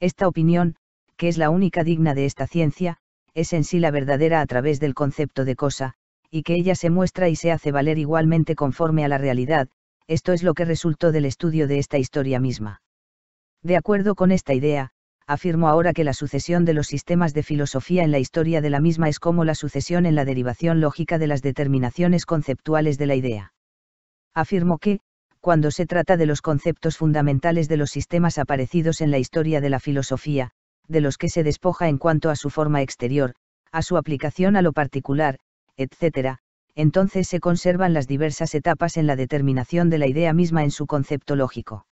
Esta opinión, que es la única digna de esta ciencia, es en sí la verdadera a través del concepto de cosa, y que ella se muestra y se hace valer igualmente conforme a la realidad, esto es lo que resultó del estudio de esta historia misma. De acuerdo con esta idea, Afirmo ahora que la sucesión de los sistemas de filosofía en la historia de la misma es como la sucesión en la derivación lógica de las determinaciones conceptuales de la idea. Afirmo que, cuando se trata de los conceptos fundamentales de los sistemas aparecidos en la historia de la filosofía, de los que se despoja en cuanto a su forma exterior, a su aplicación a lo particular, etc., entonces se conservan las diversas etapas en la determinación de la idea misma en su concepto lógico.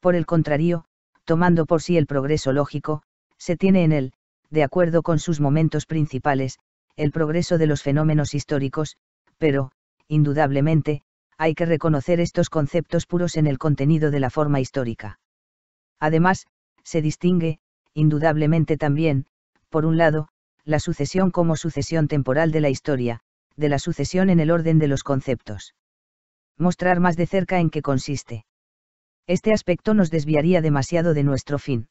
Por el contrario, tomando por sí el progreso lógico, se tiene en él, de acuerdo con sus momentos principales, el progreso de los fenómenos históricos, pero, indudablemente, hay que reconocer estos conceptos puros en el contenido de la forma histórica. Además, se distingue, indudablemente también, por un lado, la sucesión como sucesión temporal de la historia, de la sucesión en el orden de los conceptos. Mostrar más de cerca en qué consiste. Este aspecto nos desviaría demasiado de nuestro fin.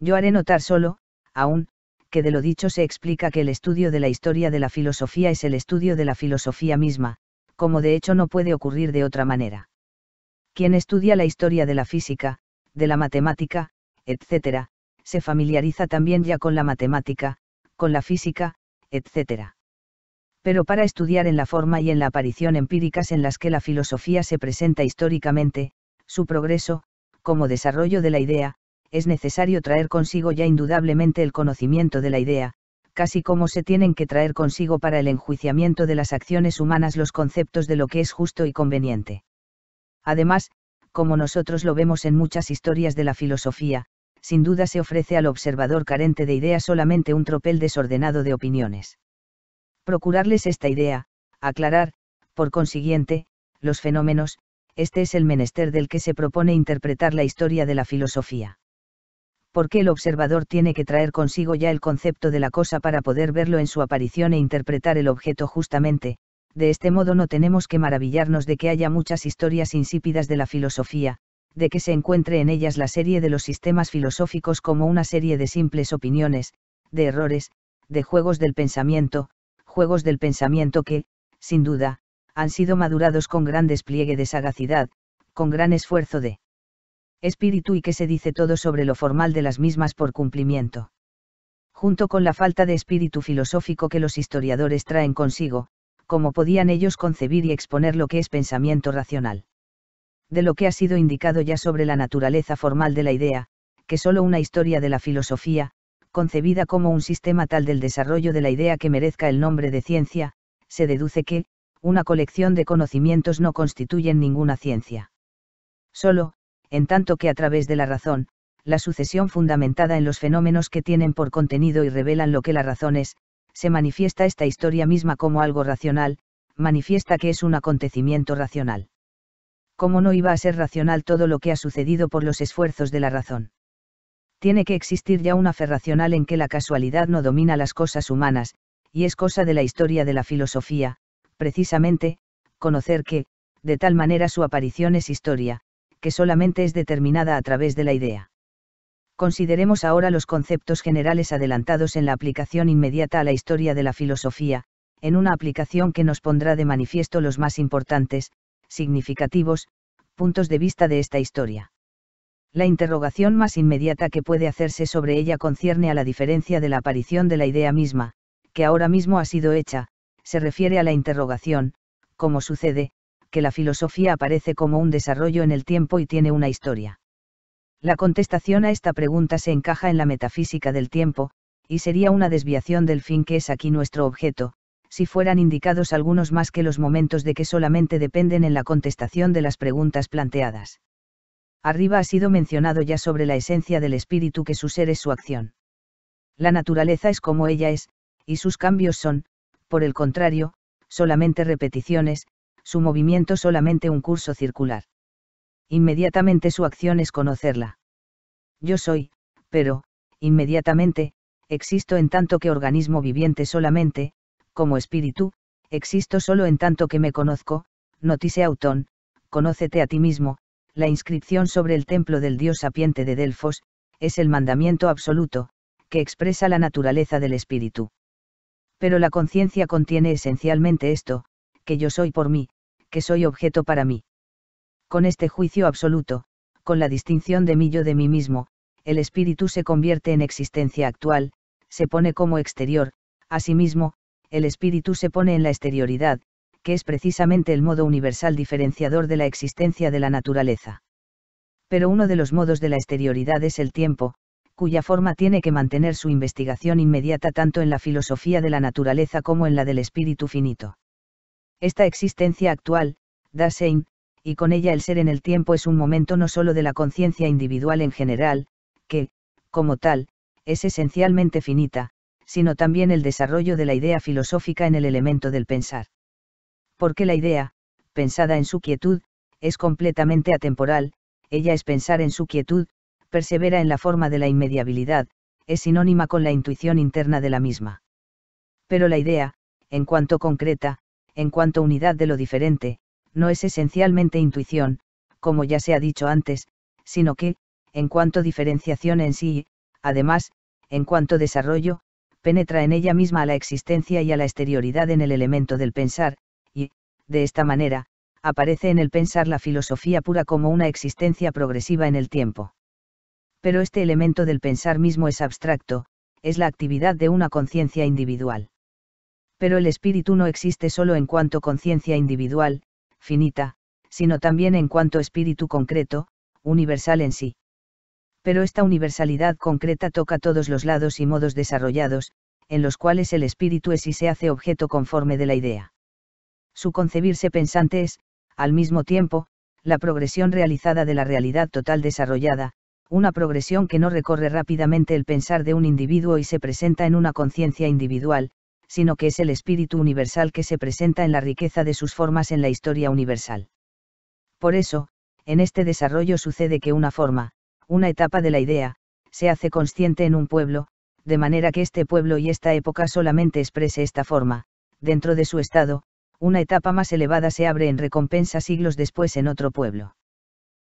Yo haré notar solo, aún, que de lo dicho se explica que el estudio de la historia de la filosofía es el estudio de la filosofía misma, como de hecho no puede ocurrir de otra manera. Quien estudia la historia de la física, de la matemática, etc., se familiariza también ya con la matemática, con la física, etc. Pero para estudiar en la forma y en la aparición empíricas en las que la filosofía se presenta históricamente, su progreso, como desarrollo de la idea, es necesario traer consigo ya indudablemente el conocimiento de la idea, casi como se tienen que traer consigo para el enjuiciamiento de las acciones humanas los conceptos de lo que es justo y conveniente. Además, como nosotros lo vemos en muchas historias de la filosofía, sin duda se ofrece al observador carente de idea solamente un tropel desordenado de opiniones. Procurarles esta idea, aclarar, por consiguiente, los fenómenos, este es el menester del que se propone interpretar la historia de la filosofía. Porque el observador tiene que traer consigo ya el concepto de la cosa para poder verlo en su aparición e interpretar el objeto justamente, de este modo no tenemos que maravillarnos de que haya muchas historias insípidas de la filosofía, de que se encuentre en ellas la serie de los sistemas filosóficos como una serie de simples opiniones, de errores, de juegos del pensamiento, juegos del pensamiento que, sin duda, han sido madurados con gran despliegue de sagacidad, con gran esfuerzo de espíritu y que se dice todo sobre lo formal de las mismas por cumplimiento. Junto con la falta de espíritu filosófico que los historiadores traen consigo, como podían ellos concebir y exponer lo que es pensamiento racional? De lo que ha sido indicado ya sobre la naturaleza formal de la idea, que solo una historia de la filosofía, concebida como un sistema tal del desarrollo de la idea que merezca el nombre de ciencia, se deduce que, una colección de conocimientos no constituyen ninguna ciencia. Solo, en tanto que a través de la razón, la sucesión fundamentada en los fenómenos que tienen por contenido y revelan lo que la razón es, se manifiesta esta historia misma como algo racional, manifiesta que es un acontecimiento racional. ¿Cómo no iba a ser racional todo lo que ha sucedido por los esfuerzos de la razón? Tiene que existir ya una fe racional en que la casualidad no domina las cosas humanas, y es cosa de la historia de la filosofía, precisamente, conocer que, de tal manera su aparición es historia, que solamente es determinada a través de la idea. Consideremos ahora los conceptos generales adelantados en la aplicación inmediata a la historia de la filosofía, en una aplicación que nos pondrá de manifiesto los más importantes, significativos, puntos de vista de esta historia. La interrogación más inmediata que puede hacerse sobre ella concierne a la diferencia de la aparición de la idea misma, que ahora mismo ha sido hecha, se refiere a la interrogación, como sucede, que la filosofía aparece como un desarrollo en el tiempo y tiene una historia. La contestación a esta pregunta se encaja en la metafísica del tiempo, y sería una desviación del fin que es aquí nuestro objeto, si fueran indicados algunos más que los momentos de que solamente dependen en la contestación de las preguntas planteadas. Arriba ha sido mencionado ya sobre la esencia del espíritu que su ser es su acción. La naturaleza es como ella es, y sus cambios son, por el contrario, solamente repeticiones, su movimiento solamente un curso circular. Inmediatamente su acción es conocerla. Yo soy, pero, inmediatamente, existo en tanto que organismo viviente solamente, como espíritu, existo solo en tanto que me conozco, notice autón, conócete a ti mismo, la inscripción sobre el templo del dios sapiente de Delfos, es el mandamiento absoluto, que expresa la naturaleza del espíritu pero la conciencia contiene esencialmente esto, que yo soy por mí, que soy objeto para mí. Con este juicio absoluto, con la distinción de mí yo de mí mismo, el espíritu se convierte en existencia actual, se pone como exterior, asimismo, el espíritu se pone en la exterioridad, que es precisamente el modo universal diferenciador de la existencia de la naturaleza. Pero uno de los modos de la exterioridad es el tiempo, cuya forma tiene que mantener su investigación inmediata tanto en la filosofía de la naturaleza como en la del espíritu finito. Esta existencia actual, Dasein, y con ella el ser en el tiempo es un momento no solo de la conciencia individual en general, que, como tal, es esencialmente finita, sino también el desarrollo de la idea filosófica en el elemento del pensar. Porque la idea, pensada en su quietud, es completamente atemporal, ella es pensar en su quietud, persevera en la forma de la inmediabilidad, es sinónima con la intuición interna de la misma. Pero la idea, en cuanto concreta, en cuanto unidad de lo diferente, no es esencialmente intuición, como ya se ha dicho antes, sino que, en cuanto diferenciación en sí, además, en cuanto desarrollo, penetra en ella misma a la existencia y a la exterioridad en el elemento del pensar, y, de esta manera, aparece en el pensar la filosofía pura como una existencia progresiva en el tiempo pero este elemento del pensar mismo es abstracto, es la actividad de una conciencia individual. Pero el espíritu no existe solo en cuanto conciencia individual, finita, sino también en cuanto espíritu concreto, universal en sí. Pero esta universalidad concreta toca todos los lados y modos desarrollados, en los cuales el espíritu es y se hace objeto conforme de la idea. Su concebirse pensante es, al mismo tiempo, la progresión realizada de la realidad total desarrollada, una progresión que no recorre rápidamente el pensar de un individuo y se presenta en una conciencia individual, sino que es el espíritu universal que se presenta en la riqueza de sus formas en la historia universal. Por eso, en este desarrollo sucede que una forma, una etapa de la idea, se hace consciente en un pueblo, de manera que este pueblo y esta época solamente exprese esta forma, dentro de su estado, una etapa más elevada se abre en recompensa siglos después en otro pueblo.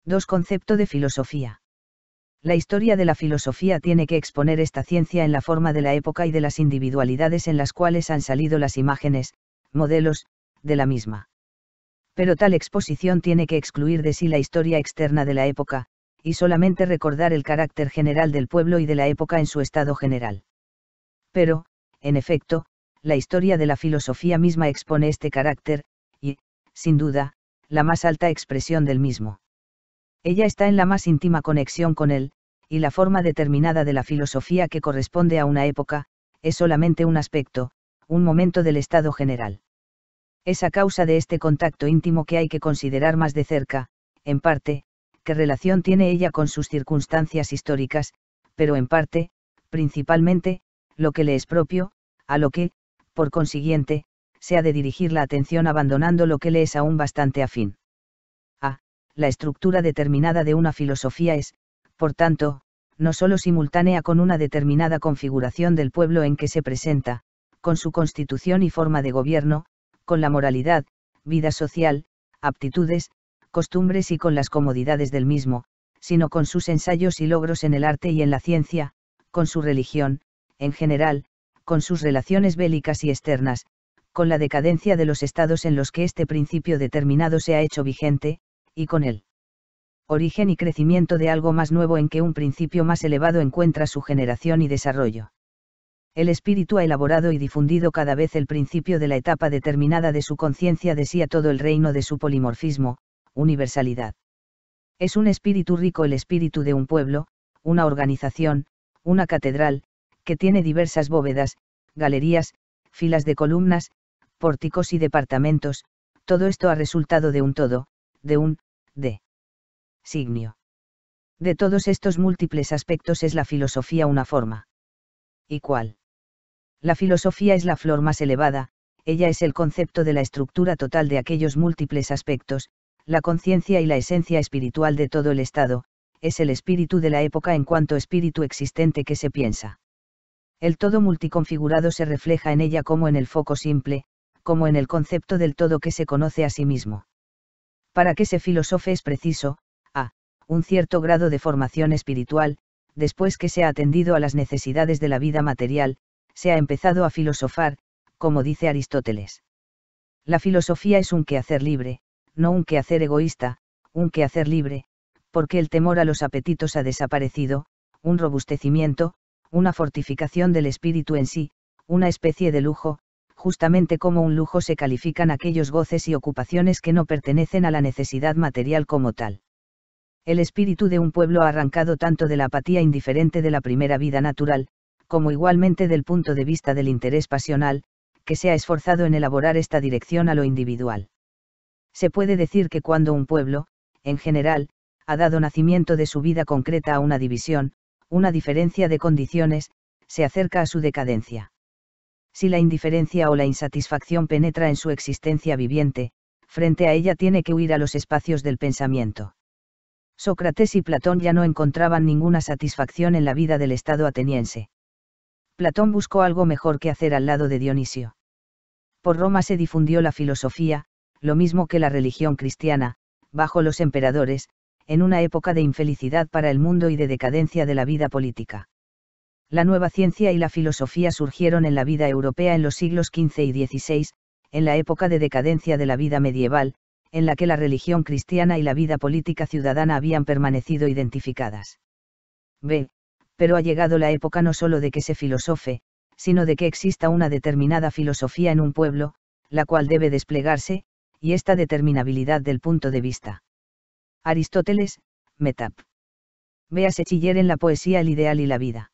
2. Concepto de filosofía. La historia de la filosofía tiene que exponer esta ciencia en la forma de la época y de las individualidades en las cuales han salido las imágenes, modelos, de la misma. Pero tal exposición tiene que excluir de sí la historia externa de la época, y solamente recordar el carácter general del pueblo y de la época en su estado general. Pero, en efecto, la historia de la filosofía misma expone este carácter, y, sin duda, la más alta expresión del mismo. Ella está en la más íntima conexión con él, y la forma determinada de la filosofía que corresponde a una época, es solamente un aspecto, un momento del estado general. Es a causa de este contacto íntimo que hay que considerar más de cerca, en parte, qué relación tiene ella con sus circunstancias históricas, pero en parte, principalmente, lo que le es propio, a lo que, por consiguiente, se ha de dirigir la atención abandonando lo que le es aún bastante afín la estructura determinada de una filosofía es, por tanto, no solo simultánea con una determinada configuración del pueblo en que se presenta, con su constitución y forma de gobierno, con la moralidad, vida social, aptitudes, costumbres y con las comodidades del mismo, sino con sus ensayos y logros en el arte y en la ciencia, con su religión, en general, con sus relaciones bélicas y externas, con la decadencia de los estados en los que este principio determinado se ha hecho vigente, y con él. Origen y crecimiento de algo más nuevo en que un principio más elevado encuentra su generación y desarrollo. El espíritu ha elaborado y difundido cada vez el principio de la etapa determinada de su conciencia de sí a todo el reino de su polimorfismo, universalidad. Es un espíritu rico el espíritu de un pueblo, una organización, una catedral, que tiene diversas bóvedas, galerías, filas de columnas, pórticos y departamentos, todo esto ha resultado de un todo, de un de signio. De todos estos múltiples aspectos es la filosofía una forma. ¿Y cuál? La filosofía es la flor más elevada, ella es el concepto de la estructura total de aquellos múltiples aspectos, la conciencia y la esencia espiritual de todo el estado, es el espíritu de la época en cuanto espíritu existente que se piensa. El todo multiconfigurado se refleja en ella como en el foco simple, como en el concepto del todo que se conoce a sí mismo. Para que se filosofe es preciso, a, un cierto grado de formación espiritual, después que se ha atendido a las necesidades de la vida material, se ha empezado a filosofar, como dice Aristóteles. La filosofía es un quehacer libre, no un quehacer egoísta, un quehacer libre, porque el temor a los apetitos ha desaparecido, un robustecimiento, una fortificación del espíritu en sí, una especie de lujo, justamente como un lujo se califican aquellos goces y ocupaciones que no pertenecen a la necesidad material como tal. El espíritu de un pueblo ha arrancado tanto de la apatía indiferente de la primera vida natural, como igualmente del punto de vista del interés pasional, que se ha esforzado en elaborar esta dirección a lo individual. Se puede decir que cuando un pueblo, en general, ha dado nacimiento de su vida concreta a una división, una diferencia de condiciones, se acerca a su decadencia si la indiferencia o la insatisfacción penetra en su existencia viviente, frente a ella tiene que huir a los espacios del pensamiento. Sócrates y Platón ya no encontraban ninguna satisfacción en la vida del Estado ateniense. Platón buscó algo mejor que hacer al lado de Dionisio. Por Roma se difundió la filosofía, lo mismo que la religión cristiana, bajo los emperadores, en una época de infelicidad para el mundo y de decadencia de la vida política la nueva ciencia y la filosofía surgieron en la vida europea en los siglos XV y XVI, en la época de decadencia de la vida medieval, en la que la religión cristiana y la vida política ciudadana habían permanecido identificadas. B. Pero ha llegado la época no sólo de que se filosofe, sino de que exista una determinada filosofía en un pueblo, la cual debe desplegarse, y esta determinabilidad del punto de vista. Aristóteles, Metap. a Sechiller en la poesía El ideal y la vida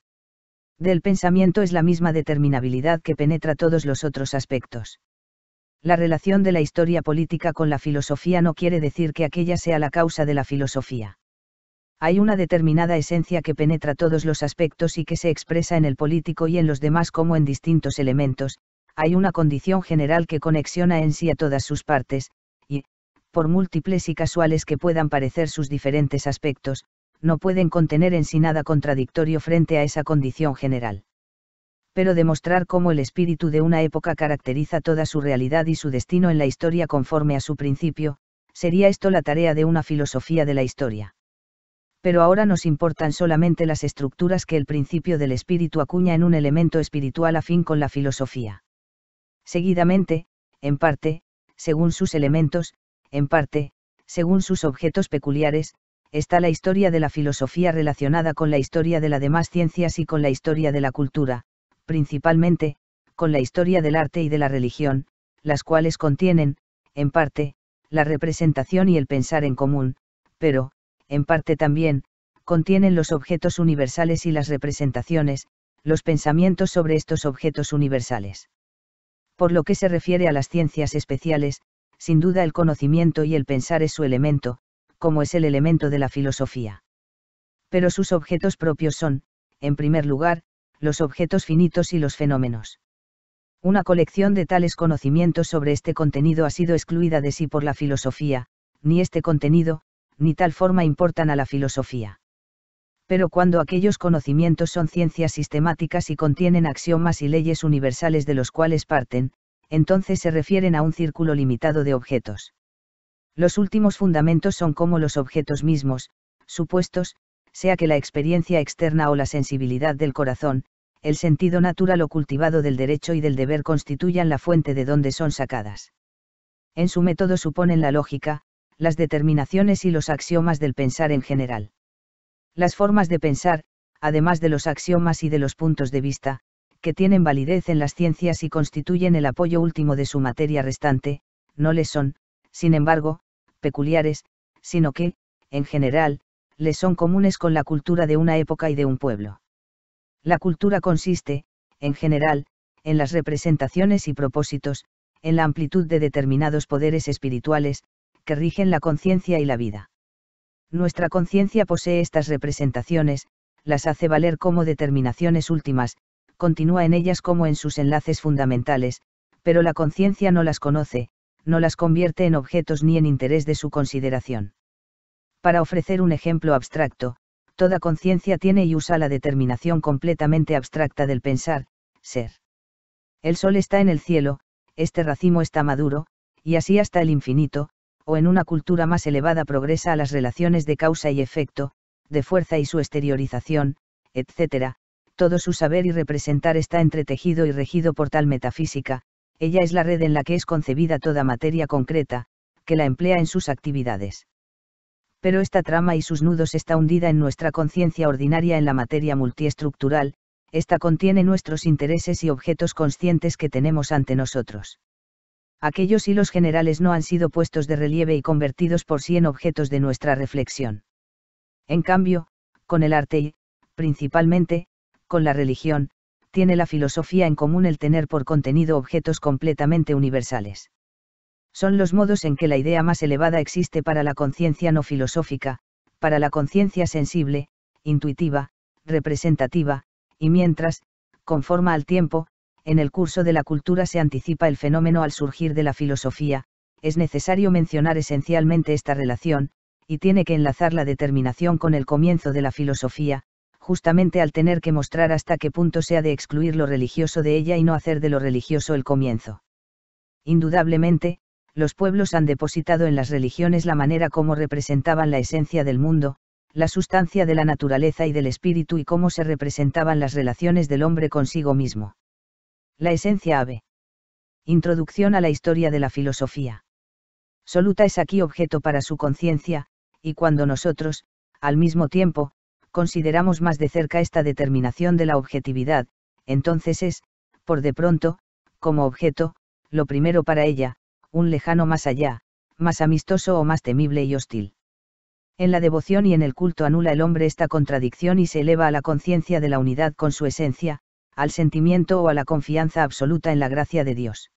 del pensamiento es la misma determinabilidad que penetra todos los otros aspectos. La relación de la historia política con la filosofía no quiere decir que aquella sea la causa de la filosofía. Hay una determinada esencia que penetra todos los aspectos y que se expresa en el político y en los demás como en distintos elementos, hay una condición general que conexiona en sí a todas sus partes, y, por múltiples y casuales que puedan parecer sus diferentes aspectos, no pueden contener en sí nada contradictorio frente a esa condición general. Pero demostrar cómo el espíritu de una época caracteriza toda su realidad y su destino en la historia conforme a su principio, sería esto la tarea de una filosofía de la historia. Pero ahora nos importan solamente las estructuras que el principio del espíritu acuña en un elemento espiritual afín con la filosofía. Seguidamente, en parte, según sus elementos, en parte, según sus objetos peculiares, está la historia de la filosofía relacionada con la historia de las demás ciencias y con la historia de la cultura, principalmente, con la historia del arte y de la religión, las cuales contienen, en parte, la representación y el pensar en común, pero, en parte también, contienen los objetos universales y las representaciones, los pensamientos sobre estos objetos universales. Por lo que se refiere a las ciencias especiales, sin duda el conocimiento y el pensar es su elemento, como es el elemento de la filosofía. Pero sus objetos propios son, en primer lugar, los objetos finitos y los fenómenos. Una colección de tales conocimientos sobre este contenido ha sido excluida de sí por la filosofía, ni este contenido, ni tal forma importan a la filosofía. Pero cuando aquellos conocimientos son ciencias sistemáticas y contienen axiomas y leyes universales de los cuales parten, entonces se refieren a un círculo limitado de objetos. Los últimos fundamentos son como los objetos mismos, supuestos, sea que la experiencia externa o la sensibilidad del corazón, el sentido natural o cultivado del derecho y del deber constituyan la fuente de donde son sacadas. En su método suponen la lógica, las determinaciones y los axiomas del pensar en general. Las formas de pensar, además de los axiomas y de los puntos de vista, que tienen validez en las ciencias y constituyen el apoyo último de su materia restante, no les son, sin embargo, peculiares, sino que, en general, les son comunes con la cultura de una época y de un pueblo. La cultura consiste, en general, en las representaciones y propósitos, en la amplitud de determinados poderes espirituales, que rigen la conciencia y la vida. Nuestra conciencia posee estas representaciones, las hace valer como determinaciones últimas, continúa en ellas como en sus enlaces fundamentales, pero la conciencia no las conoce, no las convierte en objetos ni en interés de su consideración. Para ofrecer un ejemplo abstracto, toda conciencia tiene y usa la determinación completamente abstracta del pensar, ser. El sol está en el cielo, este racimo está maduro, y así hasta el infinito, o en una cultura más elevada progresa a las relaciones de causa y efecto, de fuerza y su exteriorización, etc., todo su saber y representar está entretejido y regido por tal metafísica, ella es la red en la que es concebida toda materia concreta, que la emplea en sus actividades. Pero esta trama y sus nudos está hundida en nuestra conciencia ordinaria en la materia multiestructural, esta contiene nuestros intereses y objetos conscientes que tenemos ante nosotros. Aquellos hilos generales no han sido puestos de relieve y convertidos por sí en objetos de nuestra reflexión. En cambio, con el arte y, principalmente, con la religión, tiene la filosofía en común el tener por contenido objetos completamente universales. Son los modos en que la idea más elevada existe para la conciencia no filosófica, para la conciencia sensible, intuitiva, representativa, y mientras, conforma al tiempo, en el curso de la cultura se anticipa el fenómeno al surgir de la filosofía, es necesario mencionar esencialmente esta relación, y tiene que enlazar la determinación con el comienzo de la filosofía, justamente al tener que mostrar hasta qué punto se ha de excluir lo religioso de ella y no hacer de lo religioso el comienzo. Indudablemente, los pueblos han depositado en las religiones la manera como representaban la esencia del mundo, la sustancia de la naturaleza y del espíritu y cómo se representaban las relaciones del hombre consigo mismo. La esencia ave. Introducción a la historia de la filosofía. Soluta es aquí objeto para su conciencia, y cuando nosotros, al mismo tiempo, consideramos más de cerca esta determinación de la objetividad, entonces es, por de pronto, como objeto, lo primero para ella, un lejano más allá, más amistoso o más temible y hostil. En la devoción y en el culto anula el hombre esta contradicción y se eleva a la conciencia de la unidad con su esencia, al sentimiento o a la confianza absoluta en la gracia de Dios.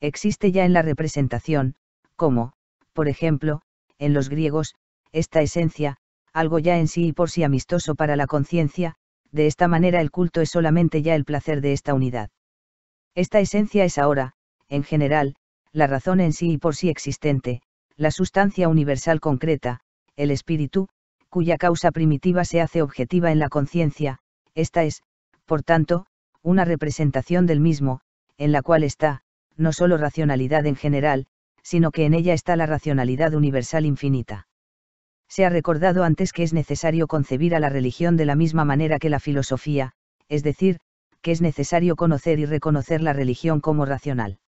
Existe ya en la representación, como, por ejemplo, en los griegos, esta esencia, algo ya en sí y por sí amistoso para la conciencia, de esta manera el culto es solamente ya el placer de esta unidad. Esta esencia es ahora, en general, la razón en sí y por sí existente, la sustancia universal concreta, el espíritu, cuya causa primitiva se hace objetiva en la conciencia, esta es, por tanto, una representación del mismo, en la cual está, no solo racionalidad en general, sino que en ella está la racionalidad universal infinita se ha recordado antes que es necesario concebir a la religión de la misma manera que la filosofía, es decir, que es necesario conocer y reconocer la religión como racional.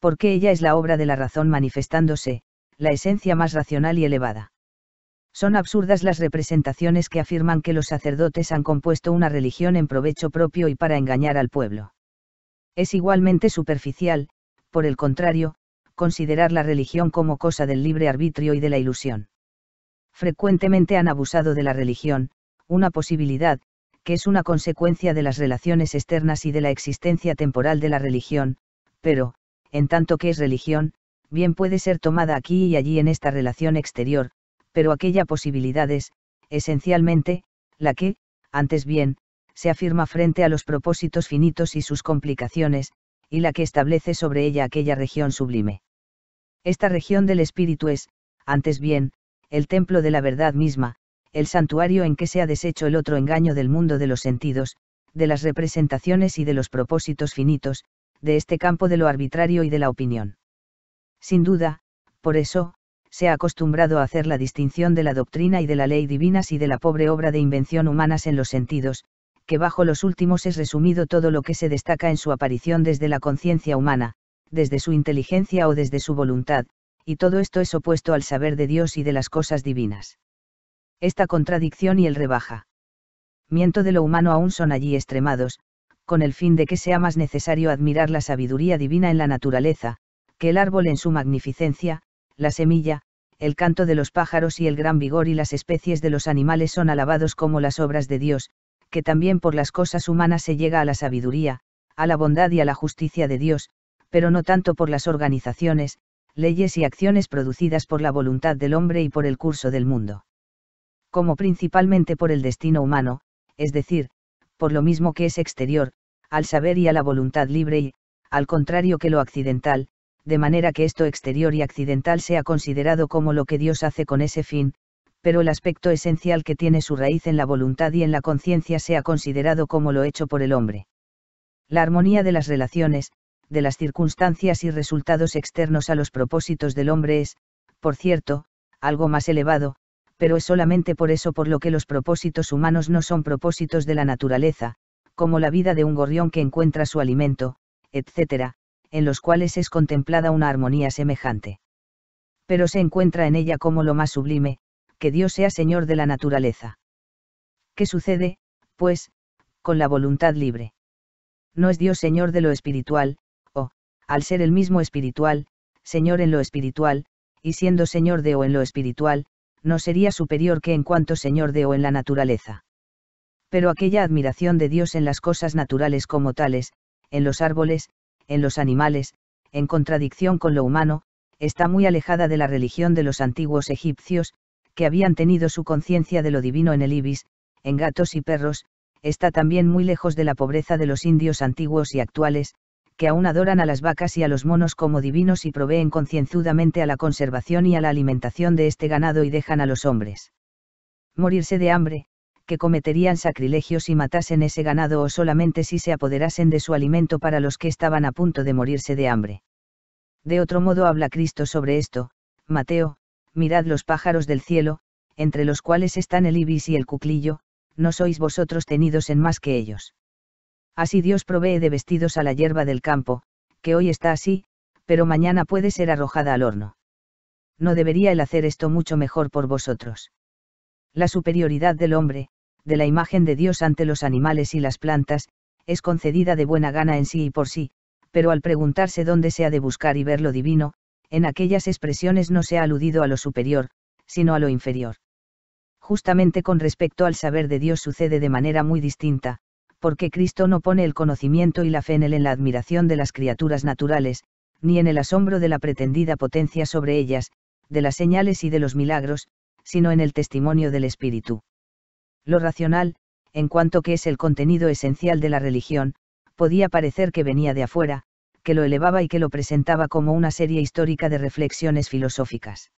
Porque ella es la obra de la razón manifestándose, la esencia más racional y elevada. Son absurdas las representaciones que afirman que los sacerdotes han compuesto una religión en provecho propio y para engañar al pueblo. Es igualmente superficial, por el contrario, considerar la religión como cosa del libre arbitrio y de la ilusión frecuentemente han abusado de la religión, una posibilidad, que es una consecuencia de las relaciones externas y de la existencia temporal de la religión, pero, en tanto que es religión, bien puede ser tomada aquí y allí en esta relación exterior, pero aquella posibilidad es, esencialmente, la que, antes bien, se afirma frente a los propósitos finitos y sus complicaciones, y la que establece sobre ella aquella región sublime. Esta región del espíritu es, antes bien, el templo de la verdad misma, el santuario en que se ha deshecho el otro engaño del mundo de los sentidos, de las representaciones y de los propósitos finitos, de este campo de lo arbitrario y de la opinión. Sin duda, por eso, se ha acostumbrado a hacer la distinción de la doctrina y de la ley divinas y de la pobre obra de invención humanas en los sentidos, que bajo los últimos es resumido todo lo que se destaca en su aparición desde la conciencia humana, desde su inteligencia o desde su voluntad, y todo esto es opuesto al saber de Dios y de las cosas divinas. Esta contradicción y el rebaja. Miento de lo humano aún son allí extremados, con el fin de que sea más necesario admirar la sabiduría divina en la naturaleza, que el árbol en su magnificencia, la semilla, el canto de los pájaros y el gran vigor y las especies de los animales son alabados como las obras de Dios, que también por las cosas humanas se llega a la sabiduría, a la bondad y a la justicia de Dios, pero no tanto por las organizaciones, leyes y acciones producidas por la voluntad del hombre y por el curso del mundo. Como principalmente por el destino humano, es decir, por lo mismo que es exterior, al saber y a la voluntad libre y, al contrario que lo accidental, de manera que esto exterior y accidental sea considerado como lo que Dios hace con ese fin, pero el aspecto esencial que tiene su raíz en la voluntad y en la conciencia sea considerado como lo hecho por el hombre. La armonía de las relaciones, de las circunstancias y resultados externos a los propósitos del hombre es, por cierto, algo más elevado, pero es solamente por eso por lo que los propósitos humanos no son propósitos de la naturaleza, como la vida de un gorrión que encuentra su alimento, etc., en los cuales es contemplada una armonía semejante. Pero se encuentra en ella como lo más sublime, que Dios sea Señor de la naturaleza. ¿Qué sucede, pues, con la voluntad libre? No es Dios Señor de lo espiritual, al ser el mismo espiritual, Señor en lo espiritual, y siendo Señor de o en lo espiritual, no sería superior que en cuanto Señor de o en la naturaleza. Pero aquella admiración de Dios en las cosas naturales como tales, en los árboles, en los animales, en contradicción con lo humano, está muy alejada de la religión de los antiguos egipcios, que habían tenido su conciencia de lo divino en el ibis, en gatos y perros, está también muy lejos de la pobreza de los indios antiguos y actuales, que aún adoran a las vacas y a los monos como divinos y proveen concienzudamente a la conservación y a la alimentación de este ganado y dejan a los hombres morirse de hambre, que cometerían sacrilegios si matasen ese ganado o solamente si se apoderasen de su alimento para los que estaban a punto de morirse de hambre. De otro modo habla Cristo sobre esto, Mateo, mirad los pájaros del cielo, entre los cuales están el ibis y el cuclillo, no sois vosotros tenidos en más que ellos. Así Dios provee de vestidos a la hierba del campo, que hoy está así, pero mañana puede ser arrojada al horno. ¿No debería él hacer esto mucho mejor por vosotros? La superioridad del hombre, de la imagen de Dios ante los animales y las plantas, es concedida de buena gana en sí y por sí, pero al preguntarse dónde se ha de buscar y ver lo divino, en aquellas expresiones no se ha aludido a lo superior, sino a lo inferior. Justamente con respecto al saber de Dios sucede de manera muy distinta, porque Cristo no pone el conocimiento y la fe en él en la admiración de las criaturas naturales, ni en el asombro de la pretendida potencia sobre ellas, de las señales y de los milagros, sino en el testimonio del Espíritu. Lo racional, en cuanto que es el contenido esencial de la religión, podía parecer que venía de afuera, que lo elevaba y que lo presentaba como una serie histórica de reflexiones filosóficas.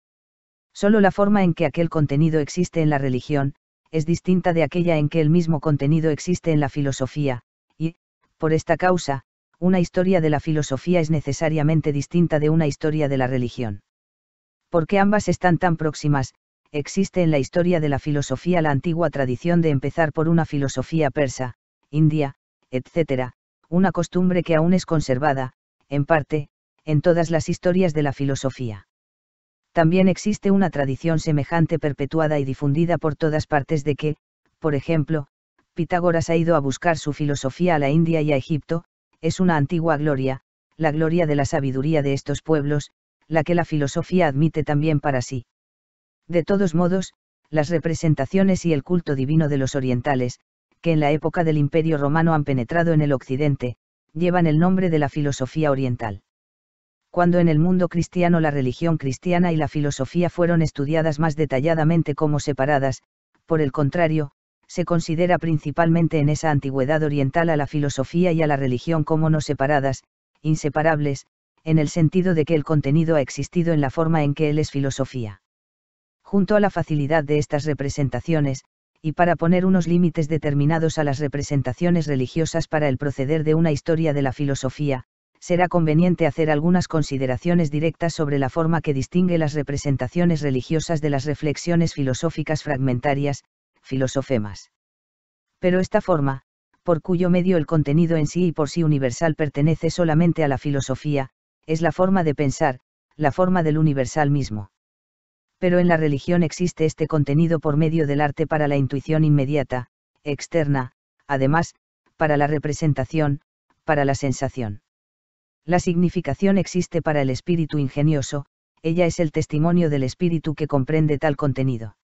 Solo la forma en que aquel contenido existe en la religión, es distinta de aquella en que el mismo contenido existe en la filosofía, y, por esta causa, una historia de la filosofía es necesariamente distinta de una historia de la religión. Porque ambas están tan próximas, existe en la historia de la filosofía la antigua tradición de empezar por una filosofía persa, india, etc., una costumbre que aún es conservada, en parte, en todas las historias de la filosofía también existe una tradición semejante perpetuada y difundida por todas partes de que, por ejemplo, Pitágoras ha ido a buscar su filosofía a la India y a Egipto, es una antigua gloria, la gloria de la sabiduría de estos pueblos, la que la filosofía admite también para sí. De todos modos, las representaciones y el culto divino de los orientales, que en la época del Imperio Romano han penetrado en el Occidente, llevan el nombre de la filosofía oriental cuando en el mundo cristiano la religión cristiana y la filosofía fueron estudiadas más detalladamente como separadas, por el contrario, se considera principalmente en esa antigüedad oriental a la filosofía y a la religión como no separadas, inseparables, en el sentido de que el contenido ha existido en la forma en que él es filosofía. Junto a la facilidad de estas representaciones, y para poner unos límites determinados a las representaciones religiosas para el proceder de una historia de la filosofía, será conveniente hacer algunas consideraciones directas sobre la forma que distingue las representaciones religiosas de las reflexiones filosóficas fragmentarias, filosofemas. Pero esta forma, por cuyo medio el contenido en sí y por sí universal pertenece solamente a la filosofía, es la forma de pensar, la forma del universal mismo. Pero en la religión existe este contenido por medio del arte para la intuición inmediata, externa, además, para la representación, para la sensación. La significación existe para el espíritu ingenioso, ella es el testimonio del espíritu que comprende tal contenido.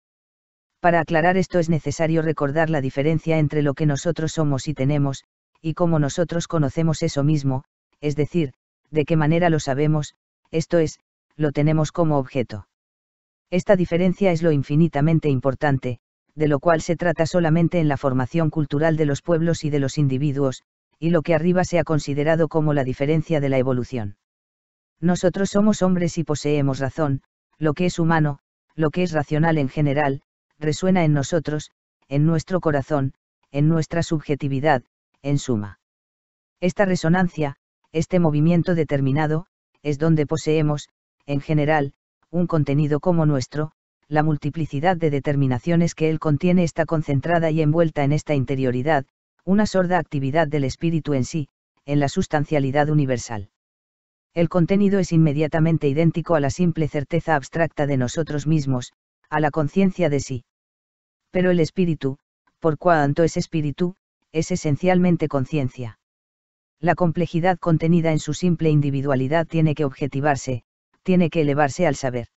Para aclarar esto es necesario recordar la diferencia entre lo que nosotros somos y tenemos, y cómo nosotros conocemos eso mismo, es decir, de qué manera lo sabemos, esto es, lo tenemos como objeto. Esta diferencia es lo infinitamente importante, de lo cual se trata solamente en la formación cultural de los pueblos y de los individuos, y lo que arriba se ha considerado como la diferencia de la evolución. Nosotros somos hombres y poseemos razón, lo que es humano, lo que es racional en general, resuena en nosotros, en nuestro corazón, en nuestra subjetividad, en suma. Esta resonancia, este movimiento determinado, es donde poseemos, en general, un contenido como nuestro, la multiplicidad de determinaciones que él contiene está concentrada y envuelta en esta interioridad, una sorda actividad del espíritu en sí, en la sustancialidad universal. El contenido es inmediatamente idéntico a la simple certeza abstracta de nosotros mismos, a la conciencia de sí. Pero el espíritu, por cuanto es espíritu, es esencialmente conciencia. La complejidad contenida en su simple individualidad tiene que objetivarse, tiene que elevarse al saber.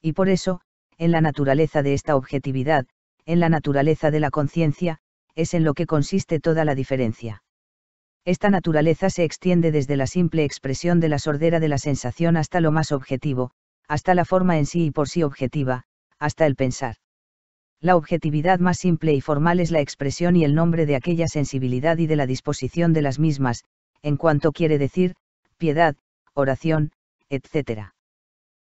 Y por eso, en la naturaleza de esta objetividad, en la naturaleza de la conciencia, es en lo que consiste toda la diferencia. Esta naturaleza se extiende desde la simple expresión de la sordera de la sensación hasta lo más objetivo, hasta la forma en sí y por sí objetiva, hasta el pensar. La objetividad más simple y formal es la expresión y el nombre de aquella sensibilidad y de la disposición de las mismas, en cuanto quiere decir, piedad, oración, etc.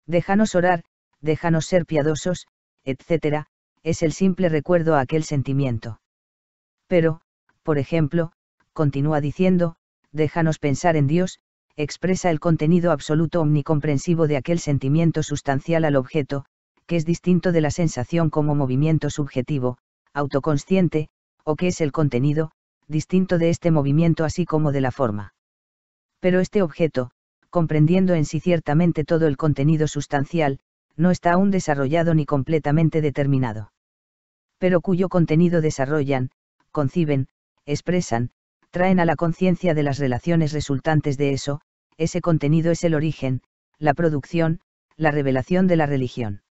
Déjanos orar, déjanos ser piadosos, etc., es el simple recuerdo a aquel sentimiento. Pero, por ejemplo, continúa diciendo, déjanos pensar en Dios, expresa el contenido absoluto omnicomprensivo de aquel sentimiento sustancial al objeto, que es distinto de la sensación como movimiento subjetivo, autoconsciente, o que es el contenido, distinto de este movimiento así como de la forma. Pero este objeto, comprendiendo en sí ciertamente todo el contenido sustancial, no está aún desarrollado ni completamente determinado. Pero cuyo contenido desarrollan, conciben, expresan, traen a la conciencia de las relaciones resultantes de eso, ese contenido es el origen, la producción, la revelación de la religión.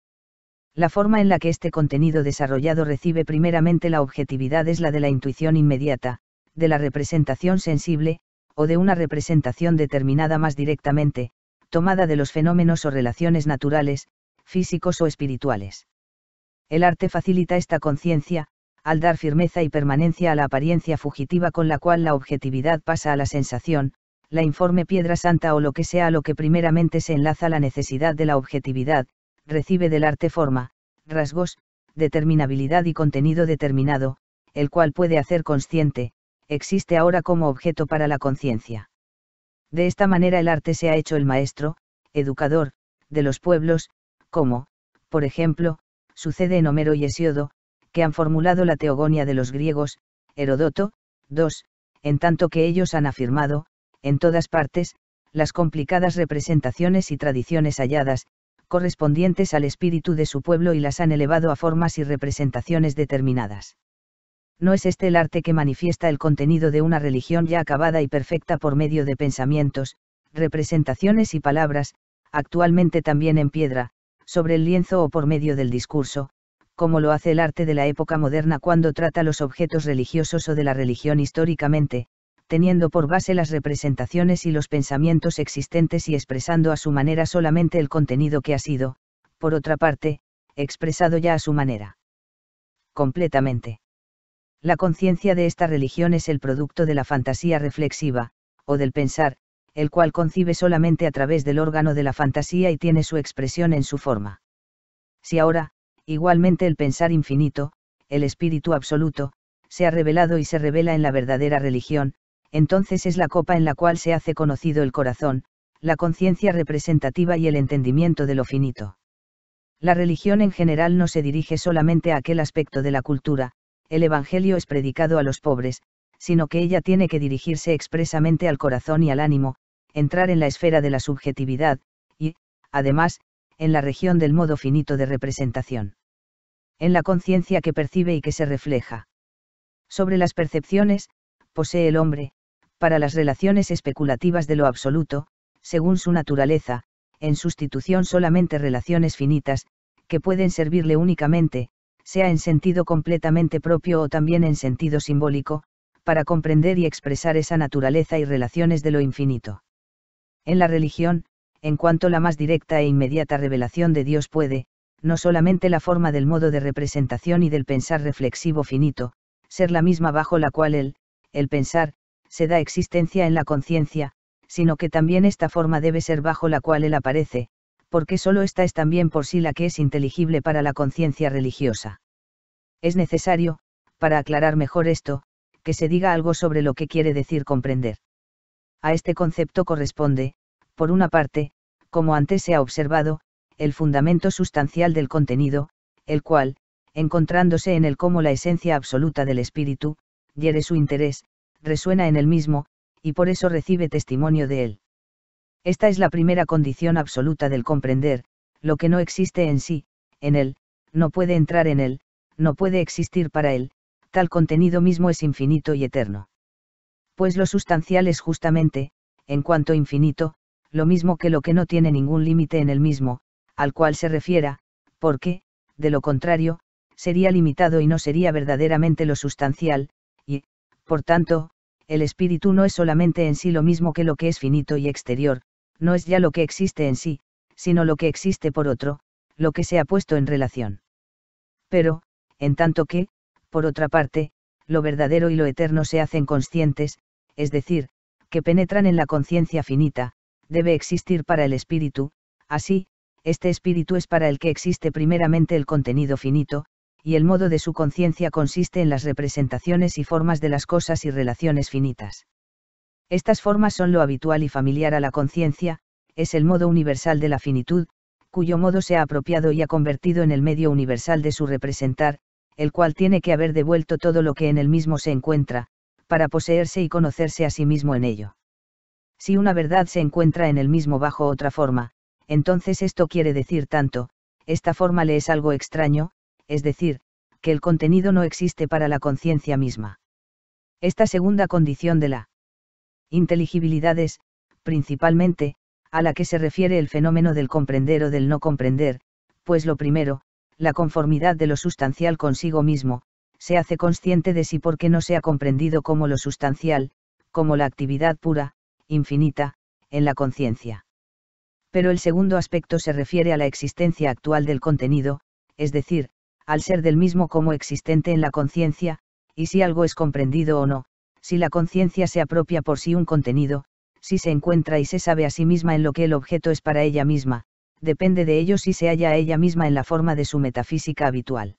La forma en la que este contenido desarrollado recibe primeramente la objetividad es la de la intuición inmediata, de la representación sensible, o de una representación determinada más directamente, tomada de los fenómenos o relaciones naturales, físicos o espirituales. El arte facilita esta conciencia, al dar firmeza y permanencia a la apariencia fugitiva con la cual la objetividad pasa a la sensación, la informe piedra santa o lo que sea a lo que primeramente se enlaza la necesidad de la objetividad, recibe del arte forma, rasgos, determinabilidad y contenido determinado, el cual puede hacer consciente, existe ahora como objeto para la conciencia. De esta manera el arte se ha hecho el maestro, educador, de los pueblos, como, por ejemplo, sucede en Homero y Hesiodo, que han formulado la teogonia de los griegos, Heródoto, 2, en tanto que ellos han afirmado, en todas partes, las complicadas representaciones y tradiciones halladas, correspondientes al espíritu de su pueblo y las han elevado a formas y representaciones determinadas. No es este el arte que manifiesta el contenido de una religión ya acabada y perfecta por medio de pensamientos, representaciones y palabras, actualmente también en piedra, sobre el lienzo o por medio del discurso, como lo hace el arte de la época moderna cuando trata los objetos religiosos o de la religión históricamente, teniendo por base las representaciones y los pensamientos existentes y expresando a su manera solamente el contenido que ha sido, por otra parte, expresado ya a su manera. Completamente. La conciencia de esta religión es el producto de la fantasía reflexiva, o del pensar, el cual concibe solamente a través del órgano de la fantasía y tiene su expresión en su forma. Si ahora, Igualmente el pensar infinito, el espíritu absoluto, se ha revelado y se revela en la verdadera religión, entonces es la copa en la cual se hace conocido el corazón, la conciencia representativa y el entendimiento de lo finito. La religión en general no se dirige solamente a aquel aspecto de la cultura, el Evangelio es predicado a los pobres, sino que ella tiene que dirigirse expresamente al corazón y al ánimo, entrar en la esfera de la subjetividad, y, además, en la región del modo finito de representación en la conciencia que percibe y que se refleja. Sobre las percepciones, posee el hombre, para las relaciones especulativas de lo absoluto, según su naturaleza, en sustitución solamente relaciones finitas, que pueden servirle únicamente, sea en sentido completamente propio o también en sentido simbólico, para comprender y expresar esa naturaleza y relaciones de lo infinito. En la religión, en cuanto la más directa e inmediata revelación de Dios puede, no solamente la forma del modo de representación y del pensar reflexivo finito, ser la misma bajo la cual el, el pensar, se da existencia en la conciencia, sino que también esta forma debe ser bajo la cual él aparece, porque solo esta es también por sí la que es inteligible para la conciencia religiosa. Es necesario, para aclarar mejor esto, que se diga algo sobre lo que quiere decir comprender. A este concepto corresponde, por una parte, como antes se ha observado, el fundamento sustancial del contenido, el cual, encontrándose en él como la esencia absoluta del espíritu, hiere su interés, resuena en él mismo, y por eso recibe testimonio de él. Esta es la primera condición absoluta del comprender, lo que no existe en sí, en él, no puede entrar en él, no puede existir para él, tal contenido mismo es infinito y eterno. Pues lo sustancial es justamente, en cuanto infinito, lo mismo que lo que no tiene ningún límite en el mismo, al cual se refiera, porque, de lo contrario, sería limitado y no sería verdaderamente lo sustancial, y, por tanto, el espíritu no es solamente en sí lo mismo que lo que es finito y exterior, no es ya lo que existe en sí, sino lo que existe por otro, lo que se ha puesto en relación. Pero, en tanto que, por otra parte, lo verdadero y lo eterno se hacen conscientes, es decir, que penetran en la conciencia finita, debe existir para el espíritu, así, este espíritu es para el que existe primeramente el contenido finito, y el modo de su conciencia consiste en las representaciones y formas de las cosas y relaciones finitas. Estas formas son lo habitual y familiar a la conciencia, es el modo universal de la finitud, cuyo modo se ha apropiado y ha convertido en el medio universal de su representar, el cual tiene que haber devuelto todo lo que en el mismo se encuentra, para poseerse y conocerse a sí mismo en ello. Si una verdad se encuentra en el mismo bajo otra forma, entonces esto quiere decir tanto, esta forma le es algo extraño, es decir, que el contenido no existe para la conciencia misma. Esta segunda condición de la inteligibilidad es, principalmente, a la que se refiere el fenómeno del comprender o del no comprender, pues lo primero, la conformidad de lo sustancial consigo mismo, se hace consciente de sí porque no se ha comprendido como lo sustancial, como la actividad pura, infinita, en la conciencia pero el segundo aspecto se refiere a la existencia actual del contenido, es decir, al ser del mismo como existente en la conciencia, y si algo es comprendido o no, si la conciencia se apropia por sí un contenido, si se encuentra y se sabe a sí misma en lo que el objeto es para ella misma, depende de ello si se halla a ella misma en la forma de su metafísica habitual.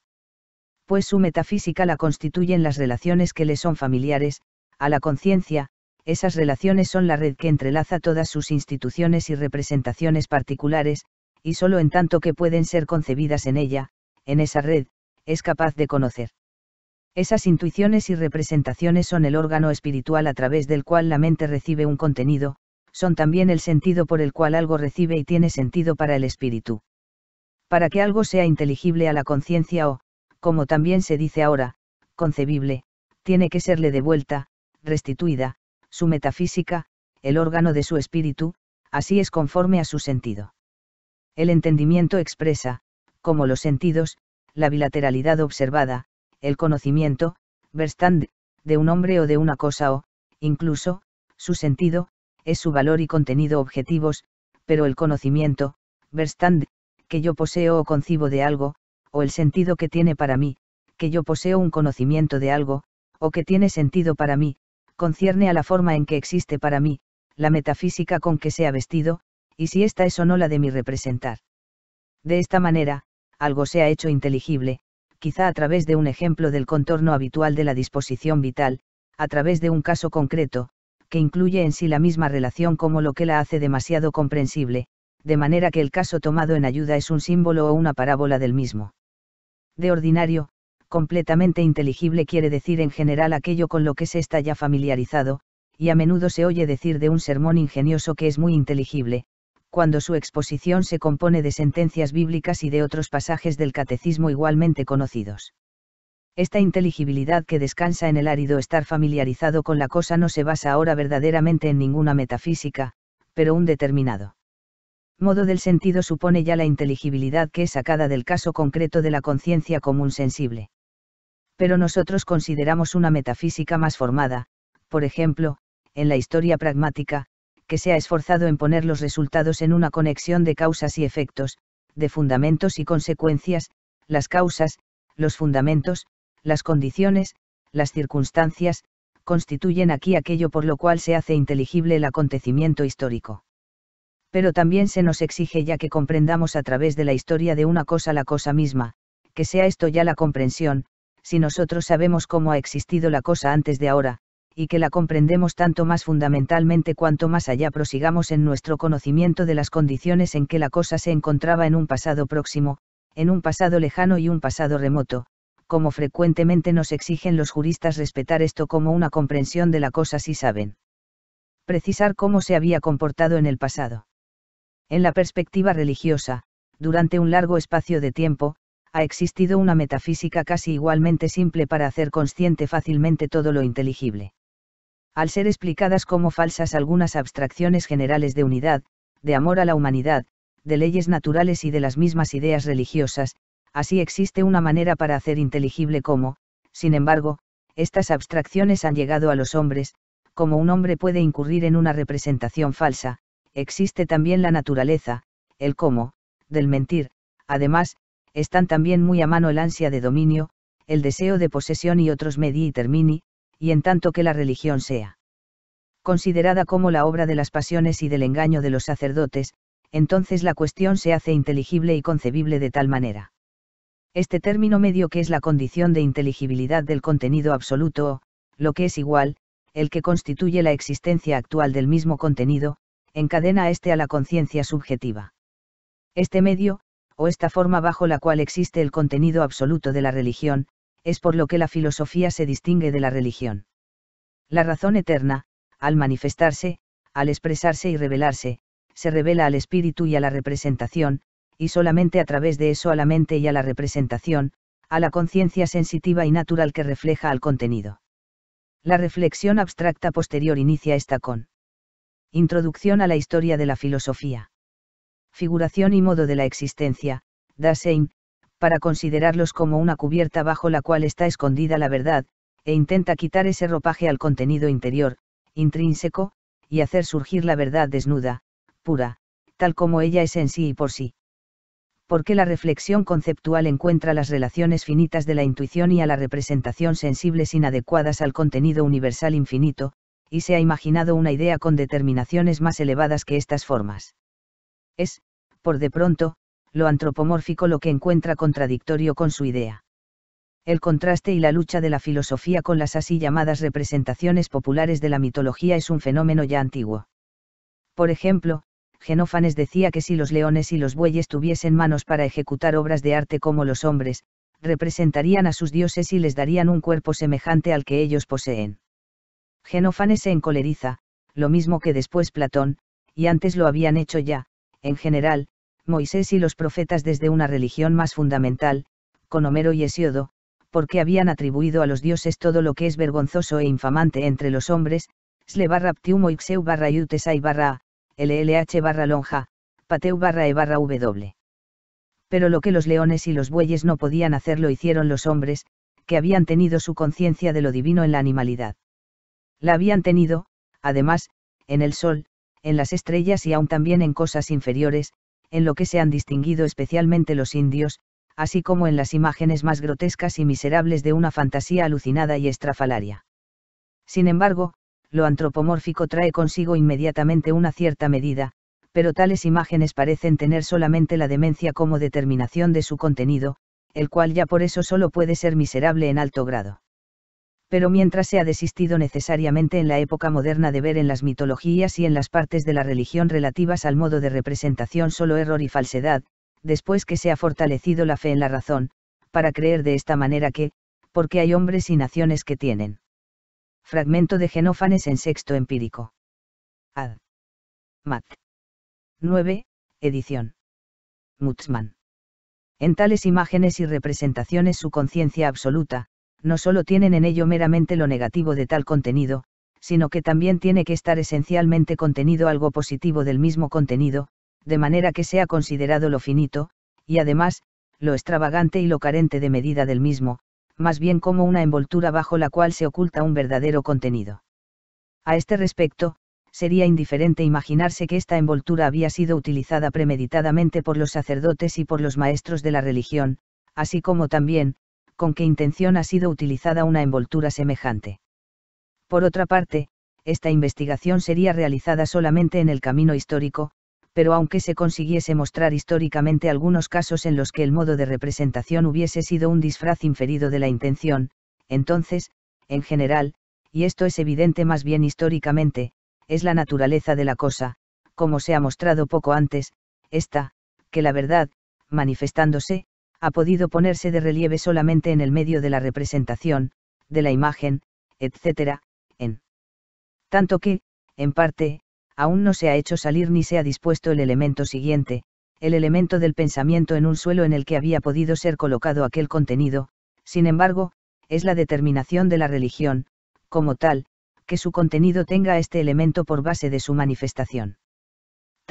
Pues su metafísica la constituyen las relaciones que le son familiares, a la conciencia, esas relaciones son la red que entrelaza todas sus instituciones y representaciones particulares, y solo en tanto que pueden ser concebidas en ella, en esa red, es capaz de conocer. Esas intuiciones y representaciones son el órgano espiritual a través del cual la mente recibe un contenido, son también el sentido por el cual algo recibe y tiene sentido para el espíritu. Para que algo sea inteligible a la conciencia o, como también se dice ahora, concebible, tiene que serle devuelta, restituida, su metafísica, el órgano de su espíritu, así es conforme a su sentido. El entendimiento expresa, como los sentidos, la bilateralidad observada, el conocimiento, verstand, de un hombre o de una cosa o, incluso, su sentido, es su valor y contenido objetivos, pero el conocimiento, verstand, que yo poseo o concibo de algo, o el sentido que tiene para mí, que yo poseo un conocimiento de algo, o que tiene sentido para mí, concierne a la forma en que existe para mí, la metafísica con que sea vestido, y si esta es o no la de mi representar. De esta manera, algo se ha hecho inteligible, quizá a través de un ejemplo del contorno habitual de la disposición vital, a través de un caso concreto, que incluye en sí la misma relación como lo que la hace demasiado comprensible, de manera que el caso tomado en ayuda es un símbolo o una parábola del mismo. De ordinario, completamente inteligible quiere decir en general aquello con lo que se está ya familiarizado, y a menudo se oye decir de un sermón ingenioso que es muy inteligible, cuando su exposición se compone de sentencias bíblicas y de otros pasajes del catecismo igualmente conocidos. Esta inteligibilidad que descansa en el árido estar familiarizado con la cosa no se basa ahora verdaderamente en ninguna metafísica, pero un determinado modo del sentido supone ya la inteligibilidad que es sacada del caso concreto de la conciencia común sensible pero nosotros consideramos una metafísica más formada, por ejemplo, en la historia pragmática, que se ha esforzado en poner los resultados en una conexión de causas y efectos, de fundamentos y consecuencias, las causas, los fundamentos, las condiciones, las circunstancias, constituyen aquí aquello por lo cual se hace inteligible el acontecimiento histórico. Pero también se nos exige ya que comprendamos a través de la historia de una cosa la cosa misma, que sea esto ya la comprensión, si nosotros sabemos cómo ha existido la cosa antes de ahora, y que la comprendemos tanto más fundamentalmente cuanto más allá prosigamos en nuestro conocimiento de las condiciones en que la cosa se encontraba en un pasado próximo, en un pasado lejano y un pasado remoto, como frecuentemente nos exigen los juristas respetar esto como una comprensión de la cosa si saben precisar cómo se había comportado en el pasado. En la perspectiva religiosa, durante un largo espacio de tiempo, ha existido una metafísica casi igualmente simple para hacer consciente fácilmente todo lo inteligible. Al ser explicadas como falsas algunas abstracciones generales de unidad, de amor a la humanidad, de leyes naturales y de las mismas ideas religiosas, así existe una manera para hacer inteligible cómo, sin embargo, estas abstracciones han llegado a los hombres, como un hombre puede incurrir en una representación falsa, existe también la naturaleza, el cómo, del mentir, además, están también muy a mano el ansia de dominio, el deseo de posesión y otros medi y termini, y en tanto que la religión sea considerada como la obra de las pasiones y del engaño de los sacerdotes, entonces la cuestión se hace inteligible y concebible de tal manera. Este término medio que es la condición de inteligibilidad del contenido absoluto o, lo que es igual, el que constituye la existencia actual del mismo contenido, encadena este a la conciencia subjetiva. Este medio, o esta forma bajo la cual existe el contenido absoluto de la religión, es por lo que la filosofía se distingue de la religión. La razón eterna, al manifestarse, al expresarse y revelarse, se revela al espíritu y a la representación, y solamente a través de eso a la mente y a la representación, a la conciencia sensitiva y natural que refleja al contenido. La reflexión abstracta posterior inicia esta con. Introducción a la historia de la filosofía figuración y modo de la existencia, Dasein, para considerarlos como una cubierta bajo la cual está escondida la verdad, e intenta quitar ese ropaje al contenido interior, intrínseco, y hacer surgir la verdad desnuda, pura, tal como ella es en sí y por sí. Porque la reflexión conceptual encuentra las relaciones finitas de la intuición y a la representación sensibles inadecuadas al contenido universal infinito, y se ha imaginado una idea con determinaciones más elevadas que estas formas. Es, por de pronto, lo antropomórfico lo que encuentra contradictorio con su idea. El contraste y la lucha de la filosofía con las así llamadas representaciones populares de la mitología es un fenómeno ya antiguo. Por ejemplo, Genófanes decía que si los leones y los bueyes tuviesen manos para ejecutar obras de arte como los hombres, representarían a sus dioses y les darían un cuerpo semejante al que ellos poseen. Genófanes se encoleriza, lo mismo que después Platón, y antes lo habían hecho ya, en general, Moisés y los profetas desde una religión más fundamental, con Homero y Hesiodo, porque habían atribuido a los dioses todo lo que es vergonzoso e infamante entre los hombres, sle barra ixeu barra barra LLH barra lonja, pateu barra e barra W. Pero lo que los leones y los bueyes no podían hacer lo hicieron los hombres, que habían tenido su conciencia de lo divino en la animalidad. La habían tenido, además, en el sol, en las estrellas y aún también en cosas inferiores, en lo que se han distinguido especialmente los indios, así como en las imágenes más grotescas y miserables de una fantasía alucinada y estrafalaria. Sin embargo, lo antropomórfico trae consigo inmediatamente una cierta medida, pero tales imágenes parecen tener solamente la demencia como determinación de su contenido, el cual ya por eso solo puede ser miserable en alto grado pero mientras se ha desistido necesariamente en la época moderna de ver en las mitologías y en las partes de la religión relativas al modo de representación solo error y falsedad, después que se ha fortalecido la fe en la razón, para creer de esta manera que, porque hay hombres y naciones que tienen. Fragmento de Genófanes en sexto empírico. Ad. Mat. 9, edición. Mutzman. En tales imágenes y representaciones su conciencia absoluta, no solo tienen en ello meramente lo negativo de tal contenido, sino que también tiene que estar esencialmente contenido algo positivo del mismo contenido, de manera que sea considerado lo finito, y además, lo extravagante y lo carente de medida del mismo, más bien como una envoltura bajo la cual se oculta un verdadero contenido. A este respecto, sería indiferente imaginarse que esta envoltura había sido utilizada premeditadamente por los sacerdotes y por los maestros de la religión, así como también, con qué intención ha sido utilizada una envoltura semejante. Por otra parte, esta investigación sería realizada solamente en el camino histórico, pero aunque se consiguiese mostrar históricamente algunos casos en los que el modo de representación hubiese sido un disfraz inferido de la intención, entonces, en general, y esto es evidente más bien históricamente, es la naturaleza de la cosa, como se ha mostrado poco antes, esta, que la verdad, manifestándose, ha podido ponerse de relieve solamente en el medio de la representación, de la imagen, etc., en tanto que, en parte, aún no se ha hecho salir ni se ha dispuesto el elemento siguiente, el elemento del pensamiento en un suelo en el que había podido ser colocado aquel contenido, sin embargo, es la determinación de la religión, como tal, que su contenido tenga este elemento por base de su manifestación.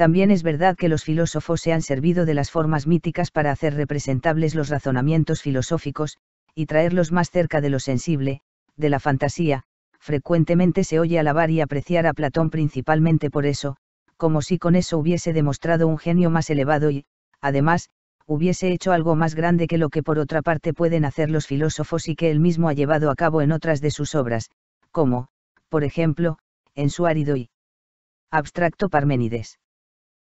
También es verdad que los filósofos se han servido de las formas míticas para hacer representables los razonamientos filosóficos, y traerlos más cerca de lo sensible, de la fantasía, frecuentemente se oye alabar y apreciar a Platón principalmente por eso, como si con eso hubiese demostrado un genio más elevado y, además, hubiese hecho algo más grande que lo que por otra parte pueden hacer los filósofos y que él mismo ha llevado a cabo en otras de sus obras, como, por ejemplo, en su árido y abstracto Parménides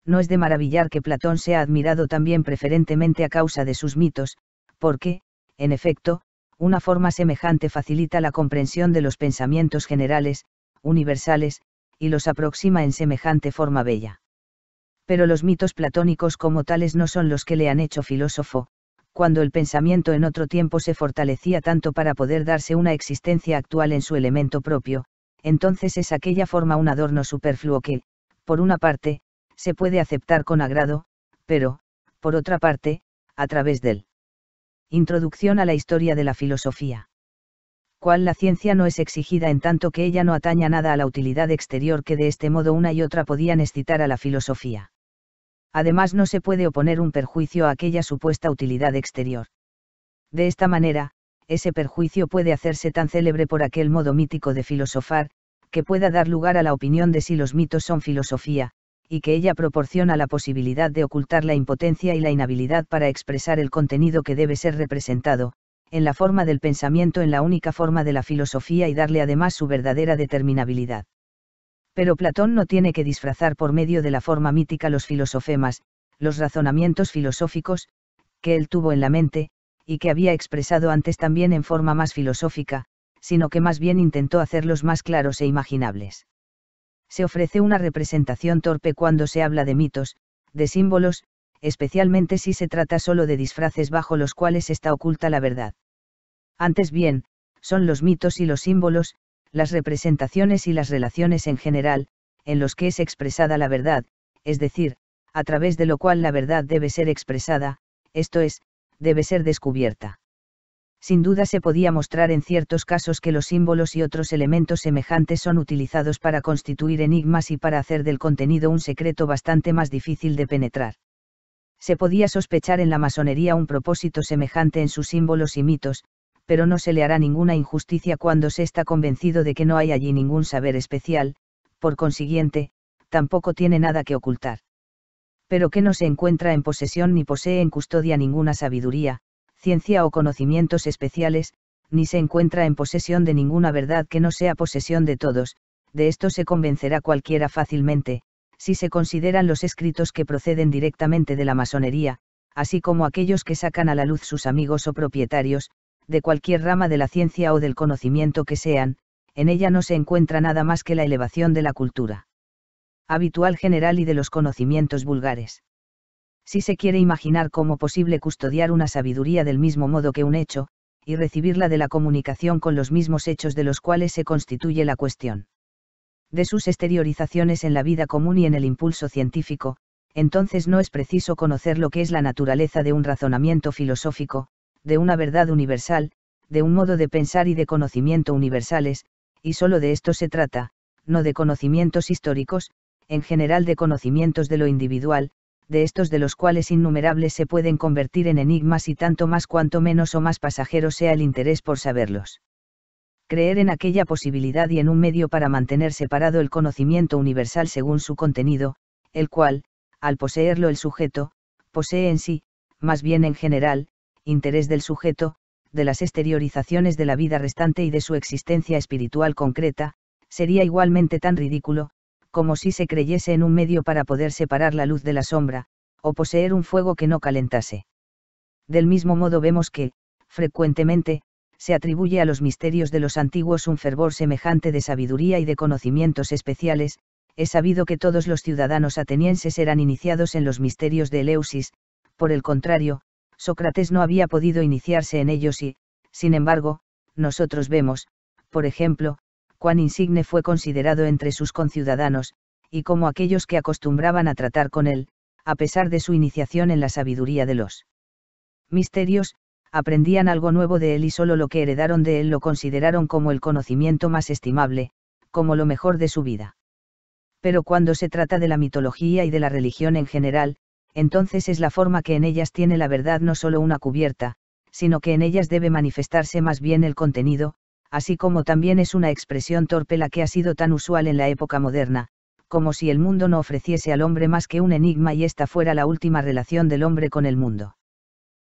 no es de maravillar que Platón sea admirado también preferentemente a causa de sus mitos, porque, en efecto, una forma semejante facilita la comprensión de los pensamientos generales, universales, y los aproxima en semejante forma bella. Pero los mitos platónicos como tales no son los que le han hecho filósofo, cuando el pensamiento en otro tiempo se fortalecía tanto para poder darse una existencia actual en su elemento propio, entonces es aquella forma un adorno superfluo que, por una parte, se puede aceptar con agrado, pero, por otra parte, a través del Introducción a la historia de la filosofía. Cual la ciencia no es exigida en tanto que ella no ataña nada a la utilidad exterior que de este modo una y otra podían excitar a la filosofía. Además no se puede oponer un perjuicio a aquella supuesta utilidad exterior. De esta manera, ese perjuicio puede hacerse tan célebre por aquel modo mítico de filosofar, que pueda dar lugar a la opinión de si los mitos son filosofía, y que ella proporciona la posibilidad de ocultar la impotencia y la inhabilidad para expresar el contenido que debe ser representado, en la forma del pensamiento en la única forma de la filosofía y darle además su verdadera determinabilidad. Pero Platón no tiene que disfrazar por medio de la forma mítica los filosofemas, los razonamientos filosóficos, que él tuvo en la mente, y que había expresado antes también en forma más filosófica, sino que más bien intentó hacerlos más claros e imaginables se ofrece una representación torpe cuando se habla de mitos, de símbolos, especialmente si se trata solo de disfraces bajo los cuales está oculta la verdad. Antes bien, son los mitos y los símbolos, las representaciones y las relaciones en general, en los que es expresada la verdad, es decir, a través de lo cual la verdad debe ser expresada, esto es, debe ser descubierta sin duda se podía mostrar en ciertos casos que los símbolos y otros elementos semejantes son utilizados para constituir enigmas y para hacer del contenido un secreto bastante más difícil de penetrar. Se podía sospechar en la masonería un propósito semejante en sus símbolos y mitos, pero no se le hará ninguna injusticia cuando se está convencido de que no hay allí ningún saber especial, por consiguiente, tampoco tiene nada que ocultar. Pero que no se encuentra en posesión ni posee en custodia ninguna sabiduría, ciencia o conocimientos especiales, ni se encuentra en posesión de ninguna verdad que no sea posesión de todos, de esto se convencerá cualquiera fácilmente, si se consideran los escritos que proceden directamente de la masonería, así como aquellos que sacan a la luz sus amigos o propietarios, de cualquier rama de la ciencia o del conocimiento que sean, en ella no se encuentra nada más que la elevación de la cultura habitual general y de los conocimientos vulgares si se quiere imaginar cómo posible custodiar una sabiduría del mismo modo que un hecho, y recibirla de la comunicación con los mismos hechos de los cuales se constituye la cuestión. De sus exteriorizaciones en la vida común y en el impulso científico, entonces no es preciso conocer lo que es la naturaleza de un razonamiento filosófico, de una verdad universal, de un modo de pensar y de conocimiento universales, y solo de esto se trata, no de conocimientos históricos, en general de conocimientos de lo individual, de estos de los cuales innumerables se pueden convertir en enigmas y tanto más cuanto menos o más pasajero sea el interés por saberlos. Creer en aquella posibilidad y en un medio para mantener separado el conocimiento universal según su contenido, el cual, al poseerlo el sujeto, posee en sí, más bien en general, interés del sujeto, de las exteriorizaciones de la vida restante y de su existencia espiritual concreta, sería igualmente tan ridículo, como si se creyese en un medio para poder separar la luz de la sombra, o poseer un fuego que no calentase. Del mismo modo vemos que, frecuentemente, se atribuye a los misterios de los antiguos un fervor semejante de sabiduría y de conocimientos especiales, es sabido que todos los ciudadanos atenienses eran iniciados en los misterios de Eleusis, por el contrario, Sócrates no había podido iniciarse en ellos y, sin embargo, nosotros vemos, por ejemplo, cuán insigne fue considerado entre sus conciudadanos, y como aquellos que acostumbraban a tratar con él, a pesar de su iniciación en la sabiduría de los misterios, aprendían algo nuevo de él y solo lo que heredaron de él lo consideraron como el conocimiento más estimable, como lo mejor de su vida. Pero cuando se trata de la mitología y de la religión en general, entonces es la forma que en ellas tiene la verdad no solo una cubierta, sino que en ellas debe manifestarse más bien el contenido, así como también es una expresión torpe la que ha sido tan usual en la época moderna, como si el mundo no ofreciese al hombre más que un enigma y esta fuera la última relación del hombre con el mundo.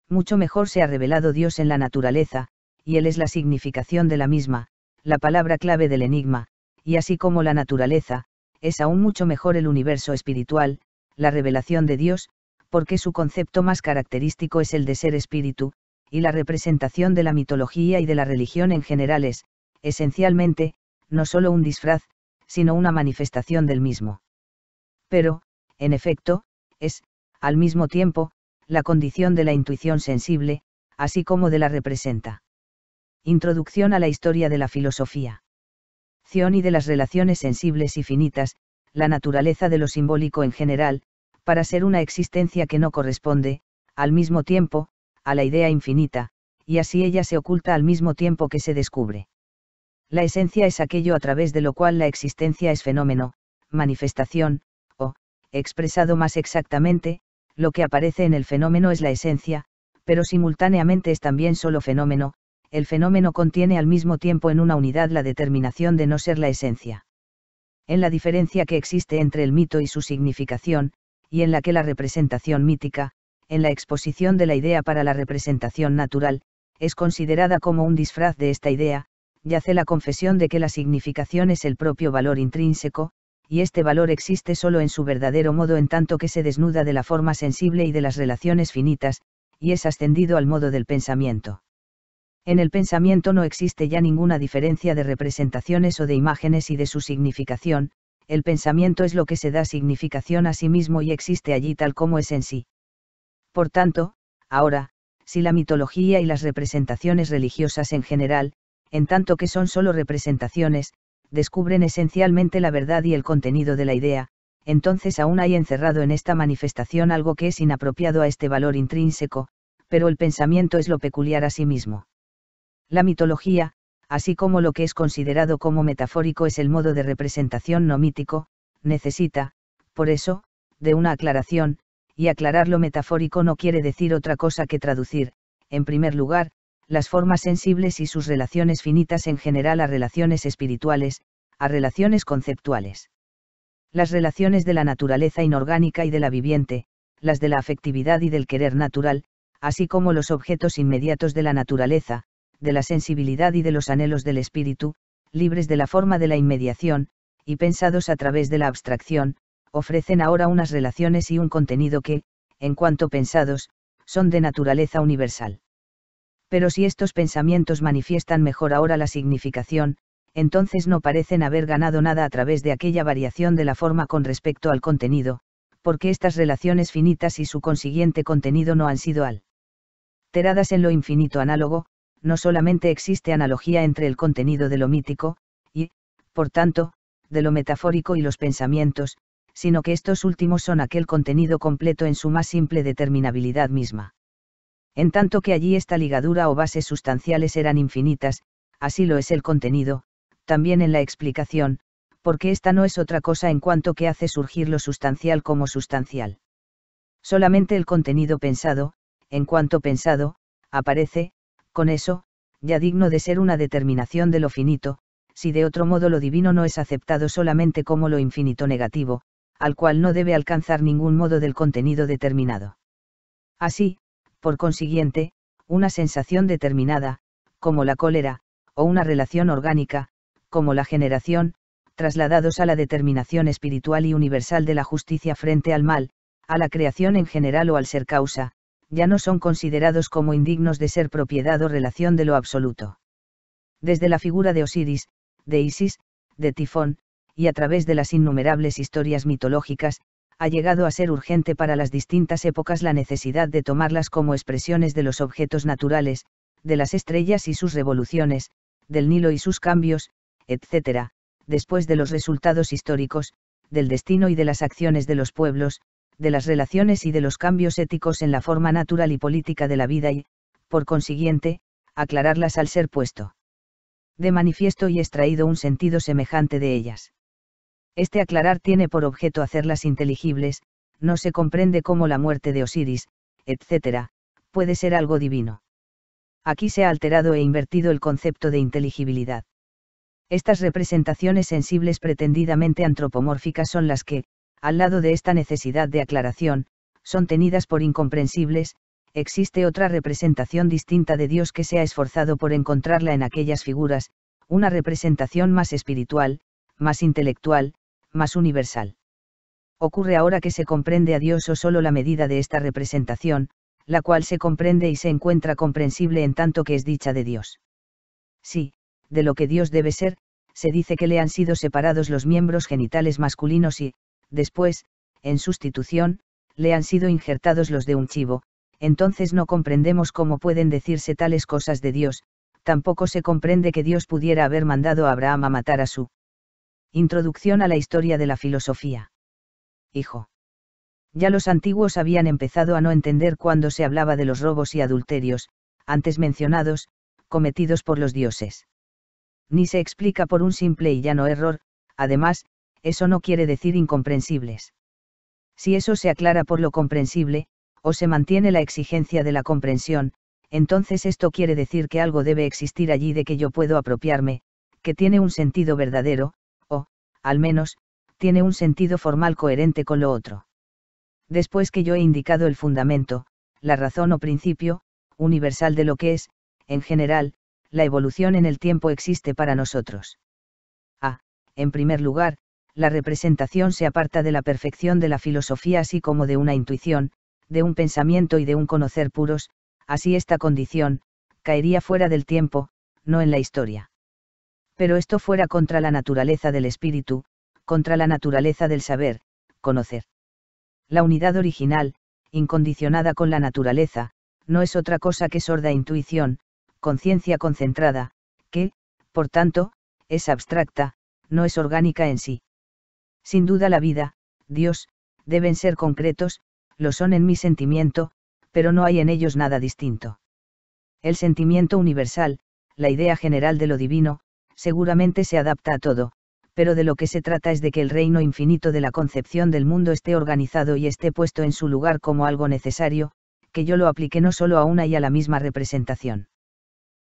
Mucho mejor se ha revelado Dios en la naturaleza, y Él es la significación de la misma, la palabra clave del enigma, y así como la naturaleza, es aún mucho mejor el universo espiritual, la revelación de Dios, porque su concepto más característico es el de ser espíritu, y la representación de la mitología y de la religión en general es, esencialmente, no solo un disfraz, sino una manifestación del mismo. Pero, en efecto, es, al mismo tiempo, la condición de la intuición sensible, así como de la representa. Introducción a la historia de la filosofía. Ción y de las relaciones sensibles y finitas, la naturaleza de lo simbólico en general, para ser una existencia que no corresponde, al mismo tiempo, a la idea infinita, y así ella se oculta al mismo tiempo que se descubre. La esencia es aquello a través de lo cual la existencia es fenómeno, manifestación, o, expresado más exactamente, lo que aparece en el fenómeno es la esencia, pero simultáneamente es también solo fenómeno, el fenómeno contiene al mismo tiempo en una unidad la determinación de no ser la esencia. En la diferencia que existe entre el mito y su significación, y en la que la representación mítica, en la exposición de la idea para la representación natural, es considerada como un disfraz de esta idea, yace la confesión de que la significación es el propio valor intrínseco, y este valor existe solo en su verdadero modo en tanto que se desnuda de la forma sensible y de las relaciones finitas, y es ascendido al modo del pensamiento. En el pensamiento no existe ya ninguna diferencia de representaciones o de imágenes y de su significación, el pensamiento es lo que se da significación a sí mismo y existe allí tal como es en sí. Por tanto, ahora, si la mitología y las representaciones religiosas en general, en tanto que son solo representaciones, descubren esencialmente la verdad y el contenido de la idea, entonces aún hay encerrado en esta manifestación algo que es inapropiado a este valor intrínseco, pero el pensamiento es lo peculiar a sí mismo. La mitología, así como lo que es considerado como metafórico es el modo de representación no mítico, necesita, por eso, de una aclaración, y aclarar lo metafórico no quiere decir otra cosa que traducir, en primer lugar, las formas sensibles y sus relaciones finitas en general a relaciones espirituales, a relaciones conceptuales. Las relaciones de la naturaleza inorgánica y de la viviente, las de la afectividad y del querer natural, así como los objetos inmediatos de la naturaleza, de la sensibilidad y de los anhelos del espíritu, libres de la forma de la inmediación, y pensados a través de la abstracción, ofrecen ahora unas relaciones y un contenido que, en cuanto pensados, son de naturaleza universal. Pero si estos pensamientos manifiestan mejor ahora la significación, entonces no parecen haber ganado nada a través de aquella variación de la forma con respecto al contenido, porque estas relaciones finitas y su consiguiente contenido no han sido al. Teradas en lo infinito análogo, no solamente existe analogía entre el contenido de lo mítico, y, por tanto, de lo metafórico y los pensamientos, sino que estos últimos son aquel contenido completo en su más simple determinabilidad misma. En tanto que allí esta ligadura o bases sustanciales eran infinitas, así lo es el contenido, también en la explicación, porque esta no es otra cosa en cuanto que hace surgir lo sustancial como sustancial. Solamente el contenido pensado, en cuanto pensado, aparece, con eso, ya digno de ser una determinación de lo finito, si de otro modo lo divino no es aceptado solamente como lo infinito negativo, al cual no debe alcanzar ningún modo del contenido determinado. Así, por consiguiente, una sensación determinada, como la cólera, o una relación orgánica, como la generación, trasladados a la determinación espiritual y universal de la justicia frente al mal, a la creación en general o al ser causa, ya no son considerados como indignos de ser propiedad o relación de lo absoluto. Desde la figura de Osiris, de Isis, de Tifón, y a través de las innumerables historias mitológicas, ha llegado a ser urgente para las distintas épocas la necesidad de tomarlas como expresiones de los objetos naturales, de las estrellas y sus revoluciones, del Nilo y sus cambios, etc., después de los resultados históricos, del destino y de las acciones de los pueblos, de las relaciones y de los cambios éticos en la forma natural y política de la vida y, por consiguiente, aclararlas al ser puesto de manifiesto y extraído un sentido semejante de ellas. Este aclarar tiene por objeto hacerlas inteligibles, no se comprende cómo la muerte de Osiris, etc., puede ser algo divino. Aquí se ha alterado e invertido el concepto de inteligibilidad. Estas representaciones sensibles pretendidamente antropomórficas son las que, al lado de esta necesidad de aclaración, son tenidas por incomprensibles, existe otra representación distinta de Dios que se ha esforzado por encontrarla en aquellas figuras, una representación más espiritual, más intelectual, más universal. Ocurre ahora que se comprende a Dios o solo la medida de esta representación, la cual se comprende y se encuentra comprensible en tanto que es dicha de Dios. Sí, de lo que Dios debe ser, se dice que le han sido separados los miembros genitales masculinos y, después, en sustitución, le han sido injertados los de un chivo, entonces no comprendemos cómo pueden decirse tales cosas de Dios, tampoco se comprende que Dios pudiera haber mandado a Abraham a matar a su Introducción a la historia de la filosofía. Hijo. Ya los antiguos habían empezado a no entender cuando se hablaba de los robos y adulterios, antes mencionados, cometidos por los dioses. Ni se explica por un simple y llano error, además, eso no quiere decir incomprensibles. Si eso se aclara por lo comprensible, o se mantiene la exigencia de la comprensión, entonces esto quiere decir que algo debe existir allí de que yo puedo apropiarme, que tiene un sentido verdadero, al menos, tiene un sentido formal coherente con lo otro. Después que yo he indicado el fundamento, la razón o principio, universal de lo que es, en general, la evolución en el tiempo existe para nosotros. A. Ah, en primer lugar, la representación se aparta de la perfección de la filosofía así como de una intuición, de un pensamiento y de un conocer puros, así esta condición, caería fuera del tiempo, no en la historia pero esto fuera contra la naturaleza del espíritu, contra la naturaleza del saber, conocer. La unidad original, incondicionada con la naturaleza, no es otra cosa que sorda intuición, conciencia concentrada, que, por tanto, es abstracta, no es orgánica en sí. Sin duda la vida, Dios, deben ser concretos, lo son en mi sentimiento, pero no hay en ellos nada distinto. El sentimiento universal, la idea general de lo divino, seguramente se adapta a todo, pero de lo que se trata es de que el reino infinito de la concepción del mundo esté organizado y esté puesto en su lugar como algo necesario, que yo lo aplique no solo a una y a la misma representación.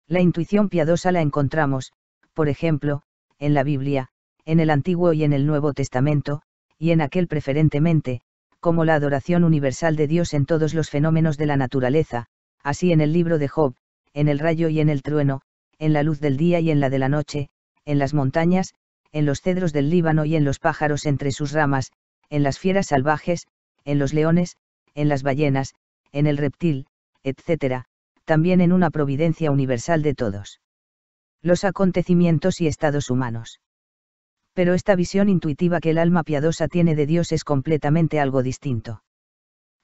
La intuición piadosa la encontramos, por ejemplo, en la Biblia, en el Antiguo y en el Nuevo Testamento, y en aquel preferentemente, como la adoración universal de Dios en todos los fenómenos de la naturaleza, así en el libro de Job, en el rayo y en el trueno, en la luz del día y en la de la noche, en las montañas, en los cedros del Líbano y en los pájaros entre sus ramas, en las fieras salvajes, en los leones, en las ballenas, en el reptil, etc., también en una providencia universal de todos. Los acontecimientos y estados humanos. Pero esta visión intuitiva que el alma piadosa tiene de Dios es completamente algo distinto.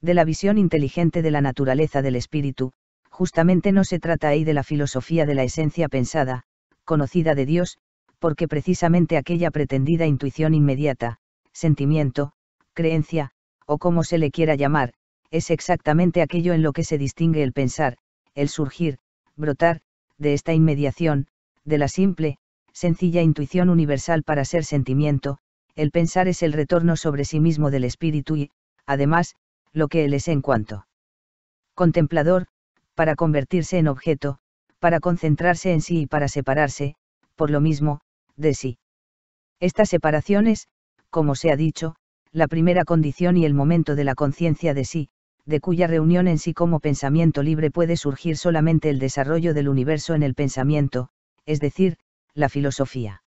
De la visión inteligente de la naturaleza del espíritu, justamente no se trata ahí de la filosofía de la esencia pensada, conocida de Dios, porque precisamente aquella pretendida intuición inmediata, sentimiento, creencia, o como se le quiera llamar, es exactamente aquello en lo que se distingue el pensar, el surgir, brotar, de esta inmediación, de la simple, sencilla intuición universal para ser sentimiento, el pensar es el retorno sobre sí mismo del espíritu y, además, lo que él es en cuanto contemplador, para convertirse en objeto, para concentrarse en sí y para separarse, por lo mismo, de sí. Esta separación es, como se ha dicho, la primera condición y el momento de la conciencia de sí, de cuya reunión en sí como pensamiento libre puede surgir solamente el desarrollo del universo en el pensamiento, es decir, la filosofía.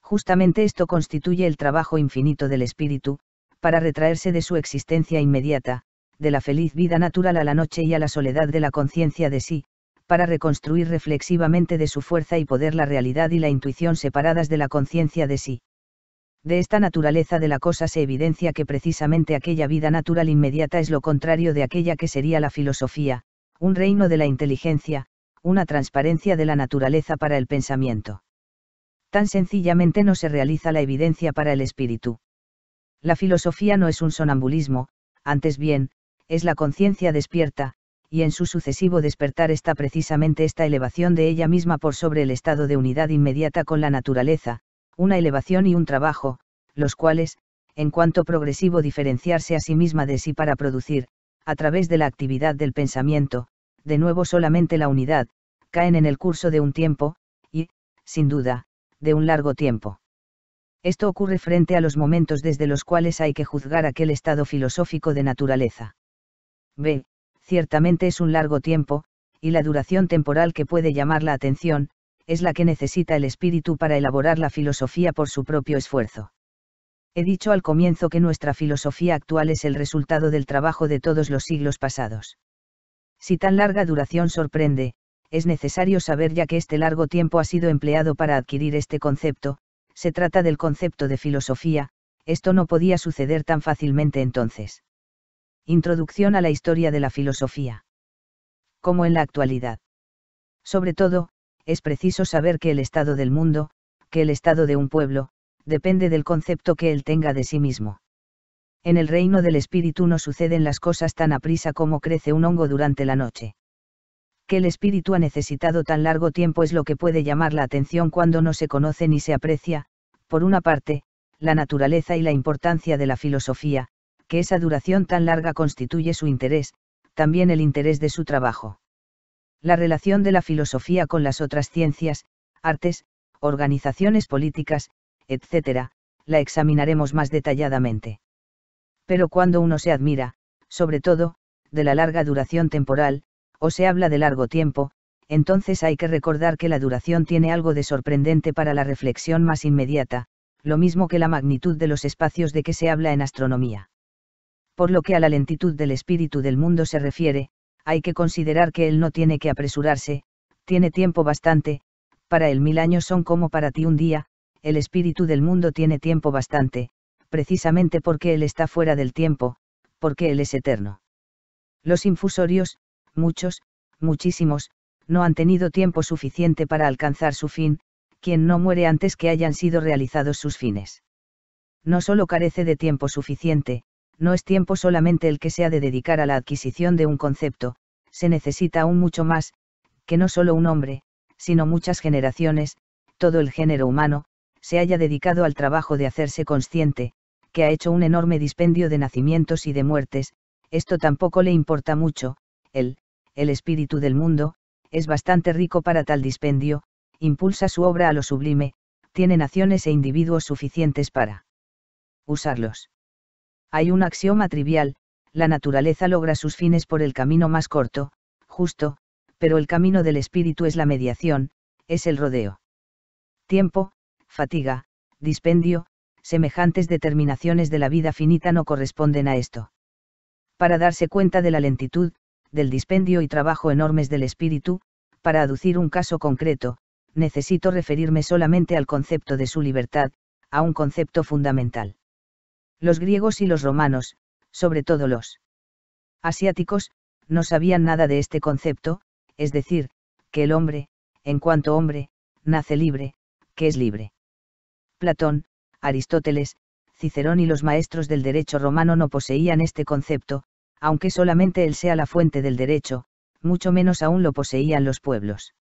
Justamente esto constituye el trabajo infinito del espíritu, para retraerse de su existencia inmediata, de la feliz vida natural a la noche y a la soledad de la conciencia de sí, para reconstruir reflexivamente de su fuerza y poder la realidad y la intuición separadas de la conciencia de sí. De esta naturaleza de la cosa se evidencia que precisamente aquella vida natural inmediata es lo contrario de aquella que sería la filosofía, un reino de la inteligencia, una transparencia de la naturaleza para el pensamiento. Tan sencillamente no se realiza la evidencia para el espíritu. La filosofía no es un sonambulismo, antes bien, es la conciencia despierta, y en su sucesivo despertar está precisamente esta elevación de ella misma por sobre el estado de unidad inmediata con la naturaleza, una elevación y un trabajo, los cuales, en cuanto progresivo diferenciarse a sí misma de sí para producir, a través de la actividad del pensamiento, de nuevo solamente la unidad, caen en el curso de un tiempo, y, sin duda, de un largo tiempo. Esto ocurre frente a los momentos desde los cuales hay que juzgar aquel estado filosófico de naturaleza. B. Ciertamente es un largo tiempo, y la duración temporal que puede llamar la atención, es la que necesita el espíritu para elaborar la filosofía por su propio esfuerzo. He dicho al comienzo que nuestra filosofía actual es el resultado del trabajo de todos los siglos pasados. Si tan larga duración sorprende, es necesario saber ya que este largo tiempo ha sido empleado para adquirir este concepto, se trata del concepto de filosofía, esto no podía suceder tan fácilmente entonces. Introducción a la historia de la filosofía. Como en la actualidad. Sobre todo, es preciso saber que el estado del mundo, que el estado de un pueblo, depende del concepto que él tenga de sí mismo. En el reino del espíritu no suceden las cosas tan aprisa como crece un hongo durante la noche. Que el espíritu ha necesitado tan largo tiempo es lo que puede llamar la atención cuando no se conoce ni se aprecia, por una parte, la naturaleza y la importancia de la filosofía, que esa duración tan larga constituye su interés, también el interés de su trabajo. La relación de la filosofía con las otras ciencias, artes, organizaciones políticas, etc., la examinaremos más detalladamente. Pero cuando uno se admira, sobre todo, de la larga duración temporal, o se habla de largo tiempo, entonces hay que recordar que la duración tiene algo de sorprendente para la reflexión más inmediata, lo mismo que la magnitud de los espacios de que se habla en astronomía. Por lo que a la lentitud del espíritu del mundo se refiere, hay que considerar que él no tiene que apresurarse, tiene tiempo bastante, para él mil años son como para ti un día, el espíritu del mundo tiene tiempo bastante, precisamente porque él está fuera del tiempo, porque él es eterno. Los infusorios, muchos, muchísimos, no han tenido tiempo suficiente para alcanzar su fin, quien no muere antes que hayan sido realizados sus fines. No solo carece de tiempo suficiente, no es tiempo solamente el que se ha de dedicar a la adquisición de un concepto, se necesita aún mucho más, que no solo un hombre, sino muchas generaciones, todo el género humano, se haya dedicado al trabajo de hacerse consciente, que ha hecho un enorme dispendio de nacimientos y de muertes, esto tampoco le importa mucho, él, el espíritu del mundo, es bastante rico para tal dispendio, impulsa su obra a lo sublime, tiene naciones e individuos suficientes para usarlos. Hay un axioma trivial, la naturaleza logra sus fines por el camino más corto, justo, pero el camino del espíritu es la mediación, es el rodeo. Tiempo, fatiga, dispendio, semejantes determinaciones de la vida finita no corresponden a esto. Para darse cuenta de la lentitud, del dispendio y trabajo enormes del espíritu, para aducir un caso concreto, necesito referirme solamente al concepto de su libertad, a un concepto fundamental. Los griegos y los romanos, sobre todo los asiáticos, no sabían nada de este concepto, es decir, que el hombre, en cuanto hombre, nace libre, que es libre. Platón, Aristóteles, Cicerón y los maestros del derecho romano no poseían este concepto, aunque solamente él sea la fuente del derecho, mucho menos aún lo poseían los pueblos.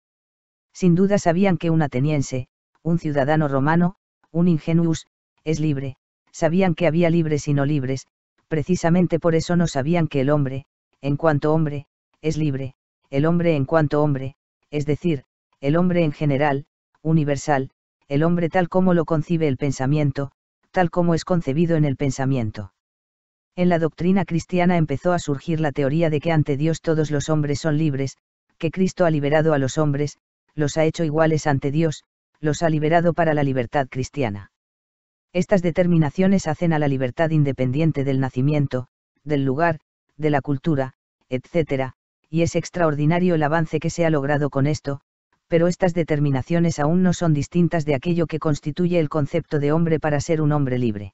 Sin duda sabían que un ateniense, un ciudadano romano, un ingenuus, es libre, sabían que había libres y no libres, precisamente por eso no sabían que el hombre, en cuanto hombre, es libre, el hombre en cuanto hombre, es decir, el hombre en general, universal, el hombre tal como lo concibe el pensamiento, tal como es concebido en el pensamiento. En la doctrina cristiana empezó a surgir la teoría de que ante Dios todos los hombres son libres, que Cristo ha liberado a los hombres, los ha hecho iguales ante Dios, los ha liberado para la libertad cristiana. Estas determinaciones hacen a la libertad independiente del nacimiento, del lugar, de la cultura, etc., y es extraordinario el avance que se ha logrado con esto, pero estas determinaciones aún no son distintas de aquello que constituye el concepto de hombre para ser un hombre libre.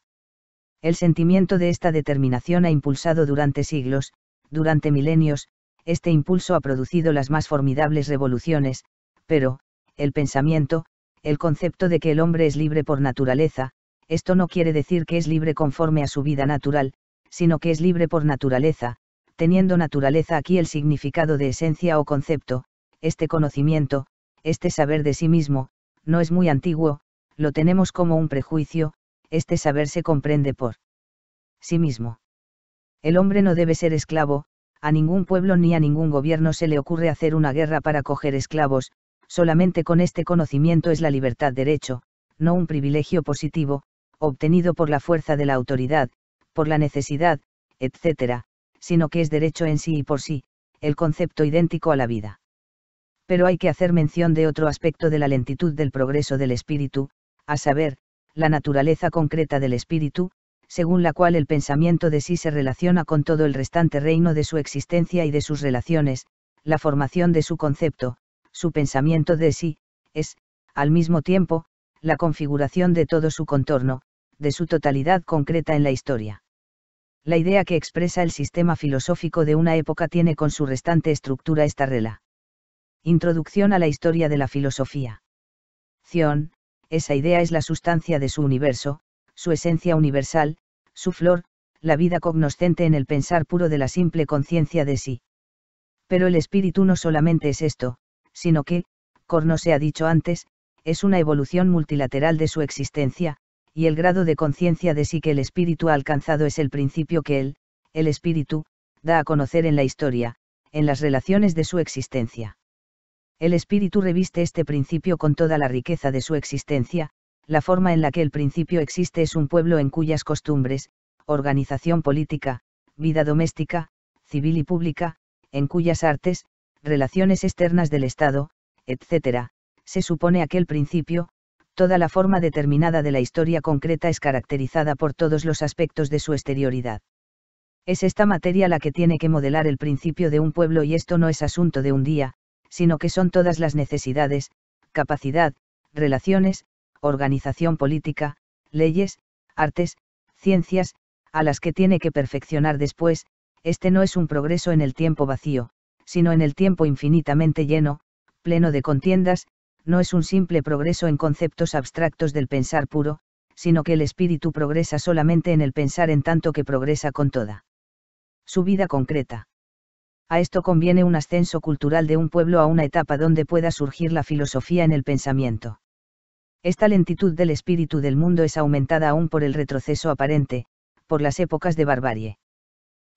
El sentimiento de esta determinación ha impulsado durante siglos, durante milenios, este impulso ha producido las más formidables revoluciones, pero, el pensamiento, el concepto de que el hombre es libre por naturaleza, esto no quiere decir que es libre conforme a su vida natural, sino que es libre por naturaleza, teniendo naturaleza aquí el significado de esencia o concepto, este conocimiento, este saber de sí mismo, no es muy antiguo, lo tenemos como un prejuicio, este saber se comprende por sí mismo. El hombre no debe ser esclavo, a ningún pueblo ni a ningún gobierno se le ocurre hacer una guerra para coger esclavos, solamente con este conocimiento es la libertad derecho, no un privilegio positivo, obtenido por la fuerza de la autoridad, por la necesidad, etc., sino que es derecho en sí y por sí, el concepto idéntico a la vida. Pero hay que hacer mención de otro aspecto de la lentitud del progreso del espíritu, a saber, la naturaleza concreta del espíritu, según la cual el pensamiento de sí se relaciona con todo el restante reino de su existencia y de sus relaciones, la formación de su concepto, su pensamiento de sí, es, al mismo tiempo, la configuración de todo su contorno, de su totalidad concreta en la historia. La idea que expresa el sistema filosófico de una época tiene con su restante estructura esta rela. Introducción a la historia de la filosofía. Cion, esa idea es la sustancia de su universo, su esencia universal, su flor, la vida cognoscente en el pensar puro de la simple conciencia de sí. Pero el espíritu no solamente es esto, sino que, como se ha dicho antes, es una evolución multilateral de su existencia, y el grado de conciencia de sí que el espíritu ha alcanzado es el principio que él, el espíritu, da a conocer en la historia, en las relaciones de su existencia. El espíritu reviste este principio con toda la riqueza de su existencia, la forma en la que el principio existe es un pueblo en cuyas costumbres, organización política, vida doméstica, civil y pública, en cuyas artes, relaciones externas del Estado, etc., se supone aquel principio, toda la forma determinada de la historia concreta es caracterizada por todos los aspectos de su exterioridad. Es esta materia la que tiene que modelar el principio de un pueblo y esto no es asunto de un día, sino que son todas las necesidades, capacidad, relaciones, organización política, leyes, artes, ciencias, a las que tiene que perfeccionar después, este no es un progreso en el tiempo vacío, sino en el tiempo infinitamente lleno, pleno de contiendas, no es un simple progreso en conceptos abstractos del pensar puro, sino que el espíritu progresa solamente en el pensar en tanto que progresa con toda su vida concreta. A esto conviene un ascenso cultural de un pueblo a una etapa donde pueda surgir la filosofía en el pensamiento. Esta lentitud del espíritu del mundo es aumentada aún por el retroceso aparente, por las épocas de barbarie.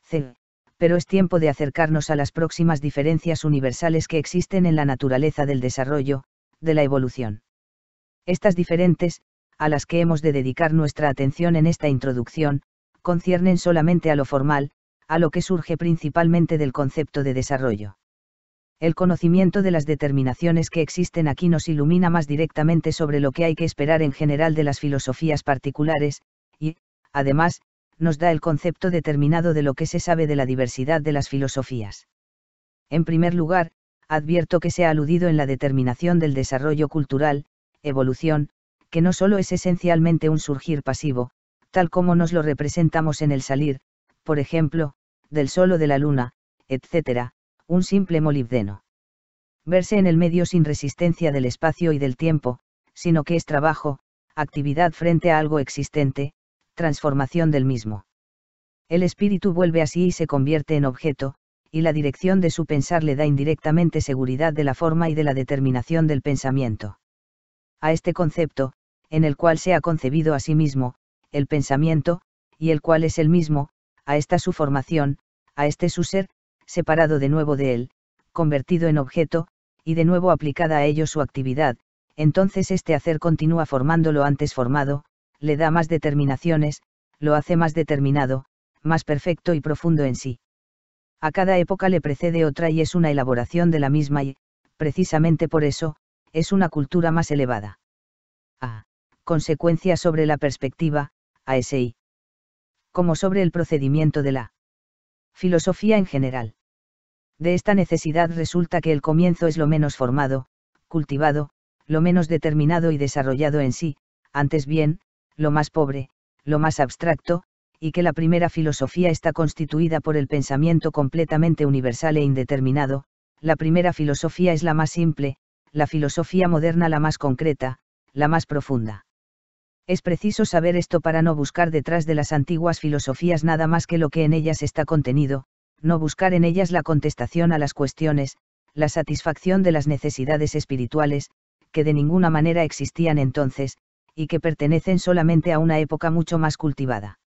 C. Pero es tiempo de acercarnos a las próximas diferencias universales que existen en la naturaleza del desarrollo, de la evolución. Estas diferentes, a las que hemos de dedicar nuestra atención en esta introducción, conciernen solamente a lo formal, a lo que surge principalmente del concepto de desarrollo. El conocimiento de las determinaciones que existen aquí nos ilumina más directamente sobre lo que hay que esperar en general de las filosofías particulares, y, además, nos da el concepto determinado de lo que se sabe de la diversidad de las filosofías. En primer lugar, advierto que se ha aludido en la determinación del desarrollo cultural, evolución, que no solo es esencialmente un surgir pasivo, tal como nos lo representamos en el salir, por ejemplo, del sol o de la luna, etc., un simple molibdeno. Verse en el medio sin resistencia del espacio y del tiempo, sino que es trabajo, actividad frente a algo existente, transformación del mismo. El espíritu vuelve así y se convierte en objeto, y la dirección de su pensar le da indirectamente seguridad de la forma y de la determinación del pensamiento. A este concepto, en el cual se ha concebido a sí mismo, el pensamiento, y el cual es el mismo, a esta su formación, a este su ser, separado de nuevo de él, convertido en objeto, y de nuevo aplicada a ello su actividad, entonces este hacer continúa formando lo antes formado, le da más determinaciones, lo hace más determinado, más perfecto y profundo en sí a cada época le precede otra y es una elaboración de la misma y, precisamente por eso, es una cultura más elevada. A. Consecuencia sobre la perspectiva, ASI. Como sobre el procedimiento de la filosofía en general. De esta necesidad resulta que el comienzo es lo menos formado, cultivado, lo menos determinado y desarrollado en sí, antes bien, lo más pobre, lo más abstracto, y que la primera filosofía está constituida por el pensamiento completamente universal e indeterminado, la primera filosofía es la más simple, la filosofía moderna la más concreta, la más profunda. Es preciso saber esto para no buscar detrás de las antiguas filosofías nada más que lo que en ellas está contenido, no buscar en ellas la contestación a las cuestiones, la satisfacción de las necesidades espirituales, que de ninguna manera existían entonces, y que pertenecen solamente a una época mucho más cultivada.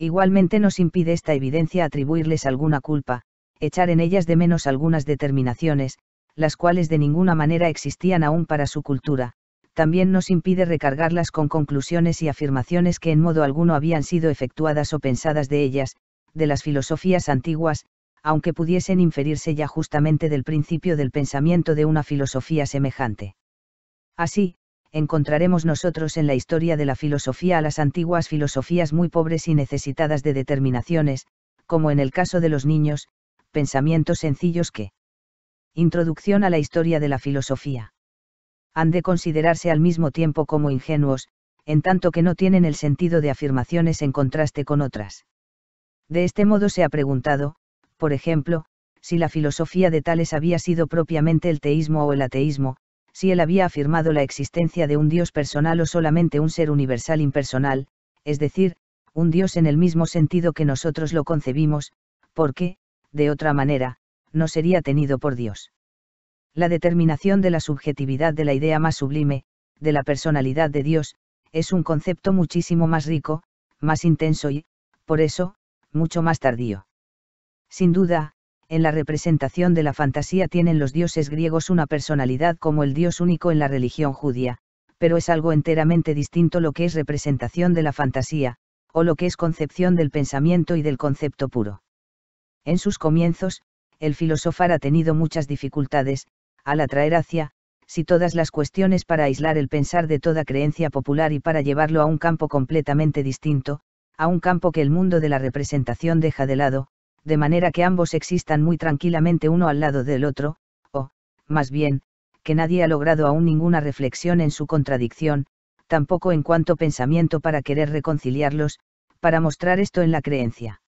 Igualmente nos impide esta evidencia atribuirles alguna culpa, echar en ellas de menos algunas determinaciones, las cuales de ninguna manera existían aún para su cultura, también nos impide recargarlas con conclusiones y afirmaciones que en modo alguno habían sido efectuadas o pensadas de ellas, de las filosofías antiguas, aunque pudiesen inferirse ya justamente del principio del pensamiento de una filosofía semejante. Así, encontraremos nosotros en la historia de la filosofía a las antiguas filosofías muy pobres y necesitadas de determinaciones, como en el caso de los niños, pensamientos sencillos que. Introducción a la historia de la filosofía. Han de considerarse al mismo tiempo como ingenuos, en tanto que no tienen el sentido de afirmaciones en contraste con otras. De este modo se ha preguntado, por ejemplo, si la filosofía de Tales había sido propiamente el teísmo o el ateísmo, si él había afirmado la existencia de un Dios personal o solamente un ser universal impersonal, es decir, un Dios en el mismo sentido que nosotros lo concebimos, porque, de otra manera, no sería tenido por Dios. La determinación de la subjetividad de la idea más sublime, de la personalidad de Dios, es un concepto muchísimo más rico, más intenso y, por eso, mucho más tardío. Sin duda, en la representación de la fantasía tienen los dioses griegos una personalidad como el dios único en la religión judía, pero es algo enteramente distinto lo que es representación de la fantasía, o lo que es concepción del pensamiento y del concepto puro. En sus comienzos, el filosofar ha tenido muchas dificultades, al atraer hacia, si todas las cuestiones para aislar el pensar de toda creencia popular y para llevarlo a un campo completamente distinto, a un campo que el mundo de la representación deja de lado, de manera que ambos existan muy tranquilamente uno al lado del otro, o, más bien, que nadie ha logrado aún ninguna reflexión en su contradicción, tampoco en cuanto pensamiento para querer reconciliarlos, para mostrar esto en la creencia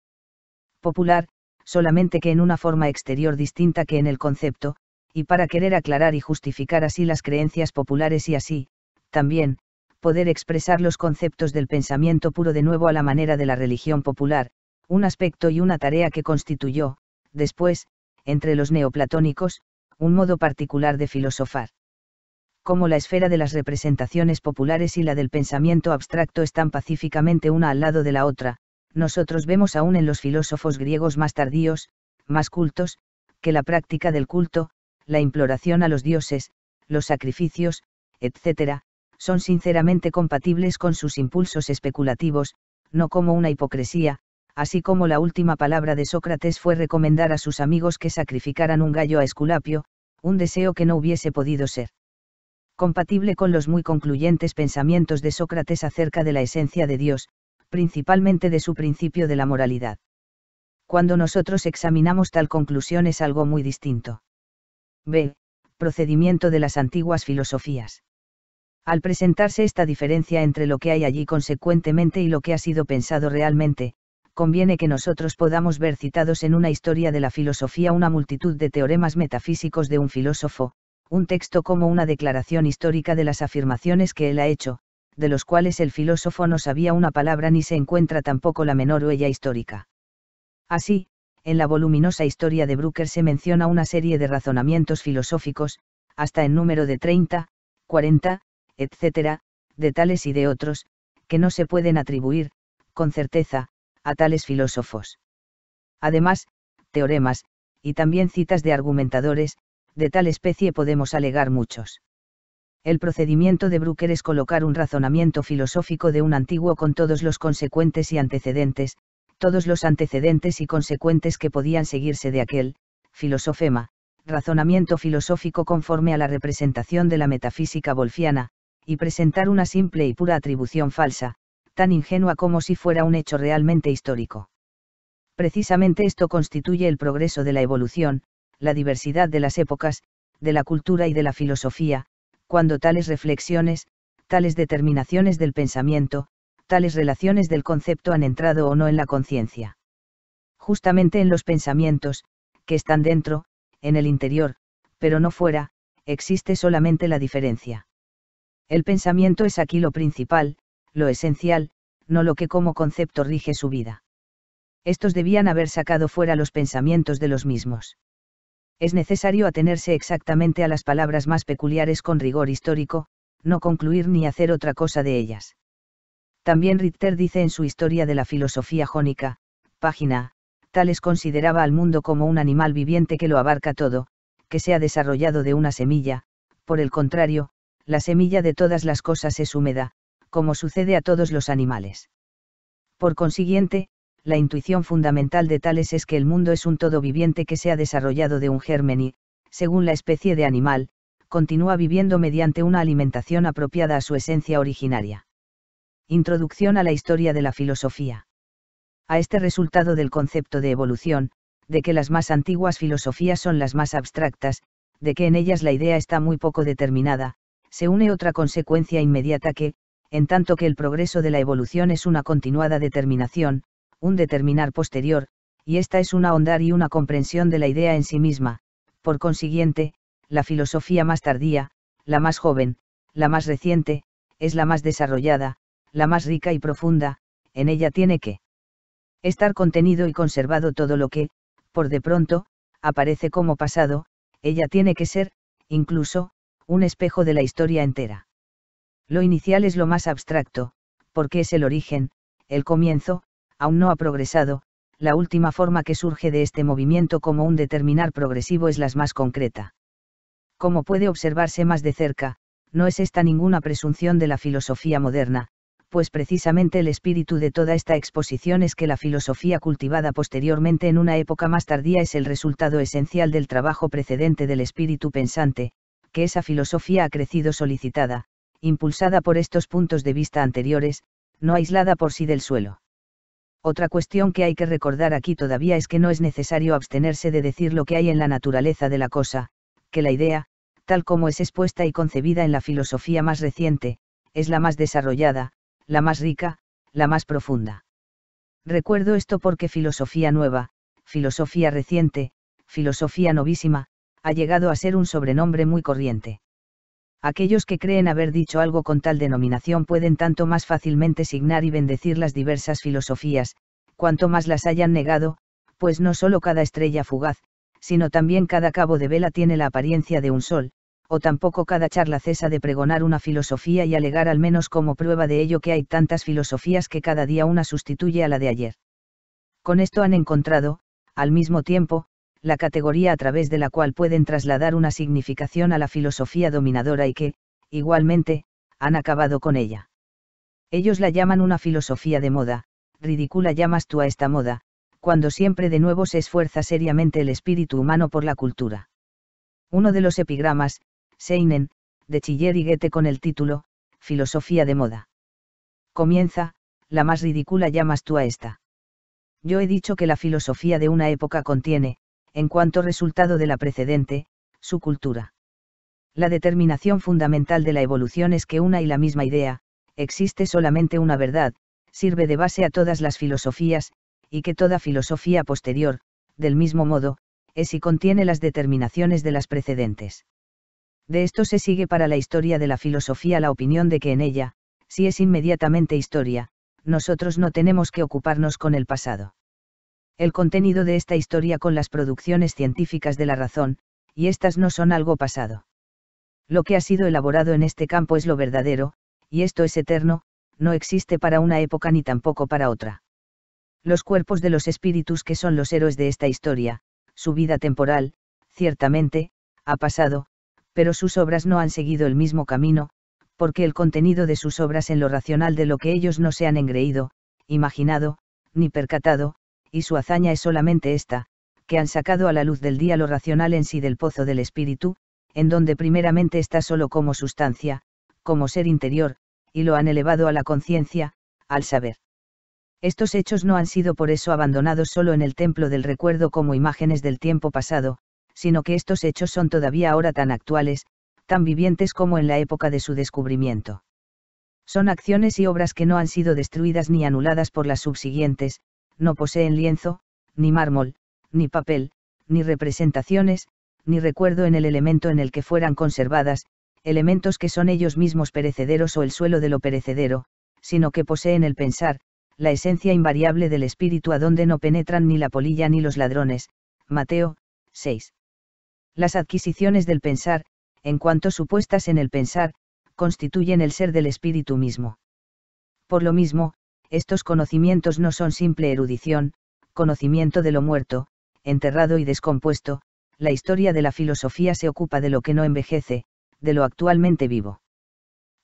popular, solamente que en una forma exterior distinta que en el concepto, y para querer aclarar y justificar así las creencias populares y así, también, poder expresar los conceptos del pensamiento puro de nuevo a la manera de la religión popular, un aspecto y una tarea que constituyó, después, entre los neoplatónicos, un modo particular de filosofar. Como la esfera de las representaciones populares y la del pensamiento abstracto están pacíficamente una al lado de la otra, nosotros vemos aún en los filósofos griegos más tardíos, más cultos, que la práctica del culto, la imploración a los dioses, los sacrificios, etc., son sinceramente compatibles con sus impulsos especulativos, no como una hipocresía, así como la última palabra de Sócrates fue recomendar a sus amigos que sacrificaran un gallo a Esculapio, un deseo que no hubiese podido ser compatible con los muy concluyentes pensamientos de Sócrates acerca de la esencia de Dios, principalmente de su principio de la moralidad. Cuando nosotros examinamos tal conclusión es algo muy distinto. B. Procedimiento de las antiguas filosofías. Al presentarse esta diferencia entre lo que hay allí consecuentemente y lo que ha sido pensado realmente, conviene que nosotros podamos ver citados en una historia de la filosofía una multitud de teoremas metafísicos de un filósofo, un texto como una declaración histórica de las afirmaciones que él ha hecho, de los cuales el filósofo no sabía una palabra ni se encuentra tampoco la menor huella histórica. Así, en la voluminosa historia de Brooker se menciona una serie de razonamientos filosóficos, hasta en número de 30, 40, etc., de tales y de otros, que no se pueden atribuir, con certeza, a tales filósofos. Además, teoremas, y también citas de argumentadores, de tal especie podemos alegar muchos. El procedimiento de Brucker es colocar un razonamiento filosófico de un antiguo con todos los consecuentes y antecedentes, todos los antecedentes y consecuentes que podían seguirse de aquel, filosofema, razonamiento filosófico conforme a la representación de la metafísica wolfiana, y presentar una simple y pura atribución falsa, tan ingenua como si fuera un hecho realmente histórico. Precisamente esto constituye el progreso de la evolución, la diversidad de las épocas, de la cultura y de la filosofía, cuando tales reflexiones, tales determinaciones del pensamiento, tales relaciones del concepto han entrado o no en la conciencia. Justamente en los pensamientos, que están dentro, en el interior, pero no fuera, existe solamente la diferencia. El pensamiento es aquí lo principal, lo esencial, no lo que como concepto rige su vida. Estos debían haber sacado fuera los pensamientos de los mismos. Es necesario atenerse exactamente a las palabras más peculiares con rigor histórico, no concluir ni hacer otra cosa de ellas. También Richter dice en su Historia de la Filosofía Jónica, página, Tales consideraba al mundo como un animal viviente que lo abarca todo, que se ha desarrollado de una semilla, por el contrario, la semilla de todas las cosas es húmeda, como sucede a todos los animales. Por consiguiente, la intuición fundamental de tales es que el mundo es un todo viviente que se ha desarrollado de un germen y, según la especie de animal, continúa viviendo mediante una alimentación apropiada a su esencia originaria. Introducción a la historia de la filosofía. A este resultado del concepto de evolución, de que las más antiguas filosofías son las más abstractas, de que en ellas la idea está muy poco determinada, se une otra consecuencia inmediata que, en tanto que el progreso de la evolución es una continuada determinación, un determinar posterior, y esta es una ahondar y una comprensión de la idea en sí misma, por consiguiente, la filosofía más tardía, la más joven, la más reciente, es la más desarrollada, la más rica y profunda, en ella tiene que estar contenido y conservado todo lo que, por de pronto, aparece como pasado, ella tiene que ser, incluso, un espejo de la historia entera. Lo inicial es lo más abstracto, porque es el origen, el comienzo, aún no ha progresado, la última forma que surge de este movimiento como un determinar progresivo es la más concreta. Como puede observarse más de cerca, no es esta ninguna presunción de la filosofía moderna, pues precisamente el espíritu de toda esta exposición es que la filosofía cultivada posteriormente en una época más tardía es el resultado esencial del trabajo precedente del espíritu pensante, que esa filosofía ha crecido solicitada, impulsada por estos puntos de vista anteriores, no aislada por sí del suelo. Otra cuestión que hay que recordar aquí todavía es que no es necesario abstenerse de decir lo que hay en la naturaleza de la cosa, que la idea, tal como es expuesta y concebida en la filosofía más reciente, es la más desarrollada, la más rica, la más profunda. Recuerdo esto porque filosofía nueva, filosofía reciente, filosofía novísima, ha llegado a ser un sobrenombre muy corriente aquellos que creen haber dicho algo con tal denominación pueden tanto más fácilmente signar y bendecir las diversas filosofías, cuanto más las hayan negado, pues no solo cada estrella fugaz, sino también cada cabo de vela tiene la apariencia de un sol, o tampoco cada charla cesa de pregonar una filosofía y alegar al menos como prueba de ello que hay tantas filosofías que cada día una sustituye a la de ayer. Con esto han encontrado, al mismo tiempo, la categoría a través de la cual pueden trasladar una significación a la filosofía dominadora y que, igualmente, han acabado con ella. Ellos la llaman una filosofía de moda, ridícula llamas tú a esta moda, cuando siempre de nuevo se esfuerza seriamente el espíritu humano por la cultura. Uno de los epigramas, Seinen, de Chiller y Goethe con el título, Filosofía de moda. Comienza, la más ridícula llamas tú a esta. Yo he dicho que la filosofía de una época contiene, en cuanto resultado de la precedente, su cultura. La determinación fundamental de la evolución es que una y la misma idea, existe solamente una verdad, sirve de base a todas las filosofías, y que toda filosofía posterior, del mismo modo, es y contiene las determinaciones de las precedentes. De esto se sigue para la historia de la filosofía la opinión de que en ella, si es inmediatamente historia, nosotros no tenemos que ocuparnos con el pasado el contenido de esta historia con las producciones científicas de la razón, y estas no son algo pasado. Lo que ha sido elaborado en este campo es lo verdadero, y esto es eterno, no existe para una época ni tampoco para otra. Los cuerpos de los espíritus que son los héroes de esta historia, su vida temporal, ciertamente, ha pasado, pero sus obras no han seguido el mismo camino, porque el contenido de sus obras en lo racional de lo que ellos no se han engreído, imaginado, ni percatado, y su hazaña es solamente esta, que han sacado a la luz del día lo racional en sí del pozo del espíritu, en donde primeramente está solo como sustancia, como ser interior, y lo han elevado a la conciencia, al saber. Estos hechos no han sido por eso abandonados solo en el templo del recuerdo como imágenes del tiempo pasado, sino que estos hechos son todavía ahora tan actuales, tan vivientes como en la época de su descubrimiento. Son acciones y obras que no han sido destruidas ni anuladas por las subsiguientes, no poseen lienzo, ni mármol, ni papel, ni representaciones, ni recuerdo en el elemento en el que fueran conservadas, elementos que son ellos mismos perecederos o el suelo de lo perecedero, sino que poseen el pensar, la esencia invariable del espíritu a donde no penetran ni la polilla ni los ladrones. Mateo, 6. Las adquisiciones del pensar, en cuanto supuestas en el pensar, constituyen el ser del espíritu mismo. Por lo mismo, estos conocimientos no son simple erudición, conocimiento de lo muerto, enterrado y descompuesto, la historia de la filosofía se ocupa de lo que no envejece, de lo actualmente vivo.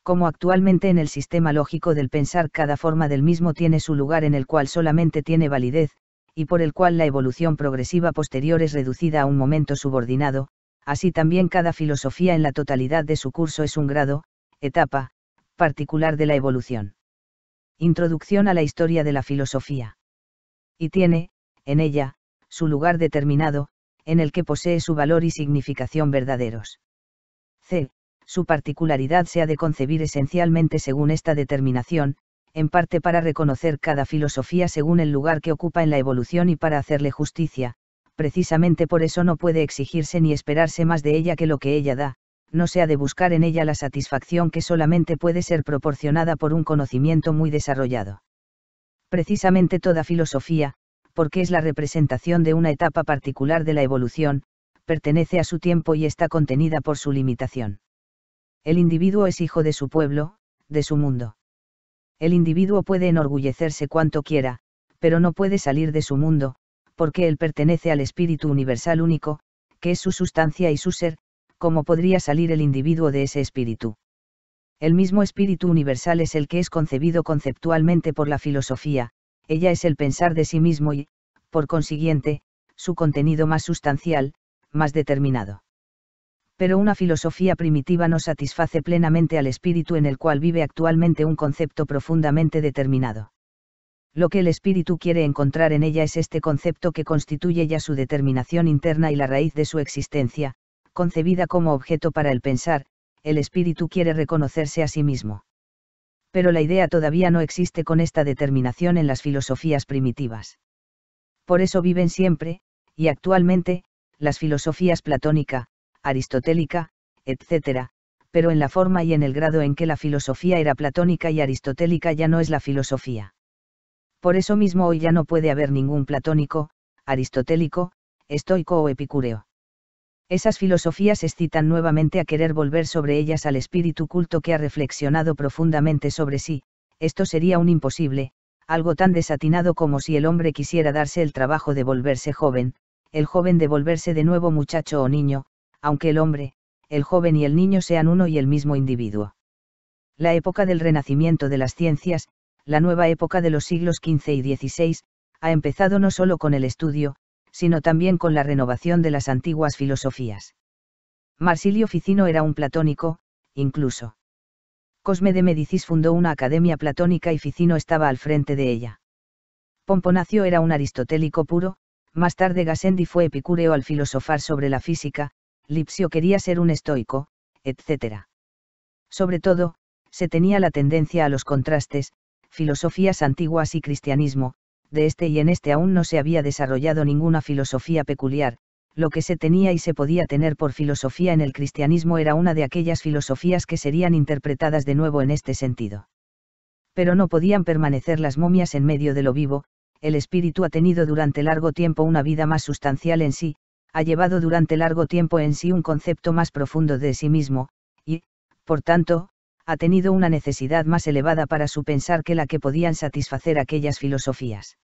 Como actualmente en el sistema lógico del pensar cada forma del mismo tiene su lugar en el cual solamente tiene validez, y por el cual la evolución progresiva posterior es reducida a un momento subordinado, así también cada filosofía en la totalidad de su curso es un grado, etapa, particular de la evolución. Introducción a la historia de la filosofía. Y tiene, en ella, su lugar determinado, en el que posee su valor y significación verdaderos. C. Su particularidad se ha de concebir esencialmente según esta determinación, en parte para reconocer cada filosofía según el lugar que ocupa en la evolución y para hacerle justicia, precisamente por eso no puede exigirse ni esperarse más de ella que lo que ella da, no se ha de buscar en ella la satisfacción que solamente puede ser proporcionada por un conocimiento muy desarrollado. Precisamente toda filosofía, porque es la representación de una etapa particular de la evolución, pertenece a su tiempo y está contenida por su limitación. El individuo es hijo de su pueblo, de su mundo. El individuo puede enorgullecerse cuanto quiera, pero no puede salir de su mundo, porque él pertenece al espíritu universal único, que es su sustancia y su ser, ¿cómo podría salir el individuo de ese espíritu? El mismo espíritu universal es el que es concebido conceptualmente por la filosofía, ella es el pensar de sí mismo y, por consiguiente, su contenido más sustancial, más determinado. Pero una filosofía primitiva no satisface plenamente al espíritu en el cual vive actualmente un concepto profundamente determinado. Lo que el espíritu quiere encontrar en ella es este concepto que constituye ya su determinación interna y la raíz de su existencia, concebida como objeto para el pensar, el espíritu quiere reconocerse a sí mismo. Pero la idea todavía no existe con esta determinación en las filosofías primitivas. Por eso viven siempre, y actualmente, las filosofías platónica, aristotélica, etc., pero en la forma y en el grado en que la filosofía era platónica y aristotélica ya no es la filosofía. Por eso mismo hoy ya no puede haber ningún platónico, aristotélico, estoico o epicúreo. Esas filosofías excitan nuevamente a querer volver sobre ellas al espíritu culto que ha reflexionado profundamente sobre sí, esto sería un imposible, algo tan desatinado como si el hombre quisiera darse el trabajo de volverse joven, el joven de volverse de nuevo muchacho o niño, aunque el hombre, el joven y el niño sean uno y el mismo individuo. La época del renacimiento de las ciencias, la nueva época de los siglos XV y XVI, ha empezado no solo con el estudio, sino también con la renovación de las antiguas filosofías. Marsilio Ficino era un platónico, incluso. Cosme de Medicis fundó una academia platónica y Ficino estaba al frente de ella. Pomponacio era un aristotélico puro, más tarde Gassendi fue epicúreo al filosofar sobre la física, Lipsio quería ser un estoico, etc. Sobre todo, se tenía la tendencia a los contrastes, filosofías antiguas y cristianismo, de este y en este aún no se había desarrollado ninguna filosofía peculiar, lo que se tenía y se podía tener por filosofía en el cristianismo era una de aquellas filosofías que serían interpretadas de nuevo en este sentido. Pero no podían permanecer las momias en medio de lo vivo, el espíritu ha tenido durante largo tiempo una vida más sustancial en sí, ha llevado durante largo tiempo en sí un concepto más profundo de sí mismo, y, por tanto, ha tenido una necesidad más elevada para su pensar que la que podían satisfacer aquellas filosofías.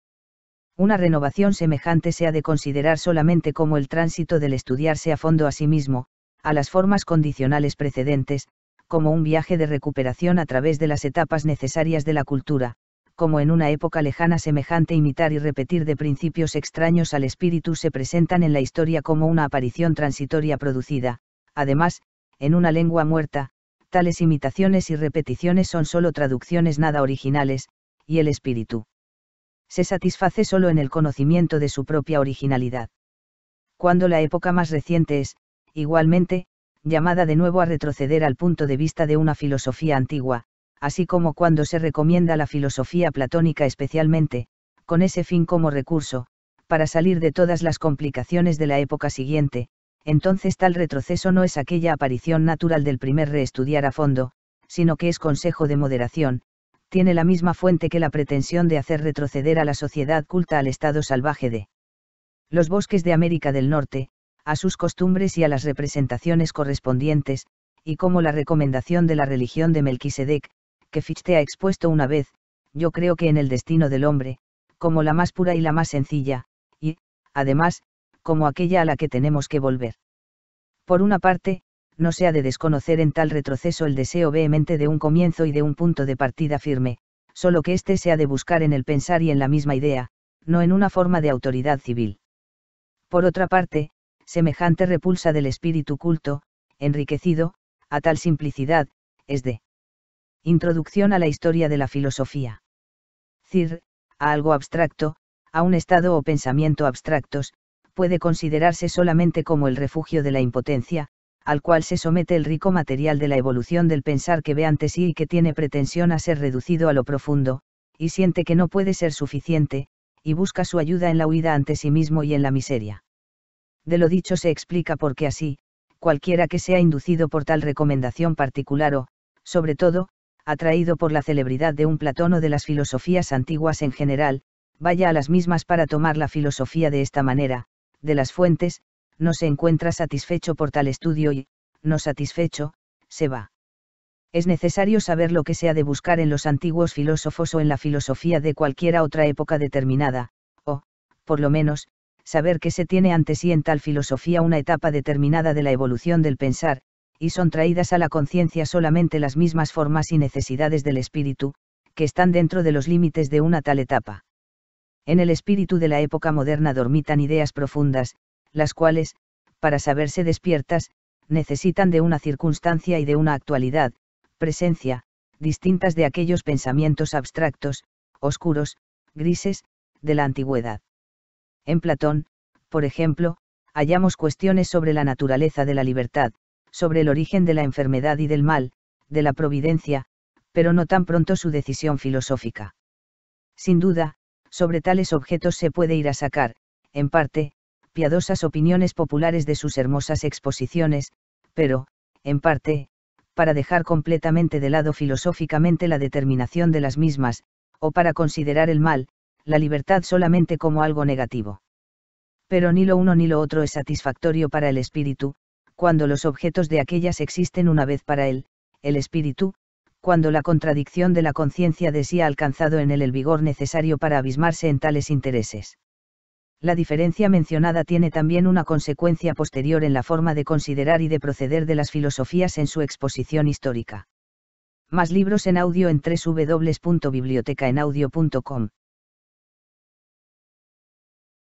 Una renovación semejante se ha de considerar solamente como el tránsito del estudiarse a fondo a sí mismo, a las formas condicionales precedentes, como un viaje de recuperación a través de las etapas necesarias de la cultura, como en una época lejana semejante imitar y repetir de principios extraños al espíritu se presentan en la historia como una aparición transitoria producida, además, en una lengua muerta, tales imitaciones y repeticiones son solo traducciones nada originales, y el espíritu. Se satisface solo en el conocimiento de su propia originalidad. Cuando la época más reciente es, igualmente, llamada de nuevo a retroceder al punto de vista de una filosofía antigua, así como cuando se recomienda la filosofía platónica especialmente, con ese fin como recurso, para salir de todas las complicaciones de la época siguiente, entonces tal retroceso no es aquella aparición natural del primer reestudiar a fondo, sino que es consejo de moderación, tiene la misma fuente que la pretensión de hacer retroceder a la sociedad culta al estado salvaje de los bosques de América del Norte, a sus costumbres y a las representaciones correspondientes, y como la recomendación de la religión de Melquisedec, que Fichte ha expuesto una vez, yo creo que en el destino del hombre, como la más pura y la más sencilla, y, además, como aquella a la que tenemos que volver. Por una parte, no se ha de desconocer en tal retroceso el deseo vehemente de un comienzo y de un punto de partida firme, solo que éste se ha de buscar en el pensar y en la misma idea, no en una forma de autoridad civil. Por otra parte, semejante repulsa del espíritu culto, enriquecido, a tal simplicidad, es de Introducción a la historia de la filosofía. Cir, a algo abstracto, a un estado o pensamiento abstractos, puede considerarse solamente como el refugio de la impotencia, al cual se somete el rico material de la evolución del pensar que ve ante sí y que tiene pretensión a ser reducido a lo profundo, y siente que no puede ser suficiente, y busca su ayuda en la huida ante sí mismo y en la miseria. De lo dicho se explica porque así, cualquiera que sea inducido por tal recomendación particular o, sobre todo, atraído por la celebridad de un Platón o de las filosofías antiguas en general, vaya a las mismas para tomar la filosofía de esta manera, de las fuentes, no se encuentra satisfecho por tal estudio y, no satisfecho, se va. Es necesario saber lo que se ha de buscar en los antiguos filósofos o en la filosofía de cualquiera otra época determinada, o, por lo menos, saber que se tiene ante sí en tal filosofía una etapa determinada de la evolución del pensar, y son traídas a la conciencia solamente las mismas formas y necesidades del espíritu, que están dentro de los límites de una tal etapa. En el espíritu de la época moderna dormitan ideas profundas, las cuales, para saberse despiertas, necesitan de una circunstancia y de una actualidad, presencia, distintas de aquellos pensamientos abstractos, oscuros, grises, de la antigüedad. En Platón, por ejemplo, hallamos cuestiones sobre la naturaleza de la libertad, sobre el origen de la enfermedad y del mal, de la providencia, pero no tan pronto su decisión filosófica. Sin duda, sobre tales objetos se puede ir a sacar, en parte, piadosas opiniones populares de sus hermosas exposiciones, pero, en parte, para dejar completamente de lado filosóficamente la determinación de las mismas, o para considerar el mal, la libertad solamente como algo negativo. Pero ni lo uno ni lo otro es satisfactorio para el espíritu, cuando los objetos de aquellas existen una vez para él, el espíritu, cuando la contradicción de la conciencia de sí ha alcanzado en él el vigor necesario para abismarse en tales intereses. La diferencia mencionada tiene también una consecuencia posterior en la forma de considerar y de proceder de las filosofías en su exposición histórica. Más libros en audio en www.bibliotecaenaudio.com.